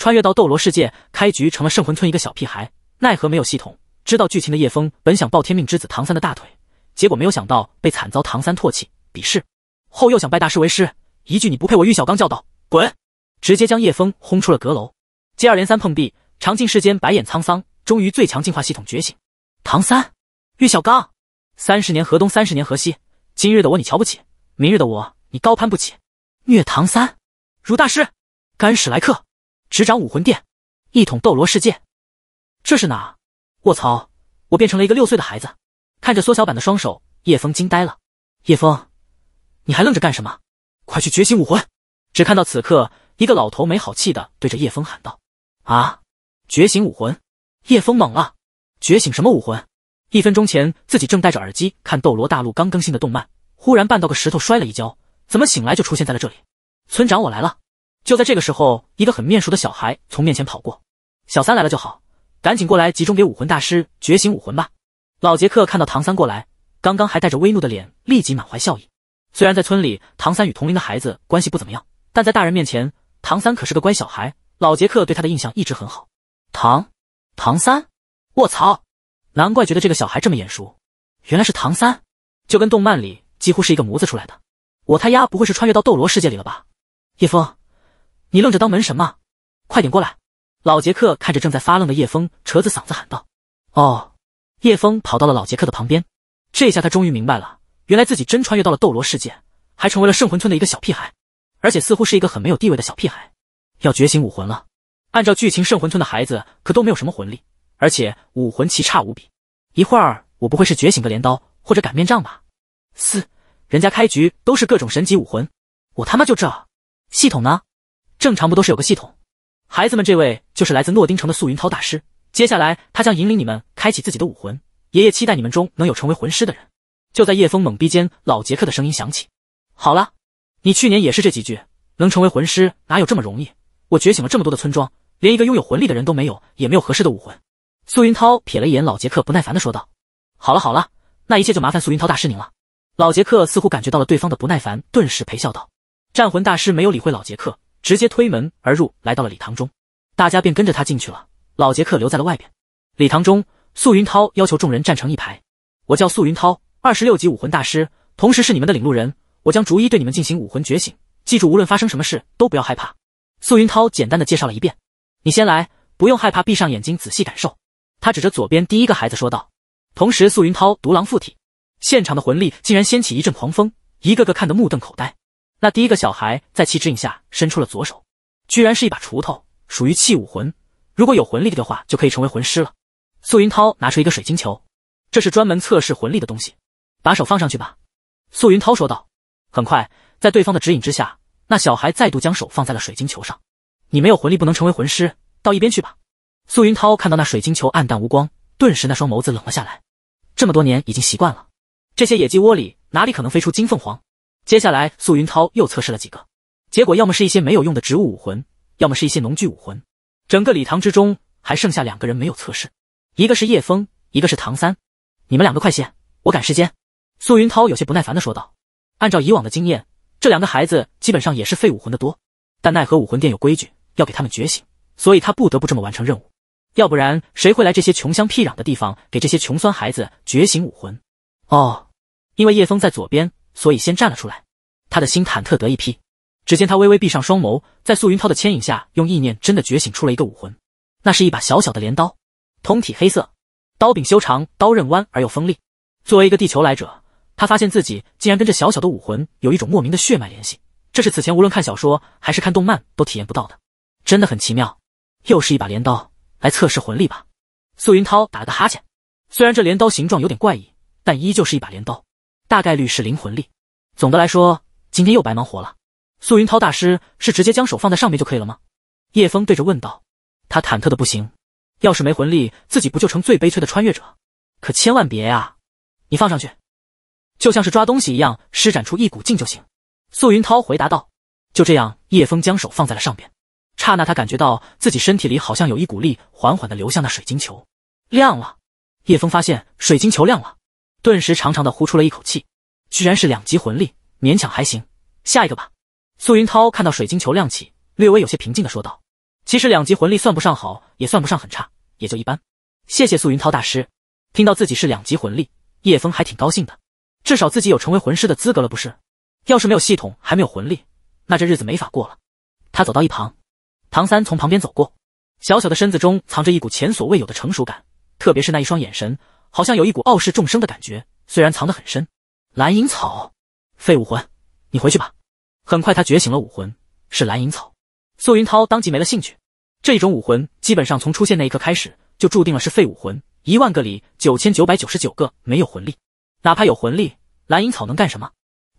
穿越到斗罗世界，开局成了圣魂村一个小屁孩，奈何没有系统，知道剧情的叶枫本想抱天命之子唐三的大腿，结果没有想到被惨遭唐三唾弃鄙视，后又想拜大师为师，一句你不配我玉小刚教导，滚，直接将叶枫轰出了阁楼，接二连三碰壁，尝尽世间白眼沧桑，终于最强进化系统觉醒，唐三，玉小刚，三十年河东三十年河西，今日的我你瞧不起，明日的我你高攀不起，虐唐三，如大师，干史莱克。执掌武魂殿，一统斗罗世界，这是哪？卧槽！我变成了一个六岁的孩子，看着缩小版的双手，叶枫惊呆了。叶枫，你还愣着干什么？快去觉醒武魂！只看到此刻，一个老头没好气的对着叶枫喊道：“啊！觉醒武魂！”叶风懵了，觉醒什么武魂？一分钟前自己正戴着耳机看斗罗大陆刚更新的动漫，忽然绊到个石头摔了一跤，怎么醒来就出现在了这里？村长，我来了。就在这个时候，一个很面熟的小孩从面前跑过。小三来了就好，赶紧过来集中给武魂大师觉醒武魂吧。老杰克看到唐三过来，刚刚还带着微怒的脸立即满怀笑意。虽然在村里，唐三与同龄的孩子关系不怎么样，但在大人面前，唐三可是个乖小孩。老杰克对他的印象一直很好。唐，唐三，卧槽，难怪觉得这个小孩这么眼熟，原来是唐三，就跟动漫里几乎是一个模子出来的。我他丫不会是穿越到斗罗世界里了吧？叶枫，你愣着当门神吗？快点过来！老杰克看着正在发愣的叶枫，扯着嗓子喊道：“哦！”叶枫跑到了老杰克的旁边。这下他终于明白了，原来自己真穿越到了斗罗世界，还成为了圣魂村的一个小屁孩，而且似乎是一个很没有地位的小屁孩。要觉醒武魂了。按照剧情，圣魂村的孩子可都没有什么魂力，而且武魂奇差无比。一会儿我不会是觉醒个镰刀或者擀面杖吧？嘶！人家开局都是各种神级武魂，我他妈就这？系统呢？正常不都是有个系统？孩子们，这位就是来自诺丁城的素云涛大师。接下来，他将引领你们开启自己的武魂。爷爷期待你们中能有成为魂师的人。就在叶枫懵逼间，老杰克的声音响起：“好了，你去年也是这几句。能成为魂师哪有这么容易？我觉醒了这么多的村庄，连一个拥有魂力的人都没有，也没有合适的武魂。”素云涛瞥了一眼老杰克，不耐烦的说道：“好了好了，那一切就麻烦素云涛大师您了。”老杰克似乎感觉到了对方的不耐烦，顿时陪笑道：“战魂大师没有理会老杰克。”直接推门而入，来到了礼堂中，大家便跟着他进去了。老杰克留在了外边。礼堂中，素云涛要求众人站成一排：“我叫素云涛，二十六级武魂大师，同时是你们的领路人。我将逐一对你们进行武魂觉醒。记住，无论发生什么事，都不要害怕。”素云涛简单的介绍了一遍：“你先来，不用害怕，闭上眼睛，仔细感受。”他指着左边第一个孩子说道。同时，素云涛独狼附体，现场的魂力竟然掀起一阵狂风，一个个看得目瞪口呆。那第一个小孩在其指引下伸出了左手，居然是一把锄头，属于器武魂。如果有魂力的话，就可以成为魂师了。素云涛拿出一个水晶球，这是专门测试魂力的东西，把手放上去吧。素云涛说道。很快，在对方的指引之下，那小孩再度将手放在了水晶球上。你没有魂力，不能成为魂师，到一边去吧。素云涛看到那水晶球暗淡无光，顿时那双眸子冷了下来。这么多年已经习惯了，这些野鸡窝里哪里可能飞出金凤凰？接下来，素云涛又测试了几个，结果要么是一些没有用的植物武魂，要么是一些农具武魂。整个礼堂之中还剩下两个人没有测试，一个是叶枫，一个是唐三。你们两个快些，我赶时间。素云涛有些不耐烦的说道。按照以往的经验，这两个孩子基本上也是废武魂的多，但奈何武魂殿有规矩，要给他们觉醒，所以他不得不这么完成任务。要不然谁会来这些穷乡僻壤的地方给这些穷酸孩子觉醒武魂？哦，因为叶枫在左边。所以先站了出来，他的心忐忑得一批。只见他微微闭上双眸，在素云涛的牵引下，用意念真的觉醒出了一个武魂，那是一把小小的镰刀，通体黑色，刀柄修长，刀刃弯而又锋利。作为一个地球来者，他发现自己竟然跟这小小的武魂有一种莫名的血脉联系，这是此前无论看小说还是看动漫都体验不到的，真的很奇妙。又是一把镰刀，来测试魂力吧。素云涛打了个哈欠，虽然这镰刀形状有点怪异，但依旧是一把镰刀。大概率是灵魂力。总的来说，今天又白忙活了。素云涛大师是直接将手放在上面就可以了吗？叶峰对着问道。他忐忑的不行，要是没魂力，自己不就成最悲催的穿越者？可千万别呀！你放上去，就像是抓东西一样，施展出一股劲就行。素云涛回答道。就这样，叶峰将手放在了上边。刹那，他感觉到自己身体里好像有一股力缓缓的流向那水晶球，亮了。叶峰发现水晶球亮了。顿时长长的呼出了一口气，居然是两级魂力，勉强还行。下一个吧。苏云涛看到水晶球亮起，略微有些平静的说道：“其实两级魂力算不上好，也算不上很差，也就一般。”谢谢苏云涛大师。听到自己是两级魂力，叶枫还挺高兴的，至少自己有成为魂师的资格了，不是？要是没有系统，还没有魂力，那这日子没法过了。他走到一旁，唐三从旁边走过，小小的身子中藏着一股前所未有的成熟感，特别是那一双眼神。好像有一股傲视众生的感觉，虽然藏得很深。蓝银草，废武魂，你回去吧。很快他觉醒了武魂，是蓝银草。苏云涛当即没了兴趣。这一种武魂基本上从出现那一刻开始，就注定了是废武魂，一万个里九千九百九十九个没有魂力。哪怕有魂力，蓝银草能干什么？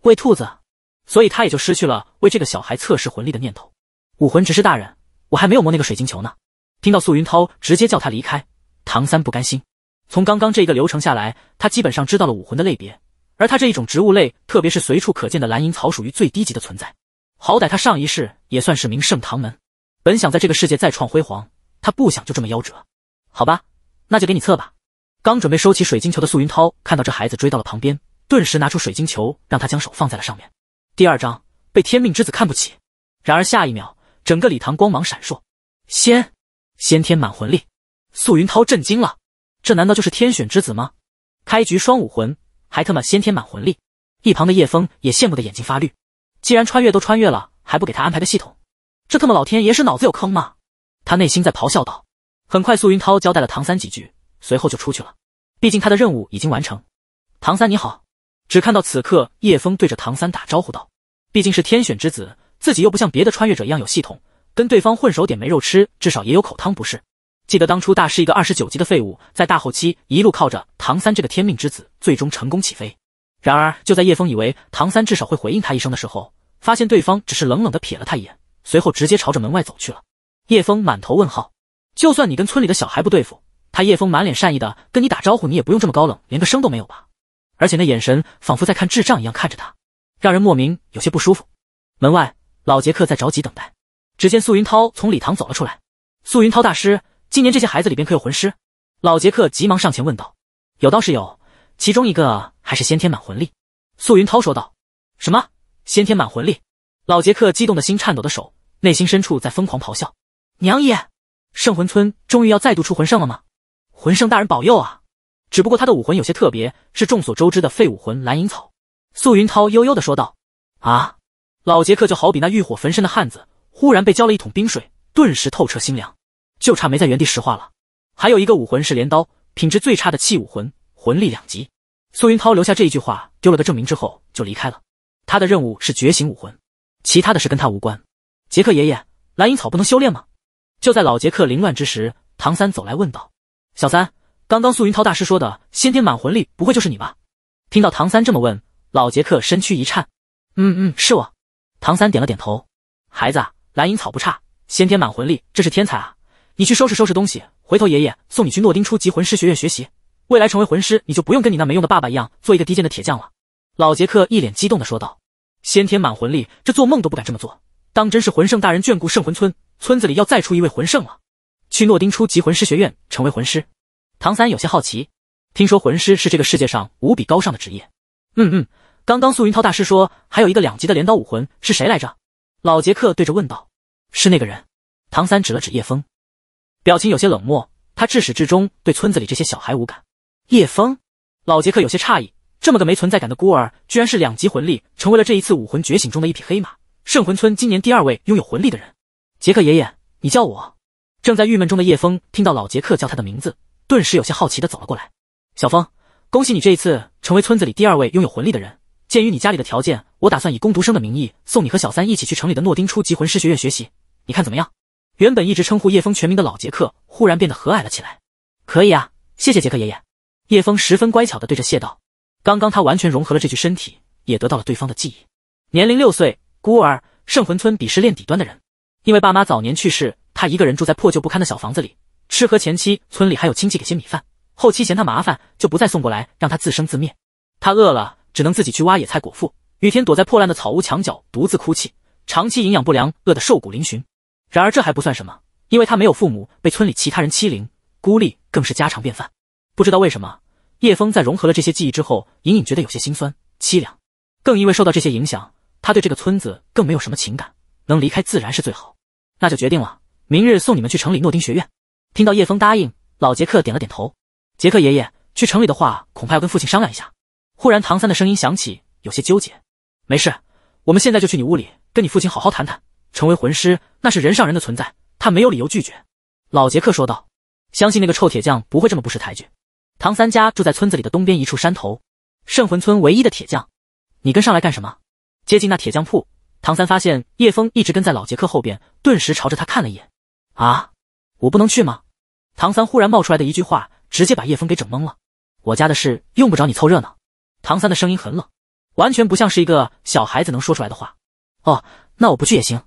喂兔子？所以他也就失去了为这个小孩测试魂力的念头。武魂执事大人，我还没有摸那个水晶球呢。听到素云涛直接叫他离开，唐三不甘心。从刚刚这个流程下来，他基本上知道了武魂的类别，而他这一种植物类，特别是随处可见的蓝银草，属于最低级的存在。好歹他上一世也算是名圣唐门，本想在这个世界再创辉煌，他不想就这么夭折。好吧，那就给你测吧。刚准备收起水晶球的素云涛，看到这孩子追到了旁边，顿时拿出水晶球，让他将手放在了上面。第二章被天命之子看不起。然而下一秒，整个礼堂光芒闪烁，先先天满魂力，素云涛震惊了。这难道就是天选之子吗？开局双武魂，还特么先天满魂力。一旁的叶枫也羡慕的眼睛发绿。既然穿越都穿越了，还不给他安排个系统？这特么老天爷是脑子有坑吗？他内心在咆哮道。很快，素云涛交代了唐三几句，随后就出去了。毕竟他的任务已经完成。唐三你好。只看到此刻，叶枫对着唐三打招呼道。毕竟是天选之子，自己又不像别的穿越者一样有系统，跟对方混熟点没肉吃，至少也有口汤不是？记得当初大师一个二十九级的废物，在大后期一路靠着唐三这个天命之子，最终成功起飞。然而就在叶枫以为唐三至少会回应他一声的时候，发现对方只是冷冷的瞥了他一眼，随后直接朝着门外走去了。叶枫满头问号，就算你跟村里的小孩不对付，他叶枫满脸善意的跟你打招呼，你也不用这么高冷，连个声都没有吧？而且那眼神仿佛在看智障一样看着他，让人莫名有些不舒服。门外老杰克在着急等待，只见素云涛从礼堂走了出来。素云涛大师。今年这些孩子里边可有魂师？老杰克急忙上前问道：“有倒是有，其中一个还是先天满魂力。”素云涛说道：“什么？先天满魂力？”老杰克激动的心颤抖的手，内心深处在疯狂咆哮：“娘也！圣魂村终于要再度出魂圣了吗？魂圣大人保佑啊！”只不过他的武魂有些特别，是众所周知的废武魂蓝银草。素云涛悠悠的说道：“啊！”老杰克就好比那欲火焚身的汉子，忽然被浇了一桶冰水，顿时透彻心凉。就差没在原地石化了。还有一个武魂是镰刀，品质最差的器武魂，魂力两级。苏云涛留下这一句话，丢了个证明之后就离开了。他的任务是觉醒武魂，其他的事跟他无关。杰克爷爷，蓝银草不能修炼吗？就在老杰克凌乱之时，唐三走来问道：“小三，刚刚苏云涛大师说的先天满魂力，不会就是你吧？”听到唐三这么问，老杰克身躯一颤：“嗯嗯，是我。”唐三点了点头：“孩子，蓝银草不差，先天满魂力，这是天才啊！”你去收拾收拾东西，回头爷爷送你去诺丁初级魂师学院学习，未来成为魂师，你就不用跟你那没用的爸爸一样做一个低贱的铁匠了。”老杰克一脸激动的说道，“先天满魂力，这做梦都不敢这么做，当真是魂圣大人眷顾圣魂村，村子里要再出一位魂圣了。”去诺丁初级魂师学院成为魂师，唐三有些好奇，听说魂师是这个世界上无比高尚的职业。嗯嗯，刚刚素云涛大师说还有一个两级的镰刀武魂是谁来着？”老杰克对着问道，“是那个人？”唐三指了指叶风。表情有些冷漠，他至始至终对村子里这些小孩无感。叶枫，老杰克有些诧异，这么个没存在感的孤儿，居然是两级魂力，成为了这一次武魂觉醒中的一匹黑马，圣魂村今年第二位拥有魂力的人。杰克爷爷，你叫我。正在郁闷中的叶枫听到老杰克叫他的名字，顿时有些好奇的走了过来。小峰，恭喜你这一次成为村子里第二位拥有魂力的人。鉴于你家里的条件，我打算以攻读生的名义送你和小三一起去城里的诺丁初级魂师学院学习，你看怎么样？原本一直称呼叶枫全名的老杰克，忽然变得和蔼了起来。可以啊，谢谢杰克爷爷。叶枫十分乖巧的对着谢道：“刚刚他完全融合了这具身体，也得到了对方的记忆。年龄六岁，孤儿，圣魂村鄙视链底端的人。因为爸妈早年去世，他一个人住在破旧不堪的小房子里，吃喝前期村里还有亲戚给些米饭，后期嫌他麻烦就不再送过来，让他自生自灭。他饿了只能自己去挖野菜果腹，雨天躲在破烂的草屋墙角独自哭泣，长期营养不良，饿得瘦骨嶙峋。”然而这还不算什么，因为他没有父母，被村里其他人欺凌，孤立更是家常便饭。不知道为什么，叶枫在融合了这些记忆之后，隐隐觉得有些心酸、凄凉。更因为受到这些影响，他对这个村子更没有什么情感，能离开自然是最好。那就决定了，明日送你们去城里诺丁学院。听到叶枫答应，老杰克点了点头。杰克爷爷，去城里的话，恐怕要跟父亲商量一下。忽然唐三的声音响起，有些纠结。没事，我们现在就去你屋里，跟你父亲好好谈谈。成为魂师，那是人上人的存在，他没有理由拒绝。老杰克说道：“相信那个臭铁匠不会这么不识抬举。”唐三家住在村子里的东边一处山头，圣魂村唯一的铁匠，你跟上来干什么？接近那铁匠铺。唐三发现叶枫一直跟在老杰克后边，顿时朝着他看了一眼。啊，我不能去吗？唐三忽然冒出来的一句话，直接把叶枫给整懵了。我家的事用不着你凑热闹。唐三的声音很冷，完全不像是一个小孩子能说出来的话。哦，那我不去也行。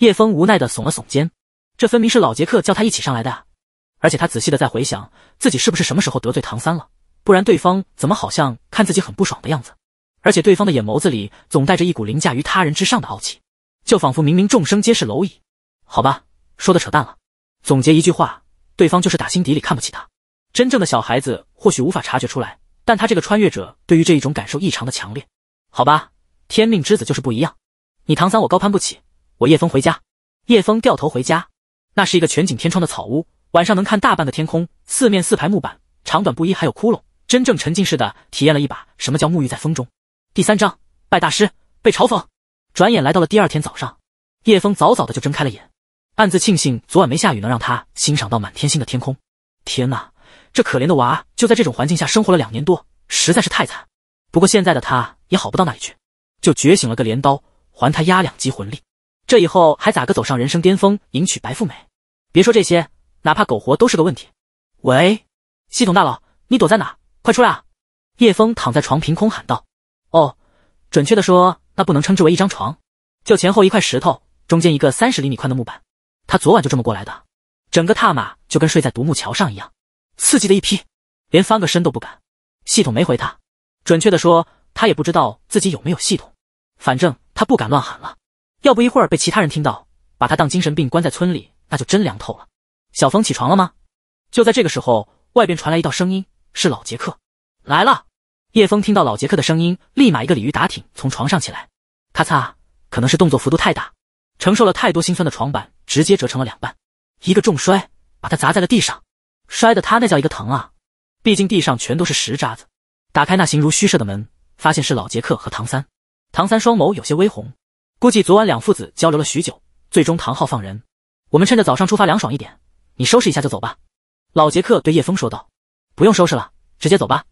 叶枫无奈的耸了耸肩，这分明是老杰克叫他一起上来的啊！而且他仔细的在回想自己是不是什么时候得罪唐三了，不然对方怎么好像看自己很不爽的样子？而且对方的眼眸子里总带着一股凌驾于他人之上的傲气，就仿佛明明众生皆是蝼蚁。好吧，说的扯淡了。总结一句话，对方就是打心底里看不起他。真正的小孩子或许无法察觉出来，但他这个穿越者对于这一种感受异常的强烈。好吧，天命之子就是不一样，你唐三我高攀不起。我叶风回家，叶风掉头回家，那是一个全景天窗的草屋，晚上能看大半个天空，四面四排木板，长短不一，还有窟窿，真正沉浸式的体验了一把什么叫沐浴在风中。第三章拜大师被嘲讽，转眼来到了第二天早上，叶风早早的就睁开了眼，暗自庆幸昨晚没下雨，能让他欣赏到满天星的天空。天哪，这可怜的娃就在这种环境下生活了两年多，实在是太惨。不过现在的他也好不到哪里去，就觉醒了个镰刀，还他压两级魂力。这以后还咋个走上人生巅峰，迎娶白富美？别说这些，哪怕苟活都是个问题。喂，系统大佬，你躲在哪？快出来啊！叶枫躺在床，凭空喊道：“哦，准确的说，那不能称之为一张床，就前后一块石头，中间一个三十厘米宽的木板。他昨晚就这么过来的，整个踏马就跟睡在独木桥上一样，刺激的一批，连翻个身都不敢。”系统没回他。准确的说，他也不知道自己有没有系统，反正他不敢乱喊了。要不一会儿被其他人听到，把他当精神病关在村里，那就真凉透了。小峰起床了吗？就在这个时候，外边传来一道声音，是老杰克来了。叶峰听到老杰克的声音，立马一个鲤鱼打挺从床上起来，咔嚓，可能是动作幅度太大，承受了太多心酸的床板直接折成了两半，一个重摔把他砸在了地上，摔得他那叫一个疼啊！毕竟地上全都是石渣子。打开那形如虚设的门，发现是老杰克和唐三。唐三双眸有些微红。估计昨晚两父子交流了许久，最终唐昊放人。我们趁着早上出发凉爽一点，你收拾一下就走吧。老杰克对叶峰说道：“不用收拾了，直接走吧。”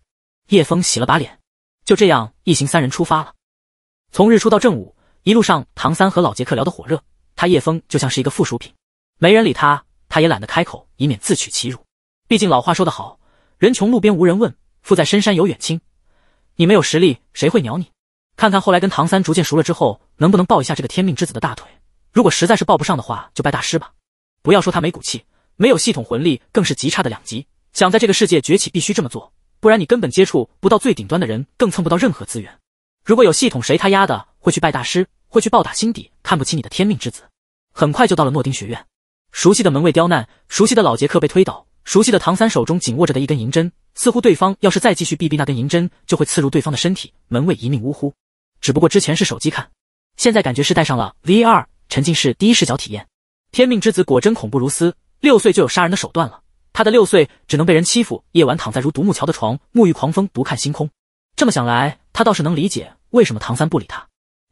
叶峰洗了把脸，就这样一行三人出发了。从日出到正午，一路上唐三和老杰克聊得火热，他叶峰就像是一个附属品，没人理他，他也懒得开口，以免自取其辱。毕竟老话说得好：“人穷路边无人问，富在深山有远亲。”你没有实力，谁会鸟你？看看后来跟唐三逐渐熟了之后。能不能抱一下这个天命之子的大腿？如果实在是抱不上的话，就拜大师吧。不要说他没骨气，没有系统魂力，更是极差的两级。想在这个世界崛起，必须这么做，不然你根本接触不到最顶端的人，更蹭不到任何资源。如果有系统，谁他丫的会去拜大师？会去暴打心底看不起你的天命之子？很快就到了诺丁学院，熟悉的门卫刁难，熟悉的老杰克被推倒，熟悉的唐三手中紧握着的一根银针，似乎对方要是再继续避避那根银针，就会刺入对方的身体，门卫一命呜呼。只不过之前是手机看。现在感觉是戴上了 VR 沉浸式第一视角体验，天命之子果真恐怖如斯，六岁就有杀人的手段了。他的六岁只能被人欺负，夜晚躺在如独木桥的床，沐浴狂风，独看星空。这么想来，他倒是能理解为什么唐三不理他。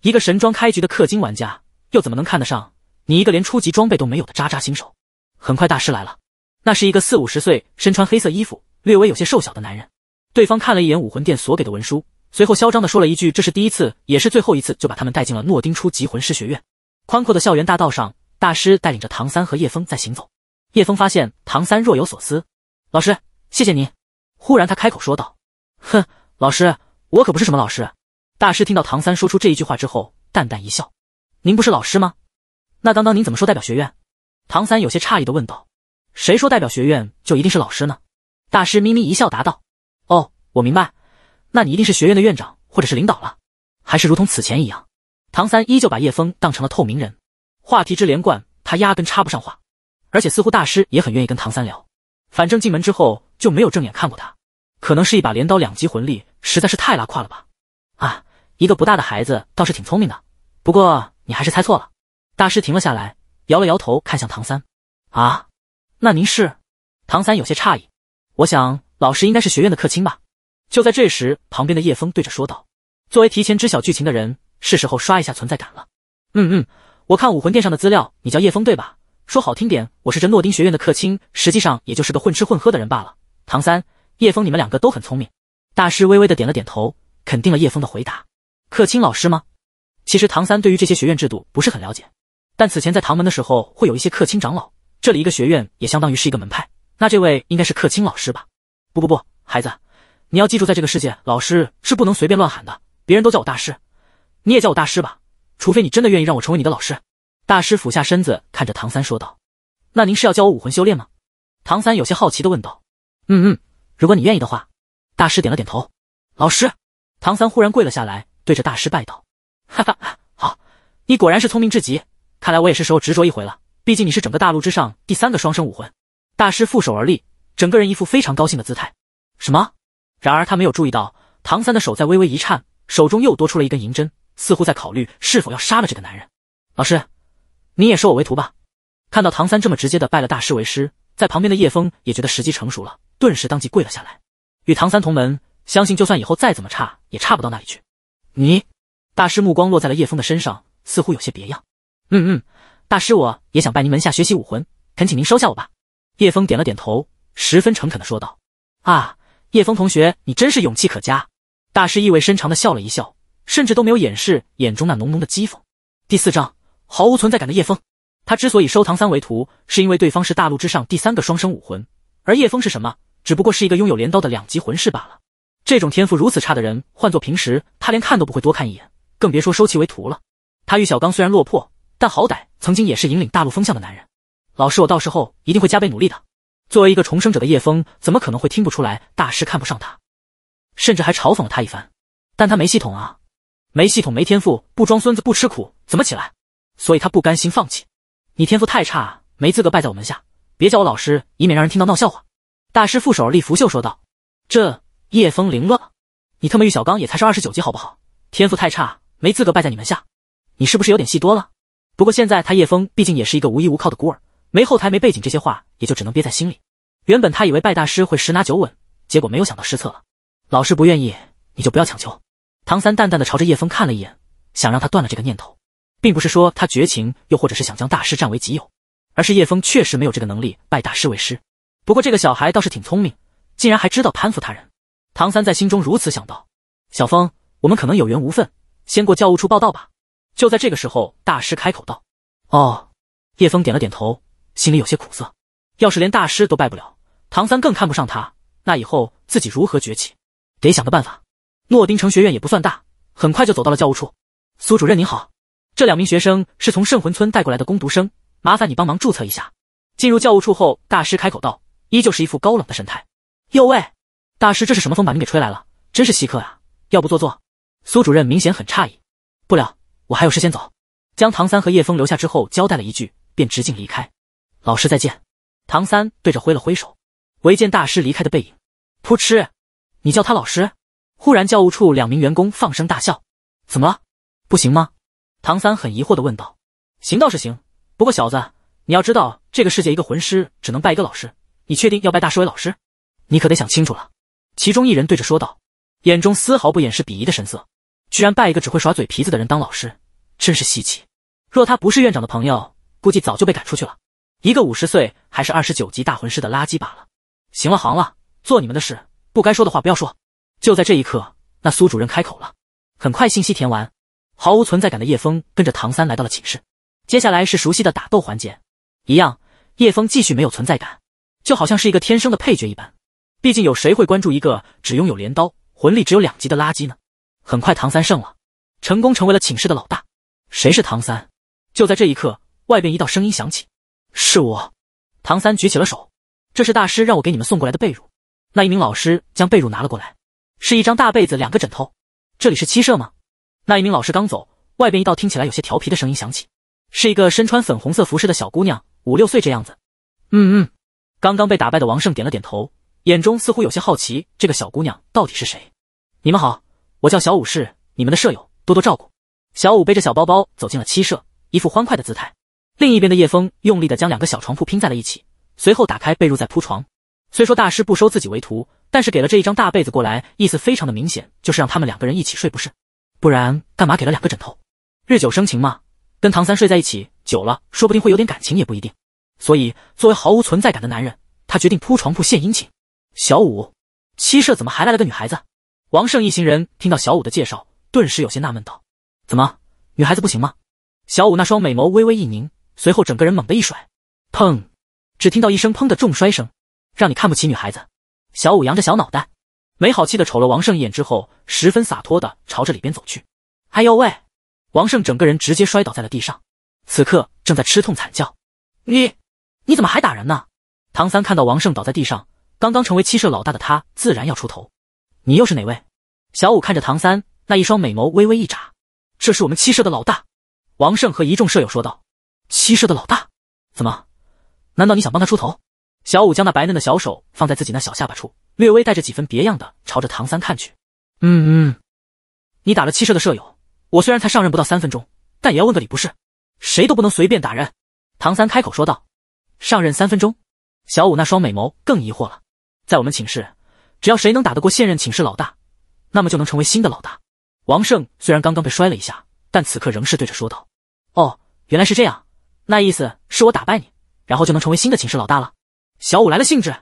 一个神装开局的氪金玩家，又怎么能看得上你一个连初级装备都没有的渣渣新手？很快大师来了，那是一个四五十岁、身穿黑色衣服、略微有些瘦小的男人。对方看了一眼武魂殿所给的文书。随后嚣张的说了一句：“这是第一次，也是最后一次。”就把他们带进了诺丁初级魂师学院。宽阔的校园大道上，大师带领着唐三和叶枫在行走。叶枫发现唐三若有所思，老师，谢谢您。忽然他开口说道：“哼，老师，我可不是什么老师。”大师听到唐三说出这一句话之后，淡淡一笑：“您不是老师吗？那刚刚您怎么说代表学院？”唐三有些诧异的问道：“谁说代表学院就一定是老师呢？”大师咪咪一笑答道：“哦，我明白。”那你一定是学院的院长或者是领导了，还是如同此前一样，唐三依旧把叶枫当成了透明人。话题之连贯，他压根插不上话，而且似乎大师也很愿意跟唐三聊。反正进门之后就没有正眼看过他，可能是一把镰刀，两级魂力实在是太拉胯了吧。啊，一个不大的孩子倒是挺聪明的，不过你还是猜错了。大师停了下来，摇了摇头，看向唐三。啊，那您是？唐三有些诧异，我想老师应该是学院的客卿吧。就在这时，旁边的叶枫对着说道：“作为提前知晓剧情的人，是时候刷一下存在感了。”“嗯嗯，我看武魂殿上的资料，你叫叶枫对吧？说好听点，我是这诺丁学院的客卿，实际上也就是个混吃混喝的人罢了。”“唐三，叶枫，你们两个都很聪明。”大师微微的点了点头，肯定了叶枫的回答。“客卿老师吗？”其实唐三对于这些学院制度不是很了解，但此前在唐门的时候会有一些客卿长老。这里一个学院也相当于是一个门派，那这位应该是客卿老师吧？“不不不，孩子。”你要记住，在这个世界，老师是不能随便乱喊的。别人都叫我大师，你也叫我大师吧，除非你真的愿意让我成为你的老师。大师俯下身子，看着唐三说道：“那您是要教我武魂修炼吗？”唐三有些好奇的问道：“嗯嗯，如果你愿意的话。”大师点了点头。老师，唐三忽然跪了下来，对着大师拜道：“哈哈好，你果然是聪明至极，看来我也是时候执着一回了。毕竟你是整个大陆之上第三个双生武魂。”大师负手而立，整个人一副非常高兴的姿态。什么？然而他没有注意到唐三的手在微微一颤，手中又多出了一根银针，似乎在考虑是否要杀了这个男人。老师，你也收我为徒吧！看到唐三这么直接的拜了大师为师，在旁边的叶枫也觉得时机成熟了，顿时当即跪了下来，与唐三同门，相信就算以后再怎么差，也差不到那里去。你，大师目光落在了叶枫的身上，似乎有些别样。嗯嗯，大师，我也想拜您门下学习武魂，恳请您收下我吧。叶枫点了点头，十分诚恳的说道：“啊。”叶峰同学，你真是勇气可嘉。大师意味深长的笑了一笑，甚至都没有掩饰眼中那浓浓的讥讽。第四章，毫无存在感的叶峰。他之所以收唐三为徒，是因为对方是大陆之上第三个双生武魂，而叶峰是什么？只不过是一个拥有镰刀的两级魂师罢了。这种天赋如此差的人，换作平时，他连看都不会多看一眼，更别说收其为徒了。他与小刚虽然落魄，但好歹曾经也是引领大陆风向的男人。老师，我到时候一定会加倍努力的。作为一个重生者的叶枫，怎么可能会听不出来大师看不上他，甚至还嘲讽了他一番。但他没系统啊，没系统没天赋，不装孙子不吃苦，怎么起来？所以他不甘心放弃。你天赋太差，没资格拜在我门下，别叫我老师，以免让人听到闹笑话。大师负手而立，拂袖说道：“这叶枫凌乱，了，你特么玉小刚也才是二十九级好不好？天赋太差，没资格拜在你门下，你是不是有点戏多了？不过现在他叶枫毕竟也是一个无依无靠的孤儿。”没后台没背景，这些话也就只能憋在心里。原本他以为拜大师会十拿九稳，结果没有想到失策了。老师不愿意，你就不要强求。唐三淡淡的朝着叶枫看了一眼，想让他断了这个念头，并不是说他绝情，又或者是想将大师占为己有，而是叶枫确实没有这个能力拜大师为师。不过这个小孩倒是挺聪明，竟然还知道攀附他人。唐三在心中如此想到：“小峰，我们可能有缘无分，先过教务处报道吧。”就在这个时候，大师开口道：“哦。”叶枫点了点头。心里有些苦涩，要是连大师都拜不了，唐三更看不上他，那以后自己如何崛起？得想个办法。诺丁城学院也不算大，很快就走到了教务处。苏主任您好，这两名学生是从圣魂村带过来的攻读生，麻烦你帮忙注册一下。进入教务处后，大师开口道，依旧是一副高冷的神态。哟喂，大师这是什么风把你给吹来了？真是稀客啊！要不坐坐？苏主任明显很诧异。不了，我还有事，先走。将唐三和叶枫留下之后，交代了一句，便直径离开。老师再见，唐三对着挥了挥手，唯见大师离开的背影。噗嗤，你叫他老师？忽然，教务处两名员工放声大笑。怎么，了？不行吗？唐三很疑惑的问道。行倒是行，不过小子，你要知道这个世界一个魂师只能拜一个老师。你确定要拜大师为老师？你可得想清楚了。其中一人对着说道，眼中丝毫不掩饰鄙夷的神色。居然拜一个只会耍嘴皮子的人当老师，真是稀奇。若他不是院长的朋友，估计早就被赶出去了。一个五十岁还是二十九级大魂师的垃圾罢了。行了行了，做你们的事，不该说的话不要说。就在这一刻，那苏主任开口了。很快信息填完，毫无存在感的叶枫跟着唐三来到了寝室。接下来是熟悉的打斗环节，一样，叶枫继续没有存在感，就好像是一个天生的配角一般。毕竟有谁会关注一个只拥有镰刀、魂力只有两级的垃圾呢？很快唐三胜了，成功成为了寝室的老大。谁是唐三？就在这一刻，外边一道声音响起。是我，唐三举起了手，这是大师让我给你们送过来的被褥。那一名老师将被褥拿了过来，是一张大被子，两个枕头。这里是七舍吗？那一名老师刚走，外边一道听起来有些调皮的声音响起，是一个身穿粉红色服饰的小姑娘，五六岁这样子。嗯嗯，刚刚被打败的王胜点了点头，眼中似乎有些好奇，这个小姑娘到底是谁？你们好，我叫小武士，你们的舍友，多多照顾。小五背着小包包走进了七舍，一副欢快的姿态。另一边的叶枫用力的将两个小床铺拼在了一起，随后打开被褥再铺床。虽说大师不收自己为徒，但是给了这一张大被子过来，意思非常的明显，就是让他们两个人一起睡，不是？不然干嘛给了两个枕头？日久生情嘛，跟唐三睡在一起久了，说不定会有点感情也不一定。所以作为毫无存在感的男人，他决定铺床铺献殷勤。小五，七舍怎么还来了个女孩子？王胜一行人听到小五的介绍，顿时有些纳闷道：“怎么，女孩子不行吗？”小五那双美眸微微一凝。随后，整个人猛地一甩，砰！只听到一声砰的重摔声。让你看不起女孩子，小五扬着小脑袋，没好气的瞅了王胜一眼之后，十分洒脱的朝着里边走去。哎呦喂！王胜整个人直接摔倒在了地上，此刻正在吃痛惨叫。你你怎么还打人呢？唐三看到王胜倒在地上，刚刚成为七舍老大的他自然要出头。你又是哪位？小五看着唐三那一双美眸微微一眨。这是我们七舍的老大，王胜和一众舍友说道。七舍的老大，怎么？难道你想帮他出头？小五将那白嫩的小手放在自己那小下巴处，略微带着几分别样的朝着唐三看去。嗯嗯，你打了七舍的舍友，我虽然才上任不到三分钟，但也要问个理，不是？谁都不能随便打人。唐三开口说道：“上任三分钟？”小五那双美眸更疑惑了。在我们寝室，只要谁能打得过现任寝室老大，那么就能成为新的老大。王胜虽然刚刚被摔了一下，但此刻仍是对着说道：“哦，原来是这样。”那意思是我打败你，然后就能成为新的寝室老大了。小五来了兴致，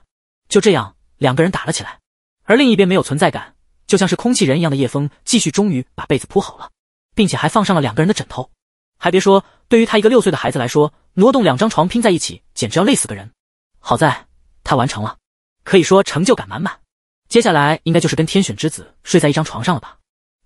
就这样两个人打了起来。而另一边没有存在感，就像是空气人一样的叶枫，继续终于把被子铺好了，并且还放上了两个人的枕头。还别说，对于他一个六岁的孩子来说，挪动两张床拼在一起，简直要累死个人。好在他完成了，可以说成就感满满。接下来应该就是跟天选之子睡在一张床上了吧？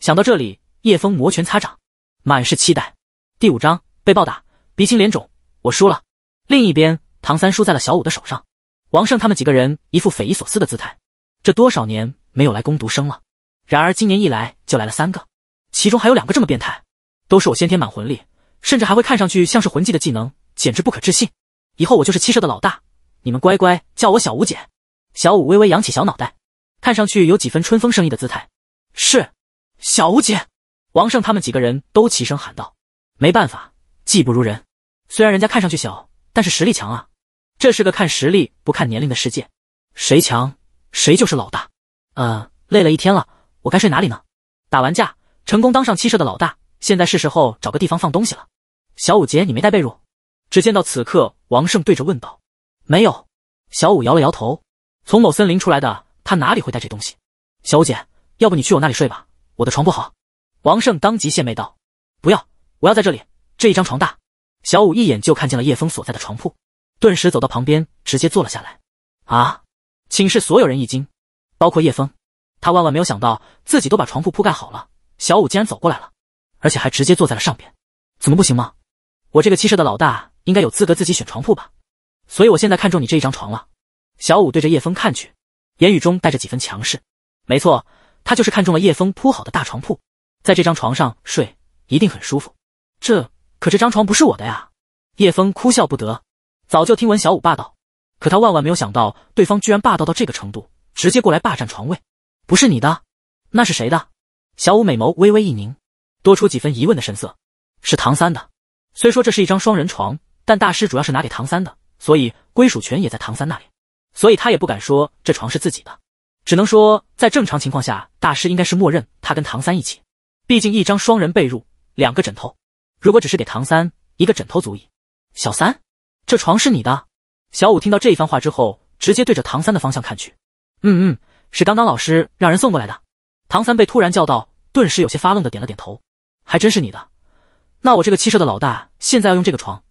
想到这里，叶枫摩拳擦掌，满是期待。第五章被暴打。鼻青脸肿，我输了。另一边，唐三输在了小五的手上。王胜他们几个人一副匪夷所思的姿态。这多少年没有来攻读生了，然而今年一来就来了三个，其中还有两个这么变态，都是我先天满魂力，甚至还会看上去像是魂技的技能，简直不可置信。以后我就是七社的老大，你们乖乖叫我小五姐。小五微微扬起小脑袋，看上去有几分春风生意的姿态。是小五姐！王胜他们几个人都齐声喊道。没办法，技不如人。虽然人家看上去小，但是实力强啊！这是个看实力不看年龄的世界，谁强谁就是老大。呃，累了一天了，我该睡哪里呢？打完架，成功当上七社的老大，现在是时候找个地方放东西了。小五姐，你没带被褥？只见到此刻，王胜对着问道。没有。小五摇了摇头。从某森林出来的，他哪里会带这东西？小五姐，要不你去我那里睡吧，我的床不好。王胜当即献媚道。不要，我要在这里，这一张床大。小五一眼就看见了叶枫所在的床铺，顿时走到旁边，直接坐了下来。啊！寝室所有人一惊，包括叶枫。他万万没有想到，自己都把床铺铺盖好了，小五竟然走过来了，而且还直接坐在了上边。怎么不行吗？我这个七舍的老大，应该有资格自己选床铺吧？所以我现在看中你这一张床了。小五对着叶枫看去，言语中带着几分强势。没错，他就是看中了叶枫铺好的大床铺，在这张床上睡一定很舒服。这。可这张床不是我的呀！叶枫哭笑不得，早就听闻小五霸道，可他万万没有想到对方居然霸道到这个程度，直接过来霸占床位。不是你的，那是谁的？小五美眸微微一凝，多出几分疑问的神色。是唐三的。虽说这是一张双人床，但大师主要是拿给唐三的，所以归属权也在唐三那里，所以他也不敢说这床是自己的，只能说在正常情况下，大师应该是默认他跟唐三一起，毕竟一张双人被褥，两个枕头。如果只是给唐三一个枕头足矣。小三，这床是你的。小五听到这一番话之后，直接对着唐三的方向看去。嗯嗯，是刚刚老师让人送过来的。唐三被突然叫到，顿时有些发愣的点了点头。还真是你的，那我这个七社的老大现在要用这个床，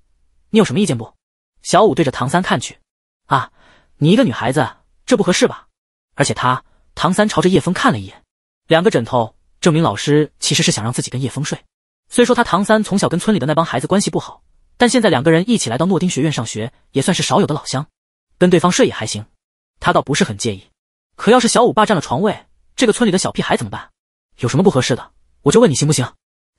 你有什么意见不？小五对着唐三看去。啊，你一个女孩子，这不合适吧？而且他……唐三朝着叶枫看了一眼，两个枕头，证明老师其实是想让自己跟叶枫睡。虽说他唐三从小跟村里的那帮孩子关系不好，但现在两个人一起来到诺丁学院上学，也算是少有的老乡，跟对方睡也还行，他倒不是很介意。可要是小五霸占了床位，这个村里的小屁孩怎么办？有什么不合适的，我就问你行不行？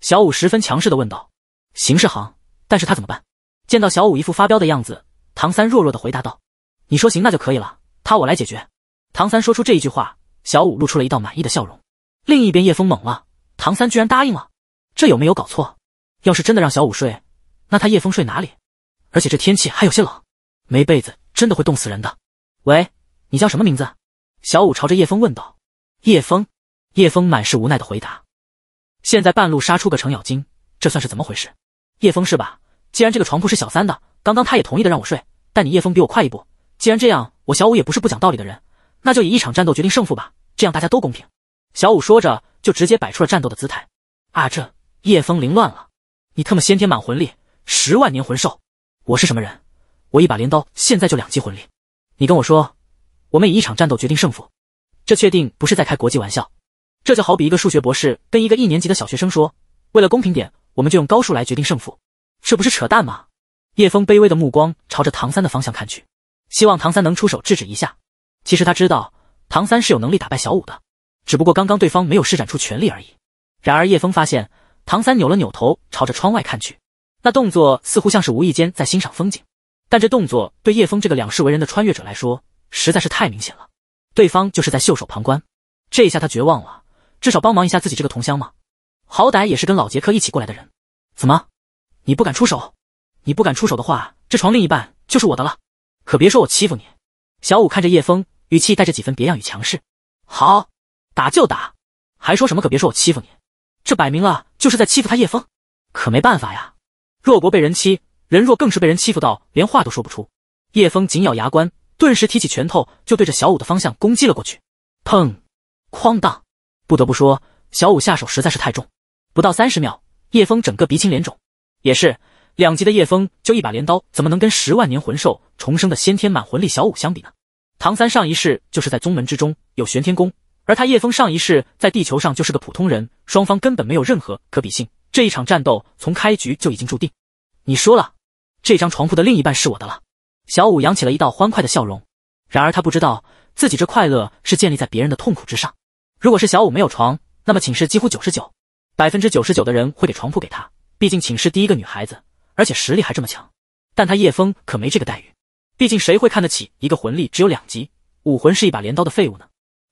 小五十分强势的问道。行是行，但是他怎么办？见到小五一副发飙的样子，唐三弱弱的回答道：“你说行那就可以了，他我来解决。”唐三说出这一句话，小五露出了一道满意的笑容。另一边，叶枫懵了，唐三居然答应了。这有没有搞错？要是真的让小五睡，那他叶风睡哪里？而且这天气还有些冷，没被子真的会冻死人的。喂，你叫什么名字？小五朝着叶风问道。叶风，叶风满是无奈的回答。现在半路杀出个程咬金，这算是怎么回事？叶风是吧？既然这个床铺是小三的，刚刚他也同意的让我睡，但你叶风比我快一步。既然这样，我小五也不是不讲道理的人，那就以一场战斗决定胜负吧，这样大家都公平。小五说着，就直接摆出了战斗的姿态。啊，这。叶风凌乱了，你特么先天满魂力，十万年魂兽，我是什么人？我一把镰刀，现在就两级魂力。你跟我说，我们以一场战斗决定胜负，这确定不是在开国际玩笑？这就好比一个数学博士跟一个一年级的小学生说，为了公平点，我们就用高数来决定胜负，这不是扯淡吗？叶枫卑微的目光朝着唐三的方向看去，希望唐三能出手制止一下。其实他知道唐三是有能力打败小五的，只不过刚刚对方没有施展出全力而已。然而叶枫发现。唐三扭了扭头，朝着窗外看去，那动作似乎像是无意间在欣赏风景，但这动作对叶枫这个两世为人的穿越者来说实在是太明显了，对方就是在袖手旁观。这一下他绝望了，至少帮忙一下自己这个同乡嘛，好歹也是跟老杰克一起过来的人，怎么，你不敢出手？你不敢出手的话，这床另一半就是我的了，可别说我欺负你。小五看着叶枫，语气带着几分别样与强势。好，打就打，还说什么可别说我欺负你？这摆明了就是在欺负他叶枫。可没办法呀。弱国被人欺，人弱更是被人欺负到连话都说不出。叶枫紧咬牙关，顿时提起拳头就对着小五的方向攻击了过去。砰，哐当！不得不说，小五下手实在是太重。不到三十秒，叶枫整个鼻青脸肿。也是，两级的叶风就一把镰刀，怎么能跟十万年魂兽重生的先天满魂力小五相比呢？唐三上一世就是在宗门之中，有玄天功。而他叶枫上一世在地球上就是个普通人，双方根本没有任何可比性。这一场战斗从开局就已经注定。你输了，这张床铺的另一半是我的了。小五扬起了一道欢快的笑容。然而他不知道自己这快乐是建立在别人的痛苦之上。如果是小五没有床，那么寝室几乎九十九百分之九十九的人会给床铺给他，毕竟寝室第一个女孩子，而且实力还这么强。但他叶枫可没这个待遇，毕竟谁会看得起一个魂力只有两级，武魂是一把镰刀的废物呢？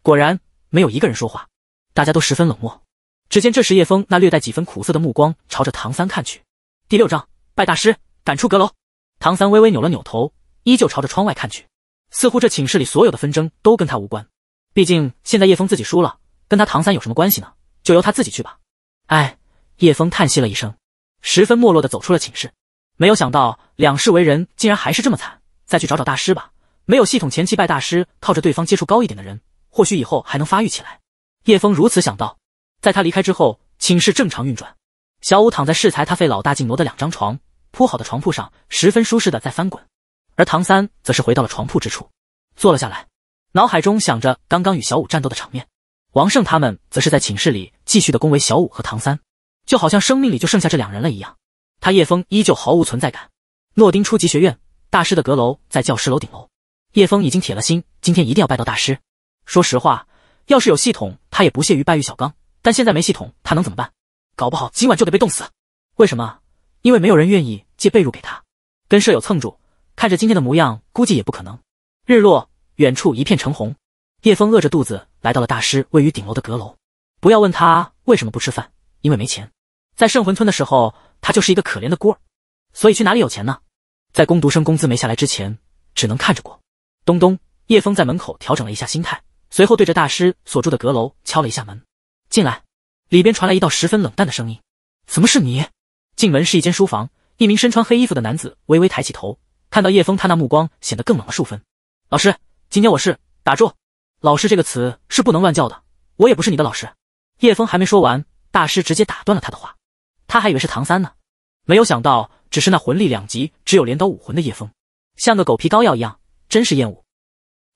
果然。没有一个人说话，大家都十分冷漠。只见这时，叶枫那略带几分苦涩的目光朝着唐三看去。第六章，拜大师赶出阁楼。唐三微微扭了扭头，依旧朝着窗外看去，似乎这寝室里所有的纷争都跟他无关。毕竟现在叶枫自己输了，跟他唐三有什么关系呢？就由他自己去吧。哎，叶枫叹息了一声，十分没落的走出了寝室。没有想到，两世为人竟然还是这么惨。再去找找大师吧。没有系统前期拜大师，靠着对方接触高一点的人。或许以后还能发育起来，叶峰如此想到。在他离开之后，寝室正常运转。小五躺在适才他费老大劲挪的两张床铺好的床铺上，十分舒适的在翻滚。而唐三则是回到了床铺之处，坐了下来，脑海中想着刚刚与小五战斗的场面。王胜他们则是在寝室里继续的恭维小五和唐三，就好像生命里就剩下这两人了一样。他叶峰依旧毫无存在感。诺丁初级学院大师的阁楼在教师楼顶楼，叶峰已经铁了心，今天一定要拜到大师。说实话，要是有系统，他也不屑于拜玉小刚。但现在没系统，他能怎么办？搞不好今晚就得被冻死。为什么？因为没有人愿意借被褥给他，跟舍友蹭住。看着今天的模样，估计也不可能。日落，远处一片橙红。叶峰饿着肚子来到了大师位于顶楼的阁楼。不要问他为什么不吃饭，因为没钱。在圣魂村的时候，他就是一个可怜的孤儿，所以去哪里有钱呢？在攻读生工资没下来之前，只能看着过。咚咚，叶峰在门口调整了一下心态。随后对着大师所住的阁楼敲了一下门，进来里边传来一道十分冷淡的声音：“怎么是你？”进门是一间书房，一名身穿黑衣服的男子微微抬起头，看到叶枫，他那目光显得更冷了数分。老师，今天我是打住。老师这个词是不能乱叫的，我也不是你的老师。叶枫还没说完，大师直接打断了他的话。他还以为是唐三呢，没有想到只是那魂力两级、只有镰刀武魂的叶枫，像个狗皮膏药一样，真是厌恶。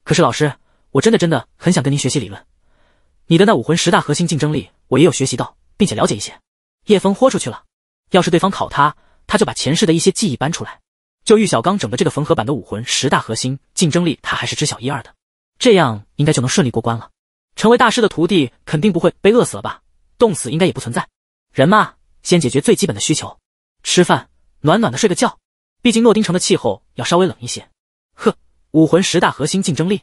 可是老师。我真的真的很想跟您学习理论，你的那武魂十大核心竞争力我也有学习到，并且了解一些。叶峰豁出去了，要是对方考他，他就把前世的一些记忆搬出来。就玉小刚整的这个缝合版的武魂十大核心竞争力，他还是知晓一二的，这样应该就能顺利过关了。成为大师的徒弟肯定不会被饿死了吧？冻死应该也不存在。人嘛，先解决最基本的需求，吃饭，暖暖的睡个觉。毕竟诺丁城的气候要稍微冷一些。呵，武魂十大核心竞争力。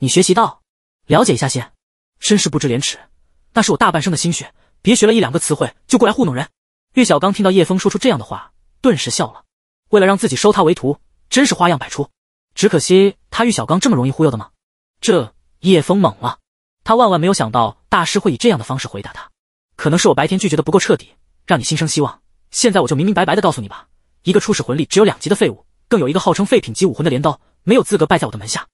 你学习到，了解一下先。真是不知廉耻，那是我大半生的心血，别学了一两个词汇就过来糊弄人。玉小刚听到叶枫说出这样的话，顿时笑了。为了让自己收他为徒，真是花样百出。只可惜他玉小刚这么容易忽悠的吗？这叶枫懵了，他万万没有想到大师会以这样的方式回答他。可能是我白天拒绝的不够彻底，让你心生希望。现在我就明明白白的告诉你吧，一个初始魂力只有两级的废物，更有一个号称废品级武魂的镰刀，没有资格拜在我的门下。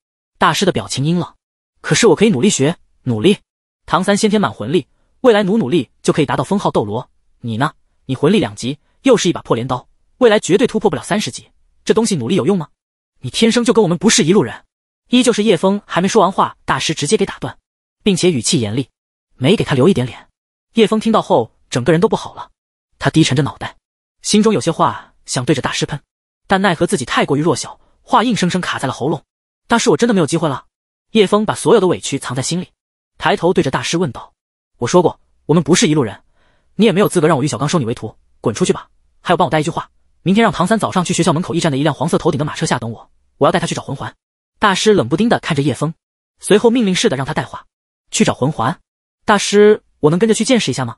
大师的表情阴冷，可是我可以努力学，努力。唐三先天满魂力，未来努努力就可以达到封号斗罗。你呢？你魂力两级，又是一把破镰刀，未来绝对突破不了三十级。这东西努力有用吗？你天生就跟我们不是一路人。依旧是叶枫，还没说完话，大师直接给打断，并且语气严厉，没给他留一点脸。叶枫听到后，整个人都不好了。他低沉着脑袋，心中有些话想对着大师喷，但奈何自己太过于弱小，话硬生生卡在了喉咙。大师，我真的没有机会了。叶峰把所有的委屈藏在心里，抬头对着大师问道：“我说过，我们不是一路人，你也没有资格让我玉小刚收你为徒，滚出去吧！还有，帮我带一句话，明天让唐三早上去学校门口驿站的一辆黄色头顶的马车下等我，我要带他去找魂环。”大师冷不丁的看着叶峰，随后命令似的让他带话去找魂环。大师，我能跟着去见识一下吗？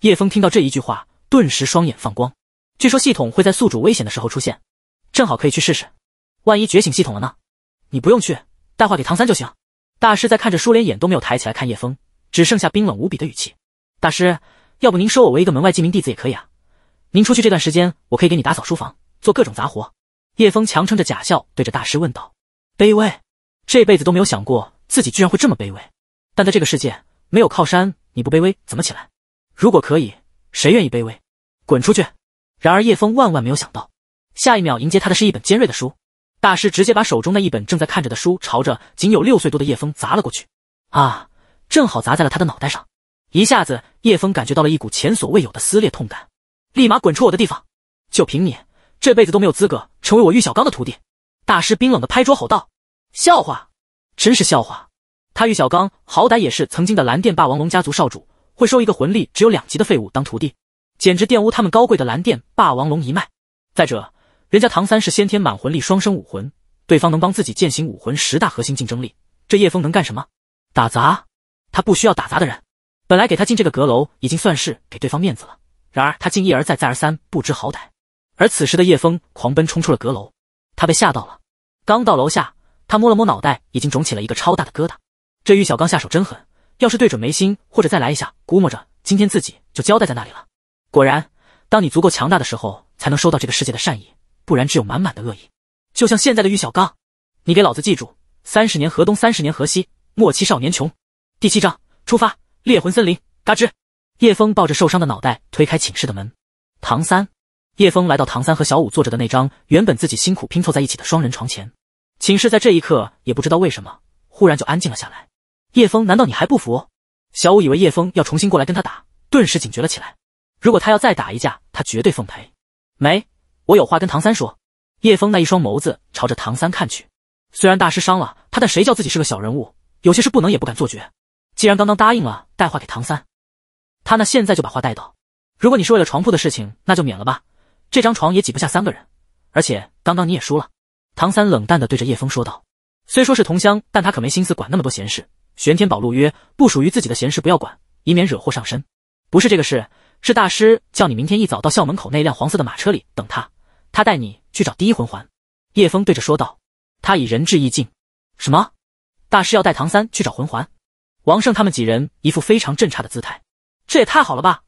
叶峰听到这一句话，顿时双眼放光。据说系统会在宿主危险的时候出现，正好可以去试试。万一觉醒系统了呢？你不用去，带话给唐三就行。大师在看着书，连眼都没有抬起来看叶枫，只剩下冰冷无比的语气。大师，要不您收我为一个门外记名弟子也可以啊。您出去这段时间，我可以给你打扫书房，做各种杂活。叶枫强撑着假笑，对着大师问道：卑微，这辈子都没有想过自己居然会这么卑微。但在这个世界，没有靠山，你不卑微怎么起来？如果可以，谁愿意卑微？滚出去！然而叶枫万万没有想到，下一秒迎接他的是一本尖锐的书。大师直接把手中那一本正在看着的书朝着仅有六岁多的叶枫砸了过去，啊，正好砸在了他的脑袋上。一下子，叶枫感觉到了一股前所未有的撕裂痛感，立马滚出我的地方！就凭你，这辈子都没有资格成为我玉小刚的徒弟！大师冰冷的拍桌吼道：“笑话，真是笑话！他玉小刚好歹也是曾经的蓝电霸王龙家族少主，会收一个魂力只有两级的废物当徒弟，简直玷污他们高贵的蓝电霸王龙一脉。再者……”人家唐三是先天满魂力双生武魂，对方能帮自己践行武魂十大核心竞争力，这叶枫能干什么？打杂？他不需要打杂的人。本来给他进这个阁楼已经算是给对方面子了，然而他竟一而再再而三不知好歹。而此时的叶枫狂奔冲出了阁楼，他被吓到了。刚到楼下，他摸了摸脑袋，已经肿起了一个超大的疙瘩。这玉小刚下手真狠，要是对准眉心或者再来一下，估摸着今天自己就交代在那里了。果然，当你足够强大的时候，才能收到这个世界的善意。不然只有满满的恶意，就像现在的玉小刚，你给老子记住，三十年河东，三十年河西，莫欺少年穷。第七章，出发猎魂森林。嘎吱，叶枫抱着受伤的脑袋推开寝室的门。唐三，叶枫来到唐三和小五坐着的那张原本自己辛苦拼凑在一起的双人床前。寝室在这一刻也不知道为什么忽然就安静了下来。叶枫，难道你还不服？小五以为叶峰要重新过来跟他打，顿时警觉了起来。如果他要再打一架，他绝对奉陪。没。我有话跟唐三说。叶峰那一双眸子朝着唐三看去。虽然大师伤了他，但谁叫自己是个小人物，有些事不能也不敢做绝。既然刚刚答应了带话给唐三，他那现在就把话带到。如果你是为了床铺的事情，那就免了吧。这张床也挤不下三个人，而且刚刚你也输了。唐三冷淡的对着叶峰说道：“虽说是同乡，但他可没心思管那么多闲事。玄天宝录曰：不属于自己的闲事不要管，以免惹祸上身。不是这个事，是大师叫你明天一早到校门口那辆黄色的马车里等他。”他带你去找第一魂环，叶峰对着说道。他已仁至义尽。什么？大师要带唐三去找魂环？王胜他们几人一副非常震诧的姿态。这也太好了吧！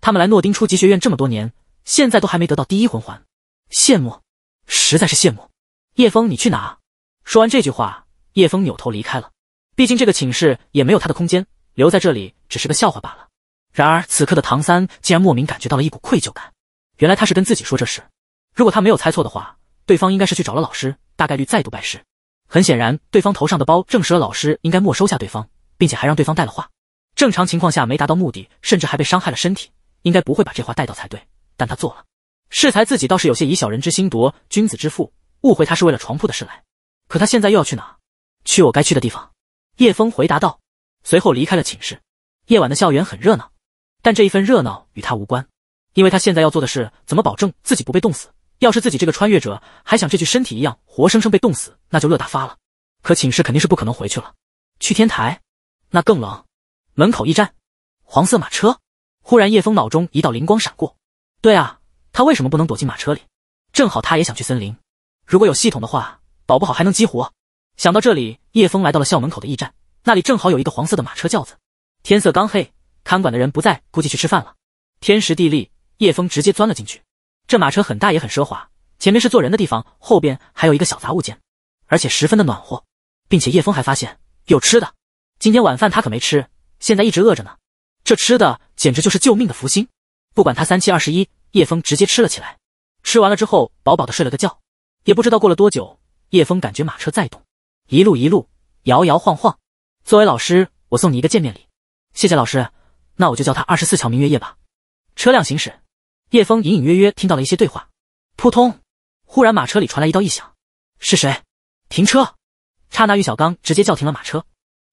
他们来诺丁初级学院这么多年，现在都还没得到第一魂环，羡慕，实在是羡慕。叶峰，你去哪？说完这句话，叶峰扭头离开了。毕竟这个寝室也没有他的空间，留在这里只是个笑话罢了。然而此刻的唐三竟然莫名感觉到了一股愧疚感。原来他是跟自己说这事。如果他没有猜错的话，对方应该是去找了老师，大概率再度拜师。很显然，对方头上的包证实了老师应该没收下对方，并且还让对方带了话。正常情况下没达到目的，甚至还被伤害了身体，应该不会把这话带到才对。但他做了，适才自己倒是有些以小人之心夺君子之腹，误会他是为了床铺的事来。可他现在又要去哪？去我该去的地方。叶峰回答道，随后离开了寝室。夜晚的校园很热闹，但这一份热闹与他无关，因为他现在要做的事，怎么保证自己不被冻死？要是自己这个穿越者还想这具身体一样活生生被冻死，那就乐大发了。可寝室肯定是不可能回去了，去天台那更冷，门口驿站，黄色马车。忽然，叶枫脑中一道灵光闪过，对啊，他为什么不能躲进马车里？正好他也想去森林，如果有系统的话，保不好还能激活。想到这里，叶枫来到了校门口的驿站，那里正好有一个黄色的马车轿子。天色刚黑，看管的人不在，估计去吃饭了。天时地利，叶枫直接钻了进去。这马车很大，也很奢华。前面是坐人的地方，后边还有一个小杂物间，而且十分的暖和。并且叶枫还发现有吃的，今天晚饭他可没吃，现在一直饿着呢。这吃的简直就是救命的福星，不管他三七二十一，叶枫直接吃了起来。吃完了之后，饱饱的睡了个觉。也不知道过了多久，叶枫感觉马车在动，一路一路摇摇晃晃。作为老师，我送你一个见面礼，谢谢老师。那我就叫他二十四桥明月夜吧。车辆行驶。叶枫隐隐约约听到了一些对话，扑通！忽然马车里传来一道异响，是谁？停车！刹那，玉小刚直接叫停了马车。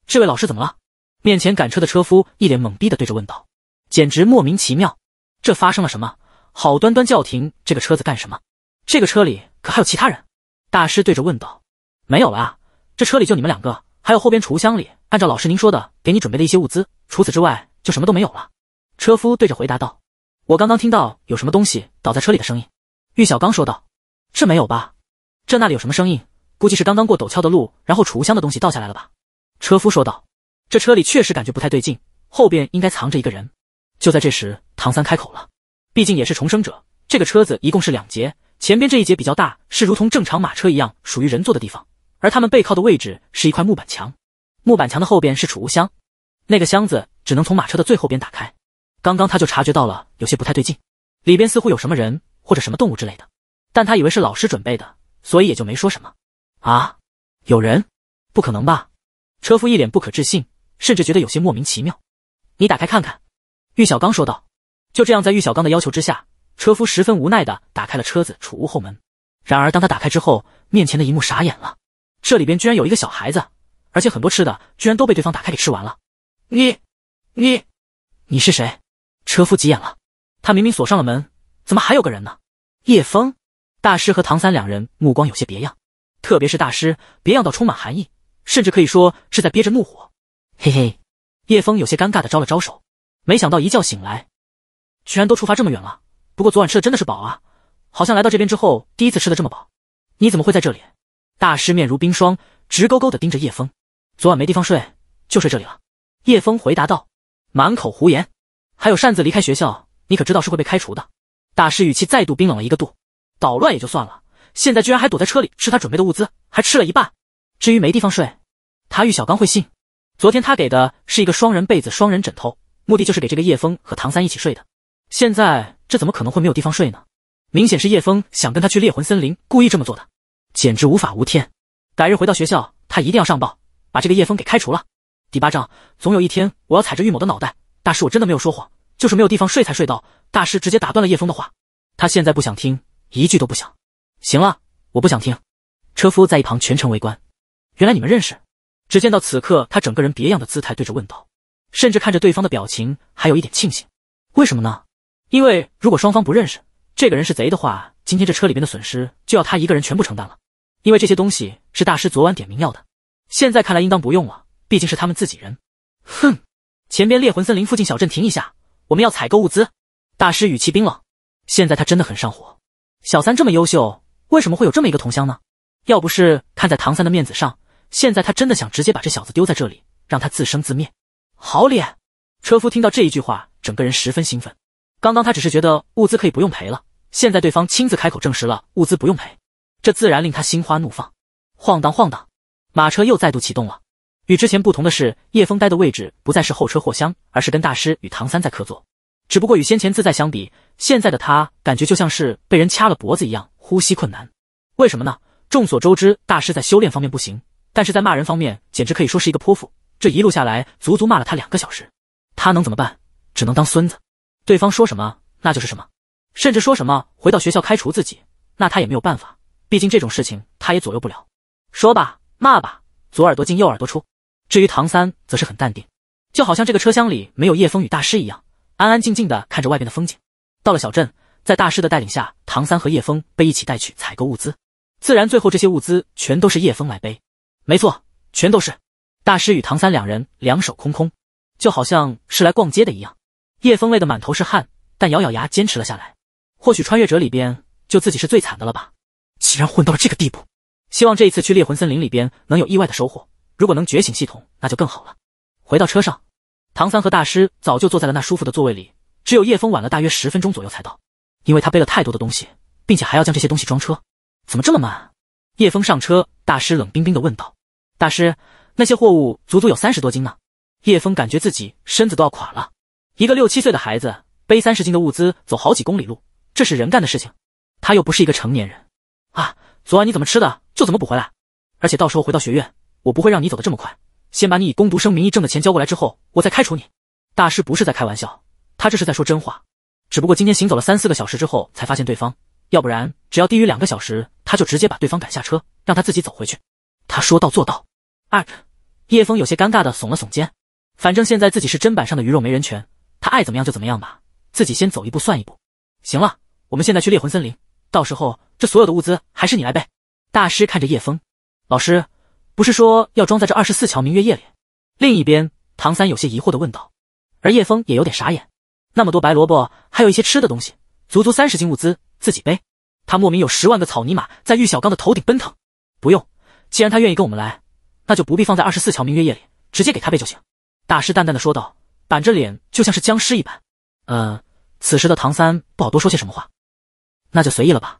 这位老师怎么了？面前赶车的车夫一脸懵逼的对着问道：“简直莫名其妙，这发生了什么？好端端叫停这个车子干什么？这个车里可还有其他人？”大师对着问道：“没有了啊，这车里就你们两个，还有后边储物箱里，按照老师您说的给你准备的一些物资，除此之外就什么都没有了。”车夫对着回答道。我刚刚听到有什么东西倒在车里的声音，玉小刚说道：“这没有吧？这那里有什么声音？估计是刚刚过陡峭的路，然后储物箱的东西倒下来了吧？”车夫说道：“这车里确实感觉不太对劲，后边应该藏着一个人。”就在这时，唐三开口了：“毕竟也是重生者，这个车子一共是两节，前边这一节比较大，是如同正常马车一样属于人坐的地方，而他们背靠的位置是一块木板墙，木板墙的后边是储物箱，那个箱子只能从马车的最后边打开。”刚刚他就察觉到了有些不太对劲，里边似乎有什么人或者什么动物之类的，但他以为是老师准备的，所以也就没说什么。啊，有人？不可能吧！车夫一脸不可置信，甚至觉得有些莫名其妙。你打开看看。”玉小刚说道。就这样，在玉小刚的要求之下，车夫十分无奈的打开了车子储物后门。然而当他打开之后，面前的一幕傻眼了，这里边居然有一个小孩子，而且很多吃的居然都被对方打开给吃完了。你，你，你是谁？车夫急眼了，他明明锁上了门，怎么还有个人呢？叶峰，大师和唐三两人目光有些别样，特别是大师，别样到充满寒意，甚至可以说是在憋着怒火。嘿嘿，叶峰有些尴尬的招了招手，没想到一觉醒来，居然都出发这么远了。不过昨晚吃的真的是饱啊，好像来到这边之后第一次吃的这么饱。你怎么会在这里？大师面如冰霜，直勾勾的盯着叶峰。昨晚没地方睡，就睡这里了。叶峰回答道，满口胡言。还有擅自离开学校，你可知道是会被开除的？大师语气再度冰冷了一个度。捣乱也就算了，现在居然还躲在车里吃他准备的物资，还吃了一半。至于没地方睡，他玉小刚会信？昨天他给的是一个双人被子、双人枕头，目的就是给这个叶枫和唐三一起睡的。现在这怎么可能会没有地方睡呢？明显是叶枫想跟他去猎魂森林，故意这么做的，简直无法无天。改日回到学校，他一定要上报，把这个叶枫给开除了。第八章，总有一天我要踩着玉某的脑袋。大师，我真的没有说谎，就是没有地方睡才睡到。大师直接打断了叶枫的话，他现在不想听一句都不想。行了，我不想听。车夫在一旁全程围观。原来你们认识？只见到此刻他整个人别样的姿态对着问道，甚至看着对方的表情还有一点庆幸。为什么呢？因为如果双方不认识，这个人是贼的话，今天这车里边的损失就要他一个人全部承担了。因为这些东西是大师昨晚点名要的，现在看来应当不用了，毕竟是他们自己人。哼。前边猎魂森林附近小镇停一下，我们要采购物资。大师语气冰冷，现在他真的很上火。小三这么优秀，为什么会有这么一个同乡呢？要不是看在唐三的面子上，现在他真的想直接把这小子丢在这里，让他自生自灭。好咧！车夫听到这一句话，整个人十分兴奋。刚刚他只是觉得物资可以不用赔了，现在对方亲自开口证实了物资不用赔，这自然令他心花怒放。晃荡晃荡，马车又再度启动了。与之前不同的是，叶枫待的位置不再是后车货箱，而是跟大师与唐三在客座。只不过与先前自在相比，现在的他感觉就像是被人掐了脖子一样，呼吸困难。为什么呢？众所周知，大师在修炼方面不行，但是在骂人方面简直可以说是一个泼妇。这一路下来，足足骂了他两个小时，他能怎么办？只能当孙子。对方说什么，那就是什么，甚至说什么回到学校开除自己，那他也没有办法。毕竟这种事情他也左右不了。说吧，骂吧，左耳朵进右耳朵出。至于唐三，则是很淡定，就好像这个车厢里没有叶风雨大师一样，安安静静的看着外边的风景。到了小镇，在大师的带领下，唐三和叶风被一起带去采购物资，自然最后这些物资全都是叶风来背。没错，全都是。大师与唐三两人两手空空，就好像是来逛街的一样。叶风累得满头是汗，但咬咬牙坚持了下来。或许穿越者里边就自己是最惨的了吧？既然混到了这个地步，希望这一次去猎魂森林里边能有意外的收获。如果能觉醒系统，那就更好了。回到车上，唐三和大师早就坐在了那舒服的座位里，只有叶枫晚了大约十分钟左右才到，因为他背了太多的东西，并且还要将这些东西装车，怎么这么慢？叶枫上车，大师冷冰冰的问道：“大师，那些货物足足有三十多斤呢。”叶枫感觉自己身子都要垮了，一个六七岁的孩子背三十斤的物资走好几公里路，这是人干的事情？他又不是一个成年人啊！昨晚你怎么吃的，就怎么补回来，而且到时候回到学院。我不会让你走的这么快，先把你以攻读生名义挣的钱交过来之后，我再开除你。大师不是在开玩笑，他这是在说真话。只不过今天行走了三四个小时之后才发现对方，要不然只要低于两个小时，他就直接把对方赶下车，让他自己走回去。他说到做到。二，叶枫有些尴尬的耸了耸肩，反正现在自己是砧板上的鱼肉，没人权，他爱怎么样就怎么样吧。自己先走一步算一步。行了，我们现在去猎魂森林，到时候这所有的物资还是你来背。大师看着叶枫，老师。不是说要装在这二十四桥明月夜里？另一边，唐三有些疑惑的问道。而叶枫也有点傻眼，那么多白萝卜，还有一些吃的东西，足足三十斤物资自己背，他莫名有十万个草泥马在玉小刚的头顶奔腾。不用，既然他愿意跟我们来，那就不必放在二十四桥明月夜里，直接给他背就行。大师淡淡的说道，板着脸，就像是僵尸一般。呃，此时的唐三不好多说些什么话，那就随意了吧，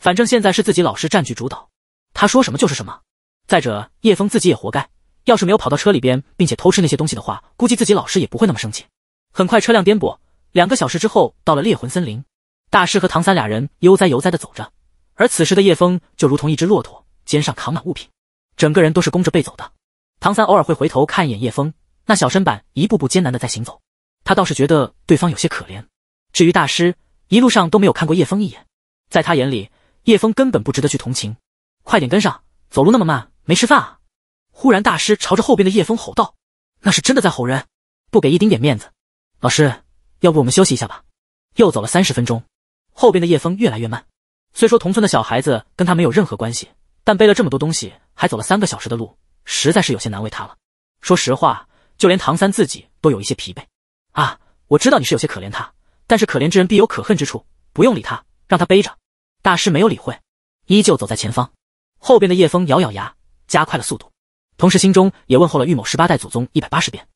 反正现在是自己老师占据主导，他说什么就是什么。再者，叶峰自己也活该。要是没有跑到车里边，并且偷吃那些东西的话，估计自己老师也不会那么生气。很快，车辆颠簸，两个小时之后到了猎魂森林。大师和唐三俩人悠哉悠哉的走着，而此时的叶峰就如同一只骆驼，肩上扛满物品，整个人都是弓着背走的。唐三偶尔会回头看一眼叶峰，那小身板一步步艰难的在行走，他倒是觉得对方有些可怜。至于大师，一路上都没有看过叶峰一眼，在他眼里，叶峰根本不值得去同情。快点跟上，走路那么慢！没吃饭啊！忽然，大师朝着后边的叶枫吼道：“那是真的在吼人，不给一丁点面子。”老师，要不我们休息一下吧？又走了三十分钟，后边的叶枫越来越慢。虽说同村的小孩子跟他没有任何关系，但背了这么多东西，还走了三个小时的路，实在是有些难为他了。说实话，就连唐三自己都有一些疲惫。啊，我知道你是有些可怜他，但是可怜之人必有可恨之处，不用理他，让他背着。大师没有理会，依旧走在前方。后边的叶枫咬咬牙。加快了速度，同时心中也问候了玉某十八代祖宗一百八十遍。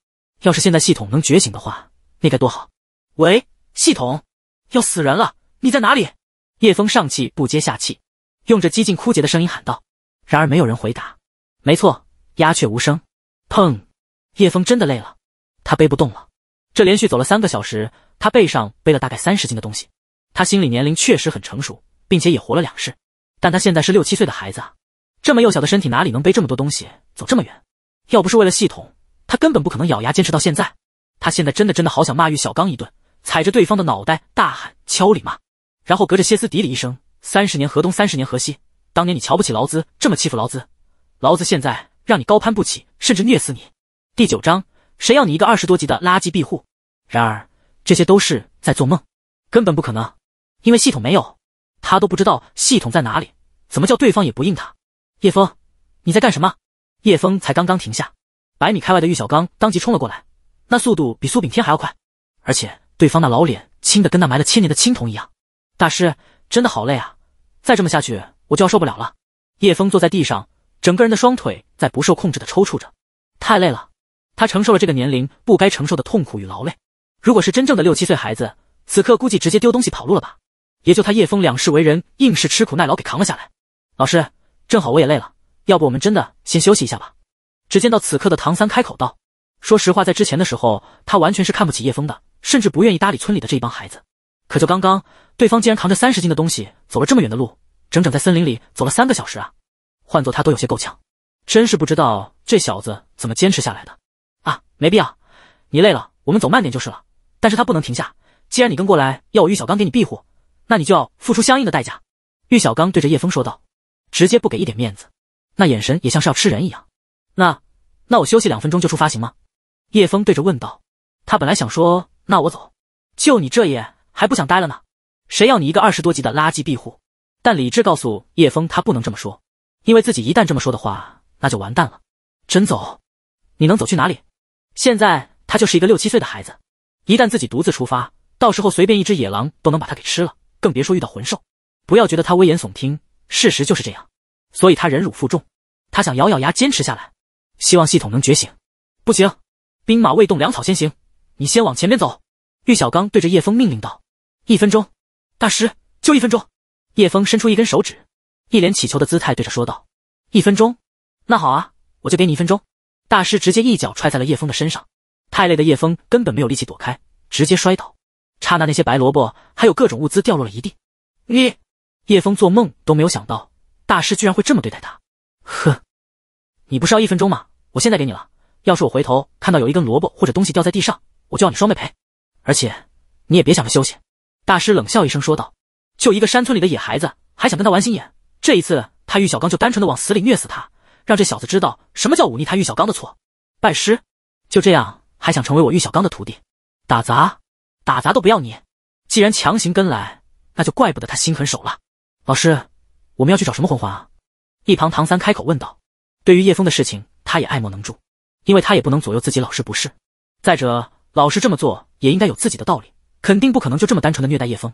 要是现在系统能觉醒的话，那该多好！喂，系统，要死人了，你在哪里？叶峰上气不接下气，用着几近枯竭的声音喊道。然而没有人回答。没错，鸦雀无声。砰！叶峰真的累了，他背不动了。这连续走了三个小时，他背上背了大概三十斤的东西。他心理年龄确实很成熟，并且也活了两世，但他现在是六七岁的孩子啊。这么幼小的身体哪里能背这么多东西走这么远？要不是为了系统，他根本不可能咬牙坚持到现在。他现在真的真的好想骂玉小刚一顿，踩着对方的脑袋大喊“敲里骂”，然后隔着歇斯底里一声：“三十年河东，三十年河西。当年你瞧不起劳资这么欺负劳资，劳资现在让你高攀不起，甚至虐死你。”第九章，谁要你一个二十多级的垃圾庇护？然而这些都是在做梦，根本不可能，因为系统没有，他都不知道系统在哪里，怎么叫对方也不应他。叶峰，你在干什么？叶峰才刚刚停下，百米开外的玉小刚当即冲了过来，那速度比苏炳添还要快，而且对方那老脸青的跟那埋了千年的青铜一样。大师，真的好累啊，再这么下去我就要受不了了。叶峰坐在地上，整个人的双腿在不受控制的抽搐着，太累了。他承受了这个年龄不该承受的痛苦与劳累。如果是真正的六七岁孩子，此刻估计直接丢东西跑路了吧。也就他叶峰两世为人，硬是吃苦耐劳给扛了下来。老师。正好我也累了，要不我们真的先休息一下吧。只见到此刻的唐三开口道：“说实话，在之前的时候，他完全是看不起叶枫的，甚至不愿意搭理村里的这一帮孩子。可就刚刚，对方竟然扛着三十斤的东西走了这么远的路，整整在森林里走了三个小时啊！换做他都有些够呛，真是不知道这小子怎么坚持下来的啊！没必要，你累了，我们走慢点就是了。但是他不能停下，既然你跟过来，要我玉小刚给你庇护，那你就要付出相应的代价。”玉小刚对着叶枫说道。直接不给一点面子，那眼神也像是要吃人一样。那那我休息两分钟就出发行吗？叶峰对着问道。他本来想说那我走，就你这也还不想待了呢，谁要你一个二十多级的垃圾庇护？但理智告诉叶峰他不能这么说，因为自己一旦这么说的话，那就完蛋了。真走？你能走去哪里？现在他就是一个六七岁的孩子，一旦自己独自出发，到时候随便一只野狼都能把他给吃了，更别说遇到魂兽。不要觉得他危言耸听。事实就是这样，所以他忍辱负重，他想咬咬牙坚持下来，希望系统能觉醒。不行，兵马未动，粮草先行，你先往前面走。”玉小刚对着叶峰命令道。“一分钟，大师，就一分钟。”叶峰伸出一根手指，一脸乞求的姿态对着说道：“一分钟？那好啊，我就给你一分钟。”大师直接一脚踹在了叶峰的身上，太累的叶峰根本没有力气躲开，直接摔倒。刹那，那些白萝卜还有各种物资掉落了一地。你。叶峰做梦都没有想到，大师居然会这么对待他。呵，你不是要一分钟吗？我现在给你了。要是我回头看到有一根萝卜或者东西掉在地上，我就要你双倍赔。而且你也别想着休息。大师冷笑一声说道：“就一个山村里的野孩子，还想跟他玩心眼？这一次，他玉小刚就单纯的往死里虐死他，让这小子知道什么叫忤逆他玉小刚的错。拜师就这样，还想成为我玉小刚的徒弟？打杂？打杂都不要你。既然强行跟来，那就怪不得他心狠手辣。”老师，我们要去找什么魂环啊？一旁唐三开口问道。对于叶峰的事情，他也爱莫能助，因为他也不能左右自己老师不是。再者，老师这么做也应该有自己的道理，肯定不可能就这么单纯的虐待叶峰，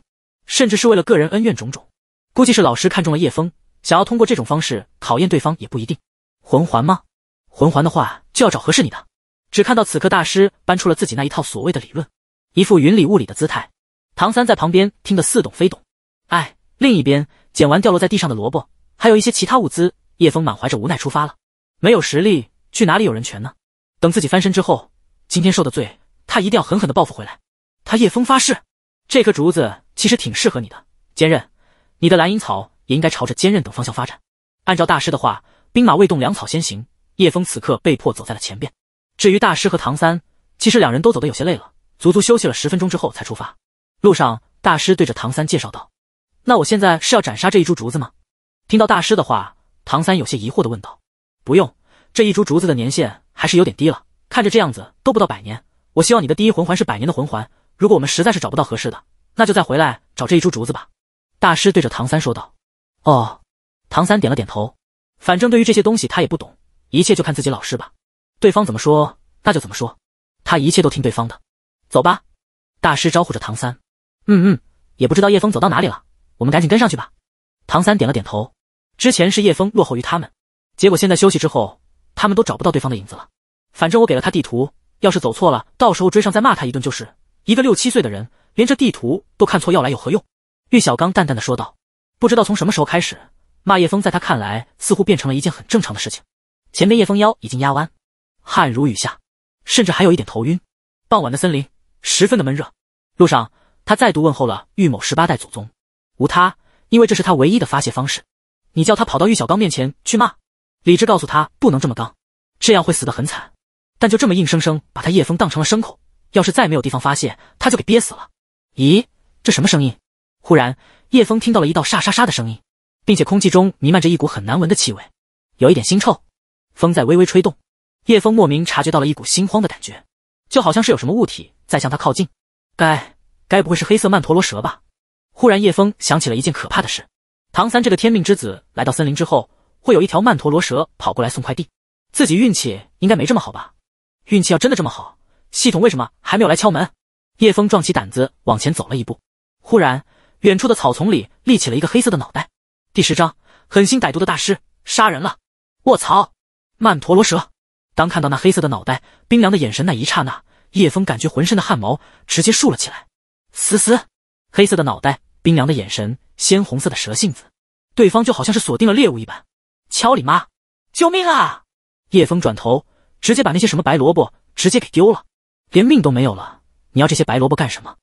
甚至是为了个人恩怨种种。估计是老师看中了叶峰，想要通过这种方式考验对方也不一定。魂环吗？魂环的话就要找合适你的。只看到此刻大师搬出了自己那一套所谓的理论，一副云里雾里的姿态。唐三在旁边听得似懂非懂，哎。另一边捡完掉落在地上的萝卜，还有一些其他物资，叶峰满怀着无奈出发了。没有实力去哪里有人权呢？等自己翻身之后，今天受的罪他一定要狠狠的报复回来。他叶峰发誓，这棵竹子其实挺适合你的坚韧，你的蓝银草也应该朝着坚韧等方向发展。按照大师的话，兵马未动，粮草先行。叶峰此刻被迫走在了前边。至于大师和唐三，其实两人都走得有些累了，足足休息了十分钟之后才出发。路上，大师对着唐三介绍道。那我现在是要斩杀这一株竹子吗？听到大师的话，唐三有些疑惑的问道：“不用，这一株竹子的年限还是有点低了，看着这样子都不到百年。我希望你的第一魂环是百年的魂环。如果我们实在是找不到合适的，那就再回来找这一株竹子吧。”大师对着唐三说道：“哦。”唐三点了点头，反正对于这些东西他也不懂，一切就看自己老师吧。对方怎么说，那就怎么说，他一切都听对方的。走吧，大师招呼着唐三：“嗯嗯，也不知道叶峰走到哪里了。”我们赶紧跟上去吧。唐三点了点头。之前是叶峰落后于他们，结果现在休息之后，他们都找不到对方的影子了。反正我给了他地图，要是走错了，到时候追上再骂他一顿就是一个六七岁的人，连这地图都看错，要来有何用？玉小刚淡淡的说道。不知道从什么时候开始，骂叶枫在他看来似乎变成了一件很正常的事情。前面叶枫腰已经压弯，汗如雨下，甚至还有一点头晕。傍晚的森林十分的闷热，路上他再度问候了玉某十八代祖宗。无他，因为这是他唯一的发泄方式。你叫他跑到玉小刚面前去骂，理智告诉他不能这么刚，这样会死得很惨。但就这么硬生生把他叶枫当成了牲口，要是再没有地方发泄，他就给憋死了。咦，这什么声音？忽然，叶枫听到了一道沙沙沙的声音，并且空气中弥漫着一股很难闻的气味，有一点腥臭。风在微微吹动，叶枫莫名察觉到了一股心慌的感觉，就好像是有什么物体在向他靠近。该该不会是黑色曼陀罗蛇吧？忽然，叶枫想起了一件可怕的事：唐三这个天命之子来到森林之后，会有一条曼陀罗蛇跑过来送快递。自己运气应该没这么好吧？运气要真的这么好，系统为什么还没有来敲门？叶枫壮起胆子往前走了一步，忽然，远处的草丛里立起了一个黑色的脑袋。第十章，狠心歹毒的大师杀人了！我操！曼陀罗蛇！当看到那黑色的脑袋，冰凉的眼神那一刹那，叶枫感觉浑身的汗毛直接竖了起来。嘶嘶，黑色的脑袋。冰凉的眼神，鲜红色的蛇信子，对方就好像是锁定了猎物一般。敲你妈！救命啊！叶枫转头，直接把那些什么白萝卜直接给丢了，连命都没有了，你要这些白萝卜干什么？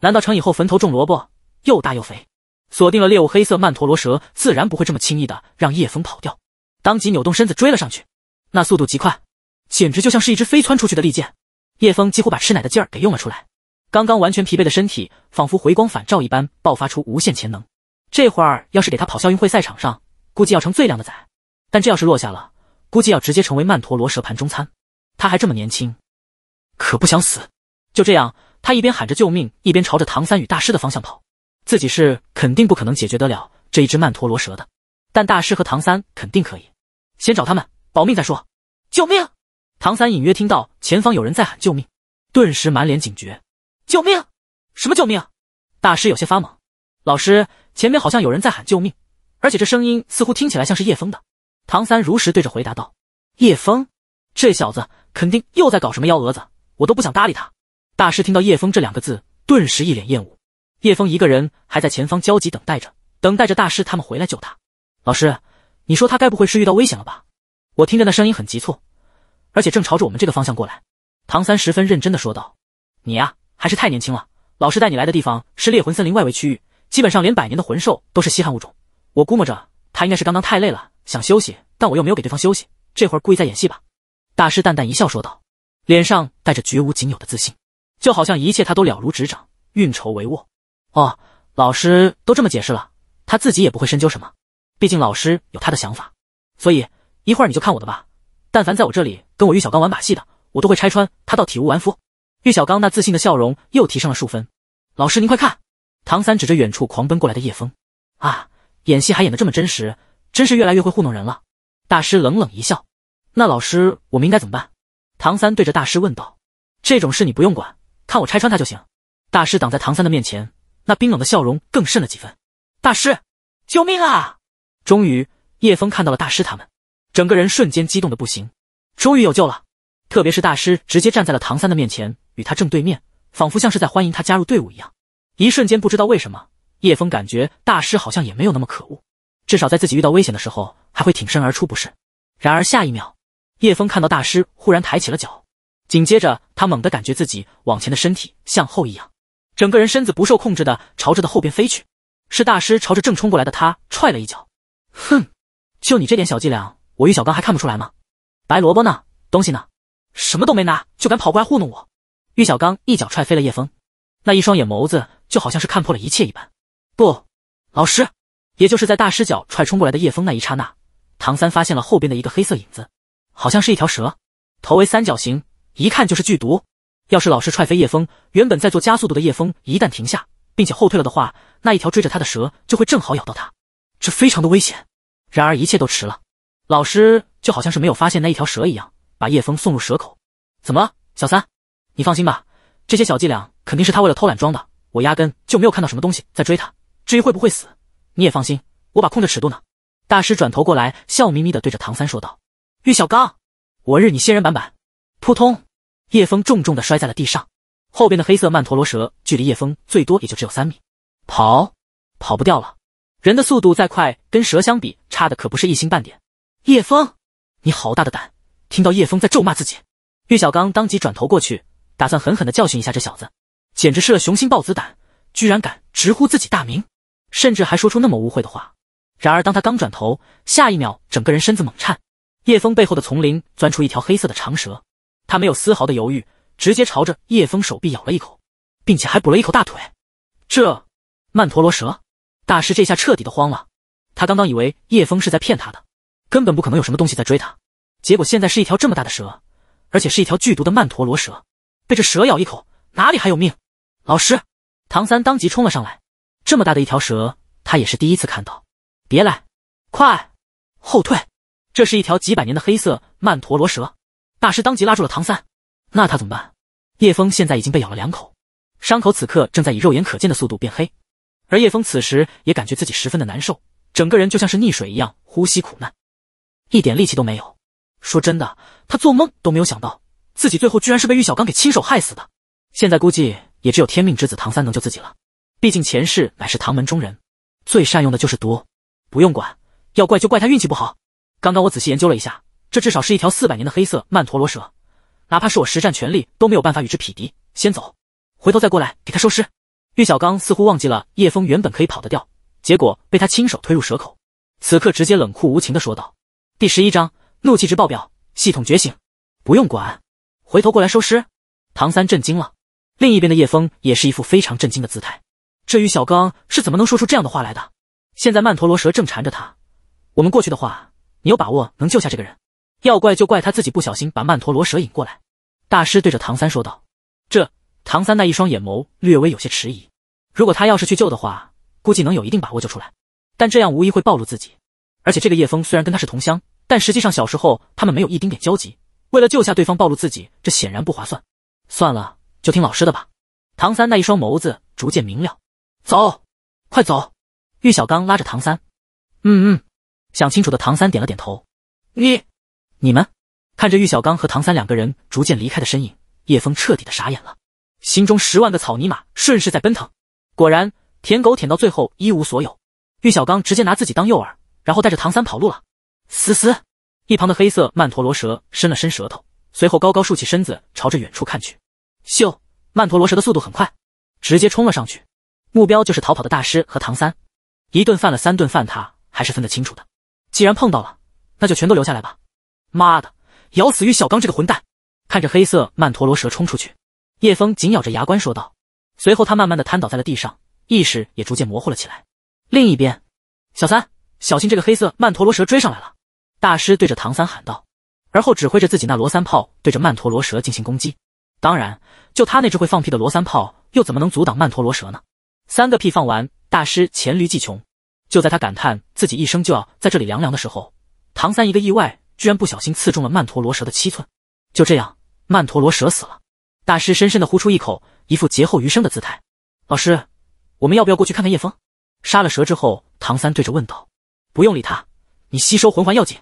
难道成以后坟头种萝卜，又大又肥？锁定了猎物，黑色曼陀罗蛇自然不会这么轻易的让叶风跑掉，当即扭动身子追了上去，那速度极快，简直就像是一只飞窜出去的利剑。叶枫几乎把吃奶的劲儿给用了出来。刚刚完全疲惫的身体，仿佛回光返照一般，爆发出无限潜能。这会儿要是给他跑校运会赛场上，估计要成最靓的仔。但这要是落下了，估计要直接成为曼陀罗蛇盘中餐。他还这么年轻，可不想死。就这样，他一边喊着救命，一边朝着唐三与大师的方向跑。自己是肯定不可能解决得了这一只曼陀罗蛇的，但大师和唐三肯定可以。先找他们保命再说。救命！唐三隐约听到前方有人在喊救命，顿时满脸警觉。救命！什么救命？大师有些发懵。老师，前面好像有人在喊救命，而且这声音似乎听起来像是叶枫的。唐三如实对着回答道：“叶枫，这小子肯定又在搞什么幺蛾子，我都不想搭理他。”大师听到叶枫”这两个字，顿时一脸厌恶。叶枫一个人还在前方焦急等待着，等待着大师他们回来救他。老师，你说他该不会是遇到危险了吧？我听着那声音很急促，而且正朝着我们这个方向过来。唐三十分认真的说道：“你呀。”还是太年轻了。老师带你来的地方是猎魂森林外围区域，基本上连百年的魂兽都是稀罕物种。我估摸着他应该是刚刚太累了，想休息，但我又没有给对方休息，这会儿故意在演戏吧？大师淡淡一笑说道，脸上带着绝无仅有的自信，就好像一切他都了如指掌，运筹帷幄。哦，老师都这么解释了，他自己也不会深究什么，毕竟老师有他的想法。所以一会儿你就看我的吧，但凡在我这里跟我玉小刚玩把戏的，我都会拆穿他到体无完肤。岳小刚那自信的笑容又提升了数分。老师，您快看！唐三指着远处狂奔过来的叶枫，啊，演戏还演得这么真实，真是越来越会糊弄人了。大师冷冷一笑。那老师，我们应该怎么办？唐三对着大师问道。这种事你不用管，看我拆穿他就行。大师挡在唐三的面前，那冰冷的笑容更甚了几分。大师，救命啊！终于，叶枫看到了大师他们，整个人瞬间激动的不行，终于有救了。特别是大师直接站在了唐三的面前，与他正对面，仿佛像是在欢迎他加入队伍一样。一瞬间，不知道为什么，叶风感觉大师好像也没有那么可恶，至少在自己遇到危险的时候还会挺身而出，不是？然而下一秒，叶枫看到大师忽然抬起了脚，紧接着他猛地感觉自己往前的身体向后一仰，整个人身子不受控制的朝着的后边飞去。是大师朝着正冲过来的他踹了一脚。哼，就你这点小伎俩，我玉小刚还看不出来吗？白萝卜呢？东西呢？什么都没拿就敢跑过来糊弄我，玉小刚一脚踹飞了叶枫，那一双眼眸子就好像是看破了一切一般。不，老师，也就是在大师脚踹冲过来的叶枫那一刹那，唐三发现了后边的一个黑色影子，好像是一条蛇，头为三角形，一看就是剧毒。要是老师踹飞叶枫，原本在做加速度的叶风一旦停下并且后退了的话，那一条追着他的蛇就会正好咬到他，这非常的危险。然而一切都迟了，老师就好像是没有发现那一条蛇一样。把叶枫送入蛇口，怎么，了，小三？你放心吧，这些小伎俩肯定是他为了偷懒装的，我压根就没有看到什么东西在追他。至于会不会死，你也放心，我把控制尺度呢。大师转头过来，笑眯眯的对着唐三说道：“玉小刚，我日你仙人板板！”扑通，叶枫重重的摔在了地上。后边的黑色曼陀罗蛇距离叶枫最多也就只有三米，跑，跑不掉了。人的速度再快，跟蛇相比差的可不是一星半点。叶枫，你好大的胆！听到叶枫在咒骂自己，岳小刚当即转头过去，打算狠狠的教训一下这小子，简直吃了雄心豹子胆，居然敢直呼自己大名，甚至还说出那么污秽的话。然而当他刚转头，下一秒整个人身子猛颤，叶枫背后的丛林钻出一条黑色的长蛇，他没有丝毫的犹豫，直接朝着叶枫手臂咬了一口，并且还补了一口大腿。这曼陀罗蛇大师这下彻底的慌了，他刚刚以为叶枫是在骗他的，根本不可能有什么东西在追他。结果现在是一条这么大的蛇，而且是一条剧毒的曼陀罗蛇，被这蛇咬一口，哪里还有命？老师，唐三当即冲了上来。这么大的一条蛇，他也是第一次看到。别来，快后退！这是一条几百年的黑色曼陀罗蛇。大师当即拉住了唐三。那他怎么办？叶枫现在已经被咬了两口，伤口此刻正在以肉眼可见的速度变黑。而叶峰此时也感觉自己十分的难受，整个人就像是溺水一样，呼吸苦难，一点力气都没有。说真的，他做梦都没有想到自己最后居然是被玉小刚给亲手害死的。现在估计也只有天命之子唐三能救自己了，毕竟前世乃是唐门中人，最善用的就是毒。不用管，要怪就怪他运气不好。刚刚我仔细研究了一下，这至少是一条四百年的黑色曼陀罗蛇，哪怕是我实战全力都没有办法与之匹敌。先走，回头再过来给他收尸。玉小刚似乎忘记了叶枫原本可以跑得掉，结果被他亲手推入蛇口，此刻直接冷酷无情的说道：“第十一章。”怒气值爆表，系统觉醒，不用管，回头过来收尸。唐三震惊了，另一边的叶枫也是一副非常震惊的姿态。至于小刚是怎么能说出这样的话来的？现在曼陀罗蛇正缠着他，我们过去的话，你有把握能救下这个人。要怪就怪他自己不小心把曼陀罗蛇引过来。大师对着唐三说道。这唐三那一双眼眸略微有些迟疑，如果他要是去救的话，估计能有一定把握救出来，但这样无疑会暴露自己。而且这个叶枫虽然跟他是同乡。但实际上，小时候他们没有一丁点交集。为了救下对方，暴露自己，这显然不划算。算了，就听老师的吧。唐三那一双眸子逐渐明了。走，快走！玉小刚拉着唐三。嗯嗯，想清楚的唐三点了点头。你，你们看着玉小刚和唐三两个人逐渐离开的身影，叶枫彻底的傻眼了，心中十万个草泥马顺势在奔腾。果然，舔狗舔到最后一无所有。玉小刚直接拿自己当诱饵，然后带着唐三跑路了。思思，一旁的黑色曼陀罗蛇伸了伸舌头，随后高高竖起身子，朝着远处看去。咻！曼陀罗蛇的速度很快，直接冲了上去，目标就是逃跑的大师和唐三。一顿饭了三顿饭，他还是分得清楚的。既然碰到了，那就全都留下来吧。妈的，咬死于小刚这个混蛋！看着黑色曼陀罗蛇冲出去，叶风紧咬着牙关说道。随后他慢慢的瘫倒在了地上，意识也逐渐模糊了起来。另一边，小三，小心这个黑色曼陀罗蛇追上来了！大师对着唐三喊道，而后指挥着自己那罗三炮对着曼陀罗蛇进行攻击。当然，就他那只会放屁的罗三炮，又怎么能阻挡曼陀罗蛇呢？三个屁放完，大师黔驴技穷。就在他感叹自己一生就要在这里凉凉的时候，唐三一个意外，居然不小心刺中了曼陀罗蛇的七寸。就这样，曼陀罗蛇死了。大师深深的呼出一口，一副劫后余生的姿态。老师，我们要不要过去看看叶枫？杀了蛇之后，唐三对着问道：“不用理他，你吸收魂环要紧。”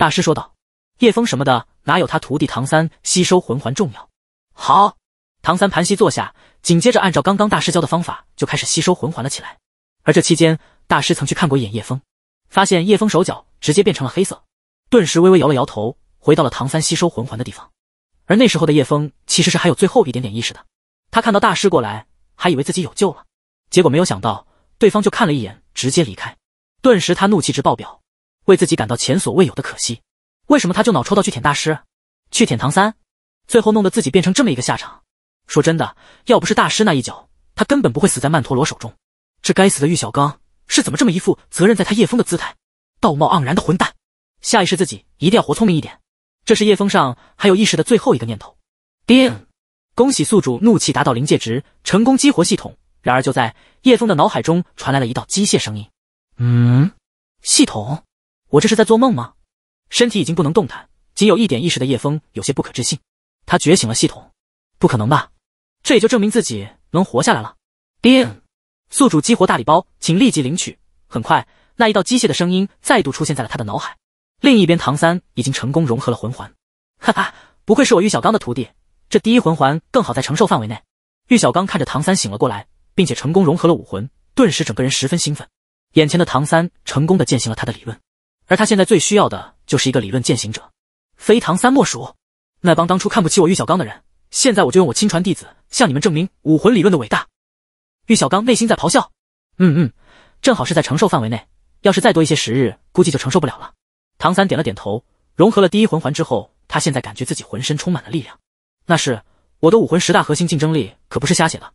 大师说道：“叶枫什么的，哪有他徒弟唐三吸收魂环重要？”好，唐三盘膝坐下，紧接着按照刚刚大师教的方法，就开始吸收魂环了起来。而这期间，大师曾去看过一眼叶枫，发现叶枫手脚直接变成了黑色，顿时微微摇了摇头，回到了唐三吸收魂环的地方。而那时候的叶枫其实是还有最后一点点意识的，他看到大师过来，还以为自己有救了，结果没有想到，对方就看了一眼，直接离开，顿时他怒气值爆表。为自己感到前所未有的可惜，为什么他就脑抽到去舔大师，去舔唐三，最后弄得自己变成这么一个下场？说真的，要不是大师那一脚，他根本不会死在曼陀罗手中。这该死的玉小刚是怎么这么一副责任在他叶枫的姿态？道貌岸然的混蛋！下意识自己一定要活聪明一点，这是叶风上还有意识的最后一个念头。叮，恭喜宿主怒气达到临界值，成功激活系统。然而就在叶枫的脑海中传来了一道机械声音：“嗯，系统。”我这是在做梦吗？身体已经不能动弹，仅有一点意识的叶枫有些不可置信。他觉醒了系统，不可能吧？这也就证明自己能活下来了。叮，宿主激活大礼包，请立即领取。很快，那一道机械的声音再度出现在了他的脑海。另一边，唐三已经成功融合了魂环。哈哈，不愧是我玉小刚的徒弟，这第一魂环更好在承受范围内。玉小刚看着唐三醒了过来，并且成功融合了武魂，顿时整个人十分兴奋。眼前的唐三成功的践行了他的理论。而他现在最需要的就是一个理论践行者，非唐三莫属。那帮当初看不起我玉小刚的人，现在我就用我亲传弟子向你们证明武魂理论的伟大。玉小刚内心在咆哮：“嗯嗯，正好是在承受范围内。要是再多一些时日，估计就承受不了了。”唐三点了点头。融合了第一魂环之后，他现在感觉自己浑身充满了力量。那是我的武魂十大核心竞争力，可不是瞎写的。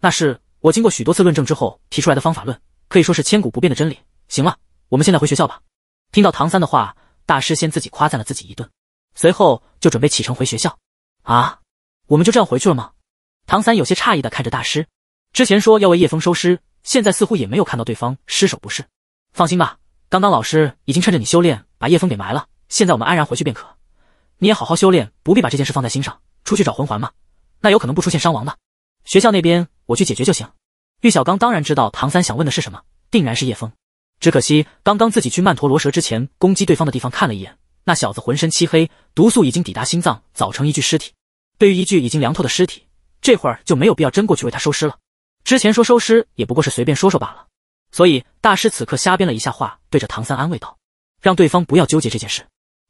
那是我经过许多次论证之后提出来的方法论，可以说是千古不变的真理。行了，我们现在回学校吧。听到唐三的话，大师先自己夸赞了自己一顿，随后就准备启程回学校。啊，我们就这样回去了吗？唐三有些诧异的看着大师，之前说要为叶枫收尸，现在似乎也没有看到对方尸首，不是？放心吧，刚刚老师已经趁着你修炼把叶枫给埋了，现在我们安然回去便可。你也好好修炼，不必把这件事放在心上。出去找魂环嘛，那有可能不出现伤亡的。学校那边我去解决就行。玉小刚当然知道唐三想问的是什么，定然是叶枫。只可惜，刚刚自己去曼陀罗蛇之前攻击对方的地方看了一眼，那小子浑身漆黑，毒素已经抵达心脏，早成一具尸体。对于一具已经凉透的尸体，这会儿就没有必要真过去为他收尸了。之前说收尸也不过是随便说说罢了。所以大师此刻瞎编了一下话，对着唐三安慰道：“让对方不要纠结这件事，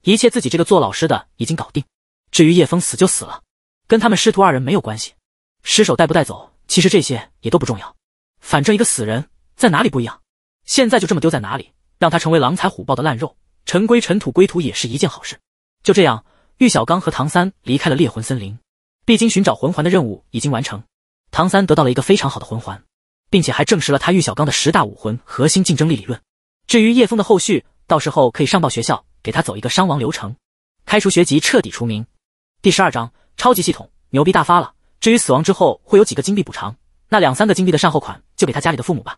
一切自己这个做老师的已经搞定。至于叶枫死就死了，跟他们师徒二人没有关系。尸首带不带走，其实这些也都不重要。反正一个死人在哪里不一样。”现在就这么丢在哪里，让他成为狼才虎豹的烂肉，尘归尘土归土也是一件好事。就这样，玉小刚和唐三离开了猎魂森林，毕竟寻找魂环的任务已经完成。唐三得到了一个非常好的魂环，并且还证实了他玉小刚的十大武魂核心竞争力理论。至于叶枫的后续，到时候可以上报学校，给他走一个伤亡流程，开除学籍，彻底除名。第十二章超级系统牛逼大发了。至于死亡之后会有几个金币补偿，那两三个金币的善后款就给他家里的父母吧。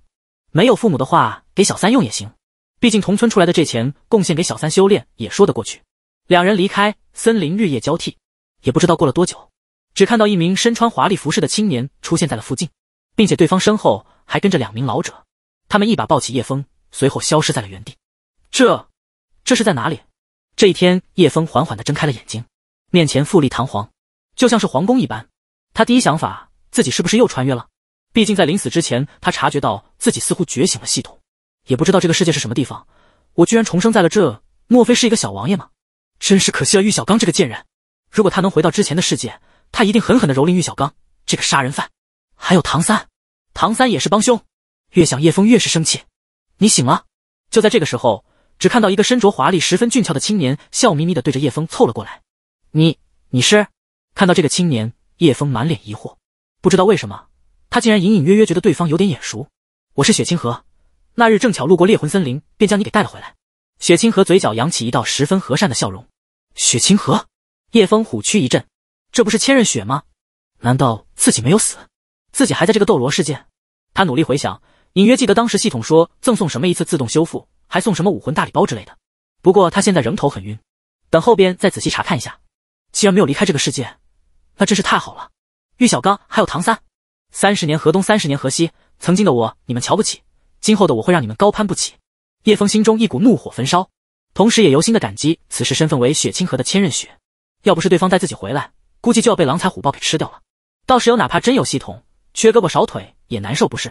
没有父母的话，给小三用也行，毕竟同村出来的这钱贡献给小三修炼也说得过去。两人离开森林，日夜交替，也不知道过了多久，只看到一名身穿华丽服饰的青年出现在了附近，并且对方身后还跟着两名老者。他们一把抱起叶枫，随后消失在了原地。这，这是在哪里？这一天，叶枫缓缓地睁开了眼睛，面前富丽堂皇，就像是皇宫一般。他第一想法，自己是不是又穿越了？毕竟在临死之前，他察觉到自己似乎觉醒了系统，也不知道这个世界是什么地方。我居然重生在了这，莫非是一个小王爷吗？真是可惜了玉小刚这个贱人。如果他能回到之前的世界，他一定狠狠的蹂躏玉小刚这个杀人犯。还有唐三，唐三也是帮凶。越想叶枫越是生气。你醒了？就在这个时候，只看到一个身着华丽、十分俊俏的青年笑眯眯的对着叶枫凑了过来。你你是？看到这个青年，叶枫满脸疑惑，不知道为什么。他竟然隐隐约约觉得对方有点眼熟。我是雪清河，那日正巧路过猎魂森林，便将你给带了回来。雪清河嘴角扬起一道十分和善的笑容。雪清河，叶枫虎躯一震，这不是千仞雪吗？难道自己没有死？自己还在这个斗罗世界？他努力回想，隐约记得当时系统说赠送什么一次自动修复，还送什么武魂大礼包之类的。不过他现在仍头很晕，等后边再仔细查看一下。既然没有离开这个世界，那真是太好了。玉小刚还有唐三。三十年河东，三十年河西。曾经的我，你们瞧不起；今后的我，会让你们高攀不起。叶枫心中一股怒火焚烧，同时也由心的感激。此时身份为雪清河的千仞雪，要不是对方带自己回来，估计就要被狼才虎豹给吃掉了。倒是有，哪怕真有系统缺胳膊少腿也难受不是？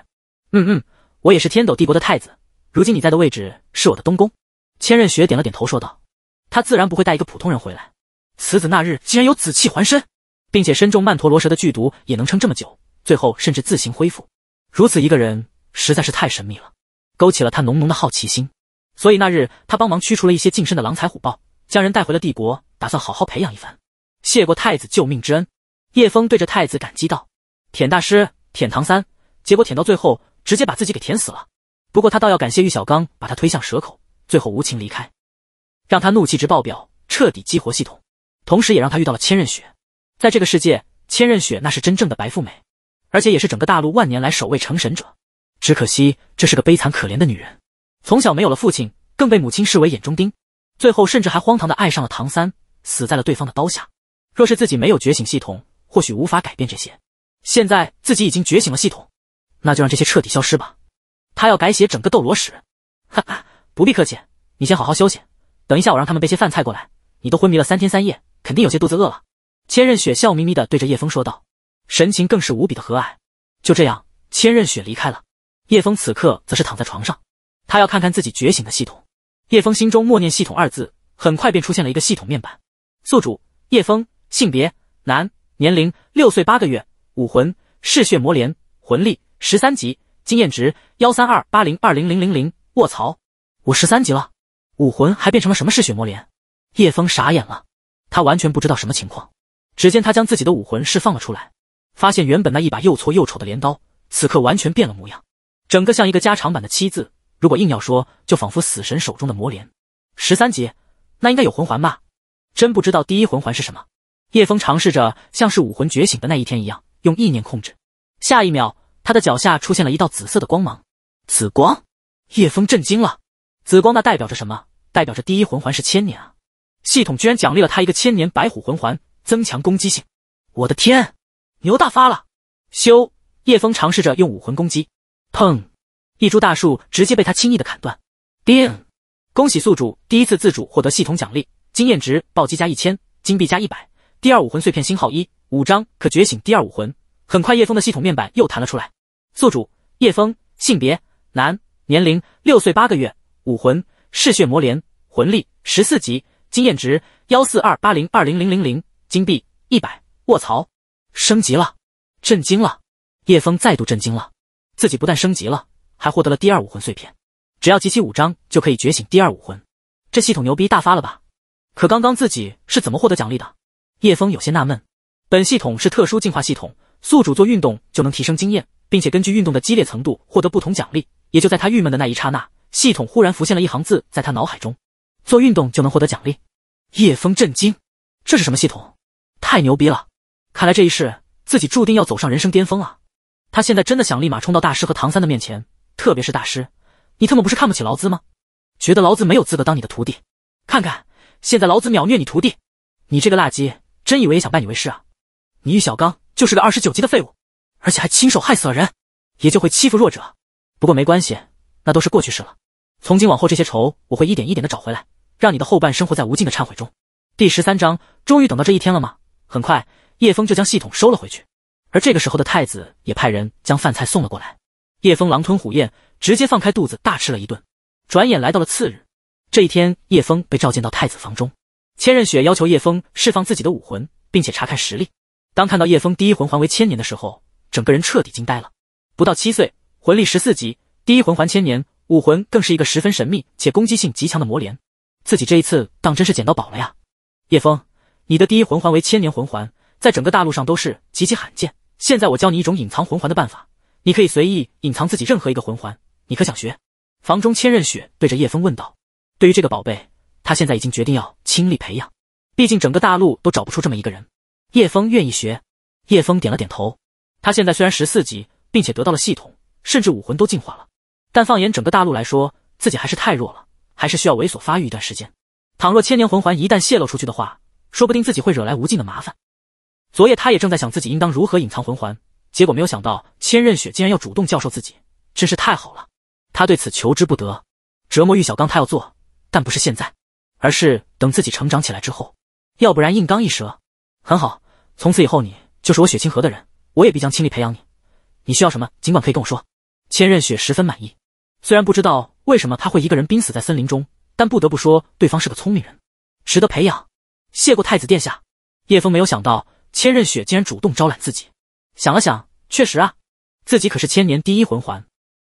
嗯嗯，我也是天斗帝国的太子。如今你在的位置是我的东宫。千仞雪点了点头说道：“他自然不会带一个普通人回来。此子那日竟然有紫气环身，并且身中曼陀罗蛇的剧毒也能撑这么久。”最后甚至自行恢复，如此一个人实在是太神秘了，勾起了他浓浓的好奇心。所以那日他帮忙驱除了一些近身的狼才虎豹，将人带回了帝国，打算好好培养一番。谢过太子救命之恩，叶枫对着太子感激道：“舔大师，舔唐三。”结果舔到最后，直接把自己给舔死了。不过他倒要感谢玉小刚，把他推向蛇口，最后无情离开，让他怒气值爆表，彻底激活系统，同时也让他遇到了千仞雪。在这个世界，千仞雪那是真正的白富美。而且也是整个大陆万年来首位成神者，只可惜这是个悲惨可怜的女人，从小没有了父亲，更被母亲视为眼中钉，最后甚至还荒唐的爱上了唐三，死在了对方的刀下。若是自己没有觉醒系统，或许无法改变这些。现在自己已经觉醒了系统，那就让这些彻底消失吧。他要改写整个斗罗史。哈哈，不必客气，你先好好休息，等一下我让他们备些饭菜过来，你都昏迷了三天三夜，肯定有些肚子饿了。千仞雪笑眯眯的对着叶枫说道。神情更是无比的和蔼。就这样，千仞雪离开了。叶峰此刻则是躺在床上，他要看看自己觉醒的系统。叶峰心中默念“系统”二字，很快便出现了一个系统面板。宿主：叶峰，性别：男，年龄：六岁八个月，武魂：嗜血魔莲，魂力：十三级，经验值：幺三二八零二零零零零。卧槽！我十三级了，武魂还变成了什么嗜血魔莲？叶峰傻眼了，他完全不知道什么情况。只见他将自己的武魂释放了出来。发现原本那一把又挫又丑的镰刀，此刻完全变了模样，整个像一个加长版的七字。如果硬要说，就仿佛死神手中的魔镰。十三级，那应该有魂环吧？真不知道第一魂环是什么。叶峰尝试着，像是武魂觉醒的那一天一样，用意念控制。下一秒，他的脚下出现了一道紫色的光芒。紫光，叶枫震惊了。紫光那代表着什么？代表着第一魂环是千年啊！系统居然奖励了他一个千年白虎魂环，增强攻击性。我的天！牛大发了！修叶枫尝试着用武魂攻击，砰！一株大树直接被他轻易的砍断。叮！恭喜宿主第一次自主获得系统奖励，经验值暴击加一千，金币加一百。第二武魂碎片星号一五张，可觉醒第二武魂。很快，叶枫的系统面板又弹了出来。宿主叶枫，性别男，年龄六岁八个月，武魂嗜血魔镰，魂力十四级，经验值幺四二八零二零零零零，金币一百。卧槽！升级了，震惊了！叶峰再度震惊了，自己不但升级了，还获得了第二武魂碎片。只要集齐五张，就可以觉醒第二武魂。这系统牛逼大发了吧？可刚刚自己是怎么获得奖励的？叶峰有些纳闷。本系统是特殊进化系统，宿主做运动就能提升经验，并且根据运动的激烈程度获得不同奖励。也就在他郁闷的那一刹那，系统忽然浮现了一行字，在他脑海中：做运动就能获得奖励。叶峰震惊，这是什么系统？太牛逼了！看来这一世自己注定要走上人生巅峰啊！他现在真的想立马冲到大师和唐三的面前，特别是大师，你他妈不是看不起劳资吗？觉得劳资没有资格当你的徒弟？看看现在劳资秒虐你徒弟，你这个垃圾真以为也想拜你为师啊？你玉小刚就是个二十九级的废物，而且还亲手害死了人，也就会欺负弱者。不过没关系，那都是过去式了。从今往后，这些仇我会一点一点的找回来，让你的后半生活在无尽的忏悔中。第十三章，终于等到这一天了吗？很快。叶峰就将系统收了回去，而这个时候的太子也派人将饭菜送了过来。叶峰狼吞虎咽，直接放开肚子大吃了一顿。转眼来到了次日，这一天叶峰被召见到太子房中。千仞雪要求叶峰释放自己的武魂，并且查看实力。当看到叶峰第一魂环为千年的时候，整个人彻底惊呆了。不到七岁，魂力十四级，第一魂环千年，武魂更是一个十分神秘且攻击性极强的魔莲。自己这一次当真是捡到宝了呀！叶峰，你的第一魂环为千年魂环。在整个大陆上都是极其罕见。现在我教你一种隐藏魂环的办法，你可以随意隐藏自己任何一个魂环。你可想学？房中千仞雪对着叶枫问道。对于这个宝贝，他现在已经决定要倾力培养。毕竟整个大陆都找不出这么一个人。叶枫愿意学。叶枫点了点头。他现在虽然十四级，并且得到了系统，甚至武魂都进化了，但放眼整个大陆来说，自己还是太弱了，还是需要猥琐发育一段时间。倘若千年魂环一旦泄露出去的话，说不定自己会惹来无尽的麻烦。昨夜他也正在想自己应当如何隐藏魂环，结果没有想到千仞雪竟然要主动教授自己，真是太好了。他对此求之不得。折磨玉小刚他要做，但不是现在，而是等自己成长起来之后。要不然硬刚一折，很好。从此以后你就是我雪清河的人，我也必将倾力培养你。你需要什么，尽管可以跟我说。千仞雪十分满意。虽然不知道为什么他会一个人濒死在森林中，但不得不说对方是个聪明人，值得培养。谢过太子殿下。叶峰没有想到。千仞雪竟然主动招揽自己，想了想，确实啊，自己可是千年第一魂环，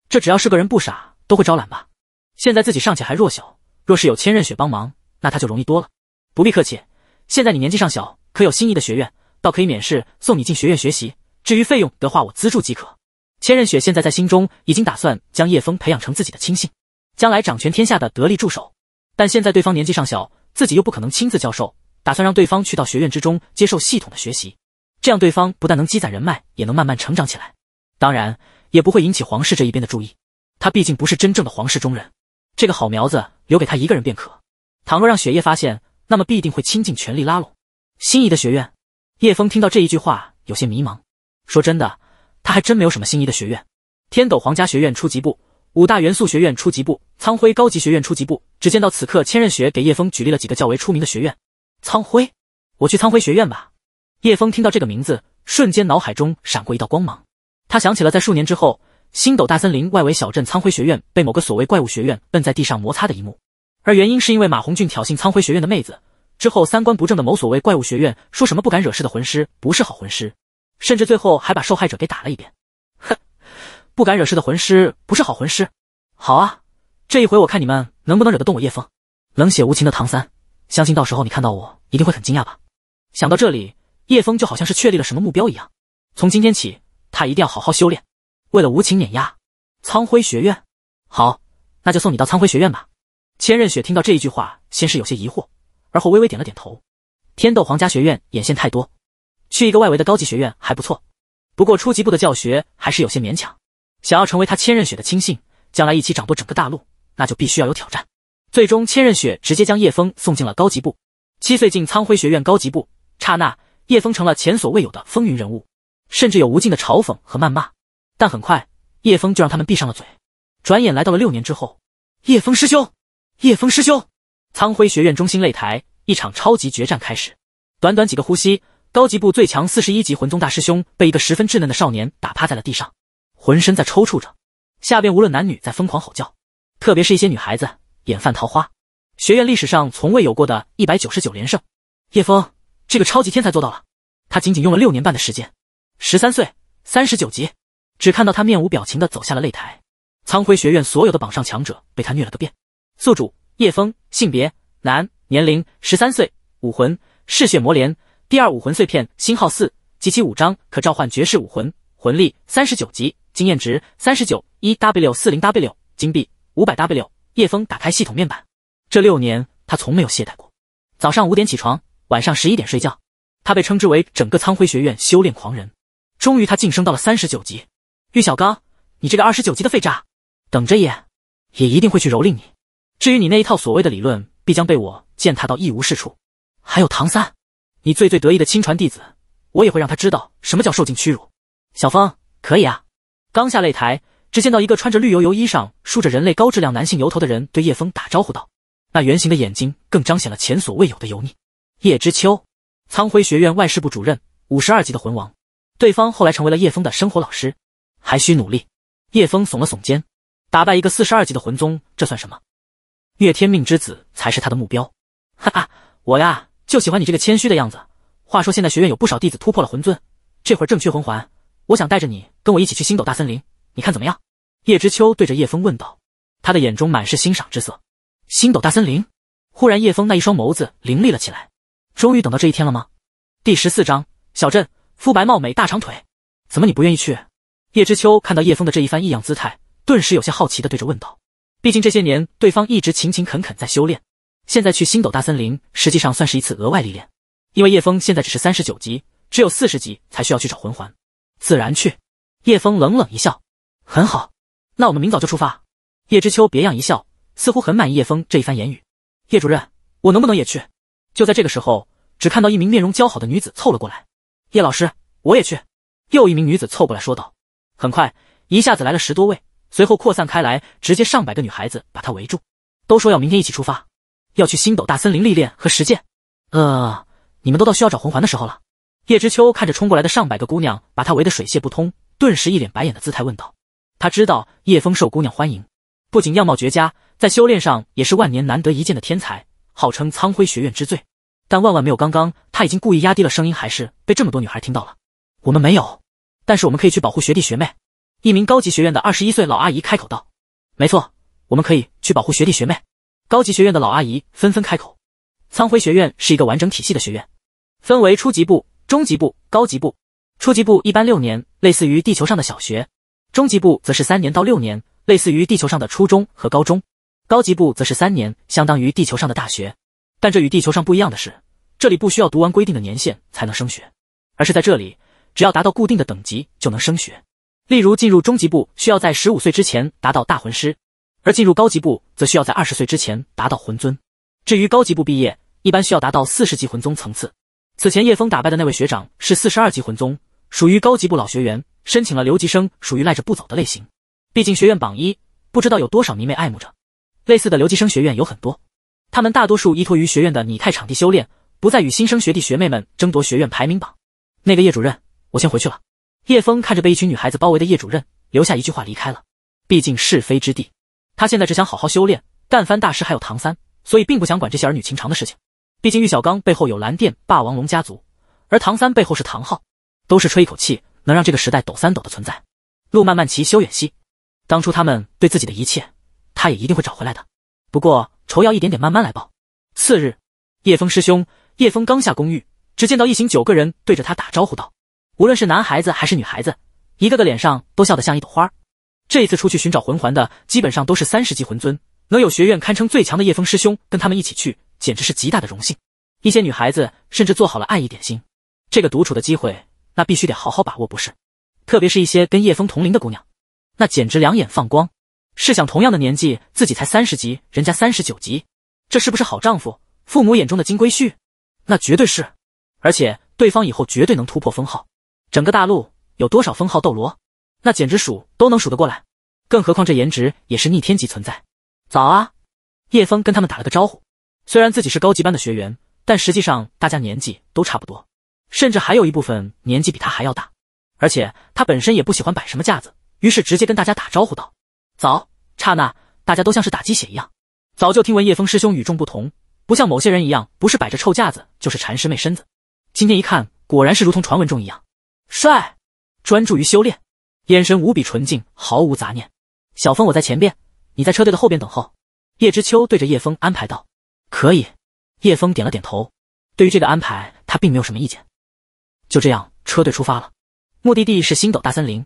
这只要是个人不傻都会招揽吧。现在自己尚且还弱小，若是有千仞雪帮忙，那他就容易多了。不必客气，现在你年纪尚小，可有心仪的学院，倒可以免试送你进学院学习。至于费用的话，我资助即可。千仞雪现在在心中已经打算将叶枫培养成自己的亲信，将来掌权天下的得力助手。但现在对方年纪尚小，自己又不可能亲自教授。打算让对方去到学院之中接受系统的学习，这样对方不但能积攒人脉，也能慢慢成长起来。当然，也不会引起皇室这一边的注意。他毕竟不是真正的皇室中人，这个好苗子留给他一个人便可。倘若让雪夜发现，那么必定会倾尽全力拉拢心仪的学院。叶枫听到这一句话，有些迷茫。说真的，他还真没有什么心仪的学院。天斗皇家学院初级部、五大元素学院初级部、苍辉高级学院初级部。只见到此刻，千仞雪给叶峰举例了几个较为出名的学院。苍辉，我去苍辉学院吧。叶峰听到这个名字，瞬间脑海中闪过一道光芒。他想起了在数年之后，星斗大森林外围小镇苍辉学院被某个所谓怪物学院摁在地上摩擦的一幕，而原因是因为马红俊挑衅苍辉学院的妹子，之后三观不正的某所谓怪物学院说什么不敢惹事的魂师不是好魂师，甚至最后还把受害者给打了一遍。哼，不敢惹事的魂师不是好魂师。好啊，这一回我看你们能不能惹得动我叶峰。冷血无情的唐三。相信到时候你看到我一定会很惊讶吧。想到这里，叶峰就好像是确立了什么目标一样。从今天起，他一定要好好修炼，为了无情碾压苍辉学院。好，那就送你到苍辉学院吧。千仞雪听到这一句话，先是有些疑惑，而后微微点了点头。天斗皇家学院眼线太多，去一个外围的高级学院还不错，不过初级部的教学还是有些勉强。想要成为他千仞雪的亲信，将来一起掌握整个大陆，那就必须要有挑战。最终，千仞雪直接将叶枫送进了高级部。七岁进苍辉学院高级部，刹那，叶枫成了前所未有的风云人物，甚至有无尽的嘲讽和谩骂。但很快，叶枫就让他们闭上了嘴。转眼来到了六年之后，叶枫师兄，叶枫师兄，苍辉学院中心擂台，一场超级决战开始。短短几个呼吸，高级部最强四十一级魂宗大师兄被一个十分稚嫩的少年打趴在了地上，浑身在抽搐着。下边无论男女在疯狂吼叫，特别是一些女孩子。眼泛桃花，学院历史上从未有过的一百九十九连胜，叶枫这个超级天才做到了。他仅仅用了六年半的时间，十三岁，三十九级。只看到他面无表情的走下了擂台。苍辉学院所有的榜上强者被他虐了个遍。宿主叶枫，性别男，年龄十三岁，武魂嗜血魔镰，第二武魂碎片星号四集齐五张，可召唤绝世武魂。魂力三十九级，经验值三十九一 w 四零 w，金币五百 w。叶峰打开系统面板，这六年他从没有懈怠过，早上五点起床，晚上十一点睡觉，他被称之为整个苍辉学院修炼狂人。终于，他晋升到了三十九级。玉小刚，你这个二十九级的废渣，等着也也一定会去蹂躏你。至于你那一套所谓的理论，必将被我践踏到一无是处。还有唐三，你最最得意的亲传弟子，我也会让他知道什么叫受尽屈辱。小峰，可以啊，刚下擂台。只见到一个穿着绿油油衣裳、梳着人类高质量男性油头的人对叶枫打招呼道：“那圆形的眼睛更彰显了前所未有的油腻。”叶知秋，苍辉学院外事部主任，五十二级的魂王。对方后来成为了叶枫的生活老师，还需努力。叶枫耸了耸肩，打败一个四十二级的魂宗，这算什么？月天命之子才是他的目标。哈哈，我呀，就喜欢你这个谦虚的样子。话说现在学院有不少弟子突破了魂尊，这会儿正缺魂环，我想带着你跟我一起去星斗大森林。你看怎么样？叶知秋对着叶枫问道，他的眼中满是欣赏之色。星斗大森林，忽然叶枫那一双眸子凌厉了起来。终于等到这一天了吗？第十四章小镇，肤白貌美大长腿，怎么你不愿意去？叶知秋看到叶枫的这一番异样姿态，顿时有些好奇的对着问道。毕竟这些年对方一直勤勤恳恳在修炼，现在去星斗大森林实际上算是一次额外历练。因为叶枫现在只是三十九级，只有四十级才需要去找魂环，自然去。叶枫冷冷一笑。很好，那我们明早就出发。叶知秋别样一笑，似乎很满意叶枫这一番言语。叶主任，我能不能也去？就在这个时候，只看到一名面容姣好的女子凑了过来。叶老师，我也去。又一名女子凑过来说道。很快，一下子来了十多位，随后扩散开来，直接上百个女孩子把她围住，都说要明天一起出发，要去星斗大森林历练和实践。呃，你们都到需要找魂环的时候了。叶知秋看着冲过来的上百个姑娘，把她围得水泄不通，顿时一脸白眼的姿态问道。他知道叶枫受姑娘欢迎，不仅样貌绝佳，在修炼上也是万年难得一见的天才，号称苍辉学院之最。但万万没有，刚刚他已经故意压低了声音，还是被这么多女孩听到了。我们没有，但是我们可以去保护学弟学妹。一名高级学院的二十一岁老阿姨开口道：“没错，我们可以去保护学弟学妹。”高级学院的老阿姨纷纷开口。苍辉学院是一个完整体系的学院，分为初级部、中级部、高级部。初级部一般六年，类似于地球上的小学。中级部则是三年到六年，类似于地球上的初中和高中；高级部则是三年，相当于地球上的大学。但这与地球上不一样的是，这里不需要读完规定的年限才能升学，而是在这里，只要达到固定的等级就能升学。例如，进入中级部需要在十五岁之前达到大魂师，而进入高级部则需要在二十岁之前达到魂尊。至于高级部毕业，一般需要达到四十级魂宗层次。此前叶枫打败的那位学长是四十二级魂宗，属于高级部老学员。申请了留级生属于赖着不走的类型，毕竟学院榜一不知道有多少迷妹爱慕着。类似的留级生学院有很多，他们大多数依托于学院的拟态场地修炼，不再与新生学弟学妹们争夺学院排名榜。那个叶主任，我先回去了。叶峰看着被一群女孩子包围的叶主任，留下一句话离开了。毕竟是非之地，他现在只想好好修炼。但凡大师还有唐三，所以并不想管这些儿女情长的事情。毕竟玉小刚背后有蓝电霸王龙家族，而唐三背后是唐昊，都是吹一口气。能让这个时代抖三抖的存在，路漫漫其修远兮。当初他们对自己的一切，他也一定会找回来的。不过仇要一点点慢慢来报。次日，叶枫师兄，叶枫刚下公寓，只见到一行九个人对着他打招呼道：“无论是男孩子还是女孩子，一个个脸上都笑得像一朵花。”这一次出去寻找魂环的，基本上都是三十级魂尊，能有学院堪称最强的叶枫师兄跟他们一起去，简直是极大的荣幸。一些女孩子甚至做好了爱意点心，这个独处的机会。那必须得好好把握，不是？特别是一些跟叶枫同龄的姑娘，那简直两眼放光。试想，同样的年纪，自己才三十级，人家三十九级，这是不是好丈夫、父母眼中的金龟婿？那绝对是！而且对方以后绝对能突破封号，整个大陆有多少封号斗罗？那简直数都能数得过来。更何况这颜值也是逆天级存在。早啊，叶枫跟他们打了个招呼。虽然自己是高级班的学员，但实际上大家年纪都差不多。甚至还有一部分年纪比他还要大，而且他本身也不喜欢摆什么架子，于是直接跟大家打招呼道：“早！”刹那，大家都像是打鸡血一样。早就听闻叶峰师兄与众不同，不像某些人一样，不是摆着臭架子，就是馋师妹身子。今天一看，果然是如同传闻中一样，帅，专注于修炼，眼神无比纯净，毫无杂念。小峰，我在前边，你在车队的后边等候。”叶知秋对着叶峰安排道。“可以。”叶峰点了点头，对于这个安排，他并没有什么意见。就这样，车队出发了，目的地是星斗大森林。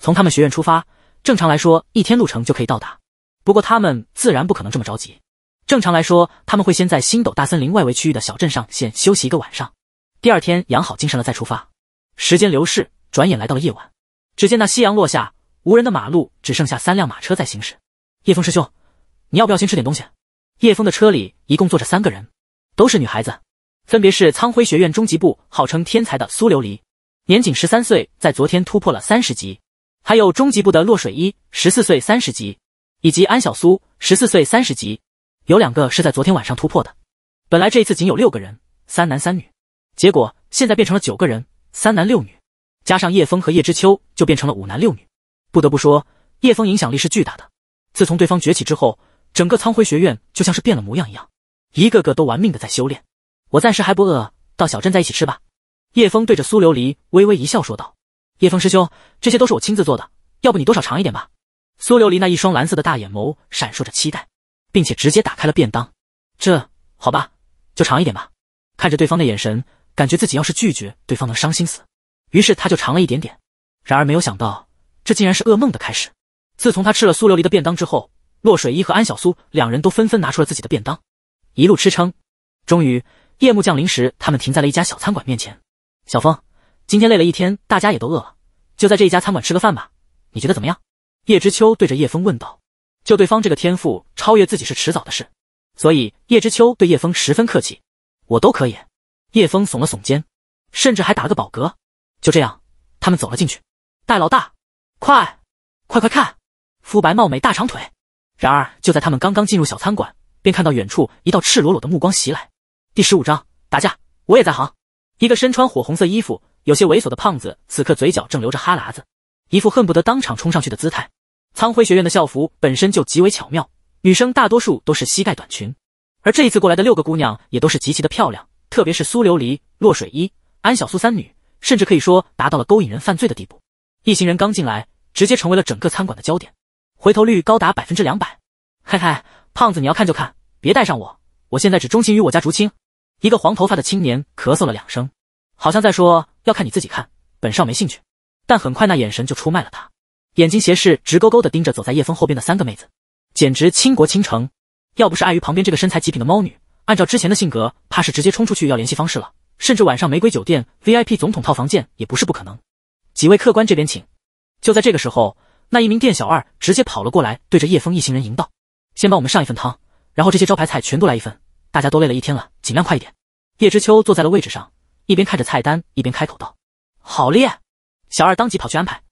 从他们学院出发，正常来说一天路程就可以到达。不过他们自然不可能这么着急。正常来说，他们会先在星斗大森林外围区域的小镇上先休息一个晚上，第二天养好精神了再出发。时间流逝，转眼来到了夜晚。只见那夕阳落下，无人的马路只剩下三辆马车在行驶。叶峰师兄，你要不要先吃点东西？叶峰的车里一共坐着三个人，都是女孩子。分别是苍辉学院中级部号称天才的苏琉璃，年仅十三岁，在昨天突破了三十级；还有中级部的洛水依，十四岁三十级，以及安小苏，十四岁三十级。有两个是在昨天晚上突破的。本来这一次仅有六个人，三男三女，结果现在变成了九个人，三男六女，加上叶枫和叶知秋，就变成了五男六女。不得不说，叶枫影响力是巨大的。自从对方崛起之后，整个苍辉学院就像是变了模样一样，一个个都玩命的在修炼。我暂时还不饿，到小镇再一起吃吧。叶峰对着苏琉璃微微一笑说道：“叶峰师兄，这些都是我亲自做的，要不你多少尝一点吧？”苏琉璃那一双蓝色的大眼眸闪烁着期待，并且直接打开了便当。这好吧，就尝一点吧。看着对方的眼神，感觉自己要是拒绝对方能伤心死。于是他就尝了一点点。然而没有想到，这竟然是噩梦的开始。自从他吃了苏琉璃的便当之后，洛水依和安小苏两人都纷纷拿出了自己的便当，一路吃撑，终于。夜幕降临时，他们停在了一家小餐馆面前。小峰，今天累了一天，大家也都饿了，就在这一家餐馆吃个饭吧，你觉得怎么样？叶知秋对着叶峰问道。就对方这个天赋，超越自己是迟早的事，所以叶知秋对叶峰十分客气。我都可以。叶峰耸了耸肩，甚至还打了个饱嗝。就这样，他们走了进去。戴老大，快，快快看，肤白貌美大长腿。然而，就在他们刚刚进入小餐馆，便看到远处一道赤裸裸的目光袭来。第十五章打架，我也在行。一个身穿火红色衣服、有些猥琐的胖子，此刻嘴角正流着哈喇子，一副恨不得当场冲上去的姿态。苍辉学院的校服本身就极为巧妙，女生大多数都是膝盖短裙，而这一次过来的六个姑娘也都是极其的漂亮，特别是苏琉璃、洛水依、安小苏三女，甚至可以说达到了勾引人犯罪的地步。一行人刚进来，直接成为了整个餐馆的焦点，回头率高达百分之两百。嘿嘿，胖子，你要看就看，别带上我，我现在只钟情于我家竹青。一个黄头发的青年咳嗽了两声，好像在说要看你自己看，本少没兴趣。但很快那眼神就出卖了他，眼睛斜视，直勾勾的盯着走在叶枫后边的三个妹子，简直倾国倾城。要不是碍于旁边这个身材极品的猫女，按照之前的性格，怕是直接冲出去要联系方式了，甚至晚上玫瑰酒店 VIP 总统套房见也不是不可能。几位客官这边请。就在这个时候，那一名店小二直接跑了过来，对着叶枫一行人迎道：“先帮我们上一份汤，然后这些招牌菜全都来一份。”大家都累了一天了，尽量快一点。叶知秋坐在了位置上，一边看着菜单，一边开口道：“好害。小二当即跑去安排。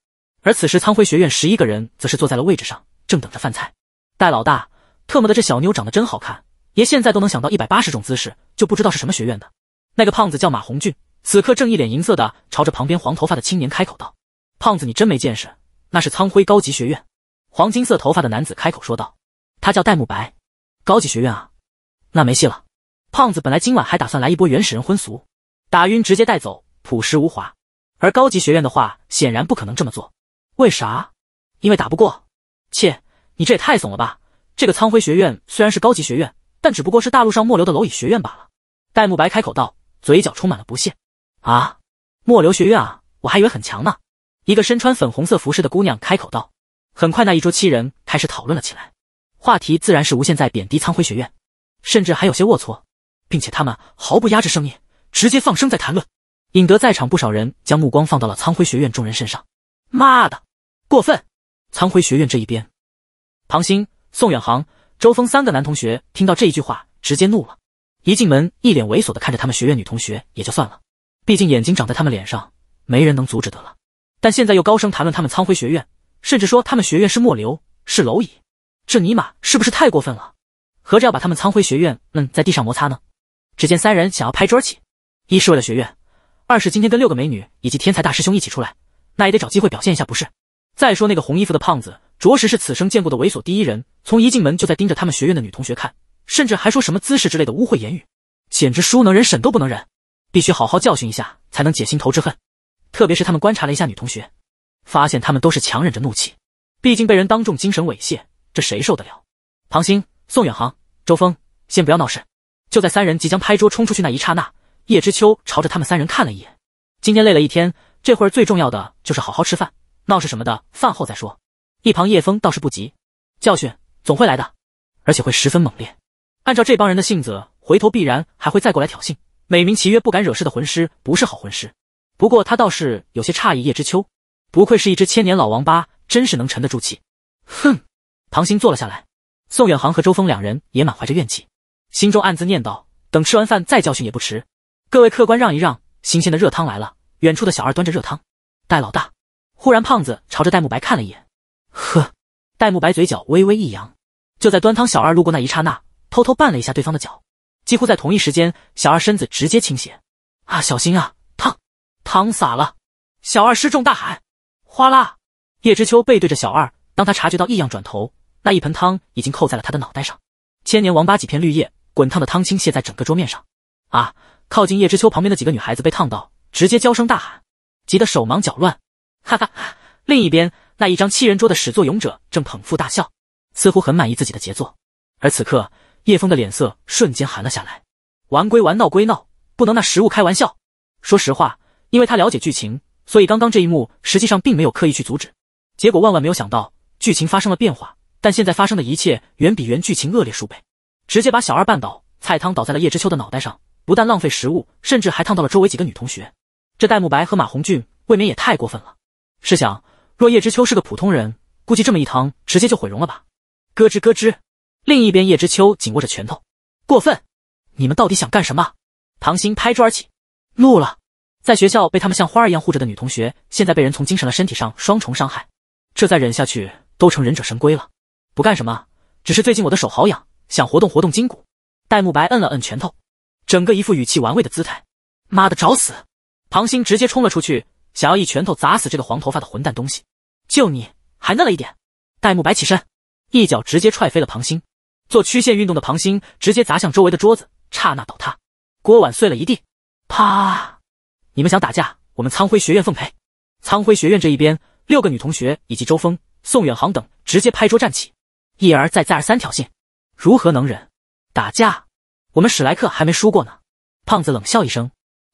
而此时，苍辉学院十一个人则是坐在了位置上，正等着饭菜。戴老大，特么的这小妞长得真好看，爷现在都能想到一百八十种姿势，就不知道是什么学院的。那个胖子叫马红俊，此刻正一脸银色的朝着旁边黄头发的青年开口道：“胖子，你真没见识，那是苍辉高级学院。”黄金色头发的男子开口说道：“他叫戴沐白，高级学院啊。”那没戏了，胖子本来今晚还打算来一波原始人婚俗，打晕直接带走，朴实无华。而高级学院的话，显然不可能这么做。为啥？因为打不过。切，你这也太怂了吧！这个苍辉学院虽然是高级学院，但只不过是大陆上末流的蝼蚁学院罢了。戴沐白开口道，嘴角充满了不屑。啊，末流学院啊，我还以为很强呢。一个身穿粉红色服饰的姑娘开口道。很快，那一桌七人开始讨论了起来，话题自然是无限在贬低苍辉学院。甚至还有些龌龊，并且他们毫不压制声音，直接放声在谈论，引得在场不少人将目光放到了苍辉学院众人身上。妈的，过分！苍辉学院这一边，唐鑫、宋远航、周峰三个男同学听到这一句话，直接怒了。一进门，一脸猥琐的看着他们学院女同学也就算了，毕竟眼睛长在他们脸上，没人能阻止得了。但现在又高声谈论他们苍辉学院，甚至说他们学院是末流，是蝼蚁，这尼玛是不是太过分了？合着要把他们苍辉学院摁在地上摩擦呢？只见三人想要拍桌起，一是为了学院，二是今天跟六个美女以及天才大师兄一起出来，那也得找机会表现一下，不是？再说那个红衣服的胖子，着实是此生见过的猥琐第一人，从一进门就在盯着他们学院的女同学看，甚至还说什么姿势之类的污秽言语，简直叔能忍，婶都不能忍，必须好好教训一下，才能解心头之恨。特别是他们观察了一下女同学，发现他们都是强忍着怒气，毕竟被人当众精神猥亵，这谁受得了？庞星。宋远航、周峰，先不要闹事。就在三人即将拍桌冲出去那一刹那，叶知秋朝着他们三人看了一眼。今天累了一天，这会儿最重要的就是好好吃饭，闹事什么的，饭后再说。一旁叶峰倒是不急，教训总会来的，而且会十分猛烈。按照这帮人的性子，回头必然还会再过来挑衅。美名其曰不敢惹事的魂师，不是好魂师。不过他倒是有些诧异，叶知秋不愧是一只千年老王八，真是能沉得住气。哼！唐鑫坐了下来。宋远航和周峰两人也满怀着怨气，心中暗自念道：“等吃完饭再教训也不迟。”各位客官让一让，新鲜的热汤来了。远处的小二端着热汤，戴老大忽然，胖子朝着戴沐白看了一眼，呵，戴沐白嘴角微微一扬。就在端汤小二路过那一刹那，偷偷绊了一下对方的脚。几乎在同一时间，小二身子直接倾斜，“啊，小心啊，烫，汤洒了！”小二失重大喊，哗啦。叶知秋背对着小二，当他察觉到异样，转头。那一盆汤已经扣在了他的脑袋上，千年王八几片绿叶，滚烫的汤倾泻在整个桌面上。啊！靠近叶知秋旁边的几个女孩子被烫到，直接娇声大喊，急得手忙脚乱。哈哈哈！另一边，那一张七人桌的始作俑者正捧腹大笑，似乎很满意自己的杰作。而此刻，叶枫的脸色瞬间寒了下来。玩归玩，闹归闹，不能拿食物开玩笑。说实话，因为他了解剧情，所以刚刚这一幕实际上并没有刻意去阻止。结果万万没有想到，剧情发生了变化。但现在发生的一切远比原剧情恶劣数倍，直接把小二绊倒，菜汤倒在了叶知秋的脑袋上，不但浪费食物，甚至还烫到了周围几个女同学。这戴沐白和马红俊未免也太过分了。试想，若叶知秋是个普通人，估计这么一烫直接就毁容了吧。咯吱咯吱，另一边叶知秋紧握着拳头，过分！你们到底想干什么？唐心拍桌而起，怒了。在学校被他们像花儿一样护着的女同学，现在被人从精神了身体上双重伤害，这再忍下去都成忍者神龟了。不干什么，只是最近我的手好痒，想活动活动筋骨。戴沐白摁了摁拳头，整个一副语气玩味的姿态。妈的，找死！庞星直接冲了出去，想要一拳头砸死这个黄头发的混蛋东西。就你还嫩了一点！戴沐白起身，一脚直接踹飞了庞星。做曲线运动的庞星直接砸向周围的桌子，刹那倒塌，锅碗碎了一地。啪！你们想打架，我们苍辉学院奉陪。苍辉学院这一边，六个女同学以及周峰、宋远航等直接拍桌站起。一而再再而三挑衅，如何能忍？打架，我们史莱克还没输过呢。胖子冷笑一声：“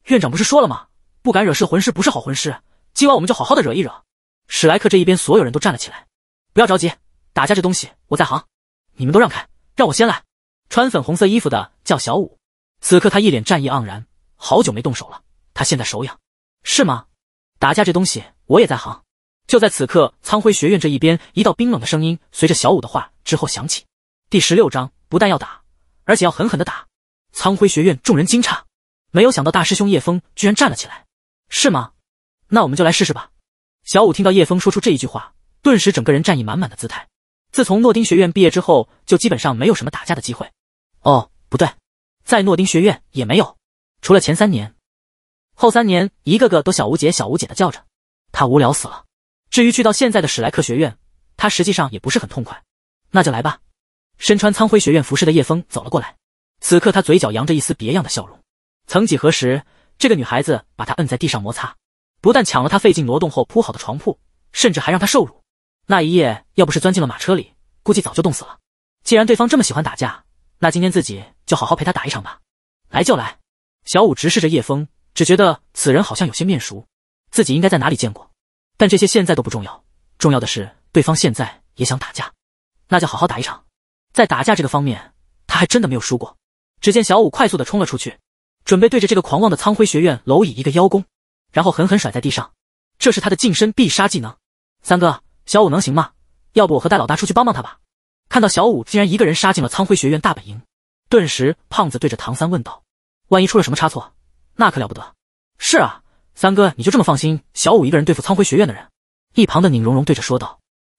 院长不是说了吗？不敢惹事魂师不是好魂师。今晚我们就好好的惹一惹。”史莱克这一边所有人都站了起来。不要着急，打架这东西我在行。你们都让开，让我先来。穿粉红色衣服的叫小五，此刻他一脸战意盎然。好久没动手了，他现在手痒，是吗？打架这东西我也在行。就在此刻，苍辉学院这一边，一道冰冷的声音随着小舞的话之后响起。第十六章，不但要打，而且要狠狠的打。苍辉学院众人惊诧，没有想到大师兄叶峰居然站了起来。是吗？那我们就来试试吧。小舞听到叶峰说出这一句话，顿时整个人战意满满的姿态。自从诺丁学院毕业之后，就基本上没有什么打架的机会。哦，不对，在诺丁学院也没有，除了前三年，后三年一个个都小吴姐、小吴姐的叫着，他无聊死了。至于去到现在的史莱克学院，他实际上也不是很痛快。那就来吧。身穿苍辉学院服饰的叶枫走了过来，此刻他嘴角扬着一丝别样的笑容。曾几何时，这个女孩子把他摁在地上摩擦，不但抢了他费劲挪动后铺好的床铺，甚至还让他受辱。那一夜，要不是钻进了马车里，估计早就冻死了。既然对方这么喜欢打架，那今天自己就好好陪他打一场吧。来就来。小舞直视着叶枫，只觉得此人好像有些面熟，自己应该在哪里见过？但这些现在都不重要，重要的是对方现在也想打架，那就好好打一场。在打架这个方面，他还真的没有输过。只见小五快速的冲了出去，准备对着这个狂妄的苍辉学院蝼蚁一个邀功，然后狠狠甩在地上。这是他的近身必杀技能。三哥，小五能行吗？要不我和戴老大出去帮帮他吧。看到小五竟然一个人杀进了苍辉学院大本营，顿时胖子对着唐三问道：“万一出了什么差错，那可了不得。”是啊。三哥，你就这么放心小五一个人对付苍辉学院的人？一旁的宁荣荣对着说道：“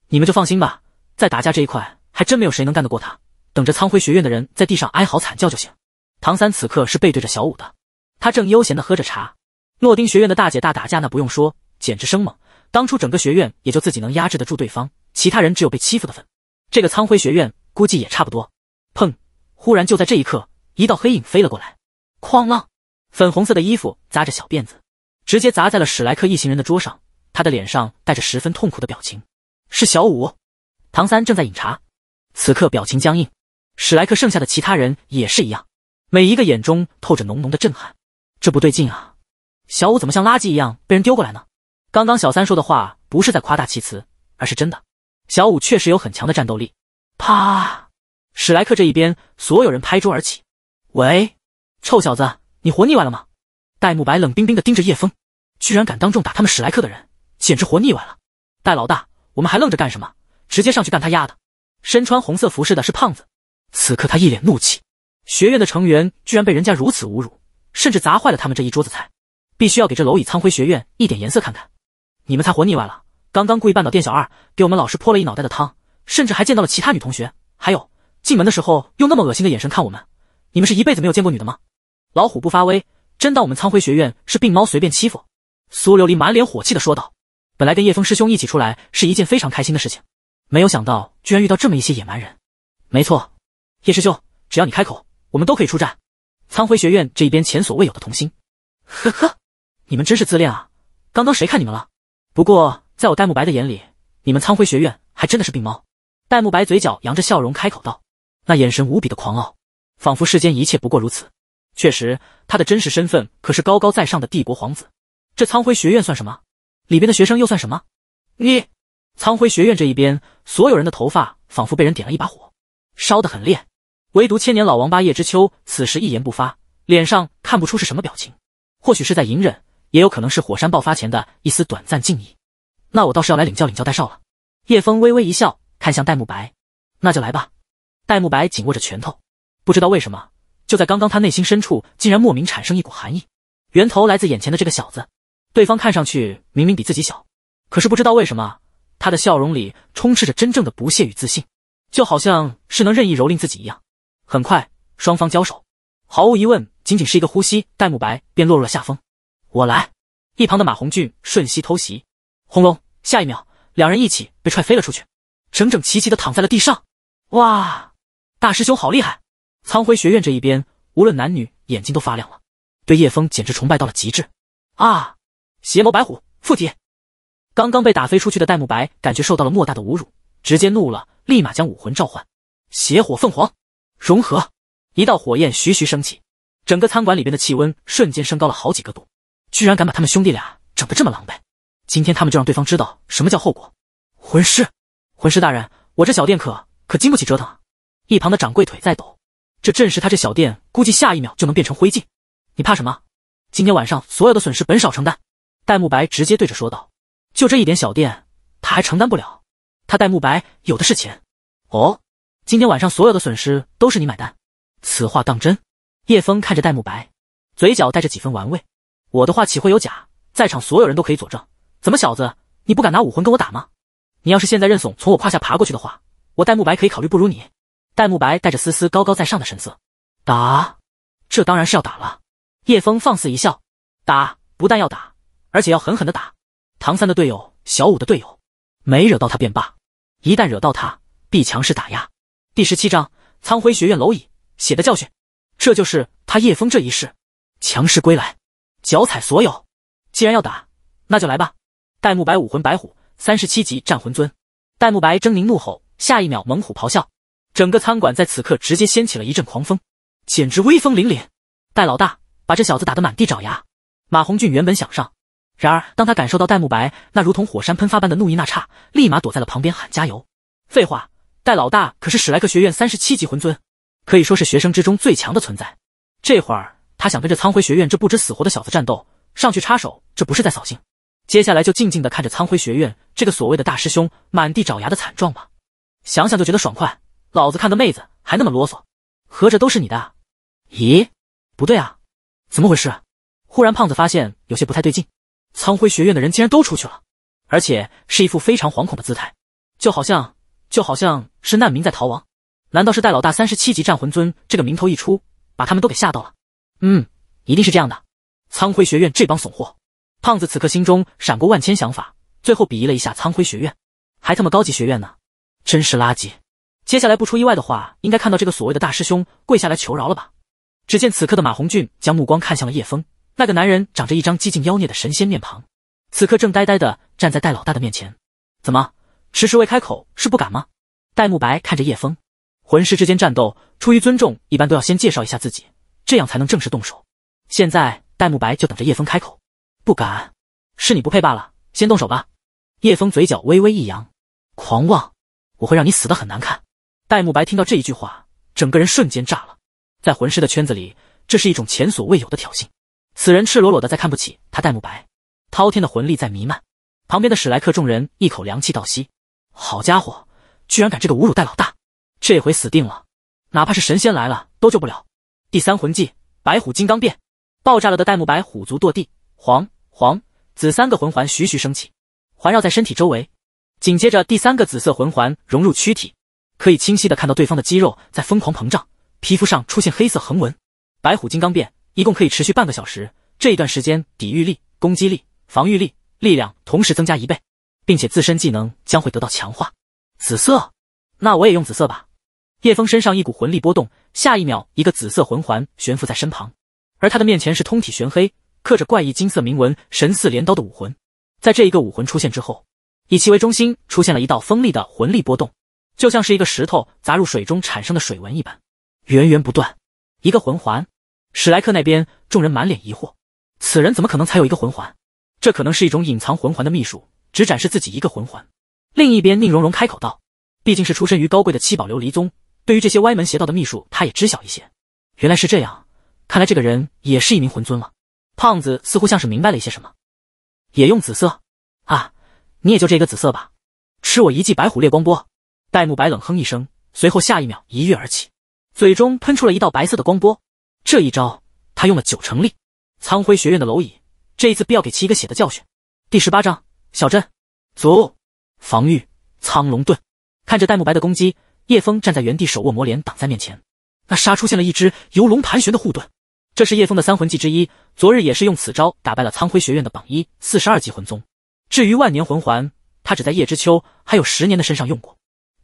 你们就放心吧，在打架这一块，还真没有谁能干得过他。等着苍辉学院的人在地上哀嚎惨叫就行。”唐三此刻是背对着小五的，他正悠闲的喝着茶。诺丁学院的大姐大打架那不用说，简直生猛。当初整个学院也就自己能压制得住对方，其他人只有被欺负的份。这个苍辉学院估计也差不多。砰！忽然就在这一刻，一道黑影飞了过来，哐啷，粉红色的衣服扎着小辫子。直接砸在了史莱克一行人的桌上，他的脸上带着十分痛苦的表情。是小五，唐三正在饮茶，此刻表情僵硬。史莱克剩下的其他人也是一样，每一个眼中透着浓浓的震撼。这不对劲啊，小五怎么像垃圾一样被人丢过来呢？刚刚小三说的话不是在夸大其词，而是真的。小五确实有很强的战斗力。啪！史莱克这一边所有人拍桌而起。喂，臭小子，你活腻歪了吗？戴沐白冷冰冰的盯着叶枫，居然敢当众打他们史莱克的人，简直活腻歪了。戴老大，我们还愣着干什么？直接上去干他丫的！身穿红色服饰的是胖子，此刻他一脸怒气。学院的成员居然被人家如此侮辱，甚至砸坏了他们这一桌子菜，必须要给这蝼蚁苍辉学院一点颜色看看！你们才活腻歪了！刚刚故意绊倒店小二，给我们老师泼了一脑袋的汤，甚至还见到了其他女同学，还有进门的时候用那么恶心的眼神看我们，你们是一辈子没有见过女的吗？老虎不发威！真当我们苍辉学院是病猫随便欺负？苏琉璃满脸火气的说道。本来跟叶峰师兄一起出来是一件非常开心的事情，没有想到居然遇到这么一些野蛮人。没错，叶师兄，只要你开口，我们都可以出战。苍辉学院这一边前所未有的童心。呵呵，你们真是自恋啊！刚刚谁看你们了？不过在我戴沐白的眼里，你们苍辉学院还真的是病猫。戴沐白嘴角扬着笑容开口道，那眼神无比的狂傲，仿佛世间一切不过如此。确实，他的真实身份可是高高在上的帝国皇子。这苍辉学院算什么？里边的学生又算什么？你，苍辉学院这一边所有人的头发仿佛被人点了一把火，烧得很烈。唯独千年老王八叶知秋此时一言不发，脸上看不出是什么表情，或许是在隐忍，也有可能是火山爆发前的一丝短暂静谧。那我倒是要来领教领教戴少了。叶枫微微一笑，看向戴沐白：“那就来吧。”戴沐白紧握着拳头，不知道为什么。就在刚刚，他内心深处竟然莫名产生一股寒意，源头来自眼前的这个小子。对方看上去明明比自己小，可是不知道为什么，他的笑容里充斥着真正的不屑与自信，就好像是能任意蹂躏自己一样。很快，双方交手，毫无疑问，仅仅是一个呼吸，戴沐白便落入了下风。我来，一旁的马红俊瞬息偷袭，轰隆！下一秒，两人一起被踹飞了出去，整整齐齐的躺在了地上。哇，大师兄好厉害！苍辉学院这一边，无论男女，眼睛都发亮了，对叶枫简直崇拜到了极致。啊！邪眸白虎附体，刚刚被打飞出去的戴沐白感觉受到了莫大的侮辱，直接怒了，立马将武魂召唤，邪火凤凰融合，一道火焰徐徐升起，整个餐馆里边的气温瞬间升高了好几个度。居然敢把他们兄弟俩整得这么狼狈，今天他们就让对方知道什么叫后果。魂师，魂师大人，我这小店可可经不起折腾。一旁的掌柜腿在抖。这阵势，他这小店，估计下一秒就能变成灰烬。你怕什么？今天晚上所有的损失本少承担。戴沐白直接对着说道，就这一点小店，他还承担不了。他戴沐白有的是钱。哦，今天晚上所有的损失都是你买单。此话当真？叶枫看着戴沐白，嘴角带着几分玩味。我的话岂会有假？在场所有人都可以作证。怎么小子，你不敢拿武魂跟我打吗？你要是现在认怂从我胯下爬过去的话，我戴沐白可以考虑不如你。戴沐白带着丝丝高高在上的神色，打，这当然是要打了。叶枫放肆一笑，打，不但要打，而且要狠狠的打。唐三的队友，小舞的队友，没惹到他便罢，一旦惹到他，必强势打压。第十七章：苍辉学院蝼蚁血的教训，这就是他叶枫这一世强势归来，脚踩所有。既然要打，那就来吧。戴沐白武魂白虎，三十七级战魂尊。戴沐白狰狞怒吼，下一秒猛虎咆哮。整个餐馆在此刻直接掀起了一阵狂风，简直威风凛凛。戴老大把这小子打得满地找牙。马红俊原本想上，然而当他感受到戴沐白那如同火山喷发般的怒意，那刹立马躲在了旁边喊加油。废话，戴老大可是史莱克学院三十七级魂尊，可以说是学生之中最强的存在。这会儿他想跟着苍辉学院这不知死活的小子战斗，上去插手，这不是在扫兴？接下来就静静的看着苍辉学院这个所谓的大师兄满地找牙的惨状吧，想想就觉得爽快。老子看个妹子还那么啰嗦，合着都是你的？咦，不对啊，怎么回事？忽然胖子发现有些不太对劲，苍辉学院的人竟然都出去了，而且是一副非常惶恐的姿态，就好像，就好像是难民在逃亡。难道是戴老大三十七级战魂尊这个名头一出，把他们都给吓到了？嗯，一定是这样的。苍辉学院这帮怂货，胖子此刻心中闪过万千想法，最后鄙夷了一下苍辉学院，还他妈高级学院呢，真是垃圾。接下来不出意外的话，应该看到这个所谓的大师兄跪下来求饶了吧？只见此刻的马红俊将目光看向了叶枫，那个男人长着一张激进妖孽的神仙面庞，此刻正呆呆的站在戴老大的面前。怎么迟迟未开口，是不敢吗？戴沐白看着叶枫，魂师之间战斗，出于尊重，一般都要先介绍一下自己，这样才能正式动手。现在戴沐白就等着叶枫开口。不敢，是你不配罢了。先动手吧。叶枫嘴角微微一扬，狂妄，我会让你死的很难看。戴沐白听到这一句话，整个人瞬间炸了。在魂师的圈子里，这是一种前所未有的挑衅。此人赤裸裸的在看不起他。戴沐白滔天的魂力在弥漫，旁边的史莱克众人一口凉气倒吸：“好家伙，居然敢这个侮辱戴老大，这回死定了！哪怕是神仙来了都救不了。”第三魂技，白虎金刚变，爆炸了的戴沐白虎足跺地，黄、黄、紫三个魂环徐徐升起，环绕在身体周围。紧接着，第三个紫色魂环融入躯体。可以清晰的看到对方的肌肉在疯狂膨胀，皮肤上出现黑色横纹。白虎金刚变一共可以持续半个小时，这一段时间，抵御力、攻击力、防御力、力量同时增加一倍，并且自身技能将会得到强化。紫色，那我也用紫色吧。叶枫身上一股魂力波动，下一秒，一个紫色魂环悬浮在身旁，而他的面前是通体玄黑、刻着怪异金色铭文、神似镰刀的武魂。在这一个武魂出现之后，以其为中心出现了一道锋利的魂力波动。就像是一个石头砸入水中产生的水纹一般，源源不断。一个魂环，史莱克那边众人满脸疑惑：此人怎么可能才有一个魂环？这可能是一种隐藏魂环的秘术，只展示自己一个魂环。另一边，宁荣荣开口道：“毕竟是出身于高贵的七宝琉璃宗，对于这些歪门邪道的秘术，他也知晓一些。原来是这样，看来这个人也是一名魂尊了。”胖子似乎像是明白了一些什么，也用紫色啊，你也就这个紫色吧，吃我一记白虎烈光波！戴沐白冷哼一声，随后下一秒一跃而起，嘴中喷出了一道白色的光波。这一招他用了九成力。苍辉学院的蝼蚁，这一次必要给其一个血的教训。第十八章：小镇。足防御苍龙盾。看着戴沐白的攻击，叶枫站在原地，手握魔镰挡在面前。那沙出现了一只游龙盘旋的护盾，这是叶枫的三魂技之一。昨日也是用此招打败了苍辉学院的榜一四十二级魂宗。至于万年魂环，他只在叶知秋还有十年的身上用过。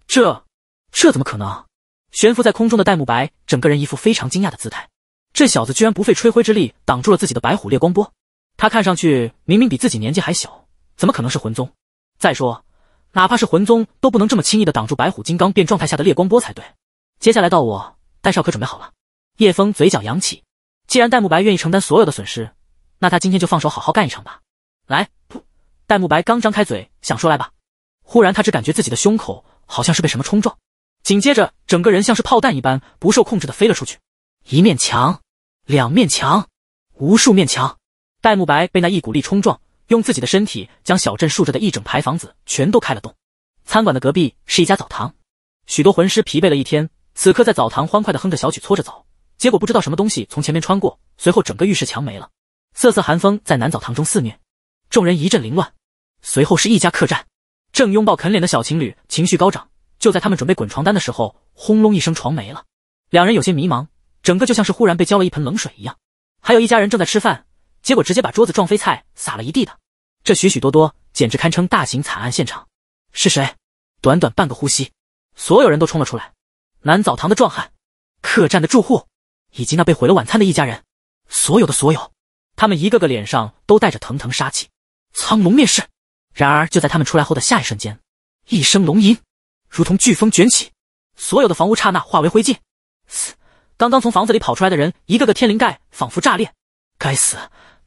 这，这怎么可能？悬浮在空中的戴沐白整个人一副非常惊讶的姿态。这小子居然不费吹灰之力挡住了自己的白虎烈光波。他看上去明明比自己年纪还小，怎么可能是魂宗？再说，哪怕是魂宗都不能这么轻易的挡住白虎金刚变状态下的烈光波才对。接下来到我，戴少可准备好了？叶枫嘴角扬起，既然戴沐白愿意承担所有的损失，那他今天就放手好好干一场吧。来，戴沐白刚张开嘴想说来吧。忽然，他只感觉自己的胸口好像是被什么冲撞，紧接着整个人像是炮弹一般不受控制的飞了出去。一面墙，两面墙，无数面墙，戴沐白被那一股力冲撞，用自己的身体将小镇竖着的一整排房子全都开了洞。餐馆的隔壁是一家澡堂，许多魂师疲惫了一天，此刻在澡堂欢快的哼着小曲搓着澡，结果不知道什么东西从前面穿过，随后整个浴室墙没了。瑟瑟寒风在南澡堂中肆虐，众人一阵凌乱。随后是一家客栈。正拥抱啃脸的小情侣情绪高涨，就在他们准备滚床单的时候，轰隆一声床没了，两人有些迷茫，整个就像是忽然被浇了一盆冷水一样。还有一家人正在吃饭，结果直接把桌子撞飞，菜洒了一地的。这许许多多，简直堪称大型惨案现场。是谁？短短半个呼吸，所有人都冲了出来。南澡堂的壮汉，客栈的住户，以及那被毁了晚餐的一家人，所有的所有，他们一个个脸上都带着腾腾杀气，苍龙灭世。然而就在他们出来后的下一瞬间，一声龙吟，如同飓风卷起，所有的房屋刹那化为灰烬。嘶，刚刚从房子里跑出来的人一个个天灵盖仿佛炸裂。该死，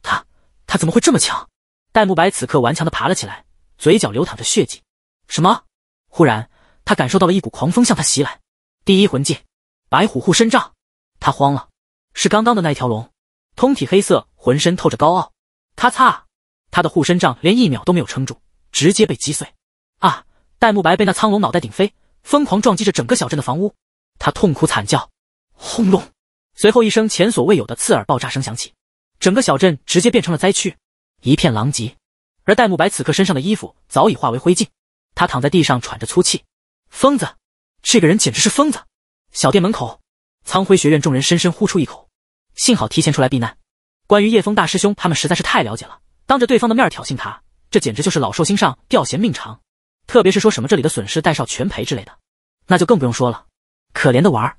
他他怎么会这么强？戴沐白此刻顽强的爬了起来，嘴角流淌着血迹。什么？忽然他感受到了一股狂风向他袭来。第一魂技，白虎护身杖。他慌了，是刚刚的那条龙，通体黑色，浑身透着高傲。咔嚓，他的护身杖连一秒都没有撑住。直接被击碎！啊！戴沐白被那苍龙脑袋顶飞，疯狂撞击着整个小镇的房屋，他痛苦惨叫。轰隆！随后一声前所未有的刺耳爆炸声响起，整个小镇直接变成了灾区，一片狼藉。而戴沐白此刻身上的衣服早已化为灰烬，他躺在地上喘着粗气。疯子！这个人简直是疯子！小店门口，苍辉学院众人深深呼出一口，幸好提前出来避难。关于叶枫大师兄，他们实在是太了解了，当着对方的面挑衅他。这简直就是老寿星上吊，嫌命长。特别是说什么这里的损失戴少全赔之类的，那就更不用说了。可怜的娃儿，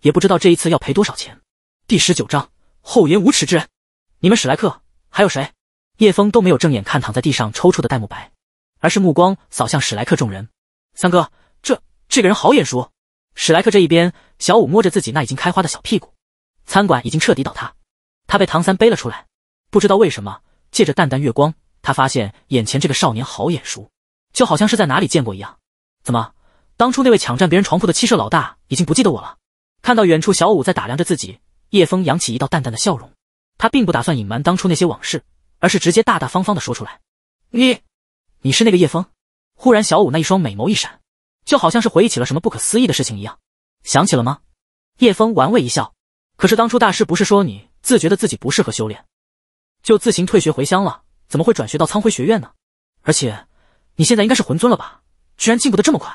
也不知道这一次要赔多少钱。第十九章，厚颜无耻之人，你们史莱克还有谁？叶枫都没有正眼看躺在地上抽搐的戴沐白，而是目光扫向史莱克众人。三哥，这这个人好眼熟。史莱克这一边，小舞摸着自己那已经开花的小屁股。餐馆已经彻底倒塌，他被唐三背了出来。不知道为什么，借着淡淡月光。他发现眼前这个少年好眼熟，就好像是在哪里见过一样。怎么，当初那位抢占别人床铺的七舍老大已经不记得我了？看到远处小五在打量着自己，叶枫扬起一道淡淡的笑容。他并不打算隐瞒当初那些往事，而是直接大大方方的说出来。你，你是那个叶枫。”忽然，小五那一双美眸一闪，就好像是回忆起了什么不可思议的事情一样。想起了吗？叶枫玩味一笑。可是当初大师不是说你自觉得自己不适合修炼，就自行退学回乡了？怎么会转学到苍辉学院呢？而且你现在应该是魂尊了吧？居然进步的这么快！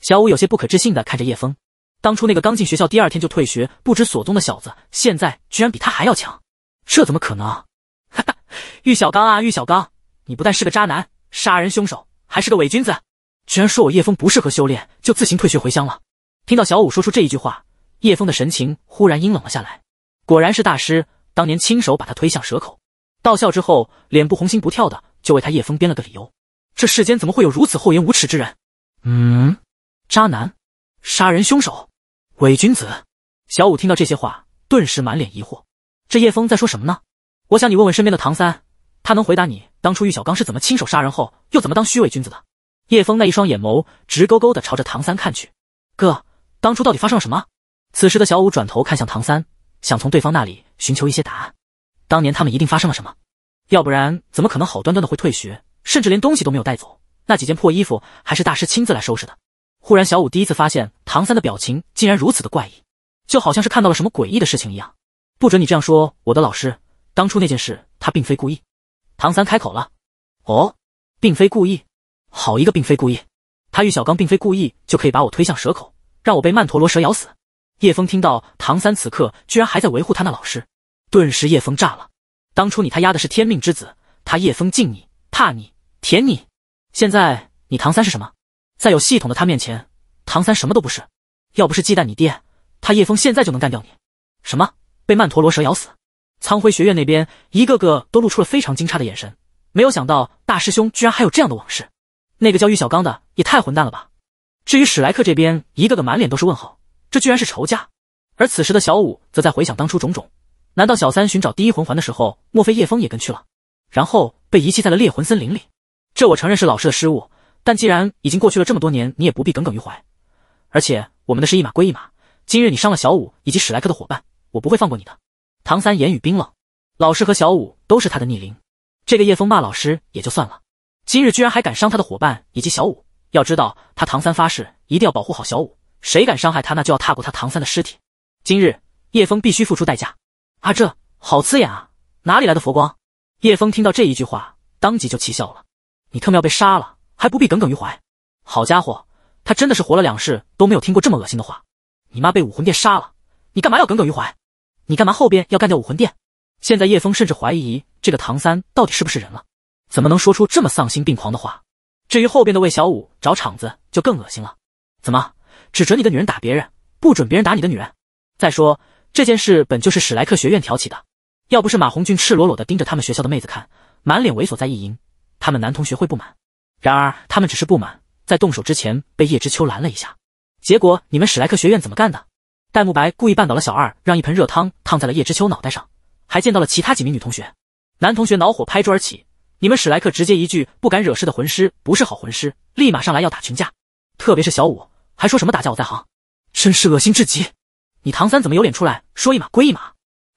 小五有些不可置信的看着叶峰，当初那个刚进学校第二天就退学不知所踪的小子，现在居然比他还要强，这怎么可能？哈哈，玉小刚啊玉小刚，你不但是个渣男、杀人凶手，还是个伪君子，居然说我叶峰不适合修炼就自行退学回乡了。听到小五说出这一句话，叶峰的神情忽然阴冷了下来，果然是大师当年亲手把他推向蛇口。到校之后，脸不红心不跳的，就为他叶枫编了个理由。这世间怎么会有如此厚颜无耻之人？嗯，渣男，杀人凶手，伪君子。小五听到这些话，顿时满脸疑惑。这叶枫在说什么呢？我想你问问身边的唐三，他能回答你当初玉小刚是怎么亲手杀人，后又怎么当虚伪君子的。叶枫那一双眼眸直勾勾的朝着唐三看去。哥，当初到底发生了什么？此时的小五转头看向唐三，想从对方那里寻求一些答案。当年他们一定发生了什么，要不然怎么可能好端端的会退学，甚至连东西都没有带走？那几件破衣服还是大师亲自来收拾的。忽然，小五第一次发现唐三的表情竟然如此的怪异，就好像是看到了什么诡异的事情一样。不准你这样说我的老师，当初那件事他并非故意。唐三开口了：“哦，并非故意，好一个并非故意，他玉小刚并非故意就可以把我推向蛇口，让我被曼陀罗蛇咬死。”叶峰听到唐三此刻居然还在维护他那老师。顿时，叶风炸了。当初你他丫的是天命之子，他叶风敬你、怕你、舔你。现在你唐三是什么？在有系统的他面前，唐三什么都不是。要不是忌惮你爹，他叶风现在就能干掉你。什么？被曼陀罗蛇咬死？苍辉学院那边一个个都露出了非常惊诧的眼神，没有想到大师兄居然还有这样的往事。那个叫玉小刚的也太混蛋了吧！至于史莱克这边，一个个满脸都是问号，这居然是仇家。而此时的小五则在回想当初种种。难道小三寻找第一魂环的时候，莫非叶枫也跟去了，然后被遗弃在了猎魂森林里？这我承认是老师的失误，但既然已经过去了这么多年，你也不必耿耿于怀。而且我们的事一码归一码，今日你伤了小五以及史莱克的伙伴，我不会放过你的。唐三言语冰冷，老师和小五都是他的逆鳞。这个叶枫骂老师也就算了，今日居然还敢伤他的伙伴以及小五。要知道他唐三发誓一定要保护好小五，谁敢伤害他，那就要踏过他唐三的尸体。今日叶枫必须付出代价。啊，这好刺眼啊！哪里来的佛光？叶枫听到这一句话，当即就气笑了。你特喵被杀了，还不必耿耿于怀？好家伙，他真的是活了两世都没有听过这么恶心的话。你妈被武魂殿杀了，你干嘛要耿耿于怀？你干嘛后边要干掉武魂殿？现在叶枫甚至怀疑这个唐三到底是不是人了，怎么能说出这么丧心病狂的话？至于后边的魏小舞找场子，就更恶心了。怎么只准你的女人打别人，不准别人打你的女人？再说。这件事本就是史莱克学院挑起的，要不是马红俊赤裸裸的盯着他们学校的妹子看，满脸猥琐在意淫，他们男同学会不满。然而他们只是不满，在动手之前被叶知秋拦了一下。结果你们史莱克学院怎么干的？戴沐白故意绊倒了小二，让一盆热汤烫在了叶知秋脑袋上，还见到了其他几名女同学。男同学恼火，拍桌而起：“你们史莱克直接一句不敢惹事的魂师不是好魂师，立马上来要打群架。特别是小五，还说什么打架我在行，真是恶心至极。”你唐三怎么有脸出来说一码归一码？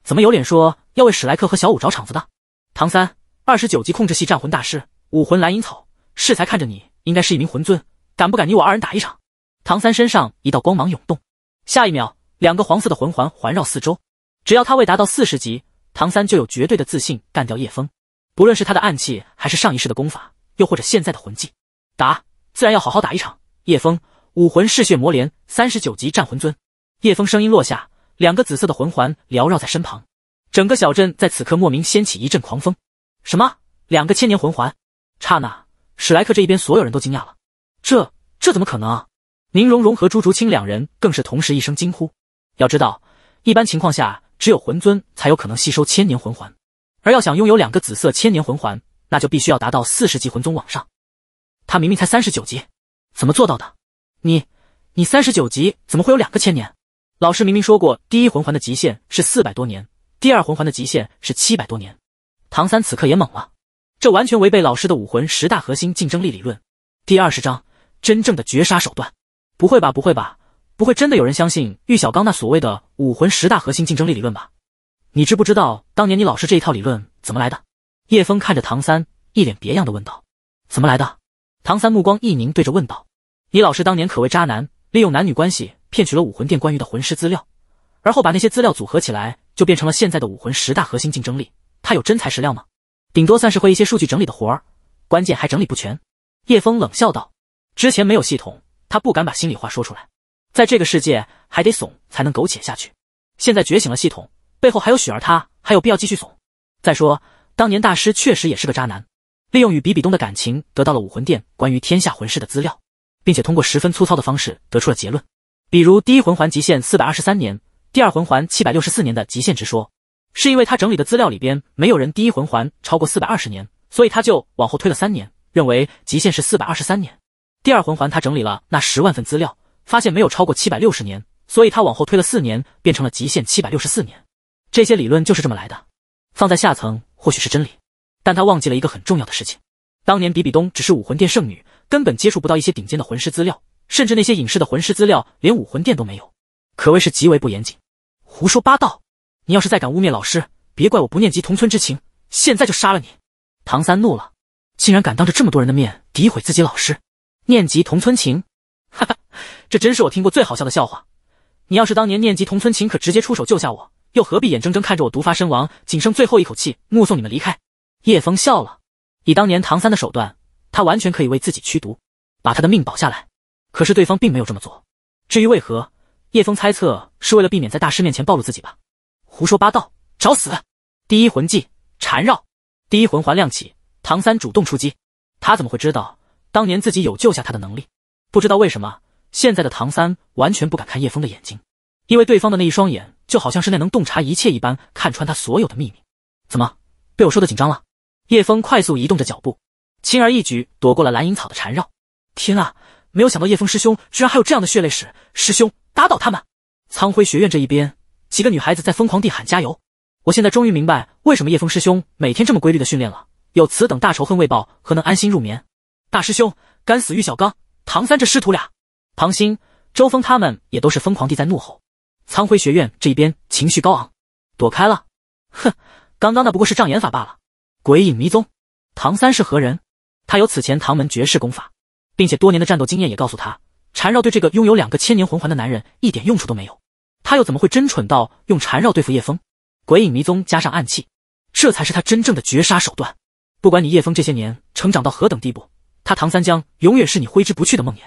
怎么有脸说要为史莱克和小舞找场子的？唐三，二十九级控制系战魂大师，武魂蓝银草。适才看着你应该是一名魂尊，敢不敢你我二人打一场？唐三身上一道光芒涌动，下一秒两个黄色的魂环环绕四周。只要他未达到四十级，唐三就有绝对的自信干掉叶风。不论是他的暗器，还是上一世的功法，又或者现在的魂技，打自然要好好打一场。叶枫，武魂嗜血魔镰，三十九级战魂尊。叶风声音落下，两个紫色的魂环缭绕在身旁，整个小镇在此刻莫名掀起一阵狂风。什么？两个千年魂环？刹那，史莱克这一边所有人都惊讶了。这这怎么可能？宁荣荣和朱竹清两人更是同时一声惊呼。要知道，一般情况下，只有魂尊才有可能吸收千年魂环，而要想拥有两个紫色千年魂环，那就必须要达到四十级魂宗往上。他明明才三十九级，怎么做到的？你你三十九级怎么会有两个千年？老师明明说过，第一魂环的极限是四百多年，第二魂环的极限是七百多年。唐三此刻也懵了，这完全违背老师的武魂十大核心竞争力理论。第二十章真正的绝杀手段，不会吧，不会吧，不会真的有人相信玉小刚那所谓的武魂十大核心竞争力理论吧？你知不知道当年你老师这一套理论怎么来的？叶枫看着唐三，一脸别样的问道：“怎么来的？”唐三目光一凝，对着问道：“你老师当年可谓渣男，利用男女关系。”骗取了武魂殿关于的魂师资料，而后把那些资料组合起来，就变成了现在的武魂十大核心竞争力。他有真材实料吗？顶多算是会一些数据整理的活儿，关键还整理不全。叶枫冷笑道：“之前没有系统，他不敢把心里话说出来。在这个世界还得怂才能苟且下去。现在觉醒了系统，背后还有雪儿，他还有必要继续怂？再说，当年大师确实也是个渣男，利用与比比东的感情得到了武魂殿关于天下魂师的资料，并且通过十分粗糙的方式得出了结论。”比如第一魂环极限四百二十三年，第二魂环七百六十四年的极限之说，是因为他整理的资料里边没有人第一魂环超过四百二十年，所以他就往后推了三年，认为极限是四百二十三年。第二魂环他整理了那十万份资料，发现没有超过七百六十年，所以他往后推了四年，变成了极限七百六十四年。这些理论就是这么来的，放在下层或许是真理，但他忘记了一个很重要的事情：当年比比东只是武魂殿圣女，根本接触不到一些顶尖的魂师资料。甚至那些隐世的魂师资料，连武魂殿都没有，可谓是极为不严谨。胡说八道！你要是再敢污蔑老师，别怪我不念及同村之情，现在就杀了你！唐三怒了，竟然敢当着这么多人的面诋毁自己老师！念及同村情？哈哈，这真是我听过最好笑的笑话。你要是当年念及同村情，可直接出手救下我，又何必眼睁睁看着我毒发身亡，仅剩最后一口气，目送你们离开？叶枫笑了，以当年唐三的手段，他完全可以为自己驱毒，把他的命保下来。可是对方并没有这么做。至于为何，叶峰猜测是为了避免在大师面前暴露自己吧。胡说八道，找死！第一魂技缠绕，第一魂环亮起，唐三主动出击。他怎么会知道当年自己有救下他的能力？不知道为什么，现在的唐三完全不敢看叶峰的眼睛，因为对方的那一双眼就好像是那能洞察一切一般，看穿他所有的秘密。怎么，被我说的紧张了？叶峰快速移动着脚步，轻而易举躲过了蓝银草的缠绕。天啊！没有想到叶峰师兄居然还有这样的血泪史，师兄打倒他们！苍辉学院这一边，几个女孩子在疯狂地喊加油。我现在终于明白为什么叶峰师兄每天这么规律的训练了，有此等大仇恨未报，何能安心入眠？大师兄，干死玉小刚、唐三这师徒俩！唐鑫、周峰他们也都是疯狂地在怒吼。苍辉学院这一边情绪高昂，躲开了。哼，刚刚那不过是障眼法罢了。鬼影迷踪，唐三是何人？他有此前唐门绝世功法。并且多年的战斗经验也告诉他，缠绕对这个拥有两个千年魂环的男人一点用处都没有。他又怎么会真蠢到用缠绕对付叶风？鬼影迷踪加上暗器，这才是他真正的绝杀手段。不管你叶枫这些年成长到何等地步，他唐三江永远是你挥之不去的梦魇。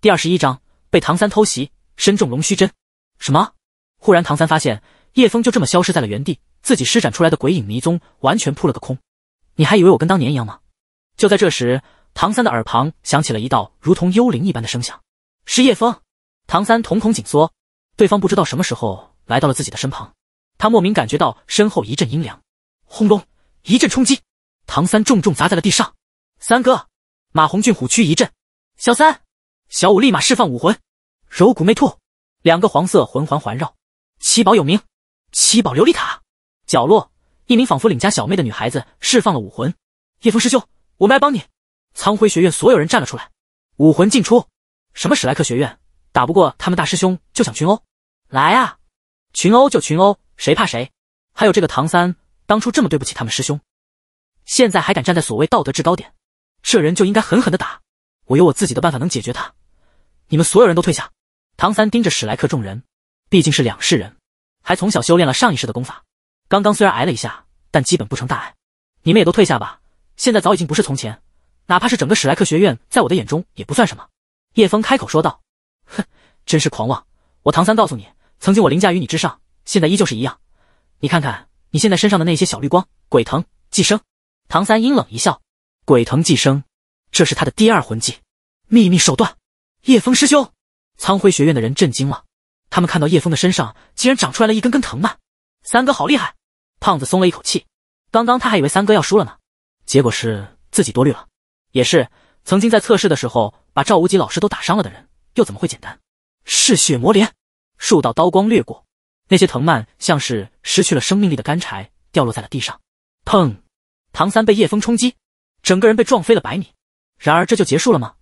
第二十一章，被唐三偷袭，身中龙须针。什么？忽然唐三发现，叶枫就这么消失在了原地，自己施展出来的鬼影迷踪完全扑了个空。你还以为我跟当年一样吗？就在这时。唐三的耳旁响起了一道如同幽灵一般的声响，是叶枫。唐三瞳孔紧缩，对方不知道什么时候来到了自己的身旁，他莫名感觉到身后一阵阴凉。轰隆，一阵冲击，唐三重重砸在了地上。三哥，马红俊虎躯一震。小三、小五立马释放武魂，柔骨媚兔，两个黄色魂环环绕。七宝有名，七宝琉璃塔。角落，一名仿佛领家小妹的女孩子释放了武魂，叶枫师兄，我们来帮你。苍辉学院所有人站了出来，武魂进出。什么史莱克学院，打不过他们大师兄就想群殴，来啊，群殴就群殴，谁怕谁？还有这个唐三，当初这么对不起他们师兄，现在还敢站在所谓道德制高点，这人就应该狠狠的打。我有我自己的办法能解决他，你们所有人都退下。唐三盯着史莱克众人，毕竟是两世人，还从小修炼了上一世的功法。刚刚虽然挨了一下，但基本不成大碍。你们也都退下吧，现在早已经不是从前。哪怕是整个史莱克学院，在我的眼中也不算什么。叶峰开口说道：“哼，真是狂妄！我唐三告诉你，曾经我凌驾于你之上，现在依旧是一样。你看看你现在身上的那些小绿光，鬼藤寄生。”唐三阴冷一笑：“鬼藤寄生，这是他的第二魂技，秘密手段。”叶枫师兄，苍辉学院的人震惊了，他们看到叶峰的身上竟然长出来了一根根藤蔓。三哥好厉害！胖子松了一口气，刚刚他还以为三哥要输了呢，结果是自己多虑了。也是曾经在测试的时候把赵无极老师都打伤了的人，又怎么会简单？嗜血魔镰，数道刀光掠过，那些藤蔓像是失去了生命力的干柴，掉落在了地上。砰！唐三被叶风冲击，整个人被撞飞了百米。然而这就结束了吗？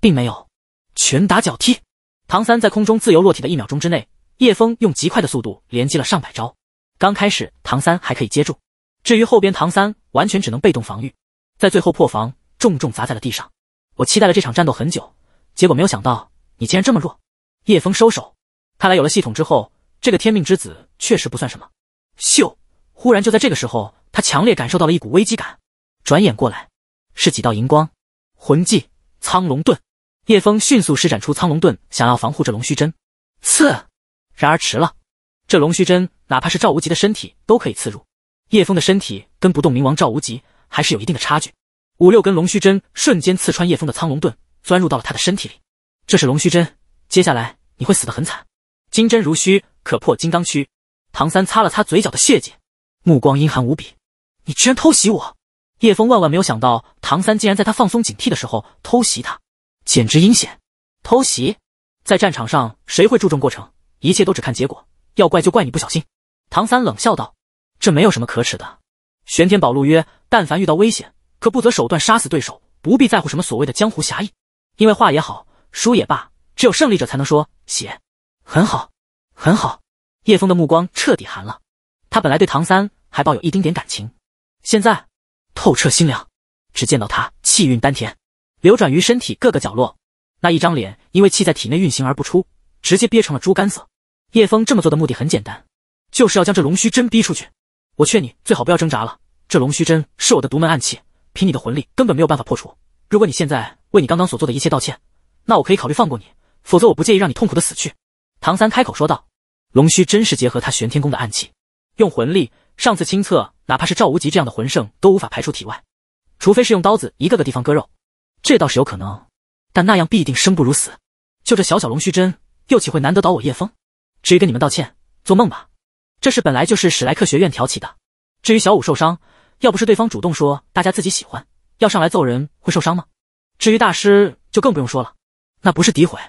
并没有，拳打脚踢。唐三在空中自由落体的一秒钟之内，叶风用极快的速度连击了上百招。刚开始唐三还可以接住，至于后边唐三完全只能被动防御，在最后破防。重重砸在了地上。我期待了这场战斗很久，结果没有想到你竟然这么弱。叶峰收手，看来有了系统之后，这个天命之子确实不算什么。咻！忽然就在这个时候，他强烈感受到了一股危机感。转眼过来，是几道银光。魂技苍龙盾，叶峰迅速施展出苍龙盾，想要防护这龙须针刺。然而迟了，这龙须针哪怕是赵无极的身体都可以刺入。叶峰的身体跟不动冥王赵无极还是有一定的差距。五六根龙须针瞬间刺穿叶枫的苍龙盾，钻入到了他的身体里。这是龙须针，接下来你会死得很惨。金针如须，可破金刚躯。唐三擦了擦嘴角的血迹，目光阴寒无比。你居然偷袭我！叶枫万万没有想到，唐三竟然在他放松警惕的时候偷袭他，简直阴险。偷袭？在战场上，谁会注重过程？一切都只看结果。要怪就怪你不小心。唐三冷笑道：“这没有什么可耻的。”玄天宝录曰：“但凡遇到危险。”不择手段杀死对手，不必在乎什么所谓的江湖侠义。因为话也好，输也罢，只有胜利者才能说写，很好，很好。叶枫的目光彻底寒了。他本来对唐三还抱有一丁点感情，现在透彻心凉。只见到他气运丹田，流转于身体各个角落。那一张脸因为气在体内运行而不出，直接憋成了猪肝色。叶枫这么做的目的很简单，就是要将这龙须针逼出去。我劝你最好不要挣扎了。这龙须针是我的独门暗器。凭你的魂力，根本没有办法破除。如果你现在为你刚刚所做的一切道歉，那我可以考虑放过你；否则，我不介意让你痛苦的死去。”唐三开口说道。龙须真是结合他玄天功的暗器，用魂力，上次亲测，哪怕是赵无极这样的魂圣都无法排出体外，除非是用刀子一个个地方割肉，这倒是有可能，但那样必定生不如死。就这小小龙须针，又岂会难得倒我叶枫？至于跟你们道歉，做梦吧！这事本来就是史莱克学院挑起的。至于小五受伤。要不是对方主动说大家自己喜欢，要上来揍人会受伤吗？至于大师就更不用说了，那不是诋毁，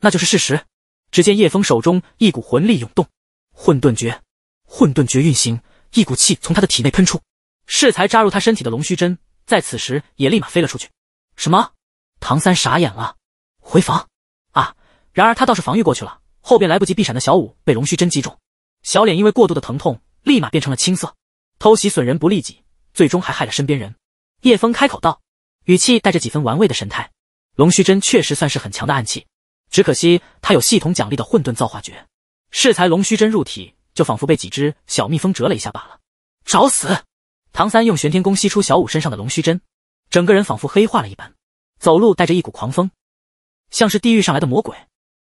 那就是事实。只见叶枫手中一股魂力涌动，混沌诀，混沌诀运行，一股气从他的体内喷出。适才扎入他身体的龙须针在此时也立马飞了出去。什么？唐三傻眼了，回防啊！然而他倒是防御过去了，后边来不及避闪的小五被龙须针击中，小脸因为过度的疼痛立马变成了青色。偷袭损人不利己。最终还害了身边人，叶峰开口道，语气带着几分玩味的神态。龙须针确实算是很强的暗器，只可惜他有系统奖励的混沌造化诀，适才龙须针入体，就仿佛被几只小蜜蜂蛰了一下罢了。找死！唐三用玄天功吸出小五身上的龙须针，整个人仿佛黑化了一般，走路带着一股狂风，像是地狱上来的魔鬼。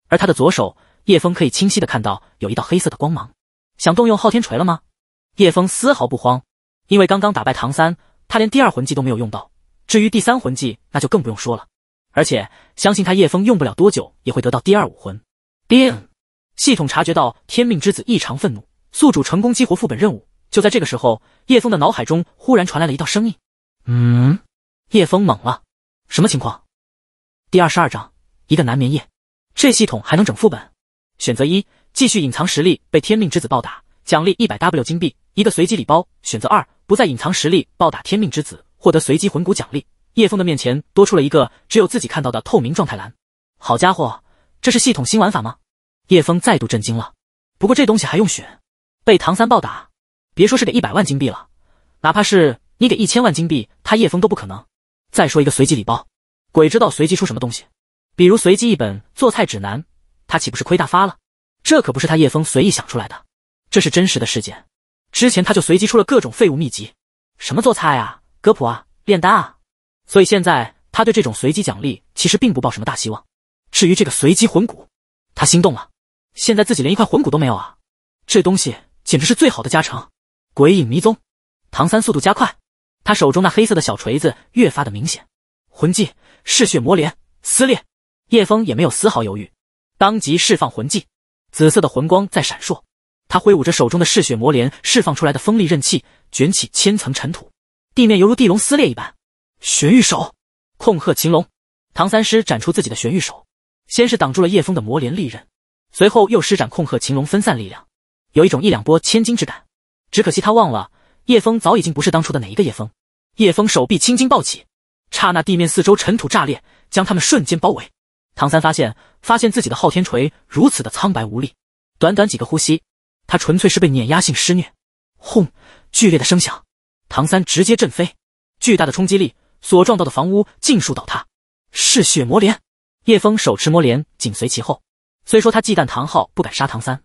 而他的左手，叶枫可以清晰的看到有一道黑色的光芒，想动用昊天锤了吗？叶枫丝毫不慌。因为刚刚打败唐三，他连第二魂技都没有用到，至于第三魂技，那就更不用说了。而且相信他叶枫用不了多久也会得到第二武魂。叮，系统察觉到天命之子异常愤怒，宿主成功激活副本任务。就在这个时候，叶枫的脑海中忽然传来了一道声音。嗯？叶枫懵了，什么情况？第二十二章，一个难眠夜。这系统还能整副本？选择一，继续隐藏实力，被天命之子暴打，奖励一百 W 金币。一个随机礼包，选择二，不再隐藏实力，暴打天命之子，获得随机魂骨奖励。叶峰的面前多出了一个只有自己看到的透明状态栏。好家伙，这是系统新玩法吗？叶峰再度震惊了。不过这东西还用选？被唐三暴打，别说是给一百万金币了，哪怕是你给一千万金币，他叶峰都不可能。再说一个随机礼包，鬼知道随机出什么东西，比如随机一本做菜指南，他岂不是亏大发了？这可不是他叶峰随意想出来的，这是真实的事件。之前他就随机出了各种废物秘籍，什么做菜啊、歌谱啊、炼丹啊，所以现在他对这种随机奖励其实并不抱什么大希望。至于这个随机魂骨，他心动了。现在自己连一块魂骨都没有啊，这东西简直是最好的加成。鬼影迷踪，唐三速度加快，他手中那黑色的小锤子越发的明显。魂技，嗜血魔镰撕裂。叶枫也没有丝毫犹豫，当即释放魂技，紫色的魂光在闪烁。他挥舞着手中的嗜血魔镰，释放出来的锋利刃气卷起千层尘土，地面犹如地龙撕裂一般。玄玉手，控鹤擒龙。唐三师展出自己的玄玉手，先是挡住了叶风的魔镰利刃，随后又施展控鹤擒龙，分散力量，有一种一两波千斤之感。只可惜他忘了，叶风早已经不是当初的哪一个叶风。叶风手臂青筋暴起，刹那地面四周尘土炸裂，将他们瞬间包围。唐三发现，发现自己的昊天锤如此的苍白无力，短短几个呼吸。他纯粹是被碾压性施虐，轰！剧烈的声响，唐三直接震飞，巨大的冲击力所撞到的房屋尽数倒塌。嗜血魔镰，叶枫手持魔镰紧随其后。虽说他忌惮唐昊不敢杀唐三，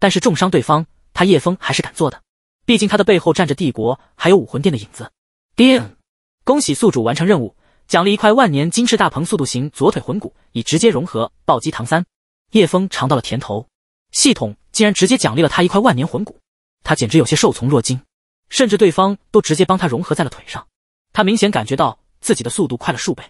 但是重伤对方，他叶枫还是敢做的。毕竟他的背后站着帝国，还有武魂殿的影子。叮，恭喜宿主完成任务，奖励一块万年金翅大鹏速度型左腿魂骨，以直接融合暴击唐三。叶枫尝到了甜头。系统竟然直接奖励了他一块万年魂骨，他简直有些受宠若惊，甚至对方都直接帮他融合在了腿上。他明显感觉到自己的速度快了数倍，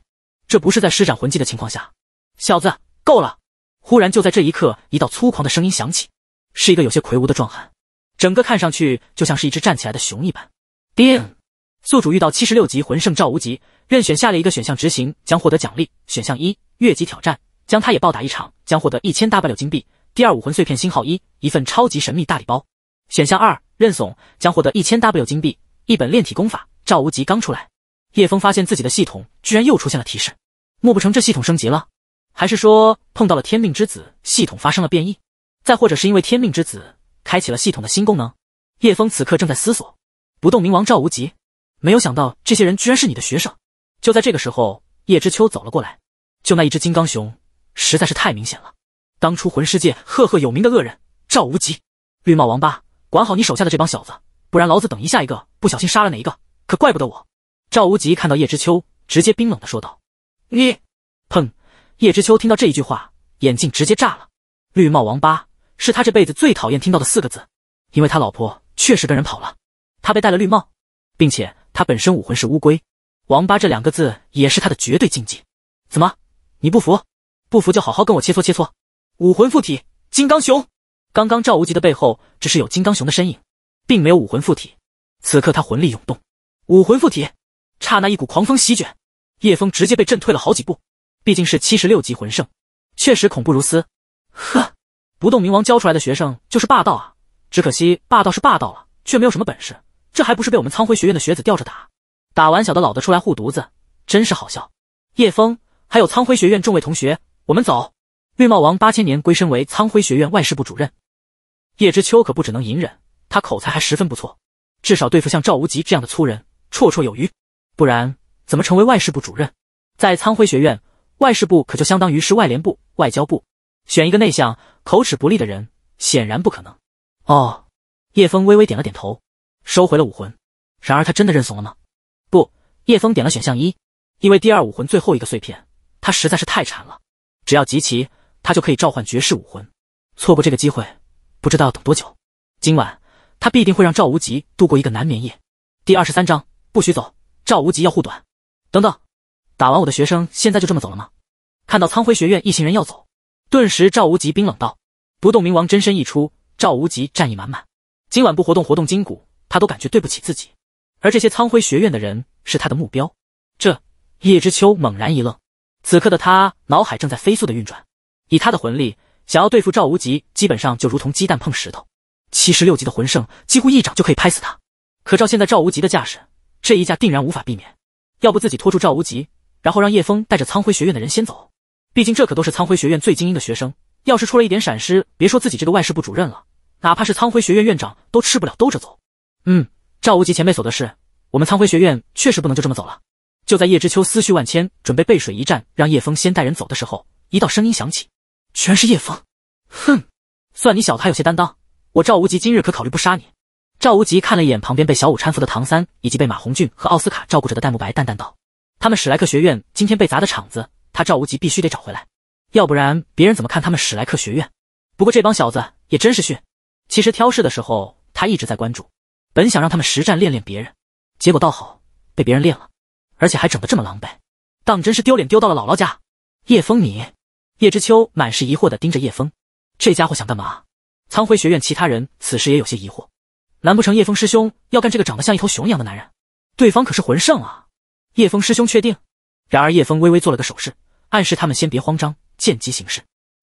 这不是在施展魂技的情况下。小子，够了！忽然就在这一刻，一道粗狂的声音响起，是一个有些魁梧的壮汉，整个看上去就像是一只站起来的熊一般。叮，宿主遇到七十六级魂圣赵无极，任选下列一个选项执行将获得奖励。选项一：越级挑战，将他也暴打一场，将获得一千 W 金币。第二武魂碎片星号一，一份超级神秘大礼包。选项二认怂，将获得一千 W 金币，一本炼体功法。赵无极刚出来，叶峰发现自己的系统居然又出现了提示，莫不成这系统升级了？还是说碰到了天命之子，系统发生了变异？再或者是因为天命之子开启了系统的新功能？叶峰此刻正在思索。不动明王赵无极，没有想到这些人居然是你的学生。就在这个时候，叶知秋走了过来，就那一只金刚熊实在是太明显了。当初魂师界赫赫有名的恶人赵无极，绿帽王八，管好你手下的这帮小子，不然老子等一下一个不小心杀了哪一个，可怪不得我。赵无极看到叶知秋，直接冰冷的说道：“你！”砰！叶知秋听到这一句话，眼睛直接炸了。绿帽王八是他这辈子最讨厌听到的四个字，因为他老婆确实跟人跑了，他被戴了绿帽，并且他本身武魂是乌龟，王八这两个字也是他的绝对禁忌。怎么？你不服？不服就好好跟我切磋切磋。武魂附体，金刚熊。刚刚赵无极的背后只是有金刚熊的身影，并没有武魂附体。此刻他魂力涌动，武魂附体，刹那一股狂风席卷，叶风直接被震退了好几步。毕竟是七十六级魂圣，确实恐怖如斯。呵，不动冥王教出来的学生就是霸道啊！只可惜霸道是霸道了，却没有什么本事。这还不是被我们苍辉学院的学子吊着打？打完小的，老的出来护犊子，真是好笑。叶风，还有苍辉学院众位同学，我们走。绿帽王八千年归身为苍辉学院外事部主任，叶知秋可不只能隐忍，他口才还十分不错，至少对付像赵无极这样的粗人绰绰有余，不然怎么成为外事部主任？在苍辉学院，外事部可就相当于是外联部、外交部，选一个内向、口齿不利的人显然不可能。哦，叶枫微微点了点头，收回了武魂。然而他真的认怂了吗？不，叶枫点了选项一，因为第二武魂最后一个碎片，他实在是太馋了，只要集齐。他就可以召唤绝世武魂，错过这个机会，不知道要等多久。今晚他必定会让赵无极度过一个难眠夜。第二十三章，不许走！赵无极要护短。等等，打完我的学生，现在就这么走了吗？看到苍辉学院一行人要走，顿时赵无极冰冷道：“不动明王真身一出，赵无极战意满满。今晚不活动活动筋骨，他都感觉对不起自己。而这些苍辉学院的人，是他的目标。”这叶知秋猛然一愣，此刻的他脑海正在飞速的运转。以他的魂力，想要对付赵无极，基本上就如同鸡蛋碰石头。七十六级的魂圣，几乎一掌就可以拍死他。可照现在赵无极的架势，这一架定然无法避免。要不自己拖住赵无极，然后让叶枫带着苍辉学院的人先走？毕竟这可都是苍辉学院最精英的学生，要是出了一点闪失，别说自己这个外事部主任了，哪怕是苍辉学院院长都吃不了兜着走。嗯，赵无极前辈所的是，我们苍辉学院确实不能就这么走了。就在叶知秋思绪万千，准备背水一战，让叶枫先带人走的时候，一道声音响起。全是叶枫。哼，算你小子还有些担当。我赵无极今日可考虑不杀你。赵无极看了一眼旁边被小舞搀扶的唐三，以及被马红俊和奥斯卡照顾着的戴沐白，淡淡道：“他们史莱克学院今天被砸的场子，他赵无极必须得找回来，要不然别人怎么看他们史莱克学院？不过这帮小子也真是逊。其实挑事的时候，他一直在关注，本想让他们实战练练别人，结果倒好，被别人练了，而且还整得这么狼狈，当真是丢脸丢到了姥姥家。叶枫，你。”叶知秋满是疑惑的盯着叶峰，这家伙想干嘛？苍晖学院其他人此时也有些疑惑，难不成叶峰师兄要干这个长得像一头熊一样的男人？对方可是魂圣啊！叶峰师兄确定？然而叶峰微微做了个手势，暗示他们先别慌张，见机行事。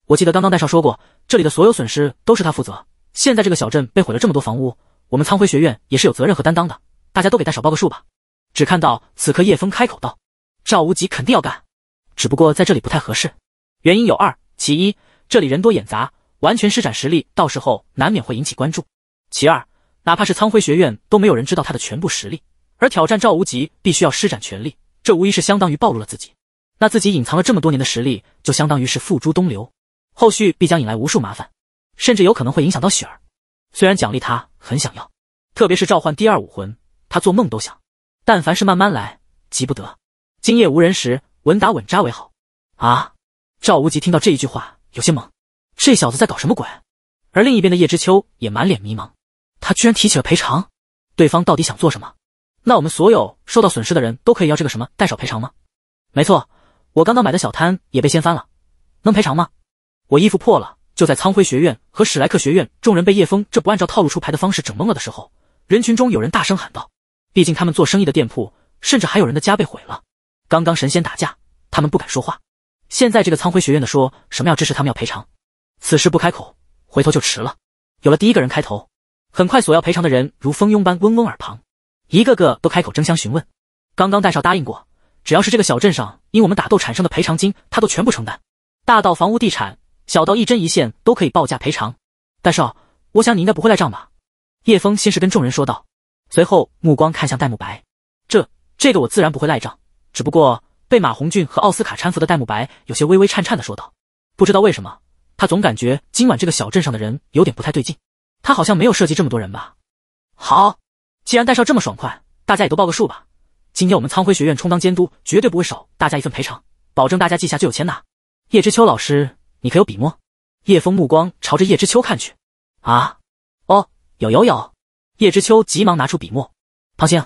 我记得刚刚戴少说过，这里的所有损失都是他负责。现在这个小镇被毁了这么多房屋，我们苍晖学院也是有责任和担当的。大家都给戴少报个数吧。只看到此刻叶峰开口道：“赵无极肯定要干，只不过在这里不太合适。”原因有二：其一，这里人多眼杂，完全施展实力，到时候难免会引起关注；其二，哪怕是苍辉学院，都没有人知道他的全部实力。而挑战赵无极，必须要施展全力，这无疑是相当于暴露了自己。那自己隐藏了这么多年的实力，就相当于是付诸东流，后续必将引来无数麻烦，甚至有可能会影响到雪儿。虽然奖励他很想要，特别是召唤第二武魂，他做梦都想。但凡是慢慢来，急不得。今夜无人时，稳打稳扎为好。啊！赵无极听到这一句话，有些懵，这小子在搞什么鬼？而另一边的叶知秋也满脸迷茫，他居然提起了赔偿，对方到底想做什么？那我们所有受到损失的人都可以要这个什么代少赔偿吗？没错，我刚刚买的小摊也被掀翻了，能赔偿吗？我衣服破了。就在苍辉学院和史莱克学院众人被叶枫这不按照套路出牌的方式整懵了的时候，人群中有人大声喊道：“毕竟他们做生意的店铺，甚至还有人的家被毁了。刚刚神仙打架，他们不敢说话。”现在这个苍晖学院的说什么要支持他们要赔偿，此事不开口，回头就迟了。有了第一个人开头，很快索要赔偿的人如蜂拥般嗡嗡耳旁，一个个都开口争相询问。刚刚戴少答应过，只要是这个小镇上因我们打斗产生的赔偿金，他都全部承担，大到房屋地产，小到一针一线都可以报价赔偿。戴少，我想你应该不会赖账吧？叶峰先是跟众人说道，随后目光看向戴沐白，这这个我自然不会赖账，只不过。被马红俊和奥斯卡搀扶的戴沐白有些微微颤颤的说道：“不知道为什么，他总感觉今晚这个小镇上的人有点不太对劲。他好像没有涉及这么多人吧？”“好，既然戴少这么爽快，大家也都报个数吧。今天我们苍辉学院充当监督，绝对不会少大家一份赔偿，保证大家记下就有钱拿。”“叶知秋老师，你可有笔墨？”叶枫目光朝着叶知秋看去。“啊，哦，有有有。”叶知秋急忙拿出笔墨。“唐星，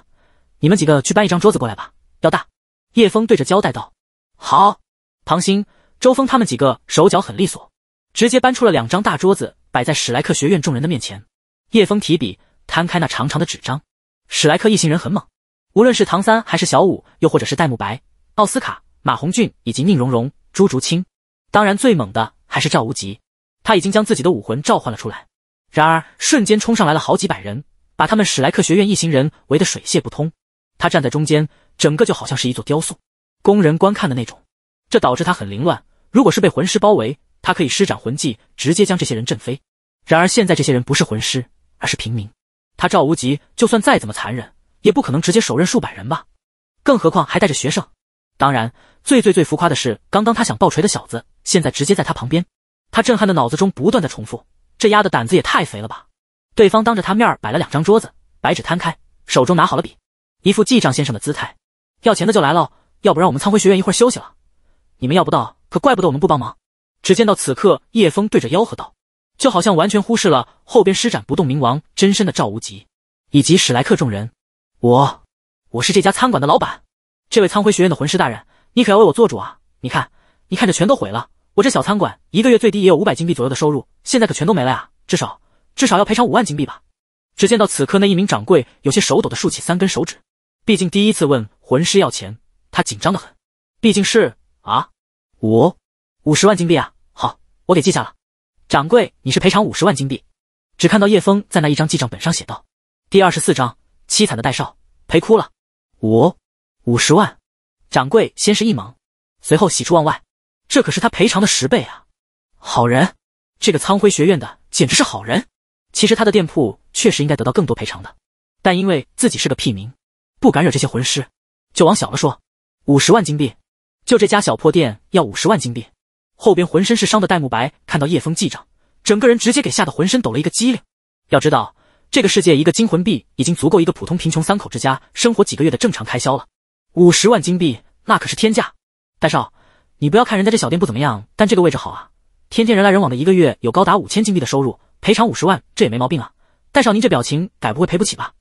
你们几个去搬一张桌子过来吧，要大。”叶峰对着交代道：“好。”唐鑫、周峰他们几个手脚很利索，直接搬出了两张大桌子，摆在史莱克学院众人的面前。叶峰提笔，摊开那长长的纸张。史莱克一行人很猛，无论是唐三还是小五，又或者是戴沐白、奥斯卡、马红俊以及宁荣荣、朱竹清，当然最猛的还是赵无极，他已经将自己的武魂召唤了出来。然而，瞬间冲上来了好几百人，把他们史莱克学院一行人围得水泄不通。他站在中间，整个就好像是一座雕塑，供人观看的那种。这导致他很凌乱。如果是被魂师包围，他可以施展魂技，直接将这些人震飞。然而现在这些人不是魂师，而是平民。他赵无极就算再怎么残忍，也不可能直接手刃数百人吧？更何况还带着学生。当然，最最最浮夸的是，刚刚他想爆锤的小子，现在直接在他旁边。他震撼的脑子中不断的重复：这丫的胆子也太肥了吧！对方当着他面摆了两张桌子，白纸摊开，手中拿好了笔。一副记账先生的姿态，要钱的就来了，要不然我们苍辉学院一会儿休息了，你们要不到，可怪不得我们不帮忙。只见到此刻，叶枫对着吆喝道，就好像完全忽视了后边施展不动冥王真身的赵无极以及史莱克众人。我，我是这家餐馆的老板，这位苍辉学院的魂师大人，你可要为我做主啊！你看，你看着全都毁了，我这小餐馆一个月最低也有五百金币左右的收入，现在可全都没了呀！至少，至少要赔偿五万金币吧！只见到此刻，那一名掌柜有些手抖的竖起三根手指。毕竟第一次问魂师要钱，他紧张的很。毕竟是啊，五五十万金币啊！好，我给记下了。掌柜，你是赔偿五十万金币？只看到叶枫在那一张记账本上写道：第二十四章，凄惨的戴少赔哭了。五五十万，掌柜先是一懵，随后喜出望外。这可是他赔偿的十倍啊！好人，这个苍辉学院的简直是好人。其实他的店铺确实应该得到更多赔偿的，但因为自己是个屁民。不敢惹这些魂师，就往小了说，五十万金币，就这家小破店要五十万金币。后边浑身是伤的戴沐白看到叶枫记账，整个人直接给吓得浑身抖了一个机灵。要知道，这个世界一个金魂币已经足够一个普通贫穷三口之家生活几个月的正常开销了，五十万金币那可是天价。戴少，你不要看人家这小店不怎么样，但这个位置好啊，天天人来人往的，一个月有高达五千金币的收入，赔偿五十万这也没毛病啊。戴少您这表情改不会赔不起吧？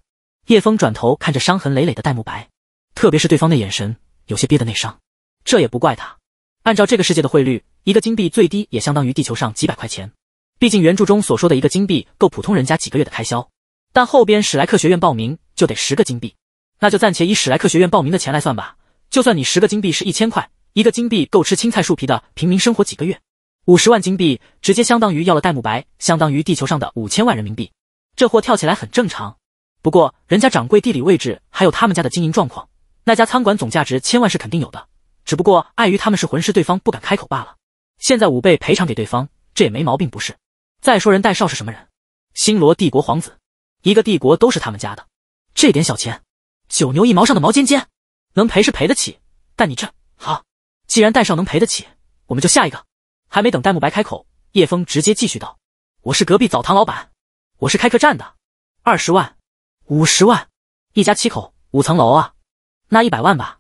叶枫转头看着伤痕累累的戴沐白，特别是对方的眼神，有些憋的内伤。这也不怪他，按照这个世界的汇率，一个金币最低也相当于地球上几百块钱。毕竟原著中所说的一个金币够普通人家几个月的开销。但后边史莱克学院报名就得十个金币，那就暂且以史莱克学院报名的钱来算吧。就算你十个金币是一千块，一个金币够吃青菜树皮的平民生活几个月。五十万金币直接相当于要了戴沐白相当于地球上的五千万人民币，这货跳起来很正常。不过人家掌柜地理位置还有他们家的经营状况，那家餐馆总价值千万是肯定有的，只不过碍于他们是魂师，对方不敢开口罢了。现在五倍赔偿给对方，这也没毛病，不是？再说人戴少是什么人？星罗帝国皇子，一个帝国都是他们家的，这点小钱，九牛一毛上的毛尖尖，能赔是赔得起，但你这好，既然戴少能赔得起，我们就下一个。还没等戴沐白开口，叶枫直接继续道：“我是隔壁澡堂老板，我是开客栈的，二十万。”五十万，一家七口，五层楼啊！那一百万吧，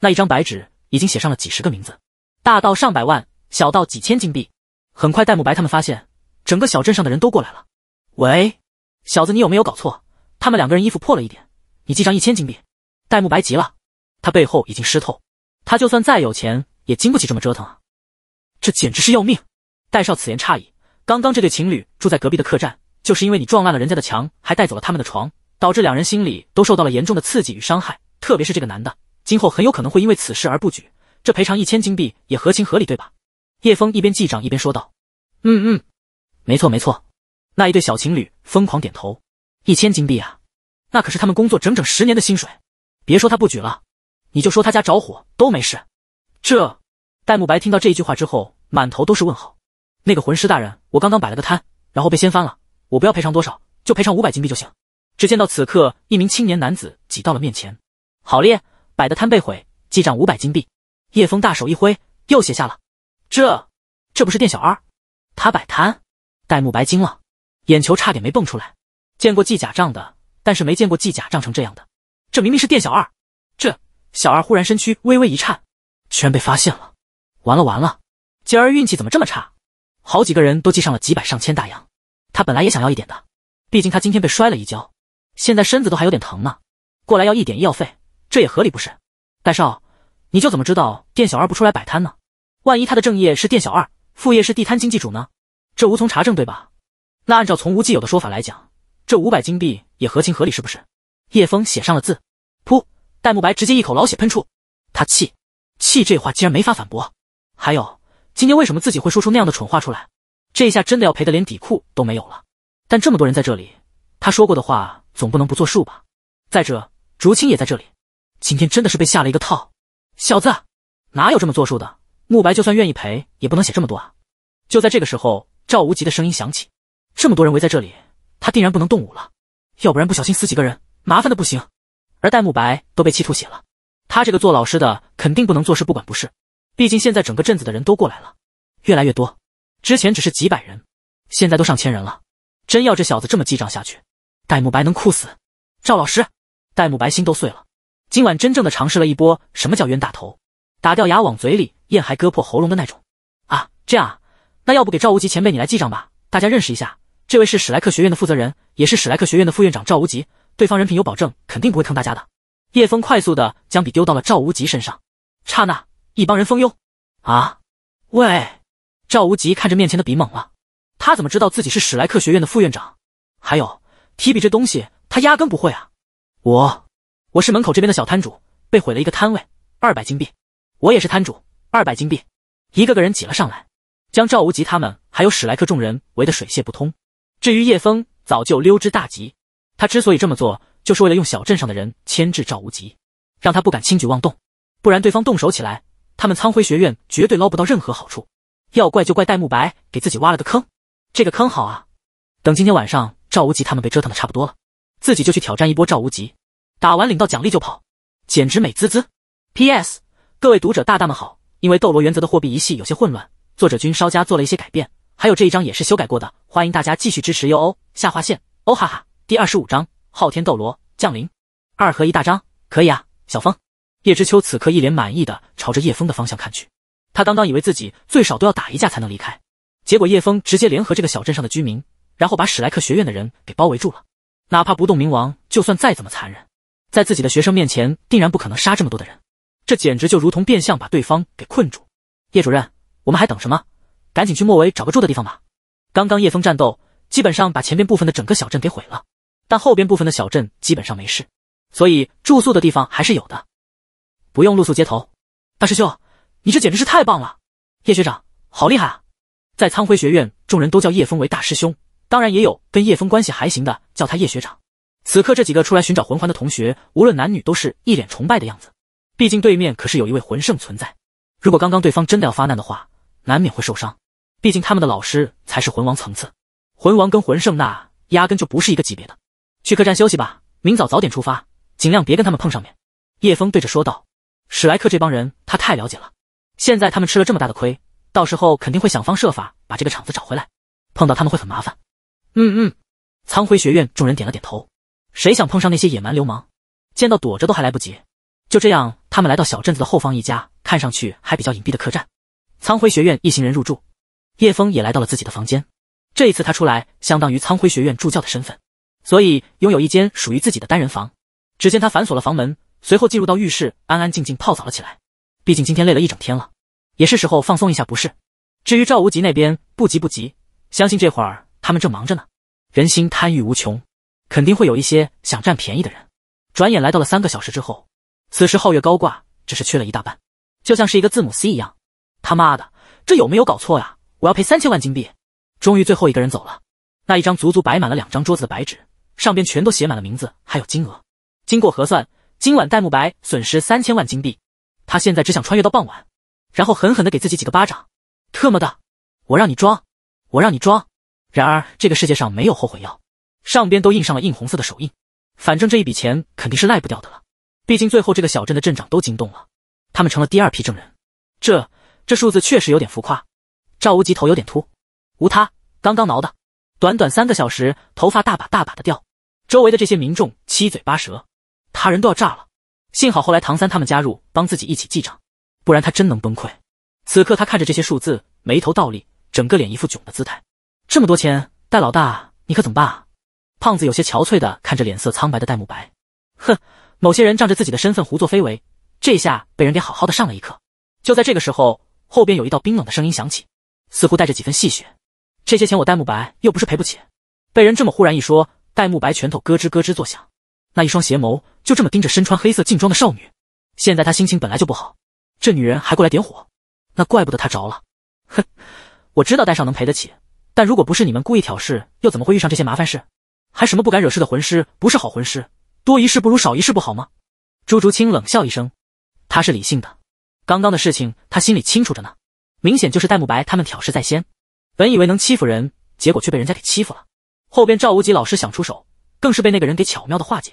那一张白纸已经写上了几十个名字，大到上百万，小到几千金币。很快，戴沐白他们发现，整个小镇上的人都过来了。喂，小子，你有没有搞错？他们两个人衣服破了一点，你记上一千金币。戴沐白急了，他背后已经湿透，他就算再有钱，也经不起这么折腾啊！这简直是要命！戴少此言差矣，刚刚这对情侣住在隔壁的客栈，就是因为你撞烂了人家的墙，还带走了他们的床。导致两人心里都受到了严重的刺激与伤害，特别是这个男的，今后很有可能会因为此事而不举。这赔偿一千金币也合情合理，对吧？叶峰一边记账一边说道：“嗯嗯，没错没错。”那一对小情侣疯狂点头。一千金币啊，那可是他们工作整整十年的薪水。别说他不举了，你就说他家着火都没事。这，戴沐白听到这一句话之后，满头都是问号。那个魂师大人，我刚刚摆了个摊，然后被掀翻了，我不要赔偿多少，就赔偿五百金币就行。只见到此刻，一名青年男子挤到了面前。好咧，摆的摊被毁，记账五百金币。叶枫大手一挥，又写下了。这，这不是店小二？他摆摊？戴沐白惊了，眼球差点没蹦出来。见过记假账的，但是没见过记假账成这样的。这明明是店小二。这小二忽然身躯微微一颤，居然被发现了。完了完了，今儿运气怎么这么差？好几个人都记上了几百上千大洋。他本来也想要一点的，毕竟他今天被摔了一跤。现在身子都还有点疼呢，过来要一点医药费，这也合理不是？戴少，你就怎么知道店小二不出来摆摊呢？万一他的正业是店小二，副业是地摊经济主呢？这无从查证对吧？那按照从无既有的说法来讲，这五百金币也合情合理是不是？叶枫写上了字，噗，戴沐白直接一口老血喷出，他气，气这话竟然没法反驳。还有，今天为什么自己会说出那样的蠢话出来？这一下真的要赔得连底裤都没有了。但这么多人在这里，他说过的话。总不能不作数吧？再者，竹青也在这里，今天真的是被下了一个套。小子，哪有这么作数的？慕白就算愿意赔，也不能写这么多啊！就在这个时候，赵无极的声音响起。这么多人围在这里，他定然不能动武了，要不然不小心死几个人，麻烦的不行。而戴慕白都被气吐血了，他这个做老师的肯定不能坐视不管，不是？毕竟现在整个镇子的人都过来了，越来越多，之前只是几百人，现在都上千人了，真要这小子这么记账下去。戴沐白能哭死，赵老师，戴沐白心都碎了。今晚真正的尝试了一波什么叫冤大头，打掉牙往嘴里咽，还割破喉咙的那种啊！这样啊，那要不给赵无极前辈你来记账吧？大家认识一下，这位是史莱克学院的负责人，也是史莱克学院的副院长赵无极。对方人品有保证，肯定不会坑大家的。叶枫快速的将笔丢到了赵无极身上，刹那，一帮人蜂拥。啊，喂！赵无极看着面前的笔懵了，他怎么知道自己是史莱克学院的副院长？还有。提笔这东西，他压根不会啊！我，我是门口这边的小摊主，被毁了一个摊位，二百金币。我也是摊主，二百金币。一个个人挤了上来，将赵无极他们还有史莱克众人围得水泄不通。至于叶枫，早就溜之大吉。他之所以这么做，就是为了用小镇上的人牵制赵无极，让他不敢轻举妄动。不然对方动手起来，他们苍辉学院绝对捞不到任何好处。要怪就怪戴沐白给自己挖了个坑。这个坑好啊，等今天晚上。赵无极他们被折腾的差不多了，自己就去挑战一波赵无极，打完领到奖励就跑，简直美滋滋。P.S. 各位读者大大们好，因为《斗罗原则》的货币一系有些混乱，作者君稍加做了一些改变，还有这一章也是修改过的，欢迎大家继续支持哟哦下划线哦哈哈。第二十五章昊天斗罗降临二合一大章可以啊，小风叶知秋此刻一脸满意的朝着叶枫的方向看去，他刚刚以为自己最少都要打一架才能离开，结果叶枫直接联合这个小镇上的居民。然后把史莱克学院的人给包围住了。哪怕不动明王，就算再怎么残忍，在自己的学生面前，定然不可能杀这么多的人。这简直就如同变相把对方给困住。叶主任，我们还等什么？赶紧去末尾找个住的地方吧。刚刚叶风战斗，基本上把前边部分的整个小镇给毁了，但后边部分的小镇基本上没事，所以住宿的地方还是有的，不用露宿街头。大师兄，你这简直是太棒了！叶学长，好厉害啊！在苍辉学院，众人都叫叶风为大师兄。当然也有跟叶峰关系还行的，叫他叶学长。此刻这几个出来寻找魂环的同学，无论男女都是一脸崇拜的样子。毕竟对面可是有一位魂圣存在，如果刚刚对方真的要发难的话，难免会受伤。毕竟他们的老师才是魂王层次，魂王跟魂圣那压根就不是一个级别的。去客栈休息吧，明早早点出发，尽量别跟他们碰上面。叶峰对着说道：“史莱克这帮人他太了解了，现在他们吃了这么大的亏，到时候肯定会想方设法把这个场子找回来，碰到他们会很麻烦。”嗯嗯，苍晖学院众人点了点头。谁想碰上那些野蛮流氓，见到躲着都还来不及。就这样，他们来到小镇子的后方一家看上去还比较隐蔽的客栈。苍晖学院一行人入住，叶枫也来到了自己的房间。这一次他出来相当于苍晖学院助教的身份，所以拥有一间属于自己的单人房。只见他反锁了房门，随后进入到浴室，安安静静泡澡了起来。毕竟今天累了一整天了，也是时候放松一下，不是？至于赵无极那边，不急不急，相信这会儿。他们正忙着呢，人心贪欲无穷，肯定会有一些想占便宜的人。转眼来到了三个小时之后，此时皓月高挂，只是缺了一大半，就像是一个字母 C 一样。他妈的，这有没有搞错呀？我要赔三千万金币！终于，最后一个人走了。那一张足足摆满了两张桌子的白纸，上边全都写满了名字还有金额。经过核算，今晚戴沐白损失三千万金币。他现在只想穿越到傍晚，然后狠狠的给自己几个巴掌。特么的，我让你装，我让你装！然而，这个世界上没有后悔药。上边都印上了印红色的手印，反正这一笔钱肯定是赖不掉的了。毕竟最后这个小镇的镇长都惊动了，他们成了第二批证人。这这数字确实有点浮夸。赵无极头有点秃，无他，刚刚挠的。短短三个小时，头发大把大把的掉。周围的这些民众七嘴八舌，他人都要炸了。幸好后来唐三他们加入，帮自己一起记账，不然他真能崩溃。此刻他看着这些数字，眉头倒立，整个脸一副囧的姿态。这么多钱，戴老大，你可怎么办啊？胖子有些憔悴的看着脸色苍白的戴沐白，哼，某些人仗着自己的身份胡作非为，这下被人给好好的上了一课。就在这个时候，后边有一道冰冷的声音响起，似乎带着几分戏谑。这些钱我戴沐白又不是赔不起，被人这么忽然一说，戴沐白拳头咯吱咯吱作响，那一双邪眸就这么盯着身穿黑色劲装的少女。现在他心情本来就不好，这女人还过来点火，那怪不得他着了。哼，我知道戴少能赔得起。但如果不是你们故意挑事，又怎么会遇上这些麻烦事？还什么不敢惹事的魂师不是好魂师？多一事不如少一事，不好吗？朱竹清冷笑一声，他是理性的。刚刚的事情他心里清楚着呢，明显就是戴沐白他们挑事在先。本以为能欺负人，结果却被人家给欺负了。后边赵无极老师想出手，更是被那个人给巧妙的化解。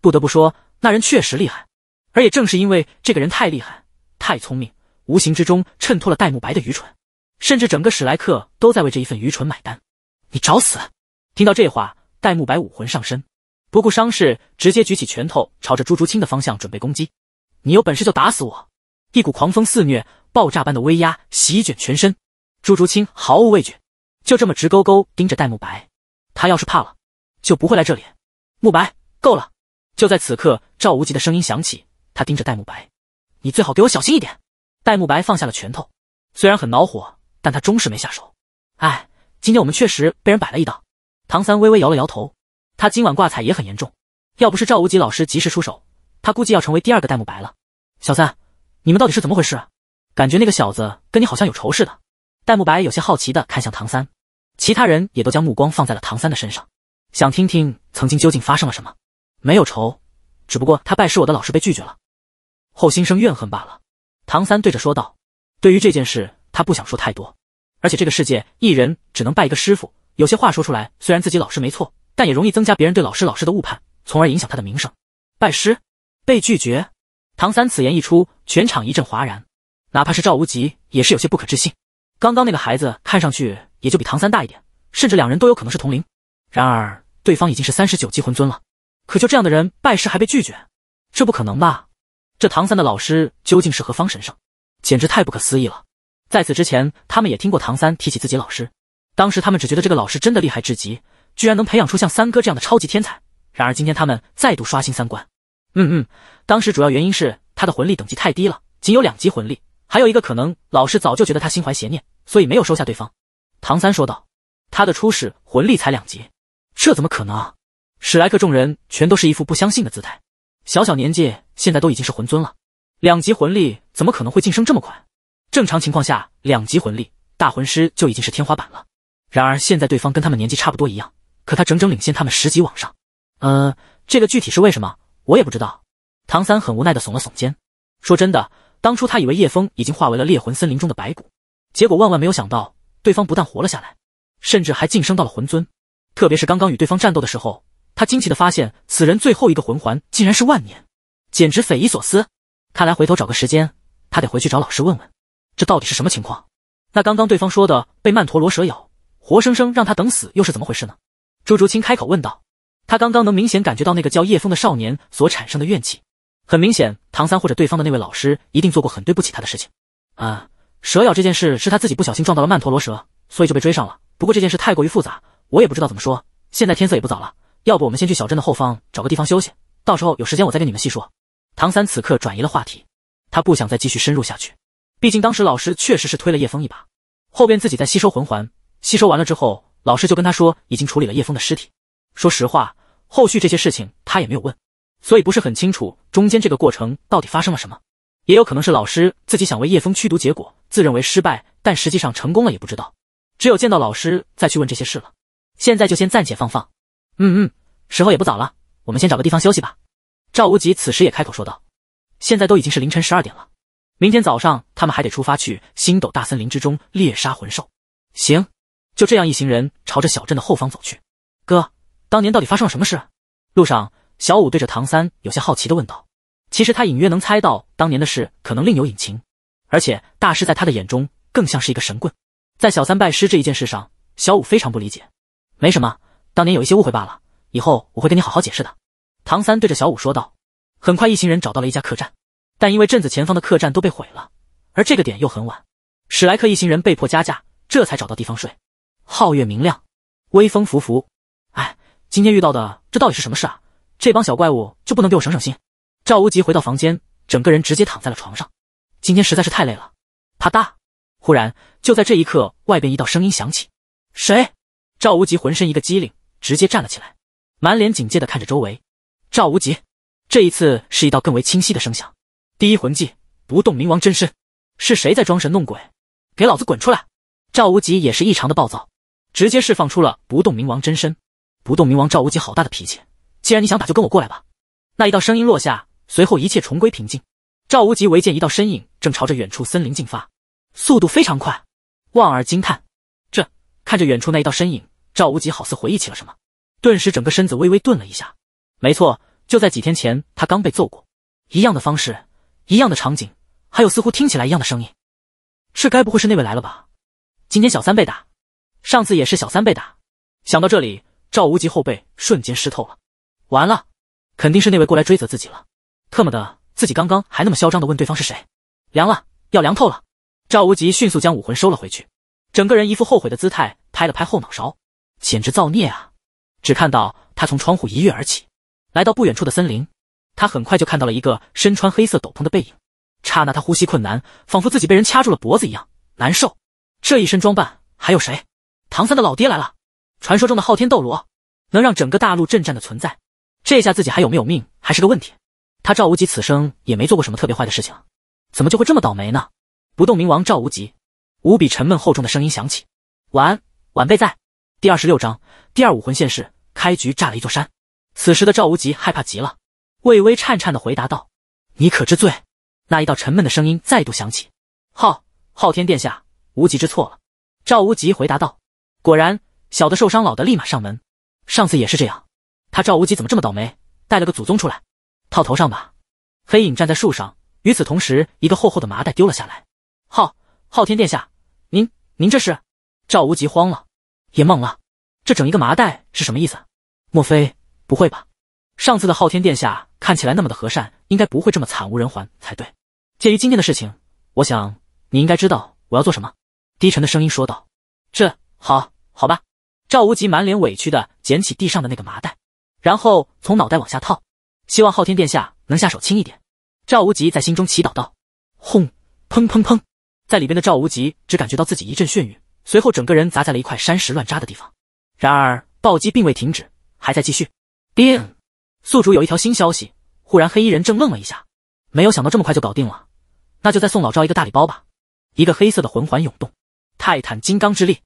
不得不说，那人确实厉害。而也正是因为这个人太厉害、太聪明，无形之中衬托了戴沐白的愚蠢。甚至整个史莱克都在为这一份愚蠢买单。你找死！听到这话，戴沐白武魂上身，不顾伤势，直接举起拳头，朝着朱竹清的方向准备攻击。你有本事就打死我！一股狂风肆虐，爆炸般的威压席卷全身。朱竹清毫无畏惧，就这么直勾勾盯着戴沐白。他要是怕了，就不会来这里。沐白，够了！就在此刻，赵无极的声音响起。他盯着戴沐白：“你最好给我小心一点。”戴沐白放下了拳头，虽然很恼火。但他终是没下手，哎，今天我们确实被人摆了一道。唐三微微摇了摇头，他今晚挂彩也很严重，要不是赵无极老师及时出手，他估计要成为第二个戴沐白了。小三，你们到底是怎么回事？啊？感觉那个小子跟你好像有仇似的。戴沐白有些好奇的看向唐三，其他人也都将目光放在了唐三的身上，想听听曾经究竟发生了什么。没有仇，只不过他拜师我的老师被拒绝了，后心生怨恨罢了。唐三对着说道，对于这件事。他不想说太多，而且这个世界一人只能拜一个师傅。有些话说出来，虽然自己老师没错，但也容易增加别人对老师、老师的误判，从而影响他的名声。拜师被拒绝，唐三此言一出，全场一阵哗然。哪怕是赵无极，也是有些不可置信。刚刚那个孩子看上去也就比唐三大一点，甚至两人都有可能是同龄。然而对方已经是三十九级魂尊了，可就这样的人拜师还被拒绝，这不可能吧？这唐三的老师究竟是何方神圣？简直太不可思议了！在此之前，他们也听过唐三提起自己老师，当时他们只觉得这个老师真的厉害至极，居然能培养出像三哥这样的超级天才。然而今天他们再度刷新三观。嗯嗯，当时主要原因是他的魂力等级太低了，仅有两级魂力。还有一个可能，老师早就觉得他心怀邪念，所以没有收下对方。唐三说道：“他的初始魂力才两级，这怎么可能？”史莱克众人全都是一副不相信的姿态。小小年纪，现在都已经是魂尊了，两级魂力怎么可能会晋升这么快？正常情况下，两级魂力大魂师就已经是天花板了。然而现在对方跟他们年纪差不多一样，可他整整领先他们十级往上。呃，这个具体是为什么，我也不知道。唐三很无奈的耸了耸肩，说：“真的，当初他以为叶枫已经化为了猎魂森林中的白骨，结果万万没有想到，对方不但活了下来，甚至还晋升到了魂尊。特别是刚刚与对方战斗的时候，他惊奇的发现，此人最后一个魂环竟然是万年，简直匪夷所思。看来回头找个时间，他得回去找老师问问。”这到底是什么情况？那刚刚对方说的被曼陀罗蛇咬，活生生让他等死，又是怎么回事呢？朱竹清开口问道。他刚刚能明显感觉到那个叫叶枫的少年所产生的怨气，很明显，唐三或者对方的那位老师一定做过很对不起他的事情。啊，蛇咬这件事是他自己不小心撞到了曼陀罗蛇，所以就被追上了。不过这件事太过于复杂，我也不知道怎么说。现在天色也不早了，要不我们先去小镇的后方找个地方休息，到时候有时间我再跟你们细说。唐三此刻转移了话题，他不想再继续深入下去。毕竟当时老师确实是推了叶枫一把，后边自己在吸收魂环，吸收完了之后，老师就跟他说已经处理了叶枫的尸体。说实话，后续这些事情他也没有问，所以不是很清楚中间这个过程到底发生了什么。也有可能是老师自己想为叶枫驱毒，结果自认为失败，但实际上成功了也不知道。只有见到老师再去问这些事了。现在就先暂且放放。嗯嗯，时候也不早了，我们先找个地方休息吧。赵无极此时也开口说道：“现在都已经是凌晨十二点了。”明天早上，他们还得出发去星斗大森林之中猎杀魂兽。行，就这样，一行人朝着小镇的后方走去。哥，当年到底发生了什么事？路上，小五对着唐三有些好奇的问道。其实他隐约能猜到当年的事可能另有隐情，而且大师在他的眼中更像是一个神棍。在小三拜师这一件事上，小五非常不理解。没什么，当年有一些误会罢了，以后我会跟你好好解释的。唐三对着小五说道。很快，一行人找到了一家客栈。但因为镇子前方的客栈都被毁了，而这个点又很晚，史莱克一行人被迫加价，这才找到地方睡。皓月明亮，微风拂拂。哎，今天遇到的这到底是什么事啊？这帮小怪物就不能给我省省心？赵无极回到房间，整个人直接躺在了床上。今天实在是太累了。啪嗒！忽然，就在这一刻，外边一道声音响起：“谁？”赵无极浑身一个机灵，直接站了起来，满脸警戒的看着周围。赵无极，这一次是一道更为清晰的声响。第一魂技不动冥王真身，是谁在装神弄鬼？给老子滚出来！赵无极也是异常的暴躁，直接释放出了不动冥王真身。不动冥王，赵无极好大的脾气！既然你想打，就跟我过来吧。那一道声音落下，随后一切重归平静。赵无极唯见一道身影正朝着远处森林进发，速度非常快，望而惊叹。这看着远处那一道身影，赵无极好似回忆起了什么，顿时整个身子微微顿了一下。没错，就在几天前，他刚被揍过，一样的方式。一样的场景，还有似乎听起来一样的声音，这该不会是那位来了吧？今天小三被打，上次也是小三被打。想到这里，赵无极后背瞬间湿透了。完了，肯定是那位过来追责自己了。特么的，自己刚刚还那么嚣张的问对方是谁，凉了，要凉透了。赵无极迅速将武魂收了回去，整个人一副后悔的姿态，拍了拍后脑勺，简直造孽啊！只看到他从窗户一跃而起，来到不远处的森林。他很快就看到了一个身穿黑色斗篷的背影，刹那他呼吸困难，仿佛自己被人掐住了脖子一样难受。这一身装扮还有谁？唐三的老爹来了，传说中的昊天斗罗，能让整个大陆震颤的存在。这下自己还有没有命还是个问题。他赵无极此生也没做过什么特别坏的事情，怎么就会这么倒霉呢？不动明王赵无极无比沉闷厚重的声音响起：“晚晚辈在。”第二十六章第二武魂现世，开局炸了一座山。此时的赵无极害怕极了。魏巍颤颤的回答道：“你可知罪？”那一道沉闷的声音再度响起：“昊昊天殿下，无极之错了。”赵无极回答道：“果然，小的受伤，老的立马上门。上次也是这样。他赵无极怎么这么倒霉，带了个祖宗出来，套头上吧。”黑影站在树上，与此同时，一个厚厚的麻袋丢了下来。“昊昊天殿下，您您这是？”赵无极慌了，也懵了，这整一个麻袋是什么意思？莫非不会吧？上次的昊天殿下看起来那么的和善，应该不会这么惨无人寰才对。鉴于今天的事情，我想你应该知道我要做什么。”低沉的声音说道。“这……好，好吧。”赵无极满脸委屈的捡起地上的那个麻袋，然后从脑袋往下套，希望昊天殿下能下手轻一点。”赵无极在心中祈祷道。轰！砰砰砰！在里边的赵无极只感觉到自己一阵眩晕，随后整个人砸在了一块山石乱渣的地方。然而暴击并未停止，还在继续。叮！宿主有一条新消息。忽然，黑衣人正愣了一下，没有想到这么快就搞定了。那就再送老赵一个大礼包吧。一个黑色的魂环涌动，泰坦金刚之力，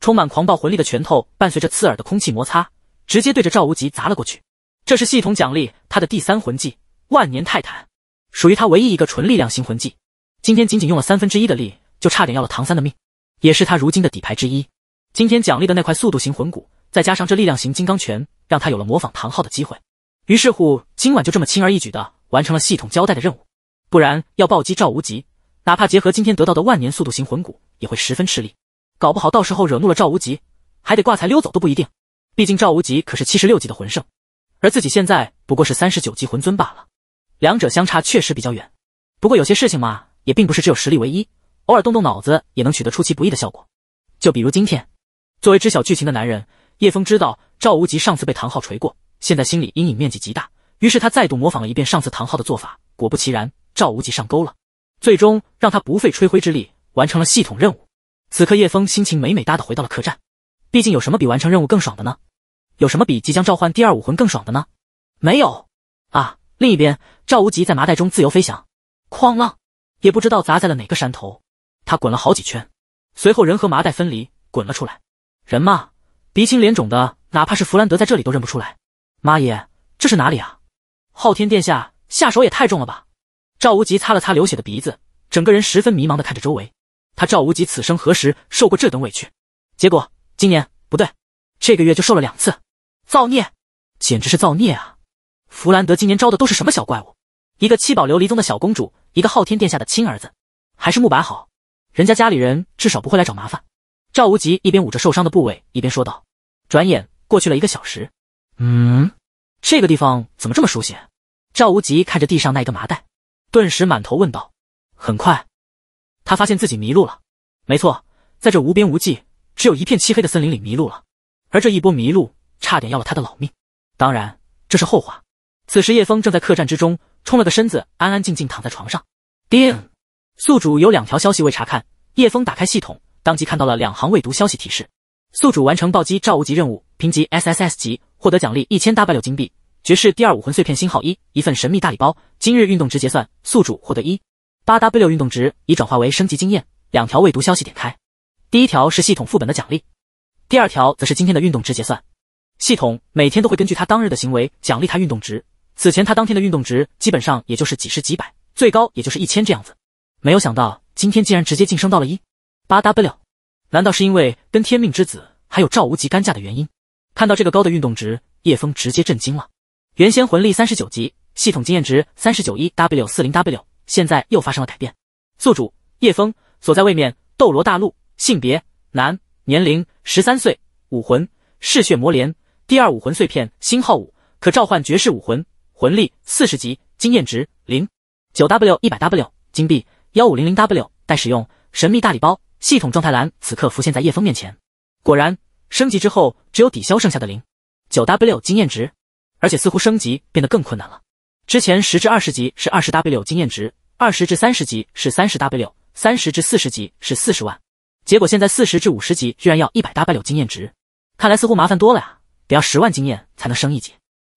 充满狂暴魂力的拳头，伴随着刺耳的空气摩擦，直接对着赵无极砸了过去。这是系统奖励他的第三魂技，万年泰坦，属于他唯一一个纯力量型魂技。今天仅仅用了三分之一的力，就差点要了唐三的命，也是他如今的底牌之一。今天奖励的那块速度型魂骨，再加上这力量型金刚拳，让他有了模仿唐昊的机会。于是乎，今晚就这么轻而易举的完成了系统交代的任务。不然要暴击赵无极，哪怕结合今天得到的万年速度型魂骨，也会十分吃力，搞不好到时候惹怒了赵无极，还得挂彩溜走都不一定。毕竟赵无极可是七十六级的魂圣，而自己现在不过是三十九级魂尊罢了，两者相差确实比较远。不过有些事情嘛，也并不是只有实力为一，偶尔动动脑子也能取得出其不意的效果。就比如今天，作为知晓剧情的男人，叶峰知道赵无极上次被唐昊锤过。现在心里阴影面积极大，于是他再度模仿了一遍上次唐昊的做法，果不其然，赵无极上钩了，最终让他不费吹灰之力完成了系统任务。此刻叶峰心情美美哒的回到了客栈，毕竟有什么比完成任务更爽的呢？有什么比即将召唤第二武魂更爽的呢？没有啊！另一边，赵无极在麻袋中自由飞翔，哐啷，也不知道砸在了哪个山头，他滚了好几圈，随后人和麻袋分离，滚了出来。人嘛，鼻青脸肿的，哪怕是弗兰德在这里都认不出来。妈耶，这是哪里啊？昊天殿下下手也太重了吧！赵无极擦了擦流血的鼻子，整个人十分迷茫的看着周围。他赵无极此生何时受过这等委屈？结果今年不对，这个月就受了两次，造孽，简直是造孽啊！弗兰德今年招的都是什么小怪物？一个七宝琉璃宗的小公主，一个昊天殿下的亲儿子，还是慕白好，人家家里人至少不会来找麻烦。赵无极一边捂着受伤的部位，一边说道。转眼过去了一个小时，嗯。这个地方怎么这么熟悉？赵无极看着地上那一个麻袋，顿时满头问道。很快，他发现自己迷路了。没错，在这无边无际、只有一片漆黑的森林里迷路了。而这一波迷路差点要了他的老命。当然，这是后话。此时叶峰正在客栈之中，冲了个身子，安安静静躺在床上。叮，宿主有两条消息未查看。叶峰打开系统，当即看到了两行未读消息提示。宿主完成暴击赵无极任务，评级 SSS 级。获得奖励一千 W 金币，绝世第二武魂碎片星号一，一份神秘大礼包。今日运动值结算，宿主获得一八 W 运动值，已转化为升级经验。两条未读消息，点开。第一条是系统副本的奖励，第二条则是今天的运动值结算。系统每天都会根据他当日的行为奖励他运动值。此前他当天的运动值基本上也就是几十几百，最高也就是一千这样子。没有想到今天竟然直接晋升到了一八 W，难道是因为跟天命之子还有赵无极干架的原因？看到这个高的运动值，叶枫直接震惊了。原先魂力三十九级，系统经验值三十九 W 四零 W，现在又发生了改变。宿主叶峰所在位面：斗罗大陆，性别男，年龄十三岁，武魂嗜血魔镰，第二武魂碎片星号五，可召唤绝世武魂，魂力四十级，经验值零九 W 一百 W，金币幺五零零 W 待使用，神秘大礼包。系统状态栏此刻浮现在叶峰面前，果然。升级之后只有抵消剩下的零九 W 经验值，而且似乎升级变得更困难了。之前十至二十级是二十 W 经验值，二十至三十级是三十 W，三十至四十级是四十万。结果现在四十至五十级居然要一百 W 经验值，看来似乎麻烦多了呀，得要十万经验才能升一级。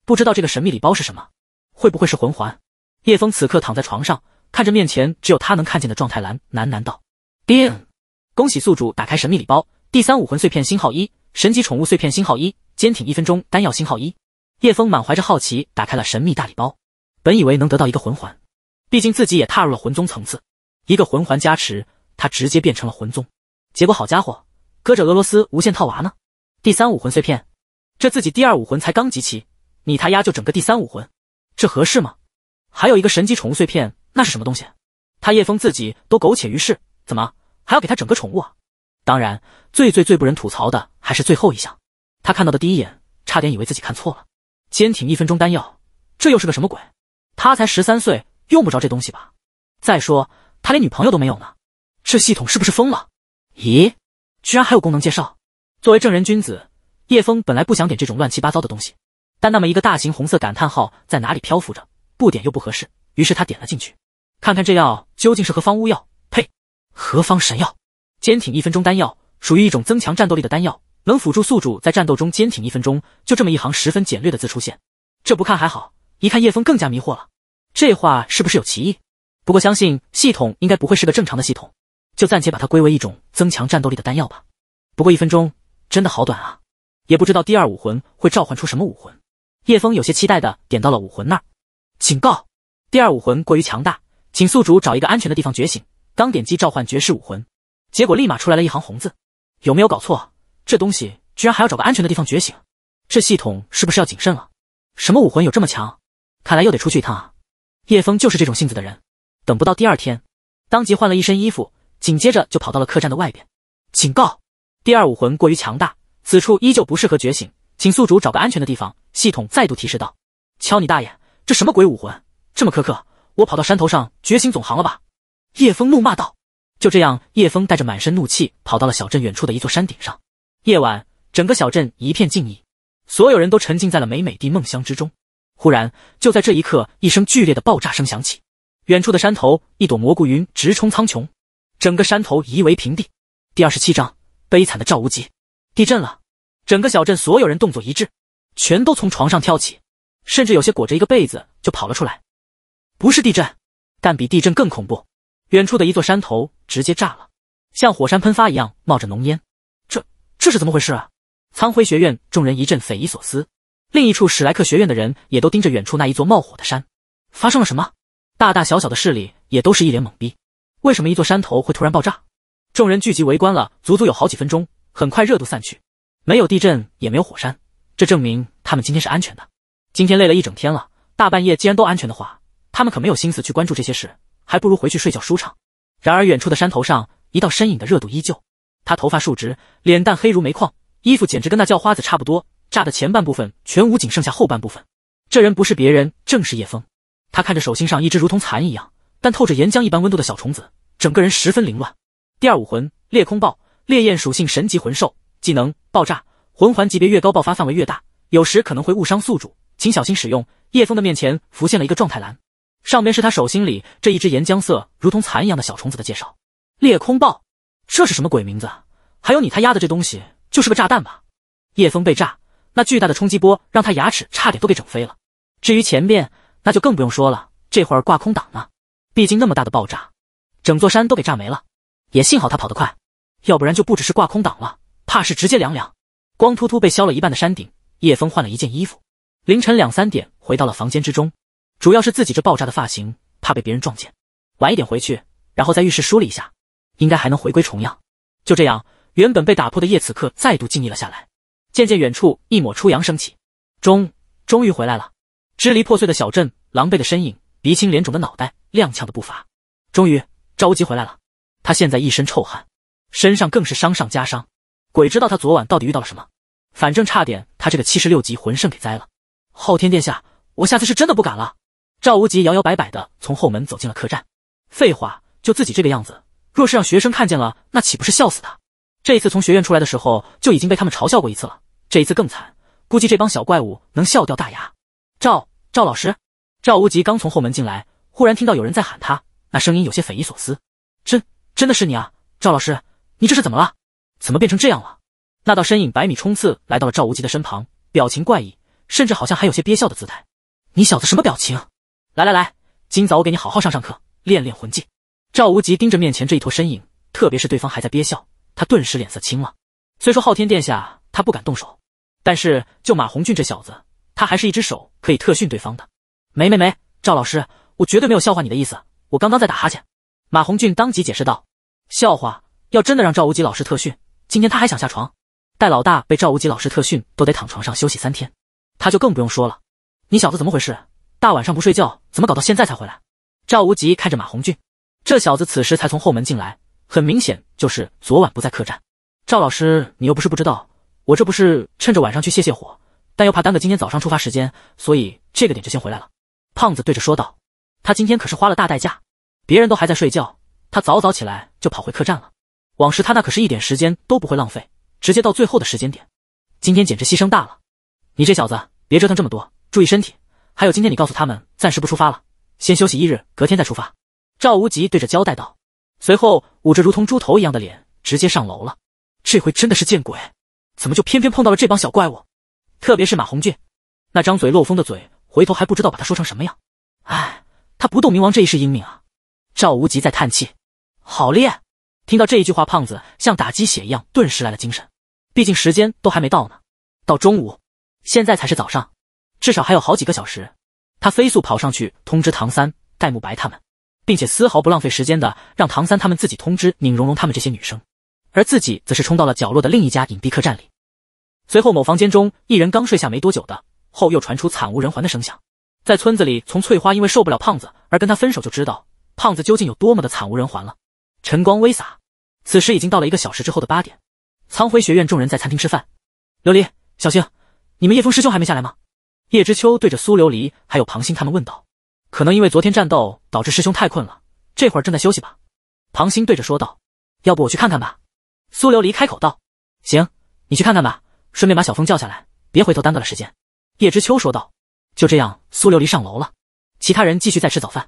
不知道这个神秘礼包是什么，会不会是魂环？叶峰此刻躺在床上，看着面前只有他能看见的状态栏，喃喃道：“叮，恭喜宿主打开神秘礼包，第三武魂碎片星号一。”神级宠物碎片星号一，坚挺一分钟丹药星号一。叶枫满怀着好奇打开了神秘大礼包，本以为能得到一个魂环，毕竟自己也踏入了魂宗层次，一个魂环加持，他直接变成了魂宗。结果好家伙，搁着俄罗斯无限套娃呢！第三武魂碎片，这自己第二武魂才刚集齐，你他丫就整个第三武魂，这合适吗？还有一个神级宠物碎片，那是什么东西？他叶枫自己都苟且于世，怎么还要给他整个宠物啊？当然，最最最不忍吐槽的还是最后一项。他看到的第一眼，差点以为自己看错了。坚挺一分钟丹药，这又是个什么鬼？他才十三岁，用不着这东西吧？再说，他连女朋友都没有呢。这系统是不是疯了？咦，居然还有功能介绍？作为正人君子，叶枫本来不想点这种乱七八糟的东西，但那么一个大型红色感叹号在哪里漂浮着，不点又不合适，于是他点了进去，看看这药究竟是何方巫药。呸，何方神药？坚挺一分钟，丹药属于一种增强战斗力的丹药，能辅助宿主在战斗中坚挺一分钟。就这么一行十分简略的字出现，这不看还好，一看叶枫更加迷惑了。这话是不是有歧义？不过相信系统应该不会是个正常的系统，就暂且把它归为一种增强战斗力的丹药吧。不过一分钟真的好短啊！也不知道第二武魂会召唤出什么武魂。叶枫有些期待的点到了武魂那儿，警告：第二武魂过于强大，请宿主找一个安全的地方觉醒。刚点击召唤绝世武魂。结果立马出来了一行红字，有没有搞错？这东西居然还要找个安全的地方觉醒，这系统是不是要谨慎了？什么武魂有这么强？看来又得出去一趟啊！叶枫就是这种性子的人，等不到第二天，当即换了一身衣服，紧接着就跑到了客栈的外边。警告：第二武魂过于强大，此处依旧不适合觉醒，请宿主找个安全的地方。系统再度提示道：“敲你大爷，这什么鬼武魂？这么苛刻，我跑到山头上觉醒总行了吧？”叶枫怒骂道。就这样，叶枫带着满身怒气跑到了小镇远处的一座山顶上。夜晚，整个小镇一片静谧，所有人都沉浸在了美美的梦乡之中。忽然，就在这一刻，一声剧烈的爆炸声响起，远处的山头，一朵蘑菇云直冲苍穹，整个山头夷为平地。第二十七章：悲惨的赵无极。地震了！整个小镇所有人动作一致，全都从床上跳起，甚至有些裹着一个被子就跑了出来。不是地震，但比地震更恐怖。远处的一座山头直接炸了，像火山喷发一样冒着浓烟。这这是怎么回事啊？苍辉学院众人一阵匪夷所思。另一处史莱克学院的人也都盯着远处那一座冒火的山。发生了什么？大大小小的势力也都是一脸懵逼。为什么一座山头会突然爆炸？众人聚集围观了足足有好几分钟。很快热度散去，没有地震，也没有火山，这证明他们今天是安全的。今天累了一整天了，大半夜既然都安全的话，他们可没有心思去关注这些事。还不如回去睡觉舒畅。然而，远处的山头上，一道身影的热度依旧。他头发竖直，脸蛋黑如煤矿，衣服简直跟那叫花子差不多。炸的前半部分全无，仅剩下后半部分。这人不是别人，正是叶枫。他看着手心上一只如同蚕一样，但透着岩浆一般温度的小虫子，整个人十分凌乱。第二武魂：裂空爆，烈焰属性神级魂兽，技能：爆炸。魂环级别越高，爆发范围越大，有时可能会误伤宿主，请小心使用。叶枫的面前浮现了一个状态栏。上边是他手心里这一只岩浆色如同蚕一样的小虫子的介绍，裂空豹，这是什么鬼名字？还有你他丫的这东西就是个炸弹吧？叶枫被炸，那巨大的冲击波让他牙齿差点都给整飞了。至于前面，那就更不用说了，这会儿挂空挡呢，毕竟那么大的爆炸，整座山都给炸没了。也幸好他跑得快，要不然就不只是挂空挡了，怕是直接凉凉。光秃秃被削了一半的山顶，叶枫换了一件衣服，凌晨两三点回到了房间之中。主要是自己这爆炸的发型，怕被别人撞见。晚一点回去，然后在浴室梳了一下，应该还能回归重样。就这样，原本被打破的夜，此刻再度静谧了下来。渐渐，远处一抹初阳升起。终，终于回来了。支离破碎的小镇，狼狈的身影，鼻青脸肿的脑袋，踉跄的步伐。终于，赵无极回来了。他现在一身臭汗，身上更是伤上加伤。鬼知道他昨晚到底遇到了什么，反正差点他这个七十六级魂圣给栽了。昊天殿下，我下次是真的不敢了。赵无极摇摇摆摆的从后门走进了客栈。废话，就自己这个样子，若是让学生看见了，那岂不是笑死他？这一次从学院出来的时候就已经被他们嘲笑过一次了，这一次更惨，估计这帮小怪物能笑掉大牙。赵赵老师，赵无极刚从后门进来，忽然听到有人在喊他，那声音有些匪夷所思。真真的是你啊，赵老师，你这是怎么了？怎么变成这样了？那道身影百米冲刺来到了赵无极的身旁，表情怪异，甚至好像还有些憋笑的姿态。你小子什么表情？来来来，今早我给你好好上上课，练练魂技。赵无极盯着面前这一坨身影，特别是对方还在憋笑，他顿时脸色青了。虽说昊天殿下他不敢动手，但是就马红俊这小子，他还是一只手可以特训对方的。没没没，赵老师，我绝对没有笑话你的意思。我刚刚在打哈欠。马红俊当即解释道：“笑话，要真的让赵无极老师特训，今天他还想下床。戴老大被赵无极老师特训，都得躺床上休息三天，他就更不用说了。你小子怎么回事？”大晚上不睡觉，怎么搞到现在才回来？赵无极看着马红俊，这小子此时才从后门进来，很明显就是昨晚不在客栈。赵老师，你又不是不知道，我这不是趁着晚上去泄泄火，但又怕耽搁今天早上出发时间，所以这个点就先回来了。胖子对着说道，他今天可是花了大代价，别人都还在睡觉，他早早起来就跑回客栈了。往时他那可是一点时间都不会浪费，直接到最后的时间点。今天简直牺牲大了，你这小子别折腾这么多，注意身体。还有，今天你告诉他们暂时不出发了，先休息一日，隔天再出发。赵无极对着交代道，随后捂着如同猪头一样的脸，直接上楼了。这回真的是见鬼，怎么就偏偏碰到了这帮小怪物？特别是马红俊，那张嘴漏风的嘴，回头还不知道把他说成什么样。唉，他不动冥王这一世英明啊。赵无极在叹气。好练。听到这一句话，胖子像打鸡血一样，顿时来了精神。毕竟时间都还没到呢，到中午，现在才是早上。至少还有好几个小时，他飞速跑上去通知唐三、戴沐白他们，并且丝毫不浪费时间的让唐三他们自己通知宁荣荣他们这些女生，而自己则是冲到了角落的另一家隐蔽客栈里。随后某房间中一人刚睡下没多久的，后又传出惨无人寰的声响。在村子里，从翠花因为受不了胖子而跟他分手就知道胖子究竟有多么的惨无人寰了。晨光微洒，此时已经到了一个小时之后的八点。苍辉学院众人在餐厅吃饭。琉璃，小星，你们叶枫师兄还没下来吗？叶知秋对着苏琉璃还有庞星他们问道：“可能因为昨天战斗导致师兄太困了，这会儿正在休息吧？”庞星对着说道：“要不我去看看吧？”苏琉璃开口道：“行，你去看看吧，顺便把小峰叫下来，别回头耽搁了时间。”叶知秋说道：“就这样。”苏琉璃上楼了，其他人继续在吃早饭，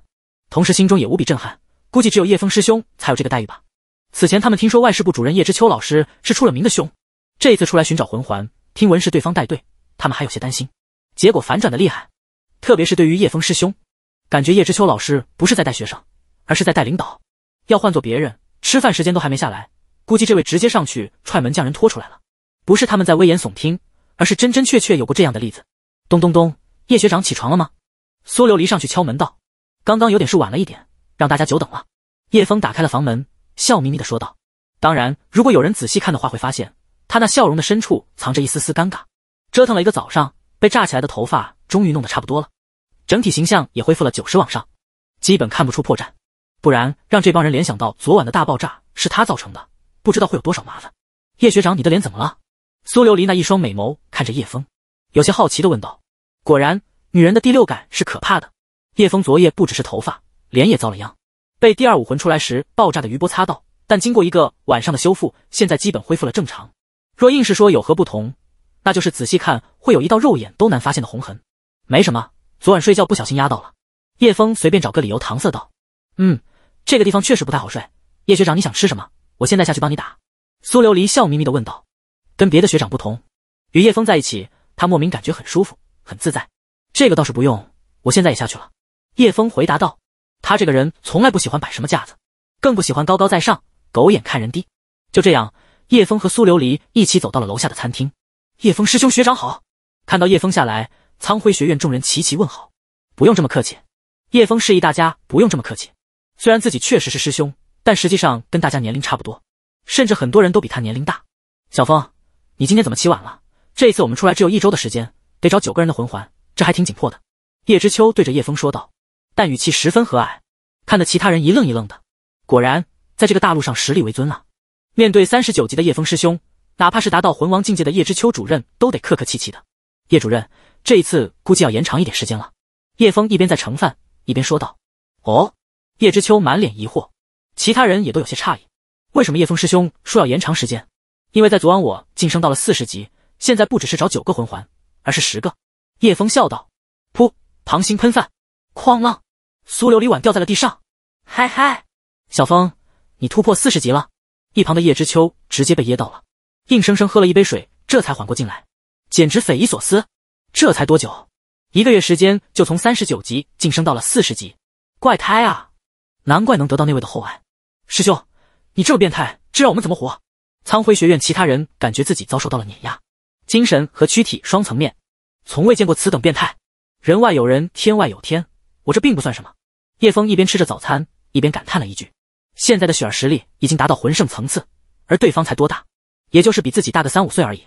同时心中也无比震撼，估计只有叶峰师兄才有这个待遇吧。此前他们听说外事部主任叶知秋老师是出了名的凶，这一次出来寻找魂环，听闻是对方带队，他们还有些担心。结果反转的厉害，特别是对于叶峰师兄，感觉叶知秋老师不是在带学生，而是在带领导。要换做别人，吃饭时间都还没下来，估计这位直接上去踹门将人拖出来了。不是他们在危言耸听，而是真真确确有过这样的例子。咚咚咚，叶学长起床了吗？苏琉璃上去敲门道：“刚刚有点事，晚了一点，让大家久等了。”叶峰打开了房门，笑眯眯的说道：“当然，如果有人仔细看的话，会发现他那笑容的深处藏着一丝丝尴尬。折腾了一个早上。”被炸起来的头发终于弄得差不多了，整体形象也恢复了九十往上，基本看不出破绽。不然让这帮人联想到昨晚的大爆炸是他造成的，不知道会有多少麻烦。叶学长，你的脸怎么了？苏琉璃那一双美眸看着叶枫，有些好奇的问道。果然，女人的第六感是可怕的。叶枫昨夜不只是头发，脸也遭了殃，被第二武魂出来时爆炸的余波擦到，但经过一个晚上的修复，现在基本恢复了正常。若硬是说有何不同？那就是仔细看会有一道肉眼都难发现的红痕，没什么，昨晚睡觉不小心压到了。叶峰随便找个理由搪塞道：“嗯，这个地方确实不太好睡。”叶学长，你想吃什么？我现在下去帮你打。”苏琉璃笑眯眯的问道。跟别的学长不同，与叶峰在一起，他莫名感觉很舒服，很自在。这个倒是不用，我现在也下去了。”叶峰回答道。他这个人从来不喜欢摆什么架子，更不喜欢高高在上，狗眼看人低。就这样，叶峰和苏琉璃一起走到了楼下的餐厅。叶峰师兄学长好！看到叶峰下来，苍辉学院众人齐齐问好。不用这么客气。叶峰示意大家不用这么客气。虽然自己确实是师兄，但实际上跟大家年龄差不多，甚至很多人都比他年龄大。小峰，你今天怎么起晚了？这一次我们出来只有一周的时间，得找九个人的魂环，这还挺紧迫的。叶知秋对着叶峰说道，但语气十分和蔼，看得其他人一愣一愣的。果然，在这个大陆上，实力为尊啊！面对三十九级的叶峰师兄。哪怕是达到魂王境界的叶知秋主任，都得客客气气的。叶主任，这一次估计要延长一点时间了。叶峰一边在盛饭，一边说道：“哦。”叶知秋满脸疑惑，其他人也都有些诧异，为什么叶峰师兄说要延长时间？因为在昨晚我晋升到了四十级，现在不只是找九个魂环，而是十个。叶峰笑道：“噗！”庞星喷饭，哐啷，苏琉璃碗掉在了地上。嗨嗨，小峰，你突破四十级了！一旁的叶知秋直接被噎到了。硬生生喝了一杯水，这才缓过劲来，简直匪夷所思。这才多久？一个月时间就从三十九级晋升到了四十级，怪胎啊！难怪能得到那位的厚爱。师兄，你这么变态，这让我们怎么活？苍辉学院其他人感觉自己遭受到了碾压，精神和躯体双层面，从未见过此等变态。人外有人，天外有天，我这并不算什么。叶枫一边吃着早餐，一边感叹了一句：“现在的雪儿实力已经达到魂圣层次，而对方才多大？”也就是比自己大个三五岁而已，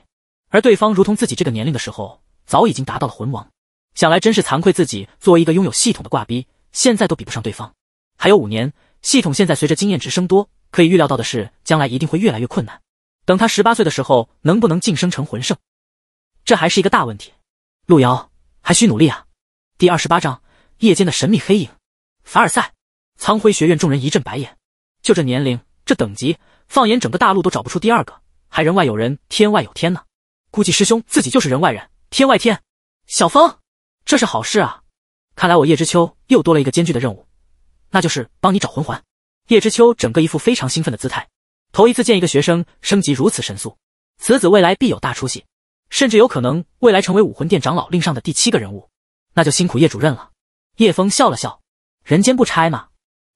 而对方如同自己这个年龄的时候，早已经达到了魂王。想来真是惭愧，自己作为一个拥有系统的挂逼，现在都比不上对方。还有五年，系统现在随着经验值升多，可以预料到的是，将来一定会越来越困难。等他十八岁的时候，能不能晋升成魂圣，这还是一个大问题。陆遥，还需努力啊！第二十八章：夜间的神秘黑影。凡尔赛，苍辉学院众人一阵白眼。就这年龄，这等级，放眼整个大陆都找不出第二个。还人外有人，天外有天呢。估计师兄自己就是人外人，天外天。小峰，这是好事啊！看来我叶知秋又多了一个艰巨的任务，那就是帮你找魂环。叶知秋整个一副非常兴奋的姿态，头一次见一个学生升级如此神速，此子未来必有大出息，甚至有可能未来成为武魂殿长老令上的第七个人物。那就辛苦叶主任了。叶峰笑了笑，人间不拆嘛。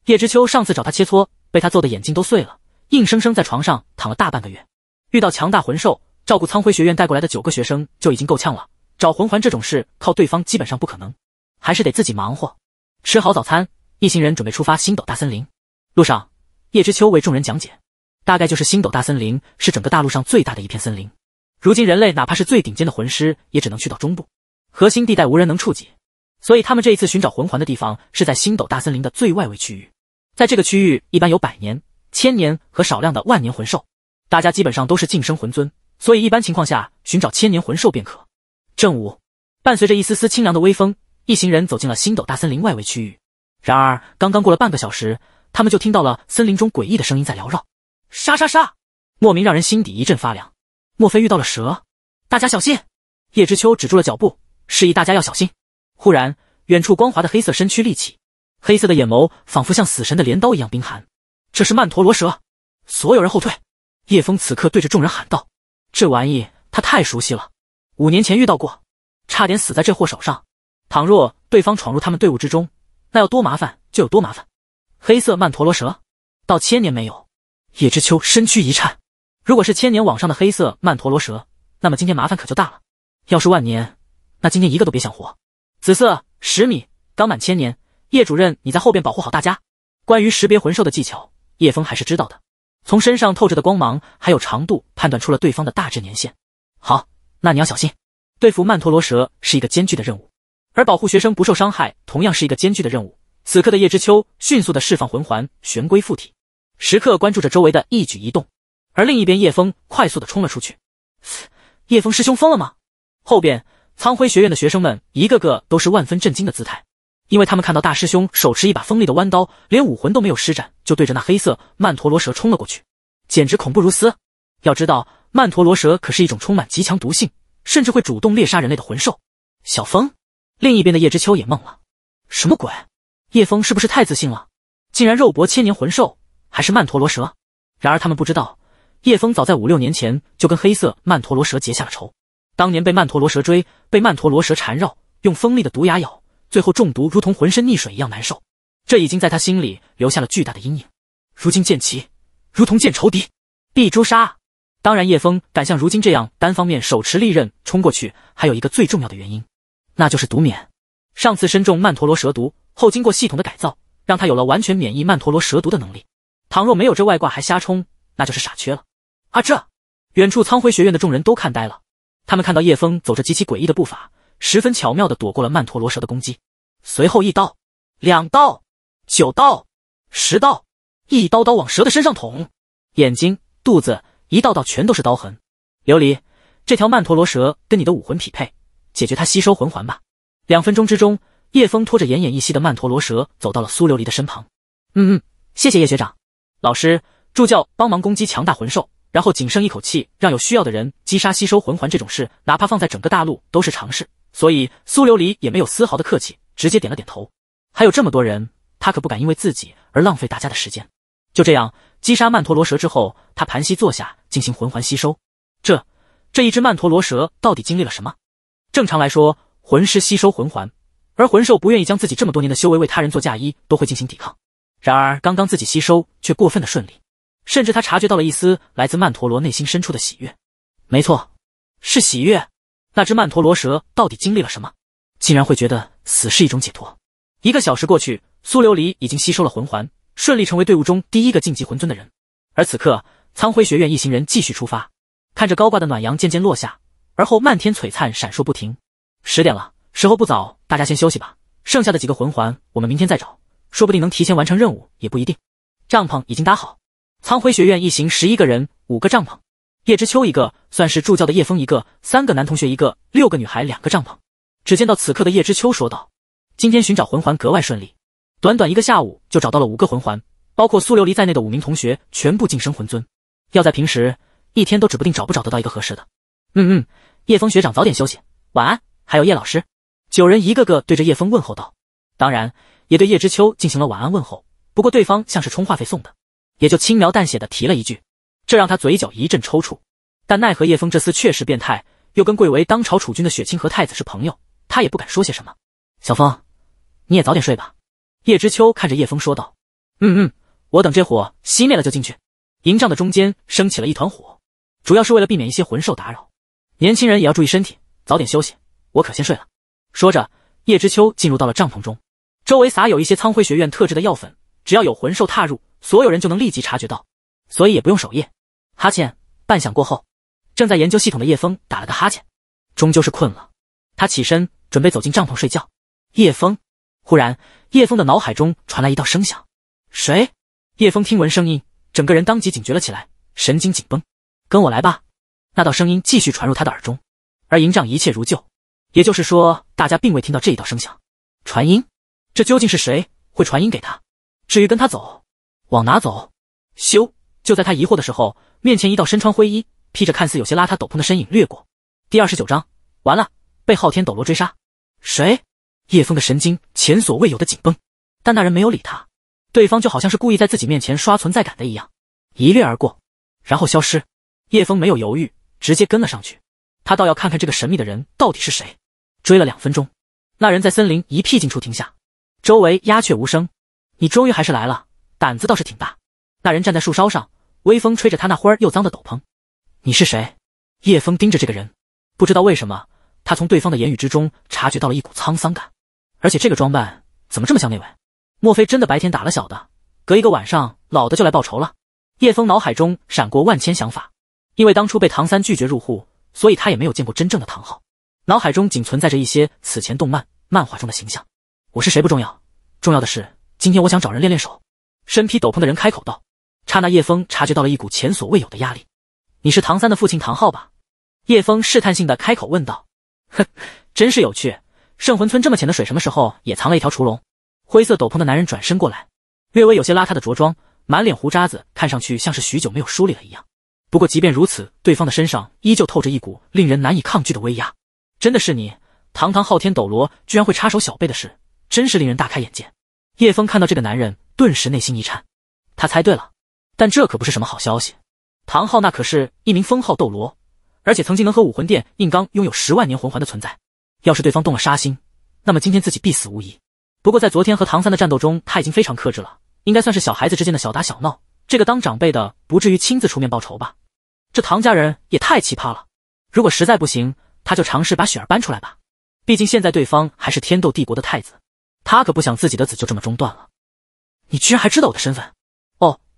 叶知秋上次找他切磋，被他揍的眼睛都碎了，硬生生在床上躺了大半个月。遇到强大魂兽，照顾苍辉学院带过来的九个学生就已经够呛了。找魂环这种事，靠对方基本上不可能，还是得自己忙活。吃好早餐，一行人准备出发星斗大森林。路上，叶知秋为众人讲解，大概就是星斗大森林是整个大陆上最大的一片森林。如今人类哪怕是最顶尖的魂师，也只能去到中部核心地带，无人能触及。所以他们这一次寻找魂环的地方是在星斗大森林的最外围区域。在这个区域，一般有百年、千年和少量的万年魂兽。大家基本上都是晋升魂尊，所以一般情况下寻找千年魂兽便可。正午，伴随着一丝丝清凉的微风，一行人走进了星斗大森林外围区域。然而，刚刚过了半个小时，他们就听到了森林中诡异的声音在缭绕，沙沙沙，莫名让人心底一阵发凉。莫非遇到了蛇？大家小心！叶知秋止住了脚步，示意大家要小心。忽然，远处光滑的黑色身躯立起，黑色的眼眸仿佛像死神的镰刀一样冰寒。这是曼陀罗蛇，所有人后退！叶峰此刻对着众人喊道：“这玩意他太熟悉了，五年前遇到过，差点死在这货手上。倘若对方闯入他们队伍之中，那要多麻烦就有多麻烦。”黑色曼陀罗蛇，到千年没有。叶知秋身躯一颤，如果是千年网上的黑色曼陀罗蛇，那么今天麻烦可就大了。要是万年，那今天一个都别想活。紫色十米刚满千年，叶主任你在后边保护好大家。关于识别魂兽的技巧，叶峰还是知道的。从身上透着的光芒，还有长度，判断出了对方的大致年限。好，那你要小心，对付曼陀罗蛇是一个艰巨的任务，而保护学生不受伤害同样是一个艰巨的任务。此刻的叶知秋迅速的释放魂环，玄龟附体，时刻关注着周围的一举一动。而另一边，叶枫快速的冲了出去。叶枫师兄疯了吗？后边苍辉学院的学生们一个个都是万分震惊的姿态。因为他们看到大师兄手持一把锋利的弯刀，连武魂都没有施展，就对着那黑色曼陀罗蛇冲了过去，简直恐怖如斯。要知道，曼陀罗蛇可是一种充满极强毒性，甚至会主动猎杀人类的魂兽。小峰，另一边的叶知秋也懵了：，什么鬼？叶峰是不是太自信了，竟然肉搏千年魂兽，还是曼陀罗蛇？然而他们不知道，叶峰早在五六年前就跟黑色曼陀罗蛇结下了仇，当年被曼陀罗蛇追，被曼陀罗蛇缠绕，用锋利的毒牙咬。最后中毒如同浑身溺水一样难受，这已经在他心里留下了巨大的阴影。如今见其如同见仇敌，必诛杀。当然，叶枫敢像如今这样单方面手持利刃冲过去，还有一个最重要的原因，那就是毒免。上次身中曼陀罗蛇毒后，经过系统的改造，让他有了完全免疫曼陀罗蛇毒的能力。倘若没有这外挂还瞎冲，那就是傻缺了。啊！这远处苍辉学院的众人都看呆了，他们看到叶峰走着极其诡异的步伐。十分巧妙的躲过了曼陀罗蛇的攻击，随后一刀、两刀、九刀、十刀，一刀刀往蛇的身上捅，眼睛、肚子，一道道全都是刀痕。琉璃，这条曼陀罗蛇跟你的武魂匹配，解决它，吸收魂环吧。两分钟之中，叶枫拖着奄奄一息的曼陀罗蛇走到了苏琉璃的身旁。嗯嗯，谢谢叶学长、老师、助教帮忙攻击强大魂兽，然后仅剩一口气让有需要的人击杀吸收魂环，这种事哪怕放在整个大陆都是常事。所以苏琉璃也没有丝毫的客气，直接点了点头。还有这么多人，他可不敢因为自己而浪费大家的时间。就这样，击杀曼陀罗蛇之后，他盘膝坐下进行魂环吸收。这这一只曼陀罗蛇到底经历了什么？正常来说，魂师吸收魂环，而魂兽不愿意将自己这么多年的修为为他人做嫁衣，都会进行抵抗。然而刚刚自己吸收却过分的顺利，甚至他察觉到了一丝来自曼陀罗内心深处的喜悦。没错，是喜悦。那只曼陀罗蛇到底经历了什么，竟然会觉得死是一种解脱？一个小时过去，苏琉璃已经吸收了魂环，顺利成为队伍中第一个晋级魂尊的人。而此刻，苍辉学院一行人继续出发，看着高挂的暖阳渐渐落下，而后漫天璀璨闪烁不停。十点了，时候不早，大家先休息吧。剩下的几个魂环，我们明天再找，说不定能提前完成任务，也不一定。帐篷已经搭好，苍辉学院一行十一个人，五个帐篷。叶知秋一个，算是助教的叶枫一个，三个男同学一个，六个女孩两个帐篷。只见到此刻的叶知秋说道：“今天寻找魂环格外顺利，短短一个下午就找到了五个魂环，包括苏琉璃在内的五名同学全部晋升魂尊。要在平时，一天都指不定找不找得到一个合适的。”“嗯嗯，叶枫学长早点休息，晚安。”还有叶老师，九人一个个对着叶枫问候道，当然也对叶知秋进行了晚安问候，不过对方像是充话费送的，也就轻描淡写的提了一句。这让他嘴角一阵抽搐，但奈何叶枫这厮确实变态，又跟贵为当朝储君的雪清和太子是朋友，他也不敢说些什么。小枫，你也早点睡吧。叶知秋看着叶枫说道：“嗯嗯，我等这火熄灭了就进去。”营帐的中间升起了一团火，主要是为了避免一些魂兽打扰。年轻人也要注意身体，早点休息。我可先睡了。”说着，叶知秋进入到了帐篷中，周围撒有一些苍辉学院特制的药粉，只要有魂兽踏入，所有人就能立即察觉到，所以也不用守夜。哈欠，半响过后，正在研究系统的叶枫打了个哈欠，终究是困了。他起身准备走进帐篷睡觉。叶枫，忽然，叶枫的脑海中传来一道声响。谁？叶枫听闻声音，整个人当即警觉了起来，神经紧绷。跟我来吧。那道声音继续传入他的耳中。而营帐一切如旧，也就是说，大家并未听到这一道声响。传音，这究竟是谁会传音给他？至于跟他走，往哪走？修。就在他疑惑的时候，面前一道身穿灰衣、披着看似有些邋遢斗篷的身影掠过。第二十九章，完了，被昊天斗罗追杀。谁？叶枫的神经前所未有的紧绷，但那人没有理他，对方就好像是故意在自己面前刷存在感的一样，一掠而过，然后消失。叶枫没有犹豫，直接跟了上去。他倒要看看这个神秘的人到底是谁。追了两分钟，那人在森林一僻静处停下，周围鸦雀无声。你终于还是来了，胆子倒是挺大。那人站在树梢上。微风吹着他那花儿又脏的斗篷。你是谁？叶枫盯着这个人，不知道为什么，他从对方的言语之中察觉到了一股沧桑感，而且这个装扮怎么这么像那位？莫非真的白天打了小的，隔一个晚上老的就来报仇了？叶枫脑海中闪过万千想法，因为当初被唐三拒绝入户，所以他也没有见过真正的唐昊，脑海中仅存在着一些此前动漫漫画中的形象。我是谁不重要，重要的是今天我想找人练练手。身披斗篷的人开口道。刹那，叶枫察觉到了一股前所未有的压力。你是唐三的父亲唐昊吧？叶枫试探性的开口问道。哼，真是有趣，圣魂村这么浅的水，什么时候也藏了一条雏龙？灰色斗篷的男人转身过来，略微有些邋遢的着装，满脸胡渣子，看上去像是许久没有梳理了一样。不过，即便如此，对方的身上依旧透着一股令人难以抗拒的威压。真的是你，堂堂昊天斗罗，居然会插手小辈的事，真是令人大开眼界。叶枫看到这个男人，顿时内心一颤，他猜对了。但这可不是什么好消息。唐昊那可是一名封号斗罗，而且曾经能和武魂殿硬刚，拥有十万年魂环的存在。要是对方动了杀心，那么今天自己必死无疑。不过在昨天和唐三的战斗中，他已经非常克制了，应该算是小孩子之间的小打小闹。这个当长辈的不至于亲自出面报仇吧？这唐家人也太奇葩了。如果实在不行，他就尝试把雪儿搬出来吧。毕竟现在对方还是天斗帝国的太子，他可不想自己的子就这么中断了。你居然还知道我的身份？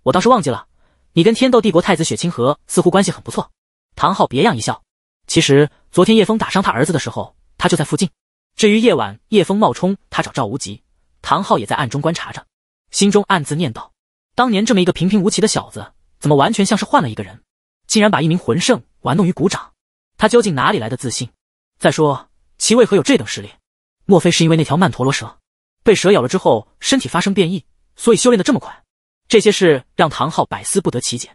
我倒是忘记了，你跟天斗帝国太子雪清河似乎关系很不错。唐昊别样一笑，其实昨天叶风打伤他儿子的时候，他就在附近。至于夜晚叶风冒充他找赵无极，唐昊也在暗中观察着，心中暗自念道：当年这么一个平平无奇的小子，怎么完全像是换了一个人，竟然把一名魂圣玩弄于股掌？他究竟哪里来的自信？再说，其为何有这等实力？莫非是因为那条曼陀罗蛇，被蛇咬了之后身体发生变异，所以修炼的这么快？这些事让唐昊百思不得其解，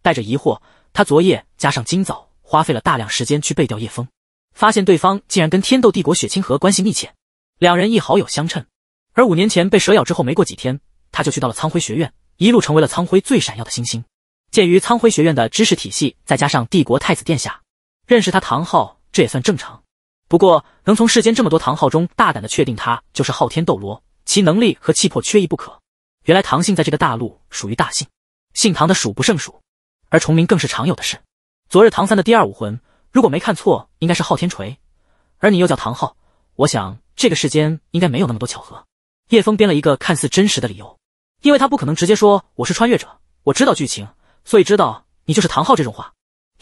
带着疑惑，他昨夜加上今早花费了大量时间去背调叶枫，发现对方竟然跟天斗帝国雪清河关系密切，两人亦好友相称。而五年前被蛇咬之后没过几天，他就去到了苍辉学院，一路成为了苍辉最闪耀的星星。鉴于苍辉学院的知识体系，再加上帝国太子殿下认识他唐昊，这也算正常。不过，能从世间这么多唐昊中大胆的确定他就是昊天斗罗，其能力和气魄缺一不可。原来唐姓在这个大陆属于大姓，姓唐的数不胜数，而重名更是常有的事。昨日唐三的第二武魂，如果没看错，应该是昊天锤，而你又叫唐昊，我想这个世间应该没有那么多巧合。叶枫编了一个看似真实的理由，因为他不可能直接说我是穿越者，我知道剧情，所以知道你就是唐昊这种话。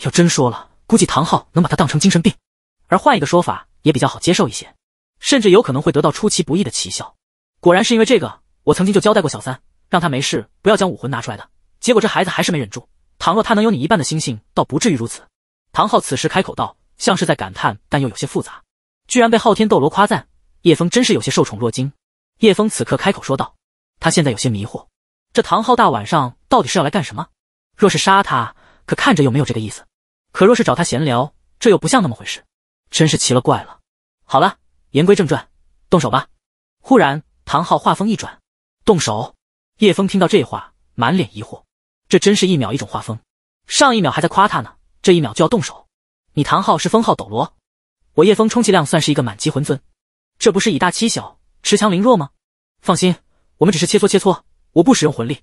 要真说了，估计唐昊能把他当成精神病。而换一个说法也比较好接受一些，甚至有可能会得到出其不意的奇效。果然是因为这个。我曾经就交代过小三，让他没事不要将武魂拿出来的。结果这孩子还是没忍住。倘若他能有你一半的心性，倒不至于如此。唐昊此时开口道，像是在感叹，但又有些复杂。居然被昊天斗罗夸赞，叶枫真是有些受宠若惊。叶枫此刻开口说道，他现在有些迷惑，这唐昊大晚上到底是要来干什么？若是杀他，可看着又没有这个意思；可若是找他闲聊，这又不像那么回事。真是奇了怪了。好了，言归正传，动手吧。忽然，唐昊话锋一转。动手！叶枫听到这话，满脸疑惑。这真是一秒一种画风，上一秒还在夸他呢，这一秒就要动手。你唐昊是封号斗罗，我叶枫充其量算是一个满级魂尊，这不是以大欺小，恃强凌弱吗？放心，我们只是切磋切磋，我不使用魂力。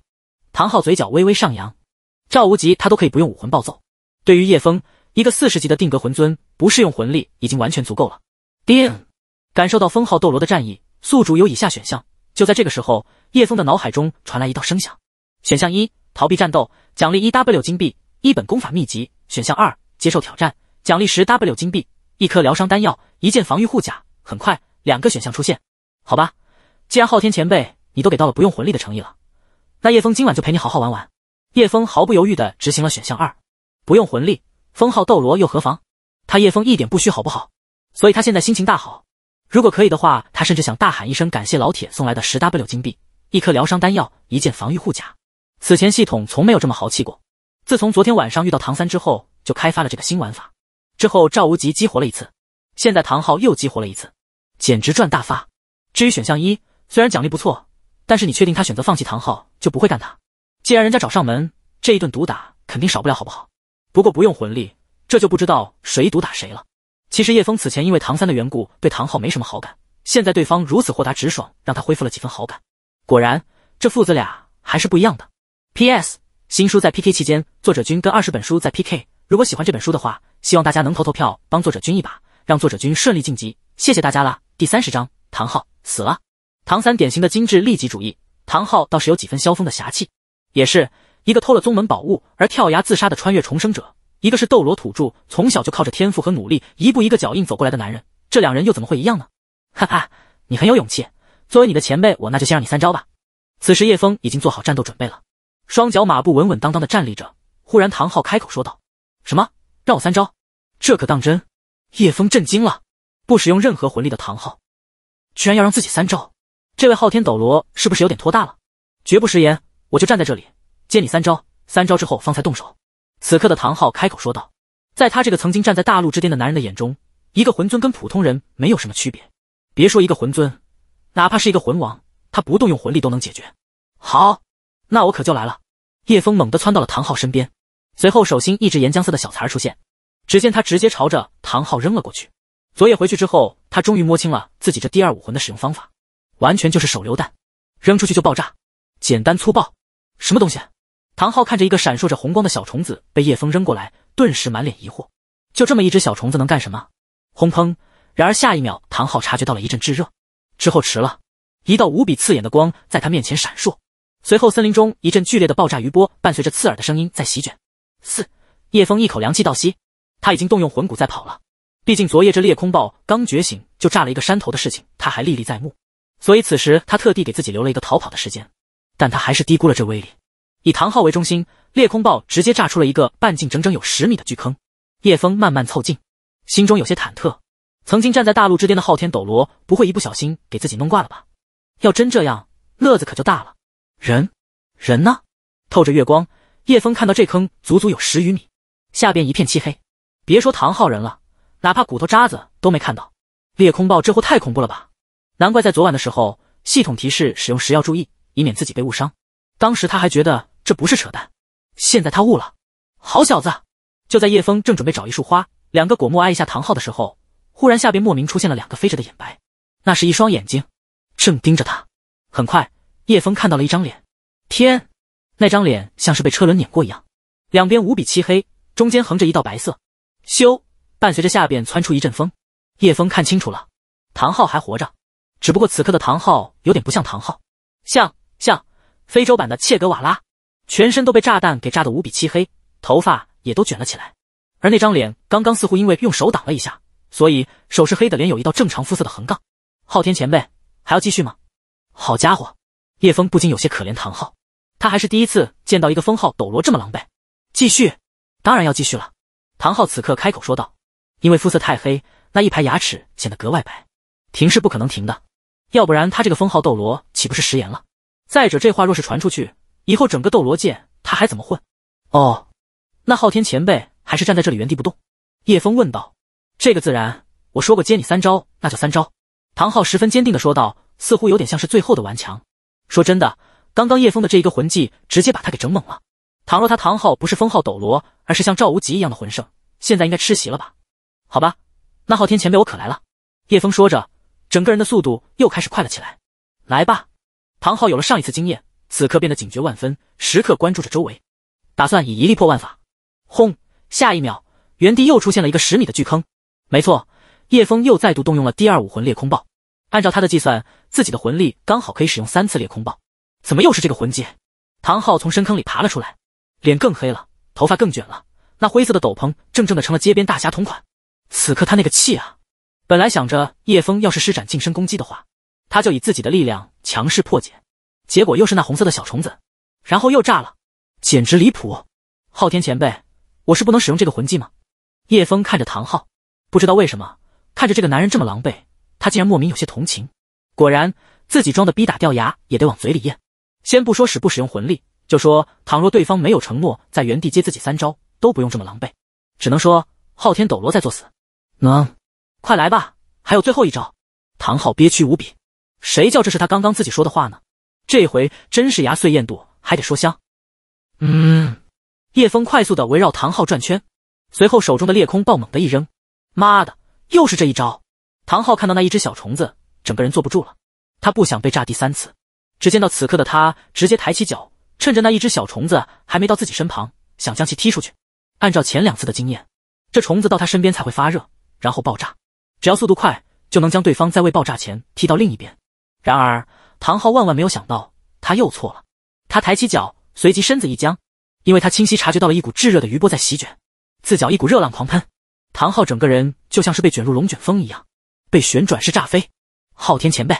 唐昊嘴角微微上扬，赵无极他都可以不用武魂暴揍，对于叶枫，一个四十级的定格魂尊，不适用魂力已经完全足够了。定，感受到封号斗罗的战意，宿主有以下选项。就在这个时候，叶峰的脑海中传来一道声响。选项一：逃避战斗，奖励一 w 金币，一本功法秘籍。选项二：接受挑战，奖励十 w 金币，一颗疗伤丹药，一件防御护甲。很快，两个选项出现。好吧，既然昊天前辈你都给到了不用魂力的诚意了，那叶峰今晚就陪你好好玩玩。叶峰毫不犹豫地执行了选项二，不用魂力，封号斗罗又何妨？他叶峰一点不虚，好不好？所以他现在心情大好。如果可以的话，他甚至想大喊一声感谢老铁送来的十 W 金币、一颗疗伤丹药、一件防御护甲。此前系统从没有这么豪气过。自从昨天晚上遇到唐三之后，就开发了这个新玩法。之后赵无极激活了一次，现在唐昊又激活了一次，简直赚大发。至于选项一，虽然奖励不错，但是你确定他选择放弃唐昊就不会干他？既然人家找上门，这一顿毒打肯定少不了，好不好？不过不用魂力，这就不知道谁毒打谁了。其实叶峰此前因为唐三的缘故对唐昊没什么好感，现在对方如此豁达直爽，让他恢复了几分好感。果然，这父子俩还是不一样的。P.S. 新书在 PK 期间，作者君跟二十本书在 PK，如果喜欢这本书的话，希望大家能投投票帮作者君一把，让作者君顺利晋级，谢谢大家啦。第三十章，唐昊死了。唐三典型的精致利己主义，唐昊倒是有几分萧峰的侠气，也是一个偷了宗门宝物而跳崖自杀的穿越重生者。一个是斗罗土著，从小就靠着天赋和努力，一步一个脚印走过来的男人。这两人又怎么会一样呢？哈哈，你很有勇气。作为你的前辈，我那就先让你三招吧。此时叶枫已经做好战斗准备了，双脚马步稳稳当当的站立着。忽然唐昊开口说道：“什么？让我三招？这可当真？”叶枫震惊了，不使用任何魂力的唐昊，居然要让自己三招？这位昊天斗罗是不是有点托大了？绝不食言，我就站在这里，接你三招，三招之后方才动手。此刻的唐昊开口说道，在他这个曾经站在大陆之巅的男人的眼中，一个魂尊跟普通人没有什么区别。别说一个魂尊，哪怕是一个魂王，他不动用魂力都能解决。好，那我可就来了。叶峰猛地窜到了唐昊身边，随后手心一只岩浆色的小蚕出现，只见他直接朝着唐昊扔了过去。昨夜回去之后，他终于摸清了自己这第二武魂的使用方法，完全就是手榴弹，扔出去就爆炸，简单粗暴。什么东西？唐昊看着一个闪烁着红光的小虫子被叶枫扔过来，顿时满脸疑惑。就这么一只小虫子能干什么？轰砰！然而下一秒，唐昊察觉到了一阵炙热，之后迟了一道无比刺眼的光在他面前闪烁。随后森林中一阵剧烈的爆炸余波伴随着刺耳的声音在席卷。四，叶枫一口凉气倒吸，他已经动用魂骨在跑了。毕竟昨夜这裂空豹刚觉醒就炸了一个山头的事情他还历历在目，所以此时他特地给自己留了一个逃跑的时间。但他还是低估了这威力。以唐昊为中心，裂空爆直接炸出了一个半径整整有十米的巨坑。叶风慢慢凑近，心中有些忐忑。曾经站在大陆之巅的昊天斗罗，不会一不小心给自己弄挂了吧？要真这样，乐子可就大了。人，人呢？透着月光，叶风看到这坑足足有十余米，下边一片漆黑。别说唐昊人了，哪怕骨头渣子都没看到。裂空爆这货太恐怖了吧？难怪在昨晚的时候，系统提示使用时要注意，以免自己被误伤。当时他还觉得。这不是扯淡，现在他悟了。好小子！就在叶风正准备找一束花，两个果木挨一下唐昊的时候，忽然下边莫名出现了两个飞着的眼白，那是一双眼睛，正盯着他。很快，叶风看到了一张脸。天！那张脸像是被车轮碾过一样，两边无比漆黑，中间横着一道白色。咻！伴随着下边窜出一阵风，叶风看清楚了，唐昊还活着，只不过此刻的唐昊有点不像唐昊，像像非洲版的切格瓦拉。全身都被炸弹给炸得无比漆黑，头发也都卷了起来，而那张脸刚刚似乎因为用手挡了一下，所以手是黑的，脸有一道正常肤色的横杠。昊天前辈还要继续吗？好家伙，叶枫不禁有些可怜唐昊，他还是第一次见到一个封号斗罗这么狼狈。继续，当然要继续了。唐昊此刻开口说道，因为肤色太黑，那一排牙齿显得格外白。停是不可能停的，要不然他这个封号斗罗岂不是食言了？再者，这话若是传出去……以后整个斗罗界他还怎么混？哦，那昊天前辈还是站在这里原地不动？叶峰问道。这个自然，我说过接你三招，那就三招。唐昊十分坚定的说道，似乎有点像是最后的顽强。说真的，刚刚叶峰的这一个魂技直接把他给整懵了。倘若他唐昊不是封号斗罗，而是像赵无极一样的魂圣，现在应该吃席了吧？好吧，那昊天前辈我可来了。叶峰说着，整个人的速度又开始快了起来。来吧，唐昊有了上一次经验。此刻变得警觉万分，时刻关注着周围，打算以一力破万法。轰！下一秒，原地又出现了一个十米的巨坑。没错，叶枫又再度动用了第二武魂裂空爆。按照他的计算，自己的魂力刚好可以使用三次裂空爆。怎么又是这个魂技？唐昊从深坑里爬了出来，脸更黑了，头发更卷了，那灰色的斗篷正正的成了街边大侠同款。此刻他那个气啊！本来想着叶枫要是施展近身攻击的话，他就以自己的力量强势破解。结果又是那红色的小虫子，然后又炸了，简直离谱！昊天前辈，我是不能使用这个魂技吗？叶峰看着唐昊，不知道为什么看着这个男人这么狼狈，他竟然莫名有些同情。果然，自己装的逼打掉牙也得往嘴里咽。先不说使不使用魂力，就说倘若对方没有承诺在原地接自己三招，都不用这么狼狈。只能说昊天斗罗在作死。能，快来吧，还有最后一招！唐昊憋屈无比，谁叫这是他刚刚自己说的话呢？这回真是牙碎咽肚，还得说香。嗯，叶枫快速的围绕唐昊转圈，随后手中的裂空爆猛地一扔。妈的，又是这一招！唐昊看到那一只小虫子，整个人坐不住了。他不想被炸第三次。只见到此刻的他，直接抬起脚，趁着那一只小虫子还没到自己身旁，想将其踢出去。按照前两次的经验，这虫子到他身边才会发热，然后爆炸。只要速度快，就能将对方在未爆炸前踢到另一边。然而。唐昊万万没有想到，他又错了。他抬起脚，随即身子一僵，因为他清晰察觉到了一股炙热的余波在席卷。自脚一股热浪狂喷，唐昊整个人就像是被卷入龙卷风一样，被旋转式炸飞。昊天前辈，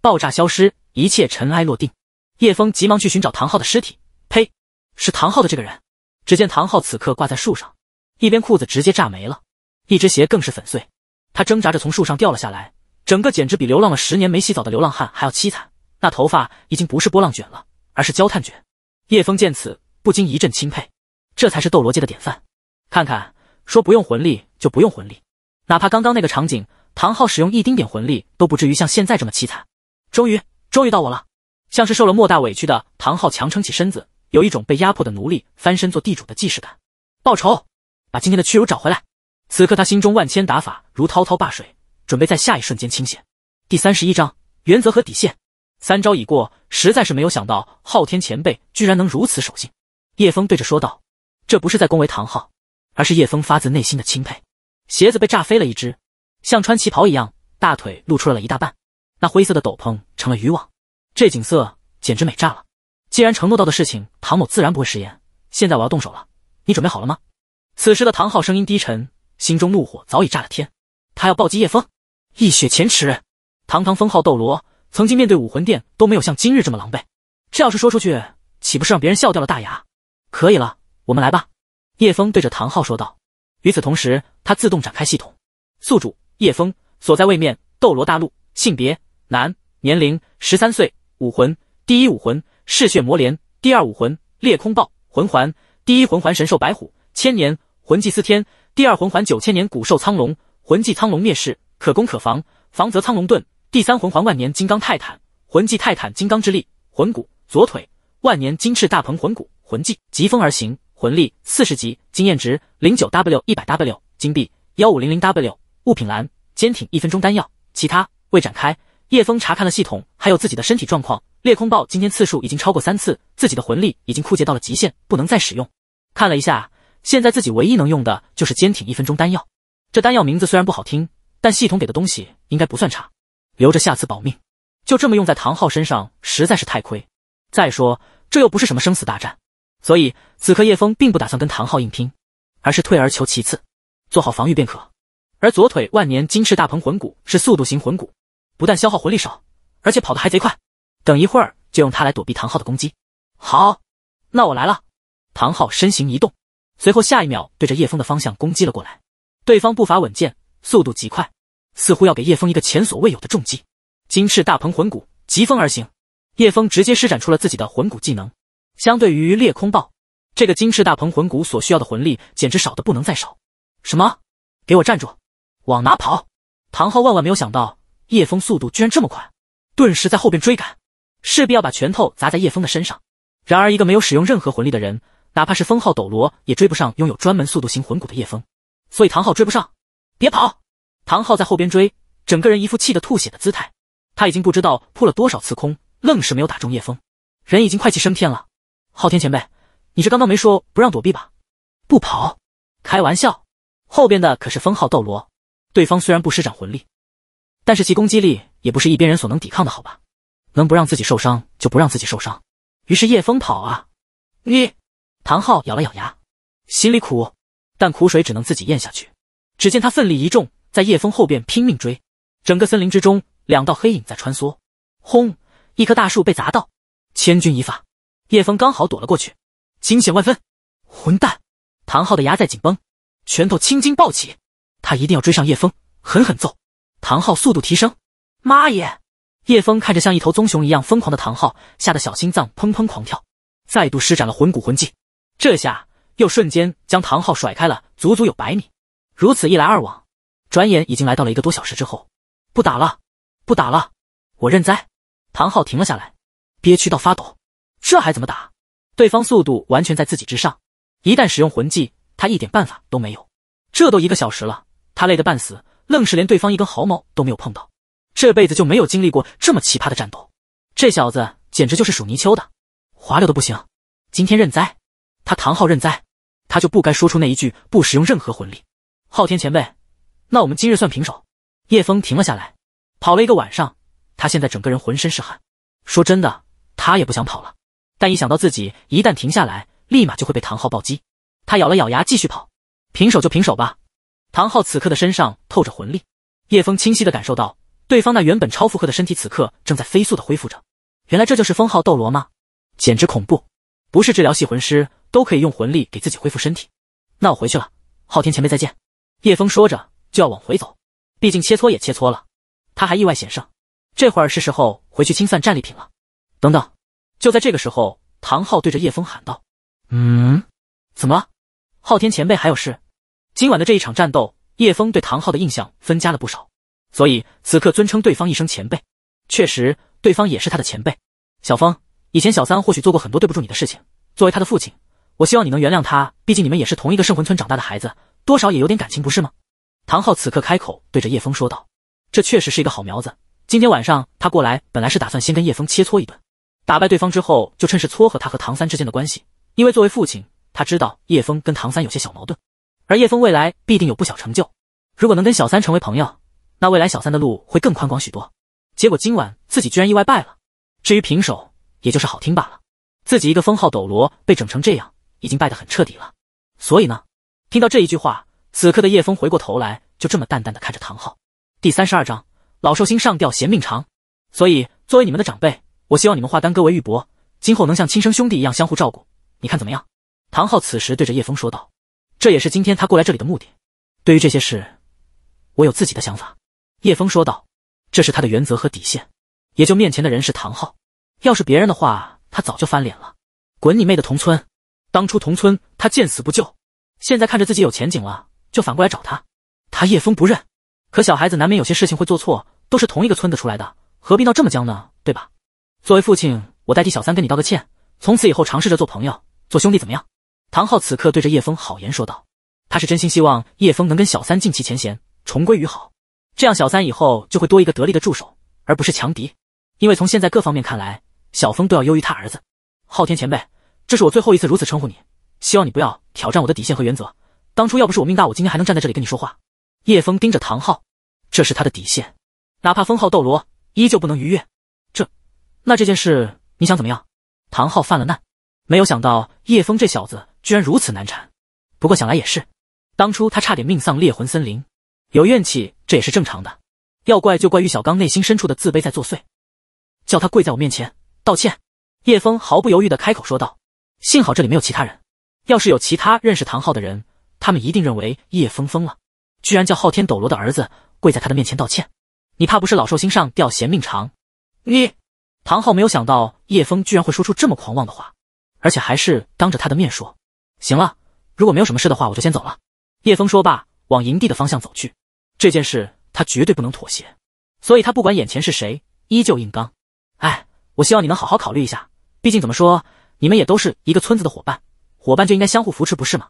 爆炸消失，一切尘埃落定。叶枫急忙去寻找唐昊的尸体。呸，是唐昊的这个人。只见唐昊此刻挂在树上，一边裤子直接炸没了，一只鞋更是粉碎。他挣扎着从树上掉了下来，整个简直比流浪了十年没洗澡的流浪汉还要凄惨。那头发已经不是波浪卷了，而是焦炭卷。叶枫见此不禁一阵钦佩，这才是斗罗界的典范。看看，说不用魂力就不用魂力，哪怕刚刚那个场景，唐昊使用一丁点魂力都不至于像现在这么凄惨。终于，终于到我了！像是受了莫大委屈的唐昊强撑起身子，有一种被压迫的奴隶翻身做地主的既视感。报仇，把今天的屈辱找回来！此刻他心中万千打法如滔滔大水，准备在下一瞬间倾泻。第三十一章：原则和底线。三招已过，实在是没有想到昊天前辈居然能如此守信。叶峰对着说道：“这不是在恭维唐昊，而是叶峰发自内心的钦佩。”鞋子被炸飞了一只，像穿旗袍一样，大腿露出了了一大半，那灰色的斗篷成了渔网，这景色简直美炸了。既然承诺到的事情，唐某自然不会食言。现在我要动手了，你准备好了吗？此时的唐昊声音低沉，心中怒火早已炸了天，他要暴击叶峰，一雪前耻，堂堂封号斗罗。曾经面对武魂殿都没有像今日这么狼狈，这要是说出去，岂不是让别人笑掉了大牙？可以了，我们来吧。叶峰对着唐昊说道。与此同时，他自动展开系统。宿主叶峰所在位面：斗罗大陆，性别男，年龄十三岁，武魂第一武魂：嗜血魔莲，第二武魂：裂空豹，魂环第一魂环：神兽白虎，千年魂技：司天，第二魂环：九千年古兽苍龙，魂技：苍龙灭世，可攻可防，防则苍龙盾。第三魂环万年金刚泰坦魂技泰坦金刚之力魂骨左腿万年金翅大鹏魂骨魂技疾风而行魂力四十级经验值零九 w 一百 w 金币幺五零零 w 物品栏坚挺一分钟丹药其他未展开叶枫查看了系统还有自己的身体状况裂空豹今天次数已经超过三次自己的魂力已经枯竭到了极限不能再使用看了一下现在自己唯一能用的就是坚挺一分钟丹药这丹药名字虽然不好听但系统给的东西应该不算差。留着下次保命，就这么用在唐昊身上实在是太亏。再说这又不是什么生死大战，所以此刻叶枫并不打算跟唐昊硬拼，而是退而求其次，做好防御便可。而左腿万年金翅大鹏魂骨是速度型魂骨，不但消耗魂力少，而且跑得还贼快。等一会儿就用它来躲避唐昊的攻击。好，那我来了。唐昊身形移动，随后下一秒对着叶枫的方向攻击了过来。对方步伐稳健，速度极快。似乎要给叶风一个前所未有的重击，金翅大鹏魂骨疾风而行。叶风直接施展出了自己的魂骨技能。相对于裂空豹，这个金翅大鹏魂骨所需要的魂力简直少的不能再少。什么？给我站住！往哪跑？唐昊万万没有想到，叶风速度居然这么快，顿时在后边追赶，势必要把拳头砸在叶风的身上。然而，一个没有使用任何魂力的人，哪怕是封号斗罗，也追不上拥有专门速度型魂骨的叶风。所以唐昊追不上，别跑！唐昊在后边追，整个人一副气得吐血的姿态。他已经不知道扑了多少次空，愣是没有打中叶枫，人已经快气升天了。昊天前辈，你这刚刚没说不让躲避吧？不跑？开玩笑！后边的可是封号斗罗。对方虽然不施展魂力，但是其攻击力也不是一边人所能抵抗的，好吧？能不让自己受伤就不让自己受伤。于是叶枫跑啊！你……唐昊咬了咬牙，心里苦，但苦水只能自己咽下去。只见他奋力一中。在叶风后边拼命追，整个森林之中，两道黑影在穿梭。轰！一棵大树被砸到，千钧一发，叶风刚好躲了过去，惊险万分。混蛋！唐昊的牙在紧绷，拳头青筋暴起，他一定要追上叶风，狠狠揍！唐昊速度提升。妈耶！叶风看着像一头棕熊一样疯狂的唐昊，吓得小心脏砰砰狂跳，再度施展了魂骨魂技，这下又瞬间将唐昊甩开了足足有百米。如此一来二往。转眼已经来到了一个多小时之后，不打了，不打了，我认栽。唐昊停了下来，憋屈到发抖，这还怎么打？对方速度完全在自己之上，一旦使用魂技，他一点办法都没有。这都一个小时了，他累得半死，愣是连对方一根毫毛都没有碰到。这辈子就没有经历过这么奇葩的战斗，这小子简直就是属泥鳅的，滑溜的不行。今天认栽，他唐昊认栽，他就不该说出那一句不使用任何魂力。昊天前辈。那我们今日算平手。叶风停了下来，跑了一个晚上，他现在整个人浑身是汗。说真的，他也不想跑了，但一想到自己一旦停下来，立马就会被唐昊暴击，他咬了咬牙，继续跑。平手就平手吧。唐昊此刻的身上透着魂力，叶风清晰的感受到对方那原本超负荷的身体，此刻正在飞速的恢复着。原来这就是封号斗罗吗？简直恐怖！不是治疗系魂师都可以用魂力给自己恢复身体。那我回去了，昊天前辈再见。叶风说着。就要往回走，毕竟切磋也切磋了，他还意外险胜，这会儿是时候回去清算战利品了。等等，就在这个时候，唐昊对着叶枫喊道：“嗯，怎么了？昊天前辈还有事？”今晚的这一场战斗，叶枫对唐昊的印象分加了不少，所以此刻尊称对方一声前辈。确实，对方也是他的前辈。小峰，以前小三或许做过很多对不住你的事情，作为他的父亲，我希望你能原谅他。毕竟你们也是同一个圣魂村长大的孩子，多少也有点感情，不是吗？唐昊此刻开口，对着叶峰说道：“这确实是一个好苗子。今天晚上他过来，本来是打算先跟叶峰切磋一顿，打败对方之后，就趁势撮合他和唐三之间的关系。因为作为父亲，他知道叶峰跟唐三有些小矛盾，而叶峰未来必定有不小成就。如果能跟小三成为朋友，那未来小三的路会更宽广许多。结果今晚自己居然意外败了，至于平手，也就是好听罢了。自己一个封号斗罗被整成这样，已经败得很彻底了。所以呢，听到这一句话。”此刻的叶峰回过头来，就这么淡淡的看着唐昊。第三十二章老寿星上吊嫌命长，所以作为你们的长辈，我希望你们化干戈为玉帛，今后能像亲生兄弟一样相互照顾，你看怎么样？唐昊此时对着叶峰说道：“这也是今天他过来这里的目的。”对于这些事，我有自己的想法。”叶峰说道：“这是他的原则和底线。”也就面前的人是唐昊，要是别人的话，他早就翻脸了。滚你妹的同村！当初同村他见死不救，现在看着自己有前景了。就反过来找他，他叶枫不认。可小孩子难免有些事情会做错，都是同一个村子出来的，何必闹这么僵呢？对吧？作为父亲，我代替小三跟你道个歉，从此以后尝试着做朋友，做兄弟，怎么样？唐昊此刻对着叶枫好言说道，他是真心希望叶枫能跟小三尽弃前嫌，重归于好。这样小三以后就会多一个得力的助手，而不是强敌。因为从现在各方面看来，小峰都要优于他儿子。昊天前辈，这是我最后一次如此称呼你，希望你不要挑战我的底线和原则。当初要不是我命大，我今天还能站在这里跟你说话。叶枫盯着唐昊，这是他的底线，哪怕封号斗罗依旧不能逾越。这，那这件事你想怎么样？唐昊犯了难，没有想到叶枫这小子居然如此难缠。不过想来也是，当初他差点命丧猎魂森林，有怨气这也是正常的。要怪就怪玉小刚内心深处的自卑在作祟，叫他跪在我面前道歉。叶枫毫不犹豫地开口说道：“幸好这里没有其他人，要是有其他认识唐昊的人。”他们一定认为叶枫疯了，居然叫昊天斗罗的儿子跪在他的面前道歉。你怕不是老寿星上吊嫌命长？你唐昊没有想到叶枫居然会说出这么狂妄的话，而且还是当着他的面说。行了，如果没有什么事的话，我就先走了。叶枫说罢，往营地的方向走去。这件事他绝对不能妥协，所以他不管眼前是谁，依旧硬刚。哎，我希望你能好好考虑一下，毕竟怎么说，你们也都是一个村子的伙伴，伙伴就应该相互扶持，不是吗？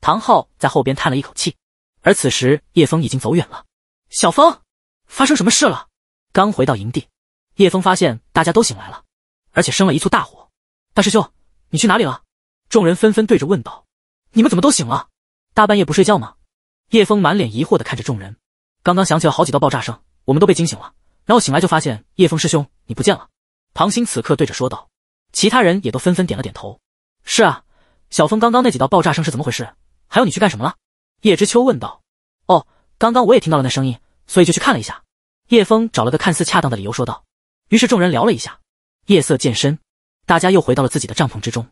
唐昊在后边叹了一口气，而此时叶峰已经走远了。小峰，发生什么事了？刚回到营地，叶峰发现大家都醒来了，而且生了一簇大火。大师兄，你去哪里了？众人纷纷对着问道：“你们怎么都醒了？大半夜不睡觉吗？”叶峰满脸疑惑的看着众人。刚刚响起了好几道爆炸声，我们都被惊醒了，然后醒来就发现叶峰师兄你不见了。庞兴此刻对着说道，其他人也都纷纷点了点头。是啊，小峰刚刚那几道爆炸声是怎么回事？还有你去干什么了？叶知秋问道。哦，刚刚我也听到了那声音，所以就去看了一下。叶峰找了个看似恰当的理由说道。于是众人聊了一下，夜色渐深，大家又回到了自己的帐篷之中，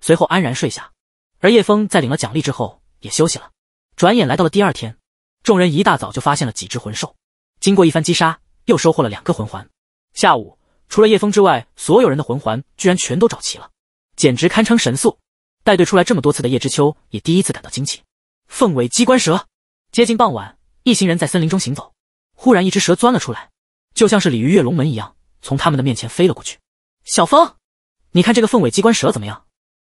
随后安然睡下。而叶峰在领了奖励之后也休息了。转眼来到了第二天，众人一大早就发现了几只魂兽，经过一番击杀，又收获了两个魂环。下午，除了叶峰之外，所有人的魂环居然全都找齐了，简直堪称神速。带队出来这么多次的叶知秋也第一次感到惊奇。凤尾机关蛇，接近傍晚，一行人在森林中行走，忽然一只蛇钻了出来，就像是鲤鱼跃龙门一样，从他们的面前飞了过去。小风，你看这个凤尾机关蛇怎么样？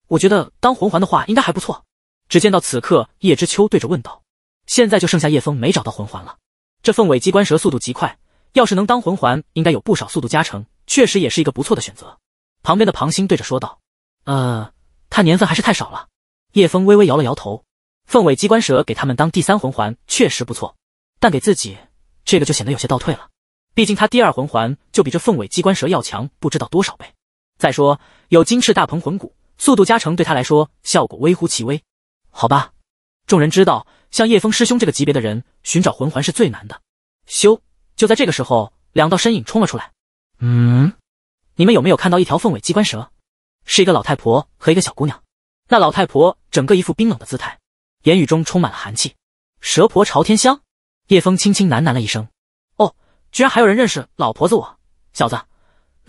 我觉得当魂环的话应该还不错。只见到此刻，叶知秋对着问道：“现在就剩下叶枫没找到魂环了。这凤尾机关蛇速度极快，要是能当魂环，应该有不少速度加成，确实也是一个不错的选择。”旁边的庞星对着说道：“呃。”他年份还是太少了。叶峰微微摇了摇头，凤尾机关蛇给他们当第三魂环确实不错，但给自己这个就显得有些倒退了。毕竟他第二魂环就比这凤尾机关蛇要强不知道多少倍。再说有金翅大鹏魂骨，速度加成对他来说效果微乎其微。好吧，众人知道像叶峰师兄这个级别的人，寻找魂环是最难的。修，就在这个时候，两道身影冲了出来。嗯，你们有没有看到一条凤尾机关蛇？是一个老太婆和一个小姑娘，那老太婆整个一副冰冷的姿态，言语中充满了寒气。蛇婆朝天香，叶枫轻轻喃喃了一声：“哦，居然还有人认识老婆子我小子。”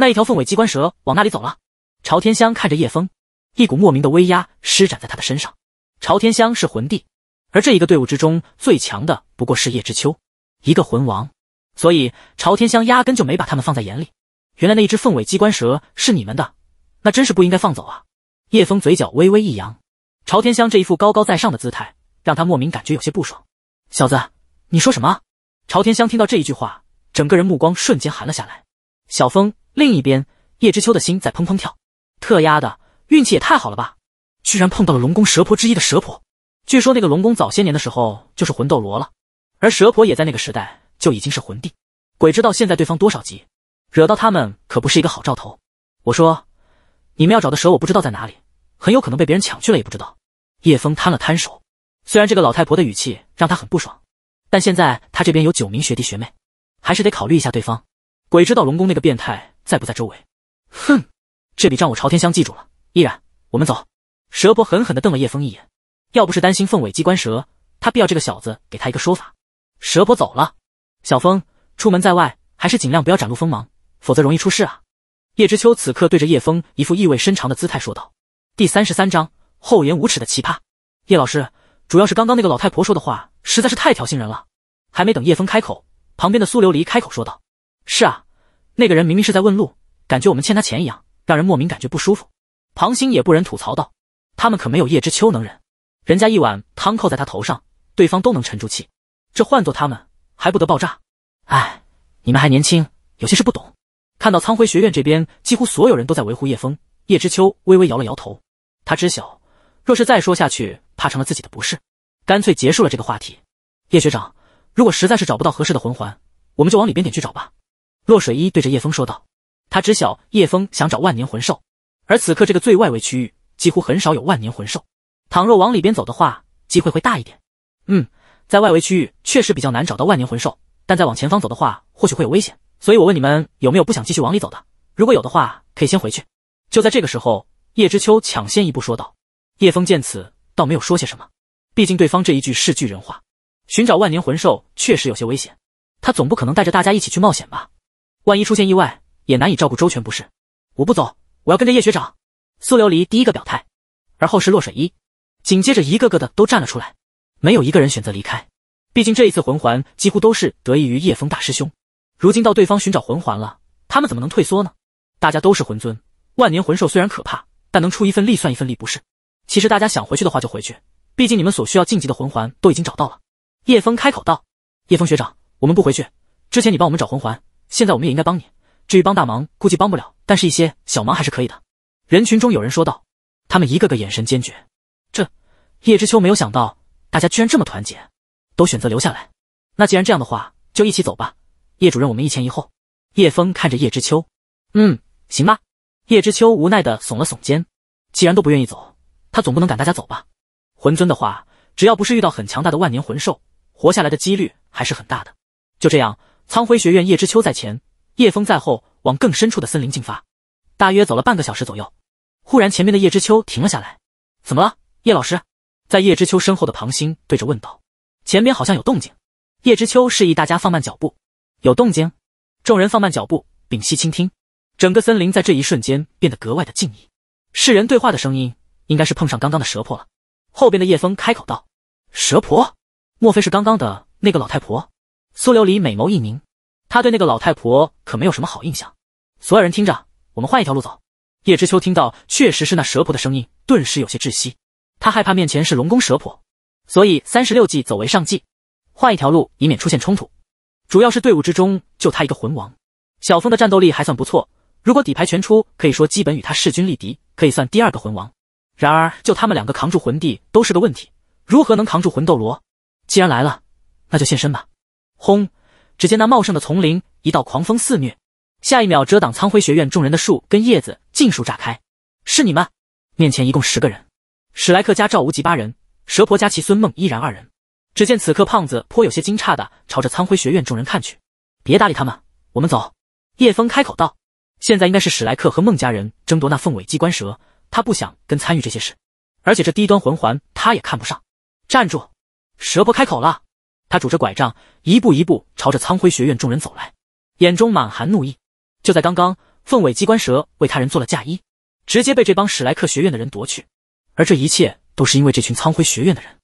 那一条凤尾机关蛇往那里走了？朝天香看着叶枫，一股莫名的威压施展在他的身上。朝天香是魂帝，而这一个队伍之中最强的不过是叶知秋，一个魂王，所以朝天香压根就没把他们放在眼里。原来那一只凤尾机关蛇是你们的。那真是不应该放走啊！叶枫嘴角微微一扬，朝天香这一副高高在上的姿态让他莫名感觉有些不爽。小子，你说什么？朝天香听到这一句话，整个人目光瞬间寒了下来。小枫，另一边，叶知秋的心在砰砰跳。特丫的，运气也太好了吧！居然碰到了龙宫蛇婆之一的蛇婆。据说那个龙宫早些年的时候就是魂斗罗了，而蛇婆也在那个时代就已经是魂帝。鬼知道现在对方多少级，惹到他们可不是一个好兆头。我说。你们要找的蛇我不知道在哪里，很有可能被别人抢去了也不知道。叶枫摊了摊手，虽然这个老太婆的语气让他很不爽，但现在他这边有九名学弟学妹，还是得考虑一下对方。鬼知道龙宫那个变态在不在周围。哼，这笔账我朝天香记住了。依然，我们走。蛇婆狠狠地瞪了叶枫一眼，要不是担心凤尾机关蛇，他必要这个小子给他一个说法。蛇婆走了，小峰出门在外，还是尽量不要展露锋芒，否则容易出事啊。叶知秋此刻对着叶枫一副意味深长的姿态说道：“第三十三章，厚颜无耻的奇葩，叶老师，主要是刚刚那个老太婆说的话实在是太挑衅人了。”还没等叶枫开口，旁边的苏琉璃开口说道：“是啊，那个人明明是在问路，感觉我们欠他钱一样，让人莫名感觉不舒服。”庞星也不忍吐槽道：“他们可没有叶知秋能忍，人家一碗汤扣在他头上，对方都能沉住气，这换做他们还不得爆炸？哎，你们还年轻，有些事不懂。”看到苍辉学院这边几乎所有人都在维护叶枫，叶知秋微微摇了摇头。他知晓，若是再说下去，怕成了自己的不是，干脆结束了这个话题。叶学长，如果实在是找不到合适的魂环，我们就往里边点去找吧。洛水衣对着叶枫说道。他知晓叶枫想找万年魂兽，而此刻这个最外围区域几乎很少有万年魂兽，倘若往里边走的话，机会会大一点。嗯，在外围区域确实比较难找到万年魂兽，但再往前方走的话，或许会有危险。所以，我问你们有没有不想继续往里走的？如果有的话，可以先回去。就在这个时候，叶知秋抢先一步说道。叶枫见此，倒没有说些什么，毕竟对方这一句是句人话。寻找万年魂兽确实有些危险，他总不可能带着大家一起去冒险吧？万一出现意外，也难以照顾周全，不是？我不走，我要跟着叶学长。苏琉璃第一个表态，而后是洛水一，紧接着一个个的都站了出来，没有一个人选择离开。毕竟这一次魂环几乎都是得益于叶峰大师兄。如今到对方寻找魂环了，他们怎么能退缩呢？大家都是魂尊，万年魂兽虽然可怕，但能出一份力算一份力，不是？其实大家想回去的话就回去，毕竟你们所需要晋级的魂环都已经找到了。叶峰开口道：“叶峰学长，我们不回去。之前你帮我们找魂环，现在我们也应该帮你。至于帮大忙，估计帮不了，但是一些小忙还是可以的。”人群中有人说道，他们一个个眼神坚决。这叶知秋没有想到，大家居然这么团结，都选择留下来。那既然这样的话，就一起走吧。叶主任，我们一前一后。叶峰看着叶知秋，嗯，行吧。叶知秋无奈的耸了耸肩，既然都不愿意走，他总不能赶大家走吧。魂尊的话，只要不是遇到很强大的万年魂兽，活下来的几率还是很大的。就这样，苍辉学院叶知秋在前，叶峰在后，往更深处的森林进发。大约走了半个小时左右，忽然前面的叶知秋停了下来。怎么了，叶老师？在叶知秋身后的庞星对着问道。前边好像有动静。叶知秋示意大家放慢脚步。有动静，众人放慢脚步，屏息倾听。整个森林在这一瞬间变得格外的静谧。世人对话的声音，应该是碰上刚刚的蛇婆了。后边的叶枫开口道：“蛇婆，莫非是刚刚的那个老太婆？”苏琉璃美眸一凝，她对那个老太婆可没有什么好印象。所有人听着，我们换一条路走。叶知秋听到确实是那蛇婆的声音，顿时有些窒息。他害怕面前是龙宫蛇婆，所以三十六计走为上计，换一条路，以免出现冲突。主要是队伍之中就他一个魂王，小峰的战斗力还算不错。如果底牌全出，可以说基本与他势均力敌，可以算第二个魂王。然而就他们两个扛住魂帝都是个问题，如何能扛住魂斗罗？既然来了，那就现身吧！轰！只见那茂盛的丛林，一道狂风肆虐。下一秒，遮挡苍辉学院众人的树跟叶子尽数炸开。是你们！面前一共十个人，史莱克家赵无极八人，蛇婆家其孙梦依然二人。只见此刻，胖子颇有些惊诧的朝着苍辉学院众人看去。别搭理他们，我们走。叶枫开口道：“现在应该是史莱克和孟家人争夺那凤尾机关蛇，他不想跟参与这些事。而且这低端魂环他也看不上。”站住！蛇婆开口了，他拄着拐杖，一步一步朝着苍辉学院众人走来，眼中满含怒意。就在刚刚，凤尾机关蛇为他人做了嫁衣，直接被这帮史莱克学院的人夺去，而这一切都是因为这群苍辉学院的人。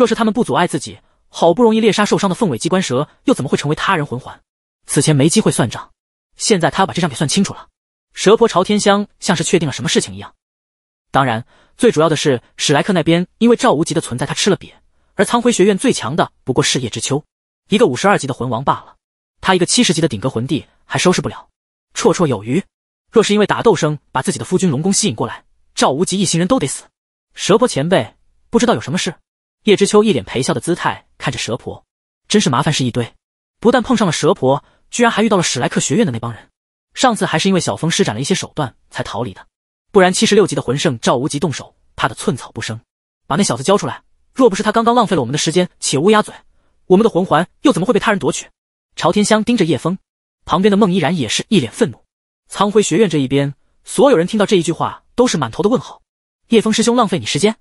若是他们不阻碍自己，好不容易猎杀受伤的凤尾机关蛇，又怎么会成为他人魂环？此前没机会算账，现在他要把这账给算清楚了。蛇婆朝天香像是确定了什么事情一样。当然，最主要的是史莱克那边因为赵无极的存在，他吃了瘪。而苍辉学院最强的不过是叶之秋，一个五十二级的魂王罢了。他一个七十级的顶格魂帝还收拾不了，绰绰有余。若是因为打斗声把自己的夫君龙宫吸引过来，赵无极一行人都得死。蛇婆前辈，不知道有什么事？叶知秋一脸赔笑的姿态看着蛇婆，真是麻烦事一堆。不但碰上了蛇婆，居然还遇到了史莱克学院的那帮人。上次还是因为小风施展了一些手段才逃离的，不然七十六级的魂圣赵无极动手，怕得寸草不生。把那小子交出来！若不是他刚刚浪费了我们的时间且乌鸦嘴，我们的魂环又怎么会被他人夺取？朝天香盯着叶枫，旁边的孟依然也是一脸愤怒。苍辉学院这一边，所有人听到这一句话都是满头的问号。叶枫师兄浪费你时间？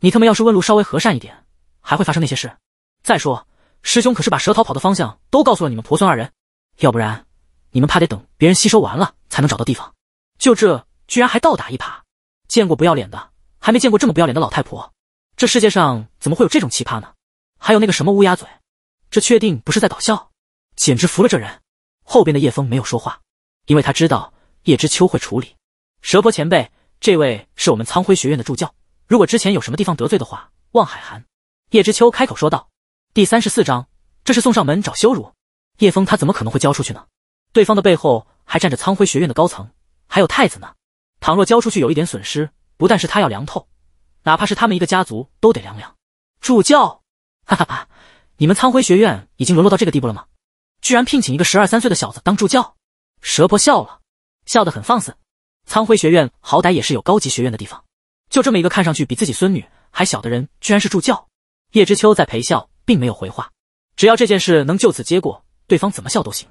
你他妈要是问路稍微和善一点，还会发生那些事？再说，师兄可是把蛇逃跑的方向都告诉了你们婆孙二人，要不然你们怕得等别人吸收完了才能找到地方。就这，居然还倒打一耙！见过不要脸的，还没见过这么不要脸的老太婆。这世界上怎么会有这种奇葩呢？还有那个什么乌鸦嘴，这确定不是在搞笑？简直服了这人！后边的叶枫没有说话，因为他知道叶知秋会处理。蛇婆前辈，这位是我们苍辉学院的助教。如果之前有什么地方得罪的话，望海涵。叶知秋开口说道：“第三十四章，这是送上门找羞辱。叶峰他怎么可能会交出去呢？对方的背后还站着苍辉学院的高层，还有太子呢。倘若交出去有一点损失，不但是他要凉透，哪怕是他们一个家族都得凉凉。助教，哈哈哈！你们苍辉学院已经沦落到这个地步了吗？居然聘请一个十二三岁的小子当助教？蛇婆笑了笑，得很放肆。苍辉学院好歹也是有高级学院的地方。”就这么一个看上去比自己孙女还小的人，居然是助教。叶知秋在陪笑，并没有回话。只要这件事能就此结果，对方怎么笑都行。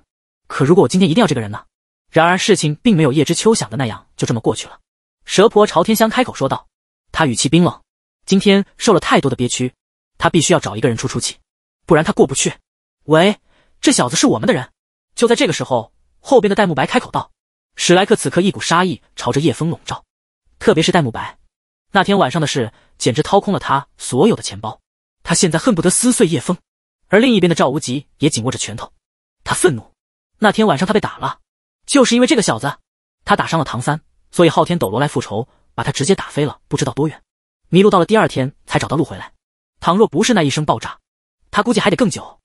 可如果我今天一定要这个人呢？然而事情并没有叶知秋想的那样就这么过去了。蛇婆朝天香开口说道，她语气冰冷。今天受了太多的憋屈，她必须要找一个人出出气，不然她过不去。喂，这小子是我们的人。就在这个时候，后边的戴沐白开口道。史莱克此刻一股杀意朝着叶风笼罩，特别是戴沐白。那天晚上的事简直掏空了他所有的钱包，他现在恨不得撕碎叶枫。而另一边的赵无极也紧握着拳头，他愤怒。那天晚上他被打了，就是因为这个小子，他打伤了唐三，所以昊天斗罗来复仇，把他直接打飞了，不知道多远，迷路到了第二天才找到路回来。倘若不是那一声爆炸，他估计还得更久。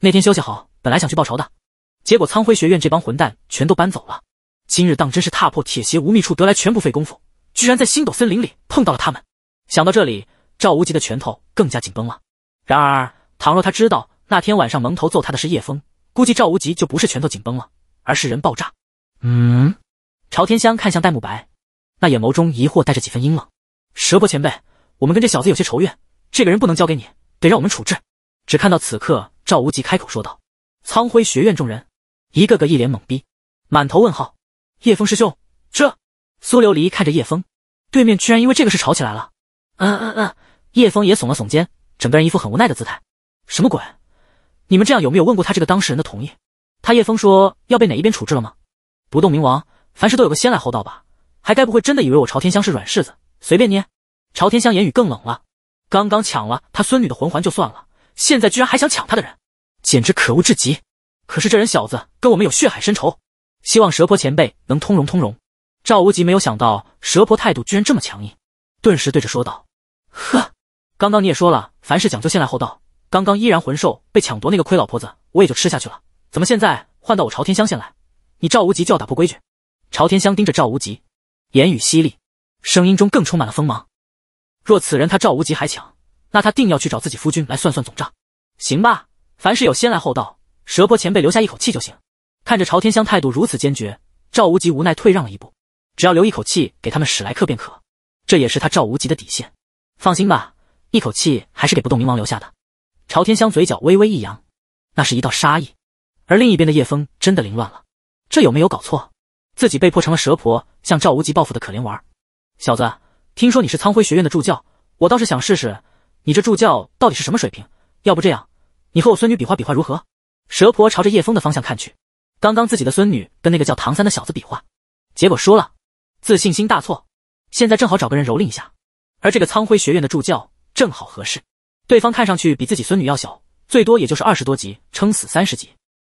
那天休息好，本来想去报仇的，结果苍辉学院这帮混蛋全都搬走了。今日当真是踏破铁鞋无觅处，得来全不费工夫。居然在星斗森林里碰到了他们。想到这里，赵无极的拳头更加紧绷了。然而，倘若他知道那天晚上蒙头揍他的是叶枫，估计赵无极就不是拳头紧绷了，而是人爆炸。嗯。朝天香看向戴沐白，那眼眸中疑惑带着几分阴冷。蛇伯前辈，我们跟这小子有些仇怨，这个人不能交给你，得让我们处置。只看到此刻，赵无极开口说道。苍辉学院众人一个个一脸懵逼，满头问号。叶枫师兄，这。苏琉璃看着叶枫，对面居然因为这个事吵起来了。嗯嗯嗯，叶枫也耸了耸肩，整个人一副很无奈的姿态。什么鬼？你们这样有没有问过他这个当事人的同意？他叶枫说要被哪一边处置了吗？不动明王，凡事都有个先来后到吧？还该不会真的以为我朝天香是软柿子，随便捏？朝天香言语更冷了。刚刚抢了他孙女的魂环就算了，现在居然还想抢他的人，简直可恶至极。可是这人小子跟我们有血海深仇，希望蛇婆前辈能通融通融。赵无极没有想到蛇婆态度居然这么强硬，顿时对着说道：“呵，刚刚你也说了，凡事讲究先来后到。刚刚依然魂兽被抢夺，那个亏老婆子我也就吃下去了。怎么现在换到我朝天香先来？你赵无极就要打破规矩？”朝天香盯着赵无极，言语犀利，声音中更充满了锋芒。若此人他赵无极还抢，那他定要去找自己夫君来算算总账。行吧，凡事有先来后到，蛇婆前辈留下一口气就行。看着朝天香态度如此坚决，赵无极无奈退让了一步。只要留一口气给他们史莱克便可，这也是他赵无极的底线。放心吧，一口气还是给不动明王留下的。朝天香嘴角微微一扬，那是一道杀意。而另一边的叶风真的凌乱了，这有没有搞错？自己被迫成了蛇婆，向赵无极报复的可怜娃儿。小子，听说你是苍辉学院的助教，我倒是想试试你这助教到底是什么水平。要不这样，你和我孙女比划比划如何？蛇婆朝着叶风的方向看去，刚刚自己的孙女跟那个叫唐三的小子比划，结果输了。自信心大错，现在正好找个人蹂躏一下，而这个苍辉学院的助教正好合适。对方看上去比自己孙女要小，最多也就是二十多级，撑死三十级，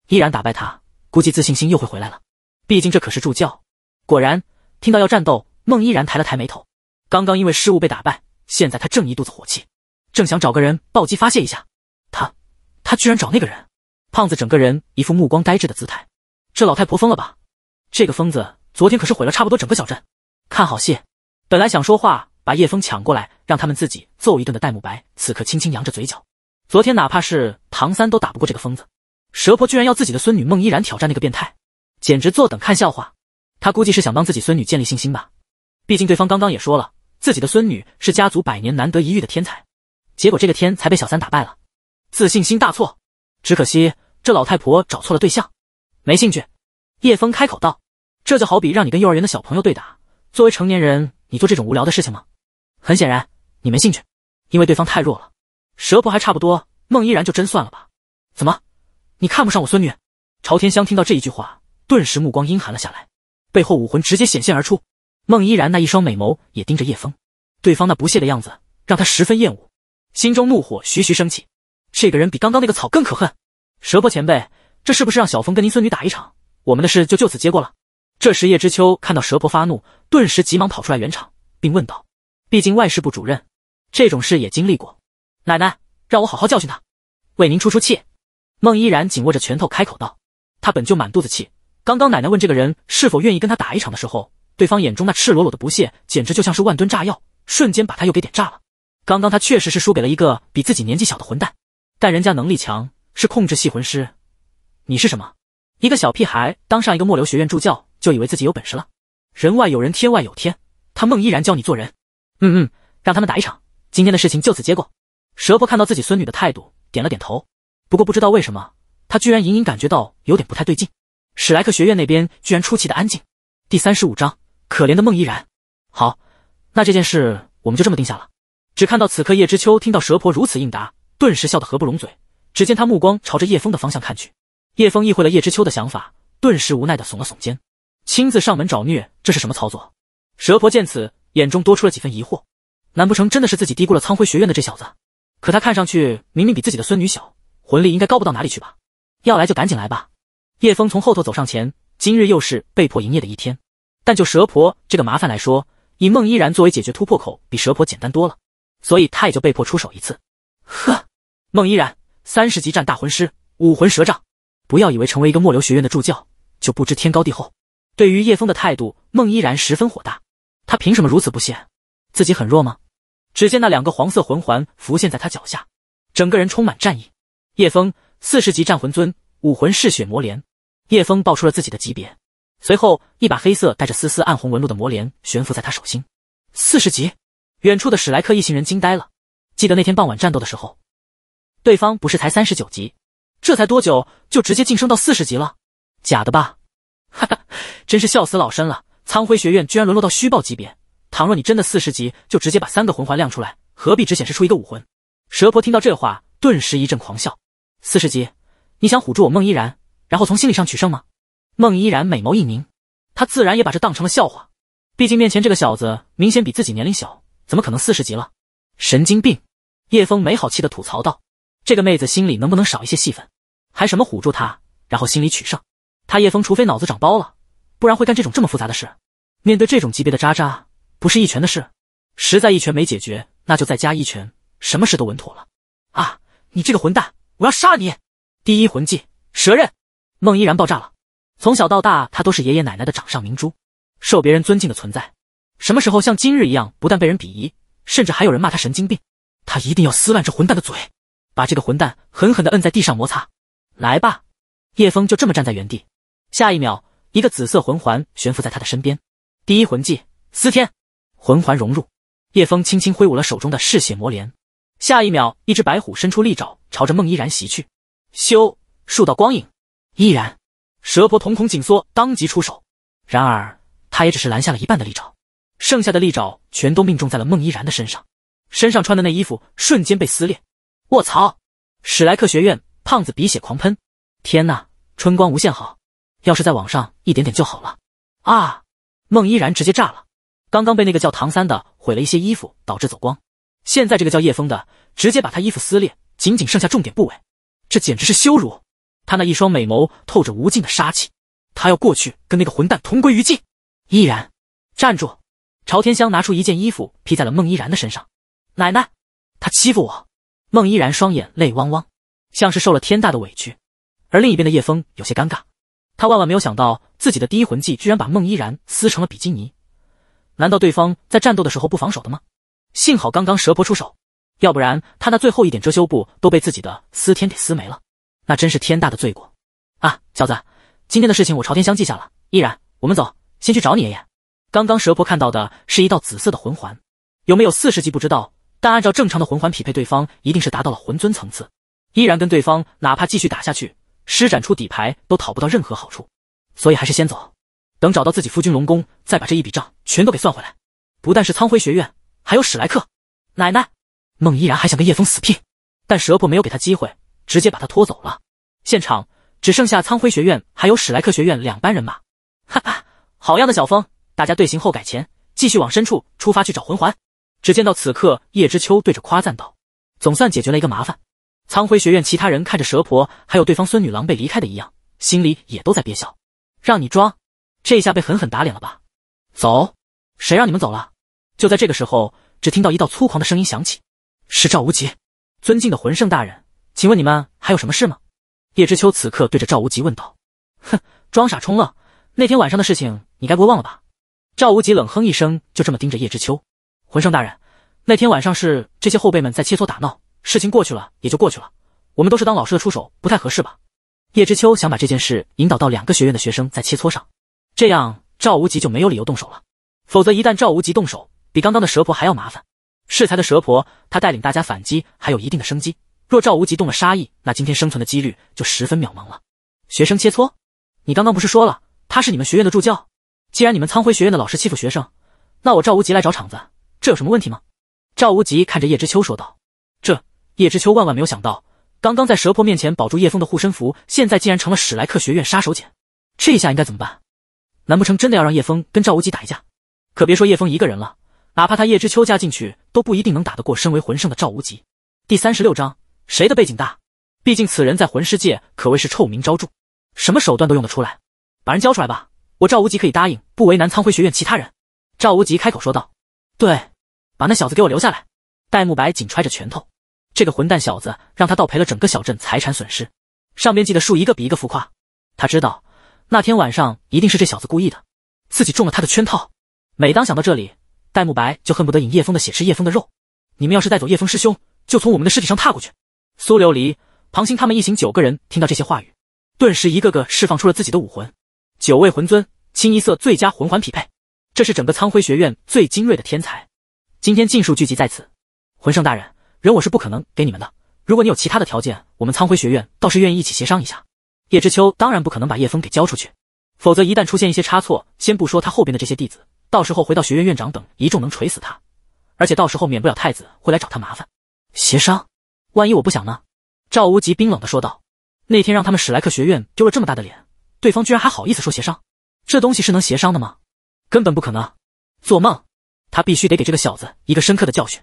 依然打败他，估计自信心又会回来了。毕竟这可是助教。果然，听到要战斗，孟依然抬了抬眉头。刚刚因为失误被打败，现在他正一肚子火气，正想找个人暴击发泄一下。他，他居然找那个人！胖子整个人一副目光呆滞的姿态，这老太婆疯了吧？这个疯子！昨天可是毁了差不多整个小镇，看好戏。本来想说话把叶枫抢过来，让他们自己揍一顿的。戴沐白此刻轻轻扬着嘴角。昨天哪怕是唐三都打不过这个疯子，蛇婆居然要自己的孙女孟依然挑战那个变态，简直坐等看笑话。他估计是想帮自己孙女建立信心吧，毕竟对方刚刚也说了，自己的孙女是家族百年难得一遇的天才。结果这个天才被小三打败了，自信心大挫。只可惜这老太婆找错了对象，没兴趣。叶枫开口道。这就好比让你跟幼儿园的小朋友对打，作为成年人，你做这种无聊的事情吗？很显然，你没兴趣，因为对方太弱了。蛇婆还差不多，孟依然就真算了吧。怎么，你看不上我孙女？朝天香听到这一句话，顿时目光阴寒了下来，背后武魂直接显现而出。孟依然那一双美眸也盯着叶枫，对方那不屑的样子让他十分厌恶，心中怒火徐徐升起。这个人比刚刚那个草更可恨。蛇婆前辈，这是不是让小峰跟您孙女打一场，我们的事就就此结过了？这时，叶知秋看到蛇婆发怒，顿时急忙跑出来圆场，并问道：“毕竟外事部主任，这种事也经历过。”奶奶让我好好教训他，为您出出气。”孟依然紧握着拳头开口道：“他本就满肚子气，刚刚奶奶问这个人是否愿意跟他打一场的时候，对方眼中那赤裸裸的不屑，简直就像是万吨炸药，瞬间把他又给点炸了。刚刚他确实是输给了一个比自己年纪小的混蛋，但人家能力强，是控制系魂师，你是什么？一个小屁孩，当上一个末流学院助教。”就以为自己有本事了，人外有人，天外有天。他孟依然教你做人，嗯嗯，让他们打一场，今天的事情就此结过。蛇婆看到自己孙女的态度，点了点头。不过不知道为什么，她居然隐隐感觉到有点不太对劲。史莱克学院那边居然出奇的安静。第三十五章可怜的孟依然。好，那这件事我们就这么定下了。只看到此刻叶知秋听到蛇婆如此应答，顿时笑得合不拢嘴。只见他目光朝着叶枫的方向看去，叶枫意会了叶知秋的想法，顿时无奈的耸了耸肩。亲自上门找虐，这是什么操作？蛇婆见此，眼中多出了几分疑惑。难不成真的是自己低估了苍辉学院的这小子？可他看上去明明比自己的孙女小，魂力应该高不到哪里去吧？要来就赶紧来吧！叶枫从后头走上前，今日又是被迫营业的一天。但就蛇婆这个麻烦来说，以孟依然作为解决突破口，比蛇婆简单多了，所以他也就被迫出手一次。呵，孟依然，三十级战大魂师，武魂蛇杖。不要以为成为一个末流学院的助教，就不知天高地厚。对于叶枫的态度，孟依然十分火大。他凭什么如此不屑？自己很弱吗？只见那两个黄色魂环浮现在他脚下，整个人充满战意。叶枫，四十级战魂尊，武魂嗜血魔镰。叶枫爆出了自己的级别，随后一把黑色带着丝丝暗红纹路的魔镰悬浮在他手心。四十级，远处的史莱克一行人惊呆了。记得那天傍晚战斗的时候，对方不是才三十九级？这才多久就直接晋升到四十级了？假的吧？哈哈，真是笑死老身了！苍辉学院居然沦落到虚爆级别。倘若你真的四十级，就直接把三个魂环亮出来，何必只显示出一个武魂？蛇婆听到这话，顿时一阵狂笑。四十级？你想唬住我孟依然，然后从心理上取胜吗？孟依然美眸一凝，她自然也把这当成了笑话。毕竟面前这个小子明显比自己年龄小，怎么可能四十级了？神经病！叶枫没好气的吐槽道：“这个妹子心里能不能少一些戏份？还什么唬住她，然后心理取胜？”他叶枫除非脑子长包了，不然会干这种这么复杂的事。面对这种级别的渣渣，不是一拳的事。实在一拳没解决，那就再加一拳，什么事都稳妥了。啊！你这个混蛋，我要杀你！第一魂技，蛇刃。孟依然爆炸了。从小到大，他都是爷爷奶奶的掌上明珠，受别人尊敬的存在。什么时候像今日一样，不但被人鄙夷，甚至还有人骂他神经病？他一定要撕烂这混蛋的嘴，把这个混蛋狠狠地摁在地上摩擦。来吧，叶枫就这么站在原地。下一秒，一个紫色魂环悬浮在他的身边。第一魂技，司天魂环融入。叶风轻轻挥舞了手中的嗜血魔镰。下一秒，一只白虎伸出利爪，朝着孟依然袭去。咻！数道光影，依然蛇婆瞳孔紧缩，当即出手。然而，他也只是拦下了一半的利爪，剩下的利爪全都命中在了孟依然的身上。身上穿的那衣服瞬间被撕裂。卧槽！史莱克学院胖子鼻血狂喷。天呐，春光无限好。要是再往上一点点就好了，啊！孟依然直接炸了，刚刚被那个叫唐三的毁了一些衣服，导致走光，现在这个叫叶枫的直接把他衣服撕裂，仅仅剩下重点部位，这简直是羞辱！他那一双美眸透着无尽的杀气，他要过去跟那个混蛋同归于尽！依然，站住！朝天香拿出一件衣服披在了孟依然的身上，奶奶，他欺负我！孟依然双眼泪汪汪，像是受了天大的委屈，而另一边的叶枫有些尴尬。他万万没有想到自己的第一魂技居然把孟依然撕成了比基尼，难道对方在战斗的时候不防守的吗？幸好刚刚蛇婆出手，要不然他那最后一点遮羞布都被自己的撕天给撕没了，那真是天大的罪过啊！小子，今天的事情我朝天香记下了。依然，我们走，先去找你爷爷。刚刚蛇婆看到的是一道紫色的魂环，有没有四十级不知道，但按照正常的魂环匹配，对方一定是达到了魂尊层次。依然跟对方哪怕继续打下去。施展出底牌都讨不到任何好处，所以还是先走，等找到自己夫君龙宫，再把这一笔账全都给算回来。不但是苍辉学院，还有史莱克。奶奶，孟依然还想跟叶枫死拼，但蛇婆没有给他机会，直接把他拖走了。现场只剩下苍辉学院还有史莱克学院两班人马。哈哈，好样的小峰！大家队形后改前，继续往深处出发去找魂环。只见到此刻，叶知秋对着夸赞道：“总算解决了一个麻烦。”苍辉学院其他人看着蛇婆还有对方孙女狼狈离开的一样，心里也都在憋笑。让你装，这下被狠狠打脸了吧？走，谁让你们走了？就在这个时候，只听到一道粗狂的声音响起：“是赵无极，尊敬的魂圣大人，请问你们还有什么事吗？”叶知秋此刻对着赵无极问道：“哼，装傻充愣，那天晚上的事情你该不会忘了吧？”赵无极冷哼一声，就这么盯着叶知秋：“魂圣大人，那天晚上是这些后辈们在切磋打闹。”事情过去了也就过去了，我们都是当老师的出手不太合适吧？叶知秋想把这件事引导到两个学院的学生在切磋上，这样赵无极就没有理由动手了。否则一旦赵无极动手，比刚刚的蛇婆还要麻烦。适才的蛇婆，他带领大家反击还有一定的生机，若赵无极动了杀意，那今天生存的几率就十分渺茫了。学生切磋，你刚刚不是说了他是你们学院的助教？既然你们苍辉学院的老师欺负学生，那我赵无极来找场子，这有什么问题吗？赵无极看着叶知秋说道：“这。”叶知秋万万没有想到，刚刚在蛇婆面前保住叶枫的护身符，现在竟然成了史莱克学院杀手锏。这下应该怎么办？难不成真的要让叶枫跟赵无极打一架？可别说叶枫一个人了，哪怕他叶知秋加进去，都不一定能打得过身为魂圣的赵无极。第三十六章谁的背景大？毕竟此人在魂师界可谓是臭名昭著，什么手段都用得出来。把人交出来吧，我赵无极可以答应，不为难苍辉学院其他人。赵无极开口说道：“对，把那小子给我留下来。”戴沐白紧揣着拳头。这个混蛋小子让他倒赔了整个小镇财产损失，上边记的数一个比一个浮夸。他知道那天晚上一定是这小子故意的，自己中了他的圈套。每当想到这里，戴沐白就恨不得饮叶枫的血，吃叶枫的肉。你们要是带走叶枫师兄，就从我们的尸体上踏过去。苏琉璃、庞星他们一行九个人听到这些话语，顿时一个个释放出了自己的武魂。九位魂尊，清一色最佳魂环匹配，这是整个苍辉学院最精锐的天才，今天尽数聚集在此。魂圣大人。人我是不可能给你们的。如果你有其他的条件，我们苍辉学院倒是愿意一起协商一下。叶知秋当然不可能把叶枫给交出去，否则一旦出现一些差错，先不说他后边的这些弟子，到时候回到学院院长等一众能锤死他，而且到时候免不了太子会来找他麻烦。协商？万一我不想呢？赵无极冰冷的说道。那天让他们史莱克学院丢了这么大的脸，对方居然还好意思说协商？这东西是能协商的吗？根本不可能，做梦！他必须得给这个小子一个深刻的教训。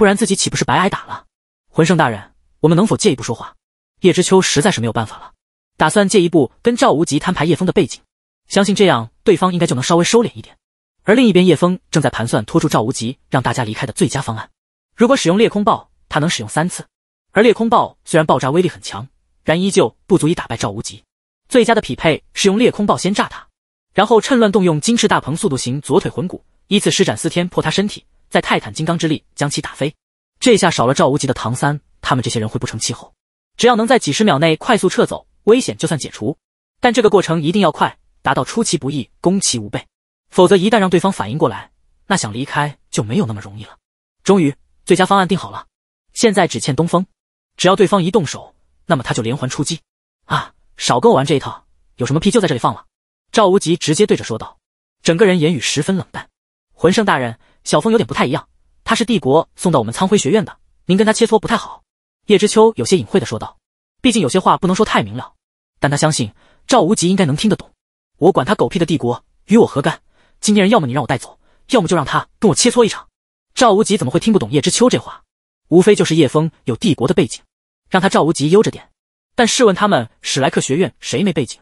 不然自己岂不是白挨打了？魂圣大人，我们能否借一步说话？叶知秋实在是没有办法了，打算借一步跟赵无极摊牌。叶峰的背景，相信这样对方应该就能稍微收敛一点。而另一边，叶枫正在盘算拖住赵无极，让大家离开的最佳方案。如果使用裂空爆，他能使用三次。而裂空爆虽然爆炸威力很强，然依旧不足以打败赵无极。最佳的匹配是用裂空爆先炸他，然后趁乱动用金翅大鹏速度型左腿魂骨，依次施展四天破他身体。在泰坦金刚之力将其打飞，这下少了赵无极的唐三，他们这些人会不成气候。只要能在几十秒内快速撤走，危险就算解除。但这个过程一定要快，达到出其不意，攻其无备。否则一旦让对方反应过来，那想离开就没有那么容易了。终于，最佳方案定好了，现在只欠东风。只要对方一动手，那么他就连环出击。啊，少跟我玩这一套，有什么屁就在这里放了。赵无极直接对着说道，整个人言语十分冷淡。魂圣大人。小峰有点不太一样，他是帝国送到我们苍辉学院的，您跟他切磋不太好。叶知秋有些隐晦的说道，毕竟有些话不能说太明了，但他相信赵无极应该能听得懂。我管他狗屁的帝国与我何干？今天人要么你让我带走，要么就让他跟我切磋一场。赵无极怎么会听不懂叶知秋这话？无非就是叶峰有帝国的背景，让他赵无极悠着点。但试问他们史莱克学院谁没背景？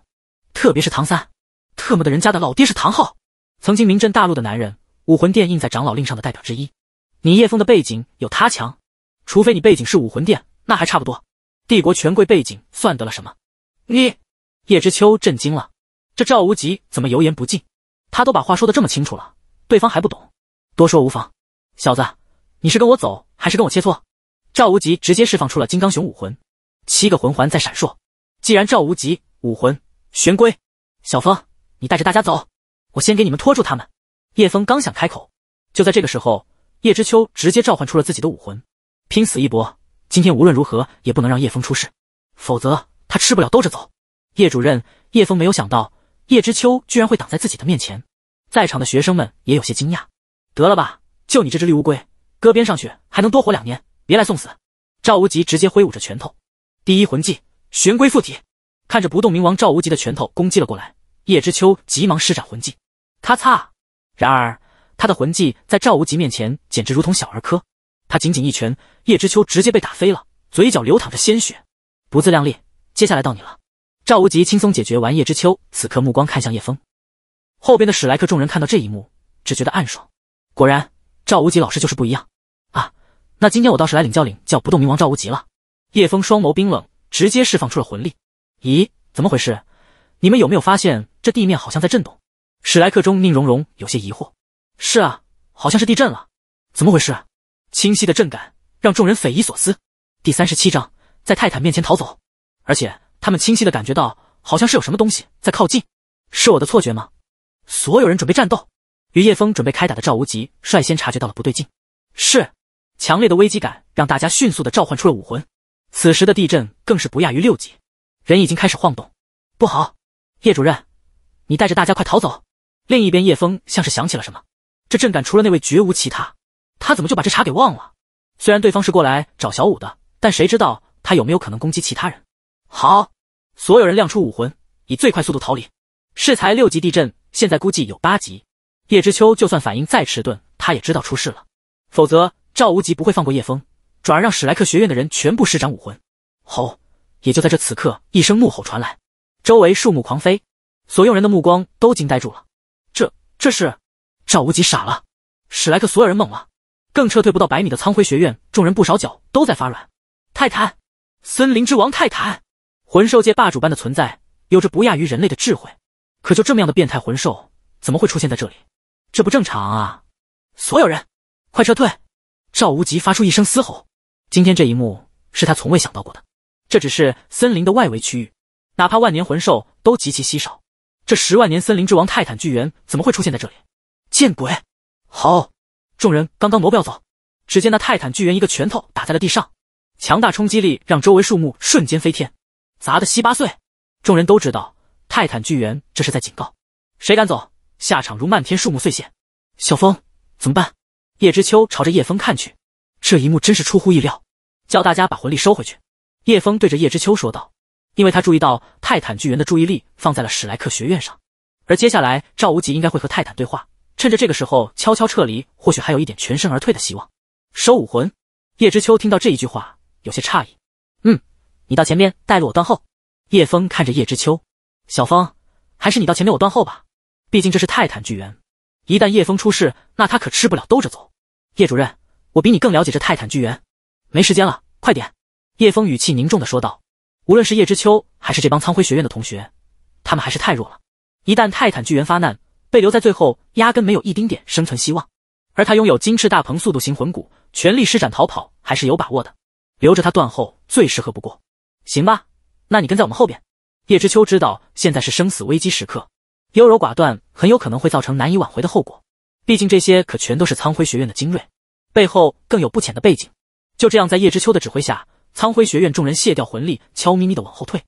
特别是唐三，特么的人家的老爹是唐昊，曾经名震大陆的男人。武魂殿印在长老令上的代表之一，你叶枫的背景有他强？除非你背景是武魂殿，那还差不多。帝国权贵背景算得了什么？你叶知秋震惊了，这赵无极怎么油盐不进？他都把话说的这么清楚了，对方还不懂，多说无妨。小子，你是跟我走，还是跟我切磋？赵无极直接释放出了金刚熊武魂，七个魂环在闪烁。既然赵无极武魂玄龟，小峰，你带着大家走，我先给你们拖住他们。叶枫刚想开口，就在这个时候，叶知秋直接召唤出了自己的武魂，拼死一搏。今天无论如何也不能让叶枫出事，否则他吃不了兜着走。叶主任，叶枫没有想到叶知秋居然会挡在自己的面前，在场的学生们也有些惊讶。得了吧，就你这只绿乌龟，搁边上去还能多活两年，别来送死。赵无极直接挥舞着拳头，第一魂技玄龟附体，看着不动明王赵无极的拳头攻击了过来，叶知秋急忙施展魂技，咔嚓。然而，他的魂技在赵无极面前简直如同小儿科。他仅仅一拳，叶知秋直接被打飞了，嘴角流淌着鲜血。不自量力，接下来到你了。赵无极轻松解决完叶知秋，此刻目光看向叶枫。后边的史莱克众人看到这一幕，只觉得暗爽。果然，赵无极老师就是不一样啊！那今天我倒是来领教领教不动冥王赵无极了。叶枫双眸冰冷，直接释放出了魂力。咦，怎么回事？你们有没有发现这地面好像在震动？史莱克中，宁荣荣有些疑惑：“是啊，好像是地震了，怎么回事啊？”清晰的震感让众人匪夷所思。第三十七章，在泰坦面前逃走，而且他们清晰的感觉到，好像是有什么东西在靠近。是我的错觉吗？所有人准备战斗。与叶风准备开打的赵无极率先察觉到了不对劲，是强烈的危机感，让大家迅速的召唤出了武魂。此时的地震更是不亚于六级，人已经开始晃动。不好，叶主任，你带着大家快逃走！另一边，叶峰像是想起了什么，这震感除了那位绝无其他，他怎么就把这茬给忘了？虽然对方是过来找小五的，但谁知道他有没有可能攻击其他人？好，所有人亮出武魂，以最快速度逃离。适才六级地震，现在估计有八级。叶知秋就算反应再迟钝，他也知道出事了，否则赵无极不会放过叶峰，转而让史莱克学院的人全部施展武魂。吼！也就在这此刻，一声怒吼传来，周围树木狂飞，所有人的目光都惊呆住了。这是，赵无极傻了，史莱克所有人懵了，更撤退不到百米的苍辉学院众人不少脚都在发软。泰坦，森林之王泰坦，魂兽界霸主般的存在，有着不亚于人类的智慧，可就这么样的变态魂兽怎么会出现在这里？这不正常啊！所有人，快撤退！赵无极发出一声嘶吼。今天这一幕是他从未想到过的。这只是森林的外围区域，哪怕万年魂兽都极其稀少。这十万年森林之王泰坦巨猿怎么会出现在这里？见鬼！好，众人刚刚挪步要走。只见那泰坦巨猿一个拳头打在了地上，强大冲击力让周围树木瞬间飞天，砸得稀巴碎。众人都知道，泰坦巨猿这是在警告，谁敢走，下场如漫天树木碎屑。小风怎么办？叶知秋朝着叶风看去，这一幕真是出乎意料。叫大家把魂力收回去。叶风对着叶知秋说道。因为他注意到泰坦巨猿的注意力放在了史莱克学院上，而接下来赵无极应该会和泰坦对话，趁着这个时候悄悄撤离，或许还有一点全身而退的希望。收武魂。叶知秋听到这一句话有些诧异。嗯，你到前面带路，我断后。叶峰看着叶知秋，小峰，还是你到前面我断后吧，毕竟这是泰坦巨猿，一旦叶峰出事，那他可吃不了兜着走。叶主任，我比你更了解这泰坦巨猿，没时间了，快点。叶峰语气凝重的说道。无论是叶知秋还是这帮苍辉学院的同学，他们还是太弱了。一旦泰坦巨猿发难，被留在最后，压根没有一丁点生存希望。而他拥有金翅大鹏速度型魂骨，全力施展逃跑还是有把握的。留着他断后最适合不过。行吧，那你跟在我们后边。叶知秋知道现在是生死危机时刻，优柔寡断很有可能会造成难以挽回的后果。毕竟这些可全都是苍辉学院的精锐，背后更有不浅的背景。就这样，在叶知秋的指挥下。苍辉学院众人卸掉魂力，悄咪咪的往后退，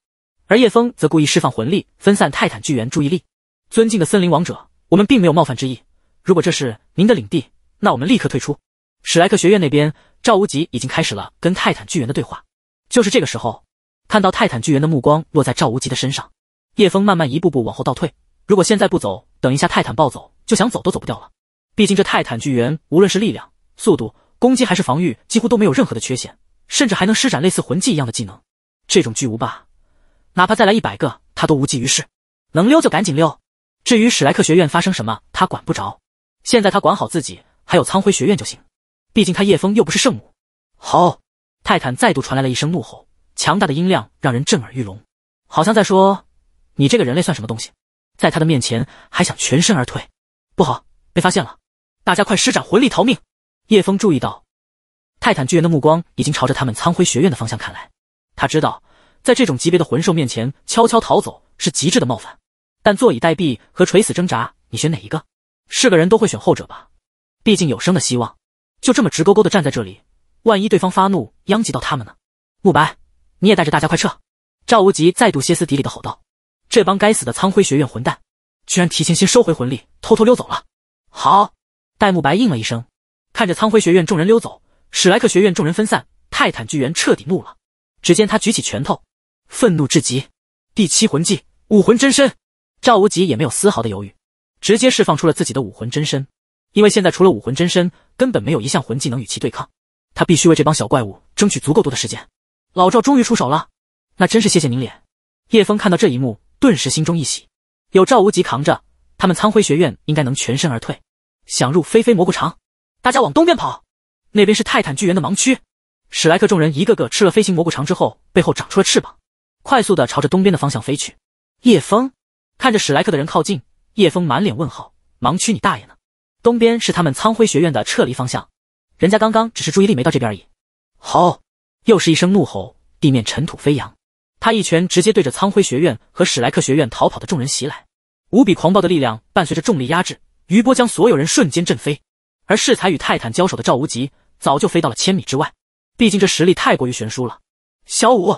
而叶枫则故意释放魂力，分散泰坦巨猿注意力。尊敬的森林王者，我们并没有冒犯之意。如果这是您的领地，那我们立刻退出。史莱克学院那边，赵无极已经开始了跟泰坦巨猿的对话。就是这个时候，看到泰坦巨猿的目光落在赵无极的身上，叶枫慢慢一步步往后倒退。如果现在不走，等一下泰坦暴走，就想走都走不掉了。毕竟这泰坦巨猿无论是力量、速度、攻击还是防御，几乎都没有任何的缺陷。甚至还能施展类似魂技一样的技能，这种巨无霸，哪怕再来一百个，他都无济于事。能溜就赶紧溜。至于史莱克学院发生什么，他管不着。现在他管好自己，还有苍辉学院就行。毕竟他叶枫又不是圣母。好，泰坦再度传来了一声怒吼，强大的音量让人震耳欲聋，好像在说：“你这个人类算什么东西？在他的面前还想全身而退？不好，被发现了！大家快施展魂力逃命！”叶枫注意到。泰坦巨猿的目光已经朝着他们苍辉学院的方向看来，他知道，在这种级别的魂兽面前悄悄逃走是极致的冒犯，但坐以待毙和垂死挣扎，你选哪一个？是个人都会选后者吧？毕竟有生的希望。就这么直勾勾的站在这里，万一对方发怒，殃及到他们呢？慕白，你也带着大家快撤！赵无极再度歇斯底里的吼道：“这帮该死的苍辉学院混蛋，居然提前先收回魂力，偷偷溜走了！”好，戴沐白应了一声，看着苍辉学院众人溜走。史莱克学院众人分散，泰坦巨猿彻底怒了。只见他举起拳头，愤怒至极。第七魂技武魂真身，赵无极也没有丝毫的犹豫，直接释放出了自己的武魂真身。因为现在除了武魂真身，根本没有一项魂技能与其对抗，他必须为这帮小怪物争取足够多的时间。老赵终于出手了，那真是谢谢您脸。叶枫看到这一幕，顿时心中一喜，有赵无极扛着，他们苍辉学院应该能全身而退。想入飞飞蘑菇肠，大家往东边跑。那边是泰坦巨猿的盲区，史莱克众人一个个吃了飞行蘑菇肠之后，背后长出了翅膀，快速的朝着东边的方向飞去。叶风看着史莱克的人靠近，叶风满脸问号：“盲区你大爷呢？”东边是他们苍辉学院的撤离方向，人家刚刚只是注意力没到这边而已。好，又是一声怒吼，地面尘土飞扬，他一拳直接对着苍辉学院和史莱克学院逃跑的众人袭来，无比狂暴的力量伴随着重力压制余波，将所有人瞬间震飞。而适才与泰坦交手的赵无极。早就飞到了千米之外，毕竟这实力太过于悬殊了。小五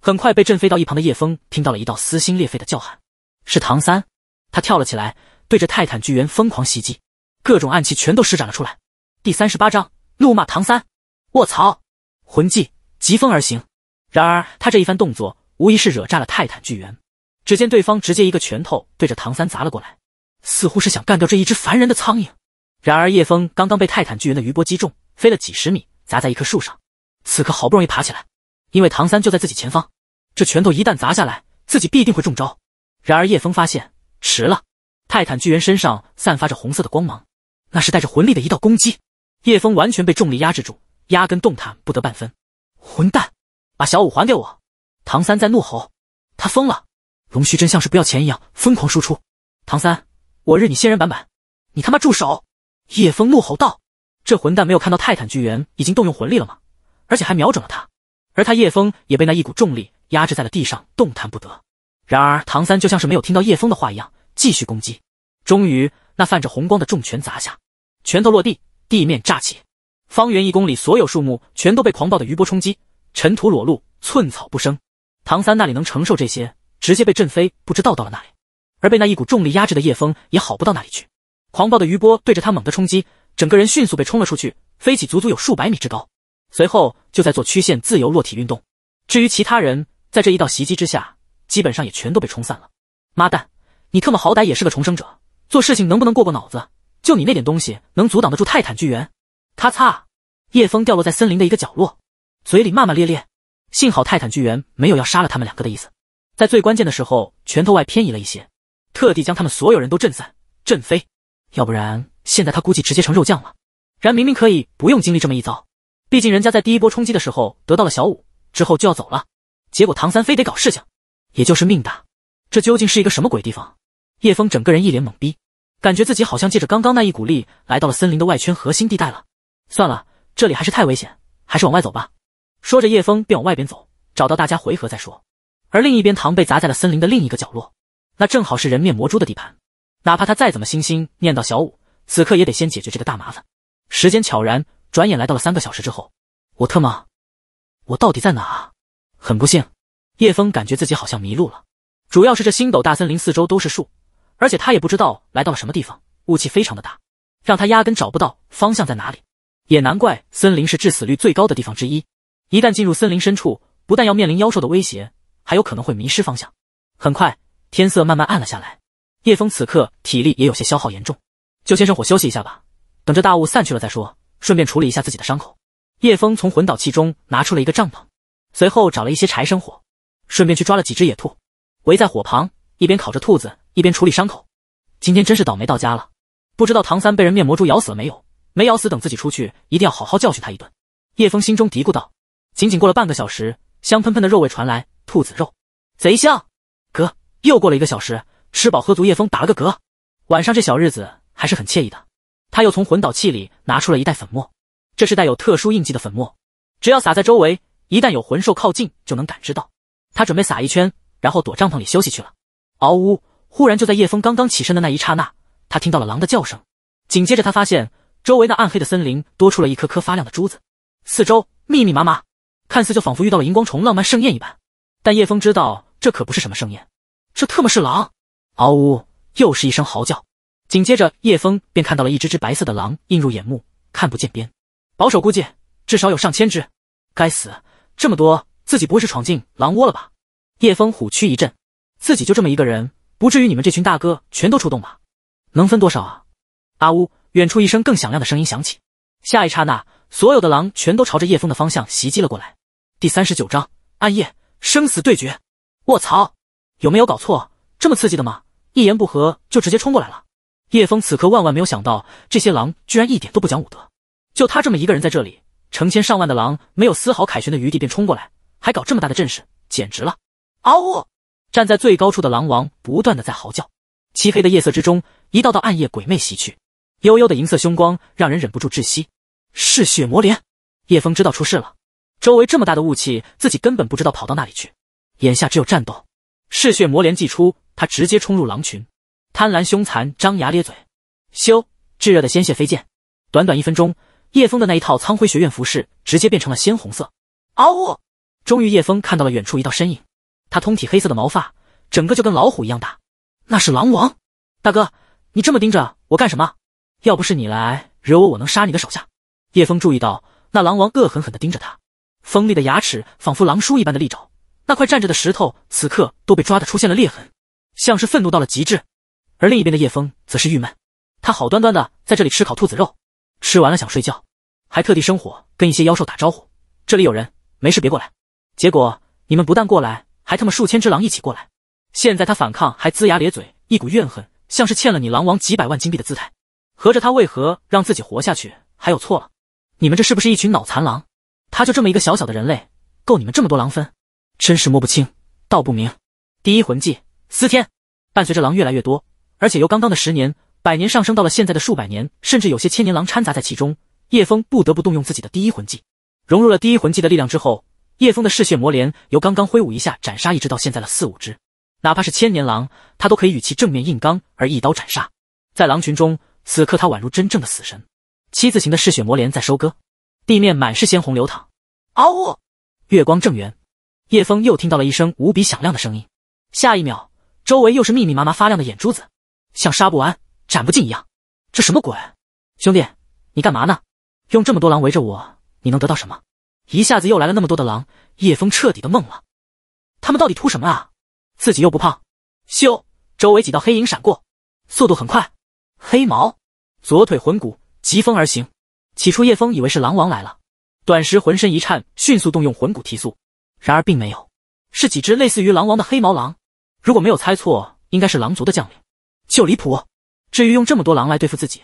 很快被震飞到一旁的叶风听到了一道撕心裂肺的叫喊，是唐三。他跳了起来，对着泰坦巨猿疯狂袭击，各种暗器全都施展了出来。第三十八章：怒骂唐三。卧槽，魂技疾风而行。然而他这一番动作无疑是惹炸了泰坦巨猿。只见对方直接一个拳头对着唐三砸了过来，似乎是想干掉这一只烦人的苍蝇。然而叶峰刚刚被泰坦巨人的余波击中，飞了几十米，砸在一棵树上。此刻好不容易爬起来，因为唐三就在自己前方，这拳头一旦砸下来，自己必定会中招。然而叶峰发现迟了，泰坦巨人身上散发着红色的光芒，那是带着魂力的一道攻击。叶峰完全被重力压制住，压根动弹不得半分。混蛋，把小舞还给我！唐三在怒吼，他疯了。龙须真像是不要钱一样疯狂输出。唐三，我日你仙人板板！你他妈住手！叶风怒吼道：“这混蛋没有看到泰坦巨猿已经动用魂力了吗？而且还瞄准了他。而他叶枫也被那一股重力压制在了地上，动弹不得。然而唐三就像是没有听到叶枫的话一样，继续攻击。终于，那泛着红光的重拳砸下，拳头落地，地面炸起，方圆一公里所有树木全都被狂暴的余波冲击，尘土裸露，寸草不生。唐三那里能承受这些，直接被震飞，不知道到了哪里。而被那一股重力压制的叶风也好不到哪里去。”狂暴的余波对着他猛的冲击，整个人迅速被冲了出去，飞起足足有数百米之高，随后就在做曲线自由落体运动。至于其他人，在这一道袭击之下，基本上也全都被冲散了。妈蛋，你特么好歹也是个重生者，做事情能不能过过脑子？就你那点东西，能阻挡得住泰坦巨猿？咔嚓，叶枫掉落在森林的一个角落，嘴里骂骂咧咧。幸好泰坦巨猿没有要杀了他们两个的意思，在最关键的时候，拳头外偏移了一些，特地将他们所有人都震散、震飞。要不然现在他估计直接成肉酱了。然明明可以不用经历这么一遭，毕竟人家在第一波冲击的时候得到了小五，之后就要走了。结果唐三非得搞事情，也就是命大。这究竟是一个什么鬼地方？叶枫整个人一脸懵逼，感觉自己好像借着刚刚那一股力来到了森林的外圈核心地带了。算了，这里还是太危险，还是往外走吧。说着，叶枫便往外边走，找到大家回合再说。而另一边，唐被砸在了森林的另一个角落，那正好是人面魔蛛的地盘。哪怕他再怎么心心念叨小五，此刻也得先解决这个大麻烦。时间悄然转眼来到了三个小时之后，我特么，我到底在哪？很不幸，叶枫感觉自己好像迷路了。主要是这星斗大森林四周都是树，而且他也不知道来到了什么地方，雾气非常的大，让他压根找不到方向在哪里。也难怪森林是致死率最高的地方之一，一旦进入森林深处，不但要面临妖兽的威胁，还有可能会迷失方向。很快，天色慢慢暗了下来。叶枫此刻体力也有些消耗严重，就先生火休息一下吧，等这大雾散去了再说，顺便处理一下自己的伤口。叶枫从魂导器中拿出了一个帐篷，随后找了一些柴生火，顺便去抓了几只野兔，围在火旁一边烤着兔子一边处理伤口。今天真是倒霉到家了，不知道唐三被人面魔蛛咬死了没有？没咬死，等自己出去一定要好好教训他一顿。叶枫心中嘀咕道。仅仅过了半个小时，香喷喷的肉味传来，兔子肉，贼香。哥，又过了一个小时。吃饱喝足，叶风打了个嗝。晚上这小日子还是很惬意的。他又从魂导器里拿出了一袋粉末，这是带有特殊印记的粉末，只要撒在周围，一旦有魂兽靠近，就能感知到。他准备撒一圈，然后躲帐篷里休息去了。嗷呜！忽然就在叶风刚刚起身的那一刹那，他听到了狼的叫声。紧接着，他发现周围那暗黑的森林多出了一颗颗发亮的珠子，四周密密麻麻，看似就仿佛遇到了荧光虫浪漫盛宴一般。但叶风知道，这可不是什么盛宴，这特么是狼！嗷呜！又是一声嚎叫，紧接着叶枫便看到了一只只白色的狼映入眼目，看不见边。保守估计至少有上千只。该死，这么多，自己不会是闯进狼窝了吧？叶枫虎躯一震，自己就这么一个人，不至于你们这群大哥全都出动吧？能分多少啊？阿呜！远处一声更响亮的声音响起，下一刹那，所有的狼全都朝着叶枫的方向袭击了过来。第三十九章：暗夜生死对决。我操！有没有搞错？这么刺激的吗？一言不合就直接冲过来了。叶枫此刻万万没有想到，这些狼居然一点都不讲武德。就他这么一个人在这里，成千上万的狼没有丝毫凯旋的余地，便冲过来，还搞这么大的阵势，简直了！嗷呜！站在最高处的狼王不断的在嚎叫。漆黑的夜色之中，一道道暗夜鬼魅袭去，幽幽的银色凶光让人忍不住窒息。嗜血魔莲，叶枫知道出事了，周围这么大的雾气，自己根本不知道跑到哪里去。眼下只有战斗。嗜血魔镰祭出，他直接冲入狼群，贪婪凶残，张牙咧嘴，咻！炙热的鲜血飞溅。短短一分钟，叶枫的那一套苍辉学院服饰直接变成了鲜红色。嗷呜！终于，叶枫看到了远处一道身影，他通体黑色的毛发，整个就跟老虎一样大。那是狼王大哥，你这么盯着我干什么？要不是你来惹我，我能杀你的手下。叶枫注意到，那狼王恶狠狠地盯着他，锋利的牙齿仿佛狼叔一般的利爪。那块站着的石头，此刻都被抓的出现了裂痕，像是愤怒到了极致。而另一边的叶风则是郁闷，他好端端的在这里吃烤兔子肉，吃完了想睡觉，还特地生火跟一些妖兽打招呼：“这里有人，没事别过来。”结果你们不但过来，还他妈数千只狼一起过来。现在他反抗还龇牙咧嘴，一股怨恨，像是欠了你狼王几百万金币的姿态。合着他为何让自己活下去还有错了？你们这是不是一群脑残狼？他就这么一个小小的人类，够你们这么多狼分？真是摸不清，道不明。第一魂技，司天。伴随着狼越来越多，而且由刚刚的十年、百年上升到了现在的数百年，甚至有些千年狼掺杂在其中，叶枫不得不动用自己的第一魂技。融入了第一魂技的力量之后，叶枫的嗜血魔镰由刚刚挥舞一下斩杀一只，到现在了四五只，哪怕是千年狼，他都可以与其正面硬刚而一刀斩杀。在狼群中，此刻他宛如真正的死神。七字形的嗜血魔镰在收割，地面满是鲜红流淌。嗷呜！月光正圆。叶峰又听到了一声无比响亮的声音，下一秒，周围又是密密麻麻发亮的眼珠子，像杀不完、斩不尽一样。这什么鬼？兄弟，你干嘛呢？用这么多狼围着我，你能得到什么？一下子又来了那么多的狼，叶峰彻底的懵了。他们到底图什么啊？自己又不胖。咻！周围几道黑影闪过，速度很快。黑毛左腿魂骨疾风而行。起初叶峰以为是狼王来了，短时浑身一颤，迅速动用魂骨提速。然而并没有，是几只类似于狼王的黑毛狼。如果没有猜错，应该是狼族的将领。就离谱，至于用这么多狼来对付自己，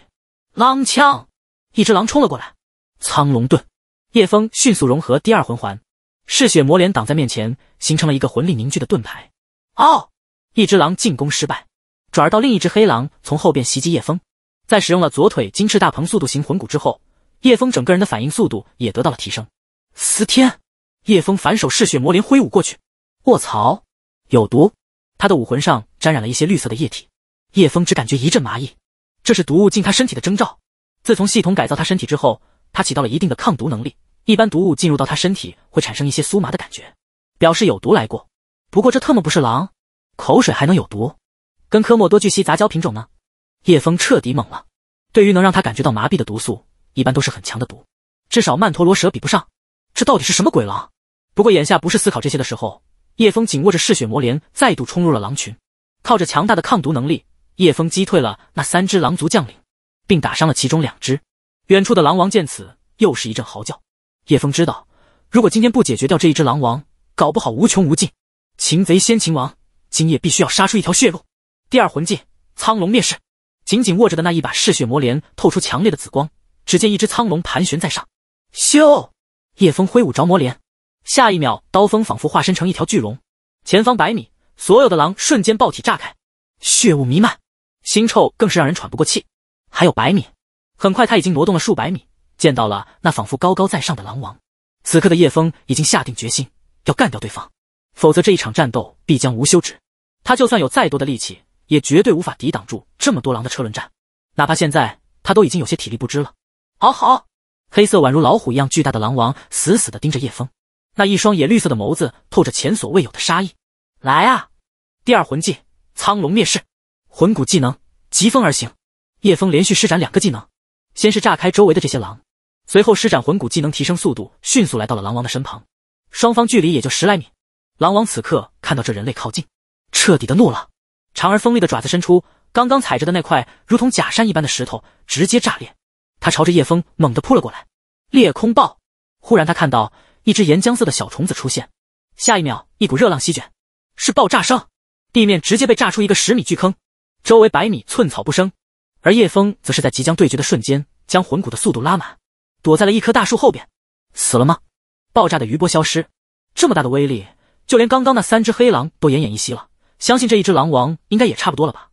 狼枪！一只狼冲了过来，苍龙盾。叶风迅速融合第二魂环，嗜血魔镰挡在面前，形成了一个魂力凝聚的盾牌。哦，一只狼进攻失败，转而到另一只黑狼从后边袭击叶风。在使用了左腿金翅大鹏速度型魂骨之后，叶风整个人的反应速度也得到了提升。司天。叶枫反手嗜血魔镰挥舞过去，卧槽，有毒！他的武魂上沾染了一些绿色的液体。叶枫只感觉一阵麻意，这是毒物进他身体的征兆。自从系统改造他身体之后，他起到了一定的抗毒能力。一般毒物进入到他身体，会产生一些酥麻的感觉，表示有毒来过。不过这特么不是狼，口水还能有毒？跟科莫多巨蜥杂交品种呢？叶枫彻底懵了。对于能让他感觉到麻痹的毒素，一般都是很强的毒，至少曼陀罗蛇比不上。这到底是什么鬼狼？不过眼下不是思考这些的时候。叶风紧握着嗜血魔镰，再度冲入了狼群。靠着强大的抗毒能力，叶风击退了那三只狼族将领，并打伤了其中两只。远处的狼王见此，又是一阵嚎叫。叶风知道，如果今天不解决掉这一只狼王，搞不好无穷无尽。擒贼先擒王，今夜必须要杀出一条血路。第二魂技，苍龙灭世。紧紧握着的那一把嗜血魔镰透出强烈的紫光，只见一只苍龙盘旋在上，咻！叶风挥舞着魔镰，下一秒，刀锋仿佛化身成一条巨龙。前方百米，所有的狼瞬间爆体炸开，血雾弥漫，腥臭更是让人喘不过气。还有百米，很快他已经挪动了数百米，见到了那仿佛高高在上的狼王。此刻的叶风已经下定决心要干掉对方，否则这一场战斗必将无休止。他就算有再多的力气，也绝对无法抵挡住这么多狼的车轮战。哪怕现在他都已经有些体力不支了。好，好。黑色宛如老虎一样巨大的狼王死死的盯着叶风，那一双野绿色的眸子透着前所未有的杀意。来啊！第二魂技苍龙灭世，魂骨技能疾风而行。叶风连续施展两个技能，先是炸开周围的这些狼，随后施展魂骨技能提升速度，迅速来到了狼王的身旁。双方距离也就十来米。狼王此刻看到这人类靠近，彻底的怒了，长而锋利的爪子伸出，刚刚踩着的那块如同假山一般的石头直接炸裂。他朝着叶风猛地扑了过来，裂空爆！忽然，他看到一只岩浆色的小虫子出现。下一秒，一股热浪席卷，是爆炸声，地面直接被炸出一个十米巨坑，周围百米寸草不生。而叶风则是在即将对决的瞬间，将魂骨的速度拉满，躲在了一棵大树后边。死了吗？爆炸的余波消失，这么大的威力，就连刚刚那三只黑狼都奄奄一息了。相信这一只狼王应该也差不多了吧？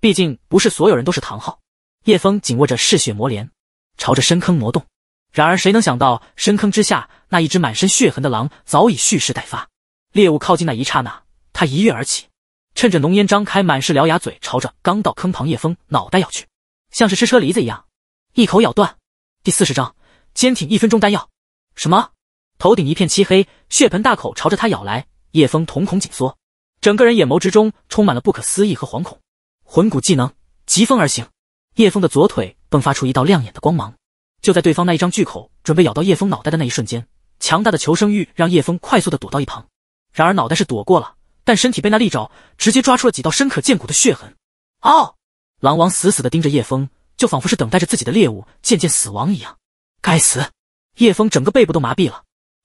毕竟不是所有人都是唐昊。叶风紧握着嗜血魔镰。朝着深坑挪动，然而谁能想到深坑之下那一只满身血痕的狼早已蓄势待发，猎物靠近那一刹那，它一跃而起，趁着浓烟张开满是獠牙嘴，朝着刚到坑旁叶风脑袋咬去，像是吃车厘子一样，一口咬断。第四十章，坚挺一分钟丹药。什么？头顶一片漆黑，血盆大口朝着他咬来，叶风瞳孔紧缩，整个人眼眸之中充满了不可思议和惶恐。魂骨技能，疾风而行。叶枫的左腿。迸发出一道亮眼的光芒，就在对方那一张巨口准备咬到叶枫脑袋的那一瞬间，强大的求生欲让叶枫快速的躲到一旁。然而脑袋是躲过了，但身体被那利爪直接抓出了几道深可见骨的血痕。哦！狼王死死的盯着叶风，就仿佛是等待着自己的猎物渐渐死亡一样。该死！叶风整个背部都麻痹了，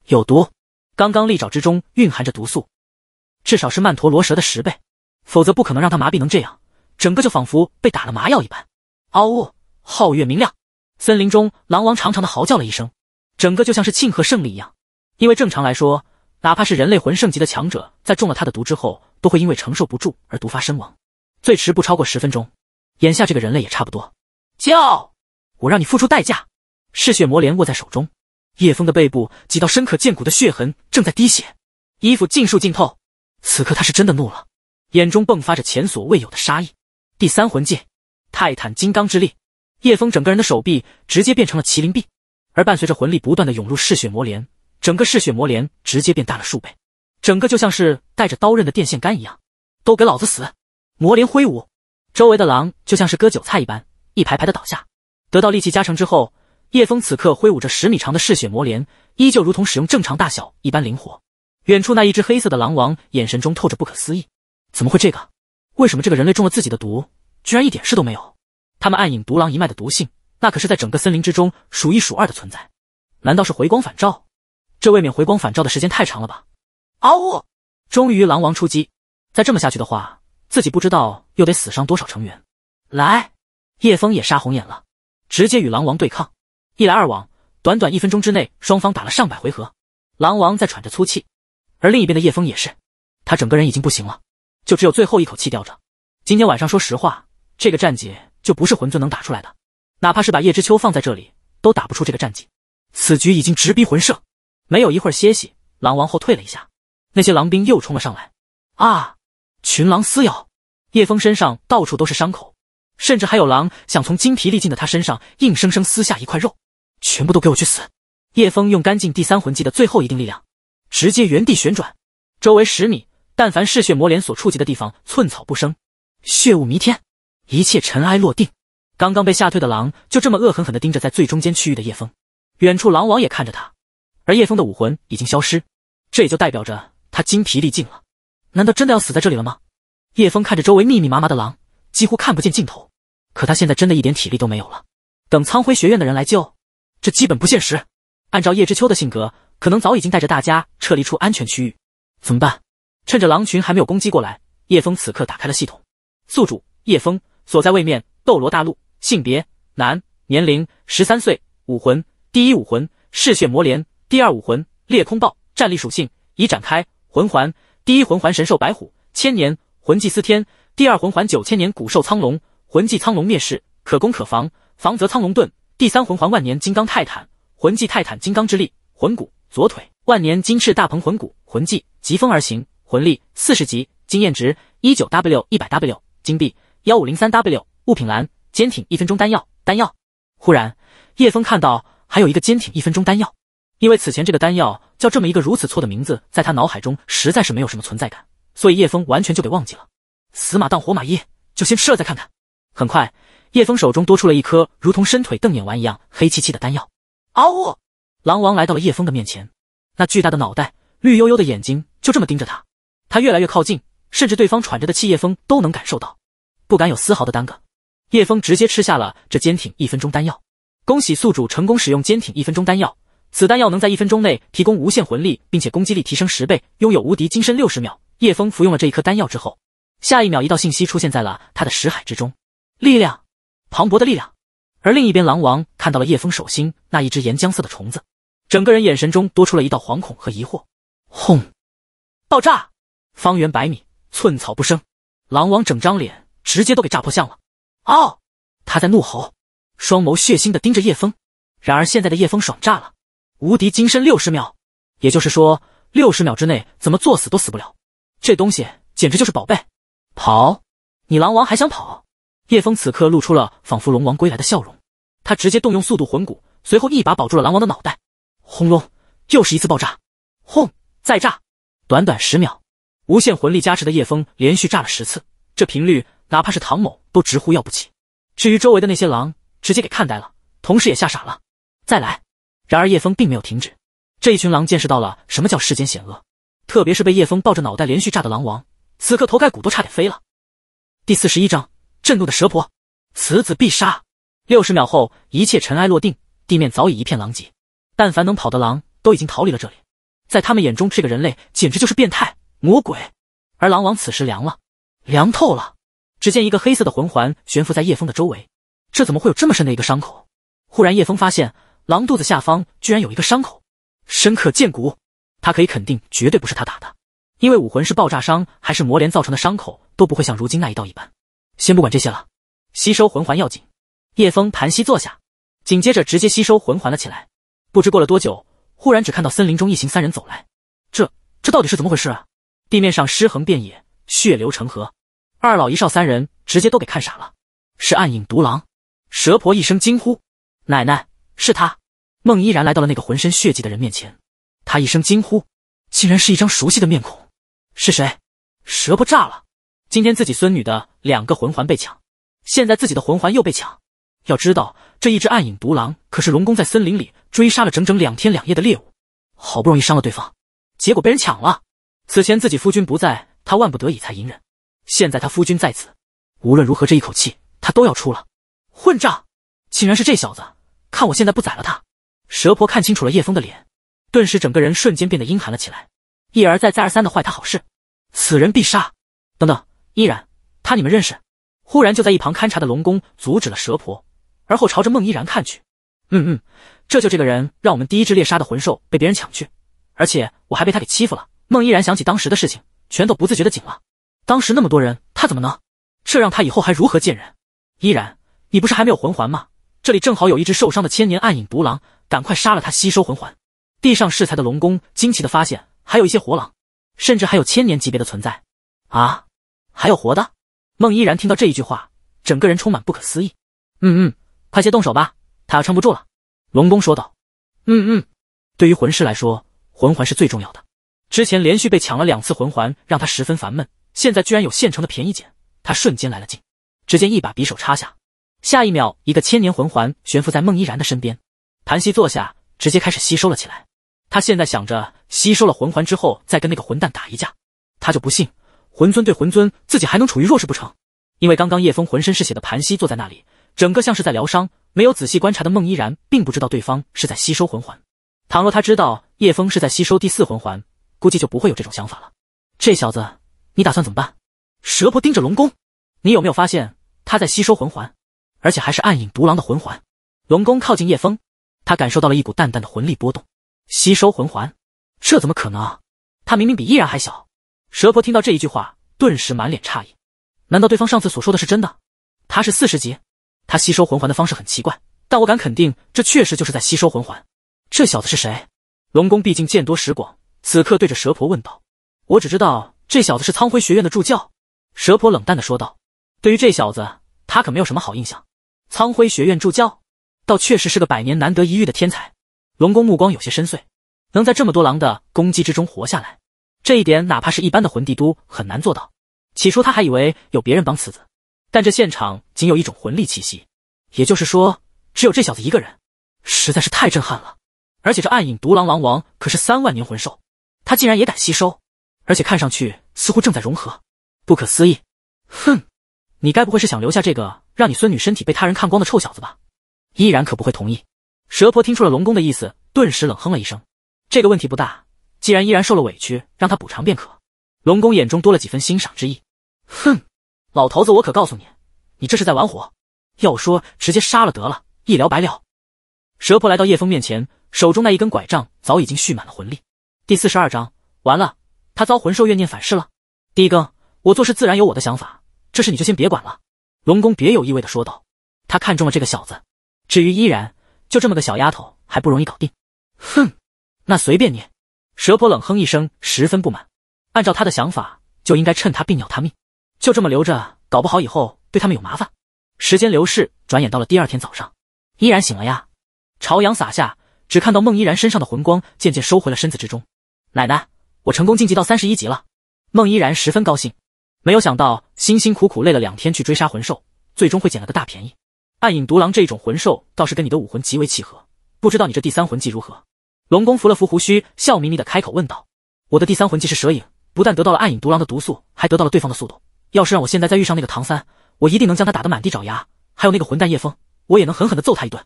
有毒。刚刚利爪之中蕴含着毒素，至少是曼陀罗蛇的十倍，否则不可能让他麻痹能这样，整个就仿佛被打了麻药一般。嗷呜！皓月明亮，森林中狼王长长的嚎叫了一声，整个就像是庆贺胜利一样。因为正常来说，哪怕是人类魂圣级的强者，在中了他的毒之后，都会因为承受不住而毒发身亡，最迟不超过十分钟。眼下这个人类也差不多。叫，我让你付出代价！嗜血魔镰握在手中，叶枫的背部几道深可见骨的血痕正在滴血，衣服尽数浸透。此刻他是真的怒了，眼中迸发着前所未有的杀意。第三魂技，泰坦金刚之力。叶枫整个人的手臂直接变成了麒麟臂，而伴随着魂力不断的涌入嗜血魔镰，整个嗜血魔镰直接变大了数倍，整个就像是带着刀刃的电线杆一样。都给老子死！魔镰挥舞，周围的狼就像是割韭菜一般，一排排的倒下。得到力气加成之后，叶枫此刻挥舞着十米长的嗜血魔镰，依旧如同使用正常大小一般灵活。远处那一只黑色的狼王眼神中透着不可思议：怎么会这个？为什么这个人类中了自己的毒，居然一点事都没有？他们暗影毒狼一脉的毒性，那可是在整个森林之中数一数二的存在。难道是回光返照？这未免回光返照的时间太长了吧！嗷呜！终于狼王出击。再这么下去的话，自己不知道又得死伤多少成员。来，叶风也杀红眼了，直接与狼王对抗。一来二往，短短一分钟之内，双方打了上百回合。狼王在喘着粗气，而另一边的叶风也是，他整个人已经不行了，就只有最后一口气吊着。今天晚上，说实话，这个战姐就不是魂尊能打出来的，哪怕是把叶知秋放在这里，都打不出这个战绩。此局已经直逼魂圣，没有一会儿歇息，狼王后退了一下，那些狼兵又冲了上来。啊！群狼撕咬，叶枫身上到处都是伤口，甚至还有狼想从精疲力尽的他身上硬生生撕下一块肉。全部都给我去死！叶枫用干净第三魂技的最后一定力量，直接原地旋转，周围十米，但凡嗜血魔镰所触及的地方，寸草不生，血雾弥天。一切尘埃落定，刚刚被吓退的狼就这么恶狠狠地盯着在最中间区域的叶枫。远处狼王也看着他，而叶枫的武魂已经消失，这也就代表着他精疲力尽了。难道真的要死在这里了吗？叶枫看着周围密密麻麻的狼，几乎看不见尽头。可他现在真的一点体力都没有了。等苍辉学院的人来救，这基本不现实。按照叶知秋的性格，可能早已经带着大家撤离出安全区域。怎么办？趁着狼群还没有攻击过来，叶枫此刻打开了系统。宿主，叶枫。所在位面：斗罗大陆，性别：男，年龄：十三岁，武魂：第一武魂：嗜血魔莲，第二武魂：裂空豹，战力属性：已展开，魂环：第一魂环：神兽白虎，千年，魂技：司天；第二魂环：九千年古兽苍龙，魂技：苍龙灭世，可攻可防，防则苍龙盾；第三魂环：万年金刚泰坦，魂技：泰坦金刚之力，魂骨：左腿，万年金翅大鹏魂骨，魂技：疾风而行，魂力：四十级，经验值：一九 W，一百 W，金币。幺五零三 W 物品栏，坚挺一分钟丹药。丹药。忽然，叶峰看到还有一个坚挺一分钟丹药。因为此前这个丹药叫这么一个如此错的名字，在他脑海中实在是没有什么存在感，所以叶峰完全就给忘记了。死马当活马医，就先吃了再看看。很快，叶峰手中多出了一颗如同伸腿瞪眼丸一样黑漆漆的丹药。嗷呜！狼王来到了叶峰的面前，那巨大的脑袋，绿幽幽的眼睛，就这么盯着他。他越来越靠近，甚至对方喘着的气，叶峰都能感受到。不敢有丝毫的耽搁，叶枫直接吃下了这坚挺一分钟丹药。恭喜宿主成功使用坚挺一分钟丹药，此丹药能在一分钟内提供无限魂力，并且攻击力提升十倍，拥有无敌金身六十秒。叶枫服用了这一颗丹药之后，下一秒一道信息出现在了他的识海之中，力量，磅礴的力量。而另一边狼王看到了叶枫手心那一只岩浆色的虫子，整个人眼神中多出了一道惶恐和疑惑。轰，爆炸，方圆百米寸草不生。狼王整张脸。直接都给炸破相了！哦，他在怒吼，双眸血腥的盯着叶枫。然而现在的叶枫爽炸了，无敌金身六十秒，也就是说六十秒之内怎么作死都死不了。这东西简直就是宝贝！跑？你狼王还想跑？叶枫此刻露出了仿佛龙王归来的笑容，他直接动用速度魂骨，随后一把保住了狼王的脑袋。轰隆，又是一次爆炸！轰，再炸！短短十秒，无限魂力加持的叶风连续炸了十次。这频率，哪怕是唐某都直呼要不起。至于周围的那些狼，直接给看呆了，同时也吓傻了。再来，然而叶枫并没有停止。这一群狼见识到了什么叫世间险恶，特别是被叶枫抱着脑袋连续炸的狼王，此刻头盖骨都差点飞了。第四十一章：震怒的蛇婆，此子必杀。六十秒后，一切尘埃落定，地面早已一片狼藉。但凡能跑的狼都已经逃离了这里，在他们眼中，这个人类简直就是变态魔鬼。而狼王此时凉了。凉透了。只见一个黑色的魂环悬浮在叶风的周围，这怎么会有这么深的一个伤口？忽然，叶风发现狼肚子下方居然有一个伤口，深可见骨。他可以肯定，绝对不是他打的，因为武魂是爆炸伤还是魔莲造成的伤口都不会像如今那一道一般。先不管这些了，吸收魂环要紧。叶风盘膝坐下，紧接着直接吸收魂环了起来。不知过了多久，忽然只看到森林中一行三人走来。这这到底是怎么回事啊？地面上尸横遍野，血流成河。二老一少三人直接都给看傻了，是暗影独狼。蛇婆一声惊呼：“奶奶，是他！”孟依然来到了那个浑身血迹的人面前，他一声惊呼，竟然是一张熟悉的面孔。是谁？蛇婆炸了！今天自己孙女的两个魂环被抢，现在自己的魂环又被抢。要知道，这一只暗影独狼可是龙宫在森林里追杀了整整两天两夜的猎物，好不容易伤了对方，结果被人抢了。此前自己夫君不在，他万不得已才隐忍。现在他夫君在此，无论如何，这一口气他都要出了。混账！竟然是这小子，看我现在不宰了他！蛇婆看清楚了叶枫的脸，顿时整个人瞬间变得阴寒了起来。一而再再而三的坏他好事，此人必杀！等等，依然，他你们认识？忽然就在一旁勘察的龙宫阻止了蛇婆，而后朝着孟依然看去。嗯嗯，这就这个人，让我们第一只猎杀的魂兽被别人抢去，而且我还被他给欺负了。孟依然想起当时的事情，拳头不自觉的紧了。当时那么多人，他怎么能？这让他以后还如何见人？依然，你不是还没有魂环吗？这里正好有一只受伤的千年暗影毒狼，赶快杀了他，吸收魂环。地上世才的龙宫惊奇的发现，还有一些活狼，甚至还有千年级别的存在。啊，还有活的？孟依然听到这一句话，整个人充满不可思议。嗯嗯，快些动手吧，他要撑不住了。龙宫说道。嗯嗯，对于魂师来说，魂环是最重要的。之前连续被抢了两次魂环，让他十分烦闷。现在居然有现成的便宜捡，他瞬间来了劲。只见一把匕首插下，下一秒，一个千年魂环悬浮在孟依然的身边，盘膝坐下，直接开始吸收了起来。他现在想着吸收了魂环之后再跟那个混蛋打一架，他就不信魂尊对魂尊自己还能处于弱势不成？因为刚刚叶枫浑身是血的盘膝坐在那里，整个像是在疗伤。没有仔细观察的孟依然并不知道对方是在吸收魂环。倘若他知道叶枫是在吸收第四魂环，估计就不会有这种想法了。这小子。你打算怎么办？蛇婆盯着龙宫，你有没有发现他在吸收魂环，而且还是暗影独狼的魂环？龙宫靠近叶枫，他感受到了一股淡淡的魂力波动，吸收魂环，这怎么可能？他明明比依然还小。蛇婆听到这一句话，顿时满脸诧异，难道对方上次所说的是真的？他是四十级，他吸收魂环的方式很奇怪，但我敢肯定，这确实就是在吸收魂环。这小子是谁？龙宫毕竟见多识广，此刻对着蛇婆问道：“我只知道。”这小子是苍辉学院的助教，蛇婆冷淡的说道：“对于这小子，他可没有什么好印象。”苍辉学院助教，倒确实是个百年难得一遇的天才。龙宫目光有些深邃，能在这么多狼的攻击之中活下来，这一点哪怕是一般的魂帝都很难做到。起初他还以为有别人帮此子，但这现场仅有一种魂力气息，也就是说，只有这小子一个人，实在是太震撼了。而且这暗影毒狼狼王可是三万年魂兽，他竟然也敢吸收。而且看上去似乎正在融合，不可思议！哼，你该不会是想留下这个让你孙女身体被他人看光的臭小子吧？依然可不会同意。蛇婆听出了龙宫的意思，顿时冷哼了一声。这个问题不大，既然依然受了委屈，让他补偿便可。龙宫眼中多了几分欣赏之意。哼，老头子，我可告诉你，你这是在玩火。要我说，直接杀了得了，一了百了。蛇婆来到叶枫面前，手中那一根拐杖早已经蓄满了魂力。第四十二章完了。他遭魂兽怨念反噬了。第一更，我做事自然有我的想法，这事你就先别管了。”龙宫别有意味的说道。他看中了这个小子。至于依然，就这么个小丫头还不容易搞定？哼，那随便你。”蛇婆冷哼一声，十分不满。按照他的想法，就应该趁他病要他命，就这么留着，搞不好以后对他们有麻烦。时间流逝，转眼到了第二天早上，依然醒了呀。朝阳洒下，只看到孟依然身上的魂光渐渐收回了身子之中。奶奶。我成功晋级到三十一级了，孟依然十分高兴。没有想到辛辛苦苦累了两天去追杀魂兽，最终会捡了个大便宜。暗影独狼这一种魂兽倒是跟你的武魂极为契合，不知道你这第三魂技如何？龙宫扶了扶胡须，笑眯眯的开口问道：“我的第三魂技是蛇影，不但得到了暗影独狼的毒素，还得到了对方的速度。要是让我现在再遇上那个唐三，我一定能将他打得满地找牙。还有那个混蛋叶枫，我也能狠狠的揍他一顿。”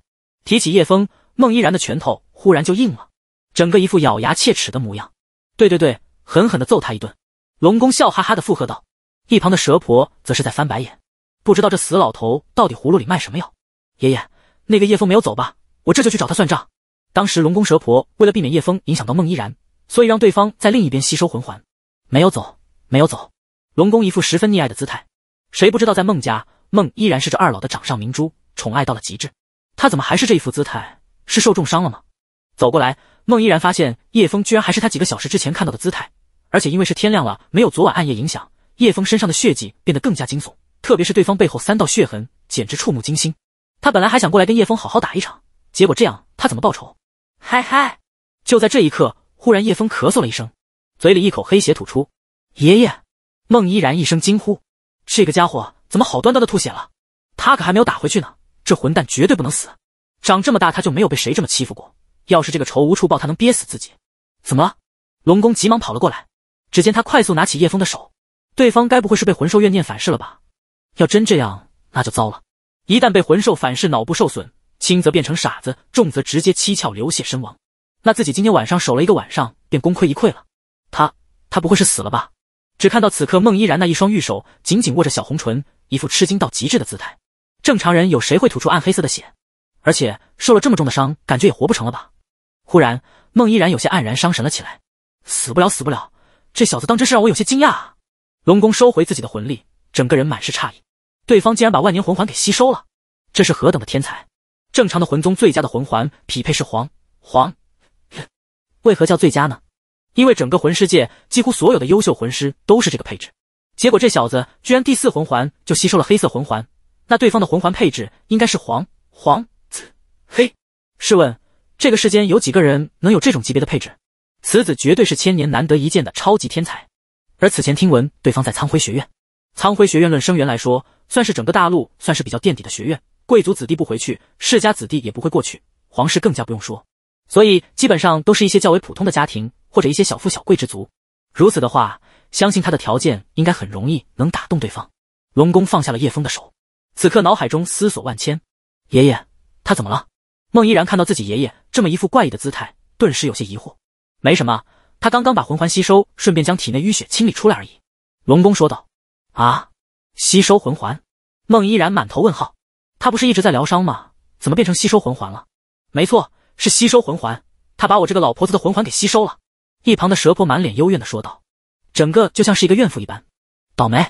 提起叶枫，孟依然的拳头忽然就硬了，整个一副咬牙切齿的模样。对对对，狠狠地揍他一顿！龙宫笑哈哈地附和道。一旁的蛇婆则是在翻白眼，不知道这死老头到底葫芦里卖什么药。爷爷，那个叶枫没有走吧？我这就去找他算账。当时龙宫蛇婆为了避免叶枫影响到孟依然，所以让对方在另一边吸收魂环。没有走，没有走。龙宫一副十分溺爱的姿态。谁不知道在孟家，孟依然是这二老的掌上明珠，宠爱到了极致。他怎么还是这一副姿态？是受重伤了吗？走过来。孟依然发现叶枫居然还是他几个小时之前看到的姿态，而且因为是天亮了，没有昨晚暗夜影响，叶枫身上的血迹变得更加惊悚，特别是对方背后三道血痕，简直触目惊心。他本来还想过来跟叶枫好好打一场，结果这样他怎么报仇？嗨嗨！就在这一刻，忽然叶枫咳嗽了一声，嘴里一口黑血吐出。爷爷，孟依然一声惊呼，这个家伙怎么好端端的吐血了？他可还没有打回去呢，这混蛋绝对不能死！长这么大他就没有被谁这么欺负过。要是这个仇无处报，他能憋死自己。怎么了？龙宫急忙跑了过来。只见他快速拿起叶枫的手，对方该不会是被魂兽怨念反噬了吧？要真这样，那就糟了。一旦被魂兽反噬，脑部受损，轻则变成傻子，重则直接七窍流血身亡。那自己今天晚上守了一个晚上，便功亏一篑了。他他不会是死了吧？只看到此刻孟依然那一双玉手紧紧握着小红唇，一副吃惊到极致的姿态。正常人有谁会吐出暗黑色的血？而且受了这么重的伤，感觉也活不成了吧？忽然，孟依然有些黯然伤神了起来。死不了，死不了，这小子当真是让我有些惊讶啊！龙宫收回自己的魂力，整个人满是诧异，对方竟然把万年魂环给吸收了，这是何等的天才！正常的魂宗最佳的魂环匹配是黄黄，为何叫最佳呢？因为整个魂世界几乎所有的优秀魂师都是这个配置。结果这小子居然第四魂环就吸收了黑色魂环，那对方的魂环配置应该是黄黄紫黑。试问？这个世间有几个人能有这种级别的配置？此子绝对是千年难得一见的超级天才。而此前听闻对方在苍辉学院，苍辉学院论生源来说，算是整个大陆算是比较垫底的学院。贵族子弟不回去，世家子弟也不会过去，皇室更加不用说，所以基本上都是一些较为普通的家庭或者一些小富小贵之族。如此的话，相信他的条件应该很容易能打动对方。龙宫放下了叶枫的手，此刻脑海中思索万千。爷爷，他怎么了？孟依然看到自己爷爷这么一副怪异的姿态，顿时有些疑惑。没什么，他刚刚把魂环吸收，顺便将体内淤血清理出来而已。龙宫说道。啊，吸收魂环？孟依然满头问号。他不是一直在疗伤吗？怎么变成吸收魂环了？没错，是吸收魂环。他把我这个老婆子的魂环给吸收了。一旁的蛇婆满脸幽怨的说道，整个就像是一个怨妇一般。倒霉，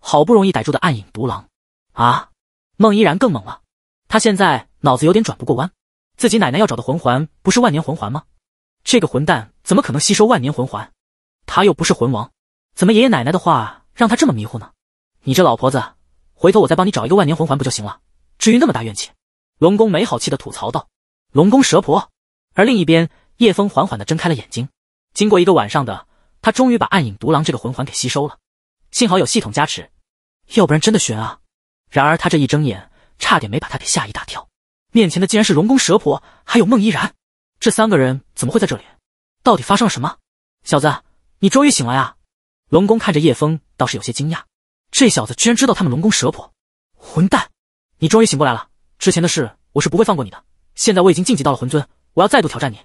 好不容易逮住的暗影独狼。啊！孟依然更懵了，他现在脑子有点转不过弯。自己奶奶要找的魂环不是万年魂环吗？这个混蛋怎么可能吸收万年魂环？他又不是魂王，怎么爷爷奶奶的话让他这么迷糊呢？你这老婆子，回头我再帮你找一个万年魂环不就行了？至于那么大怨气，龙宫没好气的吐槽道：“龙宫蛇婆。”而另一边，叶风缓缓的睁开了眼睛。经过一个晚上的，他终于把暗影独狼这个魂环给吸收了。幸好有系统加持，要不然真的悬啊！然而他这一睁眼，差点没把他给吓一大跳。面前的竟然是龙宫蛇婆，还有孟依然，这三个人怎么会在这里？到底发生了什么？小子，你终于醒了呀！龙宫看着叶风，倒是有些惊讶，这小子居然知道他们龙宫蛇婆。混蛋，你终于醒过来了！之前的事我是不会放过你的。现在我已经晋级到了魂尊，我要再度挑战你。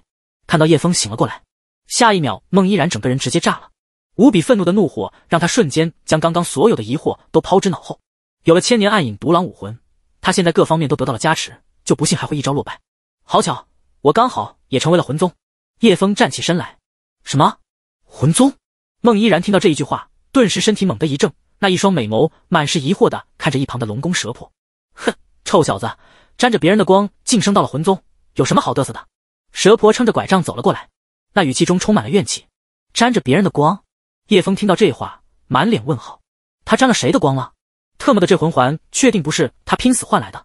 看到叶风醒了过来，下一秒，孟依然整个人直接炸了，无比愤怒的怒火让他瞬间将刚刚所有的疑惑都抛之脑后。有了千年暗影独狼武魂，他现在各方面都得到了加持。就不信还会一招落败。好巧，我刚好也成为了魂宗。叶枫站起身来。什么魂宗？孟依然听到这一句话，顿时身体猛地一怔，那一双美眸满是疑惑的看着一旁的龙宫蛇婆。哼，臭小子，沾着别人的光晋升到了魂宗，有什么好嘚瑟的？蛇婆撑着拐杖走了过来，那语气中充满了怨气。沾着别人的光？叶枫听到这话，满脸问号。他沾了谁的光了？特么的，这魂环确定不是他拼死换来的？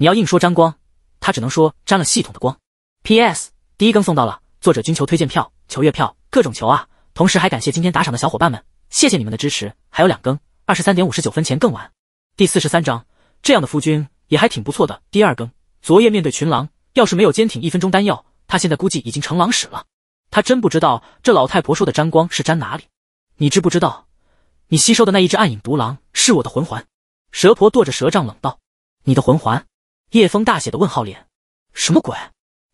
你要硬说沾光，他只能说沾了系统的光。P.S. 第一更送到了，作者均求推荐票、求月票，各种求啊！同时还感谢今天打赏的小伙伴们，谢谢你们的支持。还有两更，二十三点五十九分前更完。第四十三章，这样的夫君也还挺不错的。第二更，昨夜面对群狼，要是没有坚挺一分钟丹药，他现在估计已经成狼屎了。他真不知道这老太婆说的沾光是沾哪里。你知不知道，你吸收的那一只暗影毒狼是我的魂环？蛇婆跺着蛇杖冷道：“你的魂环。”叶枫大写的问号脸，什么鬼？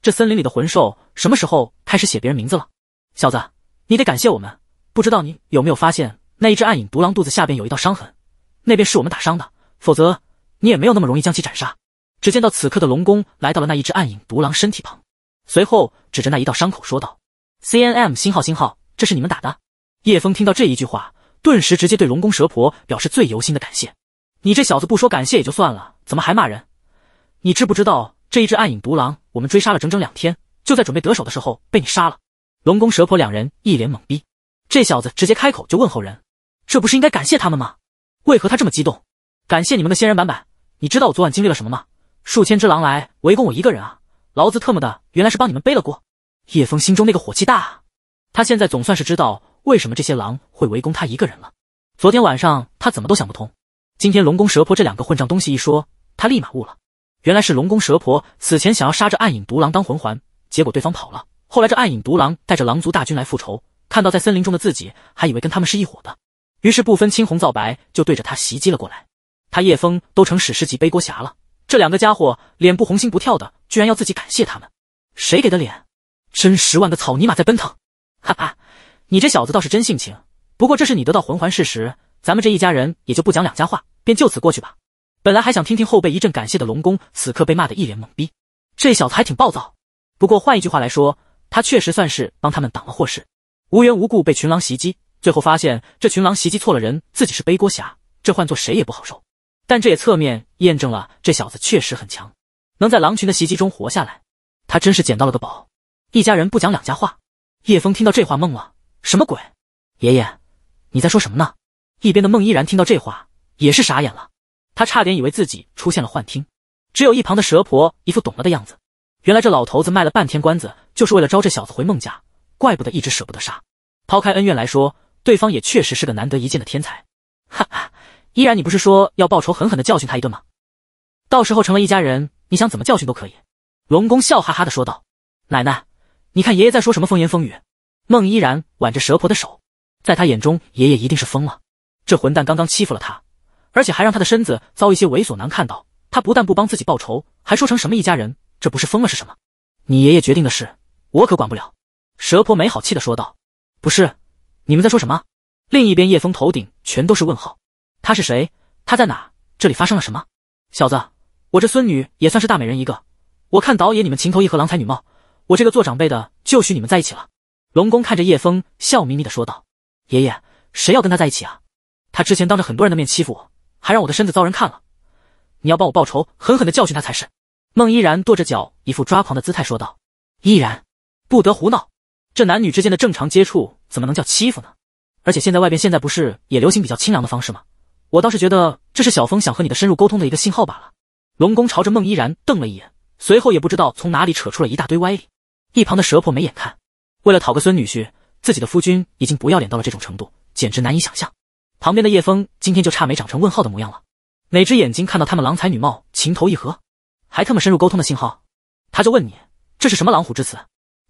这森林里的魂兽什么时候开始写别人名字了？小子，你得感谢我们。不知道你有没有发现，那一只暗影独狼肚子下边有一道伤痕，那边是我们打伤的，否则你也没有那么容易将其斩杀。只见到此刻的龙宫来到了那一只暗影独狼身体旁，随后指着那一道伤口说道：“C N M 星号星号，这是你们打的。”叶枫听到这一句话，顿时直接对龙宫蛇婆表示最由心的感谢。你这小子不说感谢也就算了，怎么还骂人？你知不知道这一只暗影独狼，我们追杀了整整两天，就在准备得手的时候被你杀了？龙宫蛇婆两人一脸懵逼，这小子直接开口就问候人，这不是应该感谢他们吗？为何他这么激动？感谢你们的仙人板板！你知道我昨晚经历了什么吗？数千只狼来围攻我一个人啊！劳资特么的原来是帮你们背了锅！叶枫心中那个火气大，他现在总算是知道为什么这些狼会围攻他一个人了。昨天晚上他怎么都想不通，今天龙宫蛇婆这两个混账东西一说，他立马悟了。原来是龙宫蛇婆此前想要杀这暗影独狼当魂环，结果对方跑了。后来这暗影独狼带着狼族大军来复仇，看到在森林中的自己，还以为跟他们是一伙的，于是不分青红皂白就对着他袭击了过来。他叶风都成史诗级背锅侠了，这两个家伙脸不红心不跳的，居然要自己感谢他们，谁给的脸？真十万个草泥马在奔腾！哈哈，你这小子倒是真性情。不过这是你得到魂环事实，咱们这一家人也就不讲两家话，便就此过去吧。本来还想听听后辈一阵感谢的龙宫，此刻被骂得一脸懵逼。这小子还挺暴躁，不过换一句话来说，他确实算是帮他们挡了祸事。无缘无故被群狼袭击，最后发现这群狼袭击错了人，自己是背锅侠，这换做谁也不好受。但这也侧面验证了这小子确实很强，能在狼群的袭击中活下来，他真是捡到了个宝。一家人不讲两家话，叶枫听到这话懵了，什么鬼？爷爷，你在说什么呢？一边的孟依然听到这话也是傻眼了。他差点以为自己出现了幻听，只有一旁的蛇婆一副懂了的样子。原来这老头子卖了半天关子，就是为了招这小子回孟家，怪不得一直舍不得杀。抛开恩怨来说，对方也确实是个难得一见的天才。哈哈，依然，你不是说要报仇，狠狠的教训他一顿吗？到时候成了一家人，你想怎么教训都可以。龙宫笑哈哈的说道：“奶奶，你看爷爷在说什么风言风语。”孟依然挽着蛇婆的手，在他眼中，爷爷一定是疯了。这混蛋刚刚欺负了他。而且还让他的身子遭一些猥琐男看到，他不但不帮自己报仇，还说成什么一家人，这不是疯了是什么？你爷爷决定的事，我可管不了。”蛇婆没好气的说道。“不是，你们在说什么？”另一边，叶枫头顶全都是问号。他是谁？他在哪？这里发生了什么？小子，我这孙女也算是大美人一个，我看导演你们情投意合，郎才女貌，我这个做长辈的就许你们在一起了。”龙宫看着叶枫，笑眯眯的说道。“爷爷，谁要跟他在一起啊？他之前当着很多人的面欺负我。”还让我的身子遭人看了，你要帮我报仇，狠狠的教训他才是。孟依然跺着脚，一副抓狂的姿态说道：“依然，不得胡闹！这男女之间的正常接触怎么能叫欺负呢？而且现在外边现在不是也流行比较清凉的方式吗？我倒是觉得这是小峰想和你的深入沟通的一个信号罢了。”龙宫朝着孟依然瞪了一眼，随后也不知道从哪里扯出了一大堆歪理。一旁的蛇婆没眼看，为了讨个孙女婿，自己的夫君已经不要脸到了这种程度，简直难以想象。旁边的叶枫今天就差没长成问号的模样了，哪只眼睛看到他们郎才女貌、情投意合，还特么深入沟通的信号？他就问你这是什么狼虎之词？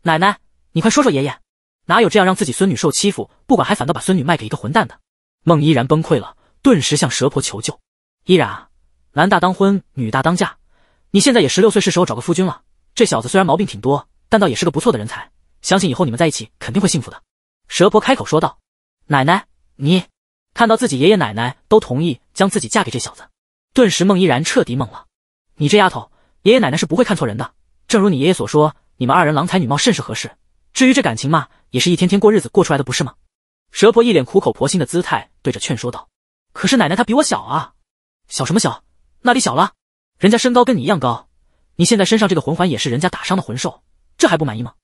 奶奶，你快说说爷爷，哪有这样让自己孙女受欺负，不管还反倒把孙女卖给一个混蛋的？梦依然崩溃了，顿时向蛇婆求救。依然，男大当婚，女大当嫁，你现在也十六岁，是时候找个夫君了。这小子虽然毛病挺多，但倒也是个不错的人才，相信以后你们在一起肯定会幸福的。蛇婆开口说道：“奶奶，你。”看到自己爷爷奶奶都同意将自己嫁给这小子，顿时孟依然彻底懵了。你这丫头，爷爷奶奶是不会看错人的。正如你爷爷所说，你们二人郎才女貌，甚是合适。至于这感情嘛，也是一天天过日子过出来的，不是吗？蛇婆一脸苦口婆心的姿态，对着劝说道：“可是奶奶她比我小啊，小什么小？那里小了？人家身高跟你一样高。你现在身上这个魂环也是人家打伤的魂兽，这还不满意吗？”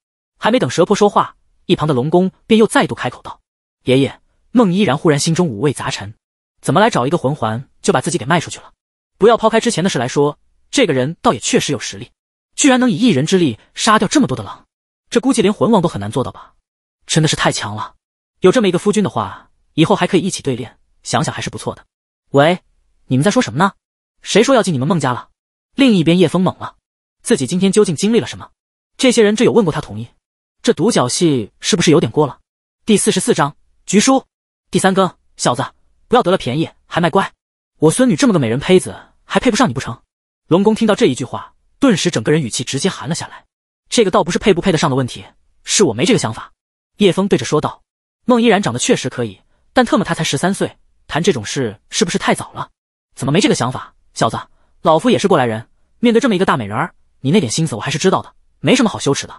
还没等蛇婆说话，一旁的龙宫便又再度开口道：“爷爷。”孟依然忽然心中五味杂陈，怎么来找一个魂环就把自己给卖出去了？不要抛开之前的事来说，这个人倒也确实有实力，居然能以一人之力杀掉这么多的狼，这估计连魂王都很难做到吧？真的是太强了！有这么一个夫君的话，以后还可以一起对练，想想还是不错的。喂，你们在说什么呢？谁说要进你们孟家了？另一边，叶风懵了，自己今天究竟经历了什么？这些人这有问过他同意？这独角戏是不是有点过了？第四十四章，菊叔。第三更，小子，不要得了便宜还卖乖！我孙女这么个美人胚子，还配不上你不成？龙宫听到这一句话，顿时整个人语气直接寒了下来。这个倒不是配不配得上的问题，是我没这个想法。叶枫对着说道：“孟依然长得确实可以，但特么她才十三岁，谈这种事是不是太早了？怎么没这个想法？小子，老夫也是过来人，面对这么一个大美人儿，你那点心思我还是知道的，没什么好羞耻的。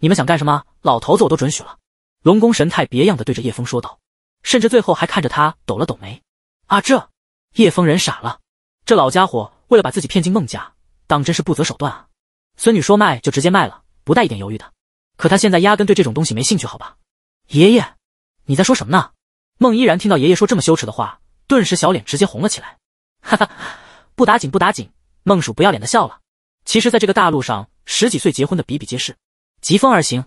你们想干什么？老头子我都准许了。”龙宫神态别样的对着叶枫说道。甚至最后还看着他抖了抖眉。啊，这叶枫人傻了。这老家伙为了把自己骗进孟家，当真是不择手段啊！孙女说卖就直接卖了，不带一点犹豫的。可他现在压根对这种东西没兴趣，好吧？爷爷，你在说什么呢？孟依然听到爷爷说这么羞耻的话，顿时小脸直接红了起来。哈哈，不打紧，不打紧。孟叔不要脸的笑了。其实，在这个大陆上，十几岁结婚的比比皆是。疾风而行，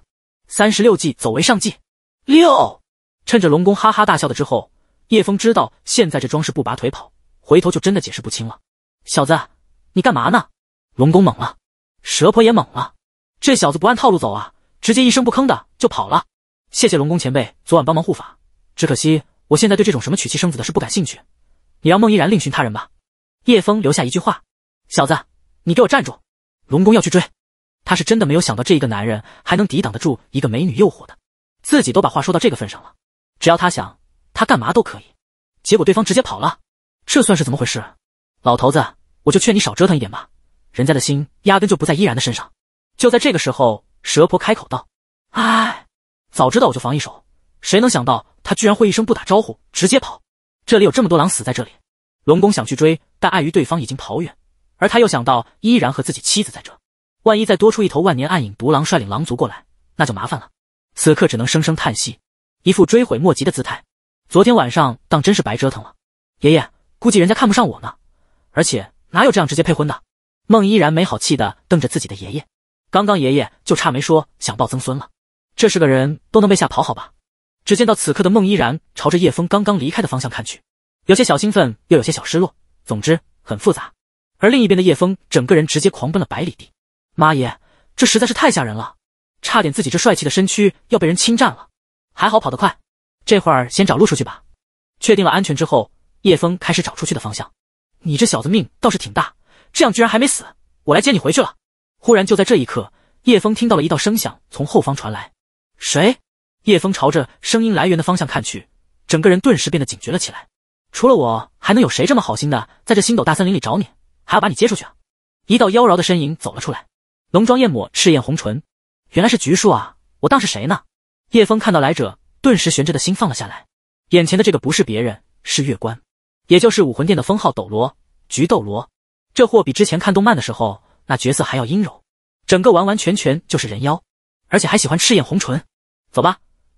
三十六计，走为上计。六。趁着龙宫哈哈大笑的之后，叶峰知道现在这装饰不拔腿跑，回头就真的解释不清了。小子，你干嘛呢？龙宫懵了，蛇婆也懵了，这小子不按套路走啊，直接一声不吭的就跑了。谢谢龙宫前辈昨晚帮忙护法，只可惜我现在对这种什么娶妻生子的事不感兴趣，你让孟依然另寻他人吧。叶峰留下一句话：小子，你给我站住！龙宫要去追，他是真的没有想到这一个男人还能抵挡得住一个美女诱惑的，自己都把话说到这个份上了。只要他想，他干嘛都可以。结果对方直接跑了，这算是怎么回事？老头子，我就劝你少折腾一点吧。人家的心压根就不在依然的身上。就在这个时候，蛇婆开口道：“哎，早知道我就防一手，谁能想到他居然会一声不打招呼直接跑？这里有这么多狼死在这里，龙宫想去追，但碍于对方已经跑远，而他又想到依然和自己妻子在这，万一再多出一头万年暗影毒狼率领狼族过来，那就麻烦了。此刻只能声声叹息。”一副追悔莫及的姿态，昨天晚上当真是白折腾了。爷爷估计人家看不上我呢，而且哪有这样直接配婚的？孟依然没好气的瞪着自己的爷爷，刚刚爷爷就差没说想抱曾孙了。这是个人都能被吓跑好吧？只见到此刻的孟依然朝着叶枫刚刚离开的方向看去，有些小兴奋，又有些小失落，总之很复杂。而另一边的叶枫整个人直接狂奔了百里地，妈耶，这实在是太吓人了，差点自己这帅气的身躯要被人侵占了。还好跑得快，这会儿先找路出去吧。确定了安全之后，叶峰开始找出去的方向。你这小子命倒是挺大，这样居然还没死，我来接你回去了。忽然就在这一刻，叶峰听到了一道声响从后方传来。谁？叶峰朝着声音来源的方向看去，整个人顿时变得警觉了起来。除了我还能有谁这么好心的在这星斗大森林里找你，还要把你接出去啊？一道妖娆的身影走了出来，浓妆艳抹，赤焰红唇。原来是橘树啊，我当是谁呢？叶枫看到来者，顿时悬着的心放了下来。眼前的这个不是别人，是月关，也就是武魂殿的封号斗罗菊斗罗。这货比之前看动漫的时候那角色还要阴柔，整个完完全全就是人妖，而且还喜欢赤焰红唇。走吧，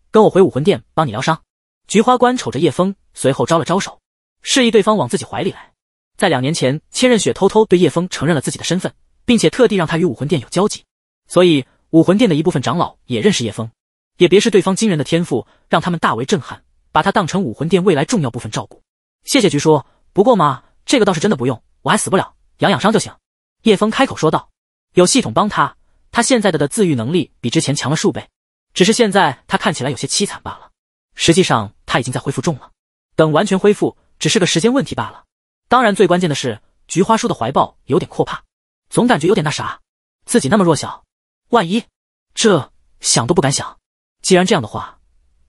跟我回武魂殿帮你疗伤。菊花关瞅着叶枫，随后招了招手，示意对方往自己怀里来。在两年前，千仞雪偷偷对叶枫承认了自己的身份，并且特地让他与武魂殿有交集，所以武魂殿的一部分长老也认识叶枫。也别是对方惊人的天赋让他们大为震撼，把他当成武魂殿未来重要部分照顾。谢谢菊叔，不过嘛，这个倒是真的不用，我还死不了，养养伤就行。叶枫开口说道：“有系统帮他，他现在的的自愈能力比之前强了数倍，只是现在他看起来有些凄惨罢了。实际上他已经在恢复中了，等完全恢复只是个时间问题罢了。当然，最关键的是菊花叔的怀抱有点阔怕，总感觉有点那啥，自己那么弱小，万一这想都不敢想。”既然这样的话，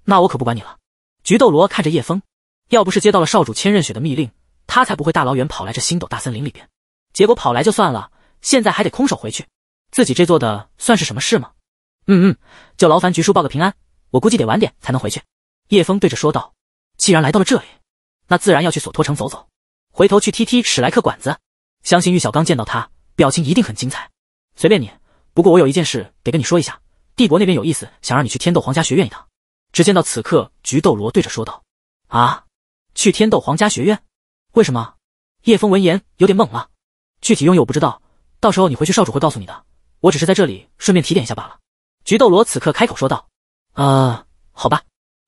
那我可不管你了。菊斗罗看着叶枫，要不是接到了少主千仞雪的密令，他才不会大老远跑来这星斗大森林里边。结果跑来就算了，现在还得空手回去，自己这做的算是什么事吗？嗯嗯，就劳烦菊叔报个平安，我估计得晚点才能回去。叶枫对着说道，既然来到了这里，那自然要去索托城走走，回头去踢踢史莱克馆子，相信玉小刚见到他，表情一定很精彩。随便你，不过我有一件事得跟你说一下。帝国那边有意思，想让你去天斗皇家学院一趟。只见到此刻，菊斗罗对着说道：“啊，去天斗皇家学院？为什么？”叶枫闻言有点懵了。具体用意我不知道，到时候你回去，少主会告诉你的。我只是在这里顺便提点一下罢了。”菊斗罗此刻开口说道：“啊，好吧。”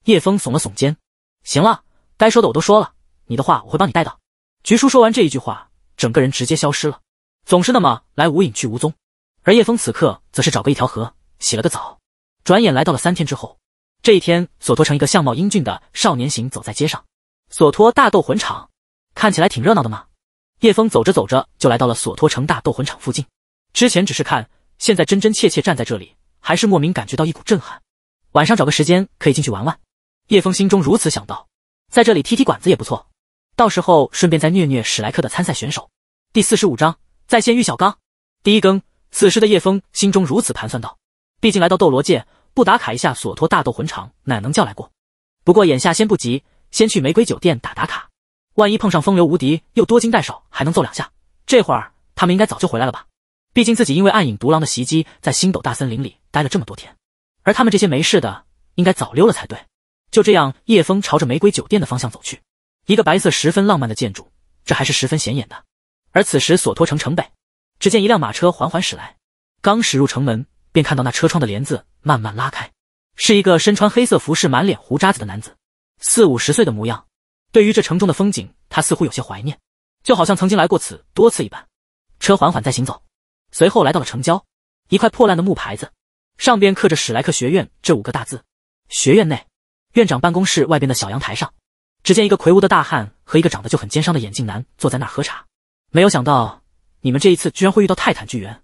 叶枫耸了耸肩：“行了，该说的我都说了，你的话我会帮你带到。”菊叔说完这一句话，整个人直接消失了，总是那么来无影去无踪。而叶枫此刻则是找个一条河。洗了个澡，转眼来到了三天之后。这一天，索托城一个相貌英俊的少年行走在街上。索托大斗魂场看起来挺热闹的嘛。叶枫走着走着就来到了索托城大斗魂场附近。之前只是看，现在真真切切站在这里，还是莫名感觉到一股震撼。晚上找个时间可以进去玩玩。叶枫心中如此想到，在这里踢踢馆子也不错。到时候顺便再虐虐史莱克的参赛选手。第四十五章在线遇小刚，第一更。此时的叶枫心中如此盘算道。毕竟来到斗罗界，不打卡一下索托大斗魂场，哪能叫来过？不过眼下先不急，先去玫瑰酒店打打卡。万一碰上风流无敌，又多金带少，还能揍两下。这会儿他们应该早就回来了吧？毕竟自己因为暗影独狼的袭击，在星斗大森林里待了这么多天，而他们这些没事的，应该早溜了才对。就这样，叶风朝着玫瑰酒店的方向走去。一个白色十分浪漫的建筑，这还是十分显眼的。而此时索托城城北，只见一辆马车缓缓驶来，刚驶入城门。便看到那车窗的帘子慢慢拉开，是一个身穿黑色服饰、满脸胡渣子的男子，四五十岁的模样。对于这城中的风景，他似乎有些怀念，就好像曾经来过此多次一般。车缓缓在行走，随后来到了城郊，一块破烂的木牌子上边刻着“史莱克学院”这五个大字。学院内，院长办公室外边的小阳台上，只见一个魁梧的大汉和一个长得就很奸商的眼镜男坐在那儿喝茶。没有想到，你们这一次居然会遇到泰坦巨猿。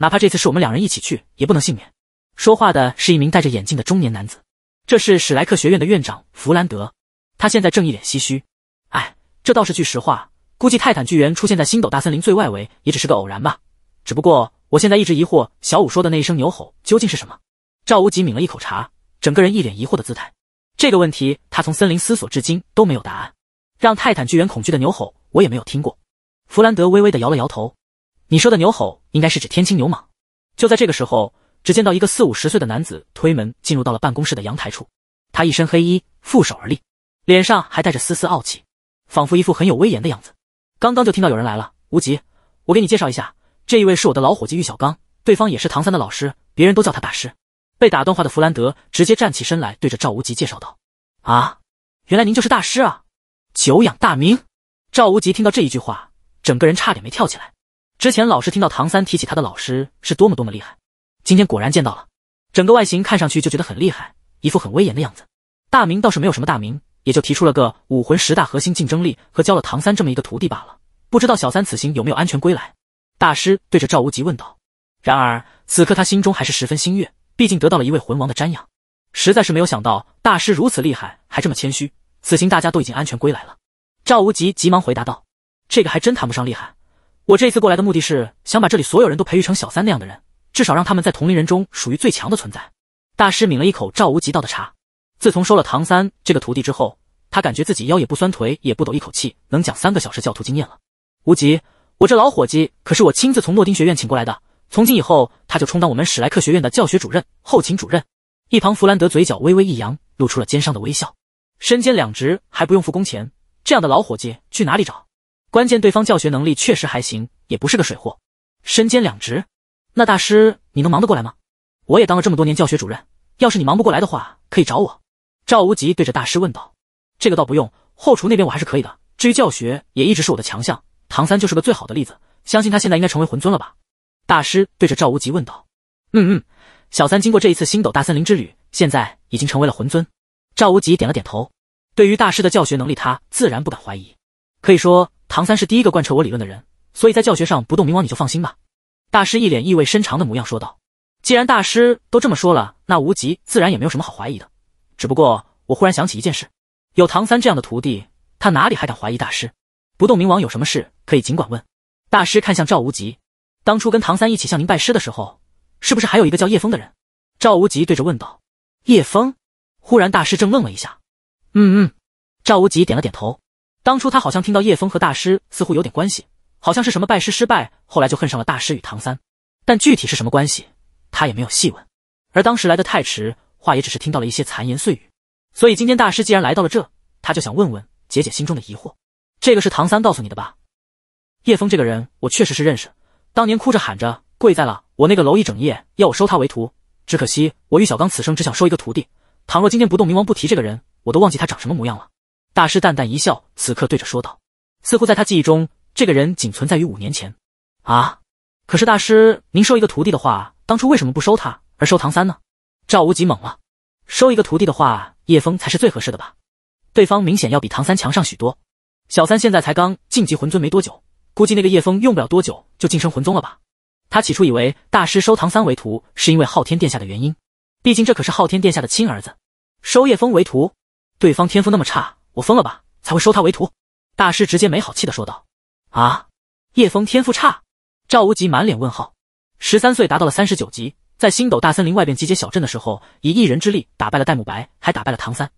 哪怕这次是我们两人一起去，也不能幸免。说话的是一名戴着眼镜的中年男子，这是史莱克学院的院长弗兰德。他现在正一脸唏嘘，哎，这倒是句实话。估计泰坦巨猿出现在星斗大森林最外围，也只是个偶然吧。只不过我现在一直疑惑，小五说的那一声牛吼究竟是什么？赵无极抿了一口茶，整个人一脸疑惑的姿态。这个问题他从森林思索至今都没有答案。让泰坦巨猿恐惧的牛吼，我也没有听过。弗兰德微微的摇了摇头。你说的牛吼应该是指天青牛蟒。就在这个时候，只见到一个四五十岁的男子推门进入到了办公室的阳台处，他一身黑衣，负手而立，脸上还带着丝丝傲气，仿佛一副很有威严的样子。刚刚就听到有人来了，无极，我给你介绍一下，这一位是我的老伙计玉小刚，对方也是唐三的老师，别人都叫他大师。被打断话的弗兰德直接站起身来，对着赵无极介绍道：“啊，原来您就是大师啊，久仰大名。”赵无极听到这一句话，整个人差点没跳起来。之前老是听到唐三提起他的老师是多么多么厉害，今天果然见到了，整个外形看上去就觉得很厉害，一副很威严的样子。大明倒是没有什么大名，也就提出了个武魂十大核心竞争力和教了唐三这么一个徒弟罢了。不知道小三此行有没有安全归来？大师对着赵无极问道。然而此刻他心中还是十分心悦，毕竟得到了一位魂王的瞻仰，实在是没有想到大师如此厉害，还这么谦虚。此行大家都已经安全归来了。赵无极急忙回答道：“这个还真谈不上厉害。”我这次过来的目的是想把这里所有人都培育成小三那样的人，至少让他们在同龄人中属于最强的存在。大师抿了一口赵无极倒的茶，自从收了唐三这个徒弟之后，他感觉自己腰也不酸，腿也不抖，一口气能讲三个小时教徒经验了。无极，我这老伙计可是我亲自从诺丁学院请过来的，从今以后他就充当我们史莱克学院的教学主任、后勤主任。一旁弗兰德嘴角微微一扬，露出了奸商的微笑。身兼两职还不用付工钱，这样的老伙计去哪里找？关键对方教学能力确实还行，也不是个水货。身兼两职，那大师你能忙得过来吗？我也当了这么多年教学主任，要是你忙不过来的话，可以找我。赵无极对着大师问道：“这个倒不用，后厨那边我还是可以的。至于教学，也一直是我的强项。唐三就是个最好的例子，相信他现在应该成为魂尊了吧？”大师对着赵无极问道：“嗯嗯，小三经过这一次星斗大森林之旅，现在已经成为了魂尊。”赵无极点了点头，对于大师的教学能力，他自然不敢怀疑，可以说。唐三是第一个贯彻我理论的人，所以在教学上不动明王，你就放心吧。大师一脸意味深长的模样说道：“既然大师都这么说了，那无极自然也没有什么好怀疑的。只不过我忽然想起一件事，有唐三这样的徒弟，他哪里还敢怀疑大师？不动明王有什么事可以尽管问。”大师看向赵无极：“当初跟唐三一起向您拜师的时候，是不是还有一个叫叶枫的人？”赵无极对着问道：“叶枫，忽然大师正愣了一下，“嗯嗯。”赵无极点了点头。当初他好像听到叶峰和大师似乎有点关系，好像是什么拜师失败，后来就恨上了大师与唐三，但具体是什么关系，他也没有细问。而当时来的太迟，话也只是听到了一些残言碎语，所以今天大师既然来到了这，他就想问问解解心中的疑惑。这个是唐三告诉你的吧？叶峰这个人，我确实是认识，当年哭着喊着跪在了我那个楼一整夜，要我收他为徒。只可惜我玉小刚此生只想收一个徒弟，倘若今天不动冥王不提这个人，我都忘记他长什么模样了。大师淡淡一笑，此刻对着说道：“似乎在他记忆中，这个人仅存在于五年前。”啊！可是大师，您收一个徒弟的话，当初为什么不收他，而收唐三呢？赵无极懵了。收一个徒弟的话，叶风才是最合适的吧？对方明显要比唐三强上许多。小三现在才刚晋级魂尊没多久，估计那个叶枫用不了多久就晋升魂宗了吧？他起初以为大师收唐三为徒是因为昊天殿下的原因，毕竟这可是昊天殿下的亲儿子。收叶风为徒，对方天赋那么差。我疯了吧，才会收他为徒？大师直接没好气的说道。啊，叶枫天赋差？赵无极满脸问号。十三岁达到了三十九级，在星斗大森林外边集结小镇的时候，以一人之力打败了戴沐白，还打败了唐三。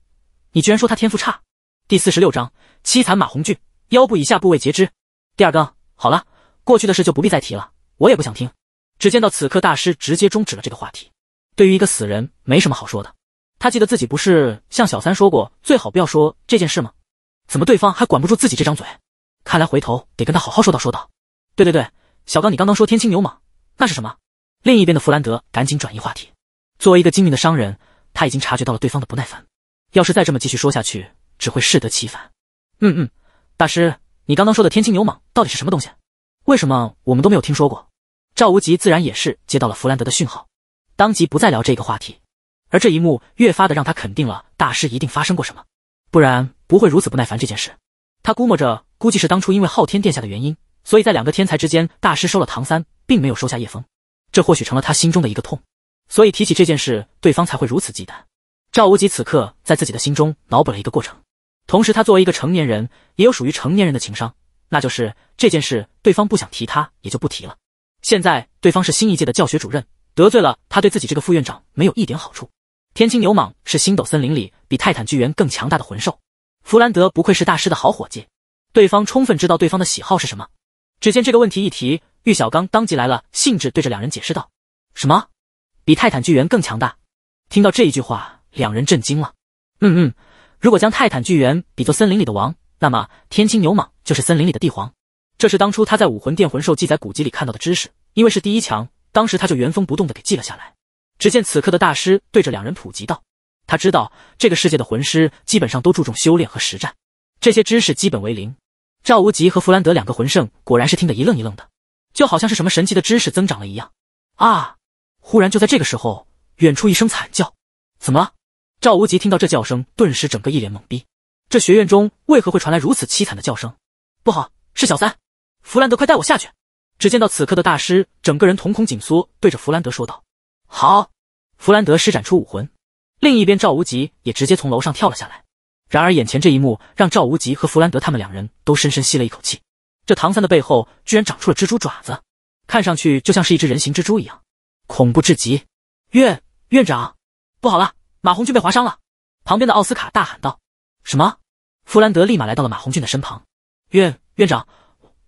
你居然说他天赋差？第四十六章，凄惨马红俊，腰部以下部位截肢。第二更，好了，过去的事就不必再提了，我也不想听。只见到此刻大师直接终止了这个话题，对于一个死人没什么好说的。他记得自己不是向小三说过最好不要说这件事吗？怎么对方还管不住自己这张嘴？看来回头得跟他好好说道说道。对对对，小刚，你刚刚说天青牛蟒，那是什么？另一边的弗兰德赶紧转移话题。作为一个精明的商人，他已经察觉到了对方的不耐烦。要是再这么继续说下去，只会适得其反。嗯嗯，大师，你刚刚说的天青牛蟒到底是什么东西？为什么我们都没有听说过？赵无极自然也是接到了弗兰德的讯号，当即不再聊这个话题。而这一幕越发的让他肯定了大师一定发生过什么，不然不会如此不耐烦这件事。他估摸着，估计是当初因为昊天殿下的原因，所以在两个天才之间，大师收了唐三，并没有收下叶枫，这或许成了他心中的一个痛。所以提起这件事，对方才会如此忌惮。赵无极此刻在自己的心中脑补了一个过程，同时他作为一个成年人，也有属于成年人的情商，那就是这件事对方不想提，他也就不提了。现在对方是新一届的教学主任，得罪了他，对自己这个副院长没有一点好处。天青牛蟒是星斗森林里比泰坦巨猿更强大的魂兽。弗兰德不愧是大师的好伙计，对方充分知道对方的喜好是什么。只见这个问题一提，玉小刚当即来了兴致，对着两人解释道：“什么？比泰坦巨猿更强大？”听到这一句话，两人震惊了。嗯嗯，如果将泰坦巨猿比作森林里的王，那么天青牛蟒就是森林里的帝皇。这是当初他在武魂殿魂兽记载古籍里看到的知识，因为是第一强，当时他就原封不动的给记了下来。只见此刻的大师对着两人普及道：“他知道这个世界的魂师基本上都注重修炼和实战，这些知识基本为零。”赵无极和弗兰德两个魂圣果然是听得一愣一愣的，就好像是什么神奇的知识增长了一样啊！忽然就在这个时候，远处一声惨叫，怎么了？赵无极听到这叫声，顿时整个一脸懵逼，这学院中为何会传来如此凄惨的叫声？不好，是小三，弗兰德，快带我下去！只见到此刻的大师整个人瞳孔紧缩，对着弗兰德说道。好，弗兰德施展出武魂。另一边，赵无极也直接从楼上跳了下来。然而，眼前这一幕让赵无极和弗兰德他们两人都深深吸了一口气。这唐三的背后居然长出了蜘蛛爪子，看上去就像是一只人形蜘蛛一样，恐怖至极。院院长，不好了，马红俊被划伤了！旁边的奥斯卡大喊道：“什么？”弗兰德立马来到了马红俊的身旁。院院长，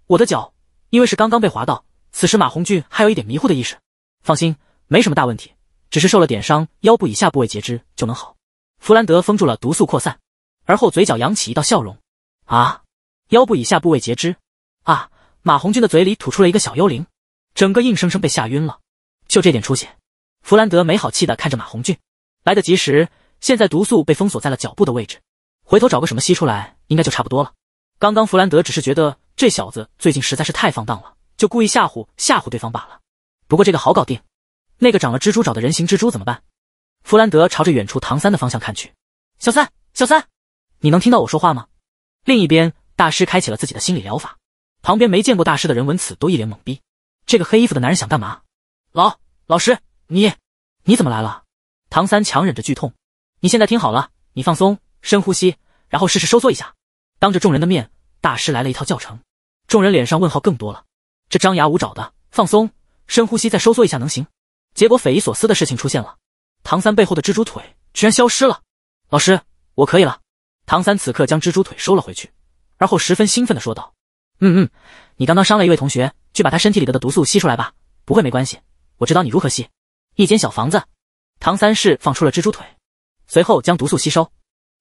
我的脚因为是刚刚被划到，此时马红俊还有一点迷糊的意识。放心。没什么大问题，只是受了点伤，腰部以下部位截肢就能好。弗兰德封住了毒素扩散，而后嘴角扬起一道笑容。啊，腰部以下部位截肢？啊！马红军的嘴里吐出了一个小幽灵，整个硬生生被吓晕了。就这点出血，弗兰德没好气的看着马红军。来得及时，现在毒素被封锁在了脚部的位置，回头找个什么吸出来，应该就差不多了。刚刚弗兰德只是觉得这小子最近实在是太放荡了，就故意吓唬吓唬对方罢了。不过这个好搞定。那个长了蜘蛛爪的人形蜘蛛怎么办？弗兰德朝着远处唐三的方向看去。小三，小三，你能听到我说话吗？另一边，大师开启了自己的心理疗法。旁边没见过大师的人闻此都一脸懵逼。这个黑衣服的男人想干嘛？老老师，你你怎么来了？唐三强忍着剧痛，你现在听好了，你放松，深呼吸，然后试试收缩一下。当着众人的面，大师来了一套教程。众人脸上问号更多了。这张牙舞爪的，放松，深呼吸，再收缩一下，能行？结果匪夷所思的事情出现了，唐三背后的蜘蛛腿居然消失了。老师，我可以了。唐三此刻将蜘蛛腿收了回去，而后十分兴奋地说道：“嗯嗯，你刚刚伤了一位同学，去把他身体里的毒素吸出来吧，不会没关系，我知道你如何吸。”一间小房子，唐三是放出了蜘蛛腿，随后将毒素吸收。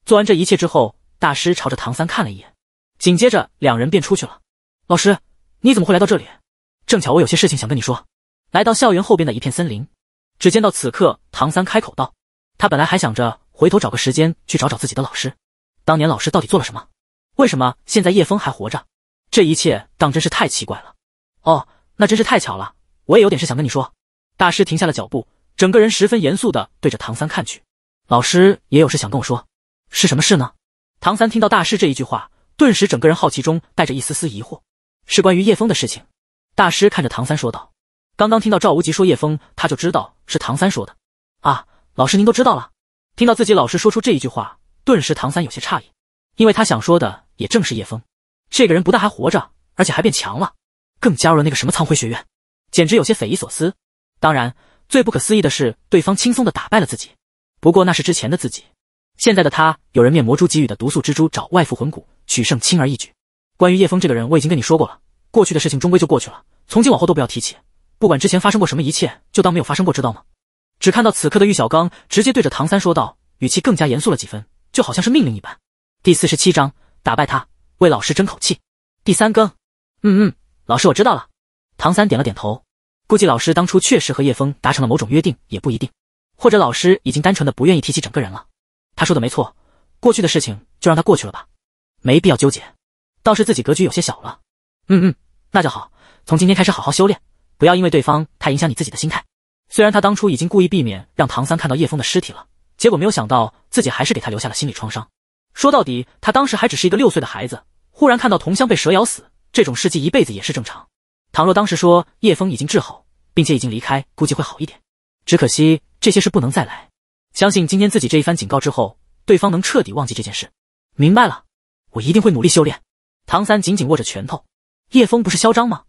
做完这一切之后，大师朝着唐三看了一眼，紧接着两人便出去了。老师，你怎么会来到这里？正巧我有些事情想跟你说。来到校园后边的一片森林，只见到此刻唐三开口道：“他本来还想着回头找个时间去找找自己的老师，当年老师到底做了什么？为什么现在叶峰还活着？这一切当真是太奇怪了。”“哦，那真是太巧了，我也有点事想跟你说。”大师停下了脚步，整个人十分严肃的对着唐三看去。“老师也有事想跟我说，是什么事呢？”唐三听到大师这一句话，顿时整个人好奇中带着一丝丝疑惑：“是关于叶峰的事情。”大师看着唐三说道。刚刚听到赵无极说叶风，他就知道是唐三说的啊！老师您都知道了？听到自己老师说出这一句话，顿时唐三有些诧异，因为他想说的也正是叶枫。这个人，不但还活着，而且还变强了，更加入了那个什么苍辉学院，简直有些匪夷所思。当然，最不可思议的是对方轻松的打败了自己，不过那是之前的自己，现在的他，有人面魔珠给予的毒素蜘蛛找外附魂骨取胜轻而易举。关于叶枫这个人，我已经跟你说过了，过去的事情终归就过去了，从今往后都不要提起。不管之前发生过什么，一切就当没有发生过，知道吗？只看到此刻的玉小刚直接对着唐三说道，语气更加严肃了几分，就好像是命令一般。第四十七章，打败他，为老师争口气。第三更。嗯嗯，老师我知道了。唐三点了点头，估计老师当初确实和叶峰达成了某种约定，也不一定，或者老师已经单纯的不愿意提起整个人了。他说的没错，过去的事情就让他过去了吧，没必要纠结。倒是自己格局有些小了。嗯嗯，那就好，从今天开始好好修炼。不要因为对方太影响你自己的心态。虽然他当初已经故意避免让唐三看到叶枫的尸体了，结果没有想到自己还是给他留下了心理创伤。说到底，他当时还只是一个六岁的孩子，忽然看到同乡被蛇咬死这种事迹，一辈子也是正常。倘若当时说叶枫已经治好，并且已经离开，估计会好一点。只可惜这些事不能再来。相信今天自己这一番警告之后，对方能彻底忘记这件事。明白了，我一定会努力修炼。唐三紧紧握着拳头。叶枫不是嚣张吗？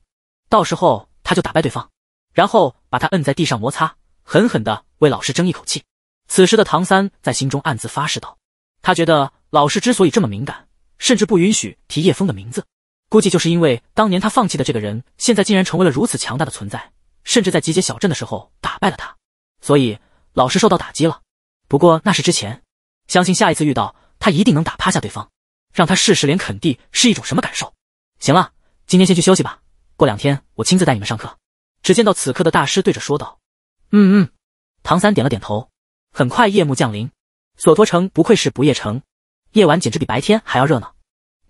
到时候。他就打败对方，然后把他摁在地上摩擦，狠狠地为老师争一口气。此时的唐三在心中暗自发誓道：“他觉得老师之所以这么敏感，甚至不允许提叶枫的名字，估计就是因为当年他放弃的这个人，现在竟然成为了如此强大的存在，甚至在集结小镇的时候打败了他，所以老师受到打击了。不过那是之前，相信下一次遇到，他一定能打趴下对方，让他试试连肯地是一种什么感受。”行了，今天先去休息吧。过两天我亲自带你们上课。只见到此刻的大师对着说道：“嗯嗯。”唐三点了点头。很快夜幕降临，索托城不愧是不夜城，夜晚简直比白天还要热闹。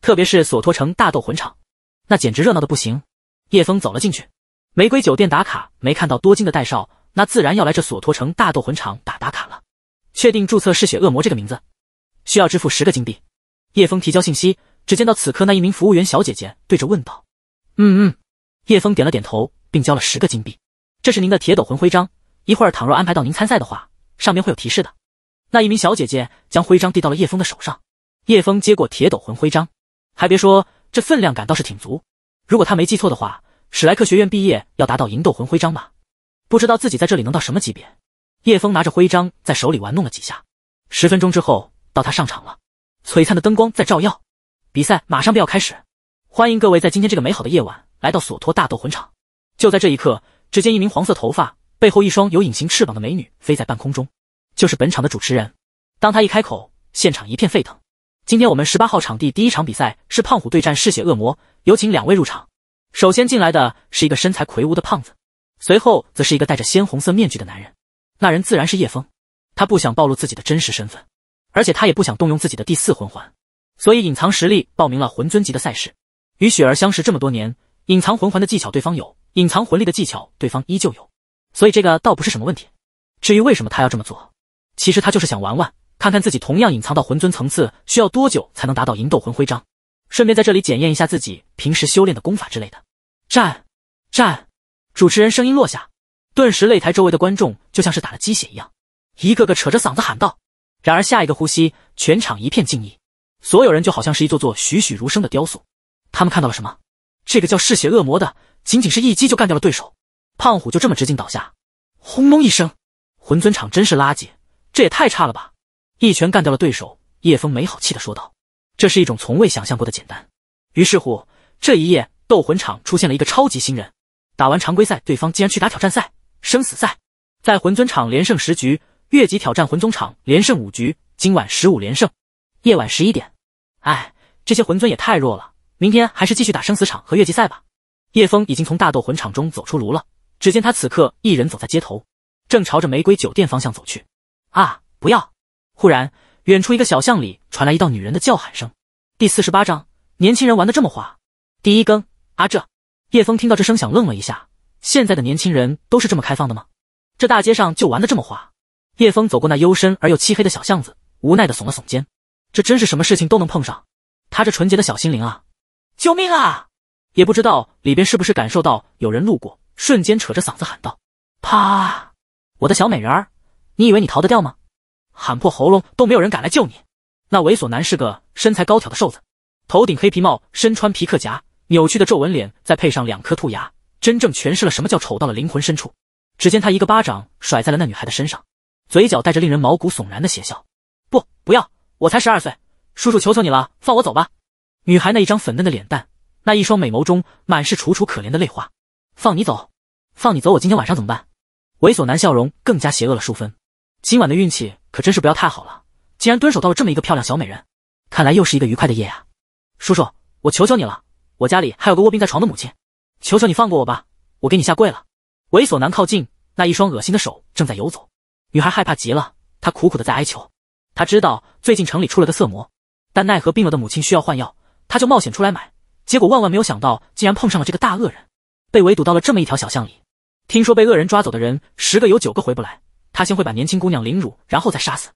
特别是索托城大斗魂场，那简直热闹的不行。叶风走了进去，玫瑰酒店打卡没看到多金的戴少，那自然要来这索托城大斗魂场打打卡了。确定注册嗜血恶魔这个名字，需要支付十个金币。叶风提交信息，只见到此刻那一名服务员小姐姐对着问道：“嗯嗯。”叶枫点了点头，并交了十个金币。这是您的铁斗魂徽章，一会儿倘若安排到您参赛的话，上面会有提示的。那一名小姐姐将徽章递到了叶枫的手上，叶枫接过铁斗魂徽章，还别说，这分量感倒是挺足。如果他没记错的话，史莱克学院毕业要达到银斗魂徽章吧？不知道自己在这里能到什么级别。叶枫拿着徽章在手里玩弄了几下。十分钟之后到他上场了，璀璨的灯光在照耀，比赛马上便要开始，欢迎各位在今天这个美好的夜晚。来到索托大斗魂场，就在这一刻，只见一名黄色头发、背后一双有隐形翅膀的美女飞在半空中，就是本场的主持人。当她一开口，现场一片沸腾。今天我们十八号场地第一场比赛是胖虎对战嗜血恶魔，有请两位入场。首先进来的是一个身材魁梧的胖子，随后则是一个戴着鲜红色面具的男人。那人自然是叶枫。他不想暴露自己的真实身份，而且他也不想动用自己的第四魂环，所以隐藏实力报名了魂尊级的赛事。与雪儿相识这么多年。隐藏魂环的技巧，对方有；隐藏魂力的技巧，对方依旧有。所以这个倒不是什么问题。至于为什么他要这么做，其实他就是想玩玩，看看自己同样隐藏到魂尊层次需要多久才能达到银斗魂徽章，顺便在这里检验一下自己平时修炼的功法之类的。战战！主持人声音落下，顿时擂台周围的观众就像是打了鸡血一样，一个个扯着嗓子喊道。然而下一个呼吸，全场一片静谧，所有人就好像是一座座栩栩如生的雕塑。他们看到了什么？这个叫嗜血恶魔的，仅仅是一击就干掉了对手，胖虎就这么直接倒下。轰隆一声，魂尊场真是垃圾，这也太差了吧！一拳干掉了对手，叶枫没好气的说道：“这是一种从未想象过的简单。”于是乎，这一夜斗魂场出现了一个超级新人。打完常规赛，对方竟然去打挑战赛、生死赛，在魂尊场连胜十局，越级挑战魂宗场连胜五局，今晚十五连胜。夜晚十一点，哎，这些魂尊也太弱了。明天还是继续打生死场和月季赛吧。叶枫已经从大斗魂场中走出炉了，只见他此刻一人走在街头，正朝着玫瑰酒店方向走去。啊！不要！忽然，远处一个小巷里传来一道女人的叫喊声。第四十八章：年轻人玩的这么花。第一更。啊这。叶枫听到这声响愣了一下，现在的年轻人都是这么开放的吗？这大街上就玩的这么花？叶枫走过那幽深而又漆黑的小巷子，无奈的耸了耸肩，这真是什么事情都能碰上。他这纯洁的小心灵啊！救命啊！也不知道里边是不是感受到有人路过，瞬间扯着嗓子喊道：“啪！我的小美人儿，你以为你逃得掉吗？喊破喉咙都没有人敢来救你。”那猥琐男是个身材高挑的瘦子，头顶黑皮帽，身穿皮克夹，扭曲的皱纹脸再配上两颗兔牙，真正诠释了什么叫丑到了灵魂深处。只见他一个巴掌甩在了那女孩的身上，嘴角带着令人毛骨悚然的邪笑。“不，不要！我才十二岁，叔叔求求你了，放我走吧。”女孩那一张粉嫩的脸蛋，那一双美眸中满是楚楚可怜的泪花。放你走，放你走，我今天晚上怎么办？猥琐男笑容更加邪恶了数分。今晚的运气可真是不要太好了，竟然蹲守到了这么一个漂亮小美人，看来又是一个愉快的夜啊！叔叔，我求求你了，我家里还有个卧病在床的母亲，求求你放过我吧，我给你下跪了。猥琐男靠近，那一双恶心的手正在游走。女孩害怕极了，她苦苦的在哀求。她知道最近城里出了个色魔，但奈何病了的母亲需要换药。他就冒险出来买，结果万万没有想到，竟然碰上了这个大恶人，被围堵到了这么一条小巷里。听说被恶人抓走的人，十个有九个回不来。他先会把年轻姑娘凌辱，然后再杀死。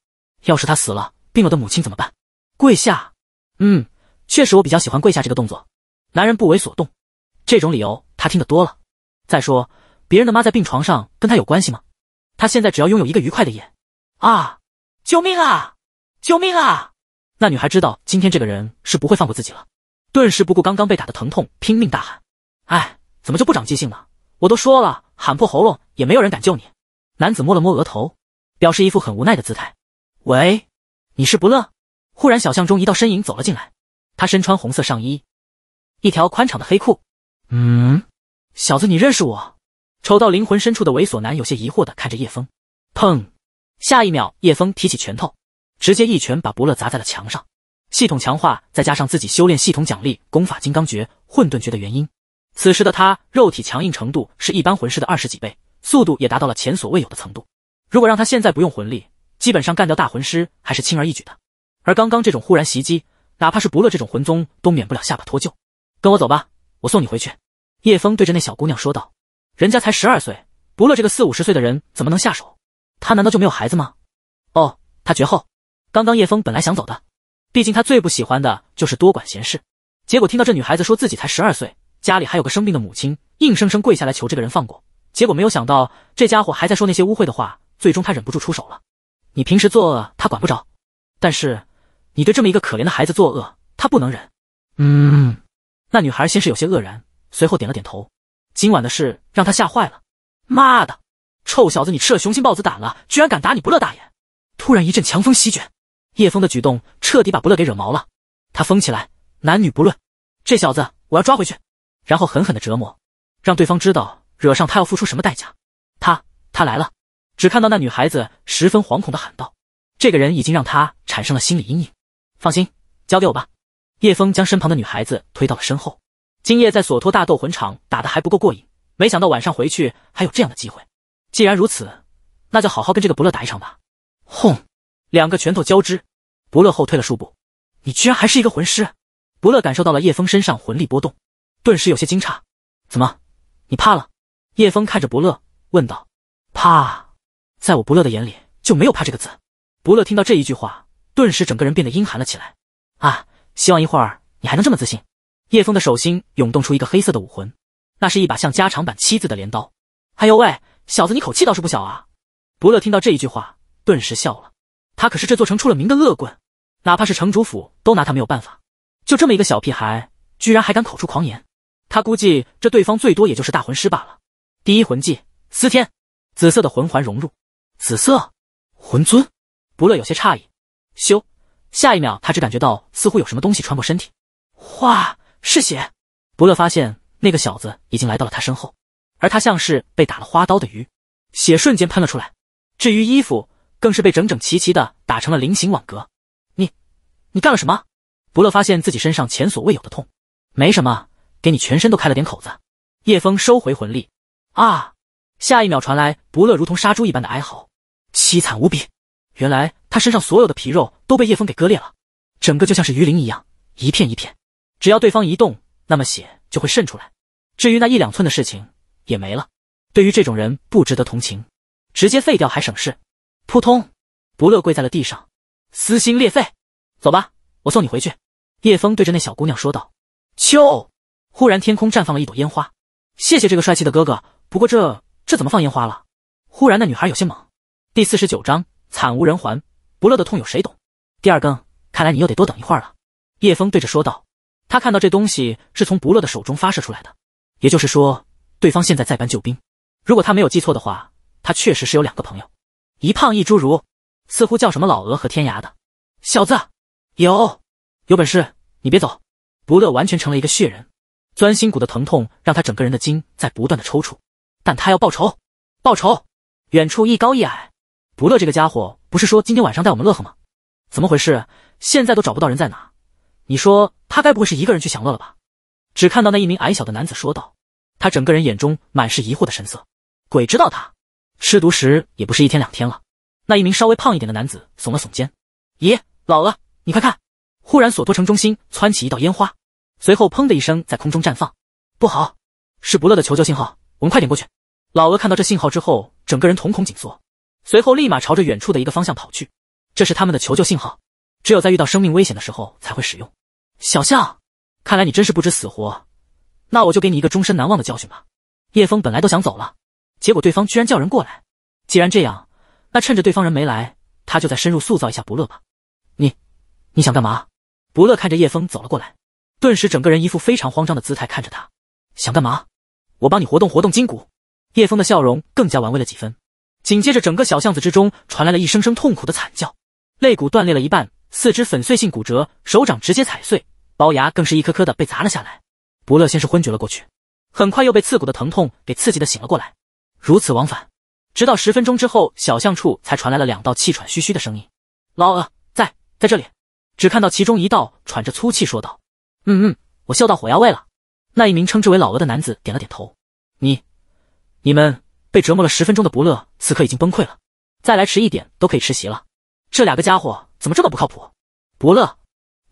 要是他死了，病了的母亲怎么办？跪下。嗯，确实我比较喜欢跪下这个动作。男人不为所动，这种理由他听得多了。再说别人的妈在病床上，跟他有关系吗？他现在只要拥有一个愉快的夜。啊！救命啊！救命啊！那女孩知道今天这个人是不会放过自己了，顿时不顾刚刚被打的疼痛，拼命大喊：“哎，怎么就不长记性呢？我都说了，喊破喉咙也没有人敢救你。”男子摸了摸额头，表示一副很无奈的姿态。喂，你是不乐？忽然，小巷中一道身影走了进来，他身穿红色上衣，一条宽敞的黑裤。嗯，小子，你认识我？丑到灵魂深处的猥琐男有些疑惑的看着叶枫。砰！下一秒，叶枫提起拳头。直接一拳把伯乐砸在了墙上。系统强化再加上自己修炼系统奖励功法《金刚诀》《混沌诀》的原因，此时的他肉体强硬程度是一般魂师的二十几倍，速度也达到了前所未有的程度。如果让他现在不用魂力，基本上干掉大魂师还是轻而易举的。而刚刚这种忽然袭击，哪怕是伯乐这种魂宗都免不了下巴脱臼。跟我走吧，我送你回去。叶枫对着那小姑娘说道：“人家才十二岁，伯乐这个四五十岁的人怎么能下手？他难道就没有孩子吗？”哦，他绝后。刚刚叶枫本来想走的，毕竟他最不喜欢的就是多管闲事。结果听到这女孩子说自己才十二岁，家里还有个生病的母亲，硬生生跪下来求这个人放过。结果没有想到这家伙还在说那些污秽的话，最终他忍不住出手了。你平时作恶他管不着，但是你对这么一个可怜的孩子作恶，他不能忍。嗯，那女孩先是有些愕然，随后点了点头。今晚的事让他吓坏了。妈的，臭小子，你吃了雄心豹子胆了，居然敢打你不乐大爷！突然一阵强风席卷。叶枫的举动彻底把不乐给惹毛了，他疯起来，男女不论，这小子我要抓回去，然后狠狠的折磨，让对方知道惹上他要付出什么代价。他他来了，只看到那女孩子十分惶恐的喊道：“这个人已经让他产生了心理阴影。”放心，交给我吧。叶枫将身旁的女孩子推到了身后。今夜在索托大斗魂场打的还不够过瘾，没想到晚上回去还有这样的机会。既然如此，那就好好跟这个不乐打一场吧。轰！两个拳头交织，不乐后退了数步。你居然还是一个魂师！不乐感受到了叶枫身上魂力波动，顿时有些惊诧。怎么，你怕了？叶枫看着不乐问道。怕？在我不乐的眼里就没有怕这个字。不乐听到这一句话，顿时整个人变得阴寒了起来。啊，希望一会儿你还能这么自信。叶枫的手心涌动出一个黑色的武魂，那是一把像加长版七字的镰刀。哎呦喂，小子你口气倒是不小啊！不乐听到这一句话，顿时笑了。他可是这座城出了名的恶棍，哪怕是城主府都拿他没有办法。就这么一个小屁孩，居然还敢口出狂言。他估计这对方最多也就是大魂师罢了。第一魂技，司天，紫色的魂环融入，紫色魂尊。不乐有些诧异，咻！下一秒他只感觉到似乎有什么东西穿过身体，哇，是血！不乐发现那个小子已经来到了他身后，而他像是被打了花刀的鱼，血瞬间喷了出来。至于衣服。更是被整整齐齐的打成了菱形网格。你，你干了什么？不乐发现自己身上前所未有的痛。没什么，给你全身都开了点口子。叶枫收回魂力。啊！下一秒传来不乐如同杀猪一般的哀嚎，凄惨无比。原来他身上所有的皮肉都被叶枫给割裂了，整个就像是鱼鳞一样，一片一片。只要对方一动，那么血就会渗出来。至于那一两寸的事情也没了。对于这种人不值得同情，直接废掉还省事。扑通！不乐跪在了地上，撕心裂肺。走吧，我送你回去。”叶峰对着那小姑娘说道。秋，忽然天空绽放了一朵烟花。谢谢这个帅气的哥哥，不过这这怎么放烟花了？忽然那女孩有些懵。第四十九章惨无人寰，不乐的痛有谁懂？第二更，看来你又得多等一会儿了。”叶峰对着说道。他看到这东西是从不乐的手中发射出来的，也就是说，对方现在在搬救兵。如果他没有记错的话，他确实是有两个朋友。一胖一侏儒，似乎叫什么老鹅和天涯的小子，有有本事你别走！不乐完全成了一个血人，钻心骨的疼痛让他整个人的筋在不断的抽搐，但他要报仇，报仇！远处一高一矮，不乐这个家伙不是说今天晚上带我们乐呵吗？怎么回事？现在都找不到人在哪？你说他该不会是一个人去享乐了吧？只看到那一名矮小的男子说道，他整个人眼中满是疑惑的神色，鬼知道他。吃独食也不是一天两天了。那一名稍微胖一点的男子耸了耸肩。咦，老鹅，你快看！忽然，索托城中心窜起一道烟花，随后砰的一声在空中绽放。不好，是不乐的求救信号。我们快点过去。老鹅看到这信号之后，整个人瞳孔紧缩，随后立马朝着远处的一个方向跑去。这是他们的求救信号，只有在遇到生命危险的时候才会使用。小象，看来你真是不知死活，那我就给你一个终身难忘的教训吧。叶枫本来都想走了。结果对方居然叫人过来，既然这样，那趁着对方人没来，他就再深入塑造一下不乐吧。你，你想干嘛？不乐看着叶枫走了过来，顿时整个人一副非常慌张的姿态看着他，想干嘛？我帮你活动活动筋骨。叶枫的笑容更加玩味了几分。紧接着，整个小巷子之中传来了一声声痛苦的惨叫，肋骨断裂了一半，四肢粉碎性骨折，手掌直接踩碎，包牙更是一颗颗的被砸了下来。不乐先是昏厥了过去，很快又被刺骨的疼痛给刺激的醒了过来。如此往返，直到十分钟之后，小巷处才传来了两道气喘吁吁的声音。老鹅在在这里，只看到其中一道喘着粗气说道：“嗯嗯，我嗅到火药味了。”那一名称之为老鹅的男子点了点头：“你，你们被折磨了十分钟的不乐，此刻已经崩溃了。再来迟一点都可以吃席了。这两个家伙怎么这么不靠谱？不乐，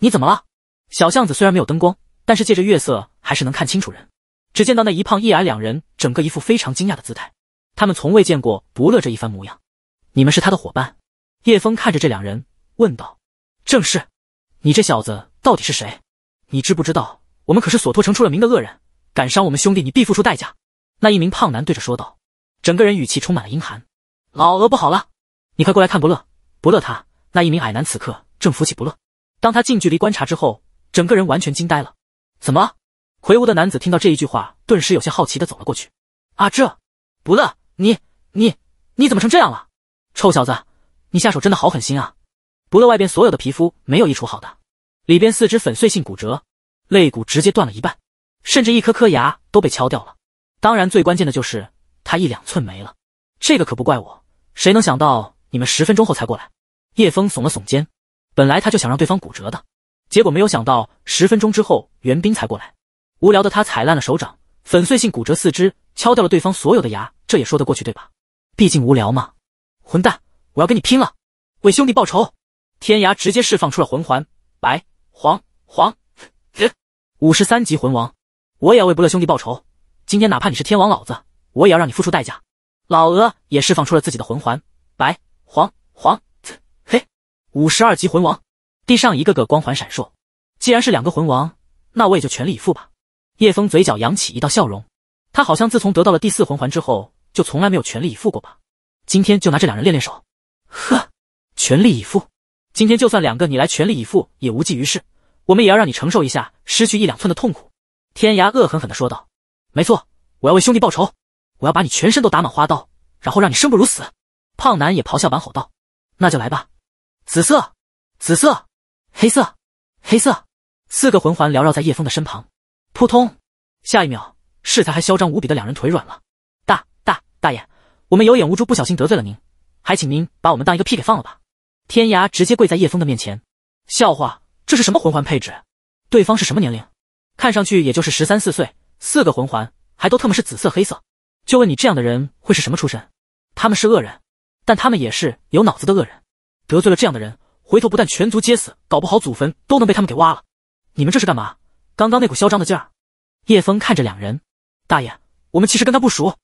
你怎么了？”小巷子虽然没有灯光，但是借着月色还是能看清楚人。只见到那一胖一矮两人，整个一副非常惊讶的姿态。他们从未见过不乐这一番模样，你们是他的伙伴？叶峰看着这两人问道：“正是，你这小子到底是谁？你知不知道我们可是索托城出了名的恶人，敢伤我们兄弟，你必付出代价。”那一名胖男对着说道，整个人语气充满了阴寒。老鹅不好了，你快过来看不乐！不乐他那一名矮男此刻正扶起不乐。当他近距离观察之后，整个人完全惊呆了。怎么？魁梧的男子听到这一句话，顿时有些好奇的走了过去。啊，这不乐！你你你怎么成这样了，臭小子，你下手真的好狠心啊！不乐外边所有的皮肤没有一处好的，里边四肢粉碎性骨折，肋骨直接断了一半，甚至一颗颗牙都被敲掉了。当然，最关键的就是他一两寸没了，这个可不怪我。谁能想到你们十分钟后才过来？叶枫耸了耸肩，本来他就想让对方骨折的，结果没有想到十分钟之后袁斌才过来。无聊的他踩烂了手掌，粉碎性骨折四肢，敲掉了对方所有的牙。这也说得过去，对吧？毕竟无聊嘛。混蛋，我要跟你拼了，为兄弟报仇！天涯直接释放出了魂环，白、黄、黄、紫，五十三级魂王。我也要为不乐兄弟报仇。今天哪怕你是天王老子，我也要让你付出代价。老鹅也释放出了自己的魂环，白、黄、黄、紫、黑，五十二级魂王。地上一个个光环闪烁。既然是两个魂王，那我也就全力以赴吧。叶枫嘴角扬起一道笑容，他好像自从得到了第四魂环之后。就从来没有全力以赴过吧，今天就拿这两人练练手。呵，全力以赴，今天就算两个你来全力以赴也无济于事，我们也要让你承受一下失去一两寸的痛苦。”天涯恶狠狠的说道。“没错，我要为兄弟报仇，我要把你全身都打满花刀，然后让你生不如死。”胖男也咆哮般吼道。“那就来吧。”紫色、紫色、黑色、黑色，四个魂环缭绕在叶枫的身旁。扑通，下一秒，适才还嚣张无比的两人腿软了。大爷，我们有眼无珠，不小心得罪了您，还请您把我们当一个屁给放了吧。天涯直接跪在叶枫的面前。笑话，这是什么魂环配置？对方是什么年龄？看上去也就是十三四岁，四个魂环还都特么是紫色、黑色。就问你这样的人会是什么出身？他们是恶人，但他们也是有脑子的恶人。得罪了这样的人，回头不但全族皆死，搞不好祖坟都能被他们给挖了。你们这是干嘛？刚刚那股嚣张的劲儿。叶枫看着两人，大爷，我们其实跟他不熟。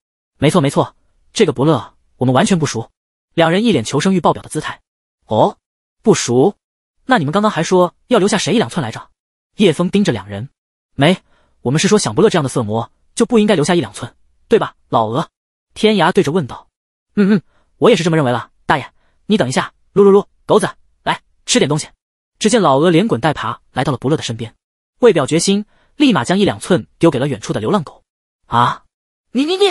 没错，没错，这个不乐我们完全不熟。两人一脸求生欲爆表的姿态。哦，不熟？那你们刚刚还说要留下谁一两寸来着？叶枫盯着两人，没，我们是说，想不乐这样的色魔就不应该留下一两寸，对吧？老鹅，天涯对着问道。嗯嗯，我也是这么认为了。大爷，你等一下。噜噜噜，狗子，来吃点东西。只见老鹅连滚带爬来到了不乐的身边，为表决心，立马将一两寸丢给了远处的流浪狗。啊！你你你！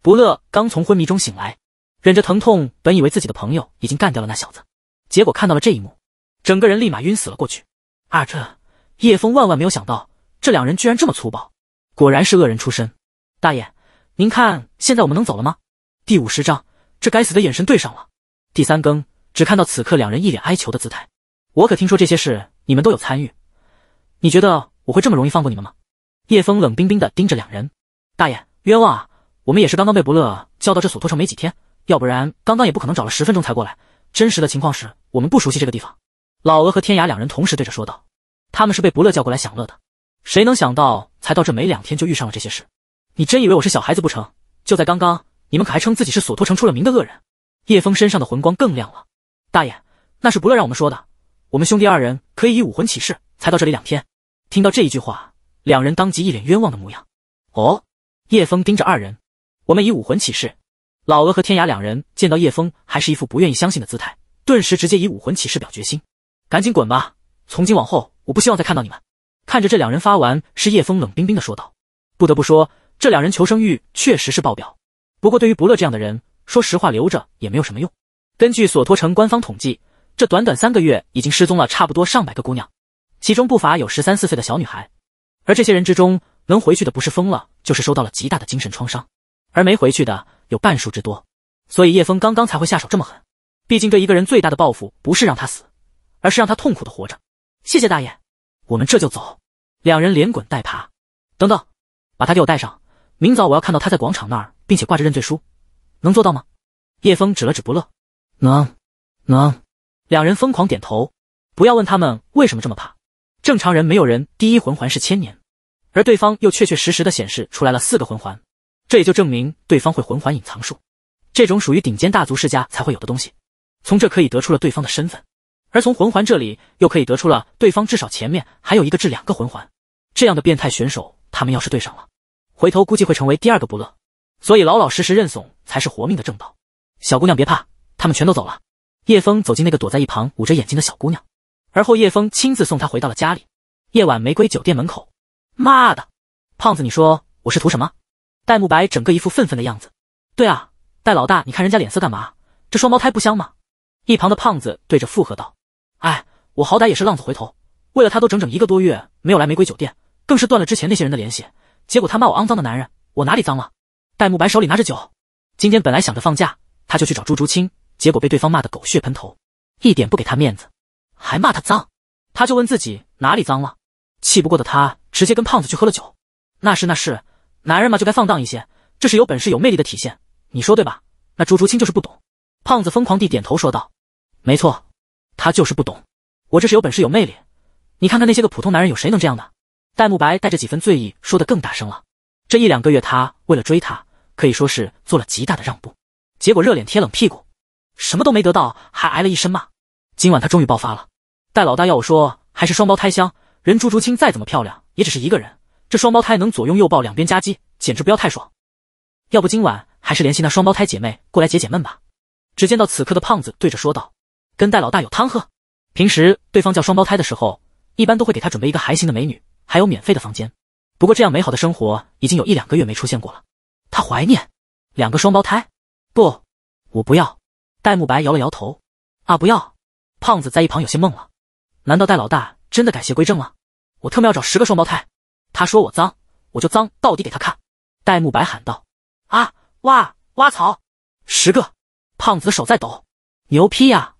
不乐刚从昏迷中醒来，忍着疼痛，本以为自己的朋友已经干掉了那小子，结果看到了这一幕，整个人立马晕死了过去。啊！这叶枫万万没有想到，这两人居然这么粗暴，果然是恶人出身。大爷，您看现在我们能走了吗？第五十章，这该死的眼神对上了。第三更，只看到此刻两人一脸哀求的姿态。我可听说这些事你们都有参与，你觉得我会这么容易放过你们吗？叶枫冷冰冰的盯着两人。大爷，冤枉啊！我们也是刚刚被不乐叫到这索托城没几天，要不然刚刚也不可能找了十分钟才过来。真实的情况是，我们不熟悉这个地方。老鹅和天涯两人同时对着说道：“他们是被不乐叫过来享乐的。”谁能想到才到这没两天就遇上了这些事？你真以为我是小孩子不成？就在刚刚，你们可还称自己是索托城出了名的恶人？叶枫身上的魂光更亮了。大爷，那是不乐让我们说的。我们兄弟二人可以以武魂起誓，才到这里两天。听到这一句话，两人当即一脸冤枉的模样。哦，叶枫盯着二人。我们以武魂起誓！老鹅和天涯两人见到叶枫，还是一副不愿意相信的姿态，顿时直接以武魂起誓表决心，赶紧滚吧！从今往后，我不希望再看到你们。看着这两人发完，是叶枫冷冰冰的说道。不得不说，这两人求生欲确实是爆表。不过对于不乐这样的人，说实话留着也没有什么用。根据索托城官方统计，这短短三个月已经失踪了差不多上百个姑娘，其中不乏有十三四岁的小女孩。而这些人之中，能回去的不是疯了，就是受到了极大的精神创伤。而没回去的有半数之多，所以叶峰刚刚才会下手这么狠。毕竟对一个人最大的报复，不是让他死，而是让他痛苦的活着。谢谢大爷，我们这就走。两人连滚带爬。等等，把他给我带上，明早我要看到他在广场那儿，并且挂着认罪书，能做到吗？叶峰指了指不乐，能，能。两人疯狂点头。不要问他们为什么这么怕，正常人没有人第一魂环是千年，而对方又确确实实的显示出来了四个魂环。这也就证明对方会魂环隐藏术，这种属于顶尖大族世家才会有的东西。从这可以得出了对方的身份，而从魂环这里又可以得出了对方至少前面还有一个至两个魂环。这样的变态选手，他们要是对上了，回头估计会成为第二个不乐。所以老老实实认怂才是活命的正道。小姑娘别怕，他们全都走了。叶峰走进那个躲在一旁捂着眼睛的小姑娘，而后叶峰亲自送她回到了家里。夜晚玫瑰酒店门口，妈的，胖子，你说我是图什么？戴沐白整个一副愤愤的样子。对啊，戴老大，你看人家脸色干嘛？这双胞胎不香吗？一旁的胖子对着附和道：“哎，我好歹也是浪子回头，为了他都整整一个多月没有来玫瑰酒店，更是断了之前那些人的联系。结果他骂我肮脏的男人，我哪里脏了？”戴沐白手里拿着酒，今天本来想着放假，他就去找朱竹清，结果被对方骂得狗血喷头，一点不给他面子，还骂他脏。他就问自己哪里脏了，气不过的他直接跟胖子去喝了酒。那是那是。男人嘛，就该放荡一些，这是有本事、有魅力的体现，你说对吧？那朱竹清就是不懂。胖子疯狂地点头说道：“没错，他就是不懂。我这是有本事、有魅力，你看看那些个普通男人，有谁能这样的？”戴沐白带着几分醉意，说的更大声了。这一两个月，他为了追她，可以说是做了极大的让步，结果热脸贴冷屁股，什么都没得到，还挨了一身骂。今晚他终于爆发了。戴老大要我说，还是双胞胎香。人朱竹清再怎么漂亮，也只是一个人。这双胞胎能左拥右抱，两边夹击，简直不要太爽！要不今晚还是联系那双胞胎姐妹过来解解闷吧。只见到此刻的胖子对着说道：“跟戴老大有汤喝，平时对方叫双胞胎的时候，一般都会给他准备一个还行的美女，还有免费的房间。不过这样美好的生活已经有一两个月没出现过了，他怀念两个双胞胎。不，我不要。”戴沐白摇了摇头。啊，不要！胖子在一旁有些懵了，难道戴老大真的改邪归正了？我特么要找十个双胞胎！他说我脏，我就脏到底给他看。戴沐白喊道：“啊，哇，挖槽！十个，胖子手在抖，牛批呀！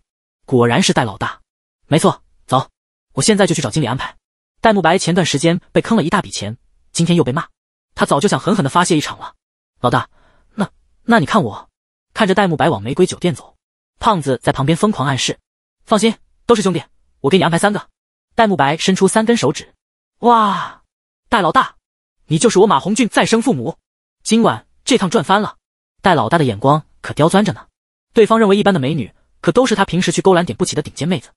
果然是戴老大，没错。走，我现在就去找经理安排。”戴沐白前段时间被坑了一大笔钱，今天又被骂，他早就想狠狠的发泄一场了。老大，那那你看我，看着戴沐白往玫瑰酒店走，胖子在旁边疯狂暗示：“放心，都是兄弟，我给你安排三个。”戴沐白伸出三根手指，哇。戴老大，你就是我马红俊再生父母，今晚这趟赚翻了。戴老大的眼光可刁钻着呢，对方认为一般的美女可都是他平时去勾栏点不起的顶尖妹子，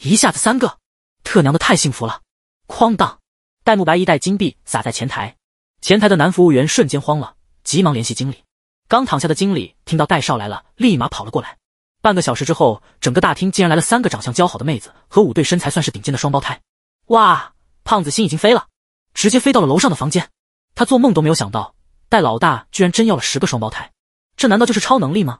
一下子三个，特娘的太幸福了！哐当，戴沐白一袋金币撒在前台，前台的男服务员瞬间慌了，急忙联系经理。刚躺下的经理听到戴少来了，立马跑了过来。半个小时之后，整个大厅竟然来了三个长相姣好的妹子和五对身材算是顶尖的双胞胎。哇，胖子心已经飞了。直接飞到了楼上的房间，他做梦都没有想到戴老大居然真要了十个双胞胎，这难道就是超能力吗？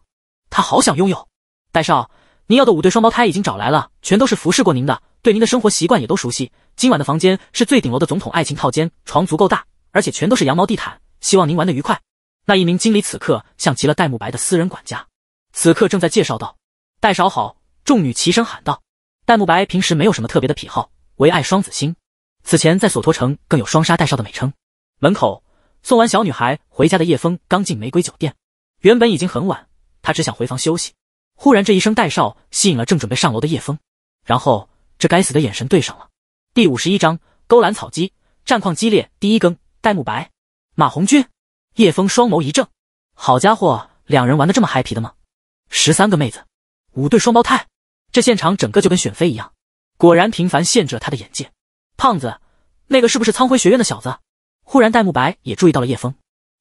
他好想拥有。戴少，您要的五对双胞胎已经找来了，全都是服侍过您的，对您的生活习惯也都熟悉。今晚的房间是最顶楼的总统爱情套间，床足够大，而且全都是羊毛地毯，希望您玩的愉快。那一名经理此刻像极了戴沐白的私人管家，此刻正在介绍道：“戴少好！”众女齐声喊道。戴沐白平时没有什么特别的癖好，唯爱双子星。此前在索托城更有双杀戴少的美称。门口送完小女孩回家的叶枫刚进玫瑰酒店，原本已经很晚，他只想回房休息。忽然这一声戴少吸引了正准备上楼的叶枫，然后这该死的眼神对上了。第五十一章勾栏草鸡，战况激烈。第一更，戴沐白、马红俊、叶枫双眸一怔，好家伙，两人玩的这么嗨皮的吗？十三个妹子，五对双胞胎，这现场整个就跟选妃一样。果然平凡限制了他的眼界。胖子，那个是不是苍晖学院的小子？忽然，戴沐白也注意到了叶枫，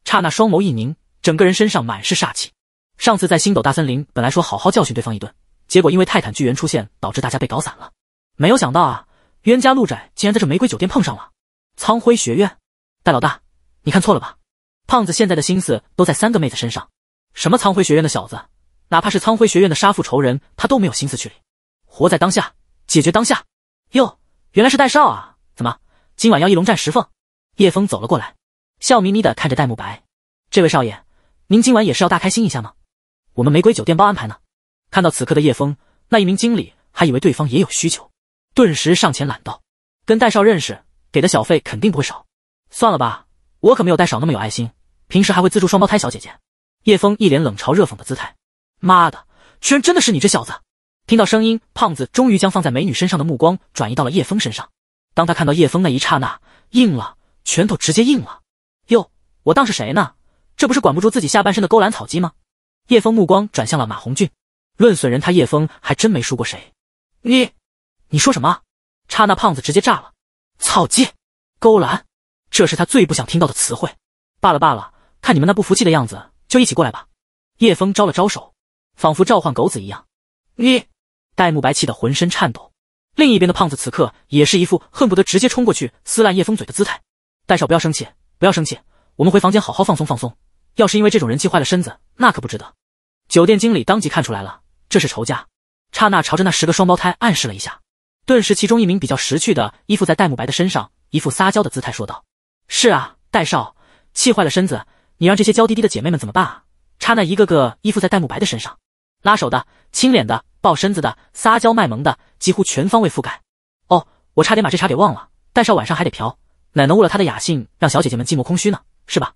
刹那双眸一凝，整个人身上满是煞气。上次在星斗大森林，本来说好好教训对方一顿，结果因为泰坦巨猿出现，导致大家被搞散了。没有想到啊，冤家路窄，竟然在这玫瑰酒店碰上了。苍辉学院，戴老大，你看错了吧？胖子现在的心思都在三个妹子身上，什么苍晖学院的小子，哪怕是苍晖学院的杀父仇人，他都没有心思去理。活在当下，解决当下。哟。原来是戴少啊，怎么今晚要一龙战石凤？叶枫走了过来，笑眯眯的看着戴沐白，这位少爷，您今晚也是要大开心一下吗？我们玫瑰酒店包安排呢。看到此刻的叶枫，那一名经理还以为对方也有需求，顿时上前揽道，跟戴少认识，给的小费肯定不会少。算了吧，我可没有戴少那么有爱心，平时还会资助双胞胎小姐姐。叶枫一脸冷嘲热讽的姿态，妈的，居然真的是你这小子！听到声音，胖子终于将放在美女身上的目光转移到了叶枫身上。当他看到叶枫那一刹那，硬了，拳头直接硬了。哟，我当是谁呢？这不是管不住自己下半身的勾栏草鸡吗？叶枫目光转向了马红俊，论损人，他叶枫还真没输过谁。你，你说什么？刹那，胖子直接炸了。草鸡，勾栏，这是他最不想听到的词汇。罢了罢了，看你们那不服气的样子，就一起过来吧。叶枫招了招手，仿佛召唤狗子一样。你。戴沐白气得浑身颤抖，另一边的胖子此刻也是一副恨不得直接冲过去撕烂叶枫嘴的姿态。戴少，不要生气，不要生气，我们回房间好好放松放松。要是因为这种人气坏了身子，那可不值得。酒店经理当即看出来了，这是仇家，刹那朝着那十个双胞胎暗示了一下，顿时其中一名比较识趣的依附在戴沐白的身上，一副撒娇的姿态说道：“是啊，戴少，气坏了身子，你让这些娇滴滴的姐妹们怎么办啊？”刹那一个个依附在戴沐白的身上。拉手的、亲脸的、抱身子的、撒娇卖萌的，几乎全方位覆盖。哦，我差点把这茬给忘了。但是晚上还得嫖，哪能误了他的雅兴，让小姐姐们寂寞空虚呢？是吧？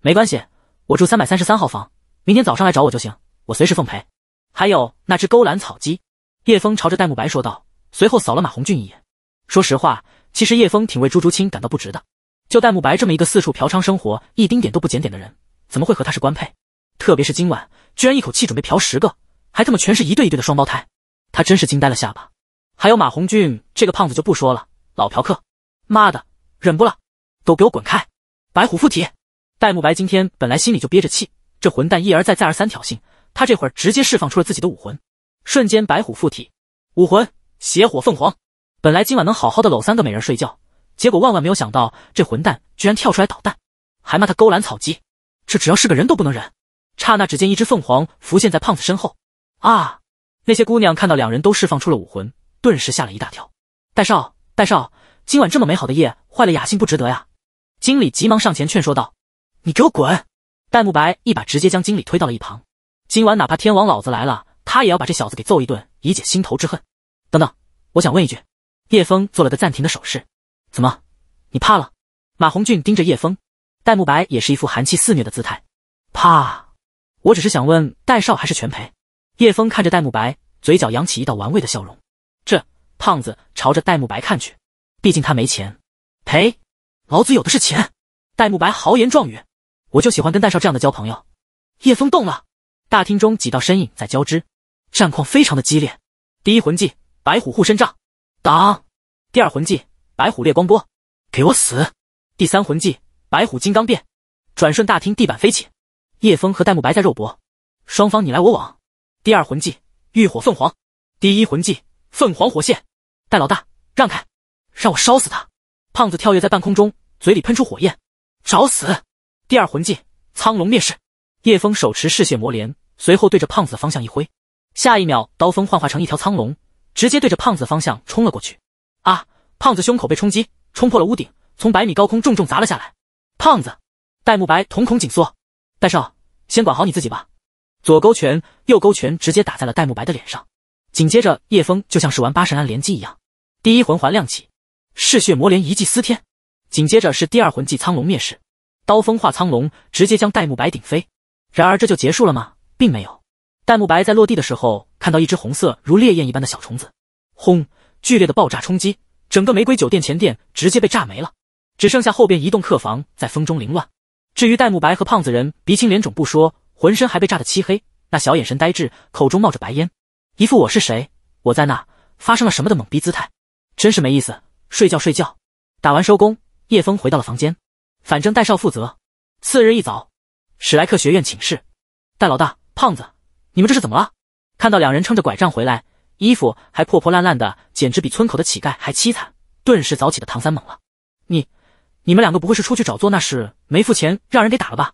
没关系，我住三百三十三号房，明天早上来找我就行，我随时奉陪。还有那只勾栏草鸡，叶峰朝着戴沐白说道，随后扫了马红俊一眼。说实话，其实叶峰挺为朱竹清感到不值的。就戴沐白这么一个四处嫖娼、生活一丁点都不检点的人，怎么会和他是官配？特别是今晚，居然一口气准备嫖十个！还他妈全是一对一对的双胞胎，他真是惊呆了下巴。还有马红俊这个胖子就不说了，老嫖客，妈的，忍不了，都给我滚开！白虎附体，戴沐白今天本来心里就憋着气，这混蛋一而再再而三挑衅，他这会儿直接释放出了自己的武魂，瞬间白虎附体，武魂邪火凤凰。本来今晚能好好的搂三个美人睡觉，结果万万没有想到这混蛋居然跳出来捣蛋，还骂他勾栏草鸡，这只要是个人都不能忍。刹那，只见一只凤凰浮现在胖子身后。啊！那些姑娘看到两人都释放出了武魂，顿时吓了一大跳。戴少，戴少，今晚这么美好的夜，坏了雅兴不值得呀！经理急忙上前劝说道：“你给我滚！”戴沐白一把直接将经理推到了一旁。今晚哪怕天王老子来了，他也要把这小子给揍一顿，以解心头之恨。等等，我想问一句。叶枫做了个暂停的手势。怎么，你怕了？马红俊盯着叶枫，戴沐白也是一副寒气肆虐的姿态。怕？我只是想问，戴少还是全赔？叶峰看着戴沐白，嘴角扬起一道玩味的笑容。这胖子朝着戴沐白看去，毕竟他没钱。呸！老子有的是钱！戴沐白豪言壮语。我就喜欢跟戴少这样的交朋友。叶峰动了，大厅中几道身影在交织，战况非常的激烈。第一魂技白虎护身杖，挡！第二魂技白虎烈光波，给我死！第三魂技白虎金刚变，转瞬大厅地板飞起。叶峰和戴沐白在肉搏，双方你来我往。第二魂技浴火凤凰，第一魂技凤凰火线，戴老大让开，让我烧死他！胖子跳跃在半空中，嘴里喷出火焰，找死！第二魂技苍龙灭世，叶枫手持嗜血魔镰，随后对着胖子的方向一挥，下一秒刀锋幻化成一条苍龙，直接对着胖子的方向冲了过去。啊！胖子胸口被冲击，冲破了屋顶，从百米高空重重砸了下来。胖子，戴沐白瞳孔紧缩，戴少，先管好你自己吧。左勾拳，右勾拳直接打在了戴沐白的脸上。紧接着，叶枫就像是玩八神庵连击一样，第一魂环亮起，嗜血魔镰一记撕天。紧接着是第二魂技苍龙灭世，刀锋化苍龙，直接将戴沐白顶飞。然而这就结束了吗？并没有。戴沐白在落地的时候，看到一只红色如烈焰一般的小虫子，轰！剧烈的爆炸冲击，整个玫瑰酒店前殿直接被炸没了，只剩下后边一栋客房在风中凌乱。至于戴沐白和胖子人鼻青脸肿不说。浑身还被炸得漆黑，那小眼神呆滞，口中冒着白烟，一副我是谁，我在那发生了什么的懵逼姿态，真是没意思。睡觉睡觉，打完收工，叶峰回到了房间，反正戴少负责。次日一早，史莱克学院寝室，戴老大、胖子，你们这是怎么了？看到两人撑着拐杖回来，衣服还破破烂烂的，简直比村口的乞丐还凄惨，顿时早起的唐三懵了。你，你们两个不会是出去找座那事没付钱，让人给打了吧？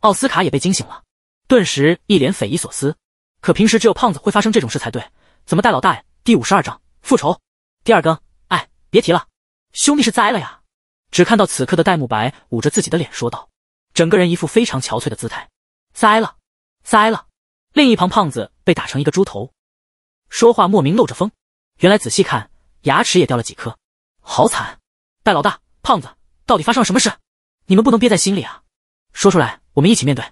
奥斯卡也被惊醒了。顿时一脸匪夷所思，可平时只有胖子会发生这种事才对，怎么戴老大呀？第五十二章复仇，第二更。哎，别提了，兄弟是栽了呀。只看到此刻的戴沐白捂着自己的脸说道，整个人一副非常憔悴的姿态，栽了，栽了。另一旁胖子被打成一个猪头，说话莫名漏着风，原来仔细看牙齿也掉了几颗，好惨。戴老大，胖子，到底发生了什么事？你们不能憋在心里啊，说出来我们一起面对。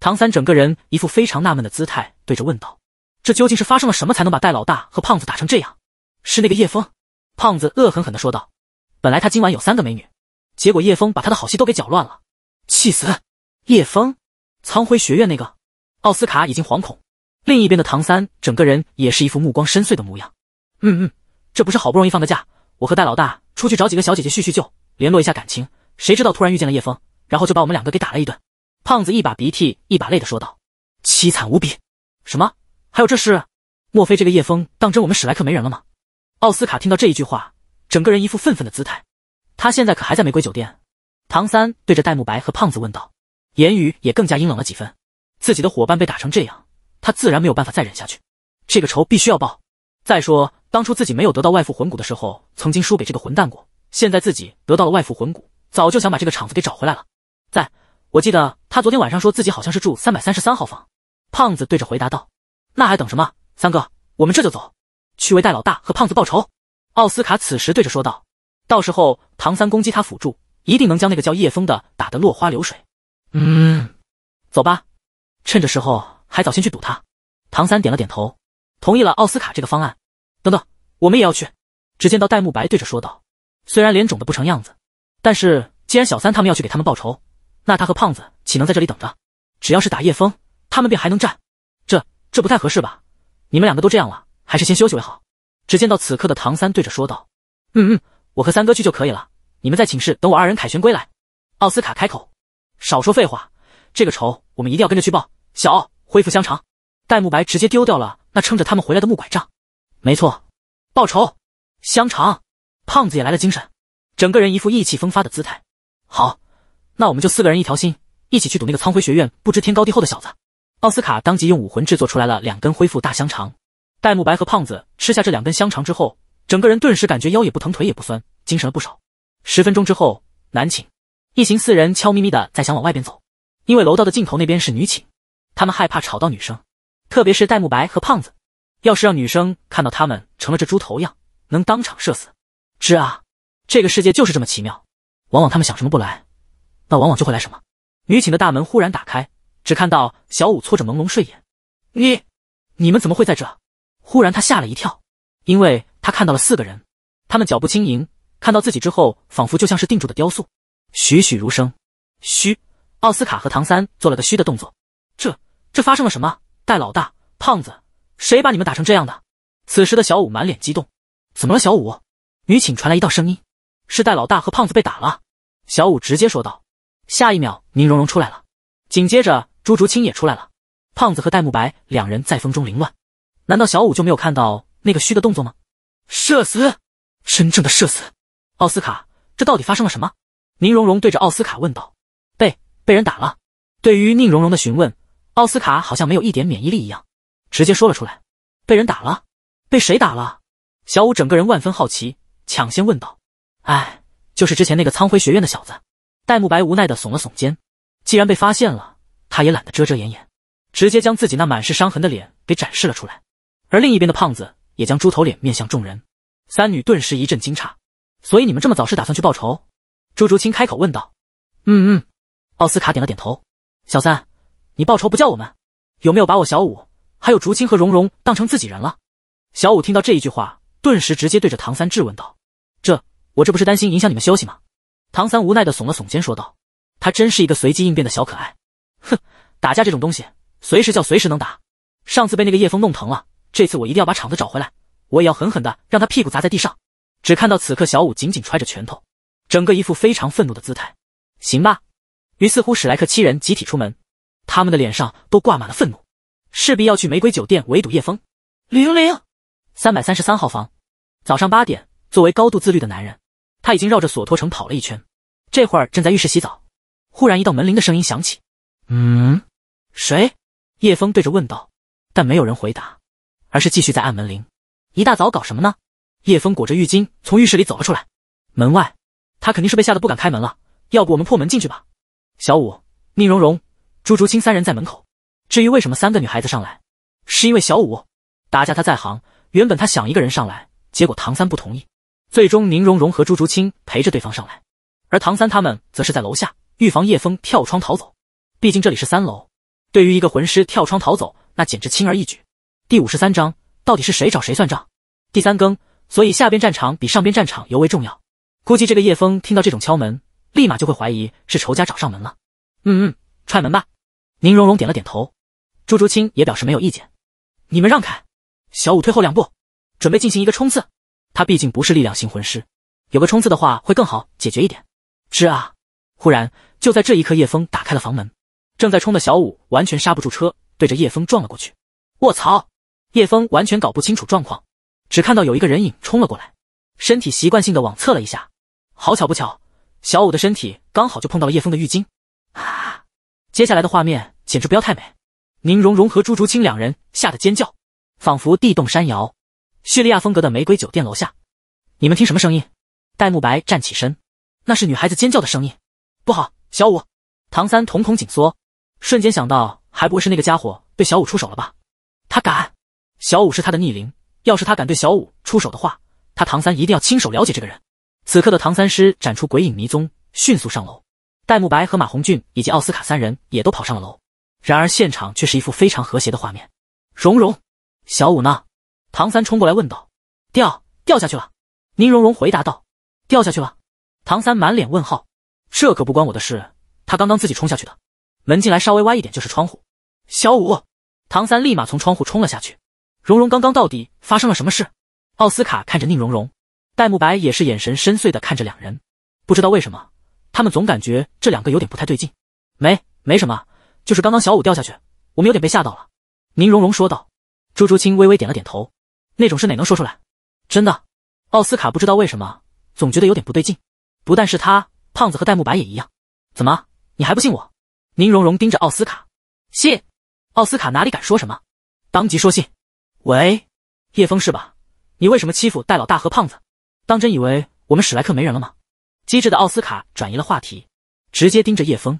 唐三整个人一副非常纳闷的姿态，对着问道：“这究竟是发生了什么，才能把戴老大和胖子打成这样？”是那个叶枫。”胖子恶狠狠的说道：“本来他今晚有三个美女，结果叶枫把他的好戏都给搅乱了，气死！叶枫，苍辉学院那个奥斯卡已经惶恐。另一边的唐三整个人也是一副目光深邃的模样。嗯嗯，这不是好不容易放个假，我和戴老大出去找几个小姐姐叙叙旧，联络一下感情，谁知道突然遇见了叶枫，然后就把我们两个给打了一顿。”胖子一把鼻涕一把泪的说道：“凄惨无比，什么？还有这事？莫非这个叶枫当真我们史莱克没人了吗？”奥斯卡听到这一句话，整个人一副愤愤的姿态。他现在可还在玫瑰酒店？唐三对着戴沐白和胖子问道，言语也更加阴冷了几分。自己的伙伴被打成这样，他自然没有办法再忍下去，这个仇必须要报。再说当初自己没有得到外附魂骨的时候，曾经输给这个混蛋过。现在自己得到了外附魂骨，早就想把这个场子给找回来了。在。我记得他昨天晚上说自己好像是住三百三十三号房。胖子对着回答道：“那还等什么，三哥，我们这就走，去为戴老大和胖子报仇。”奥斯卡此时对着说道：“到时候唐三攻击他辅助，一定能将那个叫叶枫的打得落花流水。”嗯，走吧，趁着时候还早，先去堵他。唐三点了点头，同意了奥斯卡这个方案。等等，我们也要去。只见到戴沐白对着说道：“虽然脸肿得不成样子，但是既然小三他们要去给他们报仇。”那他和胖子岂能在这里等着？只要是打叶枫，他们便还能战。这这不太合适吧？你们两个都这样了，还是先休息为好。只见到此刻的唐三对着说道：“嗯嗯，我和三哥去就可以了，你们在寝室等我二人凯旋归来。”奥斯卡开口：“少说废话，这个仇我们一定要跟着去报。”小奥恢复香肠，戴沐白直接丢掉了那撑着他们回来的木拐杖。没错，报仇！香肠。胖子也来了精神，整个人一副意气风发的姿态。好。那我们就四个人一条心，一起去堵那个苍辉学院不知天高地厚的小子。奥斯卡当即用武魂制作出来了两根恢复大香肠。戴沐白和胖子吃下这两根香肠之后，整个人顿时感觉腰也不疼，腿也不酸，精神了不少。十分钟之后，男寝一行四人悄咪咪的在想往外边走，因为楼道的尽头那边是女寝，他们害怕吵到女生，特别是戴沐白和胖子，要是让女生看到他们成了这猪头样，能当场社死。是啊，这个世界就是这么奇妙，往往他们想什么不来。那往往就会来什么？女寝的大门忽然打开，只看到小五搓着朦胧睡眼。你，你们怎么会在这？忽然他吓了一跳，因为他看到了四个人，他们脚步轻盈，看到自己之后，仿佛就像是定住的雕塑，栩栩如生。嘘，奥斯卡和唐三做了个嘘的动作。这，这发生了什么？戴老大、胖子，谁把你们打成这样的？此时的小五满脸激动。怎么了，小五？女寝传来一道声音，是戴老大和胖子被打了。小五直接说道。下一秒，宁荣荣出来了，紧接着朱竹清也出来了。胖子和戴沐白两人在风中凌乱。难道小五就没有看到那个虚的动作吗？社死，真正的社死！奥斯卡，这到底发生了什么？宁荣荣对着奥斯卡问道。被被人打了。对于宁荣荣的询问，奥斯卡好像没有一点免疫力一样，直接说了出来。被人打了？被谁打了？小五整个人万分好奇，抢先问道。哎，就是之前那个苍辉学院的小子。戴沐白无奈的耸了耸肩，既然被发现了，他也懒得遮遮掩掩，直接将自己那满是伤痕的脸给展示了出来。而另一边的胖子也将猪头脸面向众人，三女顿时一阵惊诧。所以你们这么早是打算去报仇？朱竹清开口问道。嗯嗯，奥斯卡点了点头。小三，你报仇不叫我们，有没有把我小五还有竹清和蓉蓉当成自己人了？小五听到这一句话，顿时直接对着唐三质问道：“这我这不是担心影响你们休息吗？”唐三无奈的耸了耸肩，说道：“他真是一个随机应变的小可爱。”哼，打架这种东西，随时叫随时能打。上次被那个叶枫弄疼了，这次我一定要把场子找回来，我也要狠狠的让他屁股砸在地上。只看到此刻，小舞紧紧揣着拳头，整个一副非常愤怒的姿态。行吧。于似乎史莱克七人集体出门，他们的脸上都挂满了愤怒，势必要去玫瑰酒店围堵叶枫。零零，三百三十三号房，早上八点。作为高度自律的男人。他已经绕着索托城跑了一圈，这会儿正在浴室洗澡。忽然一道门铃的声音响起，嗯，谁？叶枫对着问道，但没有人回答，而是继续在按门铃。一大早搞什么呢？叶枫裹着浴巾从浴室里走了出来。门外，他肯定是被吓得不敢开门了。要不我们破门进去吧？小五、宁荣荣、朱竹清三人在门口。至于为什么三个女孩子上来，是因为小五打架他在行。原本他想一个人上来，结果唐三不同意。最终，宁荣荣和朱竹清陪着对方上来，而唐三他们则是在楼下预防叶枫跳窗逃走。毕竟这里是三楼，对于一个魂师跳窗逃走，那简直轻而易举。第五十三章，到底是谁找谁算账？第三更，所以下边战场比上边战场尤为重要。估计这个叶枫听到这种敲门，立马就会怀疑是仇家找上门了。嗯嗯，踹门吧。宁荣荣点了点头，朱竹清也表示没有意见。你们让开，小五退后两步，准备进行一个冲刺。他毕竟不是力量型魂师，有个冲刺的话会更好解决一点。是啊，忽然就在这一刻，叶枫打开了房门，正在冲的小五完全刹不住车，对着叶枫撞了过去。卧槽！叶枫完全搞不清楚状况，只看到有一个人影冲了过来，身体习惯性的往侧了一下。好巧不巧，小五的身体刚好就碰到了叶枫的浴巾。啊！接下来的画面简直不要太美。宁荣荣和朱竹清两人吓得尖叫，仿佛地动山摇。叙利亚风格的玫瑰酒店楼下，你们听什么声音？戴沐白站起身，那是女孩子尖叫的声音。不好，小五！唐三瞳孔紧缩，瞬间想到，还不会是那个家伙对小五出手了吧？他敢！小五是他的逆鳞，要是他敢对小五出手的话，他唐三一定要亲手了解这个人。此刻的唐三师展出鬼影迷踪，迅速上楼。戴沐白和马红俊以及奥斯卡三人也都跑上了楼。然而现场却是一副非常和谐的画面。蓉蓉，小五呢？唐三冲过来问道：“掉掉下去了？”宁荣荣回答道：“掉下去了。”唐三满脸问号：“这可不关我的事，他刚刚自己冲下去的。”门进来稍微歪一点就是窗户，小五。唐三立马从窗户冲了下去。荣荣刚刚到底发生了什么事？奥斯卡看着宁荣荣，戴沐白也是眼神深邃的看着两人，不知道为什么，他们总感觉这两个有点不太对劲。没没什么，就是刚刚小五掉下去，我们有点被吓到了。”宁荣荣说道。朱竹清微微点了点头。那种事哪能说出来？真的，奥斯卡不知道为什么总觉得有点不对劲。不但是他，胖子和戴沐白也一样。怎么，你还不信我？宁荣荣盯着奥斯卡，信。奥斯卡哪里敢说什么，当即说信。喂，叶枫是吧？你为什么欺负戴老大和胖子？当真以为我们史莱克没人了吗？机智的奥斯卡转移了话题，直接盯着叶枫。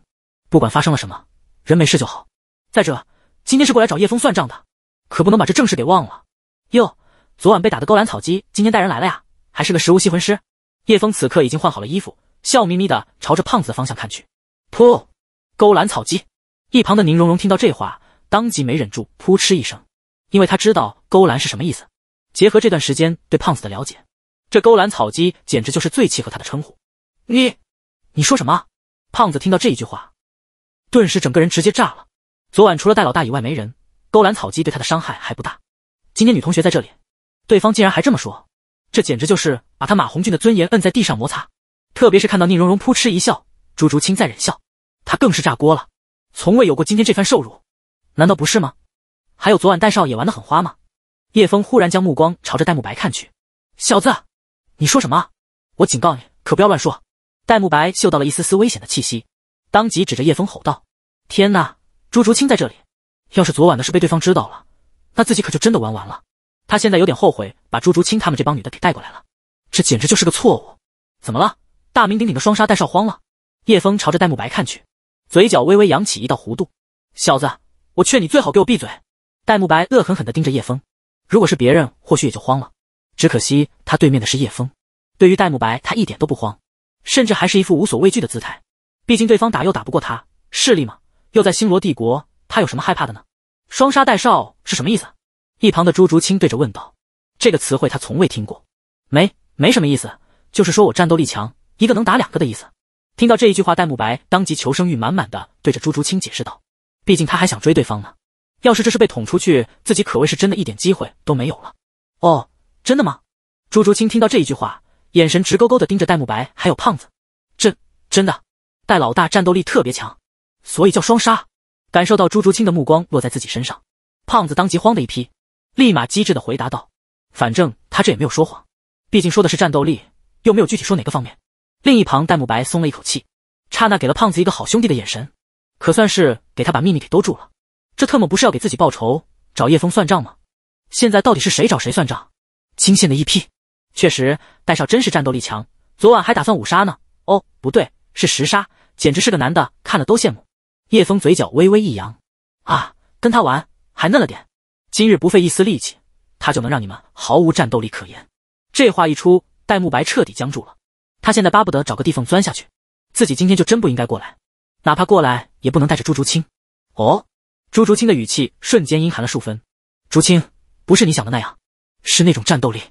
不管发生了什么，人没事就好。再者，今天是过来找叶枫算账的，可不能把这正事给忘了。哟。昨晚被打的勾栏草鸡今天带人来了呀，还是个食物吸魂师。叶峰此刻已经换好了衣服，笑眯眯的朝着胖子的方向看去。噗，勾栏草鸡！一旁的宁荣荣听到这话，当即没忍住，扑哧一声，因为他知道勾栏是什么意思。结合这段时间对胖子的了解，这勾栏草鸡简直就是最契合他的称呼。你，你说什么？胖子听到这一句话，顿时整个人直接炸了。昨晚除了戴老大以外没人，勾栏草鸡对他的伤害还不大。今天女同学在这里。对方竟然还这么说，这简直就是把他马红俊的尊严摁在地上摩擦。特别是看到宁荣荣扑哧一笑，朱竹清在忍笑，他更是炸锅了。从未有过今天这番受辱，难道不是吗？还有昨晚戴少爷玩的很花吗？叶峰忽然将目光朝着戴沐白看去：“小子，你说什么？我警告你，可不要乱说！”戴沐白嗅到了一丝丝危险的气息，当即指着叶峰吼道：“天哪，朱竹清在这里！要是昨晚的事被对方知道了，那自己可就真的玩完了。”他现在有点后悔把朱竹清他们这帮女的给带过来了，这简直就是个错误。怎么了？大名鼎鼎的双杀戴少慌了？叶峰朝着戴沐白看去，嘴角微微扬起一道弧度。小子，我劝你最好给我闭嘴。戴沐白恶狠狠的盯着叶峰，如果是别人或许也就慌了，只可惜他对面的是叶峰。对于戴沐白，他一点都不慌，甚至还是一副无所畏惧的姿态。毕竟对方打又打不过他，势力嘛，又在星罗帝国，他有什么害怕的呢？双杀戴少是什么意思？一旁的朱竹清对着问道：“这个词汇他从未听过，没没什么意思，就是说我战斗力强，一个能打两个的意思。”听到这一句话，戴沐白当即求生欲满满的对着朱竹清解释道：“毕竟他还想追对方呢，要是这是被捅出去，自己可谓是真的一点机会都没有了。”哦，真的吗？朱竹清听到这一句话，眼神直勾勾的盯着戴沐白还有胖子。真真的，戴老大战斗力特别强，所以叫双杀。感受到朱竹清的目光落在自己身上，胖子当即慌的一批。立马机智的回答道：“反正他这也没有说谎，毕竟说的是战斗力，又没有具体说哪个方面。”另一旁，戴沐白松了一口气，刹那给了胖子一个好兄弟的眼神，可算是给他把秘密给兜住了。这特么不是要给自己报仇，找叶枫算账吗？现在到底是谁找谁算账？惊线的一批，确实，戴少真是战斗力强，昨晚还打算五杀呢。哦，不对，是十杀，简直是个男的，看了都羡慕。叶枫嘴角微微一扬，啊，跟他玩还嫩了点。今日不费一丝力气，他就能让你们毫无战斗力可言。这话一出，戴沐白彻底僵住了。他现在巴不得找个地缝钻下去，自己今天就真不应该过来，哪怕过来也不能带着朱竹清。哦，朱竹清的语气瞬间阴寒了数分。竹清，不是你想的那样，是那种战斗力，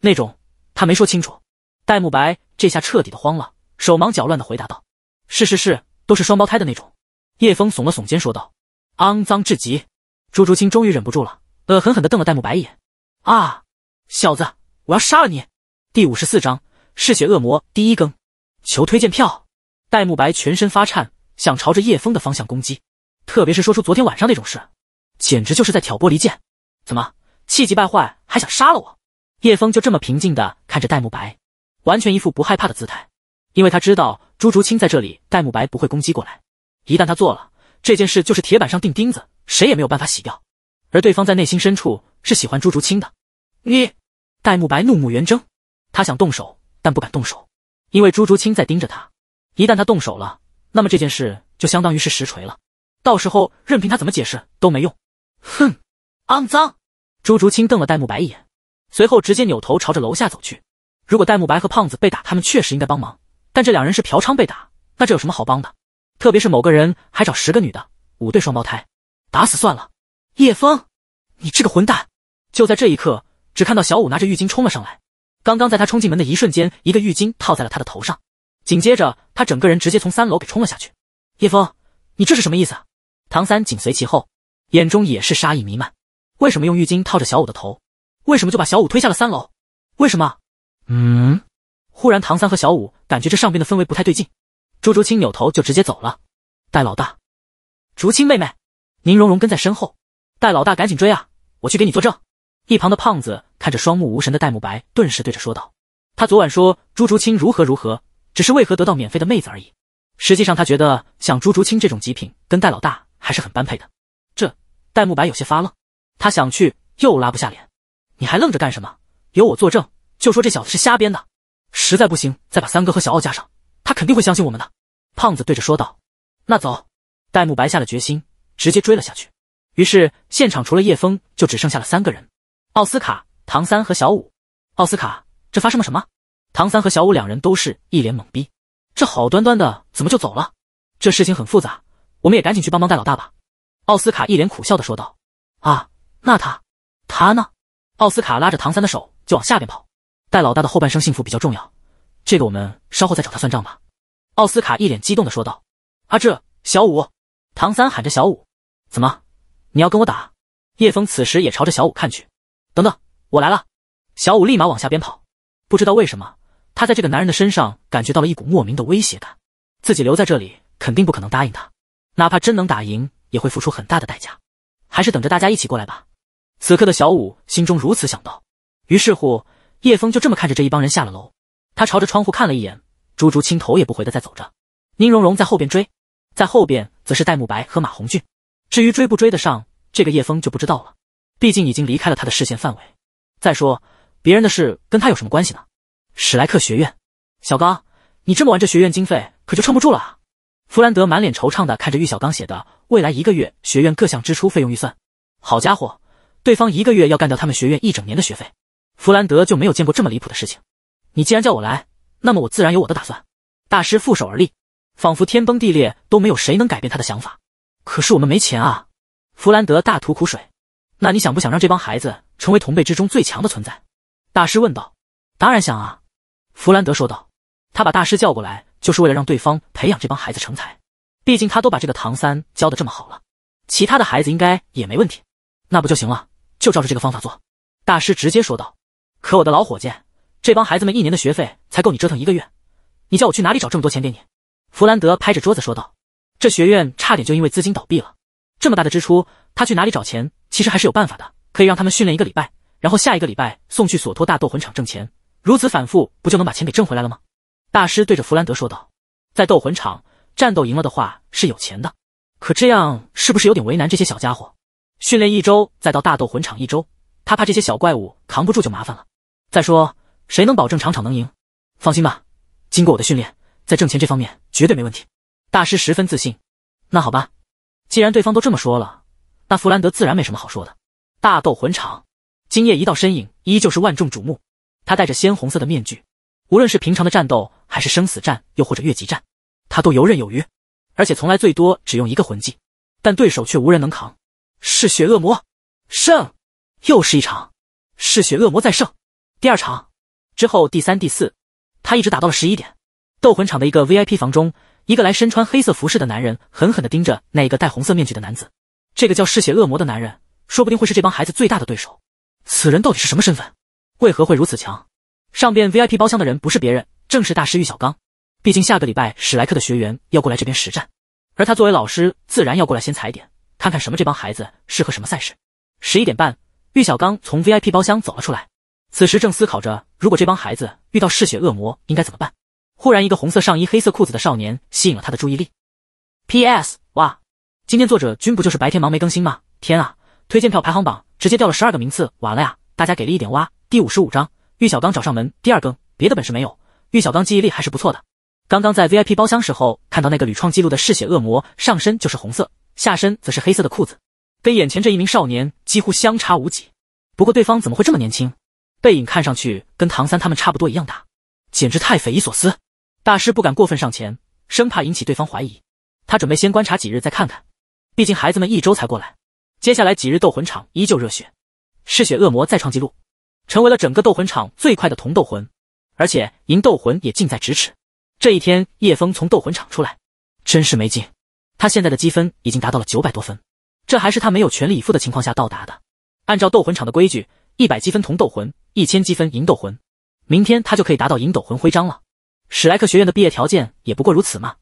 那种……他没说清楚。戴沐白这下彻底的慌了，手忙脚乱的回答道：“是是是，都是双胞胎的那种。”叶枫耸了耸肩说道：“肮脏至极。”朱竹清终于忍不住了，恶狠狠地瞪了戴沐白一眼：“啊，小子，我要杀了你！”第五十四章《嗜血恶魔》第一更，求推荐票。戴沐白全身发颤，想朝着叶风的方向攻击，特别是说出昨天晚上那种事，简直就是在挑拨离间。怎么，气急败坏还想杀了我？叶风就这么平静地看着戴沐白，完全一副不害怕的姿态，因为他知道朱竹清在这里，戴沐白不会攻击过来。一旦他做了这件事，就是铁板上钉钉子。谁也没有办法洗掉，而对方在内心深处是喜欢朱竹清的。你，戴沐白怒目圆睁，他想动手，但不敢动手，因为朱竹清在盯着他。一旦他动手了，那么这件事就相当于是实锤了，到时候任凭他怎么解释都没用。哼，肮脏！朱竹清瞪了戴沐白一眼，随后直接扭头朝着楼下走去。如果戴沐白和胖子被打，他们确实应该帮忙，但这两人是嫖娼被打，那这有什么好帮的？特别是某个人还找十个女的，五对双胞胎。打死算了，叶峰，你这个混蛋！就在这一刻，只看到小五拿着浴巾冲了上来。刚刚在他冲进门的一瞬间，一个浴巾套在了他的头上，紧接着他整个人直接从三楼给冲了下去。叶峰，你这是什么意思？唐三紧随其后，眼中也是杀意弥漫。为什么用浴巾套着小五的头？为什么就把小五推下了三楼？为什么？嗯？忽然，唐三和小五感觉这上边的氛围不太对劲。朱竹清扭头就直接走了。戴老大，竹清妹妹。宁荣荣跟在身后，戴老大赶紧追啊！我去给你作证。一旁的胖子看着双目无神的戴沐白，顿时对着说道：“他昨晚说朱竹清如何如何，只是为何得到免费的妹子而已。实际上他觉得像朱竹清这种极品，跟戴老大还是很般配的。”这戴沐白有些发愣，他想去又拉不下脸。你还愣着干什么？有我作证，就说这小子是瞎编的。实在不行，再把三哥和小奥加上，他肯定会相信我们的。胖子对着说道：“那走。”戴沐白下了决心。直接追了下去。于是现场除了叶枫，就只剩下了三个人：奥斯卡、唐三和小五。奥斯卡，这发生了什么？唐三和小五两人都是一脸懵逼，这好端端的怎么就走了？这事情很复杂，我们也赶紧去帮帮戴老大吧。奥斯卡一脸苦笑的说道：“啊，那他他呢？”奥斯卡拉着唐三的手就往下边跑。戴老大的后半生幸福比较重要，这个我们稍后再找他算账吧。奥斯卡一脸激动的说道：“啊，这小五！”唐三喊着小五。怎么，你要跟我打？叶峰此时也朝着小五看去。等等，我来了！小五立马往下边跑。不知道为什么，他在这个男人的身上感觉到了一股莫名的威胁感。自己留在这里肯定不可能答应他，哪怕真能打赢，也会付出很大的代价。还是等着大家一起过来吧。此刻的小五心中如此想到。于是乎，叶峰就这么看着这一帮人下了楼。他朝着窗户看了一眼，朱竹清头也不回的在走着，宁荣荣在后边追，在后边则是戴沐白和马红俊。至于追不追得上，这个叶枫就不知道了，毕竟已经离开了他的视线范围。再说，别人的事跟他有什么关系呢？史莱克学院，小刚，你这么玩，这学院经费可就撑不住了啊！弗兰德满脸惆怅的看着玉小刚写的未来一个月学院各项支出费用预算，好家伙，对方一个月要干掉他们学院一整年的学费，弗兰德就没有见过这么离谱的事情。你既然叫我来，那么我自然有我的打算。大师负手而立，仿佛天崩地裂都没有谁能改变他的想法。可是我们没钱啊，弗兰德大吐苦水。那你想不想让这帮孩子成为同辈之中最强的存在？大师问道。当然想啊，弗兰德说道。他把大师叫过来，就是为了让对方培养这帮孩子成才。毕竟他都把这个唐三教的这么好了，其他的孩子应该也没问题。那不就行了？就照着这个方法做。大师直接说道。可我的老伙计，这帮孩子们一年的学费才够你折腾一个月，你叫我去哪里找这么多钱给你？弗兰德拍着桌子说道。这学院差点就因为资金倒闭了，这么大的支出，他去哪里找钱？其实还是有办法的，可以让他们训练一个礼拜，然后下一个礼拜送去索托大斗魂场挣钱，如此反复，不就能把钱给挣回来了吗？大师对着弗兰德说道。在斗魂场战斗赢了的话是有钱的，可这样是不是有点为难这些小家伙？训练一周，再到大斗魂场一周，他怕这些小怪物扛不住就麻烦了。再说，谁能保证场场能赢？放心吧，经过我的训练，在挣钱这方面绝对没问题。大师十分自信。那好吧，既然对方都这么说了，那弗兰德自然没什么好说的。大斗魂场，今夜一道身影依旧是万众瞩目。他戴着鲜红色的面具，无论是平常的战斗，还是生死战，又或者越级战，他都游刃有余，而且从来最多只用一个魂技，但对手却无人能扛。嗜血恶魔胜，又是一场。嗜血恶魔再胜。第二场之后，第三、第四，他一直打到了十一点。斗魂场的一个 VIP 房中。一个来身穿黑色服饰的男人狠狠地盯着那一个戴红色面具的男子，这个叫嗜血恶魔的男人，说不定会是这帮孩子最大的对手。此人到底是什么身份？为何会如此强？上边 VIP 包厢的人不是别人，正是大师玉小刚。毕竟下个礼拜史莱克的学员要过来这边实战，而他作为老师，自然要过来先踩点，看看什么这帮孩子适合什么赛事。十一点半，玉小刚从 VIP 包厢走了出来，此时正思考着，如果这帮孩子遇到嗜血恶魔，应该怎么办。忽然，一个红色上衣、黑色裤子的少年吸引了他的注意力。P.S. 哇，今天作者君不就是白天忙没更新吗？天啊，推荐票排行榜直接掉了十二个名次，完了呀！大家给力一点哇！第五十五章，玉小刚找上门。第二更，别的本事没有，玉小刚记忆力还是不错的。刚刚在 VIP 包厢时候看到那个屡创记录的嗜血恶魔，上身就是红色，下身则是黑色的裤子，跟眼前这一名少年几乎相差无几。不过对方怎么会这么年轻？背影看上去跟唐三他们差不多一样大，简直太匪夷所思。大师不敢过分上前，生怕引起对方怀疑。他准备先观察几日再看看，毕竟孩子们一周才过来。接下来几日，斗魂场依旧热血，嗜血恶魔再创纪录，成为了整个斗魂场最快的铜斗魂，而且银斗魂也近在咫尺。这一天，叶枫从斗魂场出来，真是没劲。他现在的积分已经达到了九百多分，这还是他没有全力以赴的情况下到达的。按照斗魂场的规矩，一百积分铜斗魂，一千积分银斗魂，明天他就可以达到银斗魂徽章了。史莱克学院的毕业条件也不过如此嘛，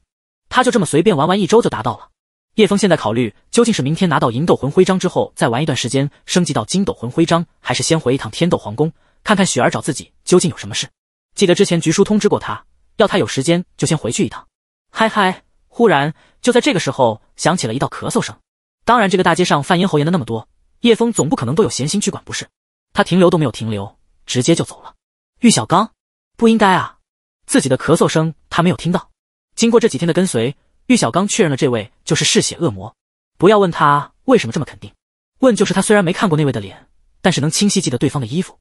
他就这么随便玩玩一周就达到了。叶峰现在考虑，究竟是明天拿到银斗魂徽章之后再玩一段时间升级到金斗魂徽章，还是先回一趟天斗皇宫看看雪儿找自己究竟有什么事？记得之前菊叔通知过他，要他有时间就先回去一趟。嗨嗨！忽然就在这个时候，响起了一道咳嗽声。当然，这个大街上犯咽喉炎的那么多，叶峰总不可能都有闲心去管不是？他停留都没有停留，直接就走了。玉小刚，不应该啊！自己的咳嗽声，他没有听到。经过这几天的跟随，玉小刚确认了这位就是嗜血恶魔。不要问他为什么这么肯定，问就是他虽然没看过那位的脸，但是能清晰记得对方的衣服。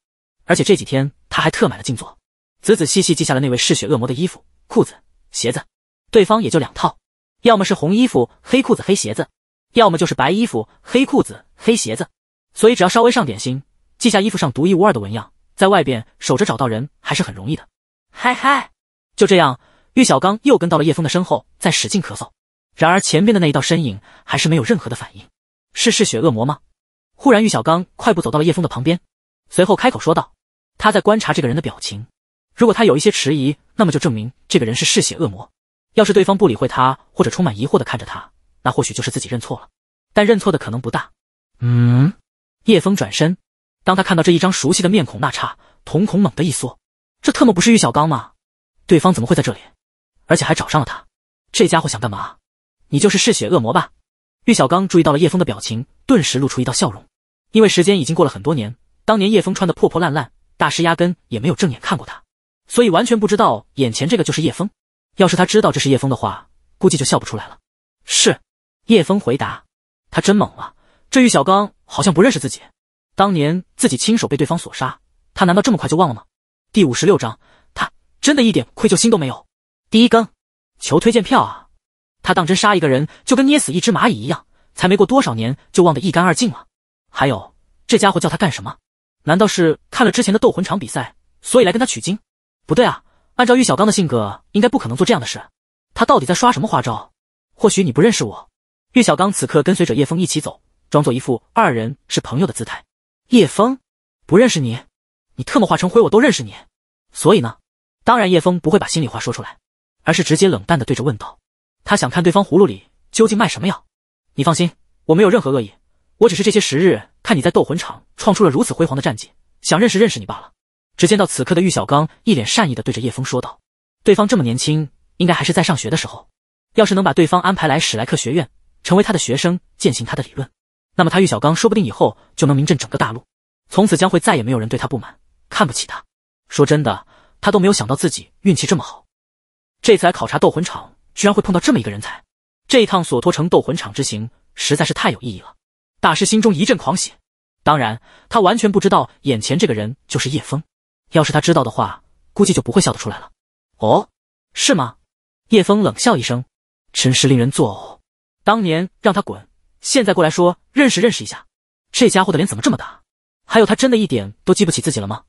而且这几天他还特买了静坐，仔仔细细记下了那位嗜血恶魔的衣服、裤子、鞋子。对方也就两套，要么是红衣服、黑裤子、黑鞋子，要么就是白衣服、黑裤子、黑鞋子。所以只要稍微上点心，记下衣服上独一无二的纹样，在外边守着找到人还是很容易的。嗨嗨。就这样，玉小刚又跟到了叶枫的身后，在使劲咳嗽。然而前边的那一道身影还是没有任何的反应，是嗜血恶魔吗？忽然，玉小刚快步走到了叶枫的旁边，随后开口说道：“他在观察这个人的表情，如果他有一些迟疑，那么就证明这个人是嗜血恶魔；要是对方不理会他，或者充满疑惑的看着他，那或许就是自己认错了。但认错的可能不大。”嗯，叶枫转身，当他看到这一张熟悉的面孔，那刹瞳孔猛地一缩，这特么不是玉小刚吗？对方怎么会在这里，而且还找上了他？这家伙想干嘛？你就是嗜血恶魔吧？玉小刚注意到了叶枫的表情，顿时露出一道笑容。因为时间已经过了很多年，当年叶枫穿的破破烂烂，大师压根也没有正眼看过他，所以完全不知道眼前这个就是叶枫。要是他知道这是叶枫的话，估计就笑不出来了。是叶枫回答。他真懵了，这玉小刚好像不认识自己。当年自己亲手被对方所杀，他难道这么快就忘了吗？第五十六章。真的一点愧疚心都没有。第一更，求推荐票啊！他当真杀一个人就跟捏死一只蚂蚁一样，才没过多少年就忘得一干二净了。还有这家伙叫他干什么？难道是看了之前的斗魂场比赛，所以来跟他取经？不对啊，按照玉小刚的性格，应该不可能做这样的事。他到底在耍什么花招？或许你不认识我，玉小刚此刻跟随着叶风一起走，装作一副二人是朋友的姿态。叶枫，不认识你，你特么化成灰我都认识你。所以呢？当然，叶枫不会把心里话说出来，而是直接冷淡的对着问道：“他想看对方葫芦里究竟卖什么药。”你放心，我没有任何恶意，我只是这些时日看你在斗魂场创出了如此辉煌的战绩，想认识认识你罢了。只见到此刻的玉小刚一脸善意的对着叶枫说道：“对方这么年轻，应该还是在上学的时候。要是能把对方安排来史莱克学院，成为他的学生，践行他的理论，那么他玉小刚说不定以后就能名震整个大陆，从此将会再也没有人对他不满、看不起他。说真的。”他都没有想到自己运气这么好，这次来考察斗魂场，居然会碰到这么一个人才。这一趟索托城斗魂场之行实在是太有意义了。大师心中一阵狂喜，当然，他完全不知道眼前这个人就是叶枫，要是他知道的话，估计就不会笑得出来了。哦，是吗？叶枫冷笑一声，真是令人作呕。当年让他滚，现在过来说认识认识一下，这家伙的脸怎么这么大？还有，他真的一点都记不起自己了吗？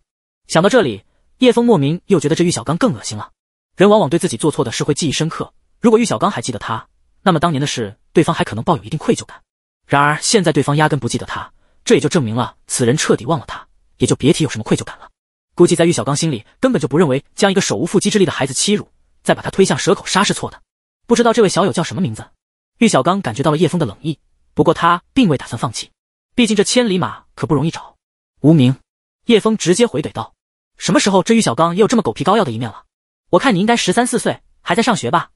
想到这里。叶峰莫名又觉得这玉小刚更恶心了。人往往对自己做错的事会记忆深刻，如果玉小刚还记得他，那么当年的事对方还可能抱有一定愧疚感。然而现在对方压根不记得他，这也就证明了此人彻底忘了他，也就别提有什么愧疚感了。估计在玉小刚心里，根本就不认为将一个手无缚鸡之力的孩子欺辱，再把他推向蛇口杀是错的。不知道这位小友叫什么名字？玉小刚感觉到了叶峰的冷意，不过他并未打算放弃，毕竟这千里马可不容易找。无名，叶峰直接回怼道。什么时候这玉小刚也有这么狗皮膏药的一面了？我看你应该十三四岁，还在上学吧？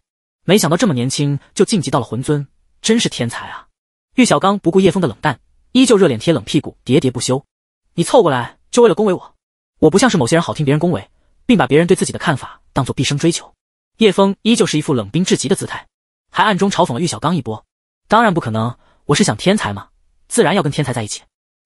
没想到这么年轻就晋级到了魂尊，真是天才啊！玉小刚不顾叶枫的冷淡，依旧热脸贴冷屁股，喋喋不休。你凑过来就为了恭维我？我不像是某些人，好听别人恭维，并把别人对自己的看法当做毕生追求。叶枫依旧是一副冷冰至极的姿态，还暗中嘲讽了玉小刚一波。当然不可能，我是想天才嘛，自然要跟天才在一起。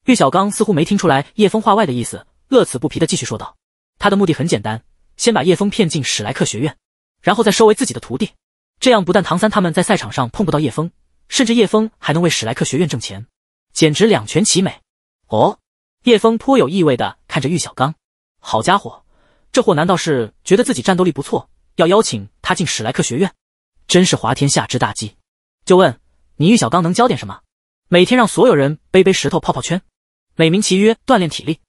玉小刚似乎没听出来叶枫话外的意思，乐此不疲的继续说道。他的目的很简单，先把叶枫骗进史莱克学院，然后再收为自己的徒弟。这样不但唐三他们在赛场上碰不到叶枫，甚至叶枫还能为史莱克学院挣钱，简直两全其美。哦，叶枫颇有意味的看着玉小刚，好家伙，这货难道是觉得自己战斗力不错，要邀请他进史莱克学院？真是滑天下之大稽。就问你，玉小刚能教点什么？每天让所有人背背石头、泡泡圈，美名其曰锻炼体力。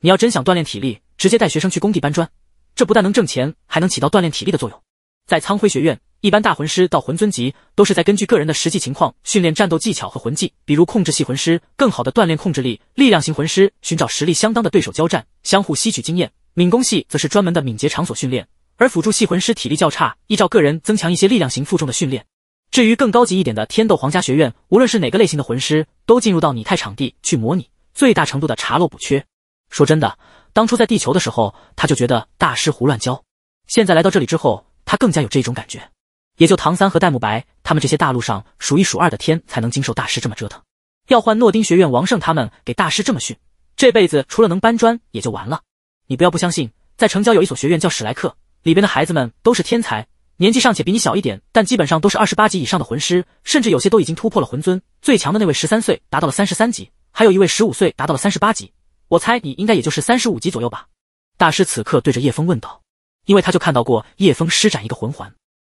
你要真想锻炼体力。直接带学生去工地搬砖，这不但能挣钱，还能起到锻炼体力的作用。在苍辉学院，一般大魂师到魂尊级都是在根据个人的实际情况训练战斗技巧和魂技，比如控制系魂师更好的锻炼控制力，力量型魂师寻找实力相当的对手交战，相互吸取经验。敏攻系则是专门的敏捷场所训练，而辅助系魂师体力较差，依照个人增强一些力量型负重的训练。至于更高级一点的天斗皇家学院，无论是哪个类型的魂师，都进入到拟态场地去模拟，最大程度的查漏补缺。说真的。当初在地球的时候，他就觉得大师胡乱教。现在来到这里之后，他更加有这种感觉。也就唐三和戴沐白他们这些大陆上数一数二的天才能经受大师这么折腾。要换诺丁学院王胜他们给大师这么训，这辈子除了能搬砖也就完了。你不要不相信，在城郊有一所学院叫史莱克，里边的孩子们都是天才，年纪尚且比你小一点，但基本上都是二十八级以上的魂师，甚至有些都已经突破了魂尊。最强的那位十三岁达到了三十三级，还有一位十五岁达到了三十八级。我猜你应该也就是三十五级左右吧，大师此刻对着叶枫问道，因为他就看到过叶枫施展一个魂环，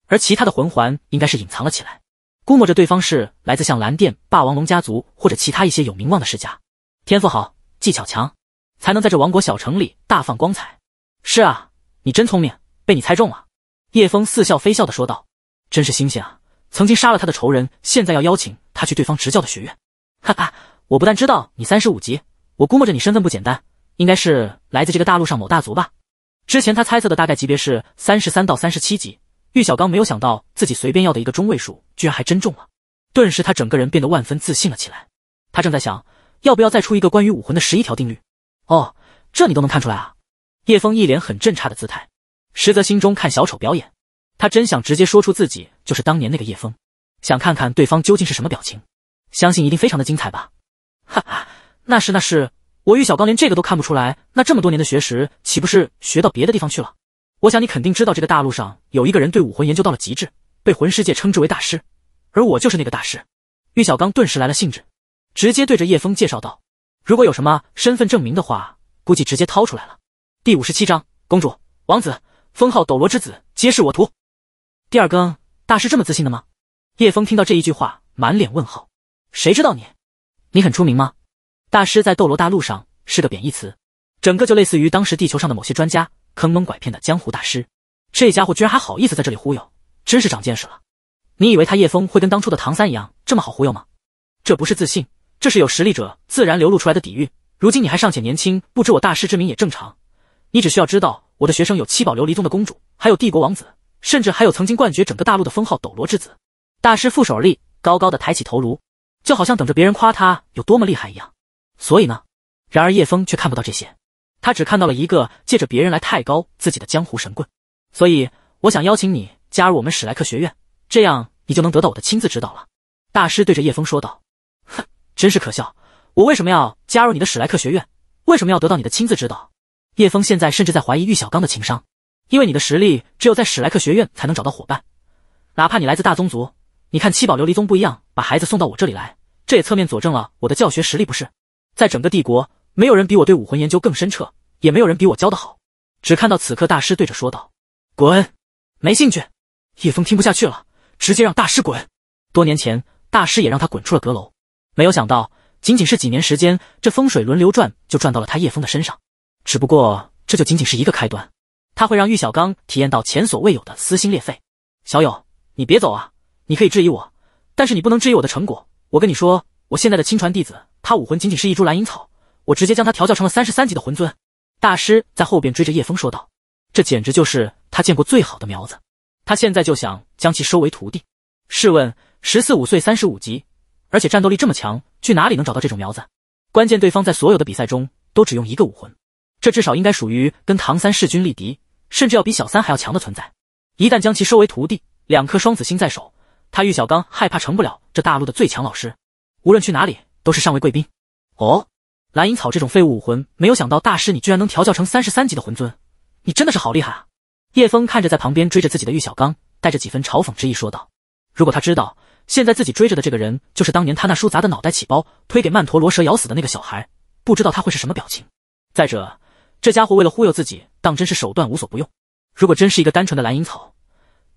而其他的魂环应该是隐藏了起来，估摸着对方是来自像蓝电霸王龙家族或者其他一些有名望的世家，天赋好，技巧强，才能在这王国小城里大放光彩。是啊，你真聪明，被你猜中了。叶枫似笑非笑的说道，真是新鲜啊，曾经杀了他的仇人，现在要邀请他去对方执教的学院。哈哈，我不但知道你三十五级。我估摸着你身份不简单，应该是来自这个大陆上某大族吧。之前他猜测的大概级别是三十三到三十七级。玉小刚没有想到自己随便要的一个中位数，居然还真中了。顿时他整个人变得万分自信了起来。他正在想，要不要再出一个关于武魂的十一条定律。哦，这你都能看出来啊！叶枫一脸很震诧的姿态，实则心中看小丑表演。他真想直接说出自己就是当年那个叶枫，想看看对方究竟是什么表情。相信一定非常的精彩吧！哈哈。那是那是，我玉小刚连这个都看不出来，那这么多年的学识岂不是学到别的地方去了？我想你肯定知道，这个大陆上有一个人对武魂研究到了极致，被魂师界称之为大师，而我就是那个大师。玉小刚顿时来了兴致，直接对着叶峰介绍道：“如果有什么身份证明的话，估计直接掏出来了。”第五十七章，公主、王子、封号斗罗之子，皆是我徒。第二更，大师这么自信的吗？叶峰听到这一句话，满脸问号。谁知道你？你很出名吗？大师在斗罗大陆上是个贬义词，整个就类似于当时地球上的某些专家坑蒙拐骗的江湖大师。这家伙居然还好意思在这里忽悠，真是长见识了。你以为他叶峰会跟当初的唐三一样这么好忽悠吗？这不是自信，这是有实力者自然流露出来的底蕴。如今你还尚且年轻，不知我大师之名也正常。你只需要知道，我的学生有七宝琉璃宗的公主，还有帝国王子，甚至还有曾经冠绝整个大陆的封号斗罗之子。大师负手而立，高高的抬起头颅，就好像等着别人夸他有多么厉害一样。所以呢，然而叶峰却看不到这些，他只看到了一个借着别人来抬高自己的江湖神棍。所以，我想邀请你加入我们史莱克学院，这样你就能得到我的亲自指导了。大师对着叶峰说道：“哼，真是可笑！我为什么要加入你的史莱克学院？为什么要得到你的亲自指导？”叶峰现在甚至在怀疑玉小刚的情商，因为你的实力只有在史莱克学院才能找到伙伴，哪怕你来自大宗族，你看七宝琉璃宗不一样，把孩子送到我这里来，这也侧面佐证了我的教学实力，不是？在整个帝国，没有人比我对武魂研究更深彻，也没有人比我教得好。只看到此刻大师对着说道：“滚，没兴趣。”叶枫听不下去了，直接让大师滚。多年前，大师也让他滚出了阁楼。没有想到，仅仅是几年时间，这风水轮流转就转到了他叶枫的身上。只不过，这就仅仅是一个开端，他会让玉小刚体验到前所未有的撕心裂肺。小友，你别走啊！你可以质疑我，但是你不能质疑我的成果。我跟你说。我现在的亲传弟子，他武魂仅仅是一株蓝银草，我直接将他调教成了三十三级的魂尊。大师在后边追着叶枫说道：“这简直就是他见过最好的苗子，他现在就想将其收为徒弟。试问，十四五岁三十五级，而且战斗力这么强，去哪里能找到这种苗子？关键对方在所有的比赛中都只用一个武魂，这至少应该属于跟唐三势均力敌，甚至要比小三还要强的存在。一旦将其收为徒弟，两颗双子星在手，他玉小刚害怕成不了这大陆的最强老师。”无论去哪里都是上位贵宾。哦，蓝银草这种废物武魂，没有想到大师你居然能调教成三十三级的魂尊，你真的是好厉害啊！叶峰看着在旁边追着自己的玉小刚，带着几分嘲讽之意说道：“如果他知道现在自己追着的这个人就是当年他那书砸的脑袋起包，推给曼陀罗蛇咬死的那个小孩，不知道他会是什么表情。再者，这家伙为了忽悠自己，当真是手段无所不用。如果真是一个单纯的蓝银草，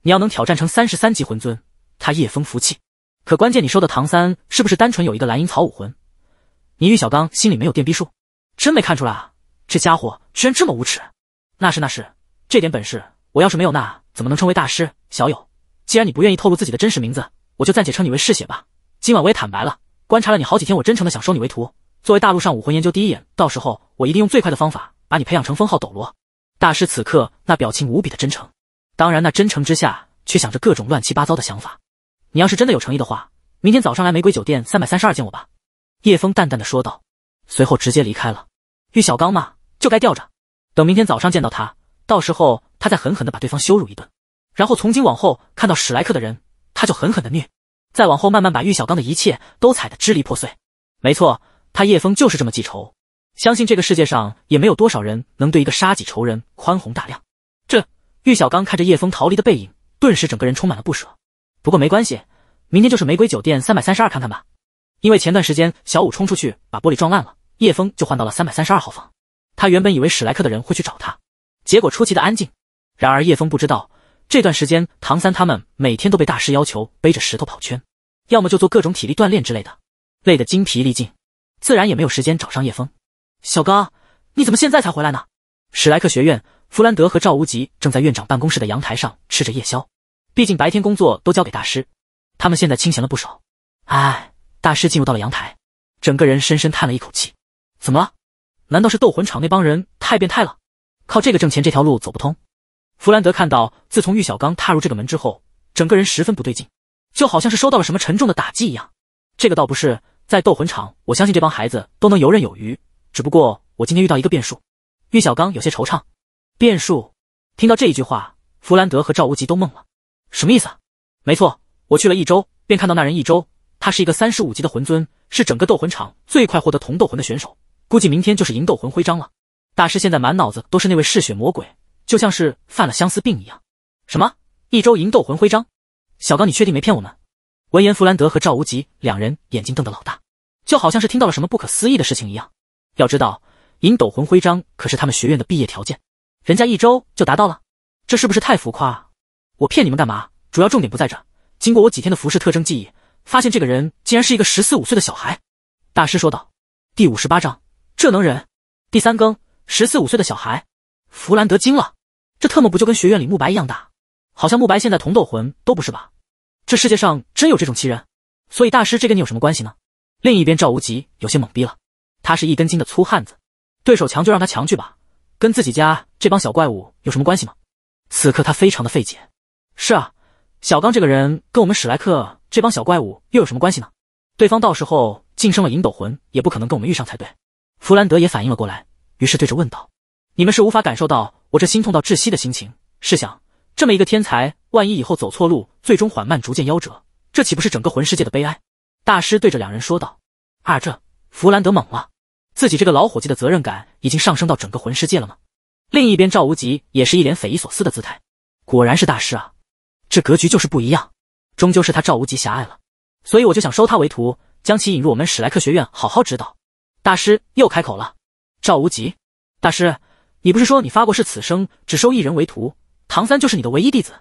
你要能挑战成三十三级魂尊，他叶峰服气。”可关键，你收的唐三是不是单纯有一个蓝银草武魂？你玉小刚心里没有电逼数？真没看出来啊！这家伙居然这么无耻！那是那是，这点本事，我要是没有那怎么能称为大师？小友，既然你不愿意透露自己的真实名字，我就暂且称你为嗜血吧。今晚我也坦白了，观察了你好几天，我真诚的想收你为徒，作为大陆上武魂研究第一眼，到时候我一定用最快的方法把你培养成封号斗罗。大师此刻那表情无比的真诚，当然那真诚之下却想着各种乱七八糟的想法。你要是真的有诚意的话，明天早上来玫瑰酒店三百三十二见我吧。”叶峰淡淡的说道，随后直接离开了。玉小刚嘛，就该吊着，等明天早上见到他，到时候他再狠狠的把对方羞辱一顿，然后从今往后看到史莱克的人，他就狠狠的虐，再往后慢慢把玉小刚的一切都踩得支离破碎。没错，他叶峰就是这么记仇，相信这个世界上也没有多少人能对一个杀己仇人宽宏大量。这玉小刚看着叶峰逃离的背影，顿时整个人充满了不舍。不过没关系，明天就是玫瑰酒店三百三十二，看看吧。因为前段时间小五冲出去把玻璃撞烂了，叶枫就换到了三百三十二号房。他原本以为史莱克的人会去找他，结果出奇的安静。然而叶枫不知道，这段时间唐三他们每天都被大师要求背着石头跑圈，要么就做各种体力锻炼之类的，累得精疲力尽，自然也没有时间找上叶枫。小刚，你怎么现在才回来呢？史莱克学院，弗兰德和赵无极正在院长办公室的阳台上吃着夜宵。毕竟白天工作都交给大师，他们现在清闲了不少。唉，大师进入到了阳台，整个人深深叹了一口气。怎么了？难道是斗魂场那帮人太变态了？靠这个挣钱这条路走不通。弗兰德看到，自从玉小刚踏入这个门之后，整个人十分不对劲，就好像是受到了什么沉重的打击一样。这个倒不是，在斗魂场，我相信这帮孩子都能游刃有余。只不过我今天遇到一个变数。玉小刚有些惆怅。变数？听到这一句话，弗兰德和赵无极都懵了。什么意思？没错，我去了一周，便看到那人一周。他是一个三十五级的魂尊，是整个斗魂场最快获得同斗魂的选手，估计明天就是银斗魂徽章了。大师现在满脑子都是那位嗜血魔鬼，就像是犯了相思病一样。什么一周银斗魂徽章？小刚，你确定没骗我们？闻言，弗兰德和赵无极两人眼睛瞪得老大，就好像是听到了什么不可思议的事情一样。要知道，银斗魂徽章可是他们学院的毕业条件，人家一周就达到了，这是不是太浮夸？我骗你们干嘛？主要重点不在这。经过我几天的服饰特征记忆，发现这个人竟然是一个十四五岁的小孩。大师说道。第五十八章，这能忍？第三更，十四五岁的小孩，弗兰德惊了。这特么不就跟学院里慕白一样大？好像慕白现在同斗魂都不是吧？这世界上真有这种奇人？所以大师这跟你有什么关系呢？另一边赵无极有些懵逼了。他是一根筋的粗汉子，对手强就让他强去吧，跟自己家这帮小怪物有什么关系吗？此刻他非常的费解。是啊，小刚这个人跟我们史莱克这帮小怪物又有什么关系呢？对方到时候晋升了影斗魂，也不可能跟我们遇上才对。弗兰德也反应了过来，于是对着问道：“你们是无法感受到我这心痛到窒息的心情？试想，这么一个天才，万一以后走错路，最终缓慢逐渐夭折，这岂不是整个魂世界的悲哀？”大师对着两人说道。二这，弗兰德懵了，自己这个老伙计的责任感已经上升到整个魂世界了吗？另一边，赵无极也是一脸匪夷所思的姿态。果然是大师啊！这格局就是不一样，终究是他赵无极狭隘了，所以我就想收他为徒，将其引入我们史莱克学院，好好指导。大师又开口了：“赵无极，大师，你不是说你发过誓，此生只收一人为徒，唐三就是你的唯一弟子？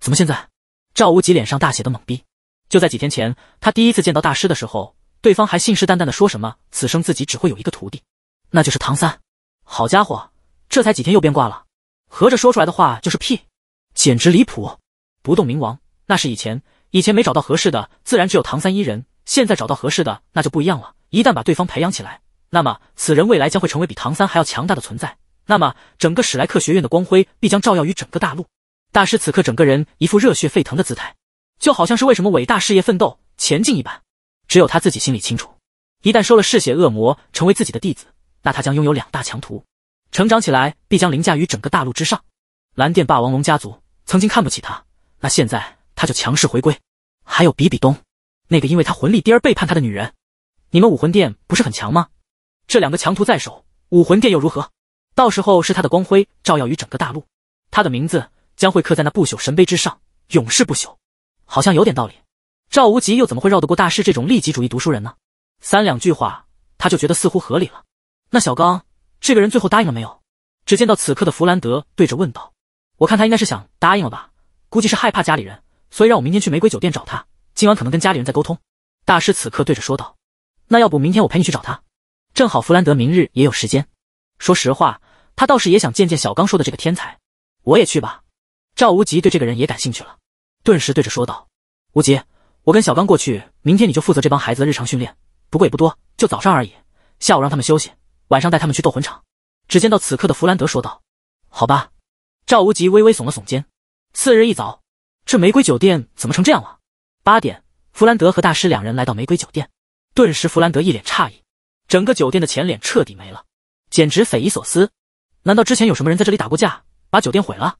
怎么现在？”赵无极脸上大写的懵逼。就在几天前，他第一次见到大师的时候，对方还信誓旦旦的说什么此生自己只会有一个徒弟，那就是唐三。好家伙，这才几天又变卦了，合着说出来的话就是屁，简直离谱！不动明王，那是以前。以前没找到合适的，自然只有唐三一人。现在找到合适的，那就不一样了。一旦把对方培养起来，那么此人未来将会成为比唐三还要强大的存在。那么整个史莱克学院的光辉必将照耀于整个大陆。大师此刻整个人一副热血沸腾的姿态，就好像是为什么伟大事业奋斗前进一般。只有他自己心里清楚，一旦收了嗜血恶魔成为自己的弟子，那他将拥有两大强徒，成长起来必将凌驾于整个大陆之上。蓝电霸王龙家族曾经看不起他。那现在他就强势回归，还有比比东，那个因为他魂力低而背叛他的女人，你们武魂殿不是很强吗？这两个强徒在手，武魂殿又如何？到时候是他的光辉照耀于整个大陆，他的名字将会刻在那不朽神碑之上，永世不朽。好像有点道理。赵无极又怎么会绕得过大师这种利己主义读书人呢？三两句话他就觉得似乎合理了。那小刚这个人最后答应了没有？只见到此刻的弗兰德对着问道：“我看他应该是想答应了吧。”估计是害怕家里人，所以让我明天去玫瑰酒店找他，今晚可能跟家里人在沟通。大师此刻对着说道：“那要不明天我陪你去找他，正好弗兰德明日也有时间。说实话，他倒是也想见见小刚说的这个天才。我也去吧。”赵无极对这个人也感兴趣了，顿时对着说道：“无极，我跟小刚过去，明天你就负责这帮孩子的日常训练，不过也不多，就早上而已，下午让他们休息，晚上带他们去斗魂场。”只见到此刻的弗兰德说道：“好吧。”赵无极微微耸了耸肩。次日一早，这玫瑰酒店怎么成这样了？八点，弗兰德和大师两人来到玫瑰酒店，顿时弗兰德一脸诧异，整个酒店的前脸彻底没了，简直匪夷所思。难道之前有什么人在这里打过架，把酒店毁了？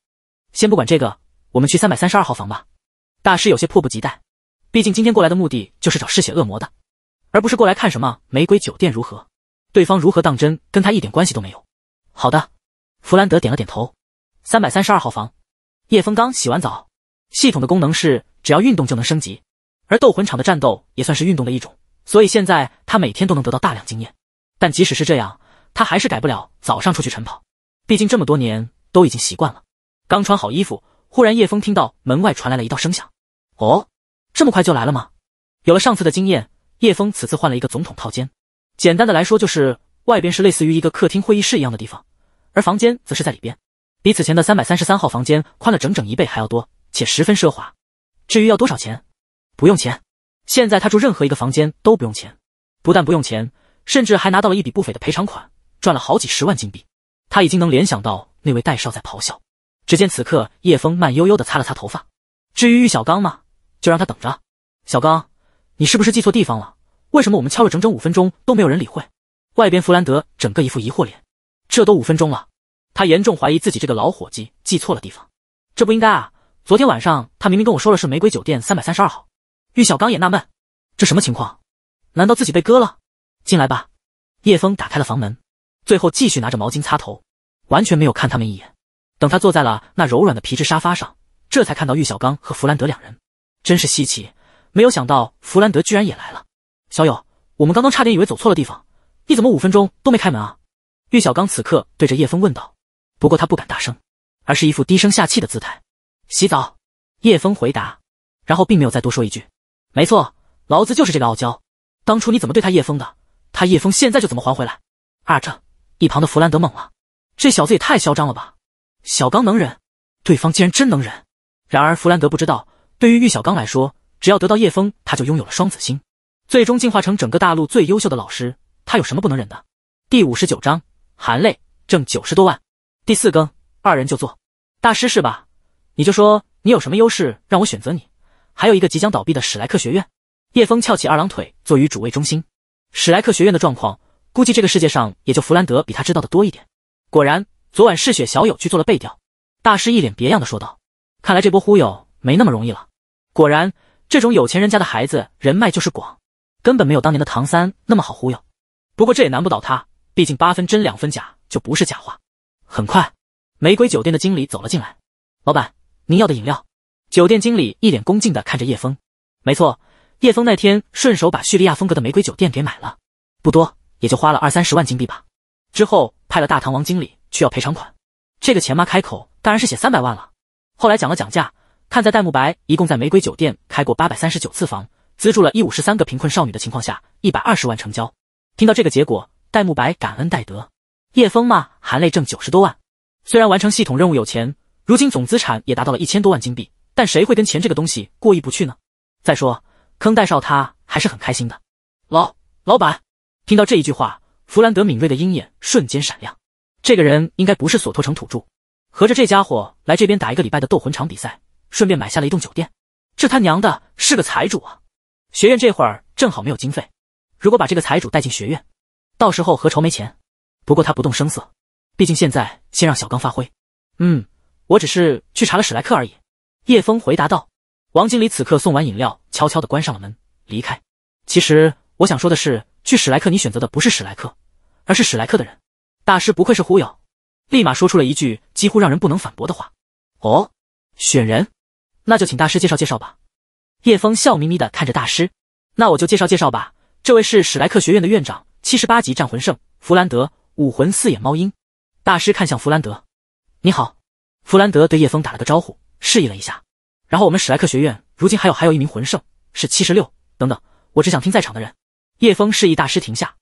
先不管这个，我们去三百三十二号房吧。大师有些迫不及待，毕竟今天过来的目的就是找嗜血恶魔的，而不是过来看什么玫瑰酒店如何，对方如何当真跟他一点关系都没有。好的，弗兰德点了点头，三百三十二号房。叶枫刚洗完澡，系统的功能是只要运动就能升级，而斗魂场的战斗也算是运动的一种，所以现在他每天都能得到大量经验。但即使是这样，他还是改不了早上出去晨跑，毕竟这么多年都已经习惯了。刚穿好衣服，忽然叶枫听到门外传来了一道声响。哦，这么快就来了吗？有了上次的经验，叶枫此次换了一个总统套间。简单的来说，就是外边是类似于一个客厅会议室一样的地方，而房间则是在里边。比此前的三百三十三号房间宽了整整一倍还要多，且十分奢华。至于要多少钱，不用钱。现在他住任何一个房间都不用钱，不但不用钱，甚至还拿到了一笔不菲的赔偿款，赚了好几十万金币。他已经能联想到那位戴少在咆哮。只见此刻，叶枫慢悠悠地擦了擦头发。至于玉小刚嘛，就让他等着。小刚，你是不是记错地方了？为什么我们敲了整整五分钟都没有人理会？外边弗兰德整个一副疑惑脸。这都五分钟了。他严重怀疑自己这个老伙计记错了地方，这不应该啊！昨天晚上他明明跟我说了是玫瑰酒店三百三十二号。玉小刚也纳闷，这什么情况？难道自己被割了？进来吧。叶峰打开了房门，最后继续拿着毛巾擦头，完全没有看他们一眼。等他坐在了那柔软的皮质沙发上，这才看到玉小刚和弗兰德两人，真是稀奇，没有想到弗兰德居然也来了。小友，我们刚刚差点以为走错了地方，你怎么五分钟都没开门啊？玉小刚此刻对着叶峰问道。不过他不敢大声，而是一副低声下气的姿态。洗澡，叶枫回答，然后并没有再多说一句。没错，劳资就是这个傲娇。当初你怎么对他叶枫的，他叶枫现在就怎么还回来。二正一旁的弗兰德懵了，这小子也太嚣张了吧！小刚能忍，对方竟然真能忍。然而弗兰德不知道，对于玉小刚来说，只要得到叶枫，他就拥有了双子星，最终进化成整个大陆最优秀的老师。他有什么不能忍的？第五十九章，含泪挣九十多万。第四更，二人就坐，大师是吧？你就说你有什么优势让我选择你？还有一个即将倒闭的史莱克学院。叶枫翘起二郎腿，坐于主位中心。史莱克学院的状况，估计这个世界上也就弗兰德比他知道的多一点。果然，昨晚嗜血小友去做了背调。大师一脸别样的说道：“看来这波忽悠没那么容易了。”果然，这种有钱人家的孩子人脉就是广，根本没有当年的唐三那么好忽悠。不过这也难不倒他，毕竟八分真两分假就不是假话。很快，玫瑰酒店的经理走了进来。老板，您要的饮料。酒店经理一脸恭敬的看着叶枫。没错，叶枫那天顺手把叙利亚风格的玫瑰酒店给买了，不多，也就花了二三十万金币吧。之后派了大唐王经理去要赔偿款，这个钱妈开口当然是写三百万了。后来讲了讲价，看在戴沐白一共在玫瑰酒店开过八百三十九次房，资助了一五十三个贫困少女的情况下，一百二十万成交。听到这个结果，戴沐白感恩戴德。叶枫嘛，含泪挣九十多万。虽然完成系统任务有钱，如今总资产也达到了一千多万金币，但谁会跟钱这个东西过意不去呢？再说坑代少，他还是很开心的。老老板听到这一句话，弗兰德敏锐的鹰眼瞬间闪亮。这个人应该不是索托城土著，合着这家伙来这边打一个礼拜的斗魂场比赛，顺便买下了一栋酒店。这他娘的是个财主啊！学院这会儿正好没有经费，如果把这个财主带进学院，到时候何愁没钱？不过他不动声色，毕竟现在先让小刚发挥。嗯，我只是去查了史莱克而已。叶峰回答道。王经理此刻送完饮料，悄悄地关上了门，离开。其实我想说的是，去史莱克，你选择的不是史莱克，而是史莱克的人。大师不愧是忽悠，立马说出了一句几乎让人不能反驳的话。哦，选人，那就请大师介绍介绍吧。叶峰笑眯眯地看着大师。那我就介绍介绍吧。这位是史莱克学院的院长，七十八级战魂圣弗兰德。武魂四眼猫鹰，大师看向弗兰德，你好，弗兰德对叶枫打了个招呼，示意了一下。然后我们史莱克学院如今还有还有一名魂圣是七十六。等等，我只想听在场的人。叶枫示意大师停下。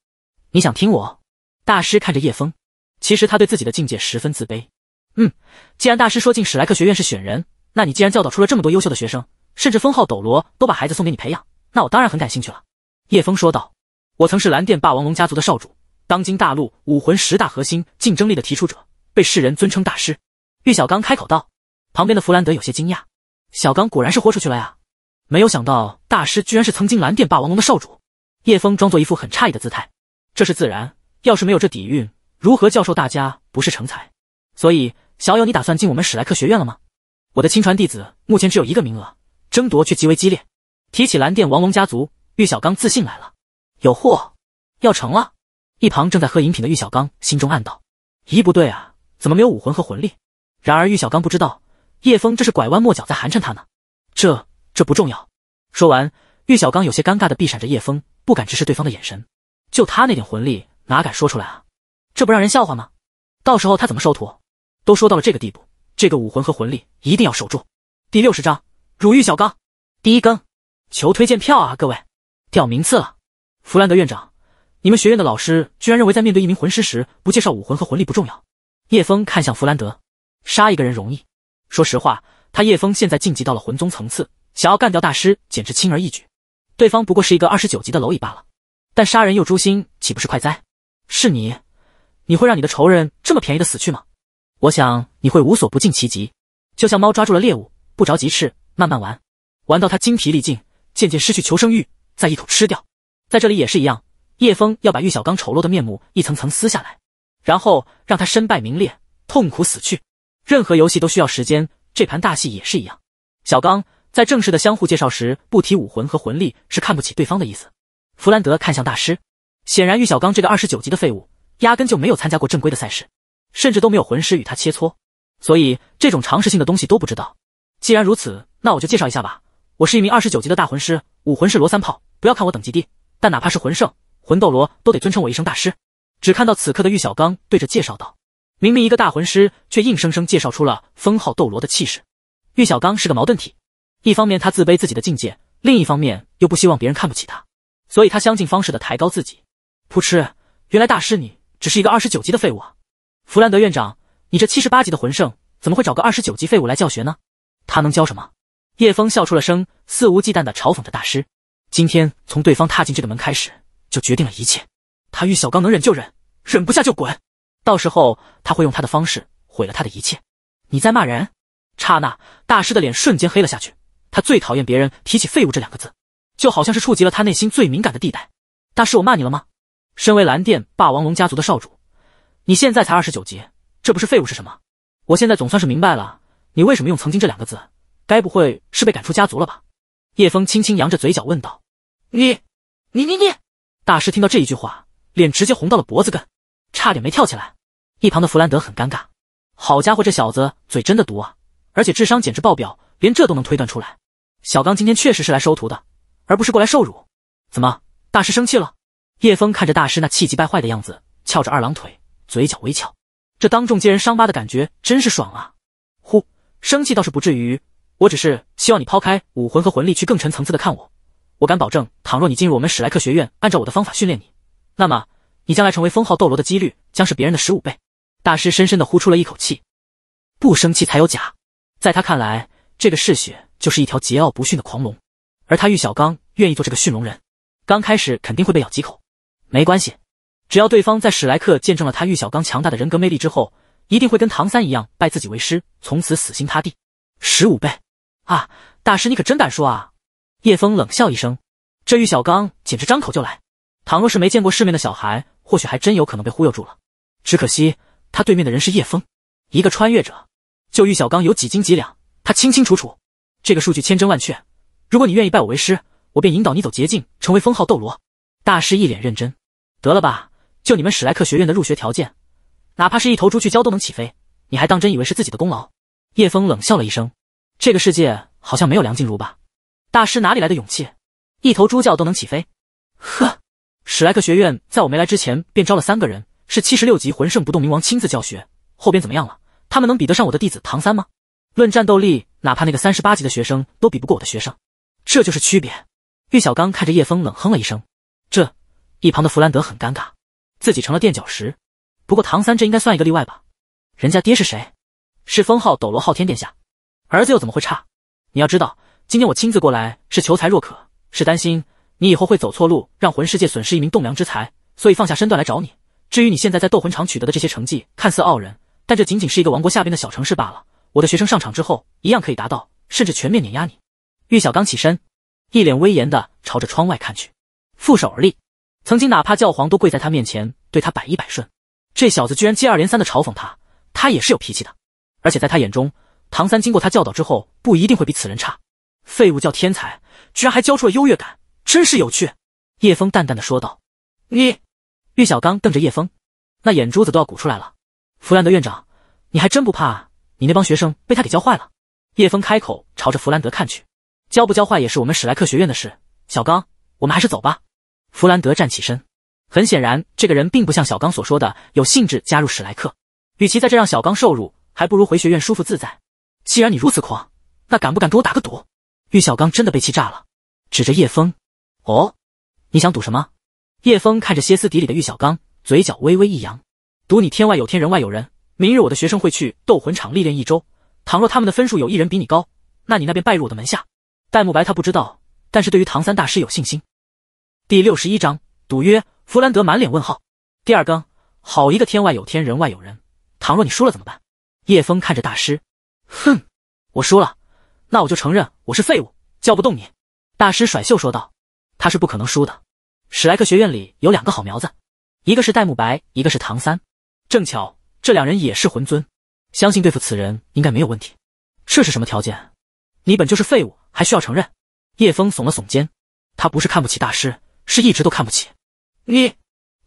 你想听我？大师看着叶枫，其实他对自己的境界十分自卑。嗯，既然大师说进史莱克学院是选人，那你既然教导出了这么多优秀的学生，甚至封号斗罗都把孩子送给你培养，那我当然很感兴趣了。叶枫说道，我曾是蓝电霸王龙家族的少主。当今大陆武魂十大核心竞争力的提出者，被世人尊称大师。玉小刚开口道。旁边的弗兰德有些惊讶，小刚果然是豁出去了呀！没有想到大师居然是曾经蓝电霸王龙的少主。叶枫装作一副很诧异的姿态，这是自然，要是没有这底蕴，如何教授大家不是成才？所以，小友你打算进我们史莱克学院了吗？我的亲传弟子目前只有一个名额，争夺却极为激烈。提起蓝电王龙家族，玉小刚自信来了，有货，要成了。一旁正在喝饮品的玉小刚心中暗道：“咦，不对啊，怎么没有武魂和魂力？”然而玉小刚不知道，叶枫这是拐弯抹角在寒碜他呢。这这不重要。说完，玉小刚有些尴尬的避闪着叶枫，不敢直视对方的眼神。就他那点魂力，哪敢说出来啊？这不让人笑话吗？到时候他怎么收徒？都说到了这个地步，这个武魂和魂力一定要守住。第六十章，辱玉小刚，第一更，求推荐票啊，各位，掉名次了，弗兰德院长。你们学院的老师居然认为，在面对一名魂师时，不介绍武魂和魂力不重要。叶峰看向弗兰德，杀一个人容易。说实话，他叶峰现在晋级到了魂宗层次，想要干掉大师简直轻而易举。对方不过是一个二十九级的蝼蚁罢了。但杀人又诛心，岂不是快哉？是你，你会让你的仇人这么便宜的死去吗？我想你会无所不尽其极，就像猫抓住了猎物，不着急吃，慢慢玩，玩到他精疲力尽，渐渐失去求生欲，再一口吃掉。在这里也是一样。叶枫要把玉小刚丑陋的面目一层层撕下来，然后让他身败名裂、痛苦死去。任何游戏都需要时间，这盘大戏也是一样。小刚在正式的相互介绍时不提武魂和魂力，是看不起对方的意思。弗兰德看向大师，显然玉小刚这个二十九级的废物，压根就没有参加过正规的赛事，甚至都没有魂师与他切磋，所以这种常识性的东西都不知道。既然如此，那我就介绍一下吧。我是一名二十九级的大魂师，武魂是罗三炮。不要看我等级低，但哪怕是魂圣。魂斗罗都得尊称我一声大师。只看到此刻的玉小刚对着介绍道：“明明一个大魂师，却硬生生介绍出了封号斗罗的气势。”玉小刚是个矛盾体，一方面他自卑自己的境界，另一方面又不希望别人看不起他，所以他相信方式的抬高自己。噗嗤！原来大师你只是一个二十九级的废物啊！弗兰德院长，你这七十八级的魂圣怎么会找个二十九级废物来教学呢？他能教什么？叶枫笑出了声，肆无忌惮的嘲讽着大师。今天从对方踏进这个门开始。就决定了一切，他玉小刚能忍就忍，忍不下就滚，到时候他会用他的方式毁了他的一切。你在骂人？刹那，大师的脸瞬间黑了下去。他最讨厌别人提起“废物”这两个字，就好像是触及了他内心最敏感的地带。大师，我骂你了吗？身为蓝电霸王龙家族的少主，你现在才二十九级，这不是废物是什么？我现在总算是明白了，你为什么用“曾经”这两个字？该不会是被赶出家族了吧？叶枫轻轻扬着嘴角问道：“你，你，你，你。”大师听到这一句话，脸直接红到了脖子根，差点没跳起来。一旁的弗兰德很尴尬，好家伙，这小子嘴真的毒啊！而且智商简直爆表，连这都能推断出来。小刚今天确实是来收徒的，而不是过来受辱。怎么，大师生气了？叶峰看着大师那气急败坏的样子，翘着二郎腿，嘴角微翘，这当众揭人伤疤的感觉真是爽啊！呼，生气倒是不至于，我只是希望你抛开武魂和魂力，去更深层次的看我。我敢保证，倘若你进入我们史莱克学院，按照我的方法训练你，那么你将来成为封号斗罗的几率将是别人的十五倍。大师深深的呼出了一口气，不生气才有假。在他看来，这个嗜血就是一条桀骜不驯的狂龙，而他玉小刚愿意做这个驯龙人。刚开始肯定会被咬几口，没关系，只要对方在史莱克见证了他玉小刚强大的人格魅力之后，一定会跟唐三一样拜自己为师，从此死心塌地。十五倍啊，大师你可真敢说啊！叶峰冷笑一声，这玉小刚简直张口就来。倘若是没见过世面的小孩，或许还真有可能被忽悠住了。只可惜他对面的人是叶峰，一个穿越者。就玉小刚有几斤几两，他清清楚楚。这个数据千真万确。如果你愿意拜我为师，我便引导你走捷径，成为封号斗罗。大师一脸认真。得了吧，就你们史莱克学院的入学条件，哪怕是一头猪去教都能起飞。你还当真以为是自己的功劳？叶峰冷笑了一声。这个世界好像没有梁静茹吧？大师哪里来的勇气？一头猪叫都能起飞？呵！史莱克学院在我没来之前便招了三个人，是七十六级魂圣不动明王亲自教学。后边怎么样了？他们能比得上我的弟子唐三吗？论战斗力，哪怕那个三十八级的学生都比不过我的学生。这就是区别。玉小刚看着叶枫冷哼了一声。这一旁的弗兰德很尴尬，自己成了垫脚石。不过唐三这应该算一个例外吧？人家爹是谁？是封号斗罗昊天殿下，儿子又怎么会差？你要知道。今天我亲自过来是求才若渴，是担心你以后会走错路，让魂世界损失一名栋梁之才，所以放下身段来找你。至于你现在在斗魂场取得的这些成绩，看似傲人，但这仅仅是一个王国下边的小城市罢了。我的学生上场之后，一样可以达到，甚至全面碾压你。玉小刚起身，一脸威严的朝着窗外看去，负手而立。曾经哪怕教皇都跪在他面前，对他百依百顺。这小子居然接二连三的嘲讽他，他也是有脾气的。而且在他眼中，唐三经过他教导之后，不一定会比此人差。废物叫天才，居然还教出了优越感，真是有趣。”叶峰淡淡的说道。“你！”玉小刚瞪着叶峰，那眼珠子都要鼓出来了。“弗兰德院长，你还真不怕你那帮学生被他给教坏了？”叶峰开口，朝着弗兰德看去。“教不教坏也是我们史莱克学院的事，小刚，我们还是走吧。”弗兰德站起身，很显然，这个人并不像小刚所说的有兴致加入史莱克。与其在这让小刚受辱，还不如回学院舒服自在。既然你如此狂，那敢不敢跟我打个赌？玉小刚真的被气炸了，指着叶枫：“哦，你想赌什么？”叶枫看着歇斯底里的玉小刚，嘴角微微一扬：“赌你天外有天，人外有人。明日我的学生会去斗魂场历练一周，倘若他们的分数有一人比你高，那你那便拜入我的门下。”戴沐白他不知道，但是对于唐三大师有信心。第六十一章赌约，弗兰德满脸问号。第二更，好一个天外有天，人外有人。倘若你输了怎么办？叶枫看着大师，哼，我输了。那我就承认我是废物，叫不动你。大师甩袖说道：“他是不可能输的。史莱克学院里有两个好苗子，一个是戴沐白，一个是唐三。正巧这两人也是魂尊，相信对付此人应该没有问题。这是什么条件？你本就是废物，还需要承认？”叶枫耸了耸肩，他不是看不起大师，是一直都看不起你。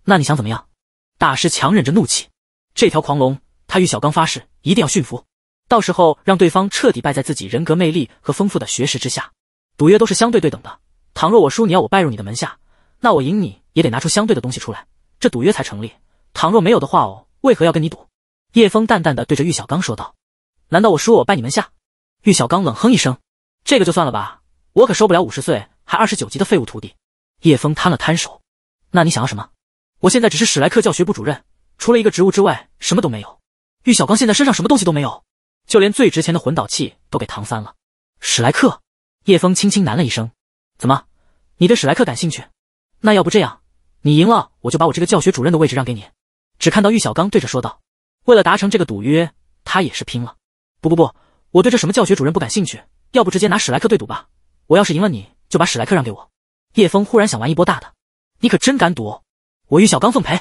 那你想怎么样？大师强忍着怒气，这条狂龙，他与小刚发誓一定要驯服。到时候让对方彻底败在自己人格魅力和丰富的学识之下。赌约都是相对对等的，倘若我输，你要我拜入你的门下，那我赢你也得拿出相对的东西出来，这赌约才成立。倘若没有的话，哦，为何要跟你赌？叶峰淡淡的对着玉小刚说道：“难道我输我拜你门下？”玉小刚冷哼一声：“这个就算了吧，我可收不了五十岁还二十九级的废物徒弟。”叶峰摊了摊手：“那你想要什么？我现在只是史莱克教学部主任，除了一个职务之外，什么都没有。”玉小刚现在身上什么东西都没有。就连最值钱的魂导器都给唐三了。史莱克，叶风轻轻喃了一声：“怎么，你对史莱克感兴趣？那要不这样，你赢了我就把我这个教学主任的位置让给你。”只看到玉小刚对着说道：“为了达成这个赌约，他也是拼了。”“不不不，我对这什么教学主任不感兴趣，要不直接拿史莱克对赌吧？我要是赢了，你就把史莱克让给我。”叶枫忽然想玩一波大的，“你可真敢赌，我玉小刚奉陪。”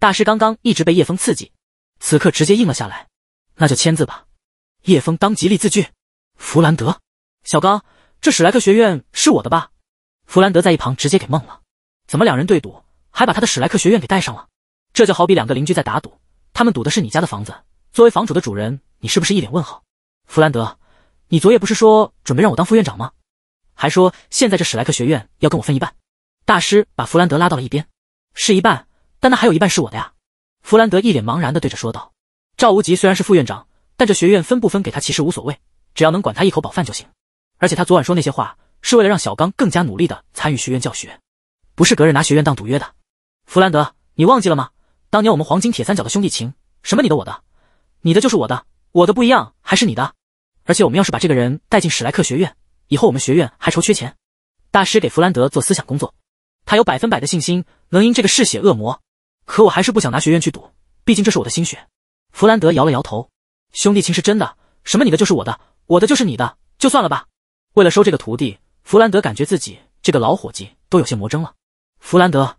大师刚刚一直被叶枫刺激，此刻直接应了下来：“那就签字吧。”叶枫当即立字据，弗兰德，小刚，这史莱克学院是我的吧？弗兰德在一旁直接给懵了，怎么两人对赌，还把他的史莱克学院给带上了？这就好比两个邻居在打赌，他们赌的是你家的房子，作为房主的主人，你是不是一脸问号？弗兰德，你昨夜不是说准备让我当副院长吗？还说现在这史莱克学院要跟我分一半。大师把弗兰德拉到了一边，是一半，但那还有一半是我的呀。弗兰德一脸茫然的对着说道，赵无极虽然是副院长。但这学院分不分给他其实无所谓，只要能管他一口饱饭就行。而且他昨晚说那些话，是为了让小刚更加努力的参与学院教学，不是隔日拿学院当赌约的。弗兰德，你忘记了吗？当年我们黄金铁三角的兄弟情，什么你的我的，你的就是我的，我的不一样还是你的。而且我们要是把这个人带进史莱克学院，以后我们学院还愁缺钱？大师给弗兰德做思想工作，他有百分百的信心能赢这个嗜血恶魔。可我还是不想拿学院去赌，毕竟这是我的心血。弗兰德摇了摇头。兄弟情是真的，什么你的就是我的，我的就是你的，就算了吧。为了收这个徒弟，弗兰德感觉自己这个老伙计都有些魔怔了。弗兰德，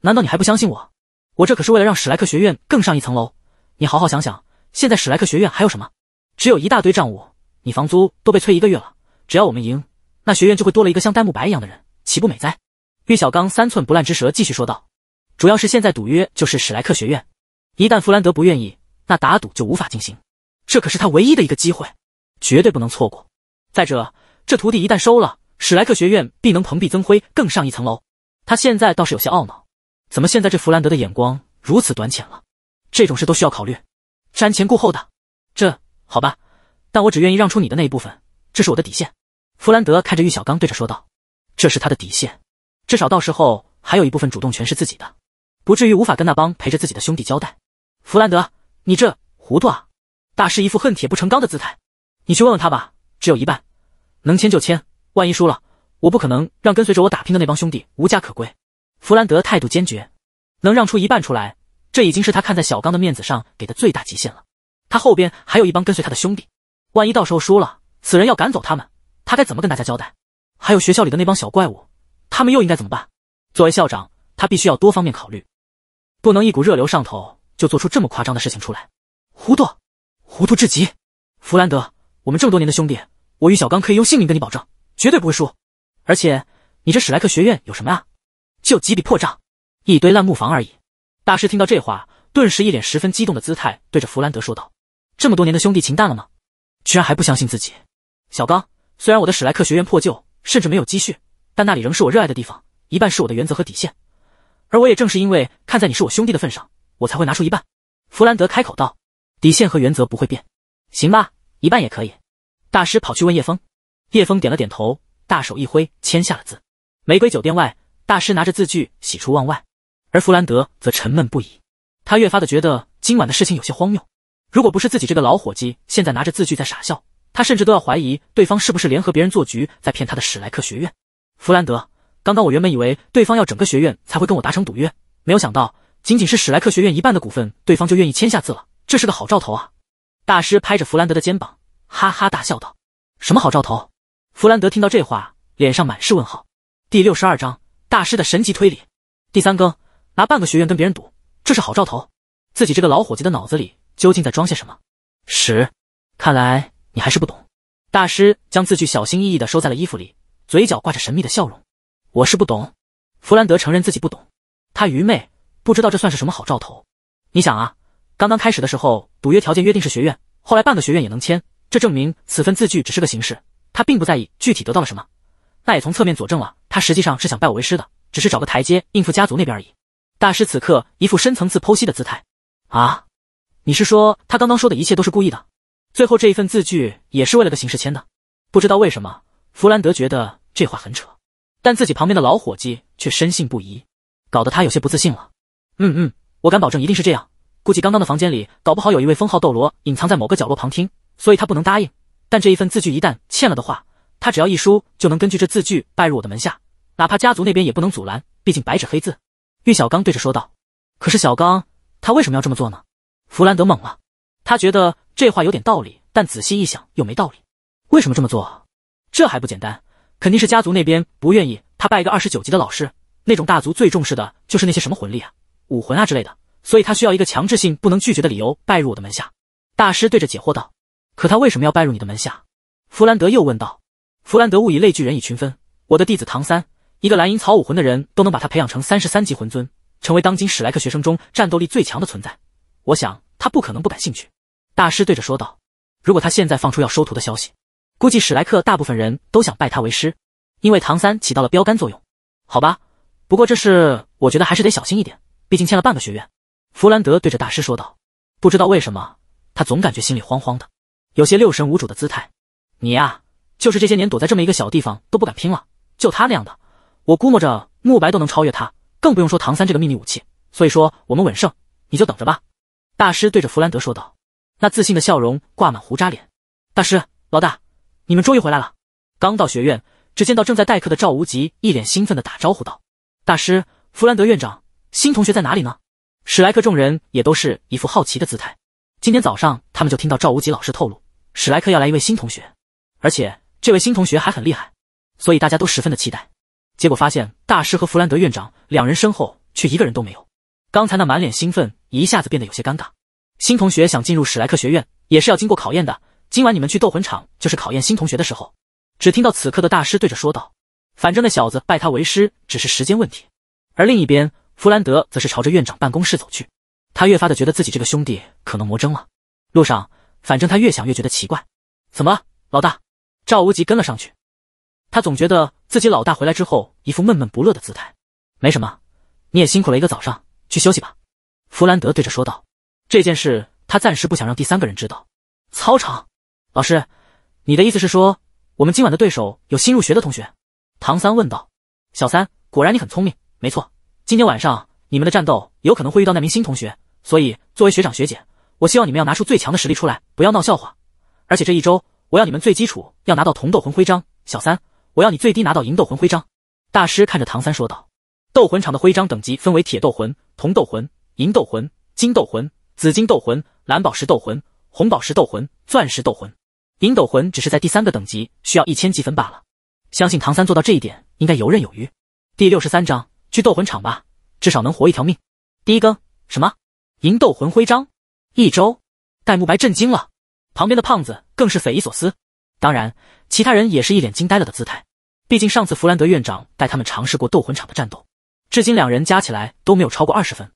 难道你还不相信我？我这可是为了让史莱克学院更上一层楼。你好好想想，现在史莱克学院还有什么？只有一大堆账务，你房租都被催一个月了。只要我们赢，那学院就会多了一个像戴沐白一样的人，岂不美哉？玉小刚三寸不烂之舌继续说道：“主要是现在赌约就是史莱克学院，一旦弗兰德不愿意，那打赌就无法进行。”这可是他唯一的一个机会，绝对不能错过。再者，这徒弟一旦收了，史莱克学院必能蓬荜增辉，更上一层楼。他现在倒是有些懊恼，怎么现在这弗兰德的眼光如此短浅了？这种事都需要考虑，瞻前顾后的。这好吧，但我只愿意让出你的那一部分，这是我的底线。弗兰德看着玉小刚，对着说道：“这是他的底线，至少到时候还有一部分主动权是自己的，不至于无法跟那帮陪着自己的兄弟交代。”弗兰德，你这糊涂啊！大师一副恨铁不成钢的姿态，你去问问他吧。只有一半，能签就签，万一输了，我不可能让跟随着我打拼的那帮兄弟无家可归。弗兰德态度坚决，能让出一半出来，这已经是他看在小刚的面子上给的最大极限了。他后边还有一帮跟随他的兄弟，万一到时候输了，此人要赶走他们，他该怎么跟大家交代？还有学校里的那帮小怪物，他们又应该怎么办？作为校长，他必须要多方面考虑，不能一股热流上头就做出这么夸张的事情出来，糊涂。糊涂至极，弗兰德，我们这么多年的兄弟，我与小刚可以用性命跟你保证，绝对不会输。而且你这史莱克学院有什么啊？就几笔破账，一堆烂木房而已。大师听到这话，顿时一脸十分激动的姿态，对着弗兰德说道：“这么多年的兄弟情淡了吗？居然还不相信自己？小刚，虽然我的史莱克学院破旧，甚至没有积蓄，但那里仍是我热爱的地方，一半是我的原则和底线。而我也正是因为看在你是我兄弟的份上，我才会拿出一半。”弗兰德开口道。底线和原则不会变，行吧，一半也可以。大师跑去问叶枫，叶枫点了点头，大手一挥签下了字。玫瑰酒店外，大师拿着字据喜出望外，而弗兰德则沉闷不已。他越发的觉得今晚的事情有些荒谬。如果不是自己这个老伙计现在拿着字据在傻笑，他甚至都要怀疑对方是不是联合别人做局在骗他的史莱克学院。弗兰德，刚刚我原本以为对方要整个学院才会跟我达成赌约，没有想到仅仅是史莱克学院一半的股份，对方就愿意签下字了。这是个好兆头啊！大师拍着弗兰德的肩膀，哈哈大笑道：“什么好兆头？”弗兰德听到这话，脸上满是问号。第六十二章大师的神级推理。第三更，拿半个学院跟别人赌，这是好兆头。自己这个老伙计的脑子里究竟在装些什么？十，看来你还是不懂。大师将字据小心翼翼的收在了衣服里，嘴角挂着神秘的笑容。我是不懂。弗兰德承认自己不懂，他愚昧，不知道这算是什么好兆头。你想啊。刚刚开始的时候，赌约条件约定是学院，后来半个学院也能签，这证明此份字据只是个形式，他并不在意具体得到了什么。那也从侧面佐证了他实际上是想拜我为师的，只是找个台阶应付家族那边而已。大师此刻一副深层次剖析的姿态。啊，你是说他刚刚说的一切都是故意的？最后这一份字据也是为了个形式签的？不知道为什么弗兰德觉得这话很扯，但自己旁边的老伙计却深信不疑，搞得他有些不自信了。嗯嗯，我敢保证一定是这样。估计刚刚的房间里，搞不好有一位封号斗罗隐藏在某个角落旁听，所以他不能答应。但这一份字据一旦欠了的话，他只要一输，就能根据这字据拜入我的门下，哪怕家族那边也不能阻拦，毕竟白纸黑字。玉小刚对着说道：“可是小刚，他为什么要这么做呢？”弗兰德懵了，他觉得这话有点道理，但仔细一想又没道理。为什么这么做？这还不简单？肯定是家族那边不愿意他拜一个二十九级的老师。那种大族最重视的就是那些什么魂力啊、武魂啊之类的。所以他需要一个强制性不能拒绝的理由拜入我的门下。大师对着解惑道：“可他为什么要拜入你的门下？”弗兰德又问道。弗兰德物以类聚，人以群分。我的弟子唐三，一个蓝银草武魂的人都能把他培养成三十三级魂尊，成为当今史莱克学生中战斗力最强的存在。我想他不可能不感兴趣。大师对着说道：“如果他现在放出要收徒的消息，估计史莱克大部分人都想拜他为师，因为唐三起到了标杆作用。好吧，不过这事我觉得还是得小心一点，毕竟欠了半个学院。”弗兰德对着大师说道：“不知道为什么，他总感觉心里慌慌的，有些六神无主的姿态。你呀，就是这些年躲在这么一个小地方都不敢拼了。就他那样的，我估摸着慕白都能超越他，更不用说唐三这个秘密武器。所以说，我们稳胜，你就等着吧。”大师对着弗兰德说道，那自信的笑容挂满胡渣脸。大师，老大，你们终于回来了！刚到学院，只见到正在代课的赵无极一脸兴奋的打招呼道：“大师，弗兰德院长，新同学在哪里呢？”史莱克众人也都是一副好奇的姿态。今天早上，他们就听到赵无极老师透露，史莱克要来一位新同学，而且这位新同学还很厉害，所以大家都十分的期待。结果发现，大师和弗兰德院长两人身后却一个人都没有。刚才那满脸兴奋一下子变得有些尴尬。新同学想进入史莱克学院，也是要经过考验的。今晚你们去斗魂场，就是考验新同学的时候。只听到此刻的大师对着说道：“反正那小子拜他为师，只是时间问题。”而另一边。弗兰德则是朝着院长办公室走去，他越发的觉得自己这个兄弟可能魔怔了。路上，反正他越想越觉得奇怪，怎么？老大，赵无极跟了上去，他总觉得自己老大回来之后一副闷闷不乐的姿态。没什么，你也辛苦了一个早上，去休息吧。弗兰德对着说道。这件事他暂时不想让第三个人知道。操场，老师，你的意思是说，我们今晚的对手有新入学的同学？唐三问道。小三，果然你很聪明，没错。今天晚上你们的战斗有可能会遇到那名新同学，所以作为学长学姐，我希望你们要拿出最强的实力出来，不要闹笑话。而且这一周，我要你们最基础要拿到铜斗魂徽章。小三，我要你最低拿到银斗魂徽章。大师看着唐三说道：“斗魂场的徽章等级分为铁斗魂、铜斗魂、银斗魂、金斗魂、紫金斗魂、蓝宝石斗魂、红宝石斗魂、钻石斗魂。银斗魂只是在第三个等级需要一千积分罢了。相信唐三做到这一点应该游刃有余。”第六十三章。去斗魂场吧，至少能活一条命。第一更，什么银斗魂徽章？一周，戴沐白震惊了，旁边的胖子更是匪夷所思。当然，其他人也是一脸惊呆了的姿态。毕竟上次弗兰德院长带他们尝试过斗魂场的战斗，至今两人加起来都没有超过二十分。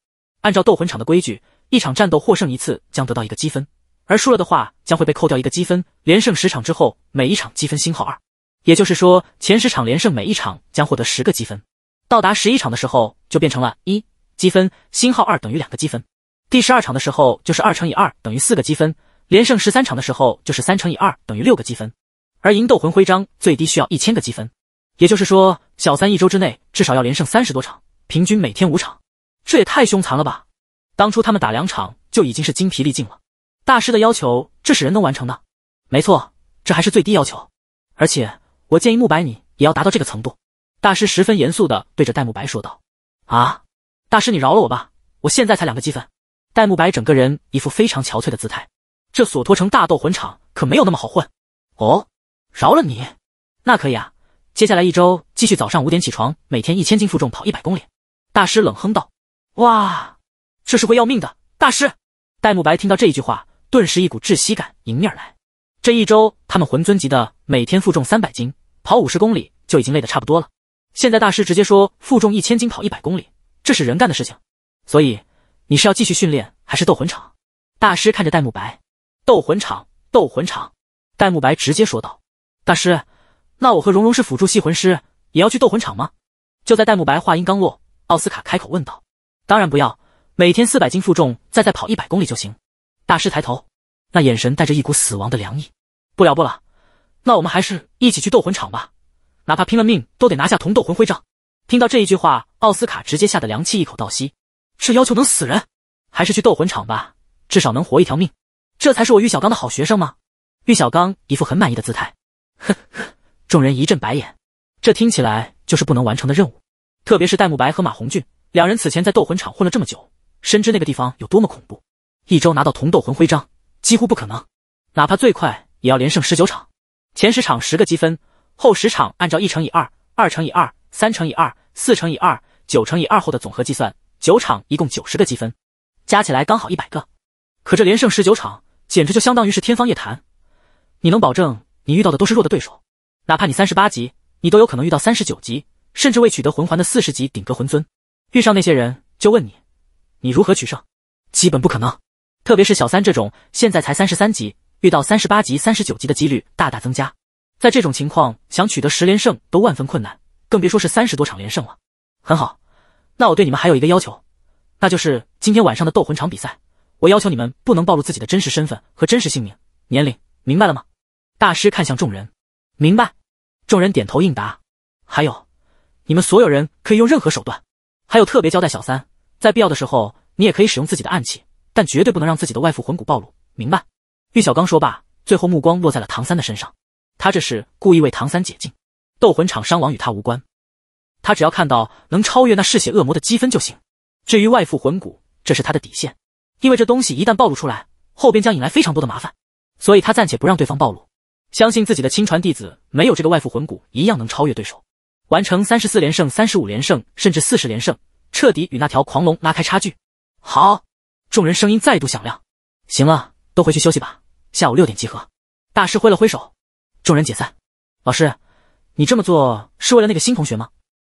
按照斗魂场的规矩，一场战斗获胜一次将得到一个积分，而输了的话将会被扣掉一个积分。连胜十场之后，每一场积分星号二，也就是说前十场连胜每一场将获得十个积分。到达十一场的时候，就变成了一积分星号二等于两个积分。第十二场的时候，就是二乘以二等于四个积分。连胜十三场的时候，就是三乘以二等于六个积分。而银斗魂徽章最低需要一千个积分，也就是说，小三一周之内至少要连胜三十多场，平均每天五场，这也太凶残了吧！当初他们打两场就已经是精疲力尽了，大师的要求这是人能完成的？没错，这还是最低要求，而且我建议慕白你也要达到这个程度。大师十分严肃的对着戴沐白说道：“啊，大师，你饶了我吧，我现在才两个积分。”戴沐白整个人一副非常憔悴的姿态。这索托城大斗魂场可没有那么好混。哦，饶了你，那可以啊。接下来一周继续早上五点起床，每天一千斤负重跑一百公里。大师冷哼道：“哇，这是会要命的。”大师，戴沐白听到这一句话，顿时一股窒息感迎面而来。这一周他们魂尊级的每天负重三百斤，跑五十公里就已经累得差不多了。现在大师直接说负重一千斤跑一百公里，这是人干的事情。所以你是要继续训练还是斗魂场？大师看着戴沐白，斗魂场，斗魂场。戴沐白直接说道：“大师，那我和荣荣是辅助系魂师，也要去斗魂场吗？”就在戴沐白话音刚落，奥斯卡开口问道：“当然不要，每天四百斤负重，再再跑一百公里就行。”大师抬头，那眼神带着一股死亡的凉意。不了不了，那我们还是一起去斗魂场吧。哪怕拼了命都得拿下铜斗魂徽章。听到这一句话，奥斯卡直接吓得凉气一口倒吸。这要求能死人？还是去斗魂场吧，至少能活一条命。这才是我玉小刚的好学生吗？玉小刚一副很满意的姿态。呵呵，众人一阵白眼。这听起来就是不能完成的任务。特别是戴沐白和马红俊两人，此前在斗魂场混了这么久，深知那个地方有多么恐怖。一周拿到铜斗魂徽章几乎不可能，哪怕最快也要连胜十九场，前十场十个积分。后十场按照一乘以二、二乘以二、三乘以二、四乘以二、九乘以二后的总和计算，九场一共九十个积分，加起来刚好一百个。可这连胜十九场，简直就相当于是天方夜谭。你能保证你遇到的都是弱的对手？哪怕你三十八级，你都有可能遇到三十九级，甚至未取得魂环的四十级顶格魂尊。遇上那些人，就问你，你如何取胜？基本不可能。特别是小三这种，现在才三十三级，遇到三十八级、三十九级的几率大大增加。在这种情况，想取得十连胜都万分困难，更别说是三十多场连胜了。很好，那我对你们还有一个要求，那就是今天晚上的斗魂场比赛，我要求你们不能暴露自己的真实身份和真实姓名、年龄，明白了吗？大师看向众人，明白。众人点头应答。还有，你们所有人可以用任何手段。还有特别交代小三，在必要的时候，你也可以使用自己的暗器，但绝对不能让自己的外附魂骨暴露，明白？玉小刚说罢，最后目光落在了唐三的身上。他这是故意为唐三解禁，斗魂场伤亡与他无关，他只要看到能超越那嗜血恶魔的积分就行。至于外附魂骨，这是他的底线，因为这东西一旦暴露出来，后边将引来非常多的麻烦，所以他暂且不让对方暴露。相信自己的亲传弟子没有这个外附魂骨，一样能超越对手，完成三十四连胜、三十五连胜，甚至四十连胜，彻底与那条狂龙拉开差距。好，众人声音再度响亮。行了，都回去休息吧，下午六点集合。大师挥了挥手。众人解散，老师，你这么做是为了那个新同学吗？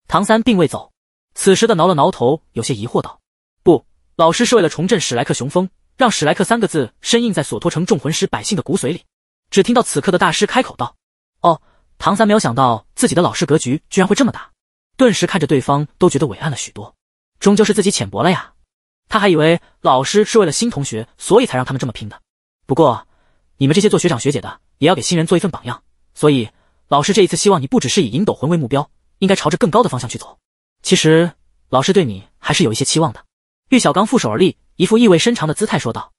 唐三并未走，此时的挠了挠头，有些疑惑道：“不，老师是为了重振史莱克雄风，让史莱克三个字深印在索托城众魂师百姓的骨髓里。”只听到此刻的大师开口道：“哦。”唐三没有想到自己的老师格局居然会这么大，顿时看着对方都觉得伟岸了许多。终究是自己浅薄了呀，他还以为老师是为了新同学，所以才让他们这么拼的。不过，你们这些做学长学姐的。也要给新人做一份榜样，所以老师这一次希望你不只是以引斗魂为目标，应该朝着更高的方向去走。其实老师对你还是有一些期望的。玉小刚负手而立，一副意味深长的姿态说道：“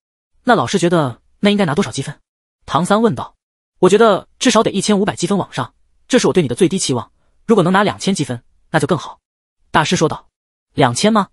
那老师觉得那应该拿多少积分？”唐三问道：“我觉得至少得一千五百积分往上，这是我对你的最低期望。如果能拿两千积分，那就更好。”大师说道：“两千吗？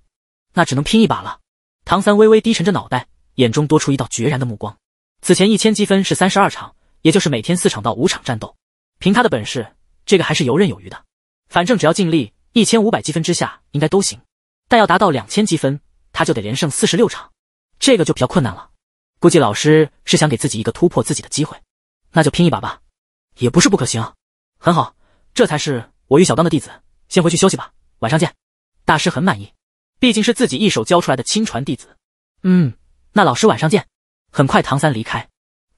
那只能拼一把了。”唐三微微低沉着脑袋，眼中多出一道决然的目光。此前一千积分是三十二场。也就是每天四场到五场战斗，凭他的本事，这个还是游刃有余的。反正只要尽力，一千五百积分之下应该都行。但要达到两千积分，他就得连胜四十六场，这个就比较困难了。估计老师是想给自己一个突破自己的机会，那就拼一把吧，也不是不可行。很好，这才是我玉小刚的弟子，先回去休息吧，晚上见。大师很满意，毕竟是自己一手教出来的亲传弟子。嗯，那老师晚上见。很快，唐三离开。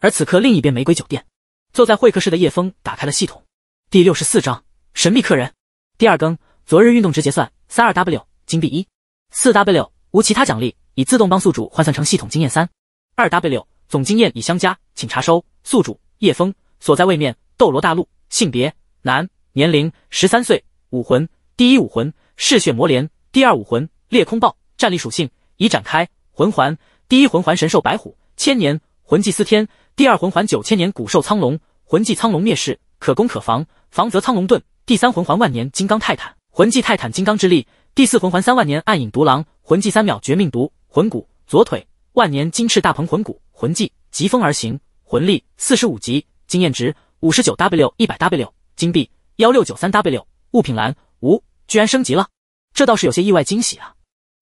而此刻，另一边玫瑰酒店，坐在会客室的叶枫打开了系统第六十四章神秘客人第二更。昨日运动值结算三二 w 金币一四 w 无其他奖励，已自动帮宿主换算成系统经验三二 w，总经验已相加，请查收。宿主叶枫所在位面：斗罗大陆，性别男，年龄十三岁，武魂第一武魂：嗜血魔镰，第二武魂：裂空豹，战力属性已展开，魂环第一魂环：神兽白虎，千年。魂技司天，第二魂环九千年古兽苍龙，魂技苍龙灭世，可攻可防，防则苍龙盾。第三魂环万年金刚泰坦，魂技泰坦金刚之力。第四魂环三万年暗影独狼，魂技三秒绝命毒。魂骨左腿万年金翅大鹏魂骨，魂技疾风而行。魂力四十五级，经验值五十九 W 一百 W，金币幺六九三 W。物品栏五，居然升级了，这倒是有些意外惊喜啊！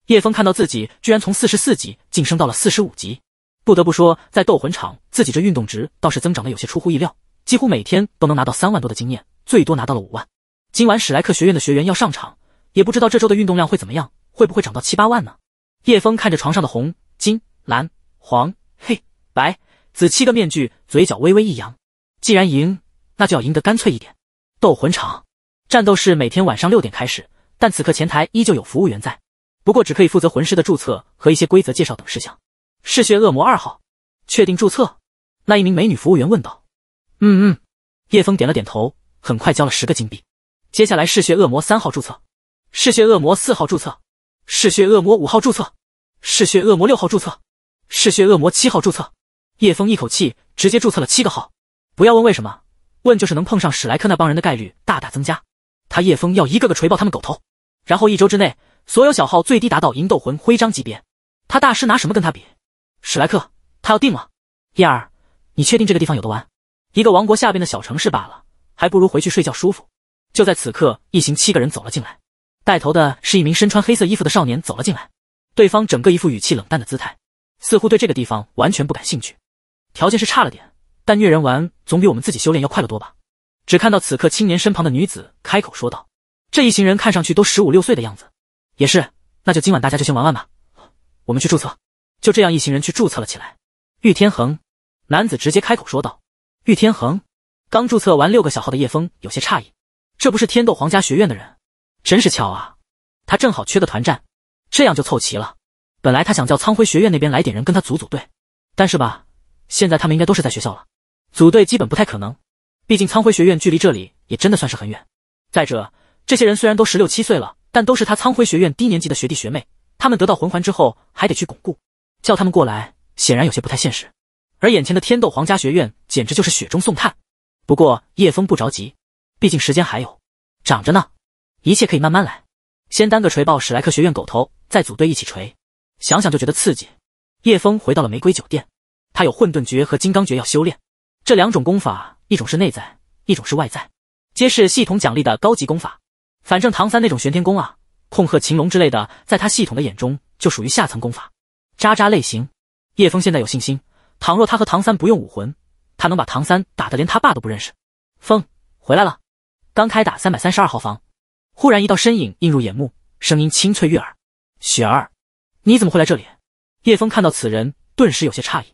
叶峰看到自己居然从四十四级晋升到了四十五级。不得不说，在斗魂场，自己这运动值倒是增长的有些出乎意料，几乎每天都能拿到三万多的经验，最多拿到了五万。今晚史莱克学院的学员要上场，也不知道这周的运动量会怎么样，会不会涨到七八万呢？叶枫看着床上的红、金、蓝、黄、黑、白、紫七个面具，嘴角微微一扬。既然赢，那就要赢得干脆一点。斗魂场战斗是每天晚上六点开始，但此刻前台依旧有服务员在，不过只可以负责魂师的注册和一些规则介绍等事项。嗜血恶魔二号，确定注册？那一名美女服务员问道。嗯嗯，叶枫点了点头，很快交了十个金币。接下来，嗜血恶魔三号注册，嗜血恶魔四号注册，嗜血恶魔五号注册，嗜血恶魔六号注册，嗜血恶魔七号注册。叶枫一口气直接注册了七个号，不要问为什么，问就是能碰上史莱克那帮人的概率大大增加。他叶枫要一个个锤爆他们狗头，然后一周之内，所有小号最低达到银斗魂徽章级别。他大师拿什么跟他比？史莱克，他要定了。燕儿，你确定这个地方有的玩？一个王国下边的小城市罢了，还不如回去睡觉舒服。就在此刻，一行七个人走了进来，带头的是一名身穿黑色衣服的少年走了进来，对方整个一副语气冷淡的姿态，似乎对这个地方完全不感兴趣。条件是差了点，但虐人玩总比我们自己修炼要快乐多吧？只看到此刻青年身旁的女子开口说道：“这一行人看上去都十五六岁的样子，也是，那就今晚大家就先玩玩吧，我们去注册。”就这样，一行人去注册了起来。玉天恒男子直接开口说道：“玉天恒，刚注册完六个小号的叶枫有些诧异，这不是天斗皇家学院的人？真是巧啊！他正好缺个团战，这样就凑齐了。本来他想叫苍辉学院那边来点人跟他组组队，但是吧，现在他们应该都是在学校了，组队基本不太可能。毕竟苍辉学院距离这里也真的算是很远。再者，这些人虽然都十六七岁了，但都是他苍辉学院低年级的学弟学妹，他们得到魂环之后还得去巩固。”叫他们过来，显然有些不太现实。而眼前的天斗皇家学院，简直就是雪中送炭。不过叶枫不着急，毕竟时间还有，长着呢，一切可以慢慢来。先单个锤爆史莱克学院狗头，再组队一起锤，想想就觉得刺激。叶枫回到了玫瑰酒店，他有混沌诀和金刚诀要修炼。这两种功法，一种是内在，一种是外在，皆是系统奖励的高级功法。反正唐三那种玄天功啊，控鹤擒龙之类的，在他系统的眼中就属于下层功法。渣渣类型，叶峰现在有信心。倘若他和唐三不用武魂，他能把唐三打得连他爸都不认识。风回来了，刚开打三百三十二号房，忽然一道身影映入眼目，声音清脆悦耳：“雪儿，你怎么会来这里？”叶峰看到此人，顿时有些诧异：“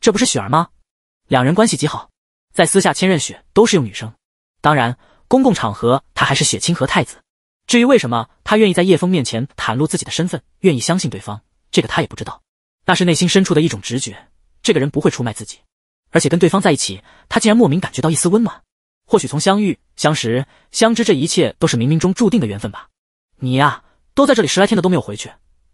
这不是雪儿吗？”两人关系极好，在私下千仞雪都是用女生，当然公共场合他还是雪清河太子。至于为什么他愿意在叶峰面前袒露自己的身份，愿意相信对方，这个他也不知道。那是内心深处的一种直觉，这个人不会出卖自己，而且跟对方在一起，他竟然莫名感觉到一丝温暖。或许从相遇、相识、相知，这一切都是冥冥中注定的缘分吧。你呀，都在这里十来天的都没有回去，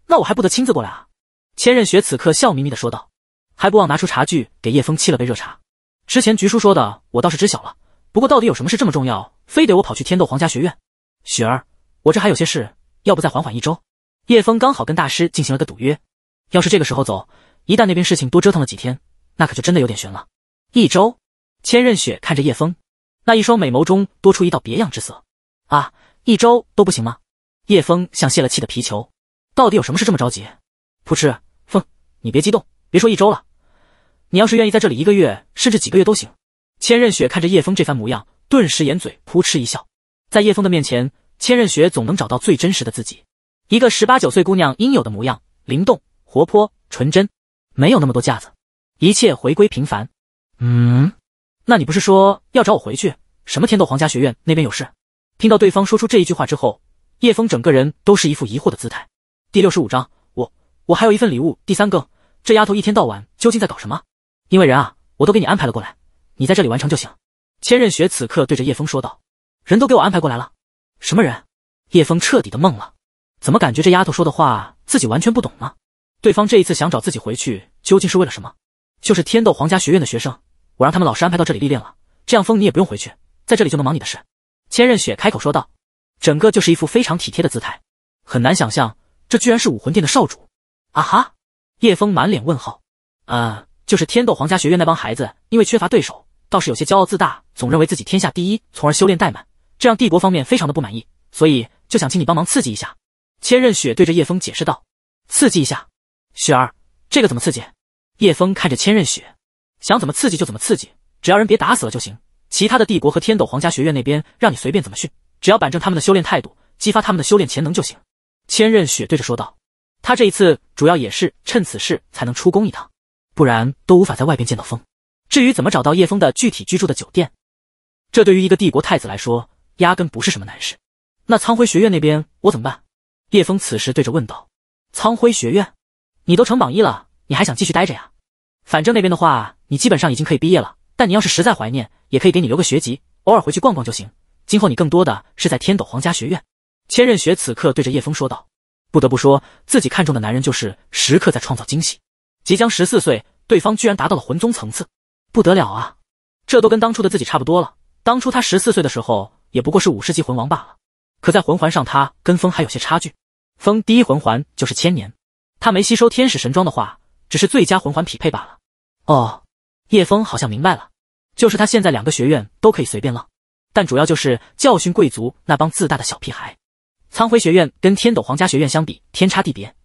那我还不得亲自过来啊？千仞雪此刻笑眯眯的说道，还不忘拿出茶具给叶峰沏了杯热茶。之前菊叔说的，我倒是知晓了，不过到底有什么事这么重要，非得我跑去天斗皇家学院？雪儿，我这还有些事，要不再缓缓一周？叶峰刚好跟大师进行了个赌约。要是这个时候走，一旦那边事情多折腾了几天，那可就真的有点悬了。一周，千仞雪看着叶枫那一双美眸中多出一道别样之色。啊，一周都不行吗？叶枫像泄了气的皮球，到底有什么事这么着急？扑哧，风，你别激动，别说一周了，你要是愿意在这里一个月，甚至几个月都行。千仞雪看着叶枫这番模样，顿时掩嘴扑哧一笑。在叶枫的面前，千仞雪总能找到最真实的自己，一个十八九岁姑娘应有的模样，灵动。活泼纯真，没有那么多架子，一切回归平凡。嗯，那你不是说要找我回去？什么天斗皇家学院那边有事？听到对方说出这一句话之后，叶峰整个人都是一副疑惑的姿态。第六十五章，我我还有一份礼物。第三更，这丫头一天到晚究竟在搞什么？因为人啊，我都给你安排了过来，你在这里完成就行。千仞雪此刻对着叶峰说道：“人都给我安排过来了，什么人？”叶峰彻底的懵了，怎么感觉这丫头说的话自己完全不懂呢？对方这一次想找自己回去，究竟是为了什么？就是天斗皇家学院的学生，我让他们老师安排到这里历练了。这样，风你也不用回去，在这里就能忙你的事。千仞雪开口说道，整个就是一副非常体贴的姿态。很难想象，这居然是武魂殿的少主。啊哈！叶枫满脸问号。啊，就是天斗皇家学院那帮孩子，因为缺乏对手，倒是有些骄傲自大，总认为自己天下第一，从而修炼怠慢，这让帝国方面非常的不满意，所以就想请你帮忙刺激一下。千仞雪对着叶枫解释道：“刺激一下。”雪儿，这个怎么刺激？叶枫看着千仞雪，想怎么刺激就怎么刺激，只要人别打死了就行。其他的帝国和天斗皇家学院那边，让你随便怎么训，只要板正他们的修炼态度，激发他们的修炼潜能就行。千仞雪对着说道，他这一次主要也是趁此事才能出宫一趟，不然都无法在外边见到风。至于怎么找到叶枫的具体居住的酒店，这对于一个帝国太子来说，压根不是什么难事。那苍辉学院那边我怎么办？叶枫此时对着问道，苍辉学院。你都成榜一了，你还想继续待着呀？反正那边的话，你基本上已经可以毕业了。但你要是实在怀念，也可以给你留个学籍，偶尔回去逛逛就行。今后你更多的是在天斗皇家学院。千仞雪此刻对着叶枫说道：“不得不说，自己看中的男人就是时刻在创造惊喜。即将十四岁，对方居然达到了魂宗层次，不得了啊！这都跟当初的自己差不多了。当初他十四岁的时候，也不过是五十级魂王罢了。可在魂环上，他跟风还有些差距。风第一魂环就是千年。”他没吸收天使神装的话，只是最佳魂环匹配罢了。哦，叶枫好像明白了，就是他现在两个学院都可以随便浪，但主要就是教训贵族那帮自大的小屁孩。苍辉学院跟天斗皇家学院相比，天差地别，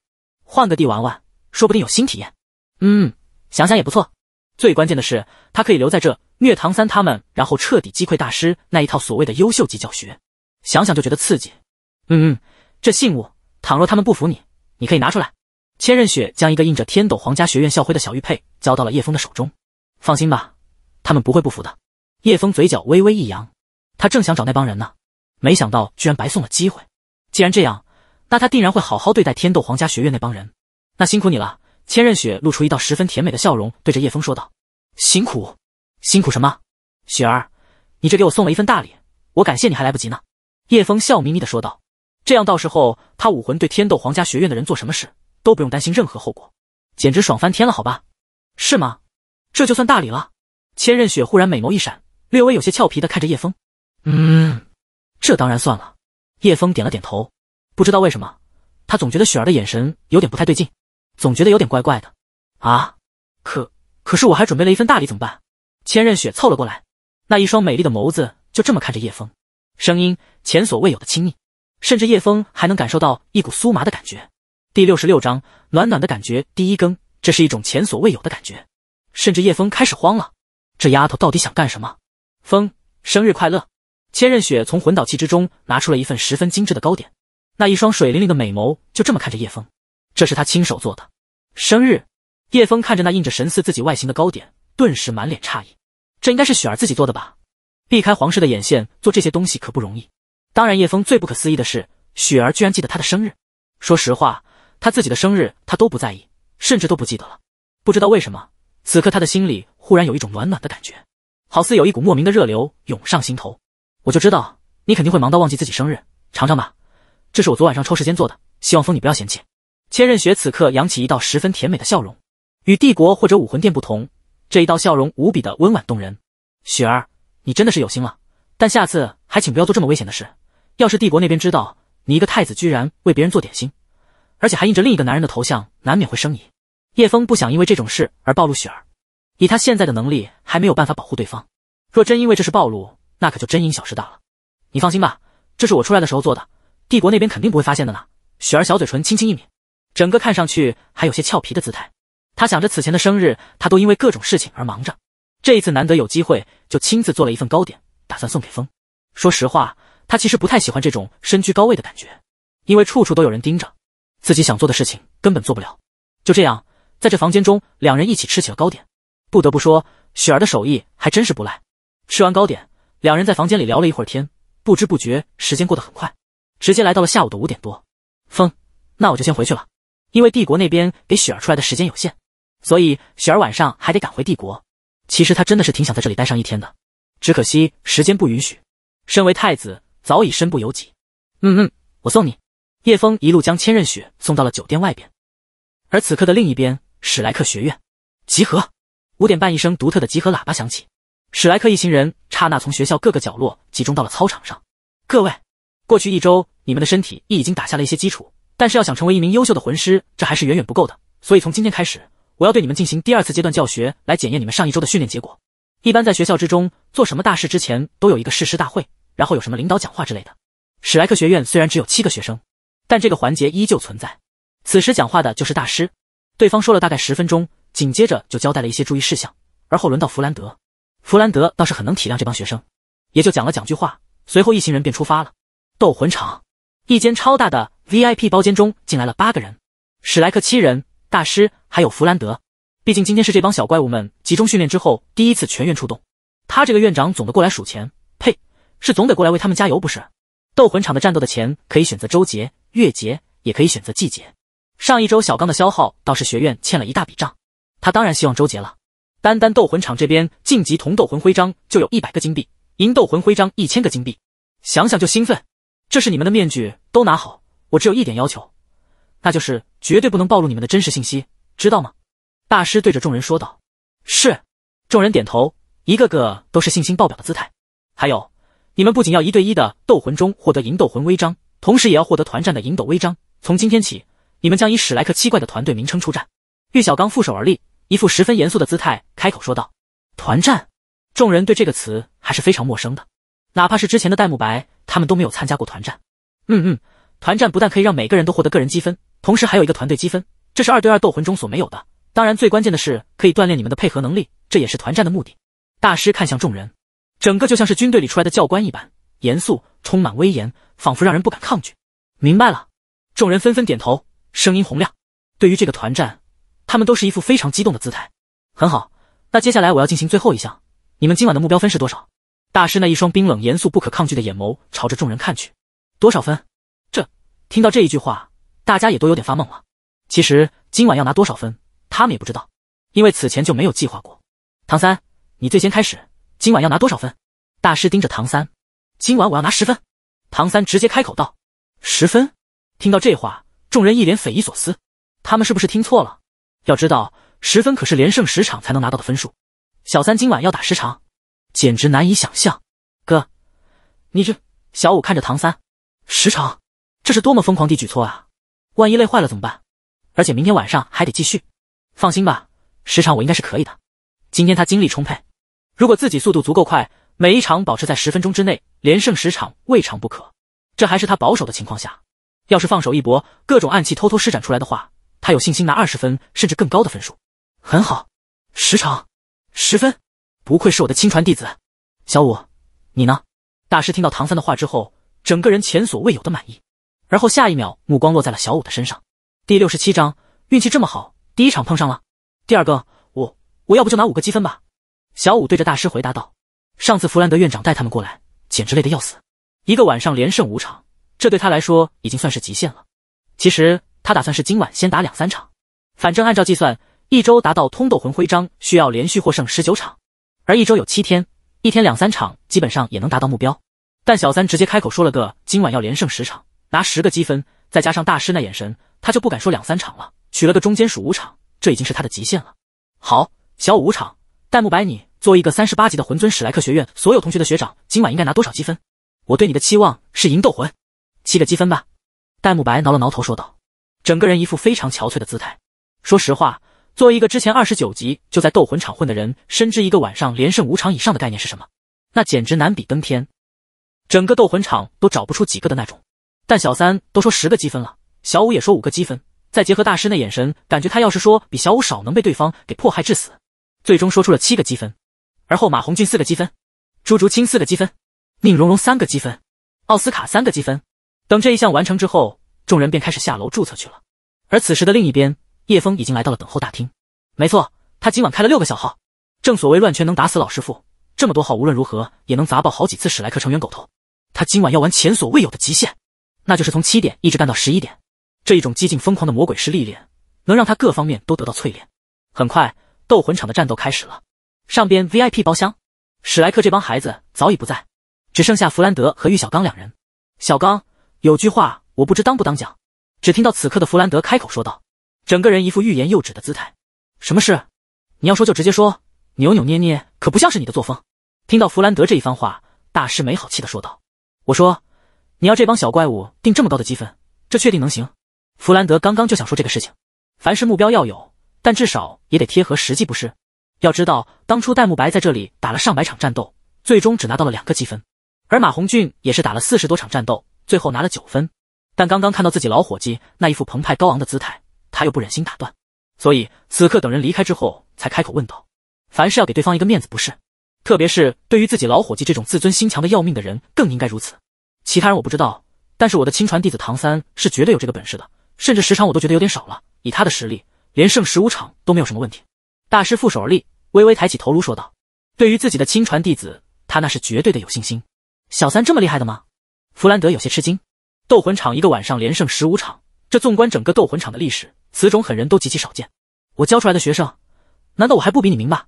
换个地玩玩，说不定有新体验。嗯，想想也不错。最关键的是，他可以留在这虐唐三他们，然后彻底击溃大师那一套所谓的优秀级教学。想想就觉得刺激。嗯嗯，这信物，倘若他们不服你，你可以拿出来。千仞雪将一个印着天斗皇家学院校徽的小玉佩交到了叶枫的手中。放心吧，他们不会不服的。叶枫嘴角微微一扬，他正想找那帮人呢，没想到居然白送了机会。既然这样，那他定然会好好对待天斗皇家学院那帮人。那辛苦你了。千仞雪露出一道十分甜美的笑容，对着叶枫说道：“辛苦，辛苦什么？雪儿，你这给我送了一份大礼，我感谢你还来不及呢。”叶枫笑眯眯的说道：“这样到时候他武魂对天斗皇家学院的人做什么事？”都不用担心任何后果，简直爽翻天了，好吧？是吗？这就算大礼了。千仞雪忽然美眸一闪，略微有些俏皮的看着叶枫。嗯，这当然算了。叶枫点了点头。不知道为什么，他总觉得雪儿的眼神有点不太对劲，总觉得有点怪怪的。啊？可可是我还准备了一份大礼，怎么办？千仞雪凑了过来，那一双美丽的眸子就这么看着叶枫，声音前所未有的亲昵，甚至叶枫还能感受到一股酥麻的感觉。第六十六章暖暖的感觉第一更，这是一种前所未有的感觉，甚至叶枫开始慌了。这丫头到底想干什么？枫，生日快乐！千仞雪从魂导器之中拿出了一份十分精致的糕点，那一双水灵灵的美眸就这么看着叶枫。这是她亲手做的生日。叶枫看着那印着神似自己外形的糕点，顿时满脸诧异。这应该是雪儿自己做的吧？避开皇室的眼线做这些东西可不容易。当然，叶枫最不可思议的是，雪儿居然记得他的生日。说实话。他自己的生日，他都不在意，甚至都不记得了。不知道为什么，此刻他的心里忽然有一种暖暖的感觉，好似有一股莫名的热流涌上心头。我就知道你肯定会忙到忘记自己生日，尝尝吧，这是我昨晚上抽时间做的，希望风你不要嫌弃。千仞雪此刻扬起一道十分甜美的笑容，与帝国或者武魂殿不同，这一道笑容无比的温婉动人。雪儿，你真的是有心了，但下次还请不要做这么危险的事。要是帝国那边知道你一个太子居然为别人做点心。而且还印着另一个男人的头像，难免会生疑。叶枫不想因为这种事而暴露雪儿，以他现在的能力还没有办法保护对方。若真因为这事暴露，那可就真因小失大了。你放心吧，这是我出来的时候做的，帝国那边肯定不会发现的呢。雪儿小嘴唇轻轻一抿，整个看上去还有些俏皮的姿态。她想着此前的生日，她都因为各种事情而忙着，这一次难得有机会，就亲自做了一份糕点，打算送给风。说实话，她其实不太喜欢这种身居高位的感觉，因为处处都有人盯着。自己想做的事情根本做不了，就这样，在这房间中，两人一起吃起了糕点。不得不说，雪儿的手艺还真是不赖。吃完糕点，两人在房间里聊了一会儿天，不知不觉时间过得很快，直接来到了下午的五点多。风，那我就先回去了。因为帝国那边给雪儿出来的时间有限，所以雪儿晚上还得赶回帝国。其实她真的是挺想在这里待上一天的，只可惜时间不允许。身为太子，早已身不由己。嗯嗯，我送你。叶枫一路将千仞雪送到了酒店外边，而此刻的另一边，史莱克学院集合五点半，一声独特的集合喇叭响起，史莱克一行人刹那从学校各个角落集中到了操场上。各位，过去一周你们的身体已经打下了一些基础，但是要想成为一名优秀的魂师，这还是远远不够的。所以从今天开始，我要对你们进行第二次阶段教学，来检验你们上一周的训练结果。一般在学校之中做什么大事之前，都有一个誓师大会，然后有什么领导讲话之类的。史莱克学院虽然只有七个学生。但这个环节依旧存在。此时讲话的就是大师，对方说了大概十分钟，紧接着就交代了一些注意事项，而后轮到弗兰德。弗兰德倒是很能体谅这帮学生，也就讲了讲句话，随后一行人便出发了。斗魂场，一间超大的 VIP 包间中进来了八个人，史莱克七人、大师还有弗兰德。毕竟今天是这帮小怪物们集中训练之后第一次全员出动，他这个院长总得过来数钱，呸，是总得过来为他们加油不是？斗魂场的战斗的钱可以选择周结、月结，也可以选择季结。上一周小刚的消耗倒是学院欠了一大笔账，他当然希望周结了。单单斗魂场这边晋级铜斗魂徽章就有一百个金币，银斗魂徽章一千个金币，想想就兴奋。这是你们的面具，都拿好。我只有一点要求，那就是绝对不能暴露你们的真实信息，知道吗？大师对着众人说道。是，众人点头，一个个都是信心爆表的姿态。还有。你们不仅要一对一的斗魂中获得银斗魂徽章，同时也要获得团战的银斗徽章。从今天起，你们将以史莱克七怪的团队名称出战。玉小刚负手而立，一副十分严肃的姿态，开口说道：“团战。”众人对这个词还是非常陌生的，哪怕是之前的戴沐白，他们都没有参加过团战。嗯嗯，团战不但可以让每个人都获得个人积分，同时还有一个团队积分，这是二对二斗魂中所没有的。当然，最关键的是可以锻炼你们的配合能力，这也是团战的目的。大师看向众人。整个就像是军队里出来的教官一般，严肃，充满威严，仿佛让人不敢抗拒。明白了，众人纷纷点头，声音洪亮。对于这个团战，他们都是一副非常激动的姿态。很好，那接下来我要进行最后一项，你们今晚的目标分是多少？大师那一双冰冷、严肃、不可抗拒的眼眸朝着众人看去。多少分？这听到这一句话，大家也都有点发懵了。其实今晚要拿多少分，他们也不知道，因为此前就没有计划过。唐三，你最先开始。今晚要拿多少分？大师盯着唐三。今晚我要拿十分。唐三直接开口道：“十分。”听到这话，众人一脸匪夷所思。他们是不是听错了？要知道，十分可是连胜十场才能拿到的分数。小三今晚要打十场，简直难以想象。哥，你这……小五看着唐三，十场，这是多么疯狂的举措啊！万一累坏了怎么办？而且明天晚上还得继续。放心吧，十场我应该是可以的。今天他精力充沛。如果自己速度足够快，每一场保持在十分钟之内，连胜十场未尝不可。这还是他保守的情况下，要是放手一搏，各种暗器偷偷施展出来的话，他有信心拿二十分甚至更高的分数。很好，十场，十分，不愧是我的亲传弟子，小五，你呢？大师听到唐三的话之后，整个人前所未有的满意，而后下一秒目光落在了小五的身上。第六十七章，运气这么好，第一场碰上了。第二个，我我要不就拿五个积分吧。小五对着大师回答道：“上次弗兰德院长带他们过来，简直累得要死，一个晚上连胜五场，这对他来说已经算是极限了。其实他打算是今晚先打两三场，反正按照计算，一周达到通斗魂徽章需要连续获胜十九场，而一周有七天，一天两三场基本上也能达到目标。但小三直接开口说了个今晚要连胜十场，拿十个积分，再加上大师那眼神，他就不敢说两三场了，取了个中间数五场，这已经是他的极限了。好，小五五场。”戴沐白，你作为一个三十八级的魂尊，史莱克学院所有同学的学长，今晚应该拿多少积分？我对你的期望是银斗魂，七个积分吧。戴沐白挠了挠头说道，整个人一副非常憔悴的姿态。说实话，作为一个之前二十九级就在斗魂场混的人，深知一个晚上连胜五场以上的概念是什么，那简直难比登天，整个斗魂场都找不出几个的那种。但小三都说十个积分了，小五也说五个积分，再结合大师那眼神，感觉他要是说比小五少，能被对方给迫害致死。最终说出了七个积分，而后马红俊四个积分，朱竹清四个积分，宁荣荣三个积分，奥斯卡三个积分。等这一项完成之后，众人便开始下楼注册去了。而此时的另一边，叶枫已经来到了等候大厅。没错，他今晚开了六个小号。正所谓乱拳能打死老师傅，这么多号无论如何也能砸爆好几次史莱克成员狗头。他今晚要玩前所未有的极限，那就是从七点一直干到十一点。这一种激进疯狂的魔鬼式历练，能让他各方面都得到淬炼。很快。斗魂场的战斗开始了。上边 VIP 包厢，史莱克这帮孩子早已不在，只剩下弗兰德和玉小刚两人。小刚，有句话我不知当不当讲。只听到此刻的弗兰德开口说道，整个人一副欲言又止的姿态。什么事？你要说就直接说，扭扭捏捏可不像是你的作风。听到弗兰德这一番话，大师没好气的说道：“我说，你要这帮小怪物定这么高的积分，这确定能行？”弗兰德刚刚就想说这个事情，凡是目标要有。但至少也得贴合实际，不是？要知道，当初戴沐白在这里打了上百场战斗，最终只拿到了两个积分；而马红俊也是打了四十多场战斗，最后拿了九分。但刚刚看到自己老伙计那一副澎湃高昂的姿态，他又不忍心打断，所以此刻等人离开之后，才开口问道：“凡事要给对方一个面子，不是？特别是对于自己老伙计这种自尊心强的要命的人，更应该如此。其他人我不知道，但是我的亲传弟子唐三是绝对有这个本事的，甚至时常我都觉得有点少了，以他的实力。”连胜十五场都没有什么问题。大师负手而立，微微抬起头颅说道：“对于自己的亲传弟子，他那是绝对的有信心。”小三这么厉害的吗？弗兰德有些吃惊。斗魂场一个晚上连胜十五场，这纵观整个斗魂场的历史，此种狠人都极其少见。我教出来的学生，难道我还不比你明白？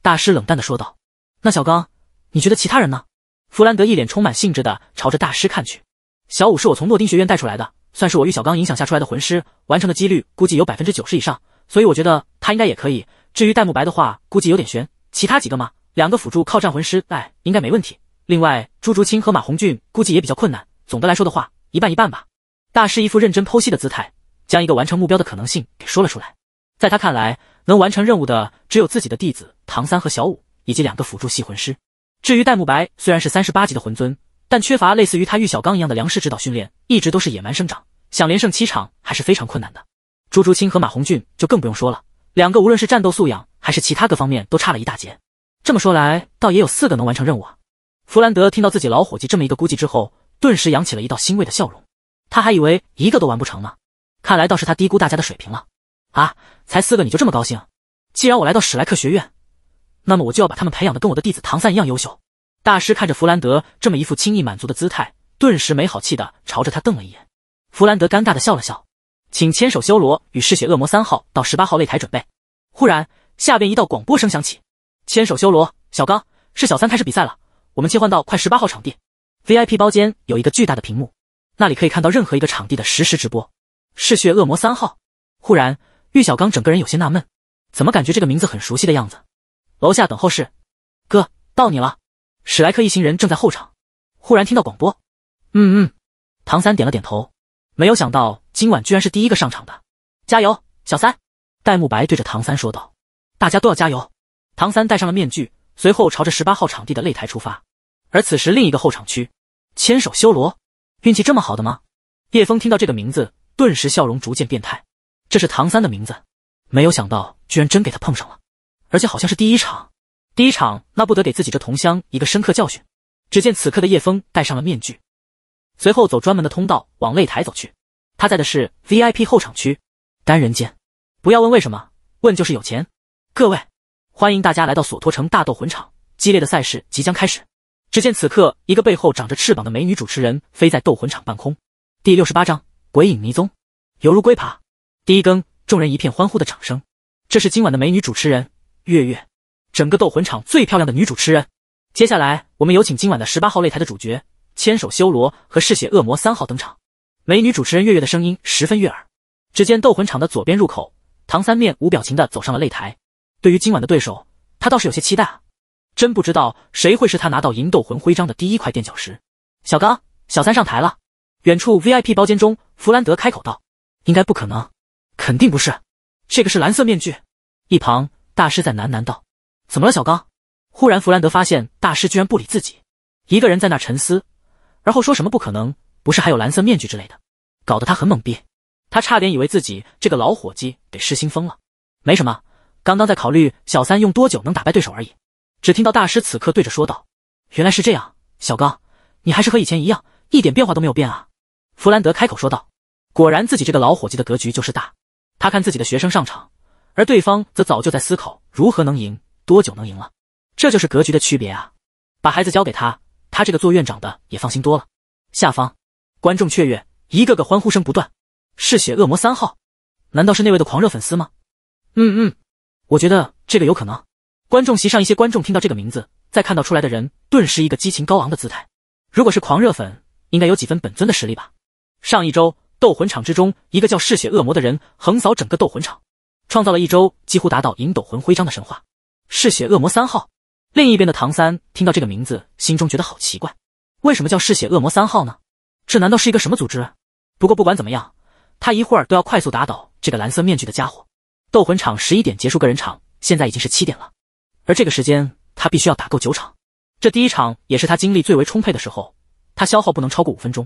大师冷淡的说道：“那小刚，你觉得其他人呢？”弗兰德一脸充满兴致的朝着大师看去。小五是我从诺丁学院带出来的，算是我玉小刚影响下出来的魂师，完成的几率估计有百分之九十以上。所以我觉得他应该也可以。至于戴沐白的话，估计有点悬。其他几个嘛，两个辅助靠战魂师哎，应该没问题。另外，朱竹清和马红俊估计也比较困难。总的来说的话，一半一半吧。大师一副认真剖析的姿态，将一个完成目标的可能性给说了出来。在他看来，能完成任务的只有自己的弟子唐三和小舞，以及两个辅助系魂师。至于戴沐白，虽然是三十八级的魂尊，但缺乏类似于他玉小刚一样的粮食指导训练，一直都是野蛮生长，想连胜七场还是非常困难的。朱竹清和马红俊就更不用说了，两个无论是战斗素养还是其他各方面都差了一大截。这么说来，倒也有四个能完成任务啊！弗兰德听到自己老伙计这么一个估计之后，顿时扬起了一道欣慰的笑容。他还以为一个都完不成呢，看来倒是他低估大家的水平了啊！才四个你就这么高兴？既然我来到史莱克学院，那么我就要把他们培养的跟我的弟子唐三一样优秀。大师看着弗兰德这么一副轻易满足的姿态，顿时没好气的朝着他瞪了一眼。弗兰德尴尬的笑了笑。请千手修罗与嗜血恶魔三号到十八号擂台准备。忽然，下边一道广播声响起：“千手修罗，小刚是小三，开始比赛了。我们切换到快十八号场地。VIP 包间有一个巨大的屏幕，那里可以看到任何一个场地的实时直播。”嗜血恶魔三号。忽然，玉小刚整个人有些纳闷，怎么感觉这个名字很熟悉的样子？楼下等候室，哥到你了。史莱克一行人正在后场，忽然听到广播：“嗯嗯。”唐三点了点头。没有想到今晚居然是第一个上场的，加油，小三！戴沐白对着唐三说道：“大家都要加油！”唐三戴上了面具，随后朝着十八号场地的擂台出发。而此时另一个候场区，千手修罗，运气这么好的吗？叶风听到这个名字，顿时笑容逐渐变态。这是唐三的名字，没有想到居然真给他碰上了，而且好像是第一场。第一场那不得给自己这同乡一个深刻教训？只见此刻的叶风戴上了面具。随后走专门的通道往擂台走去，他在的是 VIP 后场区单人间，不要问为什么，问就是有钱。各位，欢迎大家来到索托城大斗魂场，激烈的赛事即将开始。只见此刻，一个背后长着翅膀的美女主持人飞在斗魂场半空。第六十八章鬼影迷踪，犹如龟爬。第一更，众人一片欢呼的掌声。这是今晚的美女主持人月月，整个斗魂场最漂亮的女主持人。接下来，我们有请今晚的十八号擂台的主角。千手修罗和嗜血恶魔三号登场，美女主持人月月的声音十分悦耳。只见斗魂场的左边入口，唐三面无表情的走上了擂台。对于今晚的对手，他倒是有些期待啊！真不知道谁会是他拿到银斗魂徽章的第一块垫脚石。小刚，小三上台了。远处 VIP 包间中，弗兰德开口道：“应该不可能，肯定不是。这个是蓝色面具。”一旁大师在喃喃道：“怎么了，小刚？”忽然，弗兰德发现大师居然不理自己，一个人在那沉思。然后说什么不可能？不是还有蓝色面具之类的，搞得他很懵逼。他差点以为自己这个老伙计得失心疯了。没什么，刚刚在考虑小三用多久能打败对手而已。只听到大师此刻对着说道：“原来是这样，小刚，你还是和以前一样，一点变化都没有变啊。”弗兰德开口说道。果然，自己这个老伙计的格局就是大。他看自己的学生上场，而对方则早就在思考如何能赢，多久能赢了。这就是格局的区别啊！把孩子交给他。他这个做院长的也放心多了。下方观众雀跃，一个个欢呼声不断。嗜血恶魔三号，难道是那位的狂热粉丝吗？嗯嗯，我觉得这个有可能。观众席上一些观众听到这个名字，再看到出来的人，顿时一个激情高昂的姿态。如果是狂热粉，应该有几分本尊的实力吧？上一周斗魂场之中，一个叫嗜血恶魔的人横扫整个斗魂场，创造了一周几乎达到银斗魂徽章的神话。嗜血恶魔三号。另一边的唐三听到这个名字，心中觉得好奇怪，为什么叫嗜血恶魔三号呢？这难道是一个什么组织？不过不管怎么样，他一会儿都要快速打倒这个蓝色面具的家伙。斗魂场十一点结束，个人场现在已经是七点了，而这个时间他必须要打够九场。这第一场也是他精力最为充沛的时候，他消耗不能超过五分钟。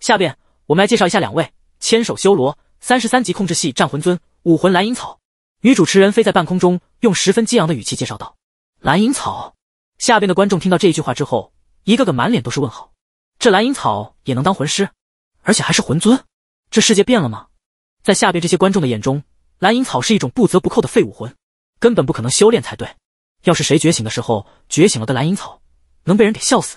下边我们来介绍一下两位：千手修罗，三十三级控制系战魂尊，武魂蓝银草。女主持人飞在半空中，用十分激昂的语气介绍道。蓝银草下边的观众听到这一句话之后，一个个满脸都是问号。这蓝银草也能当魂师，而且还是魂尊？这世界变了吗？在下边这些观众的眼中，蓝银草是一种不折不扣的废武魂，根本不可能修炼才对。要是谁觉醒的时候觉醒了个蓝银草，能被人给笑死。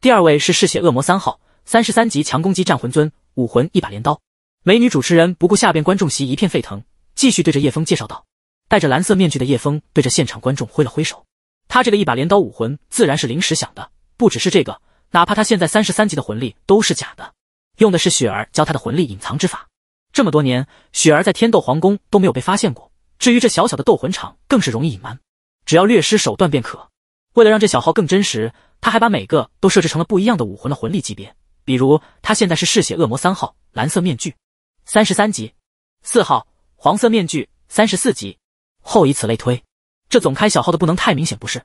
第二位是嗜血恶魔三号，三十三级强攻击战魂尊，武魂一把镰刀。美女主持人不顾下边观众席一片沸腾，继续对着叶风介绍道：“戴着蓝色面具的叶风，对着现场观众挥了挥手。”他这个一把镰刀武魂自然是临时想的，不只是这个，哪怕他现在三十三级的魂力都是假的，用的是雪儿教他的魂力隐藏之法。这么多年，雪儿在天斗皇宫都没有被发现过，至于这小小的斗魂场，更是容易隐瞒，只要略施手段便可。为了让这小号更真实，他还把每个都设置成了不一样的武魂的魂力级别，比如他现在是嗜血恶魔三号，蓝色面具，三十三级；四号黄色面具，三十四级，后以此类推。这总开小号的不能太明显，不是？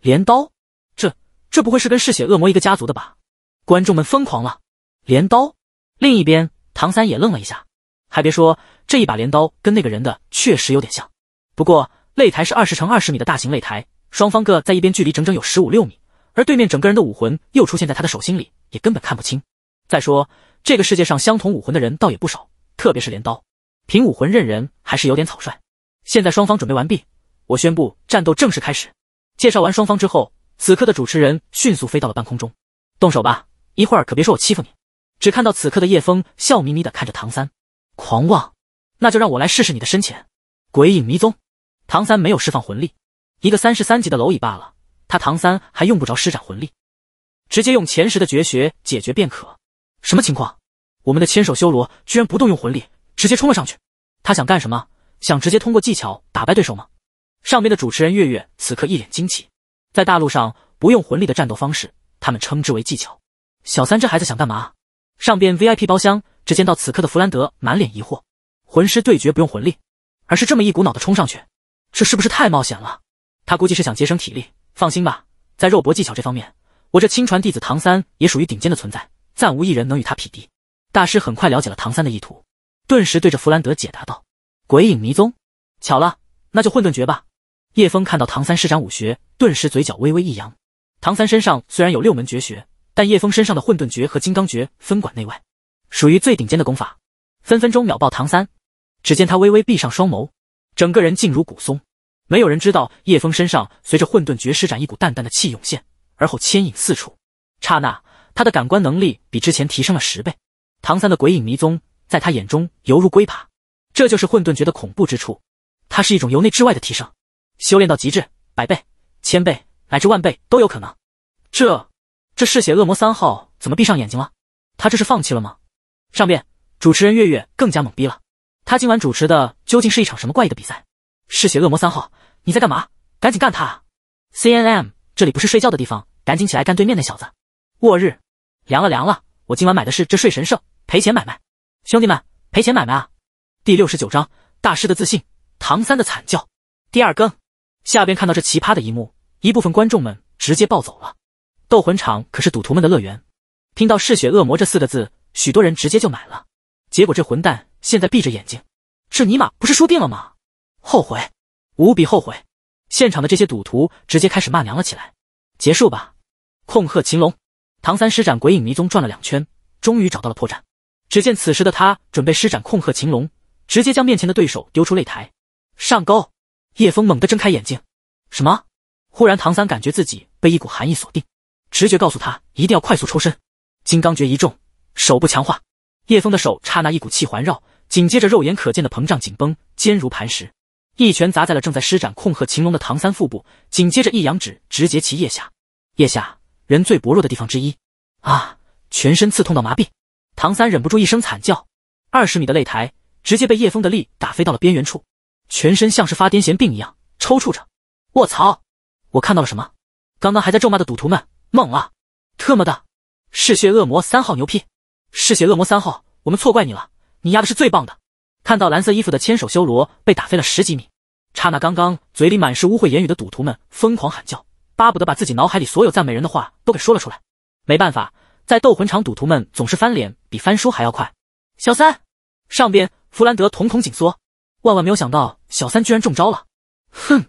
镰刀，这这不会是跟嗜血恶魔一个家族的吧？观众们疯狂了！镰刀。另一边，唐三也愣了一下。还别说，这一把镰刀跟那个人的确实有点像。不过，擂台是二十乘二十米的大型擂台，双方各在一边，距离整整有十五六米。而对面整个人的武魂又出现在他的手心里，也根本看不清。再说，这个世界上相同武魂的人倒也不少，特别是镰刀，凭武魂认人还是有点草率。现在双方准备完毕。我宣布战斗正式开始。介绍完双方之后，此刻的主持人迅速飞到了半空中。动手吧，一会儿可别说我欺负你。只看到此刻的叶枫笑眯眯的看着唐三，狂妄，那就让我来试试你的深浅。鬼影迷踪。唐三没有释放魂力，一个三十三级的蝼蚁罢了，他唐三还用不着施展魂力，直接用前十的绝学解决便可。什么情况？我们的千手修罗居然不动用魂力，直接冲了上去。他想干什么？想直接通过技巧打败对手吗？上边的主持人月月此刻一脸惊奇，在大陆上不用魂力的战斗方式，他们称之为技巧。小三这孩子想干嘛？上边 VIP 包厢，只见到此刻的弗兰德满脸疑惑：魂师对决不用魂力，而是这么一股脑的冲上去，这是不是太冒险了？他估计是想节省体力。放心吧，在肉搏技巧这方面，我这亲传弟子唐三也属于顶尖的存在，暂无一人能与他匹敌。大师很快了解了唐三的意图，顿时对着弗兰德解答道：“鬼影迷踪，巧了，那就混沌诀吧。”叶峰看到唐三施展武学，顿时嘴角微微一扬。唐三身上虽然有六门绝学，但叶峰身上的混沌诀和金刚诀分管内外，属于最顶尖的功法，分分钟秒爆唐三。只见他微微闭上双眸，整个人静如古松。没有人知道，叶峰身上随着混沌诀施展，一股淡淡的气涌现，而后牵引四处。刹那，他的感官能力比之前提升了十倍。唐三的鬼影迷踪，在他眼中犹如龟爬。这就是混沌诀的恐怖之处，它是一种由内至外的提升。修炼到极致，百倍、千倍乃至万倍都有可能。这这嗜血恶魔三号怎么闭上眼睛了？他这是放弃了吗？上边主持人月月更加懵逼了。他今晚主持的究竟是一场什么怪异的比赛？嗜血恶魔三号，你在干嘛？赶紧干他！C N M，这里不是睡觉的地方，赶紧起来干对面那小子！我日，凉了凉了！我今晚买的是这睡神兽，赔钱买卖。兄弟们，赔钱买卖啊！第六十九章大师的自信，唐三的惨叫，第二更。下边看到这奇葩的一幕，一部分观众们直接暴走了。斗魂场可是赌徒们的乐园，听到“嗜血恶魔”这四个字，许多人直接就买了。结果这混蛋现在闭着眼睛，这尼玛不是输定了吗？后悔，无比后悔！现场的这些赌徒直接开始骂娘了起来。结束吧，控鹤擒龙！唐三施展鬼影迷踪转了两圈，终于找到了破绽。只见此时的他准备施展控鹤擒龙，直接将面前的对手丢出擂台。上钩。叶枫猛地睁开眼睛，什么？忽然唐三感觉自己被一股寒意锁定，直觉告诉他一定要快速抽身。金刚诀一重，手部强化。叶峰的手刹那一股气环绕，紧接着肉眼可见的膨胀紧绷，坚如磐石。一拳砸在了正在施展控鹤擒龙的唐三腹部，紧接着一阳指直接其腋下，腋下人最薄弱的地方之一。啊！全身刺痛到麻痹，唐三忍不住一声惨叫。二十米的擂台直接被叶峰的力打飞到了边缘处。全身像是发癫痫病一样抽搐着，我操！我看到了什么？刚刚还在咒骂的赌徒们懵了，特么的！嗜血恶魔三号牛批！嗜血恶魔三号，我们错怪你了，你压的是最棒的！看到蓝色衣服的千手修罗被打飞了十几米，刹那，刚刚嘴里满是污秽言语的赌徒们疯狂喊叫，巴不得把自己脑海里所有赞美人的话都给说了出来。没办法，在斗魂场，赌徒们总是翻脸比翻书还要快。小三，上边弗兰德瞳孔紧缩。万万没有想到，小三居然中招了！哼，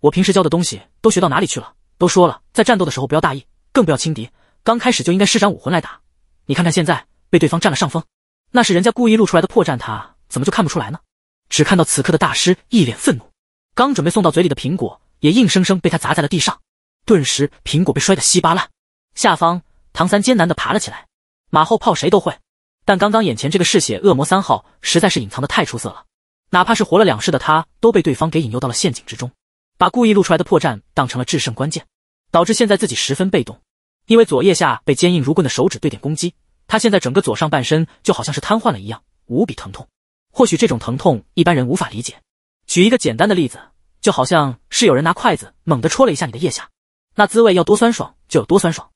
我平时教的东西都学到哪里去了？都说了，在战斗的时候不要大意，更不要轻敌。刚开始就应该施展武魂来打。你看看现在，被对方占了上风，那是人家故意露出来的破绽，他怎么就看不出来呢？只看到此刻的大师一脸愤怒，刚准备送到嘴里的苹果，也硬生生被他砸在了地上。顿时，苹果被摔得稀巴烂。下方，唐三艰难地爬了起来。马后炮谁都会，但刚刚眼前这个嗜血恶魔三号，实在是隐藏的太出色了。哪怕是活了两世的他，都被对方给引诱到了陷阱之中，把故意露出来的破绽当成了制胜关键，导致现在自己十分被动。因为左腋下被坚硬如棍的手指对点攻击，他现在整个左上半身就好像是瘫痪了一样，无比疼痛。或许这种疼痛一般人无法理解。举一个简单的例子，就好像是有人拿筷子猛地戳了一下你的腋下，那滋味要多酸爽就有多酸爽。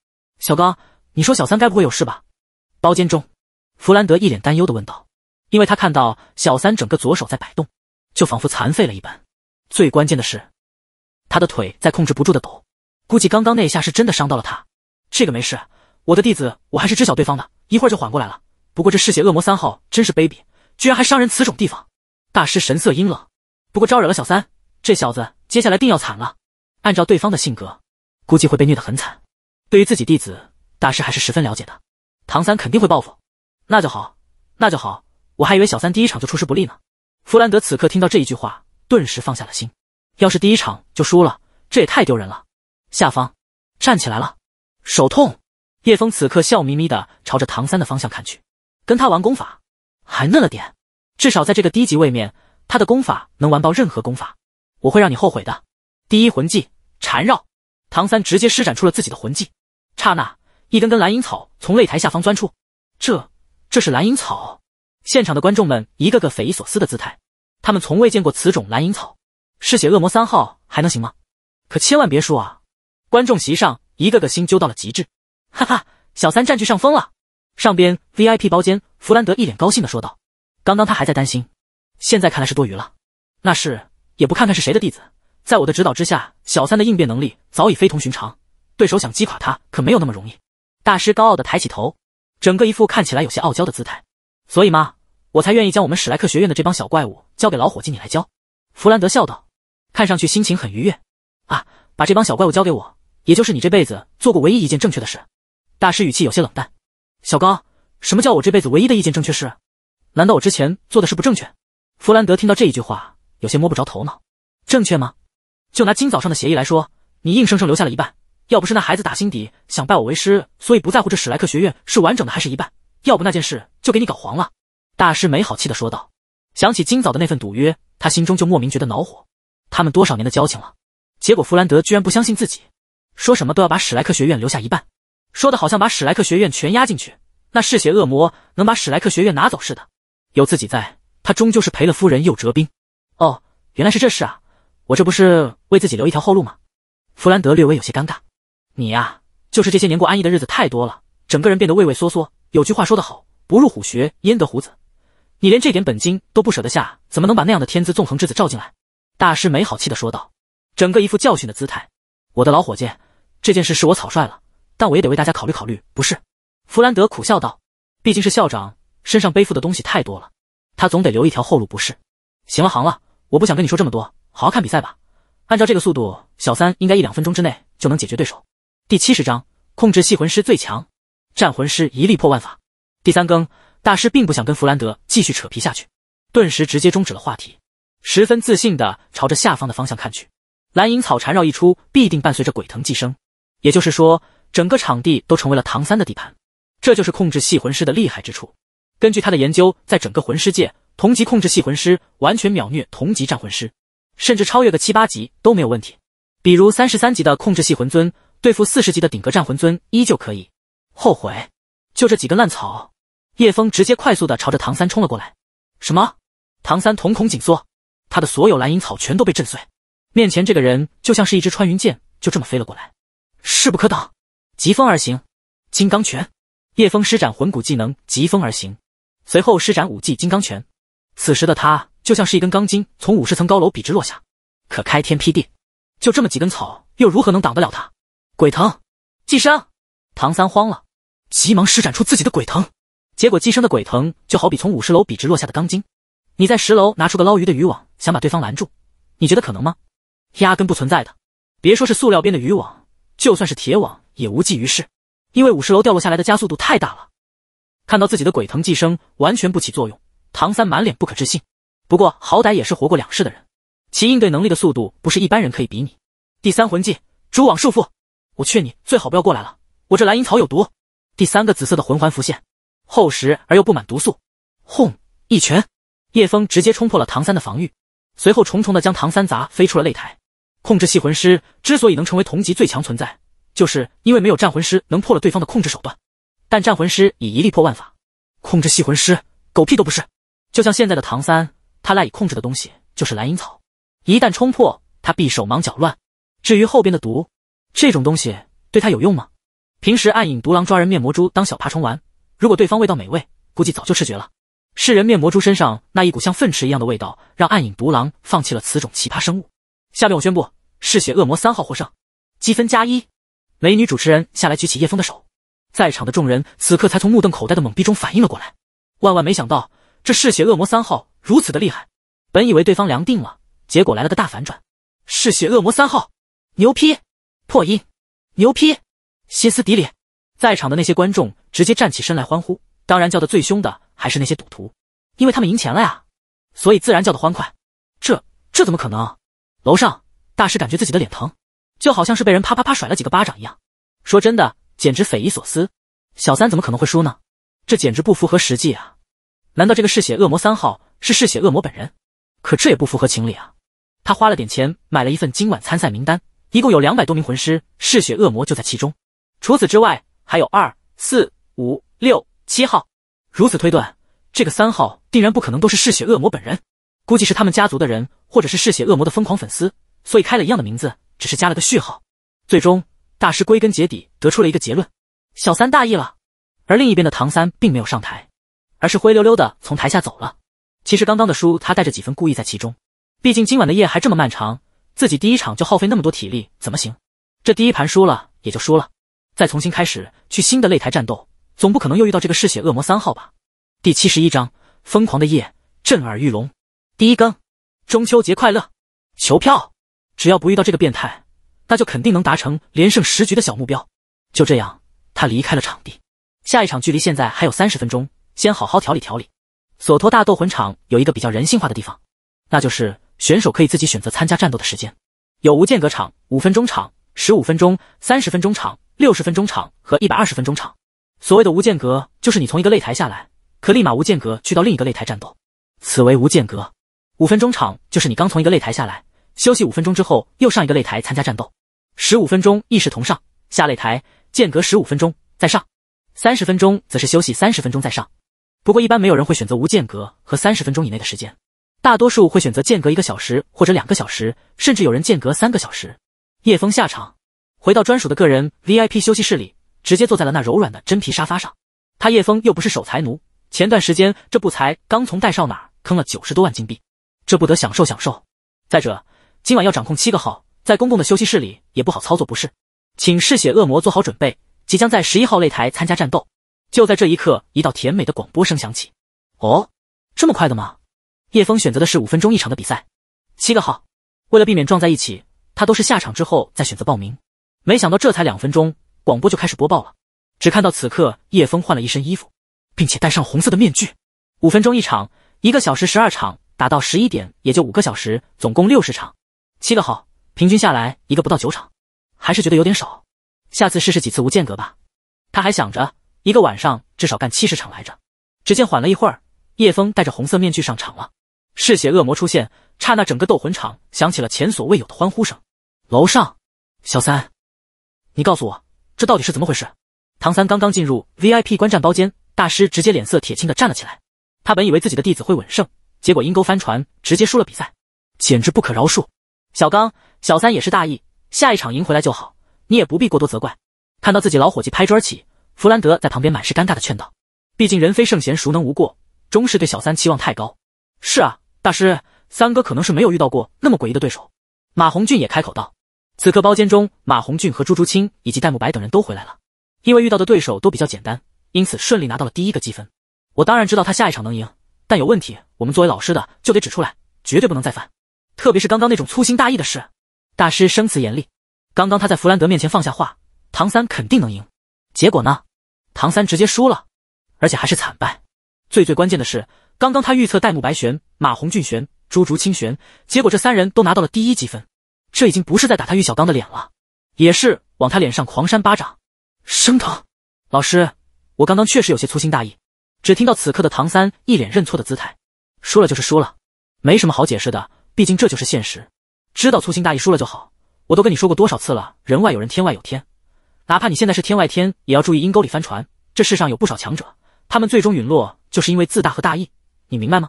小刚，你说小三该不会有事吧？包间中，弗兰德一脸担忧地问道。因为他看到小三整个左手在摆动，就仿佛残废了一般。最关键的是，他的腿在控制不住的抖，估计刚刚那一下是真的伤到了他。这个没事，我的弟子我还是知晓对方的，一会儿就缓过来了。不过这嗜血恶魔三号真是卑鄙，居然还伤人此种地方。大师神色阴冷，不过招惹了小三这小子，接下来定要惨了。按照对方的性格，估计会被虐得很惨。对于自己弟子，大师还是十分了解的。唐三肯定会报复，那就好，那就好。我还以为小三第一场就出师不利呢。弗兰德此刻听到这一句话，顿时放下了心。要是第一场就输了，这也太丢人了。下方站起来了，手痛。叶峰此刻笑眯眯的朝着唐三的方向看去，跟他玩功法还嫩了点。至少在这个低级位面，他的功法能完爆任何功法。我会让你后悔的。第一魂技缠绕，唐三直接施展出了自己的魂技。刹那，一根根蓝银草从擂台下方钻出。这，这是蓝银草。现场的观众们一个个匪夷所思的姿态，他们从未见过此种蓝银草。嗜血恶魔三号还能行吗？可千万别输啊！观众席上一个个心揪到了极致。哈哈，小三占据上风了。上边 VIP 包间，弗兰德一脸高兴的说道：“刚刚他还在担心，现在看来是多余了。那是也不看看是谁的弟子，在我的指导之下，小三的应变能力早已非同寻常，对手想击垮他可没有那么容易。”大师高傲的抬起头，整个一副看起来有些傲娇的姿态。所以嘛。我才愿意将我们史莱克学院的这帮小怪物交给老伙计你来教，弗兰德笑道，看上去心情很愉悦。啊，把这帮小怪物交给我，也就是你这辈子做过唯一一件正确的事。大师语气有些冷淡。小刚，什么叫我这辈子唯一的一件正确事？难道我之前做的事不正确？弗兰德听到这一句话，有些摸不着头脑。正确吗？就拿今早上的协议来说，你硬生生留下了一半，要不是那孩子打心底想拜我为师，所以不在乎这史莱克学院是完整的还是一半，要不那件事就给你搞黄了。大师没好气的说道：“想起今早的那份赌约，他心中就莫名觉得恼火。他们多少年的交情了，结果弗兰德居然不相信自己，说什么都要把史莱克学院留下一半，说的好像把史莱克学院全压进去，那嗜血恶魔能把史莱克学院拿走似的。有自己在，他终究是赔了夫人又折兵。哦，原来是这事啊！我这不是为自己留一条后路吗？”弗兰德略微有些尴尬：“你呀，就是这些年过安逸的日子太多了，整个人变得畏畏缩缩。有句话说得好，不入虎穴焉得虎子。”你连这点本金都不舍得下，怎么能把那样的天资纵横之子召进来？大师没好气的说道，整个一副教训的姿态。我的老伙计，这件事是我草率了，但我也得为大家考虑考虑，不是？弗兰德苦笑道，毕竟是校长，身上背负的东西太多了，他总得留一条后路，不是？行了，行了，我不想跟你说这么多，好好看比赛吧。按照这个速度，小三应该一两分钟之内就能解决对手。第七十章：控制系魂师最强战魂师一力破万法。第三更。大师并不想跟弗兰德继续扯皮下去，顿时直接终止了话题，十分自信的朝着下方的方向看去。蓝银草缠绕一出，必定伴随着鬼藤寄生，也就是说，整个场地都成为了唐三的地盘。这就是控制系魂师的厉害之处。根据他的研究，在整个魂师界，同级控制系魂师完全秒虐同级战魂师，甚至超越个七八级都没有问题。比如三十三级的控制系魂尊，对付四十级的顶格战魂尊依旧可以。后悔，就这几根烂草。叶枫直接快速的朝着唐三冲了过来。什么？唐三瞳孔紧缩，他的所有蓝银草全都被震碎。面前这个人就像是一只穿云箭，就这么飞了过来，势不可挡。疾风而行，金刚拳。叶枫施展魂骨技能疾风而行，随后施展武技金刚拳。此时的他就像是一根钢筋，从五十层高楼笔直落下，可开天辟地。就这么几根草，又如何能挡得了他？鬼藤，寄生。唐三慌了，急忙施展出自己的鬼藤。结果寄生的鬼藤就好比从五十楼笔直落下的钢筋，你在十楼拿出个捞鱼的渔网想把对方拦住，你觉得可能吗？压根不存在的，别说是塑料编的渔网，就算是铁网也无济于事，因为五十楼掉落下来的加速度太大了。看到自己的鬼藤寄生完全不起作用，唐三满脸不可置信。不过好歹也是活过两世的人，其应对能力的速度不是一般人可以比拟。第三魂技蛛网束缚，我劝你最好不要过来了，我这蓝银草有毒。第三个紫色的魂环浮现。厚实而又布满毒素，轰！一拳，叶枫直接冲破了唐三的防御，随后重重的将唐三砸飞出了擂台。控制系魂师之所以能成为同级最强存在，就是因为没有战魂师能破了对方的控制手段。但战魂师以一力破万法，控制系魂师狗屁都不是。就像现在的唐三，他赖以控制的东西就是蓝银草，一旦冲破，他必手忙脚乱。至于后边的毒，这种东西对他有用吗？平时暗影毒狼抓人面魔蛛当小爬虫玩。如果对方味道美味，估计早就吃绝了。噬人面魔蛛身上那一股像粪池一样的味道，让暗影独狼放弃了此种奇葩生物。下面我宣布，嗜血恶魔三号获胜，积分加一。美女主持人下来举起叶枫的手，在场的众人此刻才从目瞪口呆的懵逼中反应了过来。万万没想到，这嗜血恶魔三号如此的厉害。本以为对方凉定了，结果来了个大反转。嗜血恶魔三号，牛批，破音，牛批，歇斯底里。在场的那些观众直接站起身来欢呼，当然叫的最凶的还是那些赌徒，因为他们赢钱了呀，所以自然叫的欢快。这这怎么可能？楼上大师感觉自己的脸疼，就好像是被人啪啪啪甩了几个巴掌一样。说真的，简直匪夷所思。小三怎么可能会输呢？这简直不符合实际啊！难道这个嗜血恶魔三号是嗜血恶魔本人？可这也不符合情理啊！他花了点钱买了一份今晚参赛名单，一共有两百多名魂师，嗜血恶魔就在其中。除此之外。还有二四五六七号，如此推断，这个三号定然不可能都是嗜血恶魔本人，估计是他们家族的人，或者是嗜血恶魔的疯狂粉丝，所以开了一样的名字，只是加了个序号。最终大师归根结底得出了一个结论：小三大意了。而另一边的唐三并没有上台，而是灰溜溜的从台下走了。其实刚刚的输，他带着几分故意在其中，毕竟今晚的夜还这么漫长，自己第一场就耗费那么多体力，怎么行？这第一盘输了也就输了。再重新开始，去新的擂台战斗，总不可能又遇到这个嗜血恶魔三号吧？第七十一章疯狂的夜，震耳欲聋。第一更，中秋节快乐！求票！只要不遇到这个变态，那就肯定能达成连胜十局的小目标。就这样，他离开了场地。下一场距离现在还有三十分钟，先好好调理调理。索托大斗魂场有一个比较人性化的地方，那就是选手可以自己选择参加战斗的时间，有无间隔场、五分钟场、十五分钟、三十分钟场。六十分钟场和一百二十分钟场，所谓的无间隔就是你从一个擂台下来，可立马无间隔去到另一个擂台战斗，此为无间隔。五分钟场就是你刚从一个擂台下来，休息五分钟之后又上一个擂台参加战斗。十五分钟意识同上，下擂台间隔十五分钟再上。三十分钟则是休息三十分钟再上。不过一般没有人会选择无间隔和三十分钟以内的时间，大多数会选择间隔一个小时或者两个小时，甚至有人间隔三个小时。叶枫下场。回到专属的个人 VIP 休息室里，直接坐在了那柔软的真皮沙发上。他叶枫又不是守财奴，前段时间这不才刚从戴少那儿坑了九十多万金币，这不得享受享受？再者，今晚要掌控七个号，在公共的休息室里也不好操作，不是？请嗜血恶魔做好准备，即将在十一号擂台参加战斗。就在这一刻，一道甜美的广播声响起：“哦，这么快的吗？”叶枫选择的是五分钟一场的比赛，七个号，为了避免撞在一起，他都是下场之后再选择报名。没想到这才两分钟，广播就开始播报了。只看到此刻叶枫换了一身衣服，并且戴上了红色的面具。五分钟一场，一个小时十二场，打到十一点也就五个小时，总共六十场，七个号，平均下来一个不到九场，还是觉得有点少。下次试试几次无间隔吧。他还想着一个晚上至少干七十场来着。只见缓了一会儿，叶枫戴着红色面具上场了，嗜血恶魔出现，刹那整个斗魂场响起了前所未有的欢呼声。楼上，小三。你告诉我，这到底是怎么回事？唐三刚刚进入 VIP 观战包间，大师直接脸色铁青的站了起来。他本以为自己的弟子会稳胜，结果阴沟翻船，直接输了比赛，简直不可饶恕。小刚、小三也是大意，下一场赢回来就好，你也不必过多责怪。看到自己老伙计拍砖起，弗兰德在旁边满是尴尬的劝道：“毕竟人非圣贤，孰能无过？终是对小三期望太高。”是啊，大师，三哥可能是没有遇到过那么诡异的对手。马红俊也开口道。此刻包间中，马红俊和朱竹清以及戴沐白等人都回来了。因为遇到的对手都比较简单，因此顺利拿到了第一个积分。我当然知道他下一场能赢，但有问题，我们作为老师的就得指出来，绝对不能再犯。特别是刚刚那种粗心大意的事。大师生词严厉，刚刚他在弗兰德面前放下话，唐三肯定能赢。结果呢？唐三直接输了，而且还是惨败。最最关键的是，刚刚他预测戴沐白玄、马红俊玄、朱竹清玄，结果这三人都拿到了第一积分。这已经不是在打他玉小刚的脸了，也是往他脸上狂扇巴掌，生疼。老师，我刚刚确实有些粗心大意。只听到此刻的唐三一脸认错的姿态，输了就是输了，没什么好解释的，毕竟这就是现实。知道粗心大意输了就好，我都跟你说过多少次了，人外有人，天外有天，哪怕你现在是天外天，也要注意阴沟里翻船。这世上有不少强者，他们最终陨落就是因为自大和大意，你明白吗？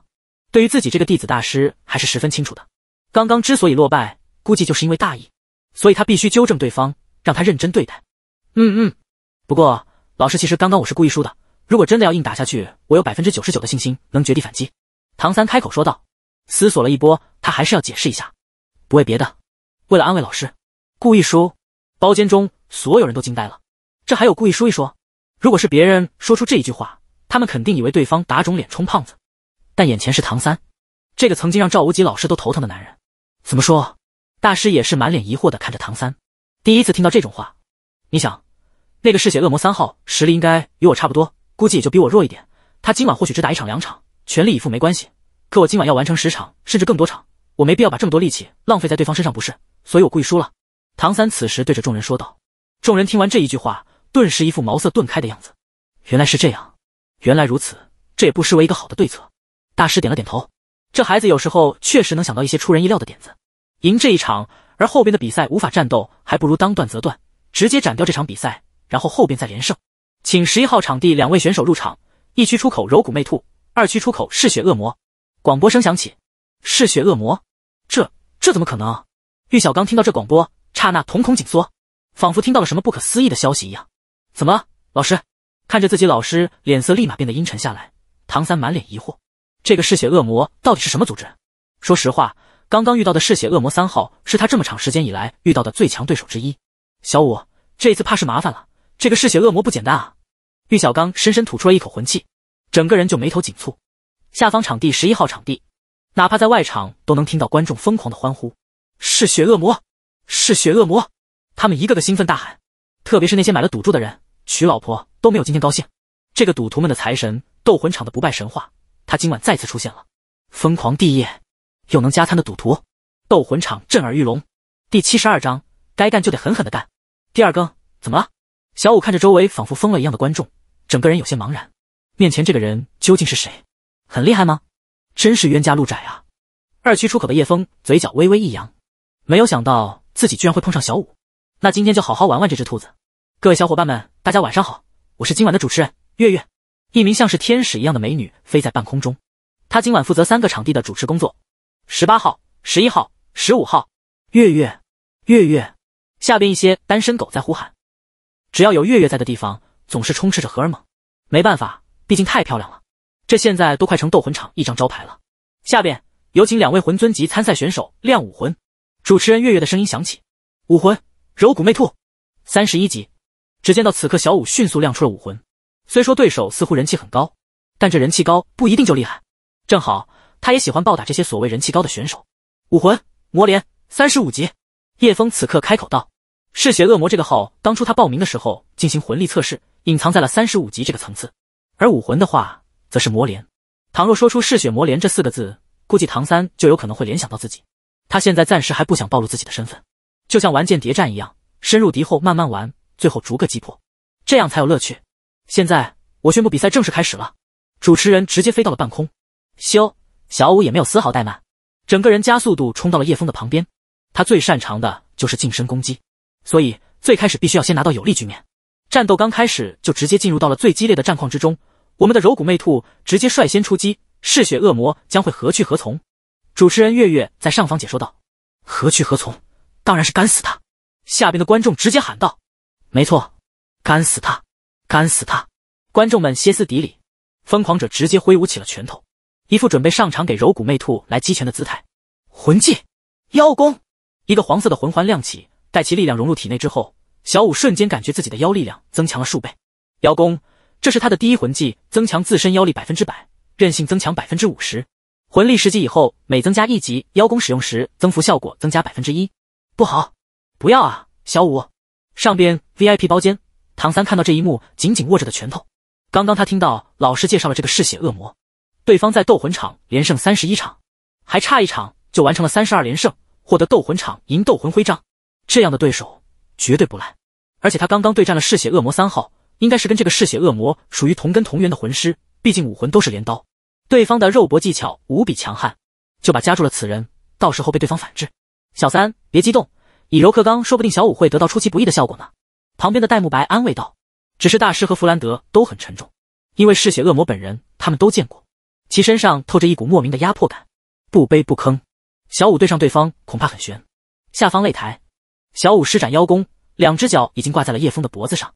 对于自己这个弟子，大师还是十分清楚的。刚刚之所以落败。估计就是因为大意，所以他必须纠正对方，让他认真对待。嗯嗯，不过老师，其实刚刚我是故意输的。如果真的要硬打下去，我有百分之九十九的信心能绝地反击。唐三开口说道，思索了一波，他还是要解释一下，不为别的，为了安慰老师，故意输。包间中所有人都惊呆了，这还有故意输一说？如果是别人说出这一句话，他们肯定以为对方打肿脸充胖子，但眼前是唐三，这个曾经让赵无极老师都头疼的男人，怎么说？大师也是满脸疑惑的看着唐三，第一次听到这种话。你想，那个嗜血恶魔三号实力应该与我差不多，估计也就比我弱一点。他今晚或许只打一场、两场，全力以赴没关系。可我今晚要完成十场，甚至更多场，我没必要把这么多力气浪费在对方身上，不是？所以我故意输了。唐三此时对着众人说道。众人听完这一句话，顿时一副茅塞顿开的样子。原来是这样，原来如此，这也不失为一个好的对策。大师点了点头。这孩子有时候确实能想到一些出人意料的点子。赢这一场，而后边的比赛无法战斗，还不如当断则断，直接斩掉这场比赛，然后后边再连胜。请十一号场地两位选手入场。一区出口，柔骨媚兔；二区出口，嗜血恶魔。广播声响起。嗜血恶魔，这这怎么可能？玉小刚听到这广播，刹那瞳孔紧缩，仿佛听到了什么不可思议的消息一样。怎么，老师？看着自己老师脸色立马变得阴沉下来，唐三满脸疑惑：这个嗜血恶魔到底是什么组织？说实话。刚刚遇到的嗜血恶魔三号是他这么长时间以来遇到的最强对手之一。小五，这次怕是麻烦了。这个嗜血恶魔不简单啊！玉小刚深深吐出了一口魂气，整个人就眉头紧蹙。下方场地十一号场地，哪怕在外场都能听到观众疯狂的欢呼：“嗜血恶魔，嗜血恶魔！”他们一个个兴奋大喊，特别是那些买了赌注的人，娶老婆都没有今天高兴。这个赌徒们的财神，斗魂场的不败神话，他今晚再次出现了，疯狂帝夜。又能加餐的赌徒，斗魂场震耳欲聋。第七十二章，该干就得狠狠的干。第二更，怎么了？小五看着周围仿佛疯了一样的观众，整个人有些茫然。面前这个人究竟是谁？很厉害吗？真是冤家路窄啊！二区出口的叶枫嘴角微微一扬，没有想到自己居然会碰上小五。那今天就好好玩玩这只兔子。各位小伙伴们，大家晚上好，我是今晚的主持人月月。一名像是天使一样的美女飞在半空中，她今晚负责三个场地的主持工作。十八号、十一号、十五号，月月、月月，下边一些单身狗在呼喊，只要有月月在的地方，总是充斥着荷尔蒙。没办法，毕竟太漂亮了，这现在都快成斗魂场一张招牌了。下边有请两位魂尊级参赛选手亮武魂，主持人月月的声音响起，武魂柔骨媚兔，三十一级。只见到此刻小五迅速亮出了武魂，虽说对手似乎人气很高，但这人气高不一定就厉害。正好。他也喜欢暴打这些所谓人气高的选手。武魂魔莲三十五级，叶枫此刻开口道：“嗜血恶魔这个号，当初他报名的时候进行魂力测试，隐藏在了三十五级这个层次。而武魂的话，则是魔莲。倘若说出嗜血魔莲这四个字，估计唐三就有可能会联想到自己。他现在暂时还不想暴露自己的身份，就像玩间谍战一样，深入敌后慢慢玩，最后逐个击破，这样才有乐趣。现在我宣布比赛正式开始了。”主持人直接飞到了半空，修。小舞也没有丝毫怠慢，整个人加速度冲到了叶枫的旁边。他最擅长的就是近身攻击，所以最开始必须要先拿到有利局面。战斗刚开始就直接进入到了最激烈的战况之中。我们的柔骨魅兔直接率先出击，嗜血恶魔将会何去何从？主持人月月在上方解说道：“何去何从？当然是干死他！”下边的观众直接喊道：“没错，干死他，干死他！”观众们歇斯底里，疯狂者直接挥舞起了拳头。一副准备上场给柔骨媚兔来击拳的姿态，魂技妖功，一个黄色的魂环亮起，待其力量融入体内之后，小五瞬间感觉自己的妖力量增强了数倍。妖功，这是他的第一魂技，增强自身妖力百分之百，韧性增强百分之五十。魂力十级以后，每增加一级，妖功使用时增幅效果增加百分之一。不好，不要啊！小五，上边 VIP 包间，唐三看到这一幕，紧紧握着的拳头。刚刚他听到老师介绍了这个嗜血恶魔。对方在斗魂场连胜三十一场，还差一场就完成了三十二连胜，获得斗魂场银斗魂徽章。这样的对手绝对不赖，而且他刚刚对战了嗜血恶魔三号，应该是跟这个嗜血恶魔属于同根同源的魂师，毕竟武魂都是镰刀。对方的肉搏技巧无比强悍，就把夹住了此人，到时候被对方反制。小三别激动，以柔克刚，说不定小五会得到出其不意的效果呢。旁边的戴沐白安慰道：“只是大师和弗兰德都很沉重，因为嗜血恶魔本人他们都见过。”其身上透着一股莫名的压迫感，不卑不吭。小五对上对方恐怕很悬。下方擂台，小五施展腰功，两只脚已经挂在了叶枫的脖子上，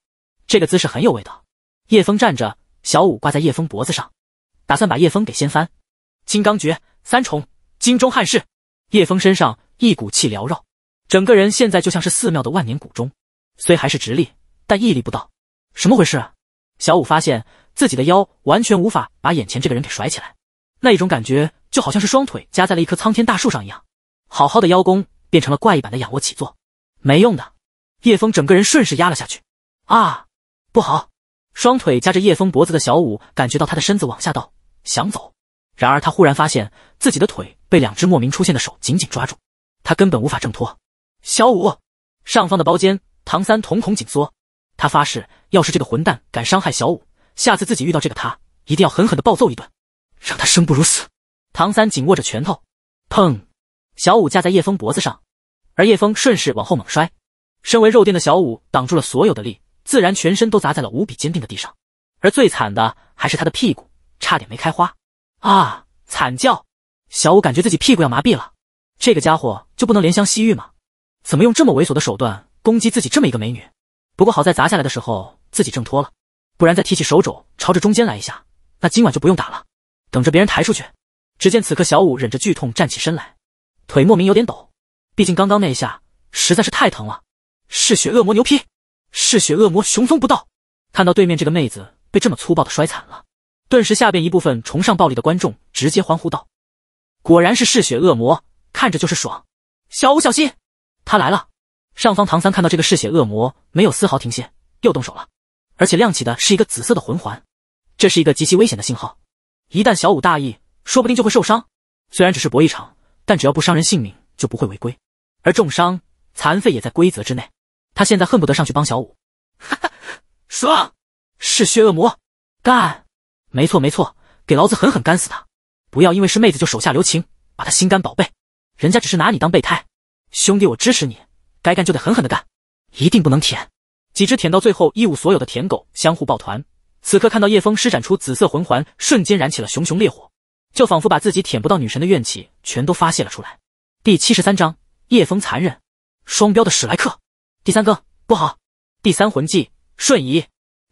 这个姿势很有味道。叶枫站着，小五挂在叶枫脖子上，打算把叶枫给掀翻。金刚诀三重，金钟撼世。叶枫身上一股气缭绕，整个人现在就像是寺庙的万年古钟，虽还是直立，但屹立不到。什么回事？小五发现。自己的腰完全无法把眼前这个人给甩起来，那一种感觉就好像是双腿夹在了一棵苍天大树上一样，好好的腰功变成了怪异版的仰卧起坐，没用的。叶峰整个人顺势压了下去，啊，不好！双腿夹着叶峰脖子的小五感觉到他的身子往下倒，想走，然而他忽然发现自己的腿被两只莫名出现的手紧紧抓住，他根本无法挣脱。小五上方的包间，唐三瞳孔紧缩，他发誓，要是这个混蛋敢伤害小五。下次自己遇到这个他，一定要狠狠的暴揍一顿，让他生不如死。唐三紧握着拳头，砰！小五架在叶枫脖子上，而叶枫顺势往后猛摔。身为肉垫的小五挡住了所有的力，自然全身都砸在了无比坚定的地上。而最惨的还是他的屁股，差点没开花啊！惨叫！小五感觉自己屁股要麻痹了。这个家伙就不能怜香惜玉吗？怎么用这么猥琐的手段攻击自己这么一个美女？不过好在砸下来的时候自己挣脱了。不然再提起手肘朝着中间来一下，那今晚就不用打了，等着别人抬出去。只见此刻小五忍着剧痛站起身来，腿莫名有点抖，毕竟刚刚那一下实在是太疼了。嗜血恶魔牛批，嗜血恶魔雄风不倒。看到对面这个妹子被这么粗暴的摔惨了，顿时下边一部分崇尚暴力的观众直接欢呼道：“果然是嗜血恶魔，看着就是爽。”小五小心，他来了。上方唐三看到这个嗜血恶魔没有丝毫停歇，又动手了。而且亮起的是一个紫色的魂环，这是一个极其危险的信号。一旦小五大意，说不定就会受伤。虽然只是搏一场，但只要不伤人性命，就不会违规。而重伤、残废也在规则之内。他现在恨不得上去帮小五。哈哈，爽！嗜血恶魔干！没错没错，给老子狠狠干死他！不要因为是妹子就手下留情，把他心肝宝贝。人家只是拿你当备胎。兄弟，我支持你，该干就得狠狠的干，一定不能舔。几只舔到最后一无所有的舔狗相互抱团，此刻看到叶枫施展出紫色魂环，瞬间燃起了熊熊烈火，就仿佛把自己舔不到女神的怨气全都发泄了出来。第七十三章：叶风残忍，双标的史莱克。第三个不好，第三魂技瞬移。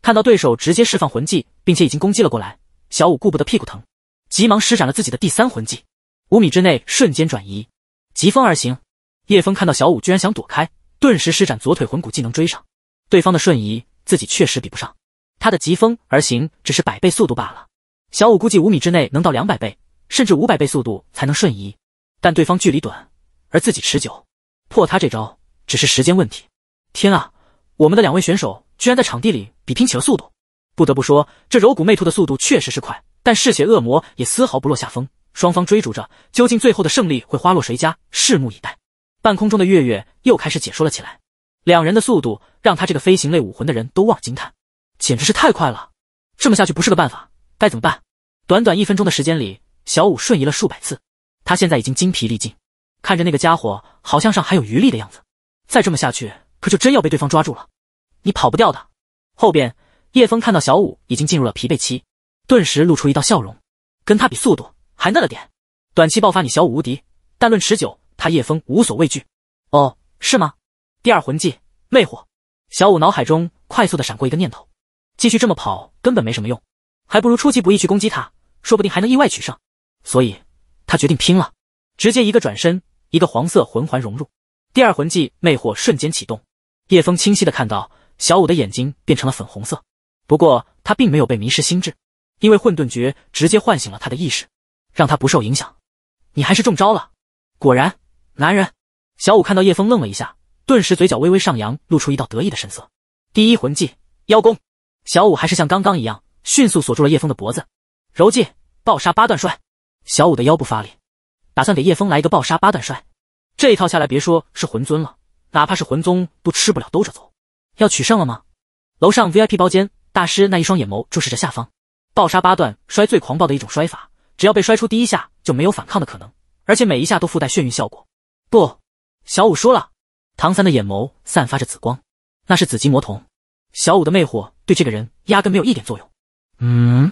看到对手直接释放魂技，并且已经攻击了过来，小五顾不得屁股疼，急忙施展了自己的第三魂技，五米之内瞬间转移，疾风而行。叶枫看到小五居然想躲开，顿时施展左腿魂骨技能追上。对方的瞬移，自己确实比不上。他的疾风而行只是百倍速度罢了。小五估计五米之内能到两百倍，甚至五百倍速度才能瞬移。但对方距离短，而自己持久，破他这招只是时间问题。天啊，我们的两位选手居然在场地里比拼起了速度！不得不说，这柔骨魅兔的速度确实是快，但嗜血恶魔也丝毫不落下风。双方追逐着，究竟最后的胜利会花落谁家？拭目以待。半空中的月月又开始解说了起来。两人的速度让他这个飞行类武魂的人都望惊叹，简直是太快了！这么下去不是个办法，该怎么办？短短一分钟的时间里，小五瞬移了数百次，他现在已经精疲力尽，看着那个家伙好像上还有余力的样子，再这么下去可就真要被对方抓住了。你跑不掉的。后边，叶风看到小五已经进入了疲惫期，顿时露出一道笑容。跟他比速度还嫩了点，短期爆发你小五无敌，但论持久，他叶枫无所畏惧。哦，是吗？第二魂技魅惑，小五脑海中快速的闪过一个念头，继续这么跑根本没什么用，还不如出其不意去攻击他，说不定还能意外取胜。所以，他决定拼了，直接一个转身，一个黄色魂环融入第二魂技魅惑，瞬间启动。叶风清晰的看到小五的眼睛变成了粉红色，不过他并没有被迷失心智，因为混沌诀直接唤醒了他的意识，让他不受影响。你还是中招了，果然男人。小五看到叶风愣了一下。顿时嘴角微微上扬，露出一道得意的神色。第一魂技，腰功。小五还是像刚刚一样，迅速锁住了叶枫的脖子。柔技，暴杀八段摔。小五的腰部发力，打算给叶枫来一个暴杀八段摔。这一套下来，别说是魂尊了，哪怕是魂宗都吃不了兜着走。要取胜了吗？楼上 VIP 包间，大师那一双眼眸注视着下方。暴杀八段摔最狂暴的一种摔法，只要被摔出第一下，就没有反抗的可能，而且每一下都附带眩晕效果。不，小五输了。唐三的眼眸散发着紫光，那是紫极魔瞳。小五的魅惑对这个人压根没有一点作用。嗯？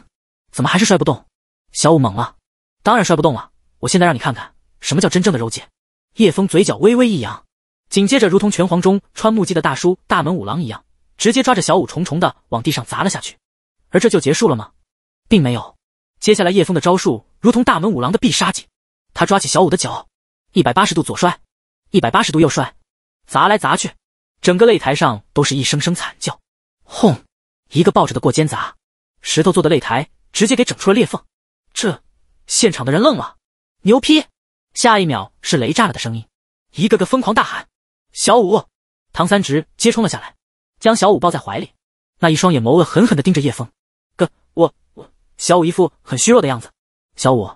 怎么还是摔不动？小五懵了。当然摔不动了。我现在让你看看什么叫真正的肉剑。叶枫嘴角微微一扬，紧接着如同拳皇中穿木屐的大叔大门五郎一样，直接抓着小五重重的往地上砸了下去。而这就结束了吗？并没有。接下来叶枫的招数如同大门五郎的必杀技，他抓起小五的脚，一百八十度左摔，一百八十度右摔。砸来砸去，整个擂台上都是一声声惨叫。轰！一个抱着的过肩砸，石头做的擂台直接给整出了裂缝。这，现场的人愣了。牛批！下一秒是雷炸了的声音，一个个疯狂大喊。小五，唐三直接冲了下来，将小五抱在怀里。那一双眼眸恶狠狠地盯着叶枫。哥，我我小五一副很虚弱的样子。小五，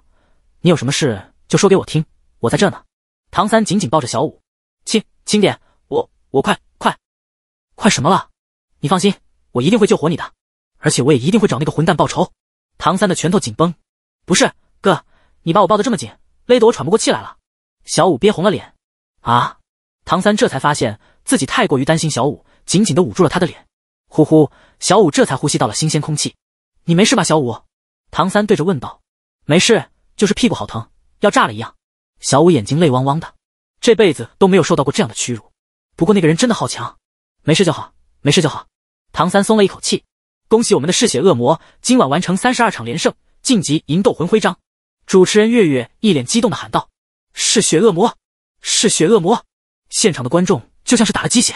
你有什么事就说给我听，我在这呢。唐三紧紧抱着小五，亲。轻点，我我快快快什么了？你放心，我一定会救活你的，而且我也一定会找那个混蛋报仇。唐三的拳头紧绷，不是哥，你把我抱得这么紧，勒得我喘不过气来了。小五憋红了脸。啊！唐三这才发现自己太过于担心小五，紧紧的捂住了他的脸。呼呼，小五这才呼吸到了新鲜空气。你没事吧，小五？唐三对着问道。没事，就是屁股好疼，要炸了一样。小五眼睛泪汪汪的。这辈子都没有受到过这样的屈辱。不过那个人真的好强，没事就好，没事就好。唐三松了一口气，恭喜我们的嗜血恶魔今晚完成三十二场连胜，晋级银斗魂徽章。主持人月月一脸激动的喊道：“嗜血恶魔，嗜血恶魔！”现场的观众就像是打了鸡血，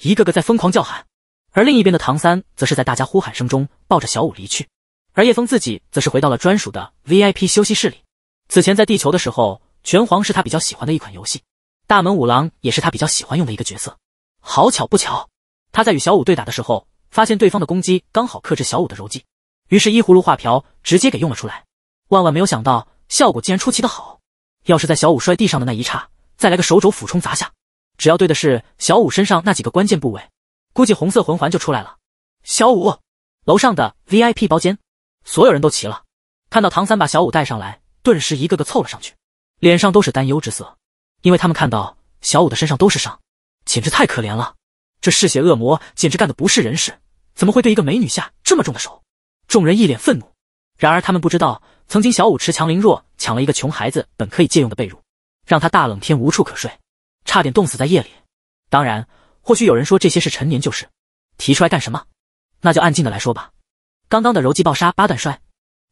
一个个在疯狂叫喊。而另一边的唐三则是在大家呼喊声中抱着小舞离去，而叶枫自己则是回到了专属的 VIP 休息室里。此前在地球的时候，拳皇是他比较喜欢的一款游戏。大门五郎也是他比较喜欢用的一个角色。好巧不巧，他在与小五对打的时候，发现对方的攻击刚好克制小五的柔技，于是依葫芦画瓢，直接给用了出来。万万没有想到，效果竟然出奇的好。要是在小五摔地上的那一刹，再来个手肘俯冲砸下，只要对的是小五身上那几个关键部位，估计红色魂环就出来了。小五，楼上的 VIP 包间，所有人都齐了。看到唐三把小五带上来，顿时一个个凑了上去，脸上都是担忧之色。因为他们看到小五的身上都是伤，简直太可怜了。这嗜血恶魔简直干的不是人事，怎么会对一个美女下这么重的手？众人一脸愤怒。然而他们不知道，曾经小五持强凌弱，抢了一个穷孩子本可以借用的被褥，让他大冷天无处可睡，差点冻死在夜里。当然，或许有人说这些是陈年旧事，提出来干什么？那就按静的来说吧。刚刚的柔技爆杀八段摔，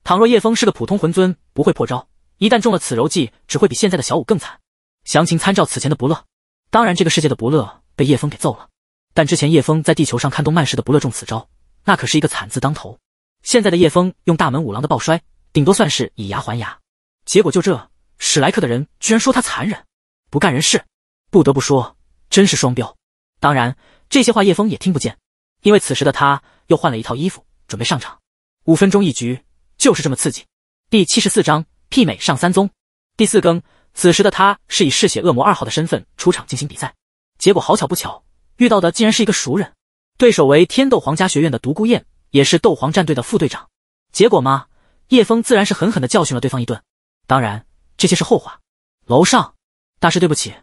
倘若叶枫是个普通魂尊，不会破招，一旦中了此柔技，只会比现在的小五更惨。详情参照此前的不乐，当然这个世界的不乐被叶枫给揍了，但之前叶枫在地球上看动漫时的不乐中此招，那可是一个惨字当头。现在的叶枫用大门五郎的抱摔，顶多算是以牙还牙，结果就这，史莱克的人居然说他残忍，不干人事，不得不说真是双标。当然这些话叶枫也听不见，因为此时的他又换了一套衣服，准备上场。五分钟一局，就是这么刺激。第七十四章，媲美上三宗，第四更。此时的他是以嗜血恶魔二号的身份出场进行比赛，结果好巧不巧遇到的竟然是一个熟人，对手为天斗皇家学院的独孤雁，也是斗皇战队的副队长。结果嘛，叶枫自然是狠狠的教训了对方一顿。当然，这些是后话。楼上大师，对不起，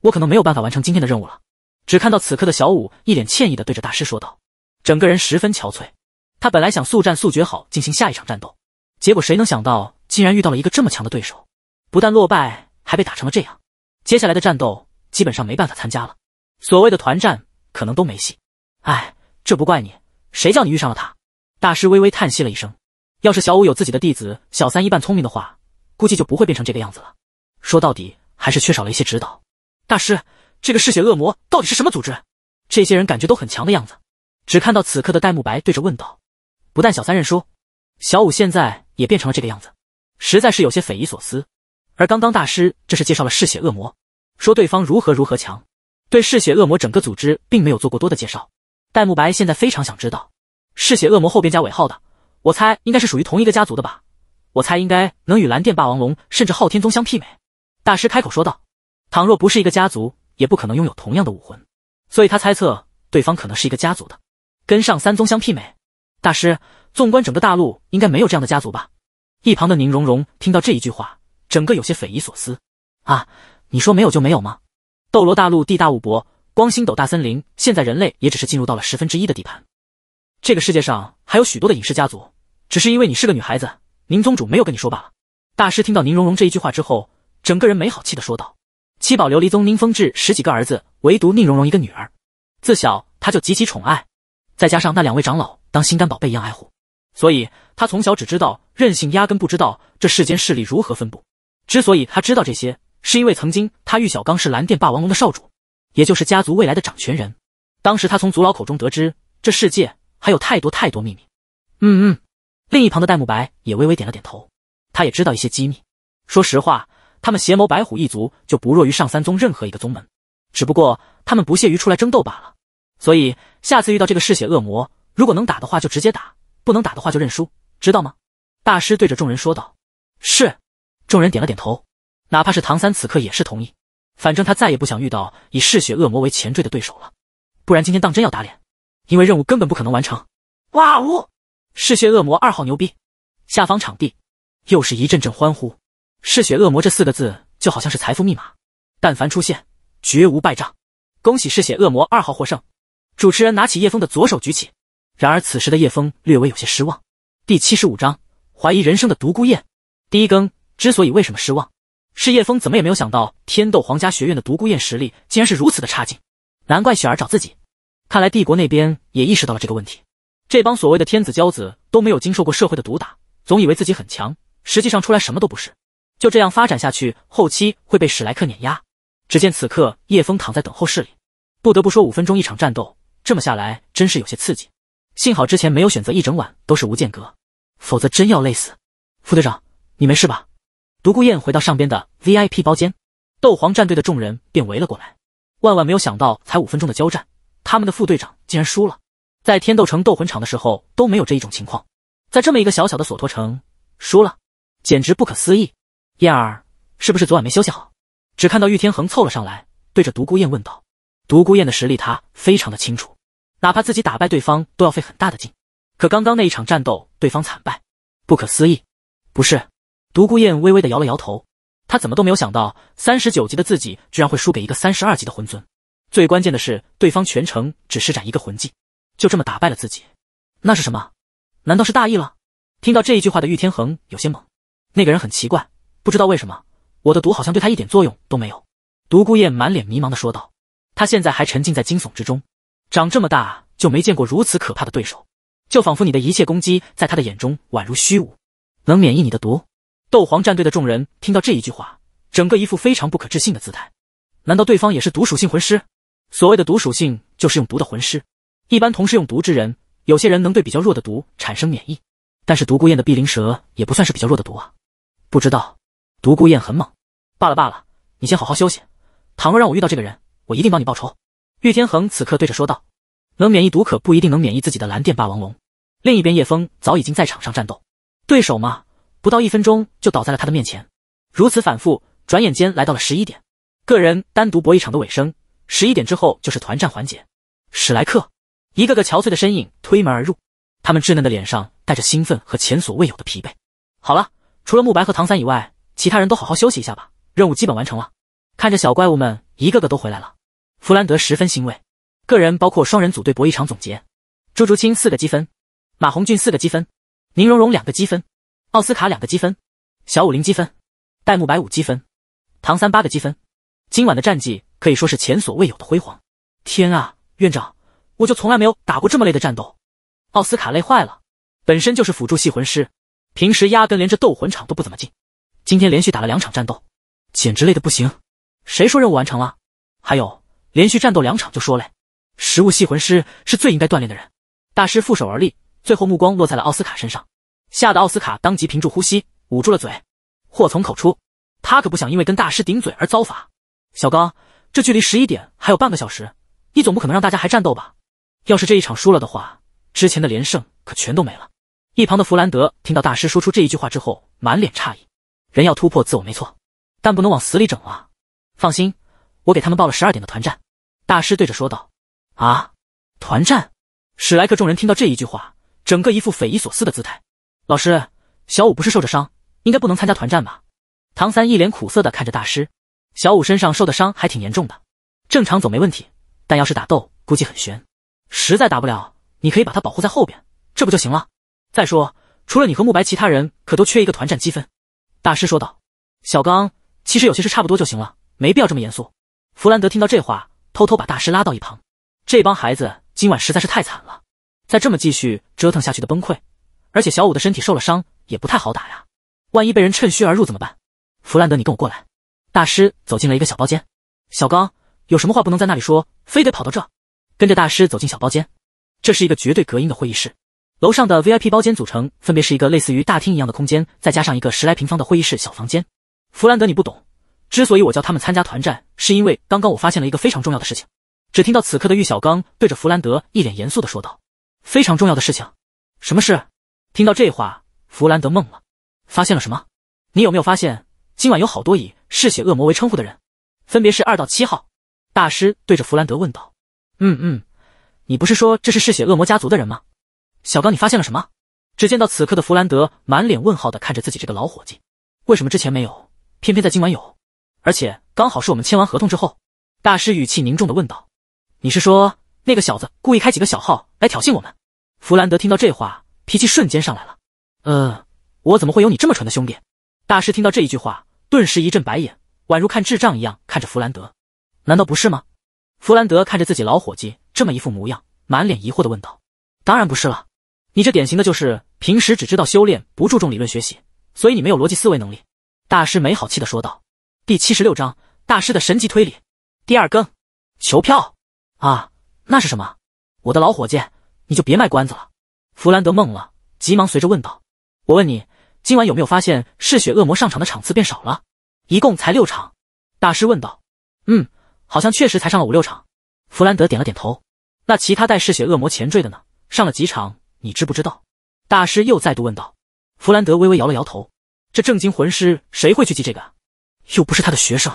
我可能没有办法完成今天的任务了。只看到此刻的小舞一脸歉意的对着大师说道，整个人十分憔悴。他本来想速战速决，好进行下一场战斗，结果谁能想到竟然遇到了一个这么强的对手，不但落败。还被打成了这样，接下来的战斗基本上没办法参加了。所谓的团战可能都没戏。唉，这不怪你，谁叫你遇上了他？大师微微叹息了一声。要是小五有自己的弟子小三一半聪明的话，估计就不会变成这个样子了。说到底还是缺少了一些指导。大师，这个嗜血恶魔到底是什么组织？这些人感觉都很强的样子。只看到此刻的戴沐白对着问道：“不但小三认输。”小五现在也变成了这个样子，实在是有些匪夷所思。而刚刚大师这是介绍了嗜血恶魔，说对方如何如何强，对嗜血恶魔整个组织并没有做过多的介绍。戴沐白现在非常想知道，嗜血恶魔后边加尾号的，我猜应该是属于同一个家族的吧？我猜应该能与蓝电霸王龙甚至昊天宗相媲美。大师开口说道：“倘若不是一个家族，也不可能拥有同样的武魂，所以他猜测对方可能是一个家族的，跟上三宗相媲美。”大师，纵观整个大陆，应该没有这样的家族吧？一旁的宁荣荣听到这一句话。整个有些匪夷所思，啊，你说没有就没有吗？斗罗大陆地大物博，光星斗大森林，现在人类也只是进入到了十分之一的地盘。这个世界上还有许多的隐世家族，只是因为你是个女孩子，宁宗主没有跟你说罢了。大师听到宁荣荣这一句话之后，整个人没好气的说道：“七宝琉璃宗宁风致十几个儿子，唯独宁荣荣一个女儿，自小他就极其宠爱，再加上那两位长老当心肝宝贝一样爱护，所以他从小只知道任性，压根不知道这世间势力如何分布。”之所以他知道这些，是因为曾经他玉小刚是蓝电霸王龙的少主，也就是家族未来的掌权人。当时他从族老口中得知，这世界还有太多太多秘密。嗯嗯，另一旁的戴沐白也微微点了点头，他也知道一些机密。说实话，他们邪眸白虎一族就不弱于上三宗任何一个宗门，只不过他们不屑于出来争斗罢了。所以下次遇到这个嗜血恶魔，如果能打的话就直接打，不能打的话就认输，知道吗？大师对着众人说道：“是。”众人点了点头，哪怕是唐三此刻也是同意。反正他再也不想遇到以“嗜血恶魔”为前缀的对手了，不然今天当真要打脸，因为任务根本不可能完成。哇呜！嗜血恶魔二号牛逼！下方场地又是一阵阵欢呼，“嗜血恶魔”这四个字就好像是财富密码，但凡出现，绝无败仗。恭喜嗜血恶魔二号获胜！主持人拿起叶枫的左手举起，然而此时的叶枫略微有些失望。第七十五章：怀疑人生的独孤雁，第一更。之所以为什么失望，是叶枫怎么也没有想到天斗皇家学院的独孤雁实力竟然是如此的差劲，难怪雪儿找自己。看来帝国那边也意识到了这个问题，这帮所谓的天子骄子都没有经受过社会的毒打，总以为自己很强，实际上出来什么都不是。就这样发展下去，后期会被史莱克碾压。只见此刻叶枫躺在等候室里，不得不说，五分钟一场战斗，这么下来真是有些刺激。幸好之前没有选择一整晚都是无间隔，否则真要累死。副队长，你没事吧？独孤雁回到上边的 VIP 包间，斗皇战队的众人便围了过来。万万没有想到，才五分钟的交战，他们的副队长竟然输了。在天斗城斗魂场的时候都没有这一种情况，在这么一个小小的索托城输了，简直不可思议。燕儿，是不是昨晚没休息好？只看到玉天恒凑了上来，对着独孤雁问道。独孤雁的实力他非常的清楚，哪怕自己打败对方都要费很大的劲。可刚刚那一场战斗，对方惨败，不可思议，不是？独孤雁微微的摇了摇头，他怎么都没有想到，三十九级的自己居然会输给一个三十二级的魂尊。最关键的是，对方全程只施展一个魂技，就这么打败了自己。那是什么？难道是大意了？听到这一句话的玉天恒有些懵。那个人很奇怪，不知道为什么我的毒好像对他一点作用都没有。独孤雁满脸迷茫的说道，他现在还沉浸在惊悚之中，长这么大就没见过如此可怕的对手，就仿佛你的一切攻击在他的眼中宛如虚无，能免疫你的毒？斗皇战队的众人听到这一句话，整个一副非常不可置信的姿态。难道对方也是毒属性魂师？所谓的毒属性就是用毒的魂师。一般同是用毒之人，有些人能对比较弱的毒产生免疫。但是独孤雁的碧灵蛇也不算是比较弱的毒啊。不知道，独孤雁很猛。罢了罢了，你先好好休息。倘若让我遇到这个人，我一定帮你报仇。玉天恒此刻对着说道。能免疫毒可不一定能免疫自己的蓝电霸王龙。另一边，叶枫早已经在场上战斗，对手嘛。不到一分钟就倒在了他的面前，如此反复，转眼间来到了十一点。个人单独搏一场的尾声，十一点之后就是团战环节。史莱克一个个憔悴的身影推门而入，他们稚嫩的脸上带着兴奋和前所未有的疲惫。好了，除了慕白和唐三以外，其他人都好好休息一下吧，任务基本完成了。看着小怪物们一个个都回来了，弗兰德十分欣慰。个人包括双人组队搏一场总结：朱竹清四个积分，马红俊四个积分，宁荣荣两个积分。奥斯卡两个积分，小五零积分，戴沐白五积分，唐三八个积分。今晚的战绩可以说是前所未有的辉煌。天啊，院长，我就从来没有打过这么累的战斗。奥斯卡累坏了，本身就是辅助系魂师，平时压根连这斗魂场都不怎么进，今天连续打了两场战斗，简直累得不行。谁说任务完成了？还有，连续战斗两场就说累？食物系魂师是最应该锻炼的人。大师负手而立，最后目光落在了奥斯卡身上。吓得奥斯卡当即屏住呼吸，捂住了嘴。祸从口出，他可不想因为跟大师顶嘴而遭罚。小刚，这距离十一点还有半个小时，你总不可能让大家还战斗吧？要是这一场输了的话，之前的连胜可全都没了。一旁的弗兰德听到大师说出这一句话之后，满脸诧异。人要突破自我没错，但不能往死里整啊！放心，我给他们报了十二点的团战。大师对着说道。啊！团战！史莱克众人听到这一句话，整个一副匪夷所思的姿态。老师，小五不是受着伤，应该不能参加团战吧？唐三一脸苦涩的看着大师，小五身上受的伤还挺严重的，正常走没问题，但要是打斗，估计很悬。实在打不了，你可以把他保护在后边，这不就行了？再说，除了你和慕白，其他人可都缺一个团战积分。大师说道。小刚，其实有些事差不多就行了，没必要这么严肃。弗兰德听到这话，偷偷把大师拉到一旁。这帮孩子今晚实在是太惨了，再这么继续折腾下去的崩溃。而且小五的身体受了伤，也不太好打呀。万一被人趁虚而入怎么办？弗兰德，你跟我过来。大师走进了一个小包间。小刚，有什么话不能在那里说，非得跑到这？跟着大师走进小包间，这是一个绝对隔音的会议室。楼上的 VIP 包间组成分别是一个类似于大厅一样的空间，再加上一个十来平方的会议室小房间。弗兰德，你不懂。之所以我叫他们参加团战，是因为刚刚我发现了一个非常重要的事情。只听到此刻的玉小刚对着弗兰德一脸严肃的说道：“非常重要的事情，什么事？”听到这话，弗兰德懵了。发现了什么？你有没有发现今晚有好多以嗜血恶魔为称呼的人？分别是二到七号。大师对着弗兰德问道：“嗯嗯，你不是说这是嗜血恶魔家族的人吗？”小刚，你发现了什么？只见到此刻的弗兰德满脸问号的看着自己这个老伙计，为什么之前没有，偏偏在今晚有？而且刚好是我们签完合同之后。大师语气凝重的问道：“你是说那个小子故意开几个小号来挑衅我们？”弗兰德听到这话。脾气瞬间上来了，呃，我怎么会有你这么蠢的兄弟？大师听到这一句话，顿时一阵白眼，宛如看智障一样看着弗兰德。难道不是吗？弗兰德看着自己老伙计这么一副模样，满脸疑惑的问道：“当然不是了，你这典型的就是平时只知道修炼，不注重理论学习，所以你没有逻辑思维能力。”大师没好气的说道。第七十六章大师的神级推理第二更，求票啊！那是什么？我的老伙计，你就别卖关子了。弗兰德懵了，急忙随着问道：“我问你，今晚有没有发现嗜血恶魔上场的场次变少了？一共才六场。”大师问道：“嗯，好像确实才上了五六场。”弗兰德点了点头。“那其他带嗜血恶魔前缀的呢？上了几场？你知不知道？”大师又再度问道。弗兰德微微摇了摇头：“这正经魂师谁会去记这个？又不是他的学生。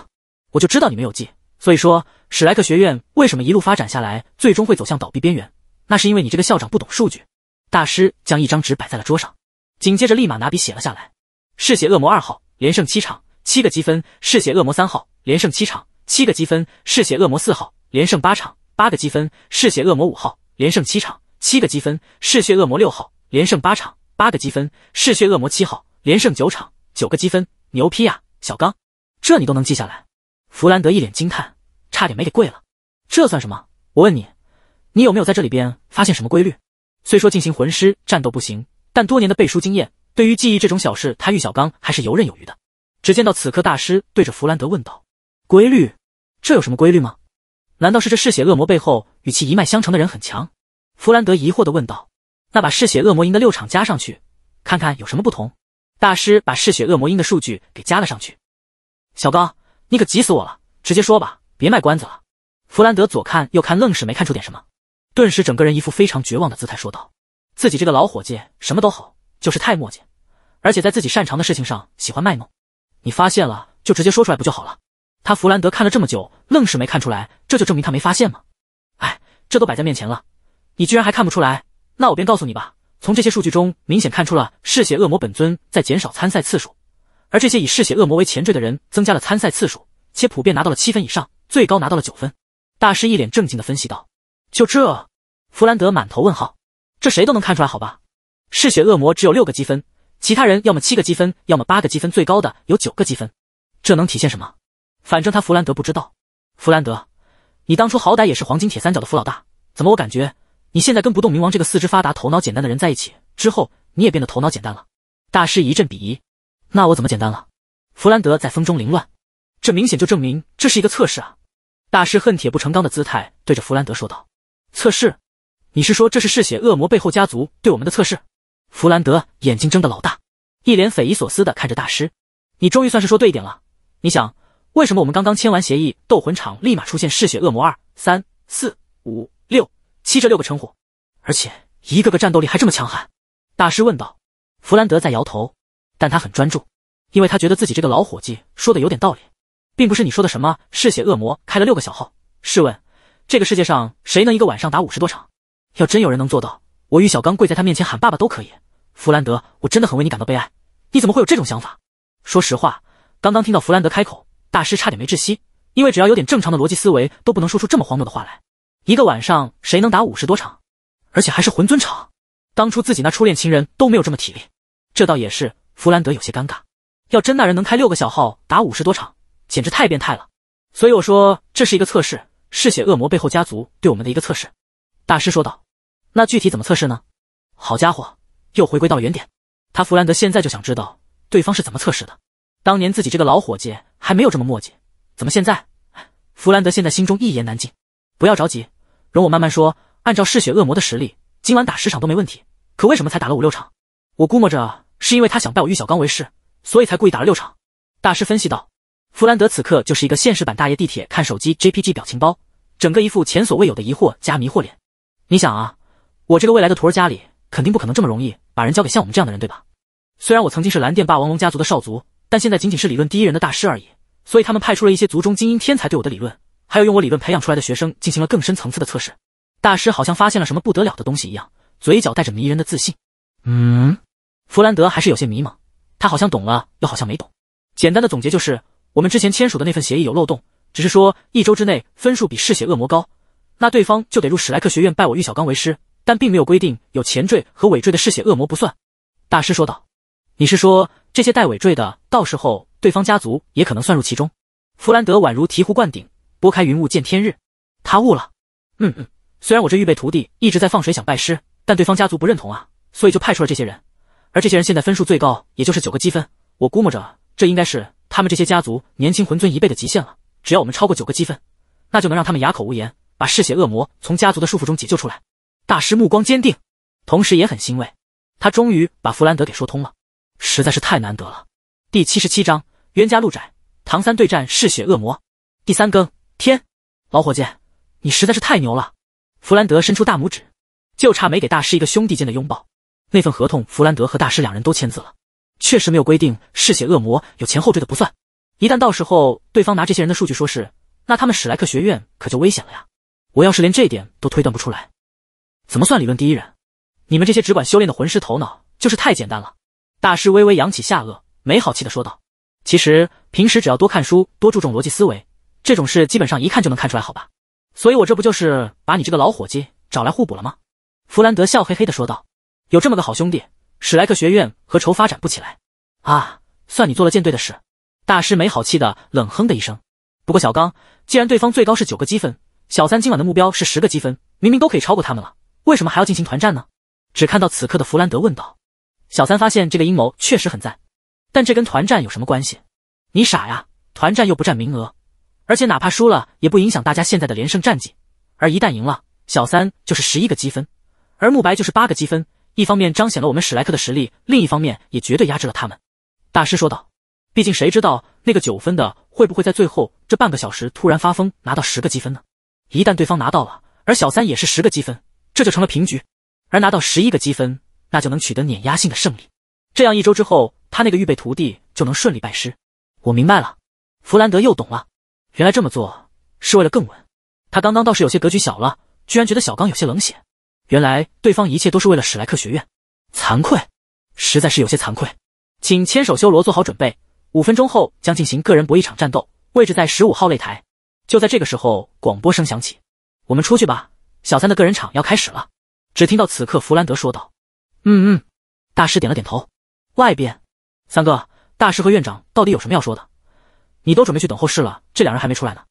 我就知道你没有记。所以说，史莱克学院为什么一路发展下来，最终会走向倒闭边缘？那是因为你这个校长不懂数据。”大师将一张纸摆在了桌上，紧接着立马拿笔写了下来：嗜血恶魔二号连胜七场，七个积分；嗜血恶魔三号连胜七场，七个积分；嗜血恶魔四号连胜八场，八个积分；嗜血恶魔五号连胜七场，七个积分；嗜血恶魔六号连胜八场，八个积分；嗜血恶魔七号连胜九场，九个积分。牛批呀，小刚，这你都能记下来？弗兰德一脸惊叹，差点没给跪了。这算什么？我问你，你有没有在这里边发现什么规律？虽说进行魂师战斗不行，但多年的背书经验，对于记忆这种小事，他玉小刚还是游刃有余的。只见到此刻大师对着弗兰德问道：“规律，这有什么规律吗？难道是这嗜血恶魔背后与其一脉相承的人很强？”弗兰德疑惑的问道：“那把嗜血恶魔赢的六场加上去，看看有什么不同？”大师把嗜血恶魔赢的数据给加了上去。小刚，你可急死我了，直接说吧，别卖关子了。弗兰德左看右看，愣是没看出点什么。顿时，整个人一副非常绝望的姿态，说道：“自己这个老伙计什么都好，就是太墨迹，而且在自己擅长的事情上喜欢卖弄。你发现了就直接说出来不就好了？他弗兰德看了这么久，愣是没看出来，这就证明他没发现吗？哎，这都摆在面前了，你居然还看不出来？那我便告诉你吧，从这些数据中明显看出了嗜血恶魔本尊在减少参赛次数，而这些以嗜血恶魔为前缀的人增加了参赛次数，且普遍拿到了七分以上，最高拿到了九分。”大师一脸正经的分析道。就这，弗兰德满头问号，这谁都能看出来，好吧？嗜血恶魔只有六个积分，其他人要么七个积分，要么八个积分，最高的有九个积分，这能体现什么？反正他弗兰德不知道。弗兰德，你当初好歹也是黄金铁三角的弗老大，怎么我感觉你现在跟不动冥王这个四肢发达、头脑简单的人在一起之后，你也变得头脑简单了？大师一阵鄙夷。那我怎么简单了？弗兰德在风中凌乱。这明显就证明这是一个测试啊！大师恨铁不成钢的姿态对着弗兰德说道。测试，你是说这是嗜血恶魔背后家族对我们的测试？弗兰德眼睛睁得老大，一脸匪夷所思的看着大师。你终于算是说对一点了。你想，为什么我们刚刚签完协议，斗魂场立马出现嗜血恶魔二、三、四、五、六、七这六个称呼，而且一个个战斗力还这么强悍？大师问道。弗兰德在摇头，但他很专注，因为他觉得自己这个老伙计说的有点道理，并不是你说的什么嗜血恶魔开了六个小号。试问。这个世界上谁能一个晚上打五十多场？要真有人能做到，我与小刚跪在他面前喊爸爸都可以。弗兰德，我真的很为你感到悲哀。你怎么会有这种想法？说实话，刚刚听到弗兰德开口，大师差点没窒息，因为只要有点正常的逻辑思维，都不能说出这么荒谬的话来。一个晚上谁能打五十多场，而且还是魂尊场？当初自己那初恋情人都没有这么体力。这倒也是，弗兰德有些尴尬。要真那人能开六个小号打五十多场，简直太变态了。所以我说这是一个测试。嗜血恶魔背后家族对我们的一个测试，大师说道：“那具体怎么测试呢？”好家伙，又回归到原点。他弗兰德现在就想知道对方是怎么测试的。当年自己这个老伙计还没有这么墨迹，怎么现在？弗兰德现在心中一言难尽。不要着急，容我慢慢说。按照嗜血恶魔的实力，今晚打十场都没问题。可为什么才打了五六场？我估摸着是因为他想拜我玉小刚为师，所以才故意打了六场。大师分析道。弗兰德此刻就是一个现实版大爷地铁看手机 JPG 表情包。整个一副前所未有的疑惑加迷惑脸。你想啊，我这个未来的徒儿家里肯定不可能这么容易把人交给像我们这样的人，对吧？虽然我曾经是蓝电霸王龙家族的少族，但现在仅仅是理论第一人的大师而已。所以他们派出了一些族中精英天才对我的理论，还有用我理论培养出来的学生进行了更深层次的测试。大师好像发现了什么不得了的东西一样，嘴角带着迷人的自信。嗯，弗兰德还是有些迷茫，他好像懂了，又好像没懂。简单的总结就是，我们之前签署的那份协议有漏洞。只是说一周之内分数比嗜血恶魔高，那对方就得入史莱克学院拜我玉小刚为师。但并没有规定有前缀和尾缀的嗜血恶魔不算。大师说道：“你是说这些带尾缀的，到时候对方家族也可能算入其中？”弗兰德宛如醍醐灌顶，拨开云雾见天日，他悟了。嗯嗯，虽然我这预备徒弟一直在放水想拜师，但对方家族不认同啊，所以就派出了这些人。而这些人现在分数最高也就是九个积分，我估摸着这应该是他们这些家族年轻魂尊一辈的极限了。只要我们超过九个积分，那就能让他们哑口无言，把嗜血恶魔从家族的束缚中解救出来。大师目光坚定，同时也很欣慰，他终于把弗兰德给说通了，实在是太难得了。第七十七章冤家路窄，唐三对战嗜血恶魔。第三更，天老伙计，你实在是太牛了！弗兰德伸出大拇指，就差没给大师一个兄弟间的拥抱。那份合同，弗兰德和大师两人都签字了，确实没有规定嗜血恶魔有前后缀的不算。一旦到时候对方拿这些人的数据说事，那他们史莱克学院可就危险了呀！我要是连这点都推断不出来，怎么算理论第一人？你们这些只管修炼的魂师头脑就是太简单了！大师微微扬起下颚，没好气的说道：“其实平时只要多看书，多注重逻辑思维，这种事基本上一看就能看出来，好吧？所以我这不就是把你这个老伙计找来互补了吗？”弗兰德笑嘿嘿的说道：“有这么个好兄弟，史莱克学院何愁发展不起来啊？算你做了舰队的事。”大师没好气的冷哼的一声。不过小刚，既然对方最高是九个积分，小三今晚的目标是十个积分，明明都可以超过他们了，为什么还要进行团战呢？只看到此刻的弗兰德问道。小三发现这个阴谋确实很赞，但这跟团战有什么关系？你傻呀，团战又不占名额，而且哪怕输了也不影响大家现在的连胜战绩。而一旦赢了，小三就是十一个积分，而慕白就是八个积分。一方面彰显了我们史莱克的实力，另一方面也绝对压制了他们。大师说道。毕竟谁知道那个九分的会不会在最后这半个小时突然发疯拿到十个积分呢？一旦对方拿到了，而小三也是十个积分，这就成了平局；而拿到十一个积分，那就能取得碾压性的胜利。这样一周之后，他那个预备徒弟就能顺利拜师。我明白了，弗兰德又懂了，原来这么做是为了更稳。他刚刚倒是有些格局小了，居然觉得小刚有些冷血。原来对方一切都是为了史莱克学院，惭愧，实在是有些惭愧。请千手修罗做好准备。五分钟后将进行个人博弈场战斗，位置在十五号擂台。就在这个时候，广播声响起：“我们出去吧，小三的个人场要开始了。”只听到此刻弗兰德说道：“嗯嗯。”大师点了点头。外边，三哥，大师和院长到底有什么要说的？你都准备去等后事了，这两人还没出来呢。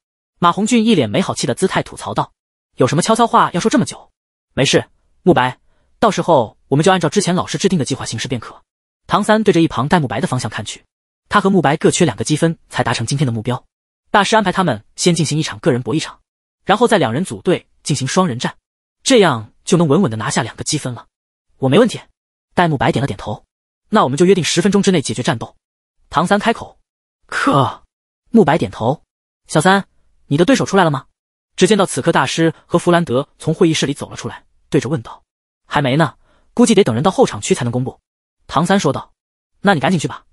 马红俊一脸没好气的姿态吐槽道：“有什么悄悄话要说这么久？没事，慕白，到时候我们就按照之前老师制定的计划行事便可。”唐三对着一旁戴沐白的方向看去。他和慕白各缺两个积分，才达成今天的目标。大师安排他们先进行一场个人博弈场，然后再两人组队进行双人战，这样就能稳稳的拿下两个积分了。我没问题。戴沐白点了点头。那我们就约定十分钟之内解决战斗。唐三开口。可。慕白点头。小三，你的对手出来了吗？只见到此刻大师和弗兰德从会议室里走了出来，对着问道：“还没呢，估计得等人到后场区才能公布。”唐三说道：“那你赶紧去吧。”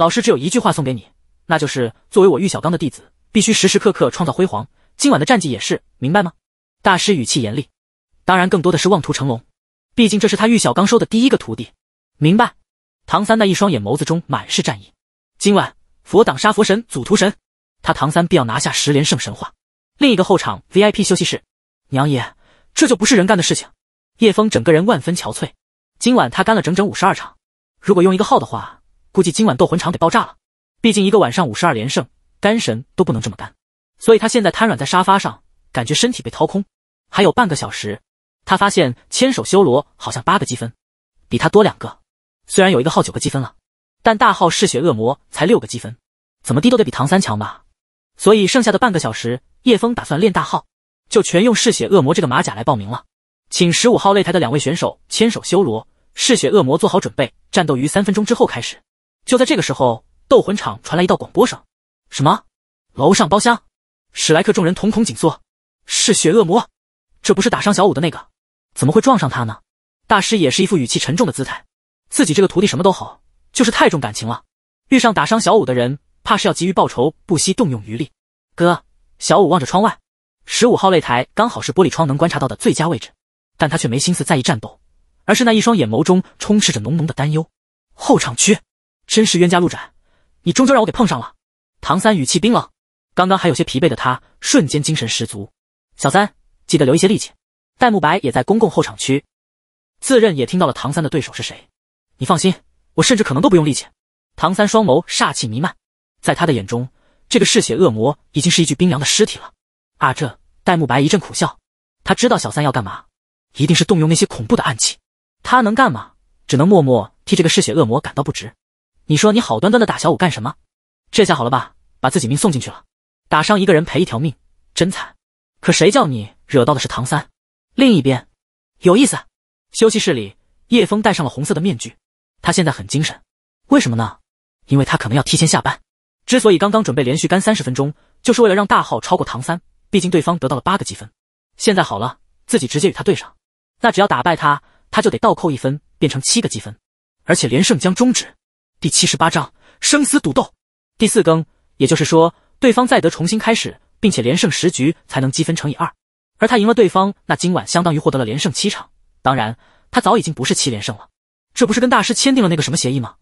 老师只有一句话送给你，那就是作为我玉小刚的弟子，必须时时刻刻创造辉煌。今晚的战绩也是，明白吗？大师语气严厉，当然更多的是望图成龙。毕竟这是他玉小刚收的第一个徒弟。明白。唐三那一双眼眸子中满是战意。今晚佛挡杀佛神，祖屠神，他唐三必要拿下十连胜神话。另一个后场 VIP 休息室，娘爷，这就不是人干的事情。叶枫整个人万分憔悴。今晚他干了整整五十二场，如果用一个号的话。估计今晚斗魂场得爆炸了，毕竟一个晚上五十二连胜，肝神都不能这么干。所以他现在瘫软在沙发上，感觉身体被掏空。还有半个小时，他发现千手修罗好像八个积分，比他多两个。虽然有一个号九个积分了，但大号嗜血恶魔才六个积分，怎么低都得比唐三强吧？所以剩下的半个小时，叶枫打算练大号，就全用嗜血恶魔这个马甲来报名了。请十五号擂台的两位选手千手修罗、嗜血恶魔做好准备，战斗于三分钟之后开始。就在这个时候，斗魂场传来一道广播声：“什么？楼上包厢？”史莱克众人瞳孔紧缩。嗜血恶魔，这不是打伤小五的那个？怎么会撞上他呢？大师也是一副语气沉重的姿态。自己这个徒弟什么都好，就是太重感情了。遇上打伤小五的人，怕是要急于报仇，不惜动用余力。哥，小五望着窗外，十五号擂台刚好是玻璃窗能观察到的最佳位置，但他却没心思在意战斗，而是那一双眼眸中充斥着浓浓的担忧。后场区。真是冤家路窄，你终究让我给碰上了。唐三语气冰冷，刚刚还有些疲惫的他，瞬间精神十足。小三，记得留一些力气。戴沐白也在公共候场区，自认也听到了唐三的对手是谁。你放心，我甚至可能都不用力气。唐三双眸煞气弥漫，在他的眼中，这个嗜血恶魔已经是一具冰凉的尸体了。啊，这戴沐白一阵苦笑，他知道小三要干嘛，一定是动用那些恐怖的暗器。他能干嘛？只能默默替这个嗜血恶魔感到不值。你说你好端端的打小五干什么？这下好了吧，把自己命送进去了，打伤一个人赔一条命，真惨。可谁叫你惹到的是唐三？另一边，有意思。休息室里，叶枫戴上了红色的面具，他现在很精神。为什么呢？因为他可能要提前下班。之所以刚刚准备连续干三十分钟，就是为了让大号超过唐三。毕竟对方得到了八个积分，现在好了，自己直接与他对上。那只要打败他，他就得倒扣一分，变成七个积分，而且连胜将终止。第七十八章生死赌斗第四更，也就是说，对方再得重新开始，并且连胜十局才能积分乘以二。而他赢了对方，那今晚相当于获得了连胜七场。当然，他早已经不是七连胜了。这不是跟大师签订了那个什么协议吗？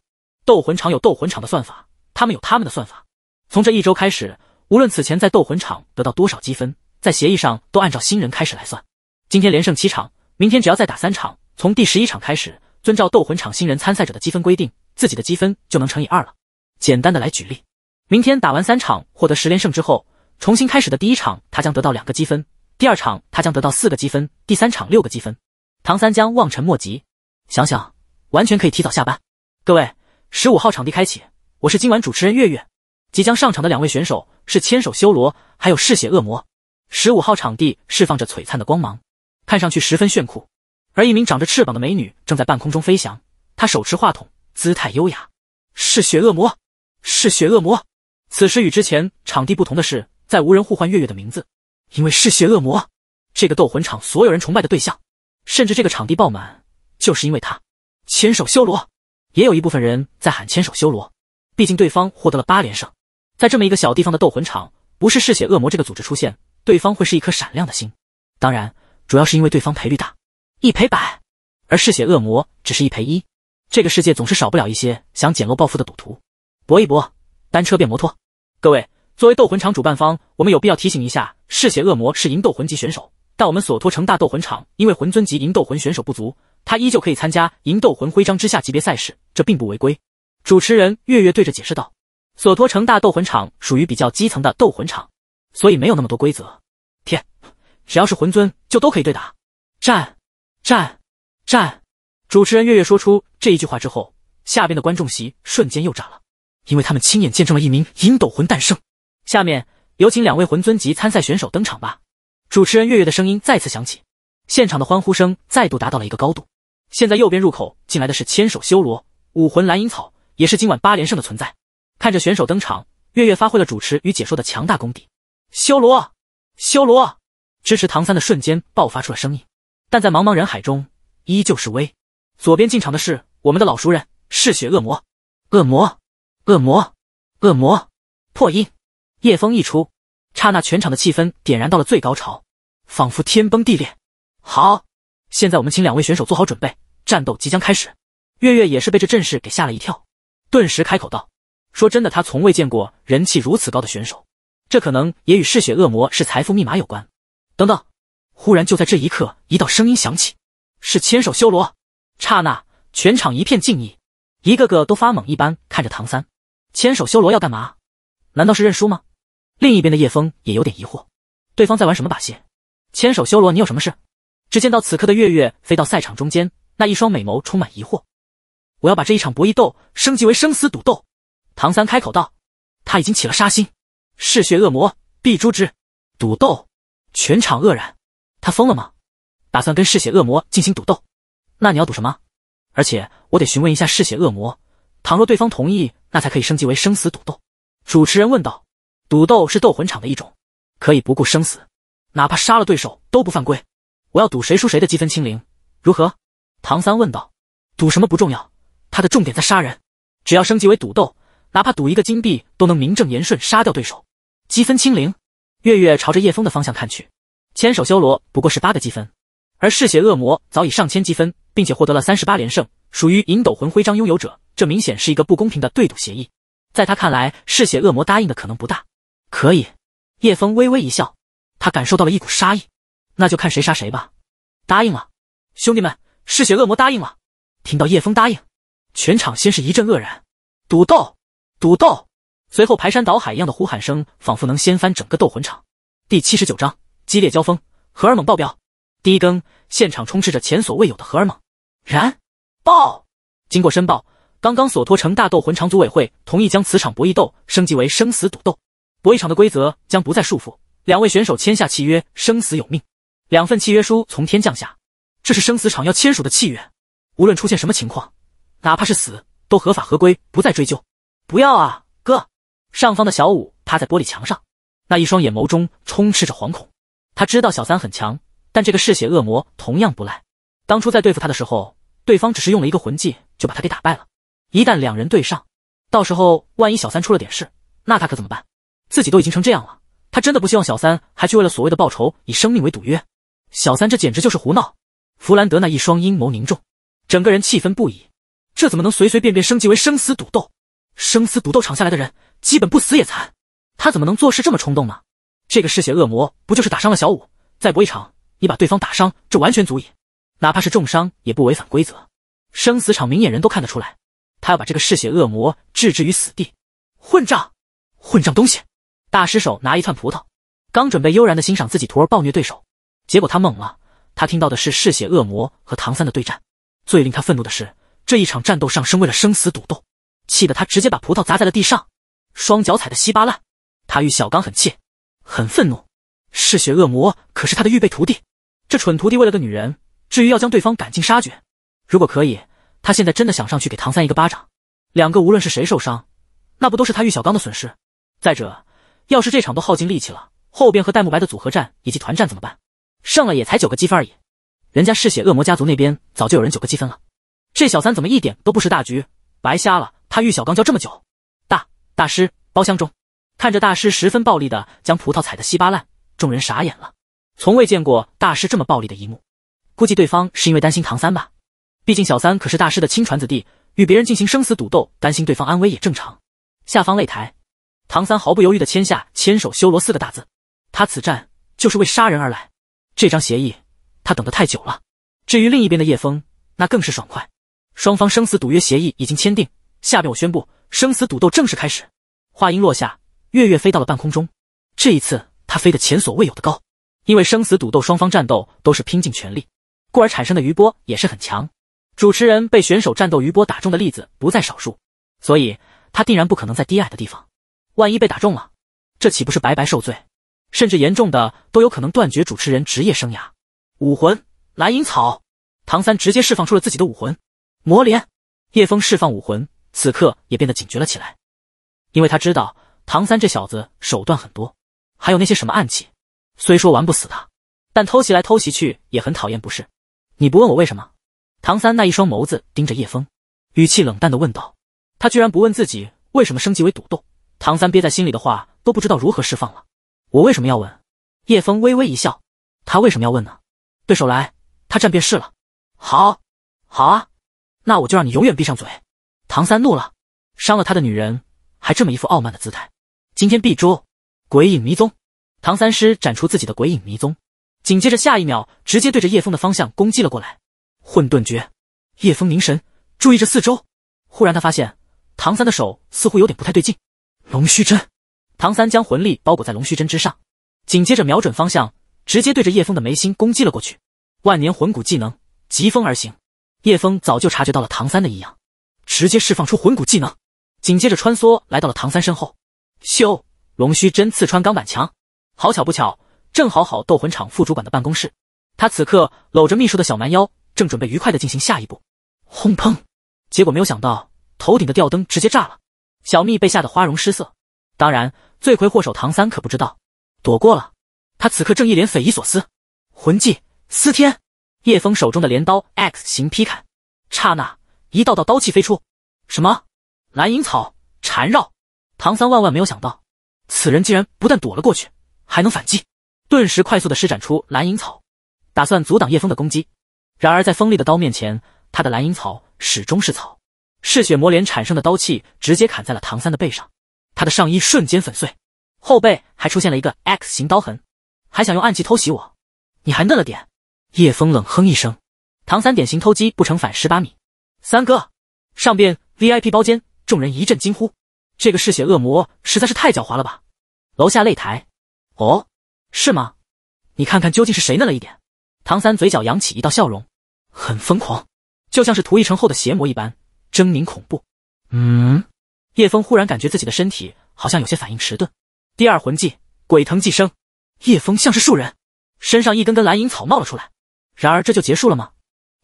斗魂场有斗魂场的算法，他们有他们的算法。从这一周开始，无论此前在斗魂场得到多少积分，在协议上都按照新人开始来算。今天连胜七场，明天只要再打三场，从第十一场开始，遵照斗魂场新人参赛者的积分规定。自己的积分就能乘以二了。简单的来举例，明天打完三场获得十连胜之后，重新开始的第一场他将得到两个积分，第二场他将得到四个积分，第三场六个积分。唐三江望尘莫及，想想完全可以提早下班。各位，十五号场地开启，我是今晚主持人月月。即将上场的两位选手是千手修罗还有嗜血恶魔。十五号场地释放着璀璨的光芒，看上去十分炫酷。而一名长着翅膀的美女正在半空中飞翔，她手持话筒。姿态优雅，嗜血恶魔，嗜血恶魔。此时与之前场地不同的是，在无人呼唤月月的名字，因为嗜血恶魔这个斗魂场所有人崇拜的对象，甚至这个场地爆满就是因为他。千手修罗，也有一部分人在喊千手修罗，毕竟对方获得了八连胜。在这么一个小地方的斗魂场，不是嗜血恶魔这个组织出现，对方会是一颗闪亮的星。当然，主要是因为对方赔率大，一赔百，而嗜血恶魔只是一赔一。这个世界总是少不了一些想捡漏暴富的赌徒，搏一搏，单车变摩托。各位，作为斗魂场主办方，我们有必要提醒一下，嗜血恶魔是银斗魂级选手，但我们索托城大斗魂场因为魂尊级银斗魂选手不足，他依旧可以参加银斗魂徽章之下级别赛事，这并不违规。主持人月月对着解释道：“索托城大斗魂场属于比较基层的斗魂场，所以没有那么多规则。天，只要是魂尊就都可以对打。战战战！”主持人月月说出这一句话之后，下边的观众席瞬间又炸了，因为他们亲眼见证了一名银斗魂诞生。下面有请两位魂尊级参赛选手登场吧！主持人月月的声音再次响起，现场的欢呼声再度达到了一个高度。现在右边入口进来的是千手修罗，武魂蓝银草，也是今晚八连胜的存在。看着选手登场，月月发挥了主持与解说的强大功底。修罗，修罗，支持唐三的瞬间爆发出了声音，但在茫茫人海中依旧是微。左边进场的是我们的老熟人，嗜血恶魔，恶魔，恶魔，恶魔，破音夜风一出，刹那全场的气氛点燃到了最高潮，仿佛天崩地裂。好，现在我们请两位选手做好准备，战斗即将开始。月月也是被这阵势给吓了一跳，顿时开口道：“说真的，他从未见过人气如此高的选手，这可能也与嗜血恶魔是财富密码有关。”等等，忽然就在这一刻，一道声音响起，是千手修罗。刹那，全场一片静意，一个个都发懵一般看着唐三。千手修罗要干嘛？难道是认输吗？另一边的叶枫也有点疑惑，对方在玩什么把戏？千手修罗，你有什么事？只见到此刻的月月飞到赛场中间，那一双美眸充满疑惑。我要把这一场博弈斗升级为生死赌斗。唐三开口道：“他已经起了杀心，嗜血恶魔必诛之。”赌斗，全场愕然，他疯了吗？打算跟嗜血恶魔进行赌斗？那你要赌什么？而且我得询问一下嗜血恶魔，倘若对方同意，那才可以升级为生死赌斗。主持人问道：“赌斗是斗魂场的一种，可以不顾生死，哪怕杀了对手都不犯规。”我要赌谁输谁的积分清零，如何？唐三问道：“赌什么不重要，他的重点在杀人。只要升级为赌斗，哪怕赌一个金币，都能名正言顺杀掉对手，积分清零。”月月朝着叶枫的方向看去，千手修罗不过是八个积分，而嗜血恶魔早已上千积分。并且获得了三十八连胜，属于银斗魂徽章拥有者。这明显是一个不公平的对赌协议，在他看来，嗜血恶魔答应的可能不大。可以，叶风微微一笑，他感受到了一股杀意。那就看谁杀谁吧。答应了，兄弟们，嗜血恶魔答应了。听到叶风答应，全场先是一阵愕然，赌斗，赌斗。随后排山倒海一样的呼喊声，仿佛能掀翻整个斗魂场。第七十九章：激烈交锋，荷尔蒙爆表。第一更，现场充斥着前所未有的荷尔蒙。然，报经过申报，刚刚索托城大斗魂场组委会同意将此场博弈斗升级为生死赌斗，博弈场的规则将不再束缚，两位选手签下契约，生死有命。两份契约书从天降下，这是生死场要签署的契约，无论出现什么情况，哪怕是死，都合法合规，不再追究。不要啊，哥！上方的小五趴在玻璃墙上，那一双眼眸中充斥着惶恐。他知道小三很强，但这个嗜血恶魔同样不赖。当初在对付他的时候。对方只是用了一个魂技就把他给打败了。一旦两人对上，到时候万一小三出了点事，那他可怎么办？自己都已经成这样了，他真的不希望小三还去为了所谓的报仇以生命为赌约。小三这简直就是胡闹！弗兰德那一双阴谋凝重，整个人气愤不已。这怎么能随随便便升级为生死赌斗？生死赌斗场下来的人基本不死也残，他怎么能做事这么冲动呢？这个嗜血恶魔不就是打伤了小五，再搏一场，你把对方打伤，这完全足以。哪怕是重伤也不违反规则，生死场明眼人都看得出来，他要把这个嗜血恶魔置之于死地。混账！混账东西！大师手拿一串葡萄，刚准备悠然的欣赏自己徒儿暴虐对手，结果他懵了。他听到的是嗜血恶魔和唐三的对战。最令他愤怒的是这一场战斗上升为了生死赌斗，气得他直接把葡萄砸在了地上，双脚踩得稀巴烂。他与小刚很气，很愤怒。嗜血恶魔可是他的预备徒弟，这蠢徒弟为了个女人。至于要将对方赶尽杀绝，如果可以，他现在真的想上去给唐三一个巴掌。两个无论是谁受伤，那不都是他玉小刚的损失。再者，要是这场都耗尽力气了，后边和戴沐白的组合战以及团战怎么办？胜了也才九个积分而已，人家嗜血恶魔家族那边早就有人九个积分了。这小三怎么一点都不识大局，白瞎了他玉小刚教这么久。大大师包厢中，看着大师十分暴力的将葡萄踩得稀巴烂，众人傻眼了，从未见过大师这么暴力的一幕。估计对方是因为担心唐三吧，毕竟小三可是大师的亲传子弟，与别人进行生死赌斗，担心对方安危也正常。下方擂台，唐三毫不犹豫的签下“千手修罗”四个大字，他此战就是为杀人而来。这张协议，他等得太久了。至于另一边的叶风，那更是爽快。双方生死赌约协议已经签订，下边我宣布生死赌斗正式开始。话音落下，月月飞到了半空中，这一次他飞得前所未有的高，因为生死赌斗双方战斗都是拼尽全力。故而产生的余波也是很强，主持人被选手战斗余波打中的例子不在少数，所以他定然不可能在低矮的地方，万一被打中了，这岂不是白白受罪？甚至严重的都有可能断绝主持人职业生涯。武魂蓝银草，唐三直接释放出了自己的武魂魔莲。叶枫释放武魂，此刻也变得警觉了起来，因为他知道唐三这小子手段很多，还有那些什么暗器，虽说玩不死他，但偷袭来偷袭去也很讨厌，不是？你不问我为什么？唐三那一双眸子盯着叶枫，语气冷淡的问道。他居然不问自己为什么升级为赌斗，唐三憋在心里的话都不知道如何释放了。我为什么要问？叶枫微微一笑，他为什么要问呢？对手来，他战便是了。好，好啊，那我就让你永远闭上嘴。唐三怒了，伤了他的女人，还这么一副傲慢的姿态，今天必诛！鬼影迷踪，唐三施展出自己的鬼影迷踪。紧接着，下一秒直接对着叶风的方向攻击了过来。混沌诀，叶风凝神注意着四周，忽然他发现唐三的手似乎有点不太对劲。龙须针，唐三将魂力包裹在龙须针之上，紧接着瞄准方向，直接对着叶风的眉心攻击了过去。万年魂骨技能疾风而行，叶风早就察觉到了唐三的异样，直接释放出魂骨技能，紧接着穿梭来到了唐三身后。咻，龙须针刺穿钢板墙，好巧不巧。正好好斗魂场副主管的办公室，他此刻搂着秘书的小蛮腰，正准备愉快的进行下一步。轰砰！结果没有想到，头顶的吊灯直接炸了。小蜜被吓得花容失色。当然，罪魁祸首唐三可不知道，躲过了。他此刻正一脸匪夷所思。魂技，司天。叶枫手中的镰刀 X 型劈砍，刹那一道道刀气飞出。什么？蓝银草缠绕？唐三万万没有想到，此人竟然不但躲了过去，还能反击。顿时快速的施展出蓝银草，打算阻挡叶枫的攻击。然而在锋利的刀面前，他的蓝银草始终是草。嗜血魔镰产生的刀气直接砍在了唐三的背上，他的上衣瞬间粉碎，后背还出现了一个 X 型刀痕。还想用暗器偷袭我？你还嫩了点！叶枫冷哼一声。唐三典型偷鸡不成反蚀把米。三哥，上边 VIP 包间，众人一阵惊呼。这个嗜血恶魔实在是太狡猾了吧！楼下擂台，哦。是吗？你看看究竟是谁嫩了一点？唐三嘴角扬起一道笑容，很疯狂，就像是涂一层厚的邪魔一般，狰狞恐怖。嗯，叶枫忽然感觉自己的身体好像有些反应迟钝。第二魂技，鬼藤寄生。叶枫像是树人，身上一根根蓝银草冒了出来。然而这就结束了吗？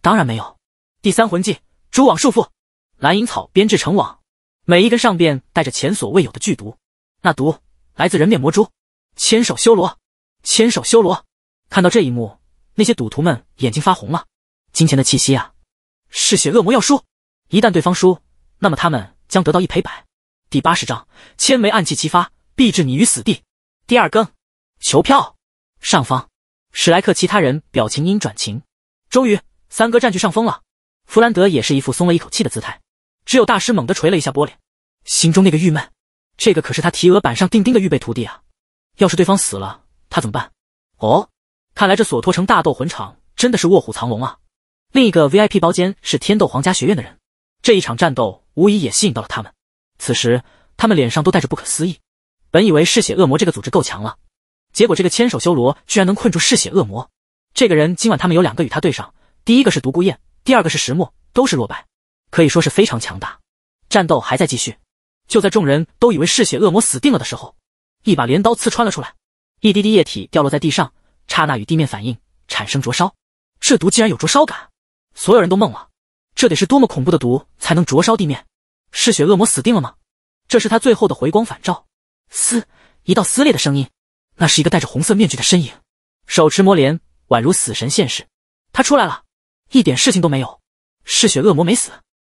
当然没有。第三魂技，蛛网束缚。蓝银草编制成网，每一根上边带着前所未有的剧毒。那毒来自人面魔蛛，千手修罗。千手修罗看到这一幕，那些赌徒们眼睛发红了。金钱的气息啊！嗜血恶魔要输，一旦对方输，那么他们将得到一赔百。第八十章：千枚暗器齐发，必置你于死地。第二更，求票。上方史莱克其他人表情阴转晴，终于三哥占据上风了。弗兰德也是一副松了一口气的姿态。只有大师猛地捶了一下玻璃，心中那个郁闷。这个可是他提额板上钉钉的预备徒弟啊！要是对方死了。他怎么办？哦，看来这索托城大斗魂场真的是卧虎藏龙啊！另一个 VIP 包间是天斗皇家学院的人，这一场战斗无疑也吸引到了他们。此时，他们脸上都带着不可思议。本以为嗜血恶魔这个组织够强了，结果这个千手修罗居然能困住嗜血恶魔。这个人今晚他们有两个与他对上，第一个是独孤雁，第二个是石墨，都是落败，可以说是非常强大。战斗还在继续，就在众人都以为嗜血恶魔死定了的时候，一把镰刀刺穿了出来。一滴滴液体掉落在地上，刹那与地面反应产生灼烧。这毒竟然有灼烧感，所有人都懵了。这得是多么恐怖的毒才能灼烧地面？嗜血恶魔死定了吗？这是他最后的回光返照。嘶，一道撕裂的声音，那是一个戴着红色面具的身影，手持魔镰，宛如死神现世。他出来了，一点事情都没有。嗜血恶魔没死，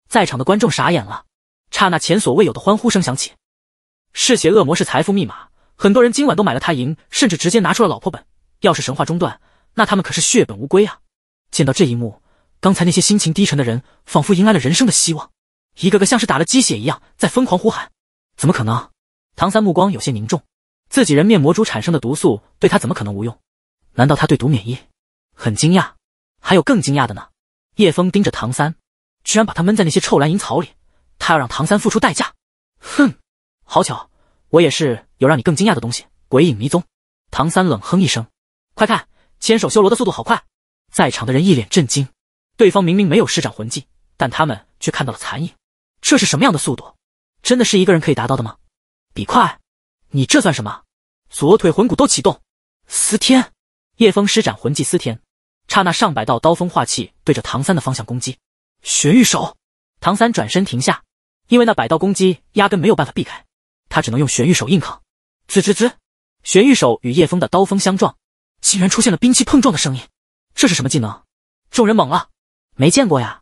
在场的观众傻眼了，刹那前所未有的欢呼声响起。嗜血恶魔是财富密码。很多人今晚都买了他赢，甚至直接拿出了老婆本。要是神话中断，那他们可是血本无归啊！见到这一幕，刚才那些心情低沉的人仿佛迎来了人生的希望，一个个像是打了鸡血一样在疯狂呼喊：“怎么可能？”唐三目光有些凝重，自己人面魔蛛产生的毒素对他怎么可能无用？难道他对毒免疫？很惊讶，还有更惊讶的呢！叶枫盯着唐三，居然把他闷在那些臭蓝银草里，他要让唐三付出代价！哼，好巧。我也是有让你更惊讶的东西，鬼影迷踪。唐三冷哼一声，快看，千手修罗的速度好快！在场的人一脸震惊，对方明明没有施展魂技，但他们却看到了残影。这是什么样的速度？真的是一个人可以达到的吗？比快，你这算什么？左腿魂骨都启动，司天。叶枫施展魂技司天，刹那上百道刀锋化气对着唐三的方向攻击。玄玉手，唐三转身停下，因为那百道攻击压根没有办法避开。他只能用玄玉手硬抗，滋滋滋，玄玉手与叶枫的刀锋相撞，竟然出现了兵器碰撞的声音。这是什么技能？众人懵了，没见过呀！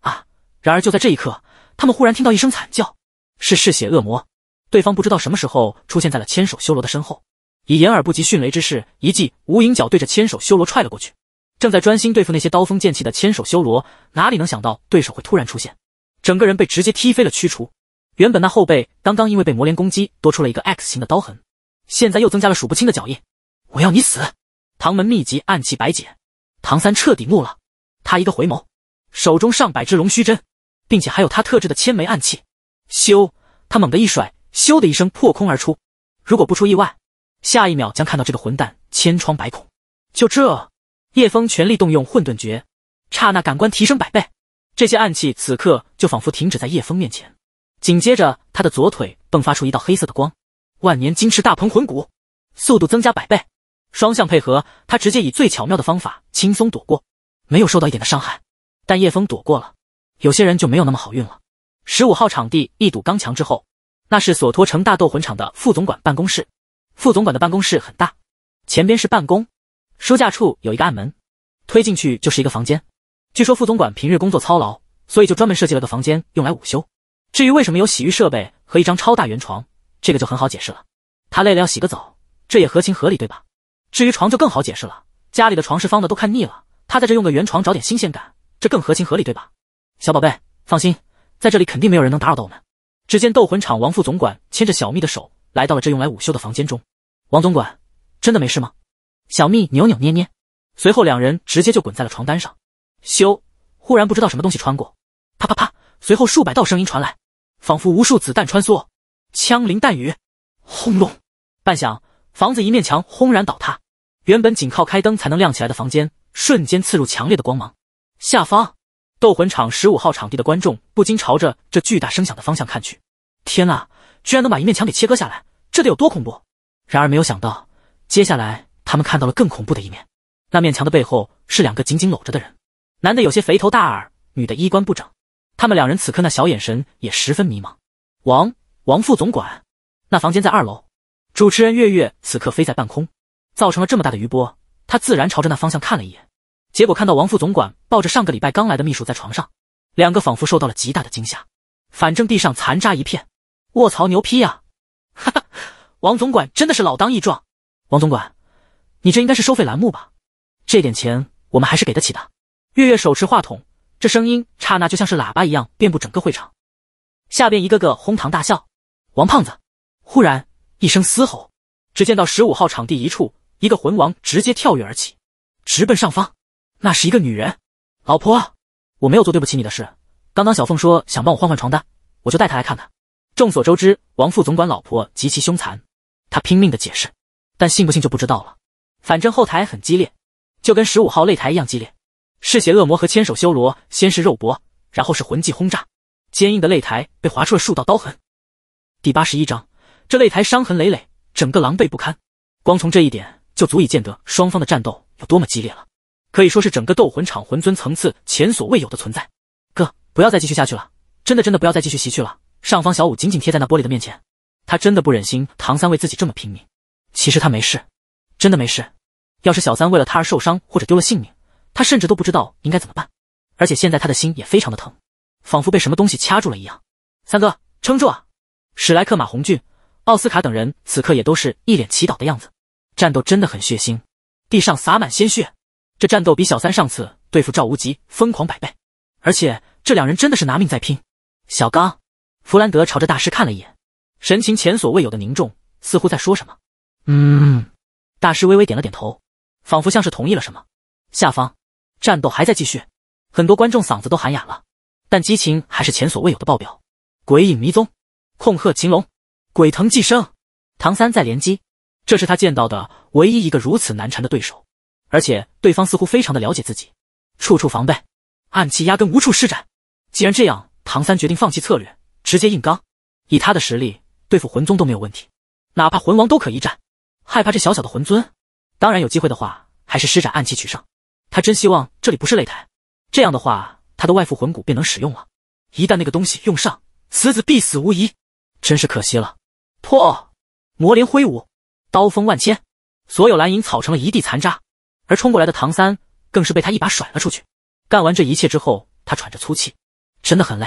啊！然而就在这一刻，他们忽然听到一声惨叫，是嗜血恶魔。对方不知道什么时候出现在了千手修罗的身后，以掩耳不及迅雷之势，一记无影脚对着千手修罗踹了过去。正在专心对付那些刀锋剑气的千手修罗，哪里能想到对手会突然出现，整个人被直接踢飞了，驱除。原本那后背刚刚因为被魔莲攻击多出了一个 X 型的刀痕，现在又增加了数不清的脚印。我要你死！唐门秘籍暗器百解，唐三彻底怒了。他一个回眸，手中上百只龙须针，并且还有他特制的千枚暗器。咻！他猛地一甩，咻的一声破空而出。如果不出意外，下一秒将看到这个混蛋千疮百孔。就这，叶枫全力动用混沌诀，刹那感官提升百倍。这些暗器此刻就仿佛停止在叶枫面前。紧接着，他的左腿迸发出一道黑色的光，万年金翅大鹏魂骨，速度增加百倍，双向配合，他直接以最巧妙的方法轻松躲过，没有受到一点的伤害。但叶枫躲过了，有些人就没有那么好运了。十五号场地一堵钢墙之后，那是索托城大斗魂场的副总管办公室。副总管的办公室很大，前边是办公，书架处有一个暗门，推进去就是一个房间。据说副总管平日工作操劳，所以就专门设计了个房间用来午休。至于为什么有洗浴设备和一张超大圆床，这个就很好解释了。他累了要洗个澡，这也合情合理，对吧？至于床就更好解释了，家里的床是方的，都看腻了，他在这用个圆床找点新鲜感，这更合情合理，对吧？小宝贝，放心，在这里肯定没有人能打扰到我们。只见斗魂场王副总管牵着小蜜的手来到了这用来午休的房间中。王总管，真的没事吗？小蜜扭扭捏捏。随后两人直接就滚在了床单上。修，忽然不知道什么东西穿过，啪啪啪。随后，数百道声音传来，仿佛无数子弹穿梭，枪林弹雨，轰隆！半响，房子一面墙轰然倒塌。原本仅靠开灯才能亮起来的房间，瞬间刺入强烈的光芒。下方斗魂场十五号场地的观众不禁朝着这巨大声响的方向看去。天呐，居然能把一面墙给切割下来，这得有多恐怖？然而，没有想到，接下来他们看到了更恐怖的一面。那面墙的背后是两个紧紧搂着的人，男的有些肥头大耳，女的衣冠不整。他们两人此刻那小眼神也十分迷茫。王王副总管，那房间在二楼。主持人月月此刻飞在半空，造成了这么大的余波，他自然朝着那方向看了一眼，结果看到王副总管抱着上个礼拜刚来的秘书在床上，两个仿佛受到了极大的惊吓。反正地上残渣一片，卧槽牛批呀！哈哈，王总管真的是老当益壮。王总管，你这应该是收费栏目吧？这点钱我们还是给得起的。月月手持话筒。这声音刹那就像是喇叭一样，遍布整个会场。下边一个个哄堂大笑。王胖子忽然一声嘶吼，只见到十五号场地一处，一个魂王直接跳跃而起，直奔上方。那是一个女人，老婆，我没有做对不起你的事。刚刚小凤说想帮我换换床单，我就带她来看看。众所周知，王副总管老婆极其凶残，他拼命的解释，但信不信就不知道了。反正后台很激烈，就跟十五号擂台一样激烈。嗜血恶魔和千手修罗先是肉搏，然后是魂技轰炸，坚硬的擂台被划出了数道刀痕。第八十一章，这擂台伤痕累累，整个狼狈不堪，光从这一点就足以见得双方的战斗有多么激烈了，可以说是整个斗魂场魂尊层次前所未有的存在。哥，不要再继续下去了，真的真的不要再继续袭去了。上方小舞紧紧贴在那玻璃的面前，他真的不忍心唐三为自己这么拼命。其实他没事，真的没事。要是小三为了他而受伤或者丢了性命。他甚至都不知道应该怎么办，而且现在他的心也非常的疼，仿佛被什么东西掐住了一样。三哥，撑住啊！史莱克、马红俊、奥斯卡等人此刻也都是一脸祈祷的样子。战斗真的很血腥，地上洒满鲜血。这战斗比小三上次对付赵无极疯狂百倍，而且这两人真的是拿命在拼。小刚，弗兰德朝着大师看了一眼，神情前所未有的凝重，似乎在说什么。嗯，大师微微点了点头，仿佛像是同意了什么。下方。战斗还在继续，很多观众嗓子都喊哑了，但激情还是前所未有的爆表。鬼影迷踪，控鹤擒龙，鬼藤寄生，唐三在连击，这是他见到的唯一一个如此难缠的对手，而且对方似乎非常的了解自己，处处防备，暗器压根无处施展。既然这样，唐三决定放弃策略，直接硬刚。以他的实力，对付魂宗都没有问题，哪怕魂王都可一战。害怕这小小的魂尊？当然有机会的话，还是施展暗器取胜。他真希望这里不是擂台，这样的话，他的外附魂骨便能使用了。一旦那个东西用上，此子必死无疑。真是可惜了。破魔镰挥舞，刀锋万千，所有蓝银草成了一地残渣。而冲过来的唐三，更是被他一把甩了出去。干完这一切之后，他喘着粗气，真的很累。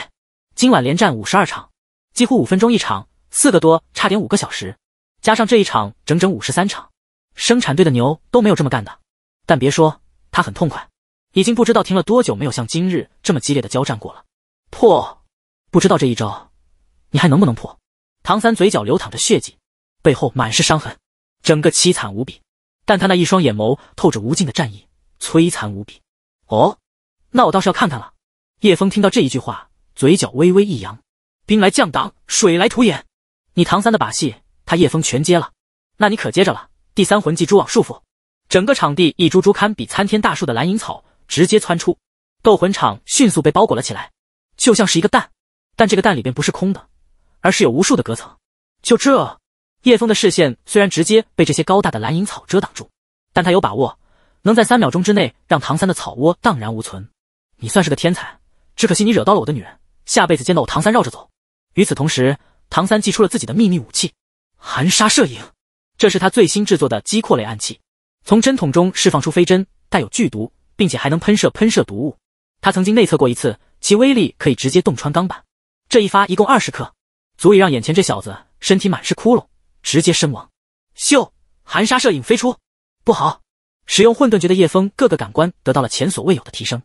今晚连战五十二场，几乎五分钟一场，四个多，差点五个小时，加上这一场，整整五十三场。生产队的牛都没有这么干的。但别说。他很痛快，已经不知道停了多久没有像今日这么激烈的交战过了。破，不知道这一招你还能不能破？唐三嘴角流淌着血迹，背后满是伤痕，整个凄惨无比。但他那一双眼眸透着无尽的战意，摧残无比。哦，那我倒是要看看了。叶枫听到这一句话，嘴角微微一扬。兵来将挡，水来土掩。你唐三的把戏，他叶枫全接了。那你可接着了。第三魂技蛛网束缚。整个场地，一株株堪比参天大树的蓝银草直接窜出，斗魂场迅速被包裹了起来，就像是一个蛋。但这个蛋里边不是空的，而是有无数的隔层。就这，叶枫的视线虽然直接被这些高大的蓝银草遮挡住，但他有把握能在三秒钟之内让唐三的草窝荡然无存。你算是个天才，只可惜你惹到了我的女人，下辈子见到我唐三绕着走。与此同时，唐三祭出了自己的秘密武器——寒沙射影，这是他最新制作的击扩类暗器。从针筒中释放出飞针，带有剧毒，并且还能喷射喷射毒物。他曾经内测过一次，其威力可以直接洞穿钢板。这一发一共二十颗，足以让眼前这小子身体满是窟窿，直接身亡。咻，含沙射影飞出，不好！使用混沌诀的叶枫各个感官得到了前所未有的提升，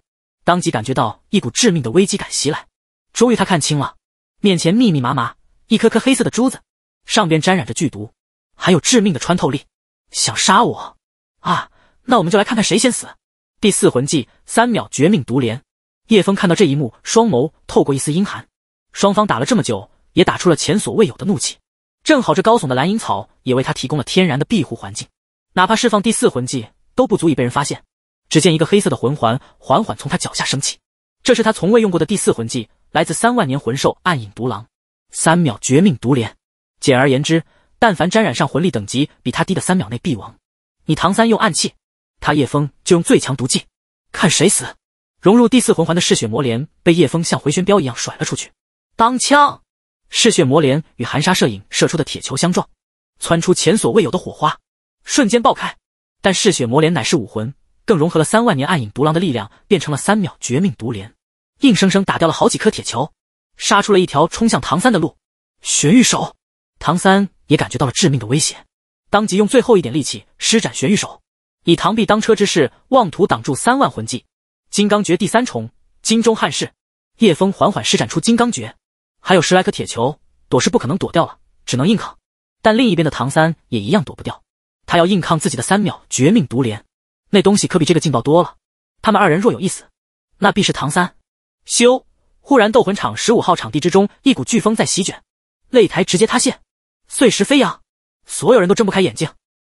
当即感觉到一股致命的危机感袭来。终于，他看清了面前密密麻麻一颗颗黑色的珠子，上边沾染着剧毒，还有致命的穿透力。想杀我？啊，那我们就来看看谁先死。第四魂技，三秒绝命毒莲。叶枫看到这一幕，双眸透过一丝阴寒。双方打了这么久，也打出了前所未有的怒气。正好这高耸的蓝银草也为他提供了天然的庇护环境，哪怕释放第四魂技，都不足以被人发现。只见一个黑色的魂环缓缓从他脚下升起，这是他从未用过的第四魂技，来自三万年魂兽暗影毒狼。三秒绝命毒莲，简而言之，但凡沾染上魂力等级比他低的，三秒内必亡。你唐三用暗器，他叶风就用最强毒剂，看谁死！融入第四魂环的嗜血魔镰被叶枫像回旋镖一样甩了出去，当枪！嗜血魔镰与含沙射影射出的铁球相撞，窜出前所未有的火花，瞬间爆开。但嗜血魔镰乃是武魂，更融合了三万年暗影毒狼的力量，变成了三秒绝命毒镰，硬生生打掉了好几颗铁球，杀出了一条冲向唐三的路。玄玉手，唐三也感觉到了致命的危险。当即用最后一点力气施展玄玉手，以螳臂当车之势妄图挡住三万魂技。金刚诀第三重，金钟撼世。叶枫缓缓施展出金刚诀，还有十来颗铁球，躲是不可能躲掉了，只能硬抗。但另一边的唐三也一样躲不掉，他要硬抗自己的三秒绝命毒莲，那东西可比这个劲爆多了。他们二人若有一死，那必是唐三。修！忽然，斗魂场十五号场地之中，一股飓风在席卷，擂台直接塌陷，碎石飞扬。所有人都睁不开眼睛，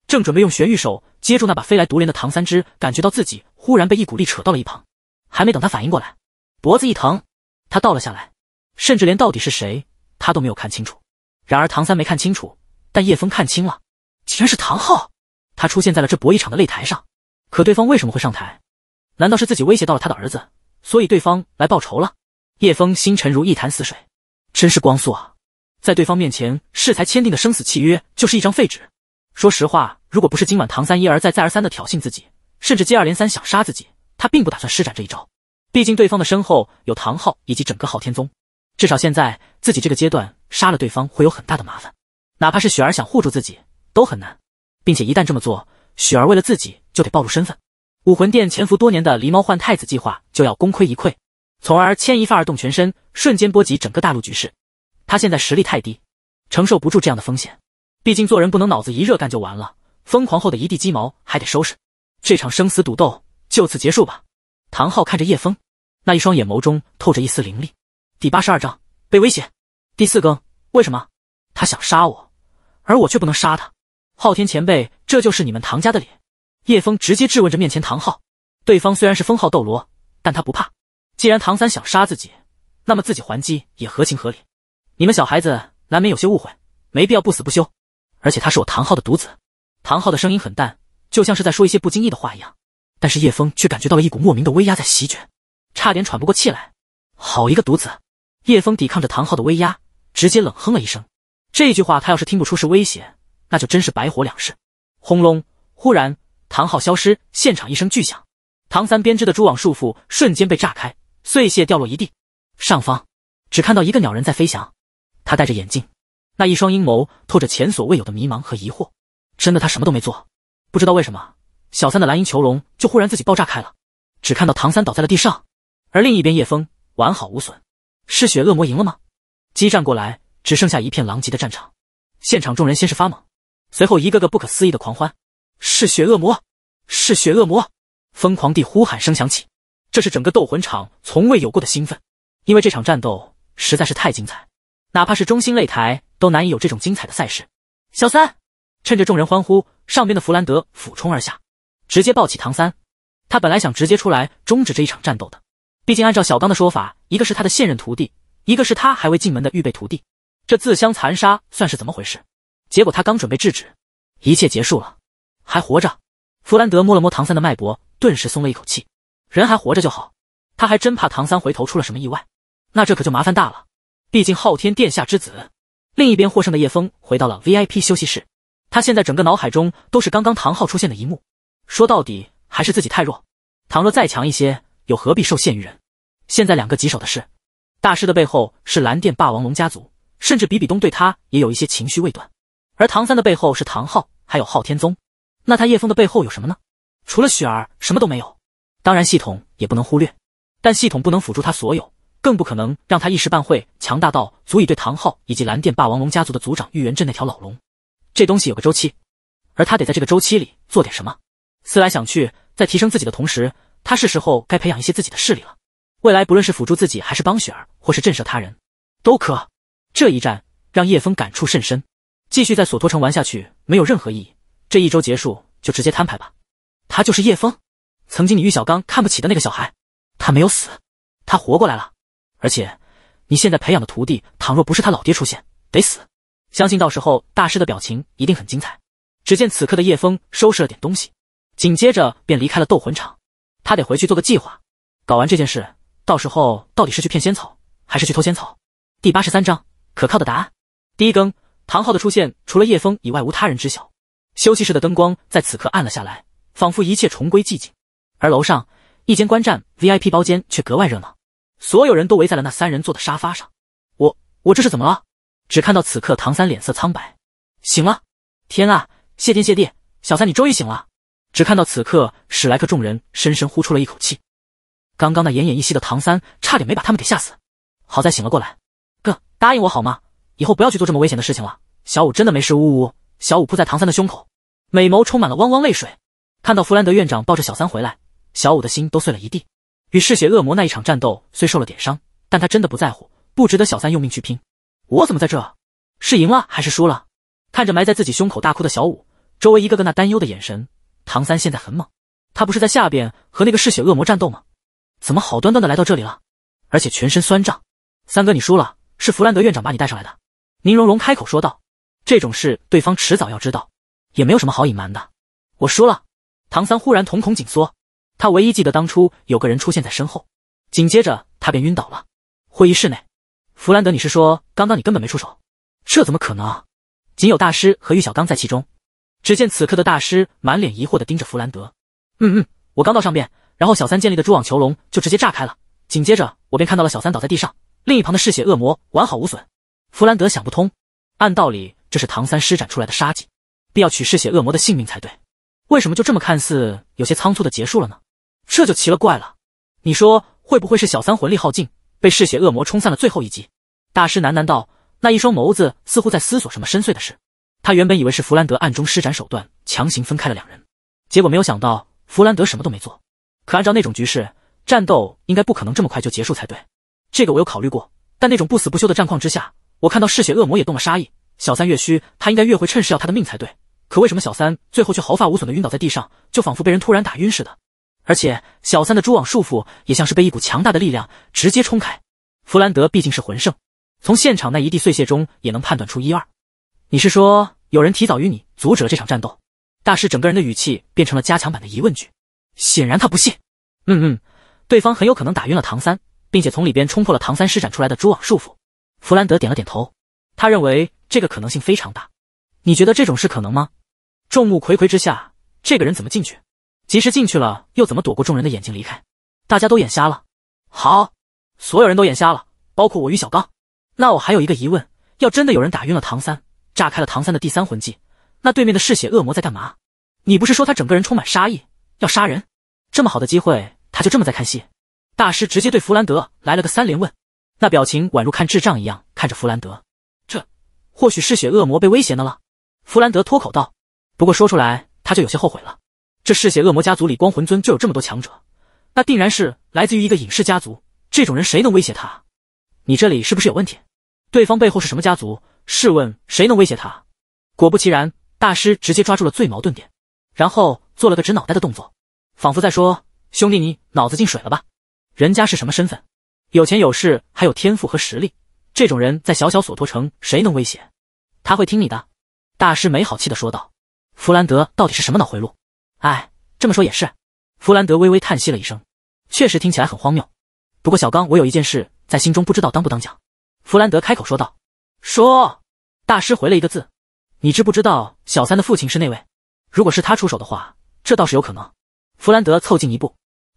正准备用玄玉手接住那把飞来毒莲的唐三，只感觉到自己忽然被一股力扯到了一旁，还没等他反应过来，脖子一疼，他倒了下来，甚至连到底是谁他都没有看清楚。然而唐三没看清楚，但叶枫看清了，竟然是唐昊，他出现在了这博弈场的擂台上。可对方为什么会上台？难道是自己威胁到了他的儿子，所以对方来报仇了？叶枫心沉如一潭死水，真是光速啊！在对方面前，适才签订的生死契约就是一张废纸。说实话，如果不是今晚唐三一而再、再而三的挑衅自己，甚至接二连三想杀自己，他并不打算施展这一招。毕竟对方的身后有唐昊以及整个昊天宗，至少现在自己这个阶段杀了对方会有很大的麻烦。哪怕是雪儿想护住自己都很难，并且一旦这么做，雪儿为了自己就得暴露身份，武魂殿潜伏多年的狸猫换太子计划就要功亏一篑，从而牵一发而动全身，瞬间波及整个大陆局势。他现在实力太低，承受不住这样的风险。毕竟做人不能脑子一热干就完了，疯狂后的一地鸡毛还得收拾。这场生死赌斗就此结束吧。唐昊看着叶风，那一双眼眸中透着一丝凌厉。第八十二章被威胁。第四更，为什么他想杀我，而我却不能杀他？昊天前辈，这就是你们唐家的脸！叶枫直接质问着面前唐昊。对方虽然是封号斗罗，但他不怕。既然唐三想杀自己，那么自己还击也合情合理。你们小孩子难免有些误会，没必要不死不休。而且他是我唐昊的独子。唐昊的声音很淡，就像是在说一些不经意的话一样，但是叶枫却感觉到了一股莫名的威压在席卷，差点喘不过气来。好一个独子！叶枫抵抗着唐昊的威压，直接冷哼了一声。这句话他要是听不出是威胁，那就真是白活两世。轰隆！忽然，唐昊消失，现场一声巨响，唐三编织的蛛网束缚瞬间被炸开，碎屑掉落一地。上方只看到一个鸟人在飞翔。他戴着眼镜，那一双阴谋透着前所未有的迷茫和疑惑。真的，他什么都没做。不知道为什么，小三的蓝银囚笼就忽然自己爆炸开了，只看到唐三倒在了地上，而另一边叶风完好无损。嗜血恶魔赢了吗？激战过来，只剩下一片狼藉的战场。现场众人先是发懵，随后一个个不可思议的狂欢。嗜血恶魔，嗜血恶魔，疯狂地呼喊声响起，这是整个斗魂场从未有过的兴奋，因为这场战斗实在是太精彩。哪怕是中心擂台，都难以有这种精彩的赛事。小三，趁着众人欢呼，上边的弗兰德俯冲而下，直接抱起唐三。他本来想直接出来终止这一场战斗的，毕竟按照小刚的说法，一个是他的现任徒弟，一个是他还未进门的预备徒弟，这自相残杀算是怎么回事？结果他刚准备制止，一切结束了，还活着。弗兰德摸了摸唐三的脉搏，顿时松了一口气，人还活着就好。他还真怕唐三回头出了什么意外，那这可就麻烦大了。毕竟昊天殿下之子，另一边获胜的叶枫回到了 VIP 休息室。他现在整个脑海中都是刚刚唐昊出现的一幕。说到底还是自己太弱，倘若再强一些，又何必受限于人？现在两个棘手的事：大师的背后是蓝电霸王龙家族，甚至比比东对他也有一些情绪未断；而唐三的背后是唐昊，还有昊天宗。那他叶枫的背后有什么呢？除了雪儿，什么都没有。当然系统也不能忽略，但系统不能辅助他所有。更不可能让他一时半会强大到足以对唐昊以及蓝电霸王龙家族的族长玉元镇那条老龙。这东西有个周期，而他得在这个周期里做点什么。思来想去，在提升自己的同时，他是时候该培养一些自己的势力了。未来不论是辅助自己，还是帮雪儿，或是震慑他人，都可。这一战让叶峰感触甚深。继续在索托城玩下去没有任何意义。这一周结束就直接摊牌吧。他就是叶峰，曾经你玉小刚看不起的那个小孩。他没有死，他活过来了。而且，你现在培养的徒弟，倘若不是他老爹出现，得死。相信到时候大师的表情一定很精彩。只见此刻的叶峰收拾了点东西，紧接着便离开了斗魂场。他得回去做个计划，搞完这件事，到时候到底是去骗仙草，还是去偷仙草？第八十三章可靠的答案。第一更。唐昊的出现，除了叶峰以外，无他人知晓。休息室的灯光在此刻暗了下来，仿佛一切重归寂静。而楼上一间观战 VIP 包间却格外热闹。所有人都围在了那三人坐的沙发上。我我这是怎么了？只看到此刻唐三脸色苍白，醒了！天啊，谢天谢地，小三你终于醒了！只看到此刻史莱克众人深深呼出了一口气。刚刚那奄奄一息的唐三差点没把他们给吓死，好在醒了过来。哥，答应我好吗？以后不要去做这么危险的事情了。小五真的没事。呜呜，小五扑在唐三的胸口，美眸充满了汪汪泪水。看到弗兰德院长抱着小三回来，小五的心都碎了一地。与嗜血恶魔那一场战斗虽受了点伤，但他真的不在乎，不值得小三用命去拼。我怎么在这？是赢了还是输了？看着埋在自己胸口大哭的小五，周围一个个那担忧的眼神，唐三现在很懵。他不是在下边和那个嗜血恶魔战斗吗？怎么好端端的来到这里了？而且全身酸胀。三哥，你输了，是弗兰德院长把你带上来的。宁荣荣开口说道。这种事对方迟早要知道，也没有什么好隐瞒的。我输了。唐三忽然瞳孔紧缩。他唯一记得当初有个人出现在身后，紧接着他便晕倒了。会议室内，弗兰德，你是说刚刚你根本没出手？这怎么可能？仅有大师和玉小刚在其中。只见此刻的大师满脸疑惑的盯着弗兰德。嗯嗯，我刚到上边，然后小三建立的蛛网囚笼就直接炸开了。紧接着我便看到了小三倒在地上，另一旁的嗜血恶魔完好无损。弗兰德想不通，按道理这是唐三施展出来的杀技，必要取嗜血恶魔的性命才对，为什么就这么看似有些仓促的结束了呢？这就奇了怪了，你说会不会是小三魂力耗尽，被嗜血恶魔冲散了最后一击？大师喃喃道，那一双眸子似乎在思索什么深邃的事。他原本以为是弗兰德暗中施展手段，强行分开了两人，结果没有想到弗兰德什么都没做。可按照那种局势，战斗应该不可能这么快就结束才对。这个我有考虑过，但那种不死不休的战况之下，我看到嗜血恶魔也动了杀意，小三越虚，他应该越会趁势要他的命才对。可为什么小三最后却毫发无损的晕倒在地上，就仿佛被人突然打晕似的？而且，小三的蛛网束缚也像是被一股强大的力量直接冲开。弗兰德毕竟是魂圣，从现场那一地碎屑中也能判断出一二。你是说有人提早与你阻止了这场战斗？大师整个人的语气变成了加强版的疑问句，显然他不信。嗯嗯，对方很有可能打晕了唐三，并且从里边冲破了唐三施展出来的蛛网束缚。弗兰德点了点头，他认为这个可能性非常大。你觉得这种事可能吗？众目睽睽之下，这个人怎么进去？即使进去了，又怎么躲过众人的眼睛离开？大家都眼瞎了，好，所有人都眼瞎了，包括我与小刚。那我还有一个疑问：要真的有人打晕了唐三，炸开了唐三的第三魂技，那对面的嗜血恶魔在干嘛？你不是说他整个人充满杀意，要杀人？这么好的机会，他就这么在看戏？大师直接对弗兰德来了个三连问，那表情宛如看智障一样看着弗兰德。这，或许嗜血恶魔被威胁的了。弗兰德脱口道，不过说出来他就有些后悔了。这嗜血恶魔家族里，光魂尊就有这么多强者，那定然是来自于一个隐世家族。这种人谁能威胁他？你这里是不是有问题？对方背后是什么家族？试问谁能威胁他？果不其然，大师直接抓住了最矛盾点，然后做了个指脑袋的动作，仿佛在说：“兄弟，你脑子进水了吧？人家是什么身份？有钱有势，还有天赋和实力。这种人在小小索托城，谁能威胁？他会听你的？”大师没好气的说道：“弗兰德到底是什么脑回路？”哎，这么说也是，弗兰德微微叹息了一声，确实听起来很荒谬。不过小刚，我有一件事在心中不知道当不当讲。弗兰德开口说道：“说。”大师回了一个字：“你知不知道小三的父亲是那位？如果是他出手的话，这倒是有可能。”弗兰德凑近一步，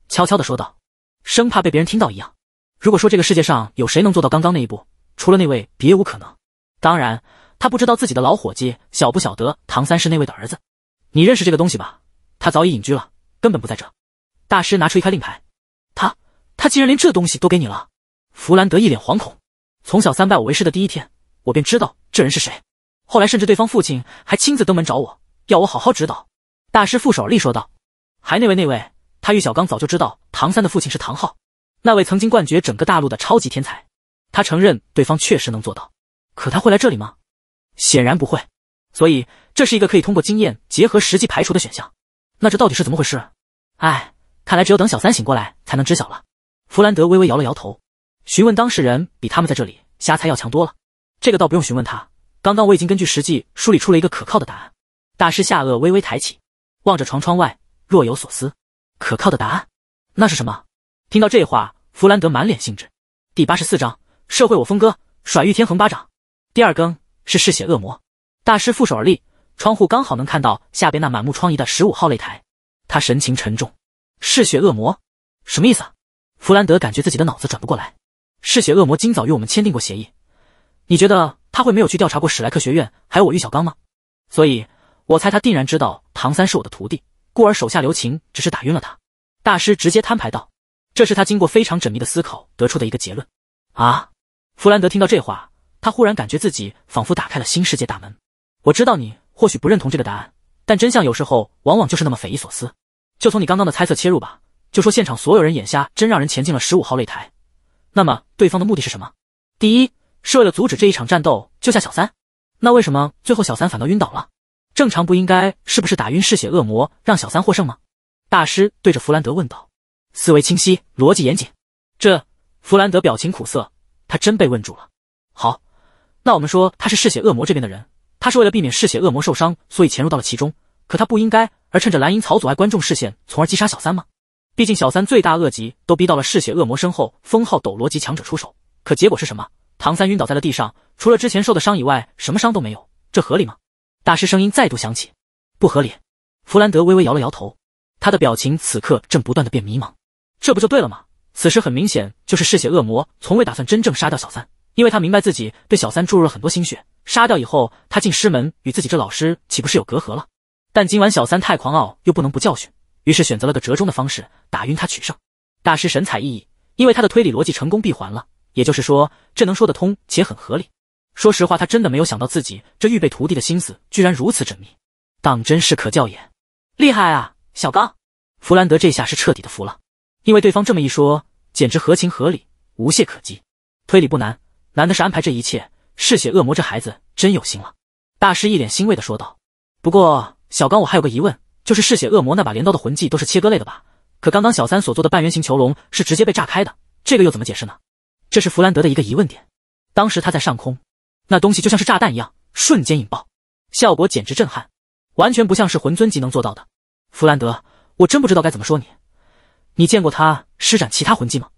悄悄地说道，生怕被别人听到一样：“如果说这个世界上有谁能做到刚刚那一步，除了那位，别无可能。当然，他不知道自己的老伙计晓不晓得唐三是那位的儿子。你认识这个东西吧？”他早已隐居了，根本不在这。大师拿出一块令牌，他他竟然连这东西都给你了！弗兰德一脸惶恐。从小三拜我为师的第一天，我便知道这人是谁。后来甚至对方父亲还亲自登门找我，要我好好指导。大师负手立说道：“还那位那位，他玉小刚早就知道唐三的父亲是唐昊，那位曾经冠绝整个大陆的超级天才。他承认对方确实能做到，可他会来这里吗？显然不会。所以这是一个可以通过经验结合实际排除的选项。”那这到底是怎么回事？哎，看来只有等小三醒过来才能知晓了。弗兰德微微摇了摇头，询问当事人比他们在这里瞎猜要强多了。这个倒不用询问他，刚刚我已经根据实际梳理出了一个可靠的答案。大师下颚微微抬起，望着床窗外，若有所思。可靠的答案？那是什么？听到这话，弗兰德满脸兴致。第八十四章：社会我峰哥甩玉天横巴掌。第二更，是嗜血恶魔。大师负手而立。窗户刚好能看到下边那满目疮痍的十五号擂台，他神情沉重。嗜血恶魔，什么意思啊？弗兰德感觉自己的脑子转不过来。嗜血恶魔今早与我们签订过协议，你觉得他会没有去调查过史莱克学院还有我玉小刚吗？所以，我猜他定然知道唐三是我的徒弟，故而手下留情，只是打晕了他。大师直接摊牌道：“这是他经过非常缜密的思考得出的一个结论。”啊！弗兰德听到这话，他忽然感觉自己仿佛打开了新世界大门。我知道你。或许不认同这个答案，但真相有时候往往就是那么匪夷所思。就从你刚刚的猜测切入吧。就说现场所有人眼瞎，真让人潜进了十五号擂台。那么对方的目的是什么？第一是为了阻止这一场战斗，救下小三。那为什么最后小三反倒晕倒了？正常不应该是不是打晕嗜血恶魔，让小三获胜吗？大师对着弗兰德问道。思维清晰，逻辑严谨。这，弗兰德表情苦涩，他真被问住了。好，那我们说他是嗜血恶魔这边的人。他为了避免嗜血恶魔受伤，所以潜入到了其中。可他不应该，而趁着蓝银草阻碍观众视线，从而击杀小三吗？毕竟小三罪大恶极，都逼到了嗜血恶魔身后，封号斗罗级强者出手，可结果是什么？唐三晕倒在了地上，除了之前受的伤以外，什么伤都没有，这合理吗？大师声音再度响起，不合理。弗兰德微微摇了摇头，他的表情此刻正不断的变迷茫。这不就对了吗？此时很明显，就是嗜血恶魔从未打算真正杀掉小三。因为他明白自己对小三注入了很多心血，杀掉以后，他进师门与自己这老师岂不是有隔阂了？但今晚小三太狂傲，又不能不教训，于是选择了个折中的方式，打晕他取胜。大师神采奕奕，因为他的推理逻辑成功闭环了，也就是说，这能说得通且很合理。说实话，他真的没有想到自己这预备徒弟的心思居然如此缜密，当真是可教也，厉害啊，小刚！弗兰德这下是彻底的服了，因为对方这么一说，简直合情合理，无懈可击，推理不难。难的是安排这一切，嗜血恶魔这孩子真有心了。大师一脸欣慰的说道。不过小刚，我还有个疑问，就是嗜血恶魔那把镰刀的魂技都是切割类的吧？可刚刚小三所做的半圆形囚笼是直接被炸开的，这个又怎么解释呢？这是弗兰德的一个疑问点。当时他在上空，那东西就像是炸弹一样，瞬间引爆，效果简直震撼，完全不像是魂尊级能做到的。弗兰德，我真不知道该怎么说你。你见过他施展其他魂技吗？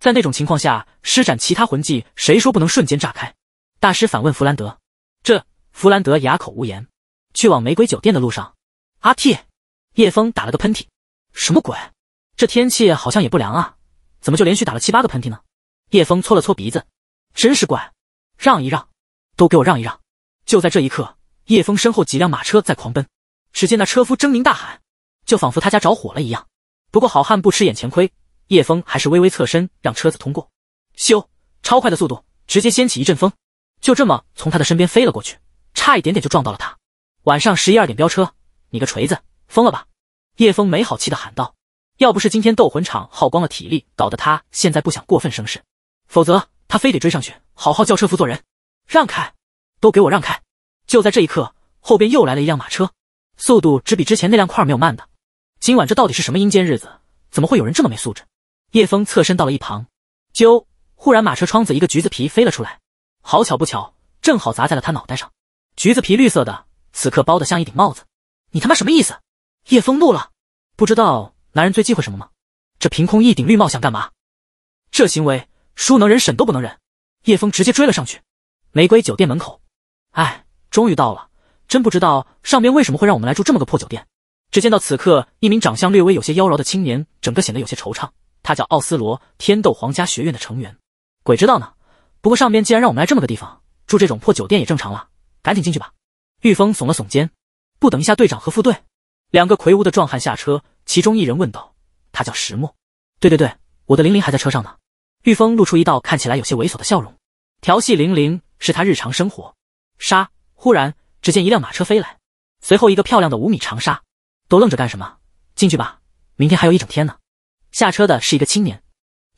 在那种情况下施展其他魂技，谁说不能瞬间炸开？大师反问弗兰德。这弗兰德哑口无言。去往玫瑰酒店的路上，阿嚏！叶枫打了个喷嚏。什么鬼？这天气好像也不凉啊，怎么就连续打了七八个喷嚏呢？叶枫搓了搓鼻子，真是怪。让一让，都给我让一让！就在这一刻，叶枫身后几辆马车在狂奔。只见那车夫狰狞大喊，就仿佛他家着火了一样。不过好汉不吃眼前亏。叶枫还是微微侧身，让车子通过。咻！超快的速度，直接掀起一阵风，就这么从他的身边飞了过去，差一点点就撞到了他。晚上十一二点飙车，你个锤子，疯了吧！叶枫没好气的喊道。要不是今天斗魂场耗光了体力，搞得他现在不想过分生事，否则他非得追上去好好叫车夫做人。让开！都给我让开！就在这一刻，后边又来了一辆马车，速度只比之前那辆快没有慢的。今晚这到底是什么阴间日子？怎么会有人这么没素质？叶峰侧身到了一旁，啾！忽然马车窗子一个橘子皮飞了出来，好巧不巧，正好砸在了他脑袋上。橘子皮绿色的，此刻包的像一顶帽子。你他妈什么意思？叶峰怒了，不知道男人最忌讳什么吗？这凭空一顶绿帽想干嘛？这行为，叔能忍，婶都不能忍。叶峰直接追了上去。玫瑰酒店门口，哎，终于到了。真不知道上边为什么会让我们来住这么个破酒店。只见到此刻，一名长相略微有些妖娆的青年，整个显得有些惆怅。他叫奥斯罗，天斗皇家学院的成员，鬼知道呢。不过上边既然让我们来这么个地方，住这种破酒店也正常了。赶紧进去吧。玉峰耸了耸肩，不等一下，队长和副队，两个魁梧的壮汉下车，其中一人问道：“他叫石墨。”“对对对，我的玲玲还在车上呢。”玉峰露出一道看起来有些猥琐的笑容，调戏玲玲是他日常生活。杀！忽然，只见一辆马车飞来，随后一个漂亮的五米长沙。都愣着干什么？进去吧，明天还有一整天呢。下车的是一个青年，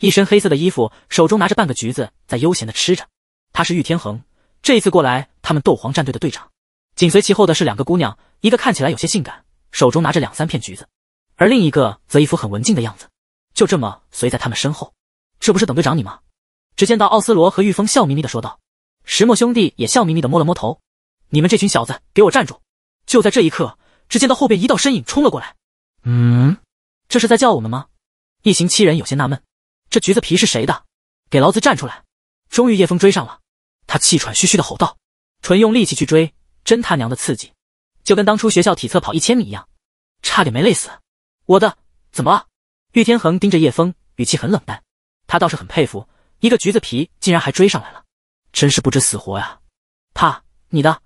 一身黑色的衣服，手中拿着半个橘子，在悠闲的吃着。他是玉天恒，这一次过来，他们斗皇战队的队长。紧随其后的是两个姑娘，一个看起来有些性感，手中拿着两三片橘子，而另一个则一副很文静的样子，就这么随在他们身后。这不是等队长你吗？只见到奥斯罗和玉峰笑眯眯的说道。石墨兄弟也笑眯眯的摸了摸头。你们这群小子，给我站住！就在这一刻，只见到后边一道身影冲了过来。嗯，这是在叫我们吗？一行七人有些纳闷，这橘子皮是谁的？给老子站出来！终于，叶枫追上了，他气喘吁吁的吼道：“纯用力气去追，真他娘的刺激，就跟当初学校体测跑一千米一样，差点没累死。”我的怎么？了？玉天恒盯着叶枫，语气很冷淡。他倒是很佩服，一个橘子皮竟然还追上来了，真是不知死活呀！怕你的，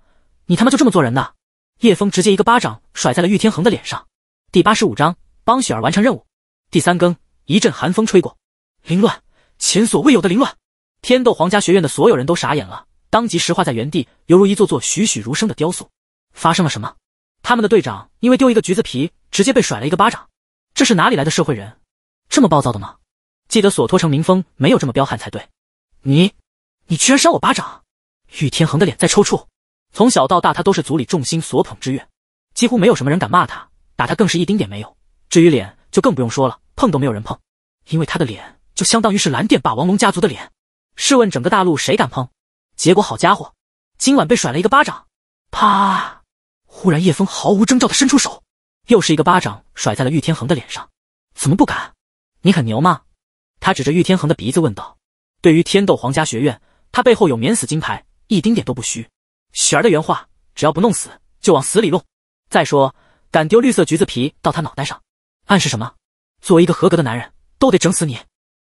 你他妈就这么做人的？叶枫直接一个巴掌甩在了玉天恒的脸上。第八十五章帮雪儿完成任务，第三更。一阵寒风吹过，凌乱，前所未有的凌乱。天斗皇家学院的所有人都傻眼了，当即石化在原地，犹如一座座栩栩如生的雕塑。发生了什么？他们的队长因为丢一个橘子皮，直接被甩了一个巴掌。这是哪里来的社会人？这么暴躁的吗？记得索托城民风没有这么彪悍才对。你，你居然扇我巴掌！玉天恒的脸在抽搐。从小到大，他都是族里众星所捧之月，几乎没有什么人敢骂他，打他更是一丁点没有。至于脸，就更不用说了。碰都没有人碰，因为他的脸就相当于是蓝电霸王龙家族的脸。试问整个大陆谁敢碰？结果好家伙，今晚被甩了一个巴掌，啪！忽然叶风毫无征兆的伸出手，又是一个巴掌甩在了玉天恒的脸上。怎么不敢？你很牛吗？他指着玉天恒的鼻子问道。对于天斗皇家学院，他背后有免死金牌，一丁点都不虚。雪儿的原话，只要不弄死，就往死里弄。再说，敢丢绿色橘子皮到他脑袋上，暗示什么？作为一个合格的男人，都得整死你！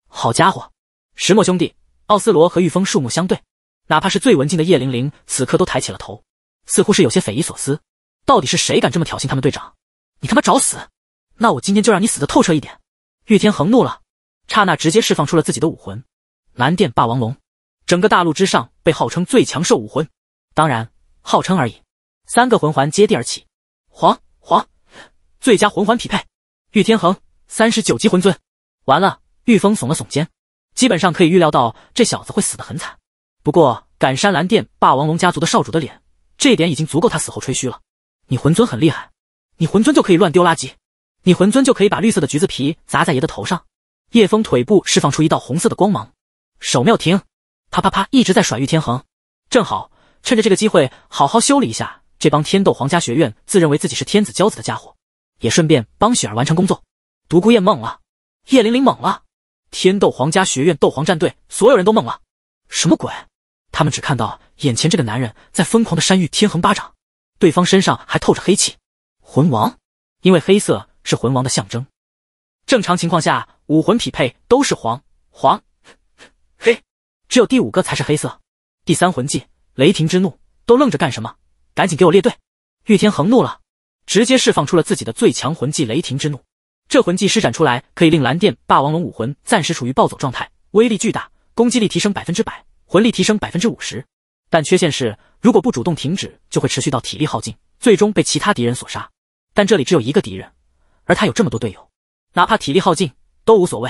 好家伙，石墨兄弟、奥斯罗和玉峰，树目相对。哪怕是最文静的叶玲玲，此刻都抬起了头，似乎是有些匪夷所思。到底是谁敢这么挑衅他们队长？你他妈找死！那我今天就让你死的透彻一点！玉天恒怒了，刹那直接释放出了自己的武魂——蓝电霸王龙。整个大陆之上，被号称最强兽武魂，当然，号称而已。三个魂环接地而起，黄黄，最佳魂环匹配，玉天恒。三十九级魂尊，完了！玉峰耸了耸肩，基本上可以预料到这小子会死得很惨。不过，赶山蓝电霸王龙家族的少主的脸，这一点已经足够他死后吹嘘了。你魂尊很厉害，你魂尊就可以乱丢垃圾，你魂尊就可以把绿色的橘子皮砸在爷的头上。叶峰腿部释放出一道红色的光芒，手没有停，啪啪啪一直在甩御天衡。正好趁着这个机会，好好修理一下这帮天斗皇家学院自认为自己是天子骄子的家伙，也顺便帮雪儿完成工作。独孤雁懵了，叶玲玲懵了，天斗皇家学院斗皇战队所有人都懵了，什么鬼？他们只看到眼前这个男人在疯狂的扇玉天恒巴掌，对方身上还透着黑气，魂王，因为黑色是魂王的象征。正常情况下，武魂匹配都是黄黄黑，只有第五个才是黑色。第三魂技雷霆之怒，都愣着干什么？赶紧给我列队！玉天恒怒了，直接释放出了自己的最强魂技雷霆之怒。这魂技施展出来，可以令蓝电霸王龙武魂暂时处于暴走状态，威力巨大，攻击力提升百分之百，魂力提升百分之五十。但缺陷是，如果不主动停止，就会持续到体力耗尽，最终被其他敌人所杀。但这里只有一个敌人，而他有这么多队友，哪怕体力耗尽都无所谓。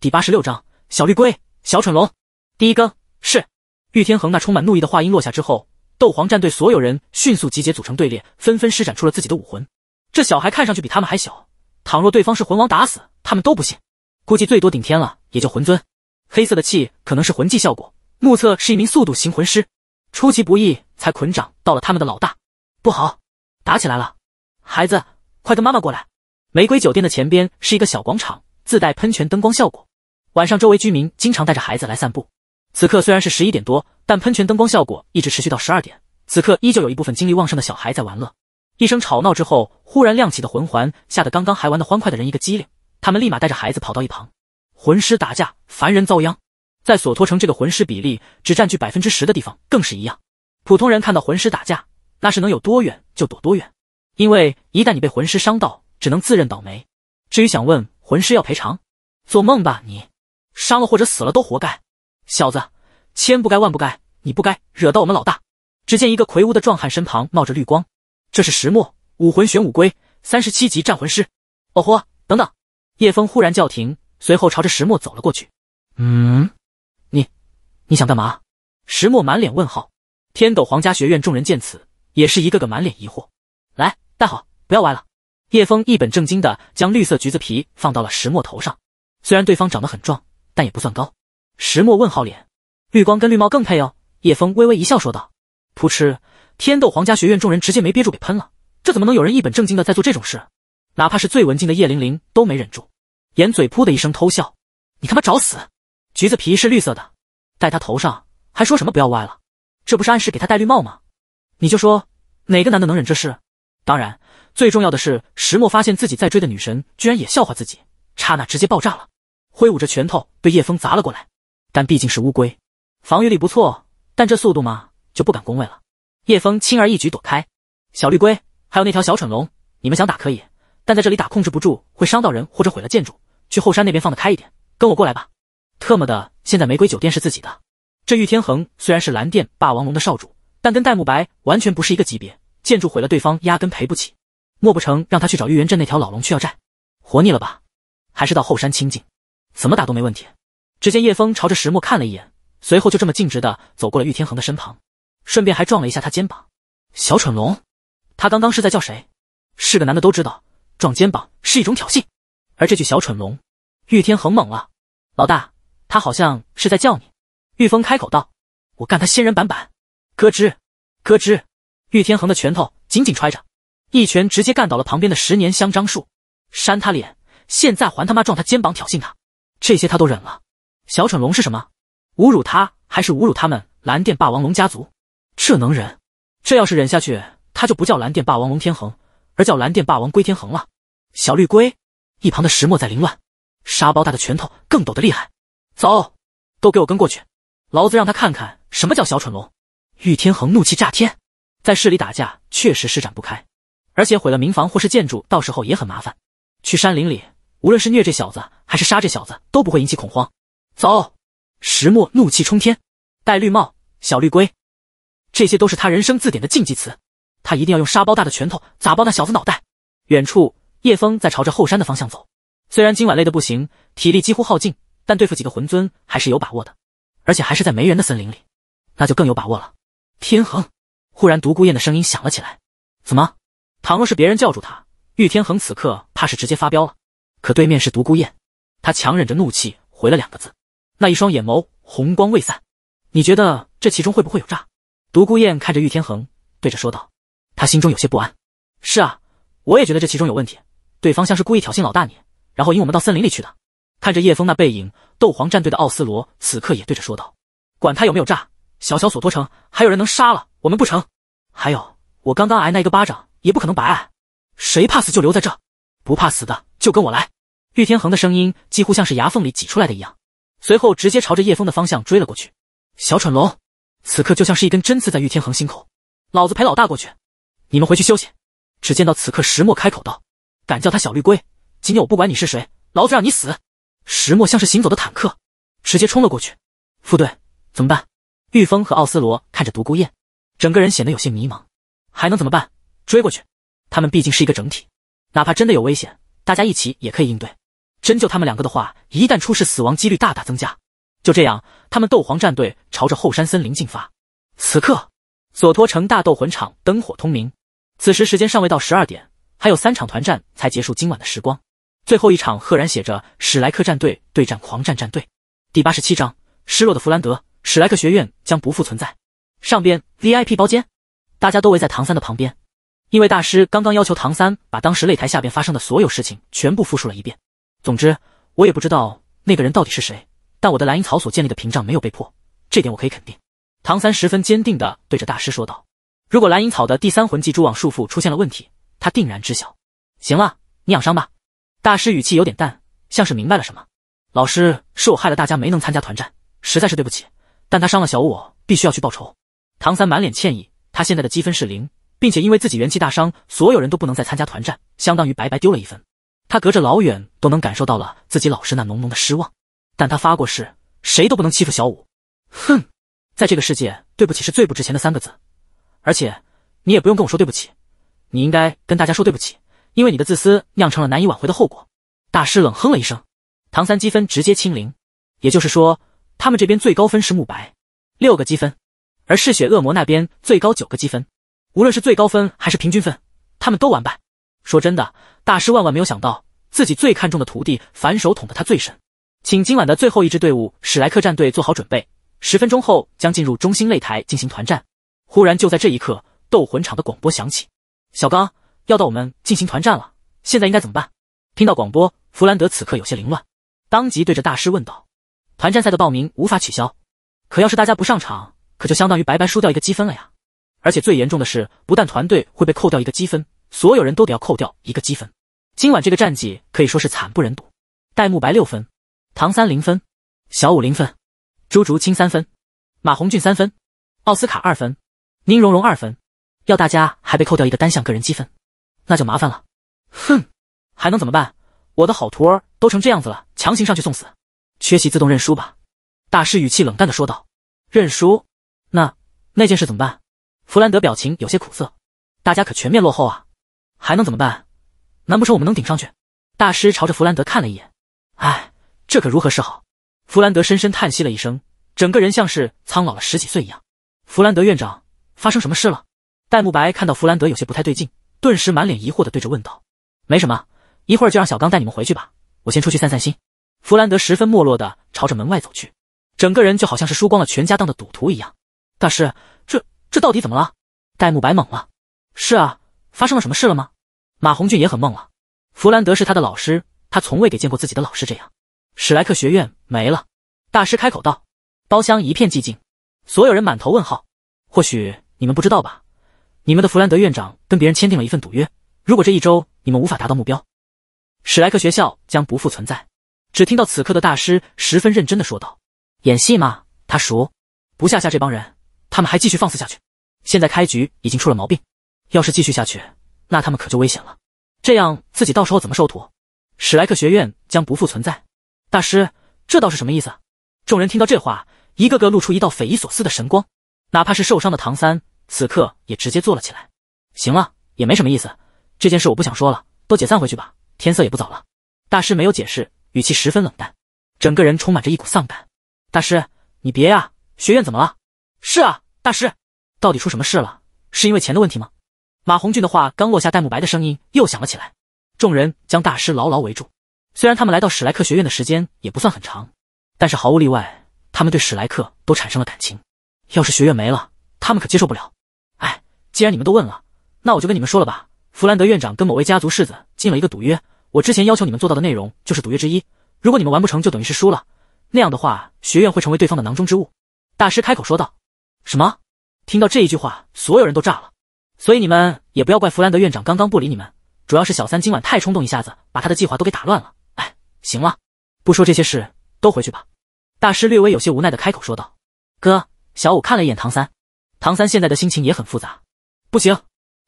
第八十六章小绿龟小蠢龙第一更是玉天恒那充满怒意的话音落下之后，斗皇战队所有人迅速集结，组成队列，纷纷施展出了自己的武魂。这小孩看上去比他们还小。倘若对方是魂王打死，他们都不信，估计最多顶天了也就魂尊。黑色的气可能是魂技效果，目测是一名速度型魂师，出其不意才捆掌到了他们的老大。不好，打起来了！孩子，快跟妈妈过来。玫瑰酒店的前边是一个小广场，自带喷泉灯光效果。晚上周围居民经常带着孩子来散步。此刻虽然是十一点多，但喷泉灯光效果一直持续到十二点，此刻依旧有一部分精力旺盛的小孩在玩乐。一声吵闹之后，忽然亮起的魂环，吓得刚刚还玩的欢快的人一个机灵，他们立马带着孩子跑到一旁。魂师打架，凡人遭殃，在索托城这个魂师比例只占据百分之十的地方，更是一样。普通人看到魂师打架，那是能有多远就躲多远，因为一旦你被魂师伤到，只能自认倒霉。至于想问魂师要赔偿，做梦吧你！伤了或者死了都活该。小子，千不该万不该，你不该惹到我们老大。只见一个魁梧的壮汉身旁冒着绿光。这是石墨，武魂玄武龟，三十七级战魂师。哦豁，等等！叶枫忽然叫停，随后朝着石墨走了过去。嗯，你，你想干嘛？石墨满脸问号。天斗皇家学院众人见此，也是一个个满脸疑惑。来，大好，不要歪了。叶枫一本正经的将绿色橘子皮放到了石墨头上。虽然对方长得很壮，但也不算高。石墨问号脸，绿光跟绿帽更配哦。叶枫微微一笑说道。扑哧。天斗皇家学院众人直接没憋住给喷了，这怎么能有人一本正经的在做这种事？哪怕是最文静的叶玲玲都没忍住，眼嘴噗的一声偷笑。你他妈找死！橘子皮是绿色的，戴他头上还说什么不要歪了，这不是暗示给他戴绿帽吗？你就说哪个男的能忍这事？当然，最重要的是石墨发现自己在追的女神居然也笑话自己，刹那直接爆炸了，挥舞着拳头被叶枫砸了过来。但毕竟是乌龟，防御力不错，但这速度嘛就不敢恭维了。叶枫轻而易举躲开小绿龟，还有那条小蠢龙。你们想打可以，但在这里打控制不住，会伤到人或者毁了建筑。去后山那边放得开一点，跟我过来吧。特么的，现在玫瑰酒店是自己的。这玉天恒虽然是蓝电霸王龙的少主，但跟戴沐白完全不是一个级别。建筑毁了，对方压根赔不起。莫不成让他去找玉元镇那条老龙去要债？活腻了吧？还是到后山清静，怎么打都没问题。只见叶枫朝着石墨看了一眼，随后就这么径直的走过了玉天恒的身旁。顺便还撞了一下他肩膀，小蠢龙，他刚刚是在叫谁？是个男的都知道，撞肩膀是一种挑衅。而这句小蠢龙，玉天恒懵了。老大，他好像是在叫你。玉峰开口道：“我干他仙人板板。”咯吱咯吱，玉天恒的拳头紧紧揣着，一拳直接干倒了旁边的十年香樟树，扇他脸。现在还他妈撞他肩膀挑衅他，这些他都忍了。小蠢龙是什么？侮辱他，还是侮辱他们蓝电霸王龙家族？这能忍？这要是忍下去，他就不叫蓝电霸王龙天恒，而叫蓝电霸王龟天恒了。小绿龟一旁的石墨在凌乱，沙包大的拳头更抖得厉害。走，都给我跟过去，老子让他看看什么叫小蠢龙！玉天恒怒气炸天，在市里打架确实施展不开，而且毁了民房或是建筑，到时候也很麻烦。去山林里，无论是虐这小子还是杀这小子，都不会引起恐慌。走，石墨怒气冲天，戴绿帽，小绿龟。这些都是他人生字典的禁忌词，他一定要用沙包大的拳头砸爆那小子脑袋。远处，叶枫在朝着后山的方向走。虽然今晚累得不行，体力几乎耗尽，但对付几个魂尊还是有把握的，而且还是在没人的森林里，那就更有把握了。天恒，忽然独孤雁的声音响了起来。怎么？倘若是别人叫住他，玉天恒此刻怕是直接发飙了。可对面是独孤雁，他强忍着怒气回了两个字。那一双眼眸红光未散。你觉得这其中会不会有诈？独孤雁看着玉天恒，对着说道，他心中有些不安。是啊，我也觉得这其中有问题。对方像是故意挑衅老大你，然后引我们到森林里去的。看着叶枫那背影，斗皇战队的奥斯罗此刻也对着说道：管他有没有炸，小小索托城还有人能杀了我们不成？还有，我刚刚挨那一个巴掌也不可能白挨。谁怕死就留在这，不怕死的就跟我来。玉天恒的声音几乎像是牙缝里挤出来的一样，随后直接朝着叶枫的方向追了过去。小蠢龙。此刻就像是一根针刺在玉天恒心口。老子陪老大过去，你们回去休息。只见到此刻石墨开口道：“敢叫他小绿龟，今天我不管你是谁，老子让你死！”石墨像是行走的坦克，直接冲了过去。副队怎么办？玉峰和奥斯罗看着独孤雁，整个人显得有些迷茫。还能怎么办？追过去。他们毕竟是一个整体，哪怕真的有危险，大家一起也可以应对。真就他们两个的话，一旦出事，死亡几率大大增加。就这样，他们斗皇战队朝着后山森林进发。此刻，索托城大斗魂场灯火通明。此时时间尚未到十二点，还有三场团战才结束今晚的时光。最后一场赫然写着“史莱克战队对战狂战战队”。第八十七章：失落的弗兰德，史莱克学院将不复存在。上边 VIP 包间，大家都围在唐三的旁边，因为大师刚刚要求唐三把当时擂台下边发生的所有事情全部复述了一遍。总之，我也不知道那个人到底是谁。但我的蓝银草所建立的屏障没有被破，这点我可以肯定。唐三十分坚定地对着大师说道：“如果蓝银草的第三魂技蛛网束缚出现了问题，他定然知晓。”行了，你养伤吧。大师语气有点淡，像是明白了什么。老师，是我害了大家没能参加团战，实在是对不起。但他伤了小我必须要去报仇。唐三满脸歉意。他现在的积分是零，并且因为自己元气大伤，所有人都不能再参加团战，相当于白白丢了一分。他隔着老远都能感受到了自己老师那浓浓的失望。但他发过誓，谁都不能欺负小五。哼，在这个世界，对不起是最不值钱的三个字。而且你也不用跟我说对不起，你应该跟大家说对不起，因为你的自私酿成了难以挽回的后果。大师冷哼了一声，唐三积分直接清零，也就是说，他们这边最高分是慕白六个积分，而嗜血恶魔那边最高九个积分。无论是最高分还是平均分，他们都完败。说真的，大师万万没有想到，自己最看重的徒弟反手捅得他最深。请今晚的最后一支队伍史莱克战队做好准备，十分钟后将进入中心擂台进行团战。忽然，就在这一刻，斗魂场的广播响起：“小刚，要到我们进行团战了，现在应该怎么办？”听到广播，弗兰德此刻有些凌乱，当即对着大师问道：“团战赛的报名无法取消，可要是大家不上场，可就相当于白白输掉一个积分了呀！而且最严重的是，不但团队会被扣掉一个积分，所有人都得要扣掉一个积分。今晚这个战绩可以说是惨不忍睹，戴沐白六分。”唐三零分，小五零分，朱竹清三分，马红俊三分，奥斯卡二分，宁荣荣二分，要大家还被扣掉一个单项个人积分，那就麻烦了。哼，还能怎么办？我的好徒儿都成这样子了，强行上去送死，缺席自动认输吧。大师语气冷淡的说道：“认输？那那件事怎么办？”弗兰德表情有些苦涩。大家可全面落后啊，还能怎么办？难不成我们能顶上去？大师朝着弗兰德看了一眼，唉。这可如何是好？弗兰德深深叹息了一声，整个人像是苍老了十几岁一样。弗兰德院长，发生什么事了？戴沐白看到弗兰德有些不太对劲，顿时满脸疑惑的对着问道：“没什么，一会儿就让小刚带你们回去吧，我先出去散散心。”弗兰德十分没落的朝着门外走去，整个人就好像是输光了全家当的赌徒一样。大师，这这到底怎么了？戴沐白懵了。是啊，发生了什么事了吗？马红俊也很懵了。弗兰德是他的老师，他从未给见过自己的老师这样。史莱克学院没了。大师开口道，包厢一片寂静，所有人满头问号。或许你们不知道吧，你们的弗兰德院长跟别人签订了一份赌约，如果这一周你们无法达到目标，史莱克学校将不复存在。只听到此刻的大师十分认真的说道：“演戏吗？他熟不下下这帮人，他们还继续放肆下去。现在开局已经出了毛病，要是继续下去，那他们可就危险了。这样自己到时候怎么收徒？史莱克学院将不复存在。”大师，这倒是什么意思？众人听到这话，一个个露出一道匪夷所思的神光。哪怕是受伤的唐三，此刻也直接坐了起来。行了，也没什么意思，这件事我不想说了，都解散回去吧，天色也不早了。大师没有解释，语气十分冷淡，整个人充满着一股丧感。大师，你别呀！学院怎么了？是啊，大师，到底出什么事了？是因为钱的问题吗？马红俊的话刚落下，戴沐白的声音又响了起来。众人将大师牢牢围住。虽然他们来到史莱克学院的时间也不算很长，但是毫无例外，他们对史莱克都产生了感情。要是学院没了，他们可接受不了。哎，既然你们都问了，那我就跟你们说了吧。弗兰德院长跟某位家族世子进了一个赌约，我之前要求你们做到的内容就是赌约之一。如果你们完不成就等于是输了，那样的话，学院会成为对方的囊中之物。大师开口说道：“什么？”听到这一句话，所有人都炸了。所以你们也不要怪弗兰德院长刚刚不理你们，主要是小三今晚太冲动，一下子把他的计划都给打乱了。”行了，不说这些事，都回去吧。大师略微有些无奈的开口说道。哥，小五看了一眼唐三，唐三现在的心情也很复杂。不行，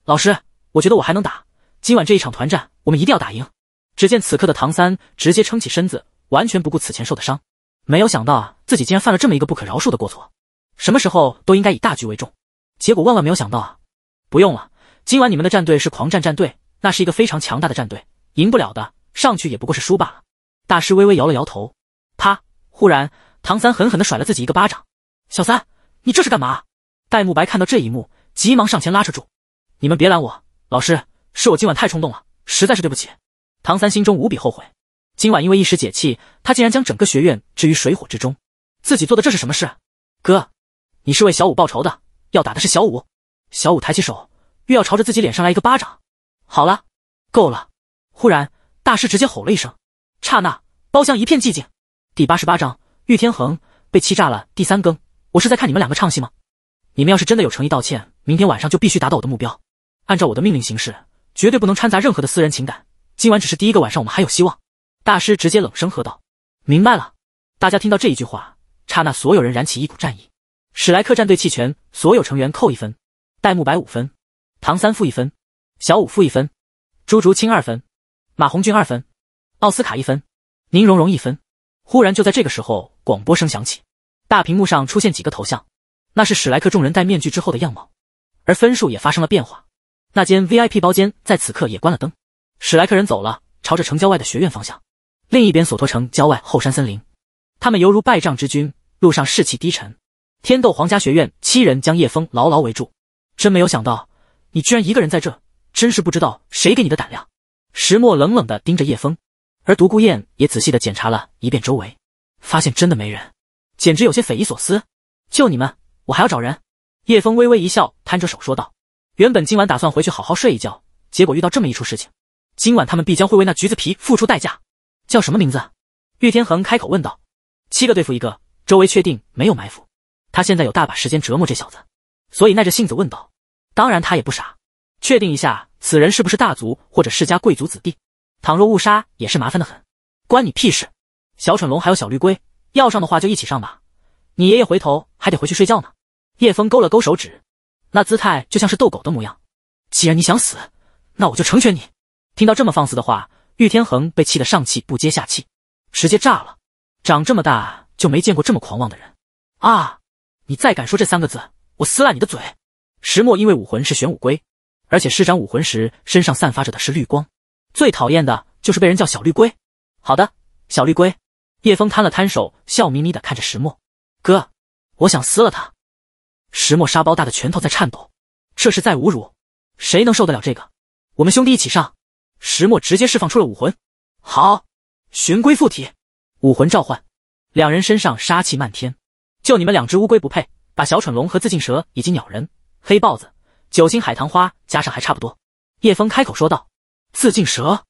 老师，我觉得我还能打，今晚这一场团战我们一定要打赢。只见此刻的唐三直接撑起身子，完全不顾此前受的伤。没有想到啊，自己竟然犯了这么一个不可饶恕的过错。什么时候都应该以大局为重，结果万万没有想到啊。不用了，今晚你们的战队是狂战战队，那是一个非常强大的战队，赢不了的，上去也不过是输罢了。大师微微摇了摇头，啪！忽然，唐三狠狠地甩了自己一个巴掌。小三，你这是干嘛？戴沐白看到这一幕，急忙上前拉扯住：“你们别拦我，老师，是我今晚太冲动了，实在是对不起。”唐三心中无比后悔，今晚因为一时解气，他竟然将整个学院置于水火之中，自己做的这是什么事？哥，你是为小舞报仇的，要打的是小舞。小舞抬起手，欲要朝着自己脸上来一个巴掌。好了，够了！忽然，大师直接吼了一声。刹那，包厢一片寂静。第八十八章，玉天恒被欺诈了。第三更，我是在看你们两个唱戏吗？你们要是真的有诚意道歉，明天晚上就必须达到我的目标，按照我的命令行事，绝对不能掺杂任何的私人情感。今晚只是第一个晚上，我们还有希望。大师直接冷声喝道：“明白了。”大家听到这一句话，刹那所有人燃起一股战意。史莱克战队弃权，所有成员扣一分。戴沐白五分，唐三负一分，小五负一分，朱竹清二分，马红俊二分。奥斯卡一分，宁荣荣一分。忽然，就在这个时候，广播声响起，大屏幕上出现几个头像，那是史莱克众人戴面具之后的样貌，而分数也发生了变化。那间 VIP 包间在此刻也关了灯，史莱克人走了，朝着城郊外的学院方向。另一边，索托城郊外后山森林，他们犹如败仗之军，路上士气低沉。天斗皇家学院七人将叶枫牢牢围住，真没有想到，你居然一个人在这，真是不知道谁给你的胆量。石墨冷冷地盯着叶枫。而独孤雁也仔细的检查了一遍周围，发现真的没人，简直有些匪夷所思。就你们，我还要找人。叶峰微微一笑，摊着手说道：“原本今晚打算回去好好睡一觉，结果遇到这么一出事情。今晚他们必将会为那橘子皮付出代价。”叫什么名字？玉天恒开口问道。七个对付一个，周围确定没有埋伏。他现在有大把时间折磨这小子，所以耐着性子问道。当然他也不傻，确定一下此人是不是大族或者世家贵族子弟。倘若误杀也是麻烦的很，关你屁事！小蠢龙还有小绿龟，要上的话就一起上吧。你爷爷回头还得回去睡觉呢。叶枫勾了勾手指，那姿态就像是逗狗的模样。既然你想死，那我就成全你。听到这么放肆的话，玉天恒被气得上气不接下气，直接炸了。长这么大就没见过这么狂妄的人啊！你再敢说这三个字，我撕烂你的嘴！石墨因为武魂是玄武龟，而且施展武魂时身上散发着的是绿光。最讨厌的就是被人叫小绿龟。好的，小绿龟。叶枫摊了摊手，笑眯眯的看着石墨哥。我想撕了他。石墨沙包大的拳头在颤抖，这是在侮辱，谁能受得了这个？我们兄弟一起上！石墨直接释放出了武魂。好，寻龟附体，武魂召唤。两人身上杀气漫天，就你们两只乌龟不配。把小蠢龙和自尽蛇以及鸟人、黑豹子、九星海棠花加上还差不多。叶枫开口说道。自尽蛇？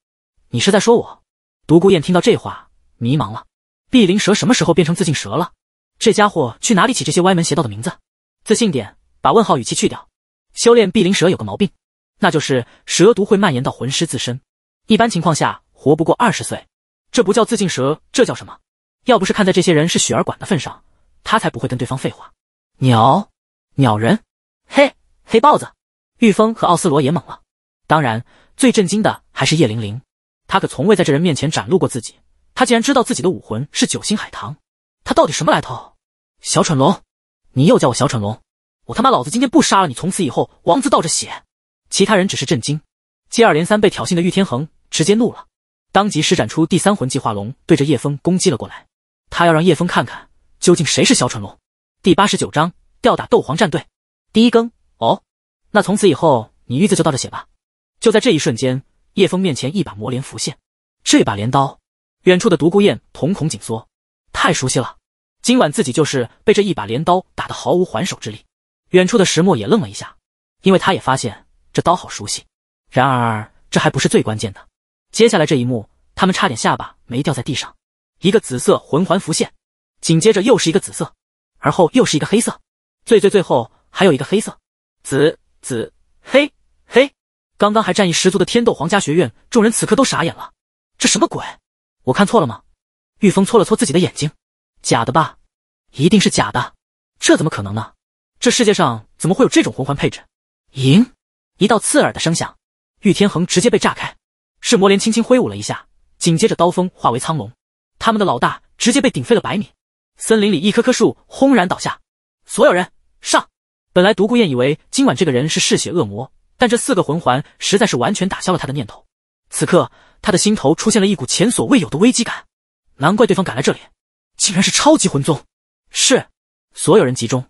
你是在说我？独孤雁听到这话，迷茫了。碧灵蛇什么时候变成自尽蛇了？这家伙去哪里起这些歪门邪道的名字？自信点，把问号语气去掉。修炼碧灵蛇有个毛病，那就是蛇毒会蔓延到魂师自身，一般情况下活不过二十岁。这不叫自尽蛇，这叫什么？要不是看在这些人是雪儿管的份上，他才不会跟对方废话。鸟？鸟人？嘿，黑豹子，玉峰和奥斯罗也懵了。当然。最震惊的还是叶玲玲，她可从未在这人面前展露过自己。她竟然知道自己的武魂是九星海棠，她到底什么来头？小蠢龙，你又叫我小蠢龙，我他妈老子今天不杀了你，从此以后王字倒着写！其他人只是震惊，接二连三被挑衅的玉天恒直接怒了，当即施展出第三魂技化龙，对着叶枫攻击了过来。他要让叶枫看看，究竟谁是小蠢龙。第八十九章吊打斗皇战队，第一更哦，那从此以后你玉字就倒着写吧。就在这一瞬间，叶枫面前一把魔镰浮现。这把镰刀，远处的独孤雁瞳孔紧缩，太熟悉了。今晚自己就是被这一把镰刀打得毫无还手之力。远处的石墨也愣了一下，因为他也发现这刀好熟悉。然而这还不是最关键的，接下来这一幕，他们差点下巴没掉在地上。一个紫色魂环浮现，紧接着又是一个紫色，而后又是一个黑色，最最最后还有一个黑色，紫紫黑。刚刚还战意十足的天斗皇家学院众人此刻都傻眼了，这什么鬼？我看错了吗？玉峰搓了搓自己的眼睛，假的吧？一定是假的，这怎么可能呢？这世界上怎么会有这种魂环配置？嘤，一道刺耳的声响，玉天恒直接被炸开。是魔镰轻轻挥舞了一下，紧接着刀锋化为苍龙，他们的老大直接被顶飞了百米。森林里一棵棵树轰然倒下，所有人上。本来独孤雁以为今晚这个人是嗜血恶魔。但这四个魂环实在是完全打消了他的念头。此刻，他的心头出现了一股前所未有的危机感。难怪对方敢来这里，竟然是超级魂宗！是所有人集中。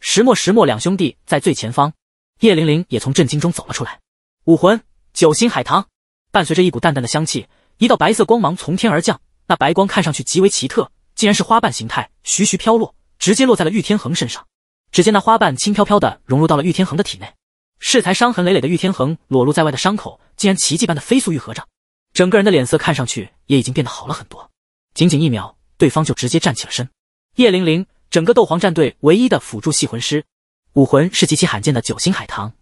石墨、石墨两兄弟在最前方。叶玲玲也从震惊中走了出来。武魂九星海棠，伴随着一股淡淡的香气，一道白色光芒从天而降。那白光看上去极为奇特，竟然是花瓣形态，徐徐飘落，直接落在了玉天恒身上。只见那花瓣轻飘飘的融入到了玉天恒的体内。适才伤痕累累的玉天恒，裸露在外的伤口竟然奇迹般的飞速愈合着，整个人的脸色看上去也已经变得好了很多。仅仅一秒，对方就直接站起了身。叶玲玲，整个斗皇战队唯一的辅助系魂师，武魂是极其罕见的九星海棠。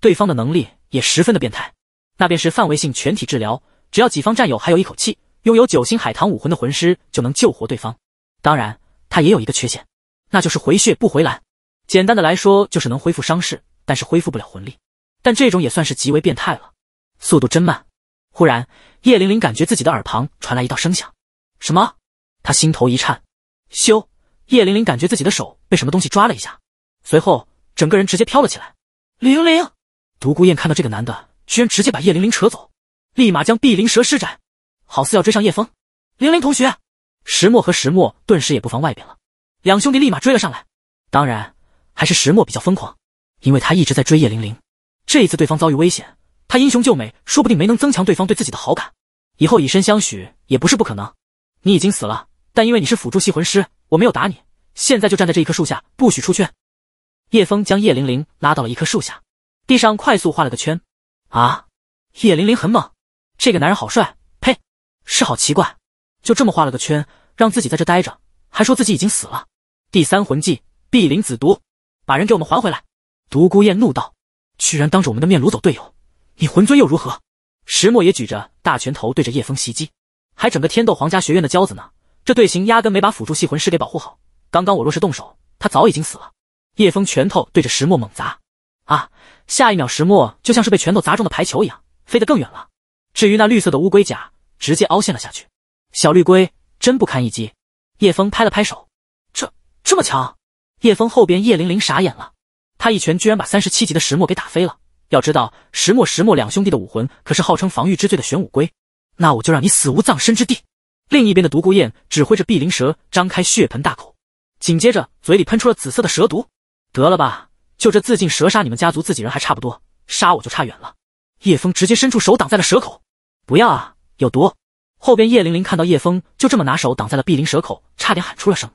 对方的能力也十分的变态，那便是范围性全体治疗，只要己方战友还有一口气，拥有九星海棠武魂的魂师就能救活对方。当然，他也有一个缺陷，那就是回血不回蓝。简单的来说，就是能恢复伤势。但是恢复不了魂力，但这种也算是极为变态了。速度真慢！忽然，叶玲玲感觉自己的耳旁传来一道声响。什么？她心头一颤。咻！叶玲玲感觉自己的手被什么东西抓了一下，随后整个人直接飘了起来。玲玲！独孤雁看到这个男的居然直接把叶玲玲扯走，立马将碧灵蛇施展，好似要追上叶枫。玲玲同学！石墨和石墨顿时也不防外边了，两兄弟立马追了上来。当然，还是石墨比较疯狂。因为他一直在追叶玲玲。这一次对方遭遇危险，他英雄救美，说不定没能增强对方对自己的好感，以后以身相许也不是不可能。你已经死了，但因为你是辅助系魂师，我没有打你。现在就站在这一棵树下，不许出圈。叶风将叶玲玲拉到了一棵树下，地上快速画了个圈。啊！叶玲玲很猛，这个男人好帅。呸，是好奇怪，就这么画了个圈，让自己在这待着，还说自己已经死了。第三魂技碧磷紫毒，把人给我们还回来。独孤雁怒道：“居然当着我们的面掳走队友，你魂尊又如何？”石墨也举着大拳头对着叶枫袭击，还整个天斗皇家学院的骄子呢。这队形压根没把辅助系魂师给保护好。刚刚我若是动手，他早已经死了。叶枫拳头对着石墨猛砸，啊！下一秒，石墨就像是被拳头砸中的排球一样，飞得更远了。至于那绿色的乌龟甲，直接凹陷了下去。小绿龟真不堪一击。叶枫拍了拍手，这这么强？叶枫后边，叶玲玲傻眼了。他一拳居然把三十七级的石墨给打飞了。要知道，石墨、石墨两兄弟的武魂可是号称防御之最的玄武龟。那我就让你死无葬身之地！另一边的独孤雁指挥着碧鳞蛇张开血盆大口，紧接着嘴里喷出了紫色的蛇毒。得了吧，就这自尽蛇杀你们家族自己人还差不多，杀我就差远了。叶枫直接伸出手挡在了蛇口。不要啊，有毒！后边叶玲玲看到叶枫就这么拿手挡在了碧鳞蛇口，差点喊出了声。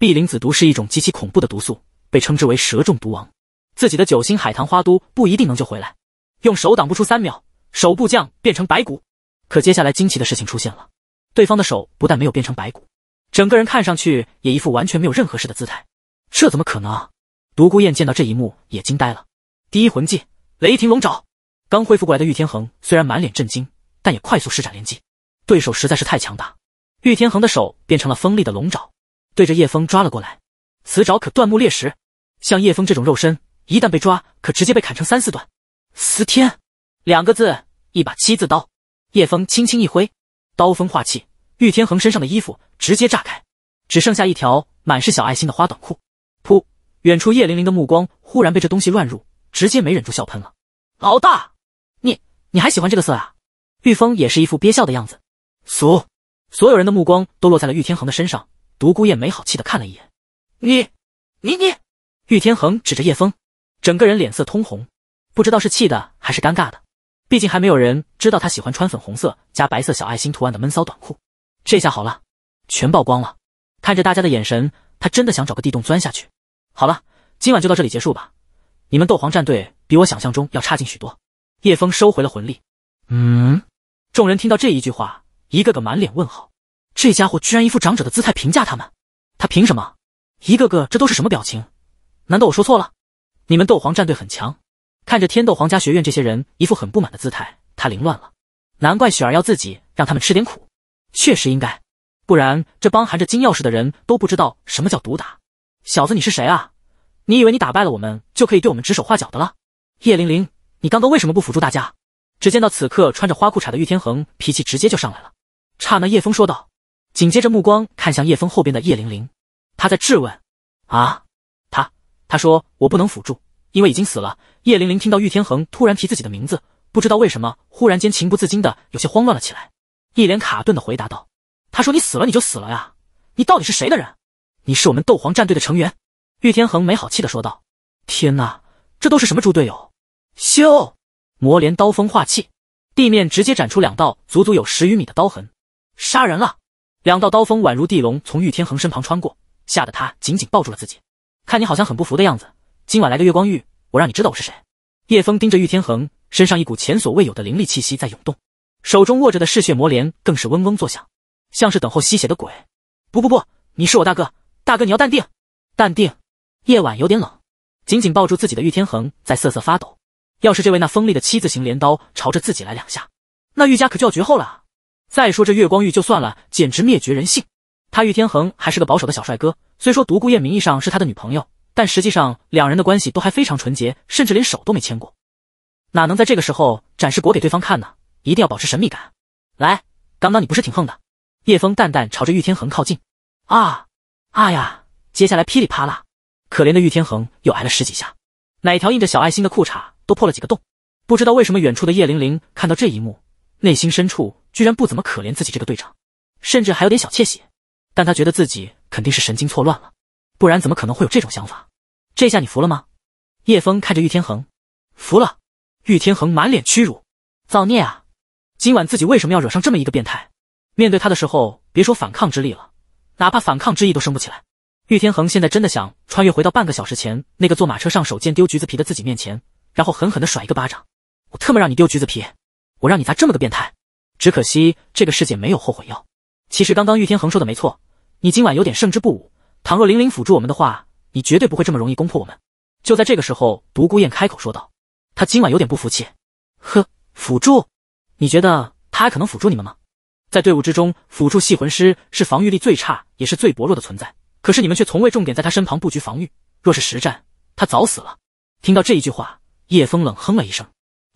碧鳞子毒是一种极其恐怖的毒素，被称之为蛇中毒王。自己的九星海棠花都不一定能救回来，用手挡不出三秒，手部将变成白骨。可接下来惊奇的事情出现了，对方的手不但没有变成白骨，整个人看上去也一副完全没有任何事的姿态。这怎么可能？独孤雁见到这一幕也惊呆了。第一魂技雷霆龙爪，刚恢复过来的玉天恒虽然满脸震惊，但也快速施展连击。对手实在是太强大，玉天恒的手变成了锋利的龙爪，对着叶风抓了过来。此爪可断木裂石，像叶风这种肉身。一旦被抓，可直接被砍成三四段。司天两个字，一把七字刀，叶风轻轻一挥，刀锋化气，玉天恒身上的衣服直接炸开，只剩下一条满是小爱心的花短裤。噗！远处叶玲玲的目光忽然被这东西乱入，直接没忍住笑喷了。老大，你你还喜欢这个色啊？玉风也是一副憋笑的样子。俗！所有人的目光都落在了玉天恒的身上。独孤雁没好气的看了一眼，你你你！玉天恒指着叶风。整个人脸色通红，不知道是气的还是尴尬的。毕竟还没有人知道他喜欢穿粉红色加白色小爱心图案的闷骚短裤。这下好了，全曝光了。看着大家的眼神，他真的想找个地洞钻下去。好了，今晚就到这里结束吧。你们斗皇战队比我想象中要差劲许多。叶枫收回了魂力。嗯？众人听到这一句话，一个个满脸问号。这家伙居然一副长者的姿态评价他们？他凭什么？一个个这都是什么表情？难道我说错了？你们斗皇战队很强，看着天斗皇家学院这些人一副很不满的姿态，他凌乱了。难怪雪儿要自己让他们吃点苦，确实应该，不然这帮含着金钥匙的人都不知道什么叫毒打。小子，你是谁啊？你以为你打败了我们就可以对我们指手画脚的了？叶玲玲，你刚刚为什么不辅助大家？只见到此刻穿着花裤衩的玉天恒脾气直接就上来了。刹那，叶峰说道，紧接着目光看向叶峰后边的叶玲玲，他在质问啊。他说：“我不能辅助，因为已经死了。”叶玲玲听到玉天恒突然提自己的名字，不知道为什么，忽然间情不自禁的有些慌乱了起来，一脸卡顿的回答道：“他说你死了，你就死了呀！你到底是谁的人？你是我们斗皇战队的成员。”玉天恒没好气的说道：“天哪，这都是什么猪队友！咻，魔镰刀锋化器，地面直接斩出两道足足有十余米的刀痕，杀人了！两道刀锋宛如地龙从玉天恒身旁穿过，吓得他紧紧抱住了自己。”看你好像很不服的样子，今晚来个月光玉，我让你知道我是谁。叶枫盯着玉天恒，身上一股前所未有的灵力气息在涌动，手中握着的嗜血魔镰更是嗡嗡作响，像是等候吸血的鬼。不不不，你是我大哥，大哥你要淡定，淡定。夜晚有点冷，紧紧抱住自己的玉天恒在瑟瑟发抖。要是这位那锋利的七字形镰刀朝着自己来两下，那玉家可就要绝后了啊！再说这月光玉就算了，简直灭绝人性。他玉天恒还是个保守的小帅哥，虽说独孤雁名义上是他的女朋友，但实际上两人的关系都还非常纯洁，甚至连手都没牵过。哪能在这个时候展示果给对方看呢？一定要保持神秘感。来，刚刚你不是挺横的？叶枫淡淡朝着玉天恒靠近。啊啊呀！接下来噼里啪啦，可怜的玉天恒又挨了十几下，哪条印着小爱心的裤衩都破了几个洞。不知道为什么，远处的叶玲玲看到这一幕，内心深处居然不怎么可怜自己这个队长，甚至还有点小窃喜。但他觉得自己肯定是神经错乱了，不然怎么可能会有这种想法？这下你服了吗？叶峰看着玉天恒，服了。玉天恒满脸屈辱，造孽啊！今晚自己为什么要惹上这么一个变态？面对他的时候，别说反抗之力了，哪怕反抗之意都升不起来。玉天恒现在真的想穿越回到半个小时前那个坐马车上手贱丢橘子皮的自己面前，然后狠狠的甩一个巴掌！我特么让你丢橘子皮，我让你砸这么个变态！只可惜这个世界没有后悔药。其实刚刚玉天恒说的没错，你今晚有点胜之不武。倘若玲玲辅助我们的话，你绝对不会这么容易攻破我们。就在这个时候，独孤雁开口说道，他今晚有点不服气。呵，辅助？你觉得他还可能辅助你们吗？在队伍之中，辅助系魂师是防御力最差也是最薄弱的存在。可是你们却从未重点在他身旁布局防御。若是实战，他早死了。听到这一句话，叶枫冷哼了一声。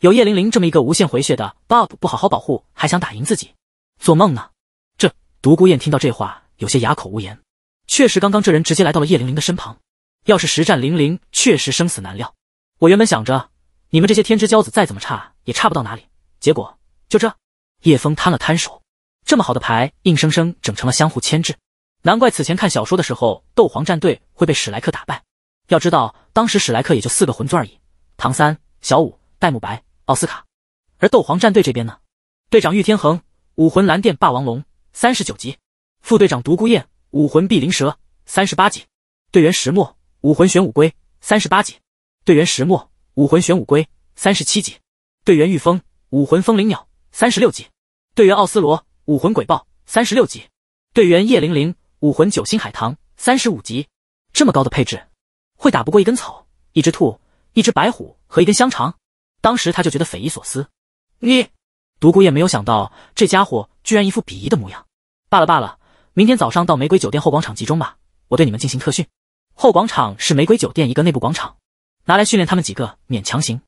有叶玲玲这么一个无限回血的 buff，不好好保护，还想打赢自己？做梦呢！独孤雁听到这话，有些哑口无言。确实，刚刚这人直接来到了叶玲玲的身旁。要是实战，玲玲，确实生死难料。我原本想着，你们这些天之骄子再怎么差也差不到哪里。结果就这，叶枫摊了摊手，这么好的牌硬生生整成了相互牵制。难怪此前看小说的时候，斗皇战队会被史莱克打败。要知道，当时史莱克也就四个魂尊而已，唐三、小舞、戴沐白、奥斯卡，而斗皇战队这边呢，队长玉天恒，武魂蓝电霸王龙。三十九级副队长独孤雁，武魂碧灵蛇；三十八级队员石墨，武魂玄武龟；三十八级队员石墨，武魂玄武龟；三十七级队员玉风，武魂风灵鸟；三十六级队员奥斯罗，武魂鬼豹；三十六级队员叶玲玲武魂九星海棠；三十五级。这么高的配置，会打不过一根草、一只兔、一只白虎和一根香肠？当时他就觉得匪夷所思。你，独孤雁没有想到这家伙居然一副鄙夷的模样。罢了罢了，明天早上到玫瑰酒店后广场集中吧。我对你们进行特训。后广场是玫瑰酒店一个内部广场，拿来训练他们几个勉强行。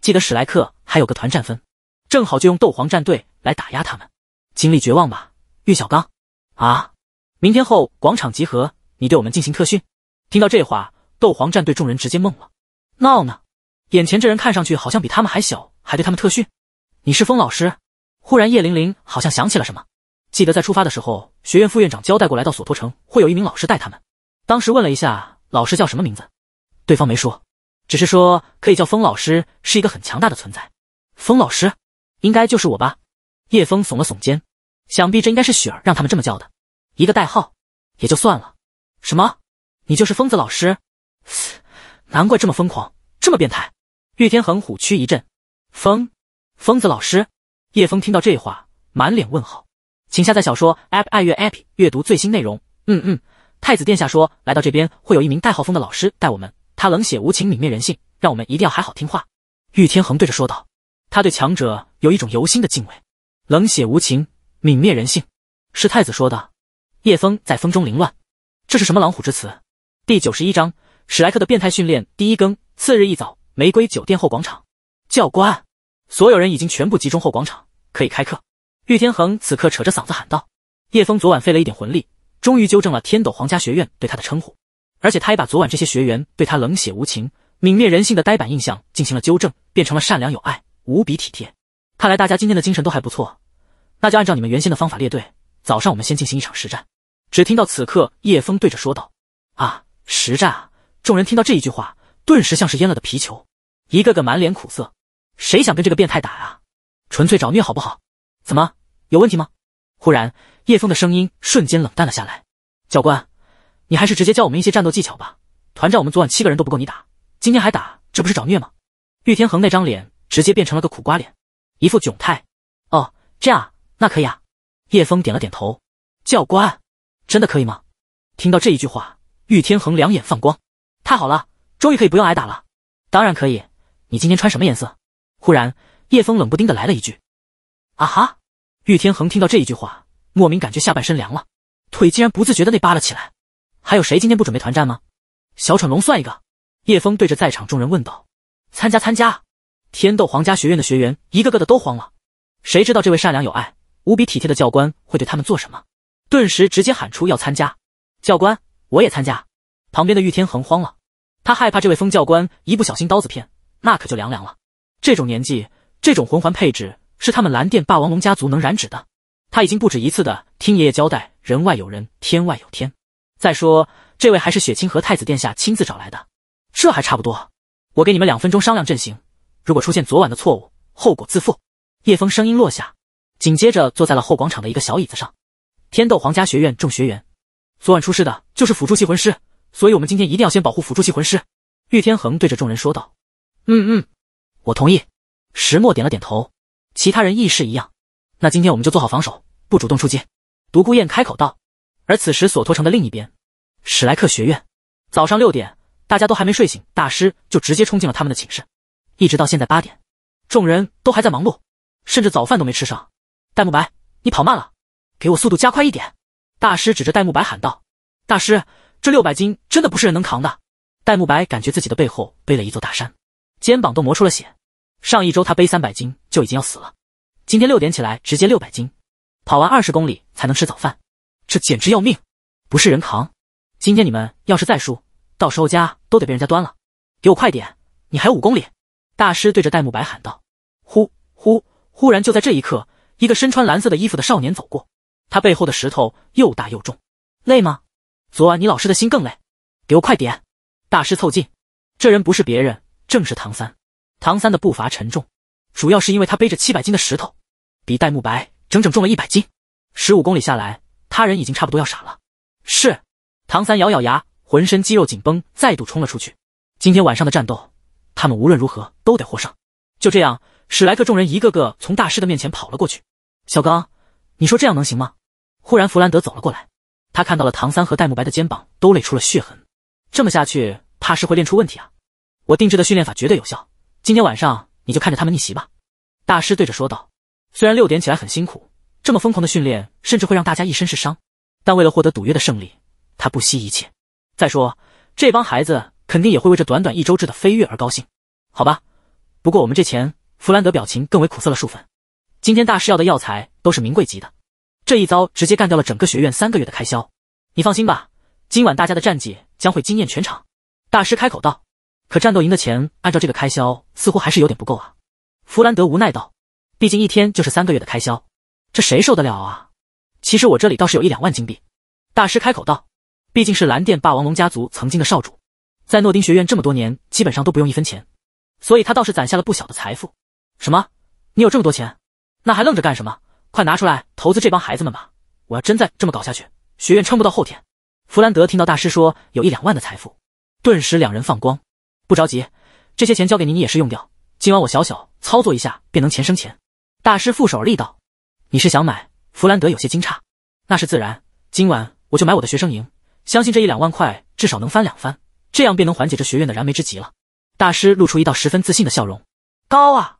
记得史莱克还有个团战分，正好就用斗皇战队来打压他们，经历绝望吧，玉小刚啊！明天后广场集合，你对我们进行特训。听到这话，斗皇战队众人直接懵了，闹呢？眼前这人看上去好像比他们还小，还对他们特训？你是风老师？忽然叶玲玲好像想起了什么。记得在出发的时候，学院副院长交代过来到索托城会有一名老师带他们。当时问了一下老师叫什么名字，对方没说，只是说可以叫风老师，是一个很强大的存在。风老师，应该就是我吧？叶枫耸了耸肩，想必这应该是雪儿让他们这么叫的，一个代号，也就算了。什么？你就是疯子老师？难怪这么疯狂，这么变态！玉天恒虎躯一震。疯，疯子老师？叶枫听到这话，满脸问号。请下载小说 app 爱阅 app 阅读最新内容。嗯嗯，太子殿下说，来到这边会有一名代号风的老师带我们，他冷血无情，泯灭人性，让我们一定要还好听话。玉天恒对着说道，他对强者有一种由心的敬畏，冷血无情，泯灭人性，是太子说的。叶风在风中凌乱，这是什么狼虎之词？第九十一章史莱克的变态训练第一更。次日一早，玫瑰酒店后广场，教官，所有人已经全部集中后广场，可以开课。玉天恒此刻扯着嗓子喊道：“叶峰，昨晚费了一点魂力，终于纠正了天斗皇家学院对他的称呼，而且他也把昨晚这些学员对他冷血无情、泯灭人性的呆板印象进行了纠正，变成了善良有爱、无比体贴。看来大家今天的精神都还不错，那就按照你们原先的方法列队。早上我们先进行一场实战。”只听到此刻叶峰对着说道：“啊，实战！”啊！”众人听到这一句话，顿时像是淹了的皮球，一个个满脸苦涩。谁想跟这个变态打啊？纯粹找虐好不好？怎么有问题吗？忽然，叶枫的声音瞬间冷淡了下来。教官，你还是直接教我们一些战斗技巧吧。团战我们昨晚七个人都不够你打，今天还打，这不是找虐吗？玉天恒那张脸直接变成了个苦瓜脸，一副窘态。哦，这样啊，那可以啊。叶枫点了点头。教官，真的可以吗？听到这一句话，玉天恒两眼放光。太好了，终于可以不用挨打了。当然可以。你今天穿什么颜色？忽然，叶枫冷不丁的来了一句。啊哈！玉天恒听到这一句话，莫名感觉下半身凉了，腿竟然不自觉的内扒了起来。还有谁今天不准备团战吗？小蠢龙算一个。叶峰对着在场众人问道：“参加，参加！”天斗皇家学院的学员一个个的都慌了，谁知道这位善良有爱、无比体贴的教官会对他们做什么？顿时直接喊出要参加。教官，我也参加。旁边的玉天恒慌了，他害怕这位风教官一不小心刀子片，那可就凉凉了。这种年纪，这种魂环配置。是他们蓝电霸王龙家族能染指的。他已经不止一次的听爷爷交代：“人外有人，天外有天。”再说，这位还是雪清河太子殿下亲自找来的，这还差不多。我给你们两分钟商量阵型，如果出现昨晚的错误，后果自负。”叶枫声音落下，紧接着坐在了后广场的一个小椅子上。天斗皇家学院众学员，昨晚出事的就是辅助系魂师，所以我们今天一定要先保护辅助系魂师。”玉天恒对着众人说道。“嗯嗯，我同意。”石墨点了点头。其他人亦是一样，那今天我们就做好防守，不主动出击。独孤雁开口道。而此时，索托城的另一边，史莱克学院，早上六点，大家都还没睡醒，大师就直接冲进了他们的寝室。一直到现在八点，众人都还在忙碌，甚至早饭都没吃上。戴沐白，你跑慢了，给我速度加快一点！大师指着戴沐白喊道。大师，这六百斤真的不是人能扛的。戴沐白感觉自己的背后背了一座大山，肩膀都磨出了血。上一周他背三百斤。就已经要死了。今天六点起来，直接六百斤，跑完二十公里才能吃早饭，这简直要命，不是人扛。今天你们要是再输，到时候家都得被人家端了。给我快点，你还有五公里。大师对着戴沐白喊道：“呼呼！”忽然就在这一刻，一个身穿蓝色的衣服的少年走过，他背后的石头又大又重。累吗？昨晚你老师的心更累。给我快点！大师凑近，这人不是别人，正是唐三。唐三的步伐沉重。主要是因为他背着七百斤的石头，比戴沐白整整重了一百斤。十五公里下来，他人已经差不多要傻了。是，唐三咬咬牙，浑身肌肉紧绷，再度冲了出去。今天晚上的战斗，他们无论如何都得获胜。就这样，史莱克众人一个个从大师的面前跑了过去。小刚，你说这样能行吗？忽然，弗兰德走了过来，他看到了唐三和戴沐白的肩膀都累出了血痕，这么下去，怕是会练出问题啊！我定制的训练法绝对有效，今天晚上。你就看着他们逆袭吧，大师对着说道。虽然六点起来很辛苦，这么疯狂的训练甚至会让大家一身是伤，但为了获得赌约的胜利，他不惜一切。再说，这帮孩子肯定也会为这短短一周制的飞跃而高兴，好吧？不过我们这钱……弗兰德表情更为苦涩了数分。今天大师要的药材都是名贵级的，这一遭直接干掉了整个学院三个月的开销。你放心吧，今晚大家的战绩将会惊艳全场。大师开口道。可战斗营的钱，按照这个开销，似乎还是有点不够啊。弗兰德无奈道：“毕竟一天就是三个月的开销，这谁受得了啊？”其实我这里倒是有一两万金币。”大师开口道：“毕竟是蓝电霸王龙家族曾经的少主，在诺丁学院这么多年，基本上都不用一分钱，所以他倒是攒下了不小的财富。”“什么？你有这么多钱？那还愣着干什么？快拿出来投资这帮孩子们吧！我要真再这么搞下去，学院撑不到后天。”弗兰德听到大师说有一两万的财富，顿时两人放光。不着急，这些钱交给你，你也是用掉。今晚我小小操作一下，便能钱生钱。大师负手而立道：“你是想买？”弗兰德有些惊诧：“那是自然，今晚我就买我的学生赢，相信这一两万块至少能翻两番，这样便能缓解这学院的燃眉之急了。”大师露出一道十分自信的笑容：“高啊，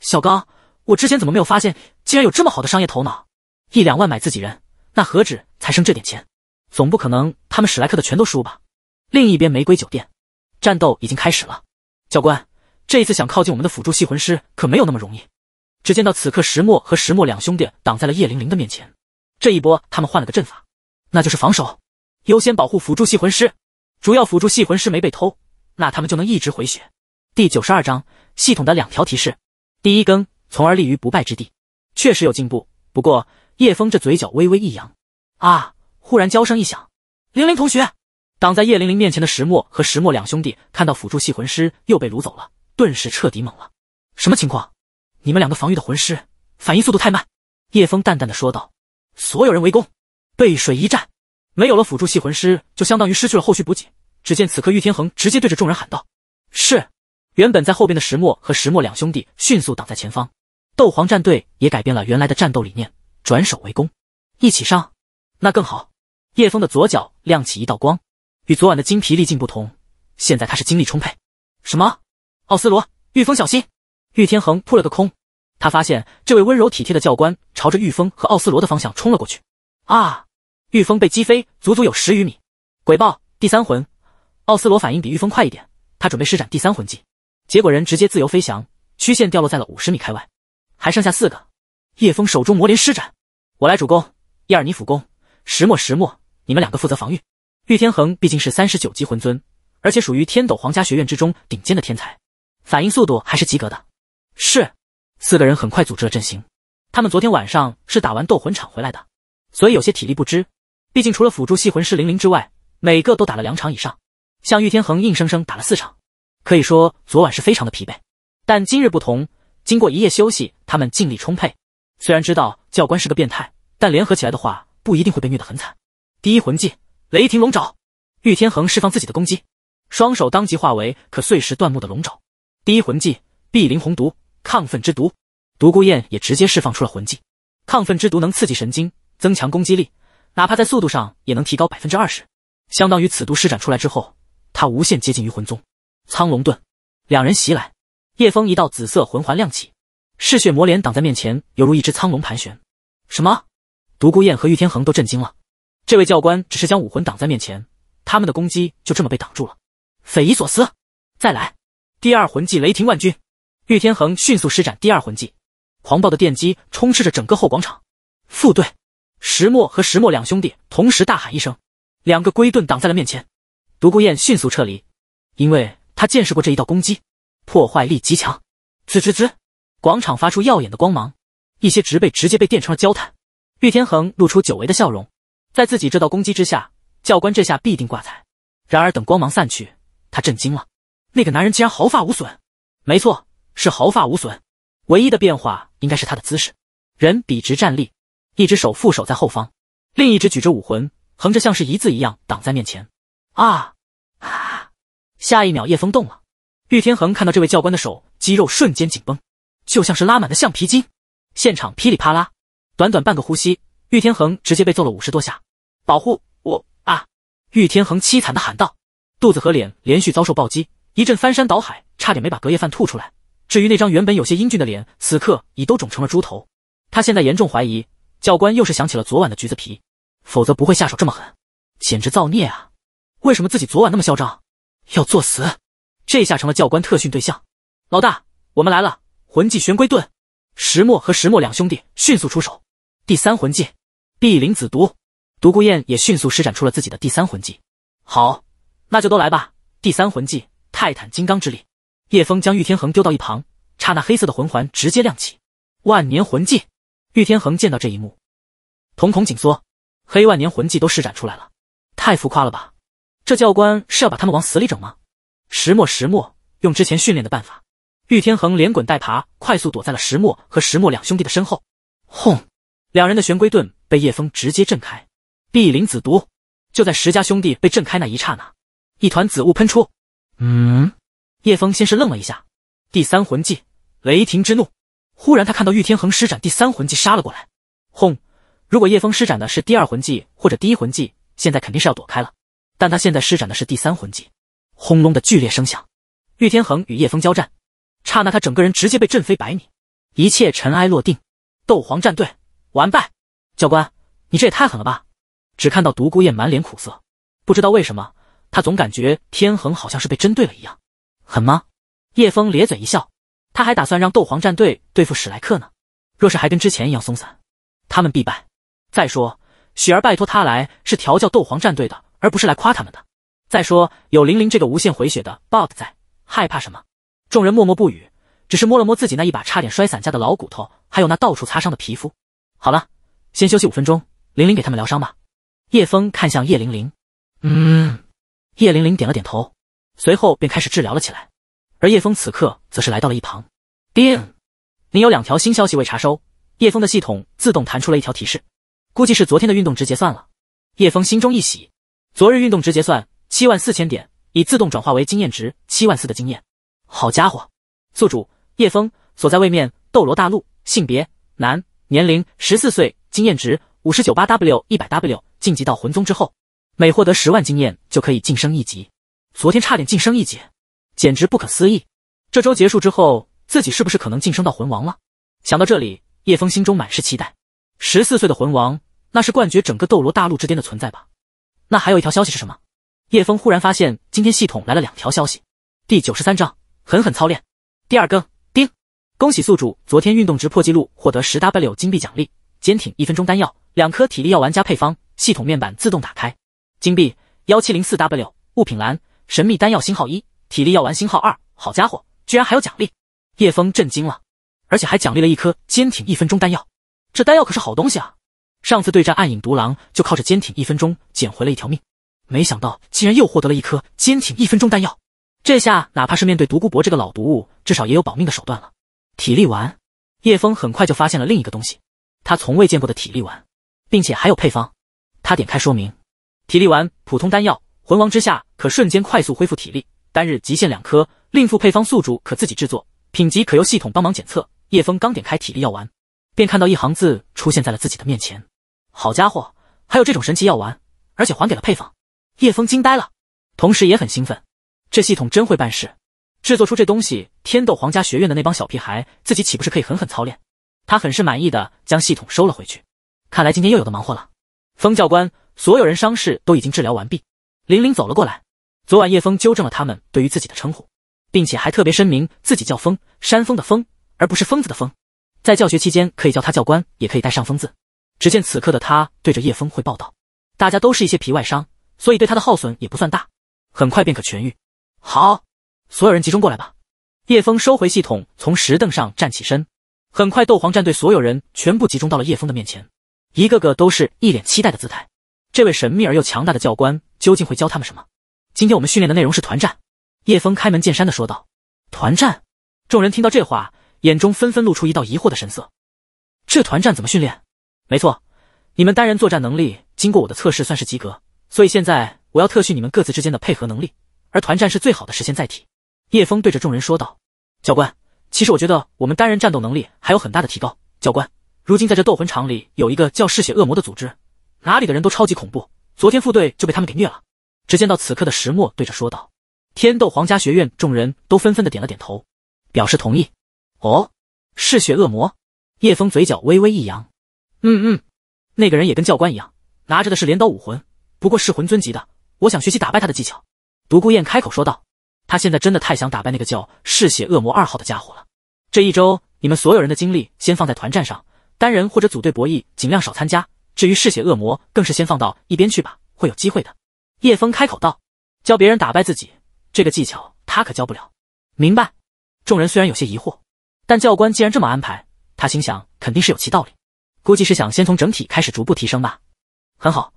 小高，我之前怎么没有发现，竟然有这么好的商业头脑？一两万买自己人，那何止才生这点钱？总不可能他们史莱克的全都输吧？”另一边，玫瑰酒店。战斗已经开始了，教官，这一次想靠近我们的辅助系魂师可没有那么容易。只见到此刻石墨和石墨两兄弟挡在了叶玲玲的面前，这一波他们换了个阵法，那就是防守，优先保护辅助系魂师，只要辅助系魂师没被偷，那他们就能一直回血。第九十二章系统的两条提示，第一更，从而立于不败之地，确实有进步。不过叶枫这嘴角微微一扬，啊，忽然娇声一响，玲玲同学。挡在叶玲玲面前的石墨和石墨两兄弟看到辅助系魂师又被掳走了，顿时彻底懵了。什么情况？你们两个防御的魂师反应速度太慢。叶枫淡淡的说道：“所有人围攻，背水一战。没有了辅助系魂师，就相当于失去了后续补给。”只见此刻玉天恒直接对着众人喊道：“是！”原本在后边的石墨和石墨两兄弟迅速挡在前方。斗皇战队也改变了原来的战斗理念，转守为攻，一起上，那更好。叶枫的左脚亮起一道光。与昨晚的精疲力尽不同，现在他是精力充沛。什么？奥斯罗，玉峰小心！玉天恒扑了个空，他发现这位温柔体贴的教官朝着玉峰和奥斯罗的方向冲了过去。啊！玉峰被击飞，足足有十余米。鬼豹第三魂，奥斯罗反应比玉峰快一点，他准备施展第三魂技，结果人直接自由飞翔，曲线掉落在了五十米开外。还剩下四个，叶枫手中魔镰施展，我来主攻，叶尔尼辅攻，石墨石墨，你们两个负责防御。玉天恒毕竟是三十九级魂尊，而且属于天斗皇家学院之中顶尖的天才，反应速度还是及格的。是四个人很快组织了阵型。他们昨天晚上是打完斗魂场回来的，所以有些体力不支。毕竟除了辅助系魂师林林之外，每个都打了两场以上，像玉天恒硬生生打了四场，可以说昨晚是非常的疲惫。但今日不同，经过一夜休息，他们精力充沛。虽然知道教官是个变态，但联合起来的话，不一定会被虐得很惨。第一魂技。雷霆龙爪，玉天恒释放自己的攻击，双手当即化为可碎石断木的龙爪。第一魂技碧鳞红毒，亢奋之毒。独孤雁也直接释放出了魂技，亢奋之毒能刺激神经，增强攻击力，哪怕在速度上也能提高百分之二十，相当于此毒施展出来之后，他无限接近于魂宗。苍龙盾，两人袭来，叶风一道紫色魂环亮起，嗜血魔镰挡在面前，犹如一只苍龙盘旋。什么？独孤雁和玉天恒都震惊了。这位教官只是将武魂挡在面前，他们的攻击就这么被挡住了，匪夷所思。再来，第二魂技雷霆万钧。玉天恒迅速施展第二魂技，狂暴的电击充斥着整个后广场。副队石墨和石墨两兄弟同时大喊一声，两个龟盾挡在了面前。独孤雁迅速撤离，因为他见识过这一道攻击，破坏力极强。滋滋滋，广场发出耀眼的光芒，一些植被直接被电成了焦炭。玉天恒露出久违的笑容。在自己这道攻击之下，教官这下必定挂彩。然而等光芒散去，他震惊了，那个男人竟然毫发无损。没错，是毫发无损。唯一的变化应该是他的姿势，人笔直站立，一只手负手在后方，另一只举着武魂，横着像是一字一样挡在面前。啊啊！下一秒，叶风动了。玉天恒看到这位教官的手肌肉瞬间紧绷，就像是拉满的橡皮筋。现场噼里啪啦，短短半个呼吸。玉天恒直接被揍了五十多下，保护我！啊！玉天恒凄惨的喊道，肚子和脸连续遭受暴击，一阵翻山倒海，差点没把隔夜饭吐出来。至于那张原本有些英俊的脸，此刻已都肿成了猪头。他现在严重怀疑，教官又是想起了昨晚的橘子皮，否则不会下手这么狠，简直造孽啊！为什么自己昨晚那么嚣张，要作死？这下成了教官特训对象。老大，我们来了！魂技玄龟盾，石墨和石墨两兄弟迅速出手，第三魂技。碧灵紫毒，独孤雁也迅速施展出了自己的第三魂技。好，那就都来吧！第三魂技，泰坦金刚之力。叶风将玉天恒丢到一旁，刹那黑色的魂环直接亮起。万年魂技，玉天恒见到这一幕，瞳孔紧缩。黑万年魂技都施展出来了，太浮夸了吧？这教官是要把他们往死里整吗？石墨，石墨，用之前训练的办法。玉天恒连滚带爬，快速躲在了石墨和石墨两兄弟的身后。轰！两人的玄龟盾被叶风直接震开，碧灵紫毒。就在石家兄弟被震开那一刹那，一团紫雾喷出。嗯，叶风先是愣了一下，第三魂技雷霆之怒。忽然，他看到玉天恒施展第三魂技杀了过来，轰！如果叶风施展的是第二魂技或者第一魂技，现在肯定是要躲开了。但他现在施展的是第三魂技，轰隆的剧烈声响。玉天恒与叶风交战，刹那，他整个人直接被震飞百米。一切尘埃落定，斗皇战队。完败，教官，你这也太狠了吧！只看到独孤雁满脸苦涩，不知道为什么，他总感觉天恒好像是被针对了一样。狠吗？叶枫咧嘴一笑，他还打算让斗皇战队对付史莱克呢。若是还跟之前一样松散，他们必败。再说，雪儿拜托他来是调教斗皇战队的，而不是来夸他们的。再说，有玲玲这个无限回血的 b o g 在，害怕什么？众人默默不语，只是摸了摸自己那一把差点摔散架的老骨头，还有那到处擦伤的皮肤。好了，先休息五分钟，玲玲给他们疗伤吧。叶峰看向叶玲玲，嗯，叶玲玲点了点头，随后便开始治疗了起来。而叶峰此刻则是来到了一旁。叮，您有两条新消息未查收。叶峰的系统自动弹出了一条提示，估计是昨天的运动值结算了。叶峰心中一喜，昨日运动值结算七万四千点，已自动转化为经验值七万四的经验。好家伙，宿主叶峰所在位面斗罗大陆，性别男。年龄十四岁，经验值五十九八 W 一百 W，晋级到魂宗之后，每获得十万经验就可以晋升一级。昨天差点晋升一级，简直不可思议。这周结束之后，自己是不是可能晋升到魂王了？想到这里，叶枫心中满是期待。十四岁的魂王，那是冠绝整个斗罗大陆之巅的存在吧？那还有一条消息是什么？叶枫忽然发现，今天系统来了两条消息。第九十三章狠狠操练，第二更。恭喜宿主，昨天运动值破纪录，获得十 W 金币奖励，坚挺一分钟丹药两颗，体力药丸加配方。系统面板自动打开，金币幺七零四 W，物品栏神秘丹药星号一，体力药丸星号二。好家伙，居然还有奖励！叶枫震惊了，而且还奖励了一颗坚挺一分钟丹药。这丹药可是好东西啊！上次对战暗影独狼，就靠着坚挺一分钟捡回了一条命。没想到竟然又获得了一颗坚挺一分钟丹药，这下哪怕是面对独孤博这个老毒物，至少也有保命的手段了。体力丸，叶峰很快就发现了另一个东西，他从未见过的体力丸，并且还有配方。他点开说明，体力丸，普通丹药，魂王之下可瞬间快速恢复体力，单日极限两颗，另附配方，宿主可自己制作，品级可由系统帮忙检测。叶峰刚点开体力药丸，便看到一行字出现在了自己的面前。好家伙，还有这种神奇药丸，而且还给了配方。叶峰惊呆了，同时也很兴奋，这系统真会办事。制作出这东西，天斗皇家学院的那帮小屁孩自己岂不是可以狠狠操练？他很是满意的将系统收了回去。看来今天又有的忙活了。风教官，所有人伤势都已经治疗完毕。林林走了过来。昨晚叶枫纠正了他们对于自己的称呼，并且还特别申明自己叫风山峰的峰，而不是疯子的疯。在教学期间可以叫他教官，也可以带上“疯”字。只见此刻的他对着叶风会报道，大家都是一些皮外伤，所以对他的耗损也不算大，很快便可痊愈。好。所有人集中过来吧！叶峰收回系统，从石凳上站起身。很快，斗皇战队所有人全部集中到了叶峰的面前，一个个都是一脸期待的姿态。这位神秘而又强大的教官究竟会教他们什么？今天我们训练的内容是团战。叶峰开门见山的说道：“团战。”众人听到这话，眼中纷纷露出一道疑惑的神色。这团战怎么训练？没错，你们单人作战能力经过我的测试算是及格，所以现在我要特训你们各自之间的配合能力，而团战是最好的实现载体。叶枫对着众人说道：“教官，其实我觉得我们单人战斗能力还有很大的提高。教官，如今在这斗魂场里有一个叫嗜血恶魔的组织，哪里的人都超级恐怖。昨天副队就被他们给虐了。”只见到此刻的石墨对着说道：“天斗皇家学院，众人都纷纷的点了点头，表示同意。”“哦，嗜血恶魔。”叶枫嘴角微微一扬，“嗯嗯，那个人也跟教官一样，拿着的是镰刀武魂，不过是魂尊级的。我想学习打败他的技巧。”独孤雁开口说道。他现在真的太想打败那个叫嗜血恶魔二号的家伙了。这一周，你们所有人的精力先放在团战上，单人或者组队博弈尽量少参加。至于嗜血恶魔，更是先放到一边去吧，会有机会的。叶枫开口道：“教别人打败自己，这个技巧他可教不了。”明白。众人虽然有些疑惑，但教官既然这么安排，他心想肯定是有其道理，估计是想先从整体开始逐步提升吧。很好，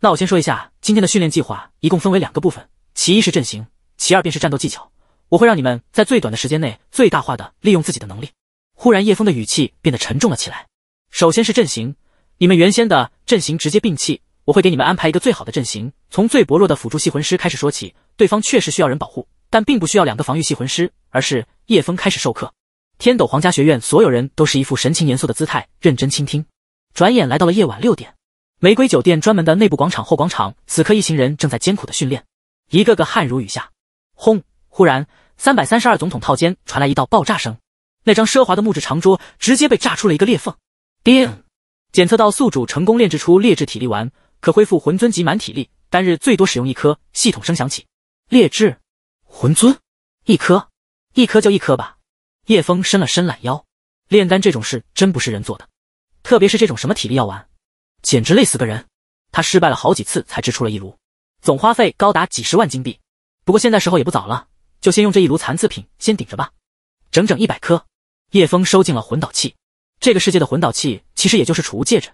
那我先说一下今天的训练计划，一共分为两个部分，其一是阵型。其二便是战斗技巧，我会让你们在最短的时间内最大化的利用自己的能力。忽然，叶枫的语气变得沉重了起来。首先是阵型，你们原先的阵型直接摒弃，我会给你们安排一个最好的阵型。从最薄弱的辅助系魂师开始说起，对方确实需要人保护，但并不需要两个防御系魂师，而是……叶枫开始授课。天斗皇家学院所有人都是一副神情严肃的姿态，认真倾听。转眼来到了夜晚六点，玫瑰酒店专门的内部广场后广场，此刻一行人正在艰苦的训练，一个个汗如雨下。轰！忽然，三百三十二总统套间传来一道爆炸声，那张奢华的木质长桌直接被炸出了一个裂缝。叮，检测到宿主成功炼制出劣质体力丸，可恢复魂尊级满体力，单日最多使用一颗。系统声响起。劣质魂尊，一颗，一颗就一颗吧。叶枫伸了伸懒腰，炼丹这种事真不是人做的，特别是这种什么体力药丸，简直累死个人。他失败了好几次才制出了一炉，总花费高达几十万金币。不过现在时候也不早了，就先用这一炉残次品先顶着吧，整整一百颗，叶风收进了魂导器。这个世界的魂导器其实也就是储物戒指，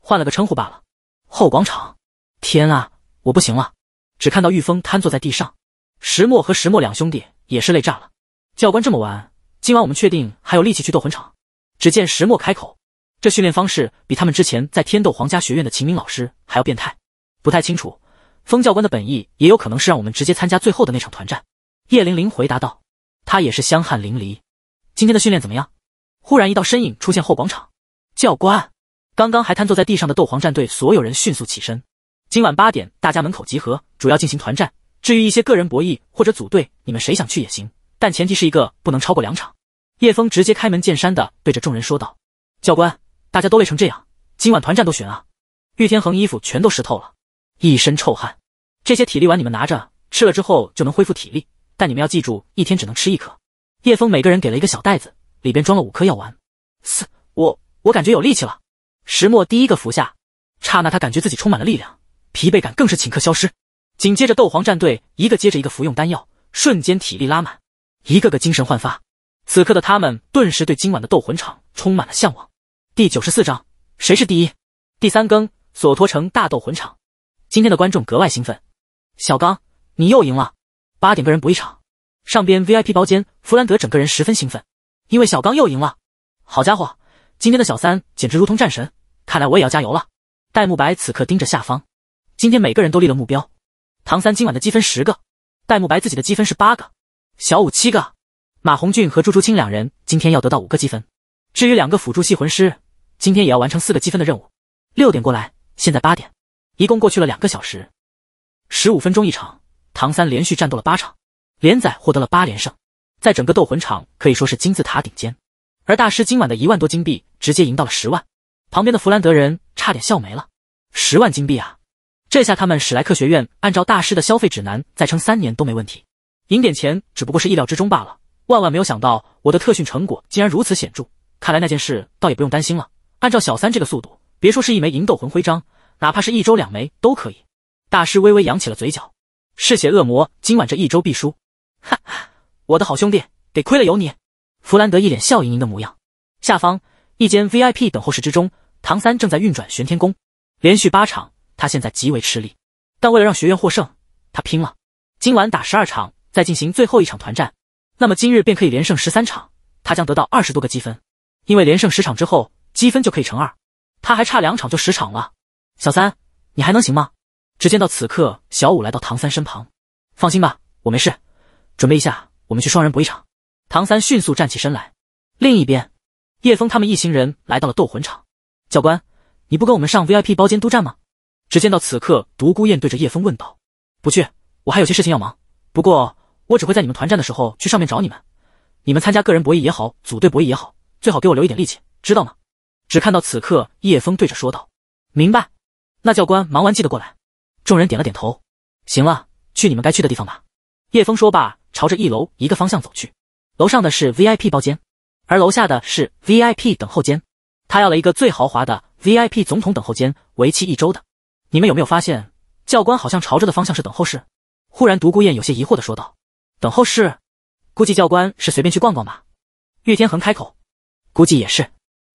换了个称呼罢了。后广场，天啊，我不行了！只看到玉峰瘫坐在地上，石墨和石墨两兄弟也是累炸了。教官这么晚，今晚我们确定还有力气去斗魂场？只见石墨开口，这训练方式比他们之前在天斗皇家学院的秦明老师还要变态，不太清楚。风教官的本意也有可能是让我们直接参加最后的那场团战。叶玲玲回答道：“她也是香汗淋漓。”今天的训练怎么样？忽然一道身影出现后广场。教官，刚刚还瘫坐在地上的斗皇战队所有人迅速起身。今晚八点大家门口集合，主要进行团战。至于一些个人博弈或者组队，你们谁想去也行，但前提是一个不能超过两场。叶枫直接开门见山的对着众人说道：“教官，大家都累成这样，今晚团战都悬啊？”玉天恒衣服全都湿透了。一身臭汗，这些体力丸你们拿着，吃了之后就能恢复体力，但你们要记住，一天只能吃一颗。叶枫每个人给了一个小袋子，里边装了五颗药丸。嘶，我我感觉有力气了。石墨第一个服下，刹那他感觉自己充满了力量，疲惫感更是顷刻消失。紧接着斗皇战队一个接着一个服用丹药，瞬间体力拉满，一个个精神焕发。此刻的他们顿时对今晚的斗魂场充满了向往。第九十四章谁是第一？第三更，索托城大斗魂场。今天的观众格外兴奋，小刚，你又赢了！八点个人补一场。上边 VIP 包间，弗兰德整个人十分兴奋，因为小刚又赢了。好家伙，今天的小三简直如同战神，看来我也要加油了。戴沐白此刻盯着下方，今天每个人都立了目标。唐三今晚的积分十个，戴沐白自己的积分是八个，小五七个，马红俊和朱竹清两人今天要得到五个积分。至于两个辅助系魂师，今天也要完成四个积分的任务。六点过来，现在八点。一共过去了两个小时，十五分钟一场，唐三连续战斗了八场，连载获得了八连胜，在整个斗魂场可以说是金字塔顶尖。而大师今晚的一万多金币直接赢到了十万，旁边的弗兰德人差点笑没了。十万金币啊！这下他们史莱克学院按照大师的消费指南再撑三年都没问题。赢点钱只不过是意料之中罢了，万万没有想到我的特训成果竟然如此显著。看来那件事倒也不用担心了。按照小三这个速度，别说是一枚银斗魂徽章。哪怕是一周两枚都可以。大师微微扬起了嘴角，嗜血恶魔今晚这一周必输。哈哈，我的好兄弟，得亏了有你。弗兰德一脸笑盈盈的模样。下方一间 VIP 等候室之中，唐三正在运转玄天功，连续八场，他现在极为吃力。但为了让学院获胜，他拼了。今晚打十二场，再进行最后一场团战，那么今日便可以连胜十三场，他将得到二十多个积分。因为连胜十场之后，积分就可以乘二。他还差两场就十场了。小三，你还能行吗？只见到此刻，小五来到唐三身旁。放心吧，我没事。准备一下，我们去双人博弈场。唐三迅速站起身来。另一边，叶峰他们一行人来到了斗魂场。教官，你不跟我们上 VIP 包间督战吗？只见到此刻，独孤雁对着叶峰问道：“不去，我还有些事情要忙。不过，我只会在你们团战的时候去上面找你们。你们参加个人博弈也好，组队博弈也好，最好给我留一点力气，知道吗？”只看到此刻，叶峰对着说道：“明白。”那教官忙完记得过来，众人点了点头。行了，去你们该去的地方吧。叶峰说罢，朝着一楼一个方向走去。楼上的是 VIP 包间，而楼下的是 VIP 等候间。他要了一个最豪华的 VIP 总统等候间，为期一周的。你们有没有发现，教官好像朝着的方向是等候室？忽然，独孤雁有些疑惑的说道：“等候室？估计教官是随便去逛逛吧。”玉天恒开口：“估计也是。”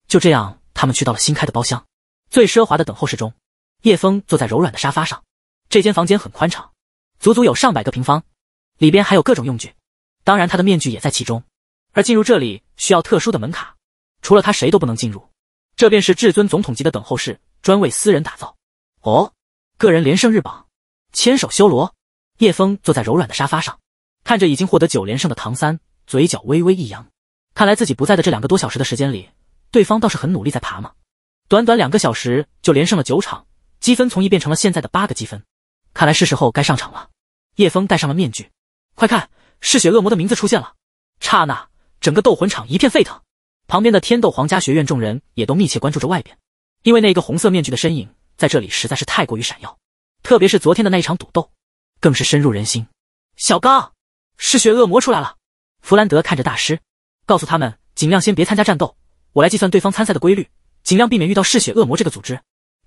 就这样，他们去到了新开的包厢，最奢华的等候室中。叶峰坐在柔软的沙发上，这间房间很宽敞，足足有上百个平方，里边还有各种用具，当然他的面具也在其中。而进入这里需要特殊的门卡，除了他谁都不能进入。这便是至尊总统级的等候室，专为私人打造。哦，个人连胜日榜，千手修罗。叶峰坐在柔软的沙发上，看着已经获得九连胜的唐三，嘴角微微一扬，看来自己不在的这两个多小时的时间里，对方倒是很努力在爬嘛。短短两个小时就连胜了九场。积分从一变成了现在的八个积分，看来是时候该上场了。叶枫戴上了面具，快看，嗜血恶魔的名字出现了！刹那，整个斗魂场一片沸腾。旁边的天斗皇家学院众人也都密切关注着外边，因为那个红色面具的身影在这里实在是太过于闪耀，特别是昨天的那一场赌斗，更是深入人心。小刚，嗜血恶魔出来了！弗兰德看着大师，告诉他们尽量先别参加战斗，我来计算对方参赛的规律，尽量避免遇到嗜血恶魔这个组织。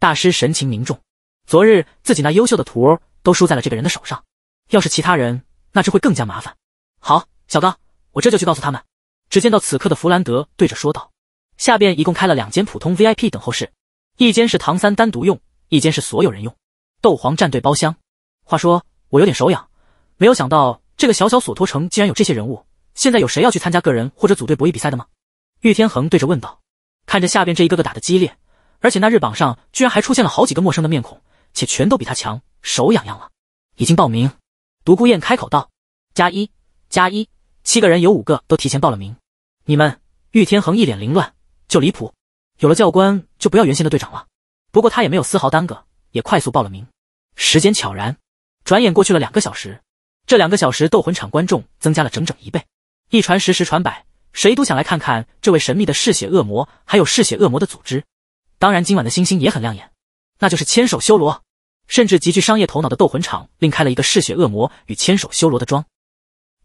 大师神情凝重，昨日自己那优秀的徒都输在了这个人的手上，要是其他人，那只会更加麻烦。好，小刚，我这就去告诉他们。只见到此刻的弗兰德对着说道，下边一共开了两间普通 VIP 等候室，一间是唐三单独用，一间是所有人用。斗皇战队包厢。话说我有点手痒，没有想到这个小小索托城竟然有这些人物。现在有谁要去参加个人或者组队博弈比赛的吗？玉天恒对着问道，看着下边这一个个打的激烈。而且那日榜上居然还出现了好几个陌生的面孔，且全都比他强，手痒痒了。已经报名，独孤雁开口道：“加一，加一，七个人有五个都提前报了名。”你们，玉天恒一脸凌乱，就离谱。有了教官，就不要原先的队长了。不过他也没有丝毫耽搁，也快速报了名。时间悄然，转眼过去了两个小时。这两个小时，斗魂场观众增加了整整一倍。一传十，十传百，谁都想来看看这位神秘的嗜血恶魔，还有嗜血恶魔的组织。当然，今晚的星星也很亮眼，那就是千手修罗。甚至极具商业头脑的斗魂场另开了一个嗜血恶魔与千手修罗的庄。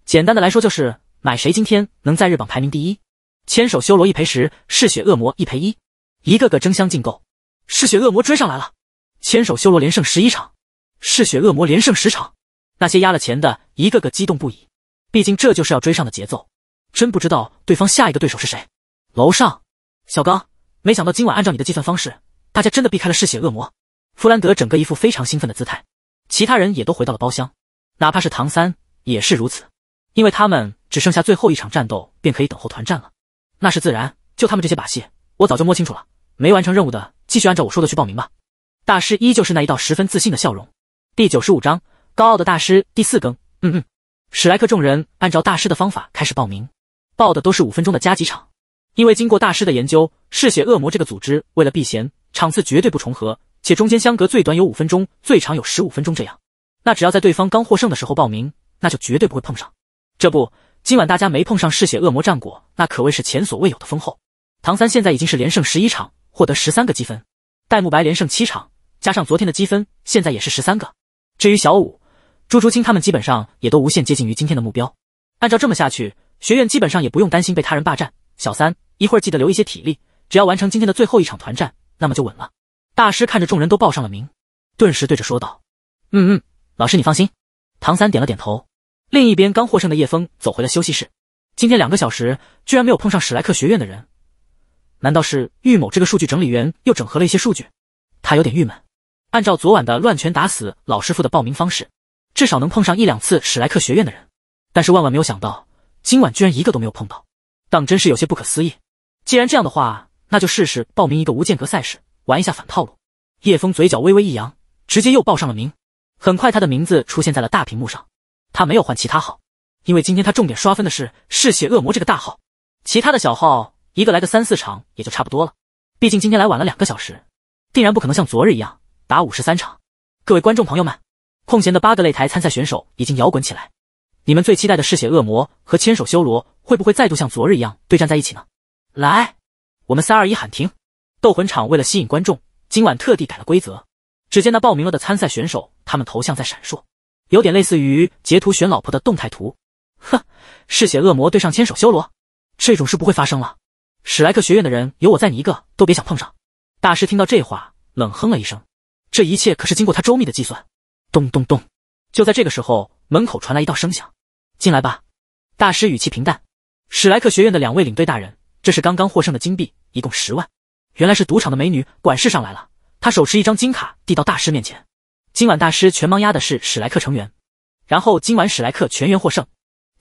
简单的来说就是买谁今天能在日榜排名第一，千手修罗一赔十，嗜血恶魔一赔一。一个个争相竞购，嗜血恶魔追上来了，千手修罗连胜十一场，嗜血恶魔连胜十场。那些压了钱的，一个个激动不已，毕竟这就是要追上的节奏。真不知道对方下一个对手是谁。楼上，小刚。没想到今晚按照你的计算方式，大家真的避开了嗜血恶魔。弗兰德整个一副非常兴奋的姿态，其他人也都回到了包厢，哪怕是唐三也是如此，因为他们只剩下最后一场战斗便可以等候团战了。那是自然，就他们这些把戏，我早就摸清楚了。没完成任务的，继续按照我说的去报名吧。大师依旧是那一道十分自信的笑容。第九十五章高傲的大师第四更。嗯嗯，史莱克众人按照大师的方法开始报名，报的都是五分钟的加急场。因为经过大师的研究，嗜血恶魔这个组织为了避嫌，场次绝对不重合，且中间相隔最短有五分钟，最长有十五分钟。这样，那只要在对方刚获胜的时候报名，那就绝对不会碰上。这不，今晚大家没碰上嗜血恶魔战果，那可谓是前所未有的丰厚。唐三现在已经是连胜十一场，获得十三个积分；戴沐白连胜七场，加上昨天的积分，现在也是十三个。至于小五、朱竹清他们，基本上也都无限接近于今天的目标。按照这么下去，学院基本上也不用担心被他人霸占。小三。一会儿记得留一些体力，只要完成今天的最后一场团战，那么就稳了。大师看着众人都报上了名，顿时对着说道：“嗯嗯，老师你放心。”唐三点了点头。另一边，刚获胜的叶枫走回了休息室。今天两个小时，居然没有碰上史莱克学院的人，难道是玉某这个数据整理员又整合了一些数据？他有点郁闷。按照昨晚的乱拳打死老师傅的报名方式，至少能碰上一两次史莱克学院的人，但是万万没有想到，今晚居然一个都没有碰到，当真是有些不可思议。既然这样的话，那就试试报名一个无间隔赛事，玩一下反套路。叶峰嘴角微微一扬，直接又报上了名。很快，他的名字出现在了大屏幕上。他没有换其他号，因为今天他重点刷分的是嗜血恶魔这个大号，其他的小号一个来个三四场也就差不多了。毕竟今天来晚了两个小时，定然不可能像昨日一样打五十三场。各位观众朋友们，空闲的八个擂台参赛选手已经摇滚起来。你们最期待的嗜血恶魔和千手修罗会不会再度像昨日一样对战在一起呢？来，我们三二一喊停！斗魂场为了吸引观众，今晚特地改了规则。只见那报名了的参赛选手，他们头像在闪烁，有点类似于截图选老婆的动态图。哼，嗜血恶魔对上千手修罗，这种事不会发生了。史莱克学院的人有我在，你一个都别想碰上。大师听到这话，冷哼了一声。这一切可是经过他周密的计算。咚咚咚！就在这个时候，门口传来一道声响。进来吧，大师语气平淡。史莱克学院的两位领队大人。这是刚刚获胜的金币，一共十万。原来是赌场的美女管事上来了，她手持一张金卡递到大师面前。今晚大师全忙押的是史莱克成员，然后今晚史莱克全员获胜，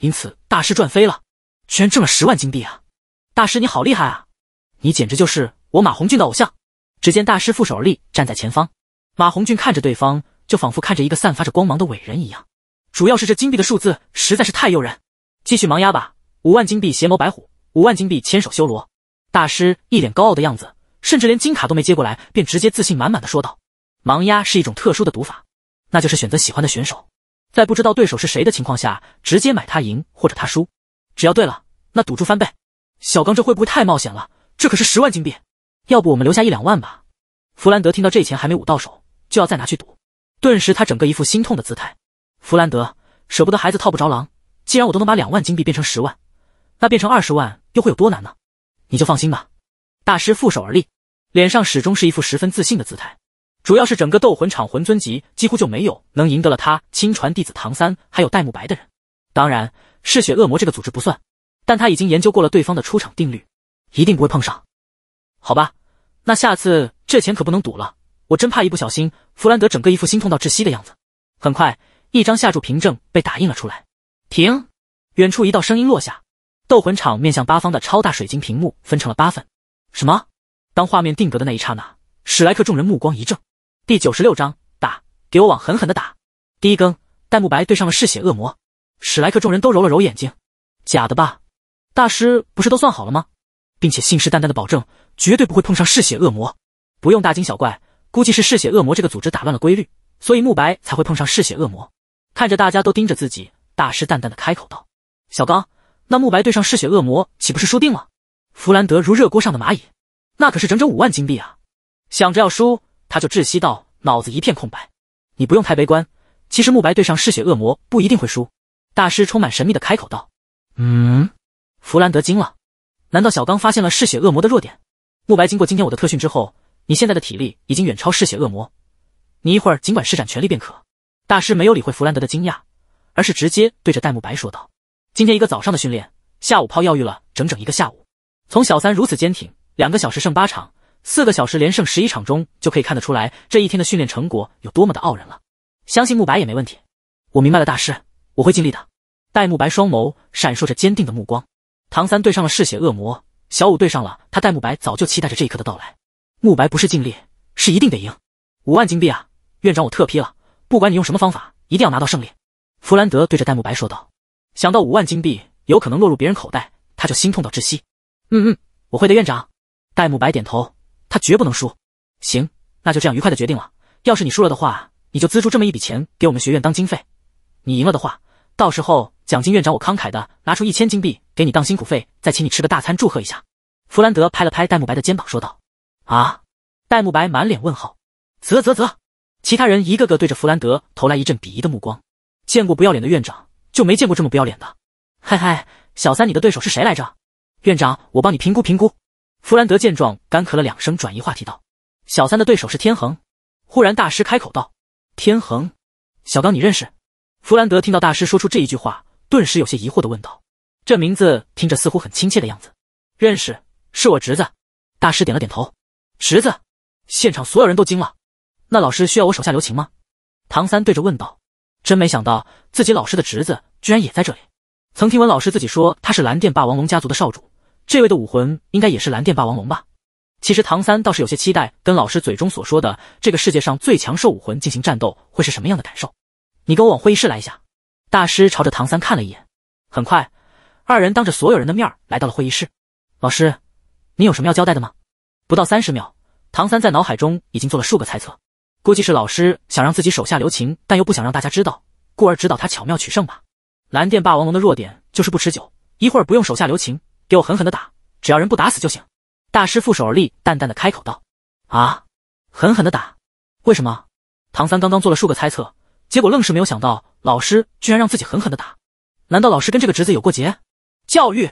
因此大师赚飞了，居然挣了十万金币啊！大师你好厉害啊，你简直就是我马红俊的偶像。只见大师负手而立，站在前方。马红俊看着对方，就仿佛看着一个散发着光芒的伟人一样。主要是这金币的数字实在是太诱人，继续盲压吧，五万金币，邪眸白虎。五万金币，千手修罗大师一脸高傲的样子，甚至连金卡都没接过来，便直接自信满满的说道：“盲押是一种特殊的赌法，那就是选择喜欢的选手，在不知道对手是谁的情况下，直接买他赢或者他输，只要对了，那赌注翻倍。”小刚，这会不会太冒险了？这可是十万金币，要不我们留下一两万吧？弗兰德听到这钱还没捂到手，就要再拿去赌，顿时他整个一副心痛的姿态。弗兰德舍不得孩子套不着狼，既然我都能把两万金币变成十万，那变成二十万。又会有多难呢？你就放心吧。大师负手而立，脸上始终是一副十分自信的姿态。主要是整个斗魂场魂尊级几乎就没有能赢得了他亲传弟子唐三还有戴沐白的人，当然嗜血恶魔这个组织不算。但他已经研究过了对方的出场定律，一定不会碰上。好吧，那下次这钱可不能赌了，我真怕一不小心。弗兰德整个一副心痛到窒息的样子。很快，一张下注凭证被打印了出来。停，远处一道声音落下。斗魂场面向八方的超大水晶屏幕分成了八份。什么？当画面定格的那一刹那，史莱克众人目光一正。第九十六章，打，给我往狠狠的打！第一更，戴沐白对上了嗜血恶魔，史莱克众人都揉了揉眼睛，假的吧？大师不是都算好了吗？并且信誓旦旦的保证，绝对不会碰上嗜血恶魔，不用大惊小怪。估计是嗜血恶魔这个组织打乱了规律，所以沐白才会碰上嗜血恶魔。看着大家都盯着自己，大师淡淡的开口道：“小刚。”那慕白对上嗜血恶魔，岂不是输定了？弗兰德如热锅上的蚂蚁，那可是整整五万金币啊！想着要输，他就窒息到脑子一片空白。你不用太悲观，其实慕白对上嗜血恶魔不一定会输。大师充满神秘的开口道：“嗯。”弗兰德惊了，难道小刚发现了嗜血恶魔的弱点？慕白经过今天我的特训之后，你现在的体力已经远超嗜血恶魔，你一会儿尽管施展全力便可。大师没有理会弗兰德的惊讶，而是直接对着戴沐白说道。今天一个早上的训练，下午泡药浴了整整一个下午。从小三如此坚挺，两个小时胜八场，四个小时连胜十一场中，就可以看得出来这一天的训练成果有多么的傲人了。相信慕白也没问题。我明白了，大师，我会尽力的。戴沐白双眸闪烁着坚定的目光。唐三对上了嗜血恶魔，小五对上了他。戴沐白早就期待着这一刻的到来。慕白不是尽力，是一定得赢。五万金币啊，院长我特批了，不管你用什么方法，一定要拿到胜利。弗兰德对着戴沐白说道。想到五万金币有可能落入别人口袋，他就心痛到窒息。嗯嗯，我会的，院长。戴沐白点头，他绝不能输。行，那就这样愉快的决定了。要是你输了的话，你就资助这么一笔钱给我们学院当经费；你赢了的话，到时候奖金，院长我慷慨的拿出一千金币给你当辛苦费，再请你吃个大餐，祝贺一下。弗兰德拍了拍戴沐白的肩膀，说道：“啊！”戴沐白满脸问号。啧啧啧，其他人一个个对着弗兰德投来一阵鄙夷的目光。见过不要脸的院长。就没见过这么不要脸的，嗨嗨，小三，你的对手是谁来着？院长，我帮你评估评估。弗兰德见状，干咳了两声，转移话题道：“小三的对手是天恒。”忽然，大师开口道：“天恒，小刚，你认识？”弗兰德听到大师说出这一句话，顿时有些疑惑的问道：“这名字听着似乎很亲切的样子。”“认识，是我侄子。”大师点了点头。侄子，现场所有人都惊了。那老师需要我手下留情吗？唐三对着问道。真没想到自己老师的侄子居然也在这里。曾听闻老师自己说他是蓝电霸王龙家族的少主，这位的武魂应该也是蓝电霸王龙吧？其实唐三倒是有些期待跟老师嘴中所说的这个世界上最强兽武魂进行战斗会是什么样的感受。你跟我往会议室来一下。大师朝着唐三看了一眼，很快，二人当着所有人的面来到了会议室。老师，你有什么要交代的吗？不到三十秒，唐三在脑海中已经做了数个猜测。估计是老师想让自己手下留情，但又不想让大家知道，故而指导他巧妙取胜吧。蓝电霸王龙的弱点就是不持久，一会儿不用手下留情，给我狠狠的打，只要人不打死就行。大师负手而立，淡淡的开口道：“啊，狠狠的打？为什么？”唐三刚刚做了数个猜测，结果愣是没有想到老师居然让自己狠狠的打。难道老师跟这个侄子有过节？教育，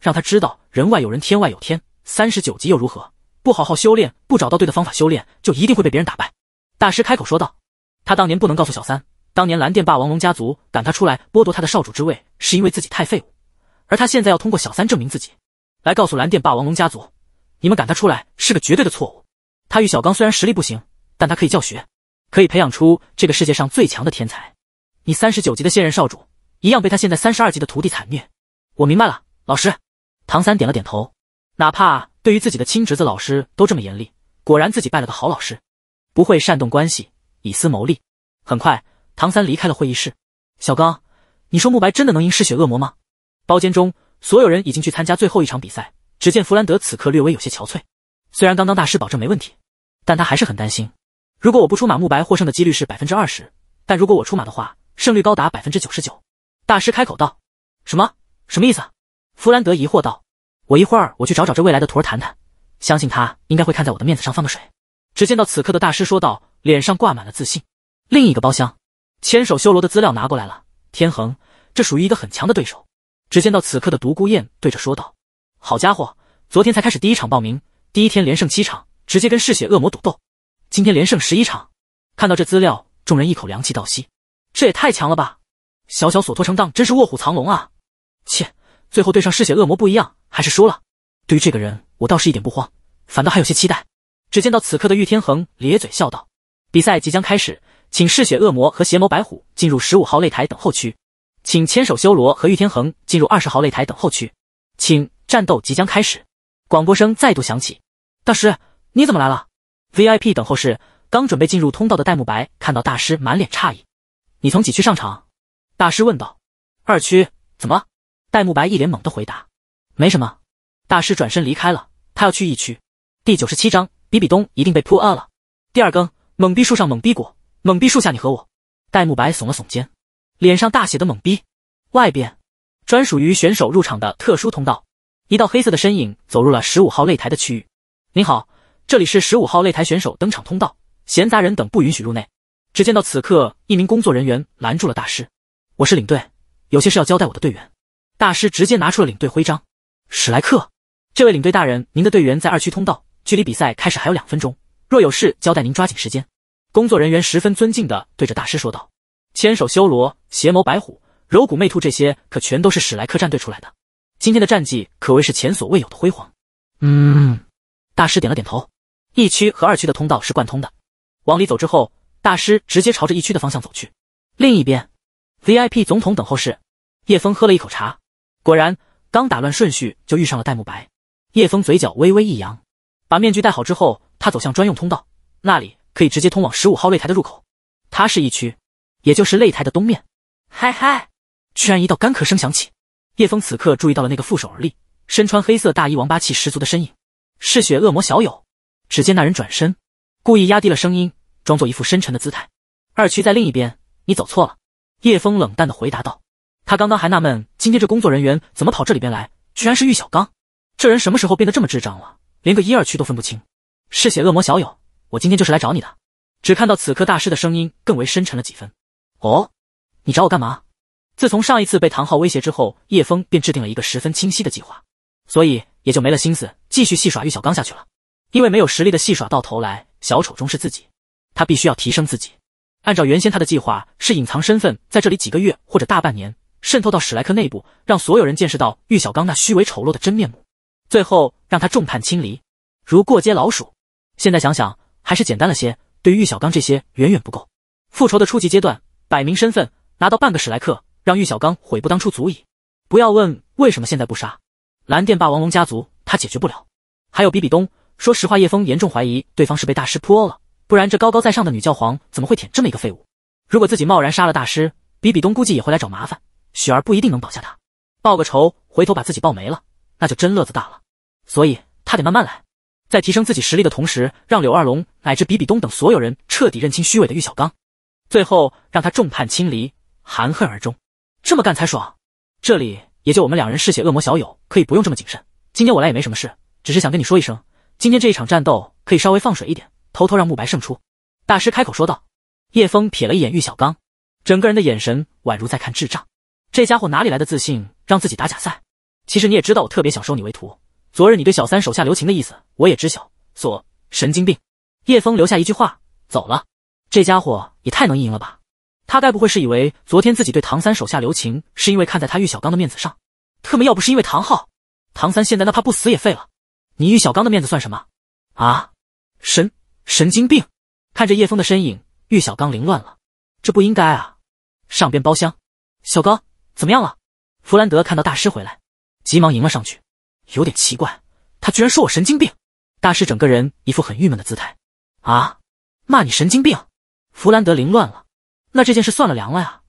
让他知道人外有人，天外有天。三十九级又如何？不好好修炼，不找到对的方法修炼，就一定会被别人打败。大师开口说道：“他当年不能告诉小三，当年蓝电霸王龙家族赶他出来，剥夺他的少主之位，是因为自己太废物。而他现在要通过小三证明自己，来告诉蓝电霸王龙家族，你们赶他出来是个绝对的错误。他与小刚虽然实力不行，但他可以教学，可以培养出这个世界上最强的天才。你三十九级的现任少主，一样被他现在三十二级的徒弟惨虐。我明白了，老师。”唐三点了点头，哪怕对于自己的亲侄子，老师都这么严厉，果然自己拜了个好老师。不会煽动关系，以私谋利。很快，唐三离开了会议室。小刚，你说慕白真的能赢嗜血恶魔吗？包间中，所有人已经去参加最后一场比赛。只见弗兰德此刻略微有些憔悴，虽然刚刚大师保证没问题，但他还是很担心。如果我不出马，慕白获胜的几率是百分之二十；但如果我出马的话，胜率高达百分之九十九。大师开口道：“什么？什么意思？”弗兰德疑惑道：“我一会儿我去找找这未来的徒儿谈谈，相信他应该会看在我的面子上放个水。”只见到此刻的大师说道，脸上挂满了自信。另一个包厢，千手修罗的资料拿过来了。天恒，这属于一个很强的对手。只见到此刻的独孤雁对着说道：“好家伙，昨天才开始第一场报名，第一天连胜七场，直接跟嗜血恶魔赌斗，今天连胜十一场。看到这资料，众人一口凉气倒吸，这也太强了吧！小小索托城当真是卧虎藏龙啊！切，最后对上嗜血恶魔不一样，还是输了。对于这个人，我倒是一点不慌，反倒还有些期待。”只见到此刻的玉天恒咧嘴笑道：“比赛即将开始，请嗜血恶魔和邪眸白虎进入十五号擂台等候区，请千手修罗和玉天恒进入二十号擂台等候区，请战斗即将开始。”广播声再度响起。大师，你怎么来了？VIP 等候室，刚准备进入通道的戴沐白看到大师，满脸诧异：“你从几区上场？”大师问道。“二区。”怎么？戴沐白一脸懵的回答：“没什么。”大师转身离开了，他要去一区。第九十七章。比比东一定被扑饿了。第二更，懵逼树上，懵逼果，懵逼树下，你和我。戴沐白耸了耸肩，脸上大写的懵逼。外边，专属于选手入场的特殊通道，一道黑色的身影走入了十五号擂台的区域。您好，这里是十五号擂台选手登场通道，闲杂人等不允许入内。只见到此刻，一名工作人员拦住了大师。我是领队，有些事要交代我的队员。大师直接拿出了领队徽章。史莱克，这位领队大人，您的队员在二区通道。距离比赛开始还有两分钟，若有事交代您抓紧时间。工作人员十分尊敬的对着大师说道：“千手修罗、邪眸白虎、柔骨媚兔，这些可全都是史莱克战队出来的，今天的战绩可谓是前所未有的辉煌。”嗯，大师点了点头。一区和二区的通道是贯通的，往里走之后，大师直接朝着一区的方向走去。另一边，VIP 总统等候室，叶枫喝了一口茶，果然刚打乱顺序就遇上了戴沐白。叶枫嘴角微微一扬。把面具戴好之后，他走向专用通道，那里可以直接通往十五号擂台的入口。他是一区，也就是擂台的东面。嗨嗨，居然一道干咳声响起。叶枫此刻注意到了那个负手而立、身穿黑色大衣、王八气十足的身影——嗜血恶魔小友。只见那人转身，故意压低了声音，装作一副深沉的姿态。二区在另一边，你走错了。叶枫冷淡的回答道。他刚刚还纳闷今天这工作人员怎么跑这里边来，居然是玉小刚。这人什么时候变得这么智障了？连个一二区都分不清，嗜血恶魔小友，我今天就是来找你的。只看到此刻大师的声音更为深沉了几分。哦，你找我干嘛？自从上一次被唐昊威胁之后，叶峰便制定了一个十分清晰的计划，所以也就没了心思继续戏耍玉小刚下去了。因为没有实力的戏耍，到头来小丑终是自己。他必须要提升自己。按照原先他的计划，是隐藏身份在这里几个月或者大半年，渗透到史莱克内部，让所有人见识到玉小刚那虚伪丑陋的真面目。最后让他众叛亲离，如过街老鼠。现在想想还是简单了些，对于玉小刚这些远远不够。复仇的初级阶段，摆明身份，拿到半个史莱克，让玉小刚悔不当初足矣。不要问为什么现在不杀蓝电霸王龙家族，他解决不了。还有比比东，说实话，叶枫严重怀疑对方是被大师泼了，不然这高高在上的女教皇怎么会舔这么一个废物？如果自己贸然杀了大师，比比东估计也会来找麻烦，雪儿不一定能保下他。报个仇，回头把自己报没了。那就真乐子大了，所以他得慢慢来，在提升自己实力的同时，让柳二龙乃至比比东等所有人彻底认清虚伪的玉小刚，最后让他众叛亲离，含恨而终。这么干才爽。这里也就我们两人嗜血恶魔小友可以不用这么谨慎。今天我来也没什么事，只是想跟你说一声，今天这一场战斗可以稍微放水一点，偷偷让慕白胜出。大师开口说道。叶枫瞥了一眼玉小刚，整个人的眼神宛如在看智障。这家伙哪里来的自信，让自己打假赛？其实你也知道，我特别想收你为徒。昨日你对小三手下留情的意思，我也知晓。所，神经病！叶峰留下一句话，走了。这家伙也太能意淫了吧！他该不会是以为昨天自己对唐三手下留情，是因为看在他玉小刚的面子上？特么，要不是因为唐昊，唐三现在那怕不死也废了。你玉小刚的面子算什么啊？神，神经病！看着叶峰的身影，玉小刚凌乱了。这不应该啊！上边包厢，小刚怎么样了？弗兰德看到大师回来。急忙迎了上去，有点奇怪，他居然说我神经病！大师整个人一副很郁闷的姿态。啊，骂你神经病！弗兰德凌乱了，那这件事算了，凉了呀，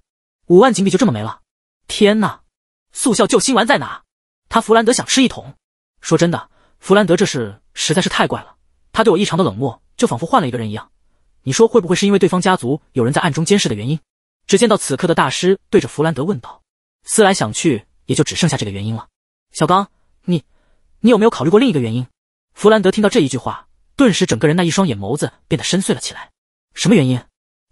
五万金币就这么没了！天哪，速效救心丸在哪？他弗兰德想吃一桶。说真的，弗兰德这事实在是太怪了，他对我异常的冷漠，就仿佛换了一个人一样。你说会不会是因为对方家族有人在暗中监视的原因？只见到此刻的大师对着弗兰德问道，思来想去，也就只剩下这个原因了。小刚，你，你有没有考虑过另一个原因？弗兰德听到这一句话，顿时整个人那一双眼眸子变得深邃了起来。什么原因？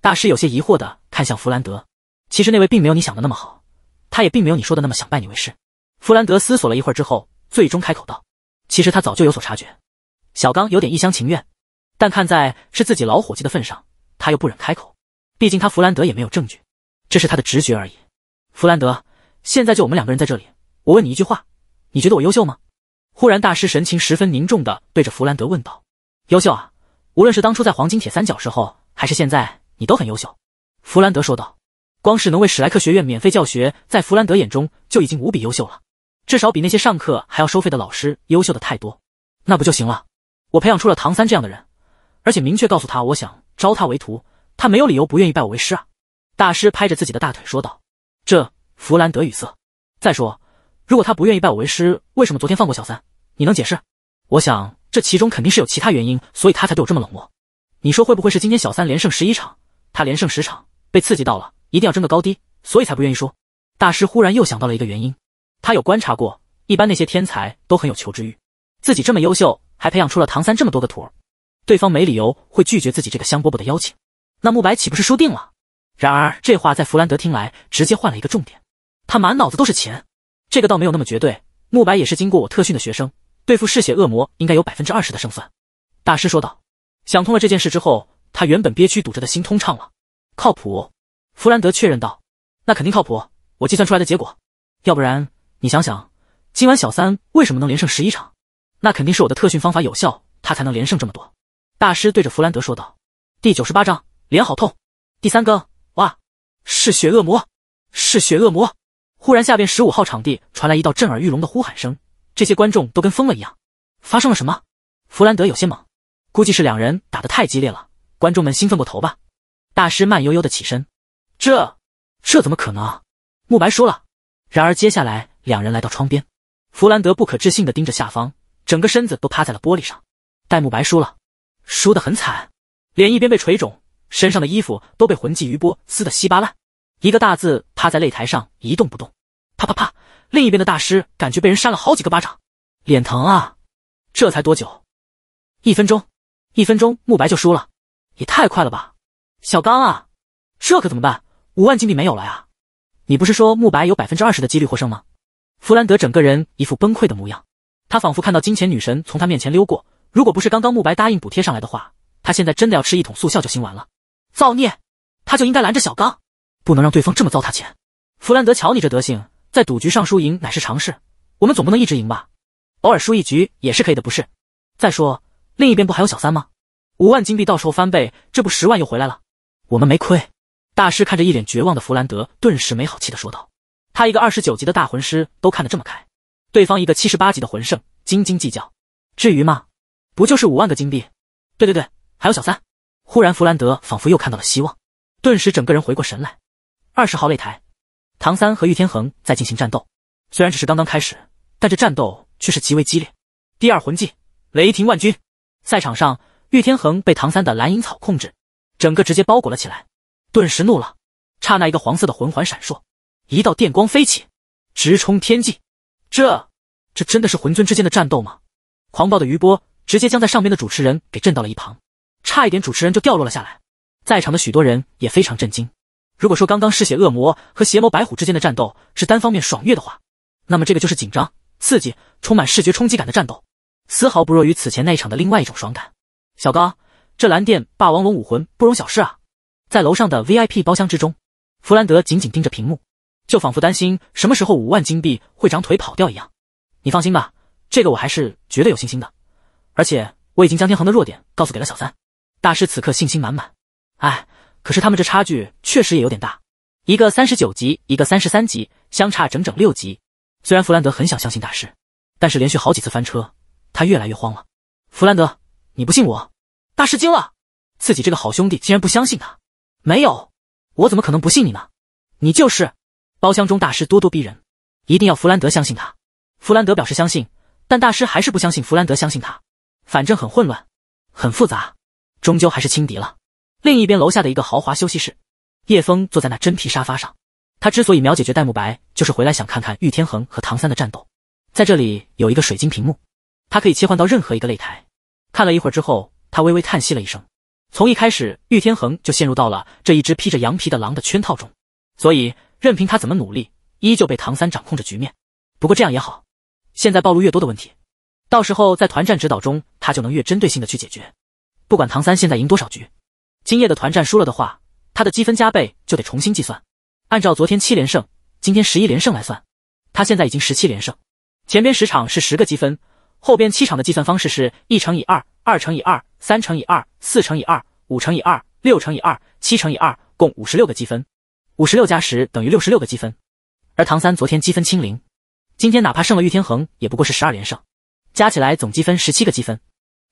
大师有些疑惑的看向弗兰德。其实那位并没有你想的那么好，他也并没有你说的那么想拜你为师。弗兰德思索了一会儿之后，最终开口道：“其实他早就有所察觉。”小刚有点一厢情愿，但看在是自己老伙计的份上，他又不忍开口。毕竟他弗兰德也没有证据，这是他的直觉而已。弗兰德，现在就我们两个人在这里，我问你一句话。你觉得我优秀吗？忽然，大师神情十分凝重的对着弗兰德问道：“优秀啊，无论是当初在黄金铁三角时候，还是现在，你都很优秀。”弗兰德说道：“光是能为史莱克学院免费教学，在弗兰德眼中就已经无比优秀了，至少比那些上课还要收费的老师优秀的太多。那不就行了？我培养出了唐三这样的人，而且明确告诉他我想招他为徒，他没有理由不愿意拜我为师啊！”大师拍着自己的大腿说道：“这……”弗兰德语塞。再说。如果他不愿意拜我为师，为什么昨天放过小三？你能解释？我想这其中肯定是有其他原因，所以他才对我这么冷漠。你说会不会是今天小三连胜十一场，他连胜十场，被刺激到了，一定要争个高低，所以才不愿意输？大师忽然又想到了一个原因，他有观察过，一般那些天才都很有求知欲，自己这么优秀，还培养出了唐三这么多个徒，儿，对方没理由会拒绝自己这个香饽饽的邀请。那慕白岂不是输定了？然而这话在弗兰德听来，直接换了一个重点，他满脑子都是钱。这个倒没有那么绝对，慕白也是经过我特训的学生，对付嗜血恶魔应该有百分之二十的胜算。”大师说道。想通了这件事之后，他原本憋屈堵着的心通畅了。“靠谱。”弗兰德确认道，“那肯定靠谱，我计算出来的结果。要不然你想想，今晚小三为什么能连胜十一场？那肯定是我的特训方法有效，他才能连胜这么多。”大师对着弗兰德说道。第九十八章，脸好痛。第三更，哇！嗜血恶魔，嗜血恶魔。忽然，下边十五号场地传来一道震耳欲聋的呼喊声，这些观众都跟疯了一样。发生了什么？弗兰德有些懵，估计是两人打得太激烈了，观众们兴奋过头吧。大师慢悠悠的起身，这，这怎么可能？慕白输了。然而，接下来两人来到窗边，弗兰德不可置信的盯着下方，整个身子都趴在了玻璃上。戴沐白输了，输得很惨，脸一边被锤肿，身上的衣服都被魂技余波撕得稀巴烂。一个大字趴在擂台上一动不动，啪啪啪！另一边的大师感觉被人扇了好几个巴掌，脸疼啊！这才多久？一分钟，一分钟，慕白就输了，也太快了吧！小刚啊，这可怎么办？五万金币没有了呀！你不是说慕白有百分之二十的几率获胜吗？弗兰德整个人一副崩溃的模样，他仿佛看到金钱女神从他面前溜过。如果不是刚刚慕白答应补贴上来的话，他现在真的要吃一桶速效救心丸了。造孽，他就应该拦着小刚。不能让对方这么糟蹋钱！弗兰德，瞧你这德行，在赌局上输赢乃是常事，我们总不能一直赢吧？偶尔输一局也是可以的，不是？再说另一边不还有小三吗？五万金币到时候翻倍，这不十万又回来了，我们没亏。大师看着一脸绝望的弗兰德，顿时没好气的说道：“他一个二十九级的大魂师都看得这么开，对方一个七十八级的魂圣斤斤计较，至于吗？不就是五万个金币？对对对，还有小三。”忽然，弗兰德仿佛又看到了希望，顿时整个人回过神来。二十号擂台，唐三和玉天恒在进行战斗，虽然只是刚刚开始，但这战斗却是极为激烈。第二魂技，雷霆万钧。赛场上，玉天恒被唐三的蓝银草控制，整个直接包裹了起来，顿时怒了。刹那，一个黄色的魂环闪烁，一道电光飞起，直冲天际。这，这真的是魂尊之间的战斗吗？狂暴的余波直接将在上边的主持人给震到了一旁，差一点主持人就掉落了下来。在场的许多人也非常震惊。如果说刚刚嗜血恶魔和邪魔白虎之间的战斗是单方面爽虐的话，那么这个就是紧张、刺激、充满视觉冲击感的战斗，丝毫不弱于此前那一场的另外一种爽感。小刚，这蓝电霸王龙武魂不容小视啊！在楼上的 VIP 包厢之中，弗兰德紧紧盯着屏幕，就仿佛担心什么时候五万金币会长腿跑掉一样。你放心吧，这个我还是绝对有信心的，而且我已经将天恒的弱点告诉给了小三大师，此刻信心满满。哎。可是他们这差距确实也有点大，一个三十九级，一个三十三级，相差整整六级。虽然弗兰德很想相信大师，但是连续好几次翻车，他越来越慌了。弗兰德，你不信我？大师惊了，自己这个好兄弟竟然不相信他？没有，我怎么可能不信你呢？你就是。包厢中，大师咄咄逼人，一定要弗兰德相信他。弗兰德表示相信，但大师还是不相信弗兰德相信他。反正很混乱，很复杂，终究还是轻敌了。另一边楼下的一个豪华休息室，叶枫坐在那真皮沙发上。他之所以秒解决戴沐白，就是回来想看看玉天恒和唐三的战斗。在这里有一个水晶屏幕，他可以切换到任何一个擂台。看了一会儿之后，他微微叹息了一声。从一开始，玉天恒就陷入到了这一只披着羊皮的狼的圈套中，所以任凭他怎么努力，依旧被唐三掌控着局面。不过这样也好，现在暴露越多的问题，到时候在团战指导中，他就能越针对性的去解决。不管唐三现在赢多少局。今夜的团战输了的话，他的积分加倍就得重新计算。按照昨天七连胜，今天十一连胜来算，他现在已经十七连胜。前边十场是十个积分，后边七场的计算方式是一乘以二，二乘以二，三乘以二，四乘以二，五乘以二，六乘以二，七乘以二，共五十六个积分，五十六加十等于六十六个积分。而唐三昨天积分清零，今天哪怕胜了玉天恒，也不过是十二连胜，加起来总积分十七个积分，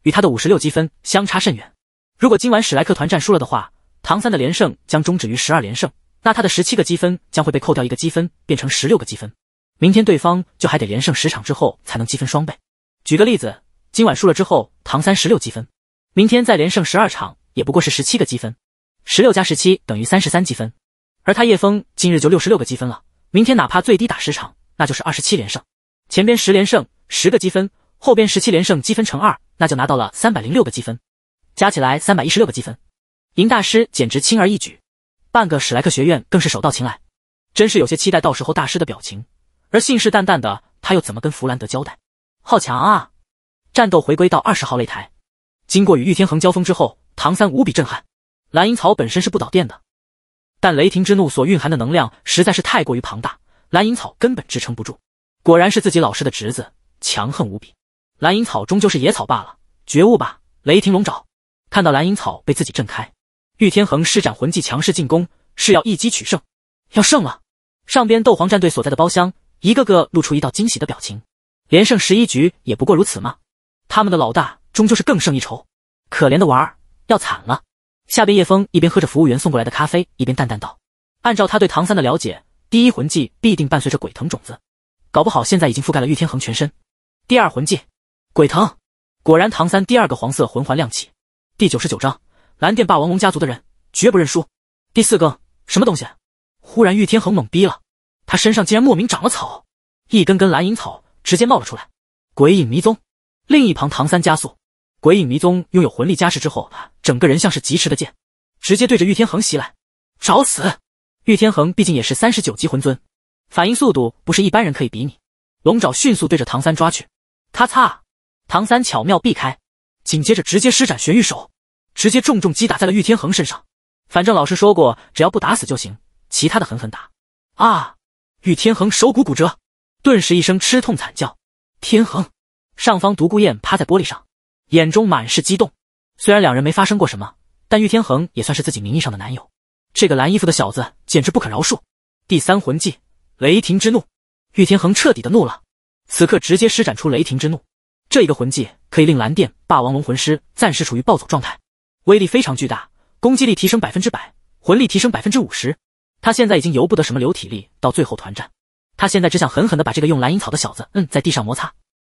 与他的五十六积分相差甚远。如果今晚史莱克团战输了的话，唐三的连胜将终止于十二连胜，那他的十七个积分将会被扣掉一个积分，变成十六个积分。明天对方就还得连胜十场之后才能积分双倍。举个例子，今晚输了之后，唐三十六积分，明天再连胜十二场，也不过是十七个积分，十六加十七等于三十三积分。而他叶枫今日就六十六个积分了，明天哪怕最低打十场，那就是二十七连胜，前边十连胜十个积分，后边十七连胜积分乘二，那就拿到了三百零六个积分。加起来三百一十六个积分，赢大师简直轻而易举，半个史莱克学院更是手到擒来，真是有些期待到时候大师的表情。而信誓旦旦的他又怎么跟弗兰德交代？好强啊！战斗回归到二十号擂台，经过与玉天恒交锋之后，唐三无比震撼。蓝银草本身是不导电的，但雷霆之怒所蕴含的能量实在是太过于庞大，蓝银草根本支撑不住。果然是自己老师的侄子，强横无比。蓝银草终究是野草罢了，觉悟吧！雷霆龙爪。看到蓝银草被自己震开，玉天恒施展魂技强势进攻，是要一击取胜。要胜了，上边斗皇战队所在的包厢一个个露出一道惊喜的表情。连胜十一局也不过如此吗？他们的老大终究是更胜一筹。可怜的娃儿要惨了。下边叶枫一边喝着服务员送过来的咖啡，一边淡淡道：“按照他对唐三的了解，第一魂技必定伴随着鬼藤种子，搞不好现在已经覆盖了玉天恒全身。第二魂技，鬼藤。果然，唐三第二个黄色魂环亮起。”第九十九章，蓝电霸王龙家族的人绝不认输。第四更，什么东西？忽然，玉天恒懵逼了，他身上竟然莫名长了草，一根根蓝银草直接冒了出来。鬼影迷踪。另一旁，唐三加速。鬼影迷踪拥有魂力加持之后，整个人像是疾驰的剑，直接对着玉天恒袭来。找死！玉天恒毕竟也是三十九级魂尊，反应速度不是一般人可以比拟。龙爪迅速对着唐三抓去，咔嚓！唐三巧妙避开。紧接着，直接施展玄玉手，直接重重击打在了玉天恒身上。反正老师说过，只要不打死就行，其他的狠狠打。啊！玉天恒手骨骨折，顿时一声吃痛惨叫。天恒，上方独孤雁趴在玻璃上，眼中满是激动。虽然两人没发生过什么，但玉天恒也算是自己名义上的男友。这个蓝衣服的小子简直不可饶恕！第三魂技雷霆之怒，玉天恒彻底的怒了，此刻直接施展出雷霆之怒。这一个魂技。可以令蓝电霸王龙魂师暂时处于暴走状态，威力非常巨大，攻击力提升百分之百，魂力提升百分之五十。他现在已经由不得什么流体力，到最后团战，他现在只想狠狠的把这个用蓝银草的小子摁在地上摩擦，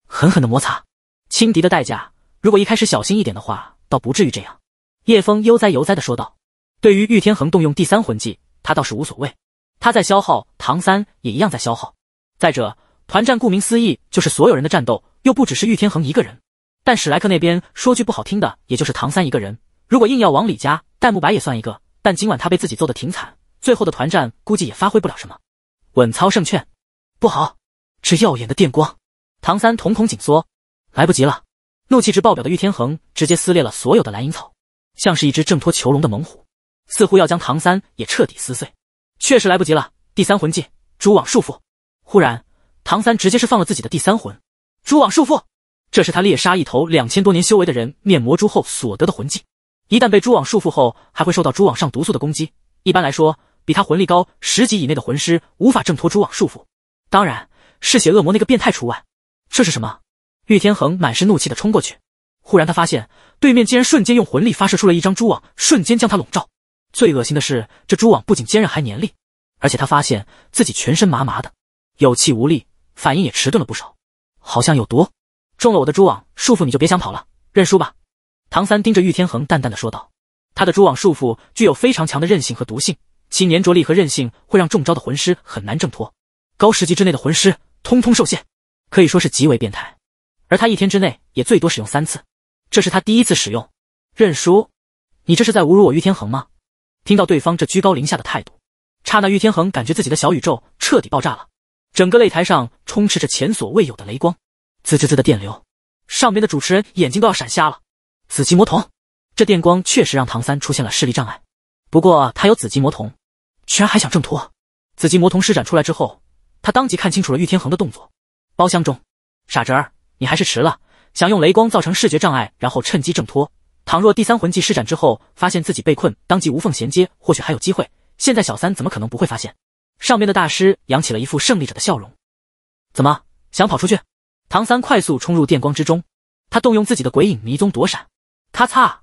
狠狠的摩擦。轻敌的代价，如果一开始小心一点的话，倒不至于这样。叶枫悠哉悠哉的说道：“对于玉天恒动用第三魂技，他倒是无所谓。他在消耗，唐三也一样在消耗。再者，团战顾名思义就是所有人的战斗，又不只是玉天恒一个人。”但史莱克那边说句不好听的，也就是唐三一个人。如果硬要往里加，戴沐白也算一个。但今晚他被自己揍得挺惨，最后的团战估计也发挥不了什么，稳操胜券。不好，这耀眼的电光！唐三瞳孔紧缩，来不及了！怒气值爆表的玉天恒直接撕裂了所有的蓝银草，像是一只挣脱囚笼的猛虎，似乎要将唐三也彻底撕碎。确实来不及了！第三魂技，蛛网束缚！忽然，唐三直接是放了自己的第三魂，蛛网束缚。这是他猎杀一头两千多年修为的人面魔蛛后所得的魂技，一旦被蛛网束缚后，还会受到蛛网上毒素的攻击。一般来说，比他魂力高十级以内的魂师无法挣脱蛛网束缚，当然，嗜血恶魔那个变态除外。这是什么？玉天恒满是怒气的冲过去，忽然他发现对面竟然瞬间用魂力发射出了一张蛛网，瞬间将他笼罩。最恶心的是，这蛛网不仅坚韧，还黏力，而且他发现自己全身麻麻的，有气无力，反应也迟钝了不少，好像有毒。中了我的蛛网束缚，你就别想跑了，认输吧！唐三盯着玉天恒，淡淡的说道：“他的蛛网束缚具有非常强的韧性和毒性，其粘着力和韧性会让中招的魂师很难挣脱。高十级之内的魂师通通受限，可以说是极为变态。而他一天之内也最多使用三次，这是他第一次使用。认输？你这是在侮辱我玉天恒吗？”听到对方这居高临下的态度，刹那玉天恒感觉自己的小宇宙彻底爆炸了，整个擂台上充斥着前所未有的雷光。滋滋滋的电流，上边的主持人眼睛都要闪瞎了。紫极魔瞳，这电光确实让唐三出现了视力障碍。不过他有紫极魔瞳，居然还想挣脱？紫极魔瞳施展出来之后，他当即看清楚了玉天恒的动作。包厢中，傻侄儿，你还是迟了。想用雷光造成视觉障碍，然后趁机挣脱？倘若第三魂技施展之后发现自己被困，当即无缝衔接，或许还有机会。现在小三怎么可能不会发现？上边的大师扬起了一副胜利者的笑容。怎么想跑出去？唐三快速冲入电光之中，他动用自己的鬼影迷踪躲闪，咔嚓，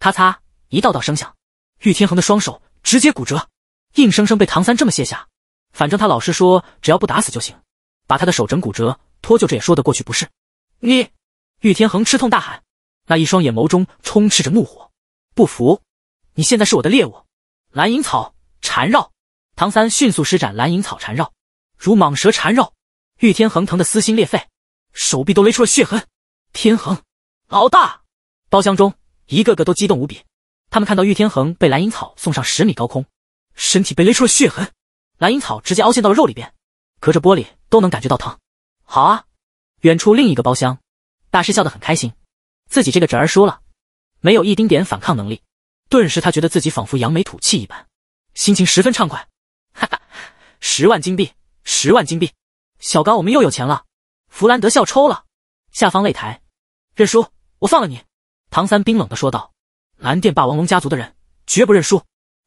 咔嚓，一道道声响。玉天恒的双手直接骨折，硬生生被唐三这么卸下。反正他老师说，只要不打死就行，把他的手整骨折脱臼，这也说得过去不是？你！玉天恒吃痛大喊，那一双眼眸中充斥着怒火，不服！你现在是我的猎物。蓝银草缠绕，唐三迅速施展蓝银草缠绕，如蟒蛇缠绕。玉天恒疼得撕心裂肺。手臂都勒出了血痕，天恒，老大！包厢中一个个都激动无比，他们看到玉天恒被蓝银草送上十米高空，身体被勒出了血痕，蓝银草直接凹陷到了肉里边，隔着玻璃都能感觉到疼。好啊！远处另一个包厢，大师笑得很开心，自己这个侄儿输了，没有一丁点反抗能力，顿时他觉得自己仿佛扬眉吐气一般，心情十分畅快。哈哈，十万金币，十万金币，小刚，我们又有钱了。弗兰德笑抽了，下方擂台，认输，我放了你。”唐三冰冷的说道。“蓝电霸王龙家族的人绝不认输，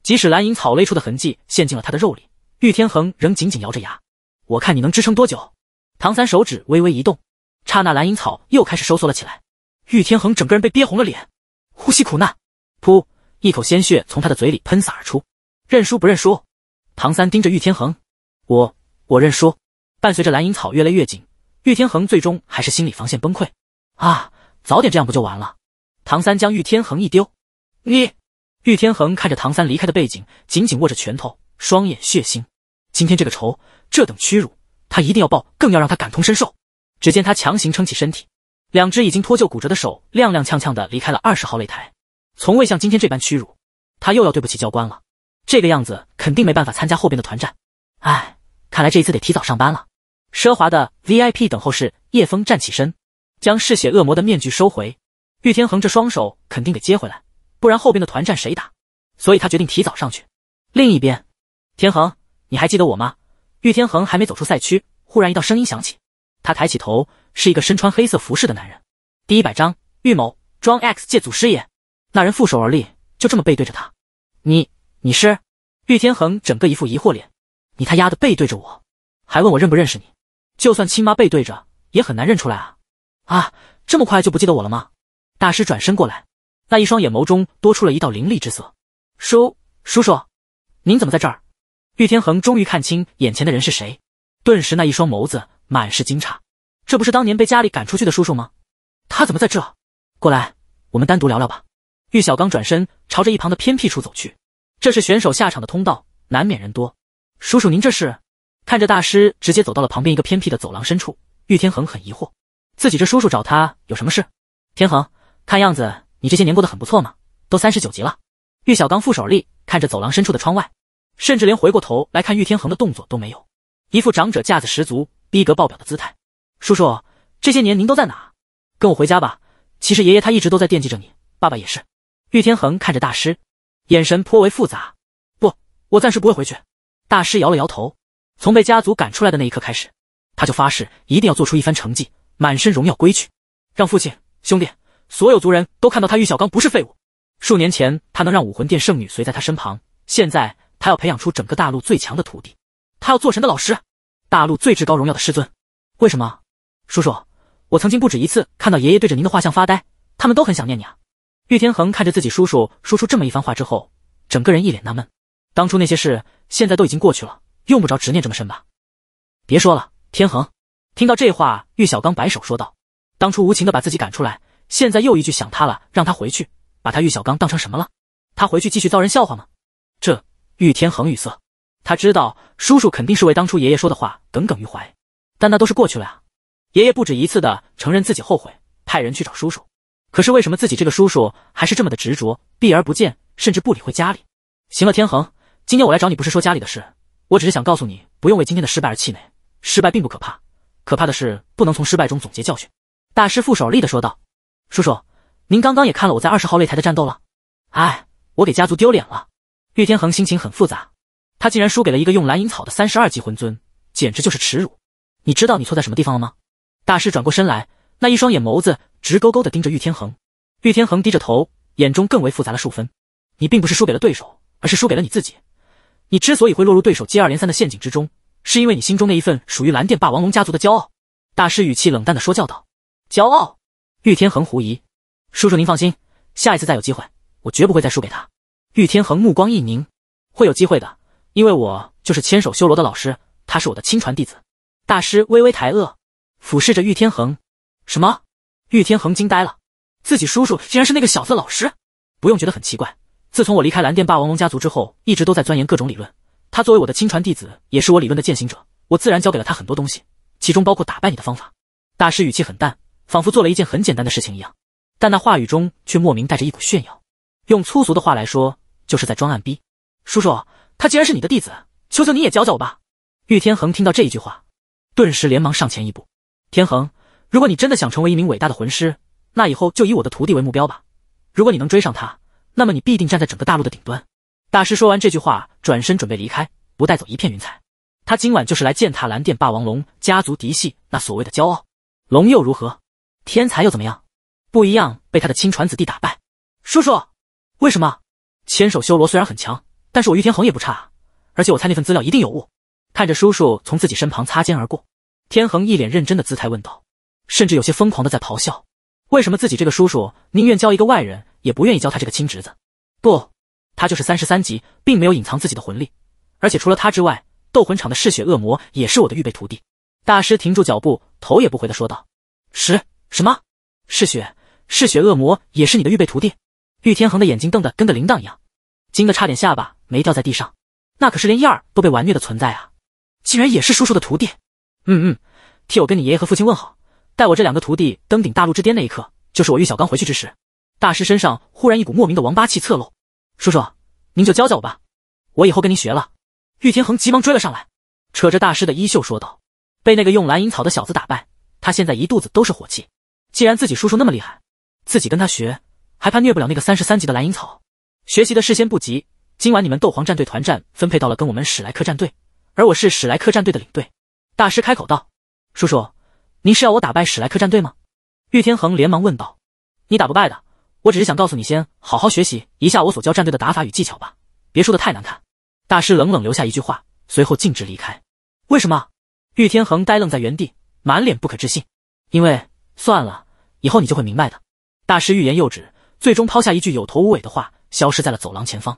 即使蓝银草勒出的痕迹陷进了他的肉里，玉天恒仍紧紧咬着牙。我看你能支撑多久？”唐三手指微微一动，刹那，蓝银草又开始收缩了起来。玉天恒整个人被憋红了脸，呼吸苦难。噗，一口鲜血从他的嘴里喷洒而出。认输不认输？”唐三盯着玉天恒，“我我认输。”伴随着蓝银草越勒越紧。玉天恒最终还是心理防线崩溃，啊，早点这样不就完了？唐三将玉天恒一丢，你，玉天恒看着唐三离开的背景，紧紧握着拳头，双眼血腥。今天这个仇，这等屈辱，他一定要报，更要让他感同身受。只见他强行撑起身体，两只已经脱臼骨折的手踉踉跄跄的离开了二十号擂台。从未像今天这般屈辱，他又要对不起教官了。这个样子肯定没办法参加后边的团战。唉，看来这一次得提早上班了。奢华的 VIP 等候室，叶峰站起身，将嗜血恶魔的面具收回。玉天恒这双手肯定得接回来，不然后边的团战谁打？所以他决定提早上去。另一边，天恒，你还记得我吗？玉天恒还没走出赛区，忽然一道声音响起。他抬起头，是一个身穿黑色服饰的男人。第一百章预谋装 X 借祖师爷。那人负手而立，就这么背对着他。你你是？玉天恒整个一副疑惑脸。你他丫的背对着我，还问我认不认识你？就算亲妈背对着，也很难认出来啊！啊，这么快就不记得我了吗？大师转身过来，那一双眼眸中多出了一道凌厉之色。叔，叔叔，您怎么在这儿？玉天恒终于看清眼前的人是谁，顿时那一双眸子满是惊诧，这不是当年被家里赶出去的叔叔吗？他怎么在这？过来，我们单独聊聊吧。玉小刚转身朝着一旁的偏僻处走去，这是选手下场的通道，难免人多。叔叔，您这是？看着大师直接走到了旁边一个偏僻的走廊深处，玉天恒很疑惑，自己这叔叔找他有什么事？天恒，看样子你这些年过得很不错嘛，都三十九级了。玉小刚负手立，看着走廊深处的窗外，甚至连回过头来看玉天恒的动作都没有，一副长者架子十足、逼格爆表的姿态。叔叔，这些年您都在哪？跟我回家吧，其实爷爷他一直都在惦记着你，爸爸也是。玉天恒看着大师，眼神颇为复杂。不，我暂时不会回去。大师摇了摇头。从被家族赶出来的那一刻开始，他就发誓一定要做出一番成绩，满身荣耀归去，让父亲、兄弟、所有族人都看到他玉小刚不是废物。数年前，他能让武魂殿圣女随在他身旁，现在他要培养出整个大陆最强的徒弟，他要做神的老师，大陆最至高荣耀的师尊。为什么，叔叔？我曾经不止一次看到爷爷对着您的画像发呆，他们都很想念你啊。玉天恒看着自己叔叔说出这么一番话之后，整个人一脸纳闷。当初那些事，现在都已经过去了。用不着执念这么深吧，别说了。天恒听到这话，玉小刚摆手说道：“当初无情的把自己赶出来，现在又一句想他了，让他回去，把他玉小刚当成什么了？他回去继续遭人笑话吗？”这玉天恒语塞，他知道叔叔肯定是为当初爷爷说的话耿耿于怀，但那都是过去了呀。爷爷不止一次的承认自己后悔，派人去找叔叔，可是为什么自己这个叔叔还是这么的执着，避而不见，甚至不理会家里？行了，天恒，今天我来找你不是说家里的事。我只是想告诉你，不用为今天的失败而气馁，失败并不可怕，可怕的是不能从失败中总结教训。大师负手立的说道：“叔叔，您刚刚也看了我在二十号擂台的战斗了，哎，我给家族丢脸了。”玉天恒心情很复杂，他竟然输给了一个用蓝银草的三十二级魂尊，简直就是耻辱。你知道你错在什么地方了吗？大师转过身来，那一双眼眸子直勾勾的盯着玉天恒。玉天恒低着头，眼中更为复杂了数分。你并不是输给了对手，而是输给了你自己。你之所以会落入对手接二连三的陷阱之中，是因为你心中那一份属于蓝电霸王龙家族的骄傲。大师语气冷淡的说教道：“骄傲。”玉天恒狐疑：“叔叔，您放心，下一次再有机会，我绝不会再输给他。”玉天恒目光一凝：“会有机会的，因为我就是千手修罗的老师，他是我的亲传弟子。”大师微微抬额，俯视着玉天恒：“什么？”玉天恒惊呆了，自己叔叔竟然是那个小子老师，不用觉得很奇怪。自从我离开蓝电霸王龙家族之后，一直都在钻研各种理论。他作为我的亲传弟子，也是我理论的践行者，我自然教给了他很多东西，其中包括打败你的方法。大师语气很淡，仿佛做了一件很简单的事情一样，但那话语中却莫名带着一股炫耀。用粗俗的话来说，就是在装暗逼。叔叔，他既然是你的弟子，求求你也教教我吧！玉天恒听到这一句话，顿时连忙上前一步。天恒，如果你真的想成为一名伟大的魂师，那以后就以我的徒弟为目标吧。如果你能追上他，那么你必定站在整个大陆的顶端。大师说完这句话，转身准备离开，不带走一片云彩。他今晚就是来践踏蓝电霸王龙家族嫡系那所谓的骄傲。龙又如何，天才又怎么样，不一样被他的亲传子弟打败。叔叔，为什么？千手修罗虽然很强，但是我玉天恒也不差。而且我猜那份资料一定有误。看着叔叔从自己身旁擦肩而过，天恒一脸认真的姿态问道，甚至有些疯狂的在咆哮：为什么自己这个叔叔宁愿教一个外人？也不愿意教他这个亲侄子。不，他就是三十三级，并没有隐藏自己的魂力。而且除了他之外，斗魂场的嗜血恶魔也是我的预备徒弟。大师停住脚步，头也不回的说道：“十什么？嗜血？嗜血恶魔也是你的预备徒弟？”玉天恒的眼睛瞪得跟个铃铛一样，惊得差点下巴没掉在地上。那可是连燕儿都被玩虐的存在啊！竟然也是叔叔的徒弟？嗯嗯，替我跟你爷爷和父亲问好。待我这两个徒弟登顶大陆之巅那一刻，就是我玉小刚回去之时。大师身上忽然一股莫名的王八气侧漏，叔叔，您就教教我吧，我以后跟您学了。玉天恒急忙追了上来，扯着大师的衣袖说道：“被那个用蓝银草的小子打败，他现在一肚子都是火气。既然自己叔叔那么厉害，自己跟他学还怕虐不了那个三十三级的蓝银草？学习的事先不急，今晚你们斗皇战队团战分配到了跟我们史莱克战队，而我是史莱克战队的领队。”大师开口道：“叔叔，您是要我打败史莱克战队吗？”玉天恒连忙问道：“你打不败的。”我只是想告诉你，先好好学习一下我所教战队的打法与技巧吧，别说的太难看。大师冷冷留下一句话，随后径直离开。为什么？玉天恒呆愣在原地，满脸不可置信。因为，算了，以后你就会明白的。大师欲言又止，最终抛下一句有头无尾的话，消失在了走廊前方。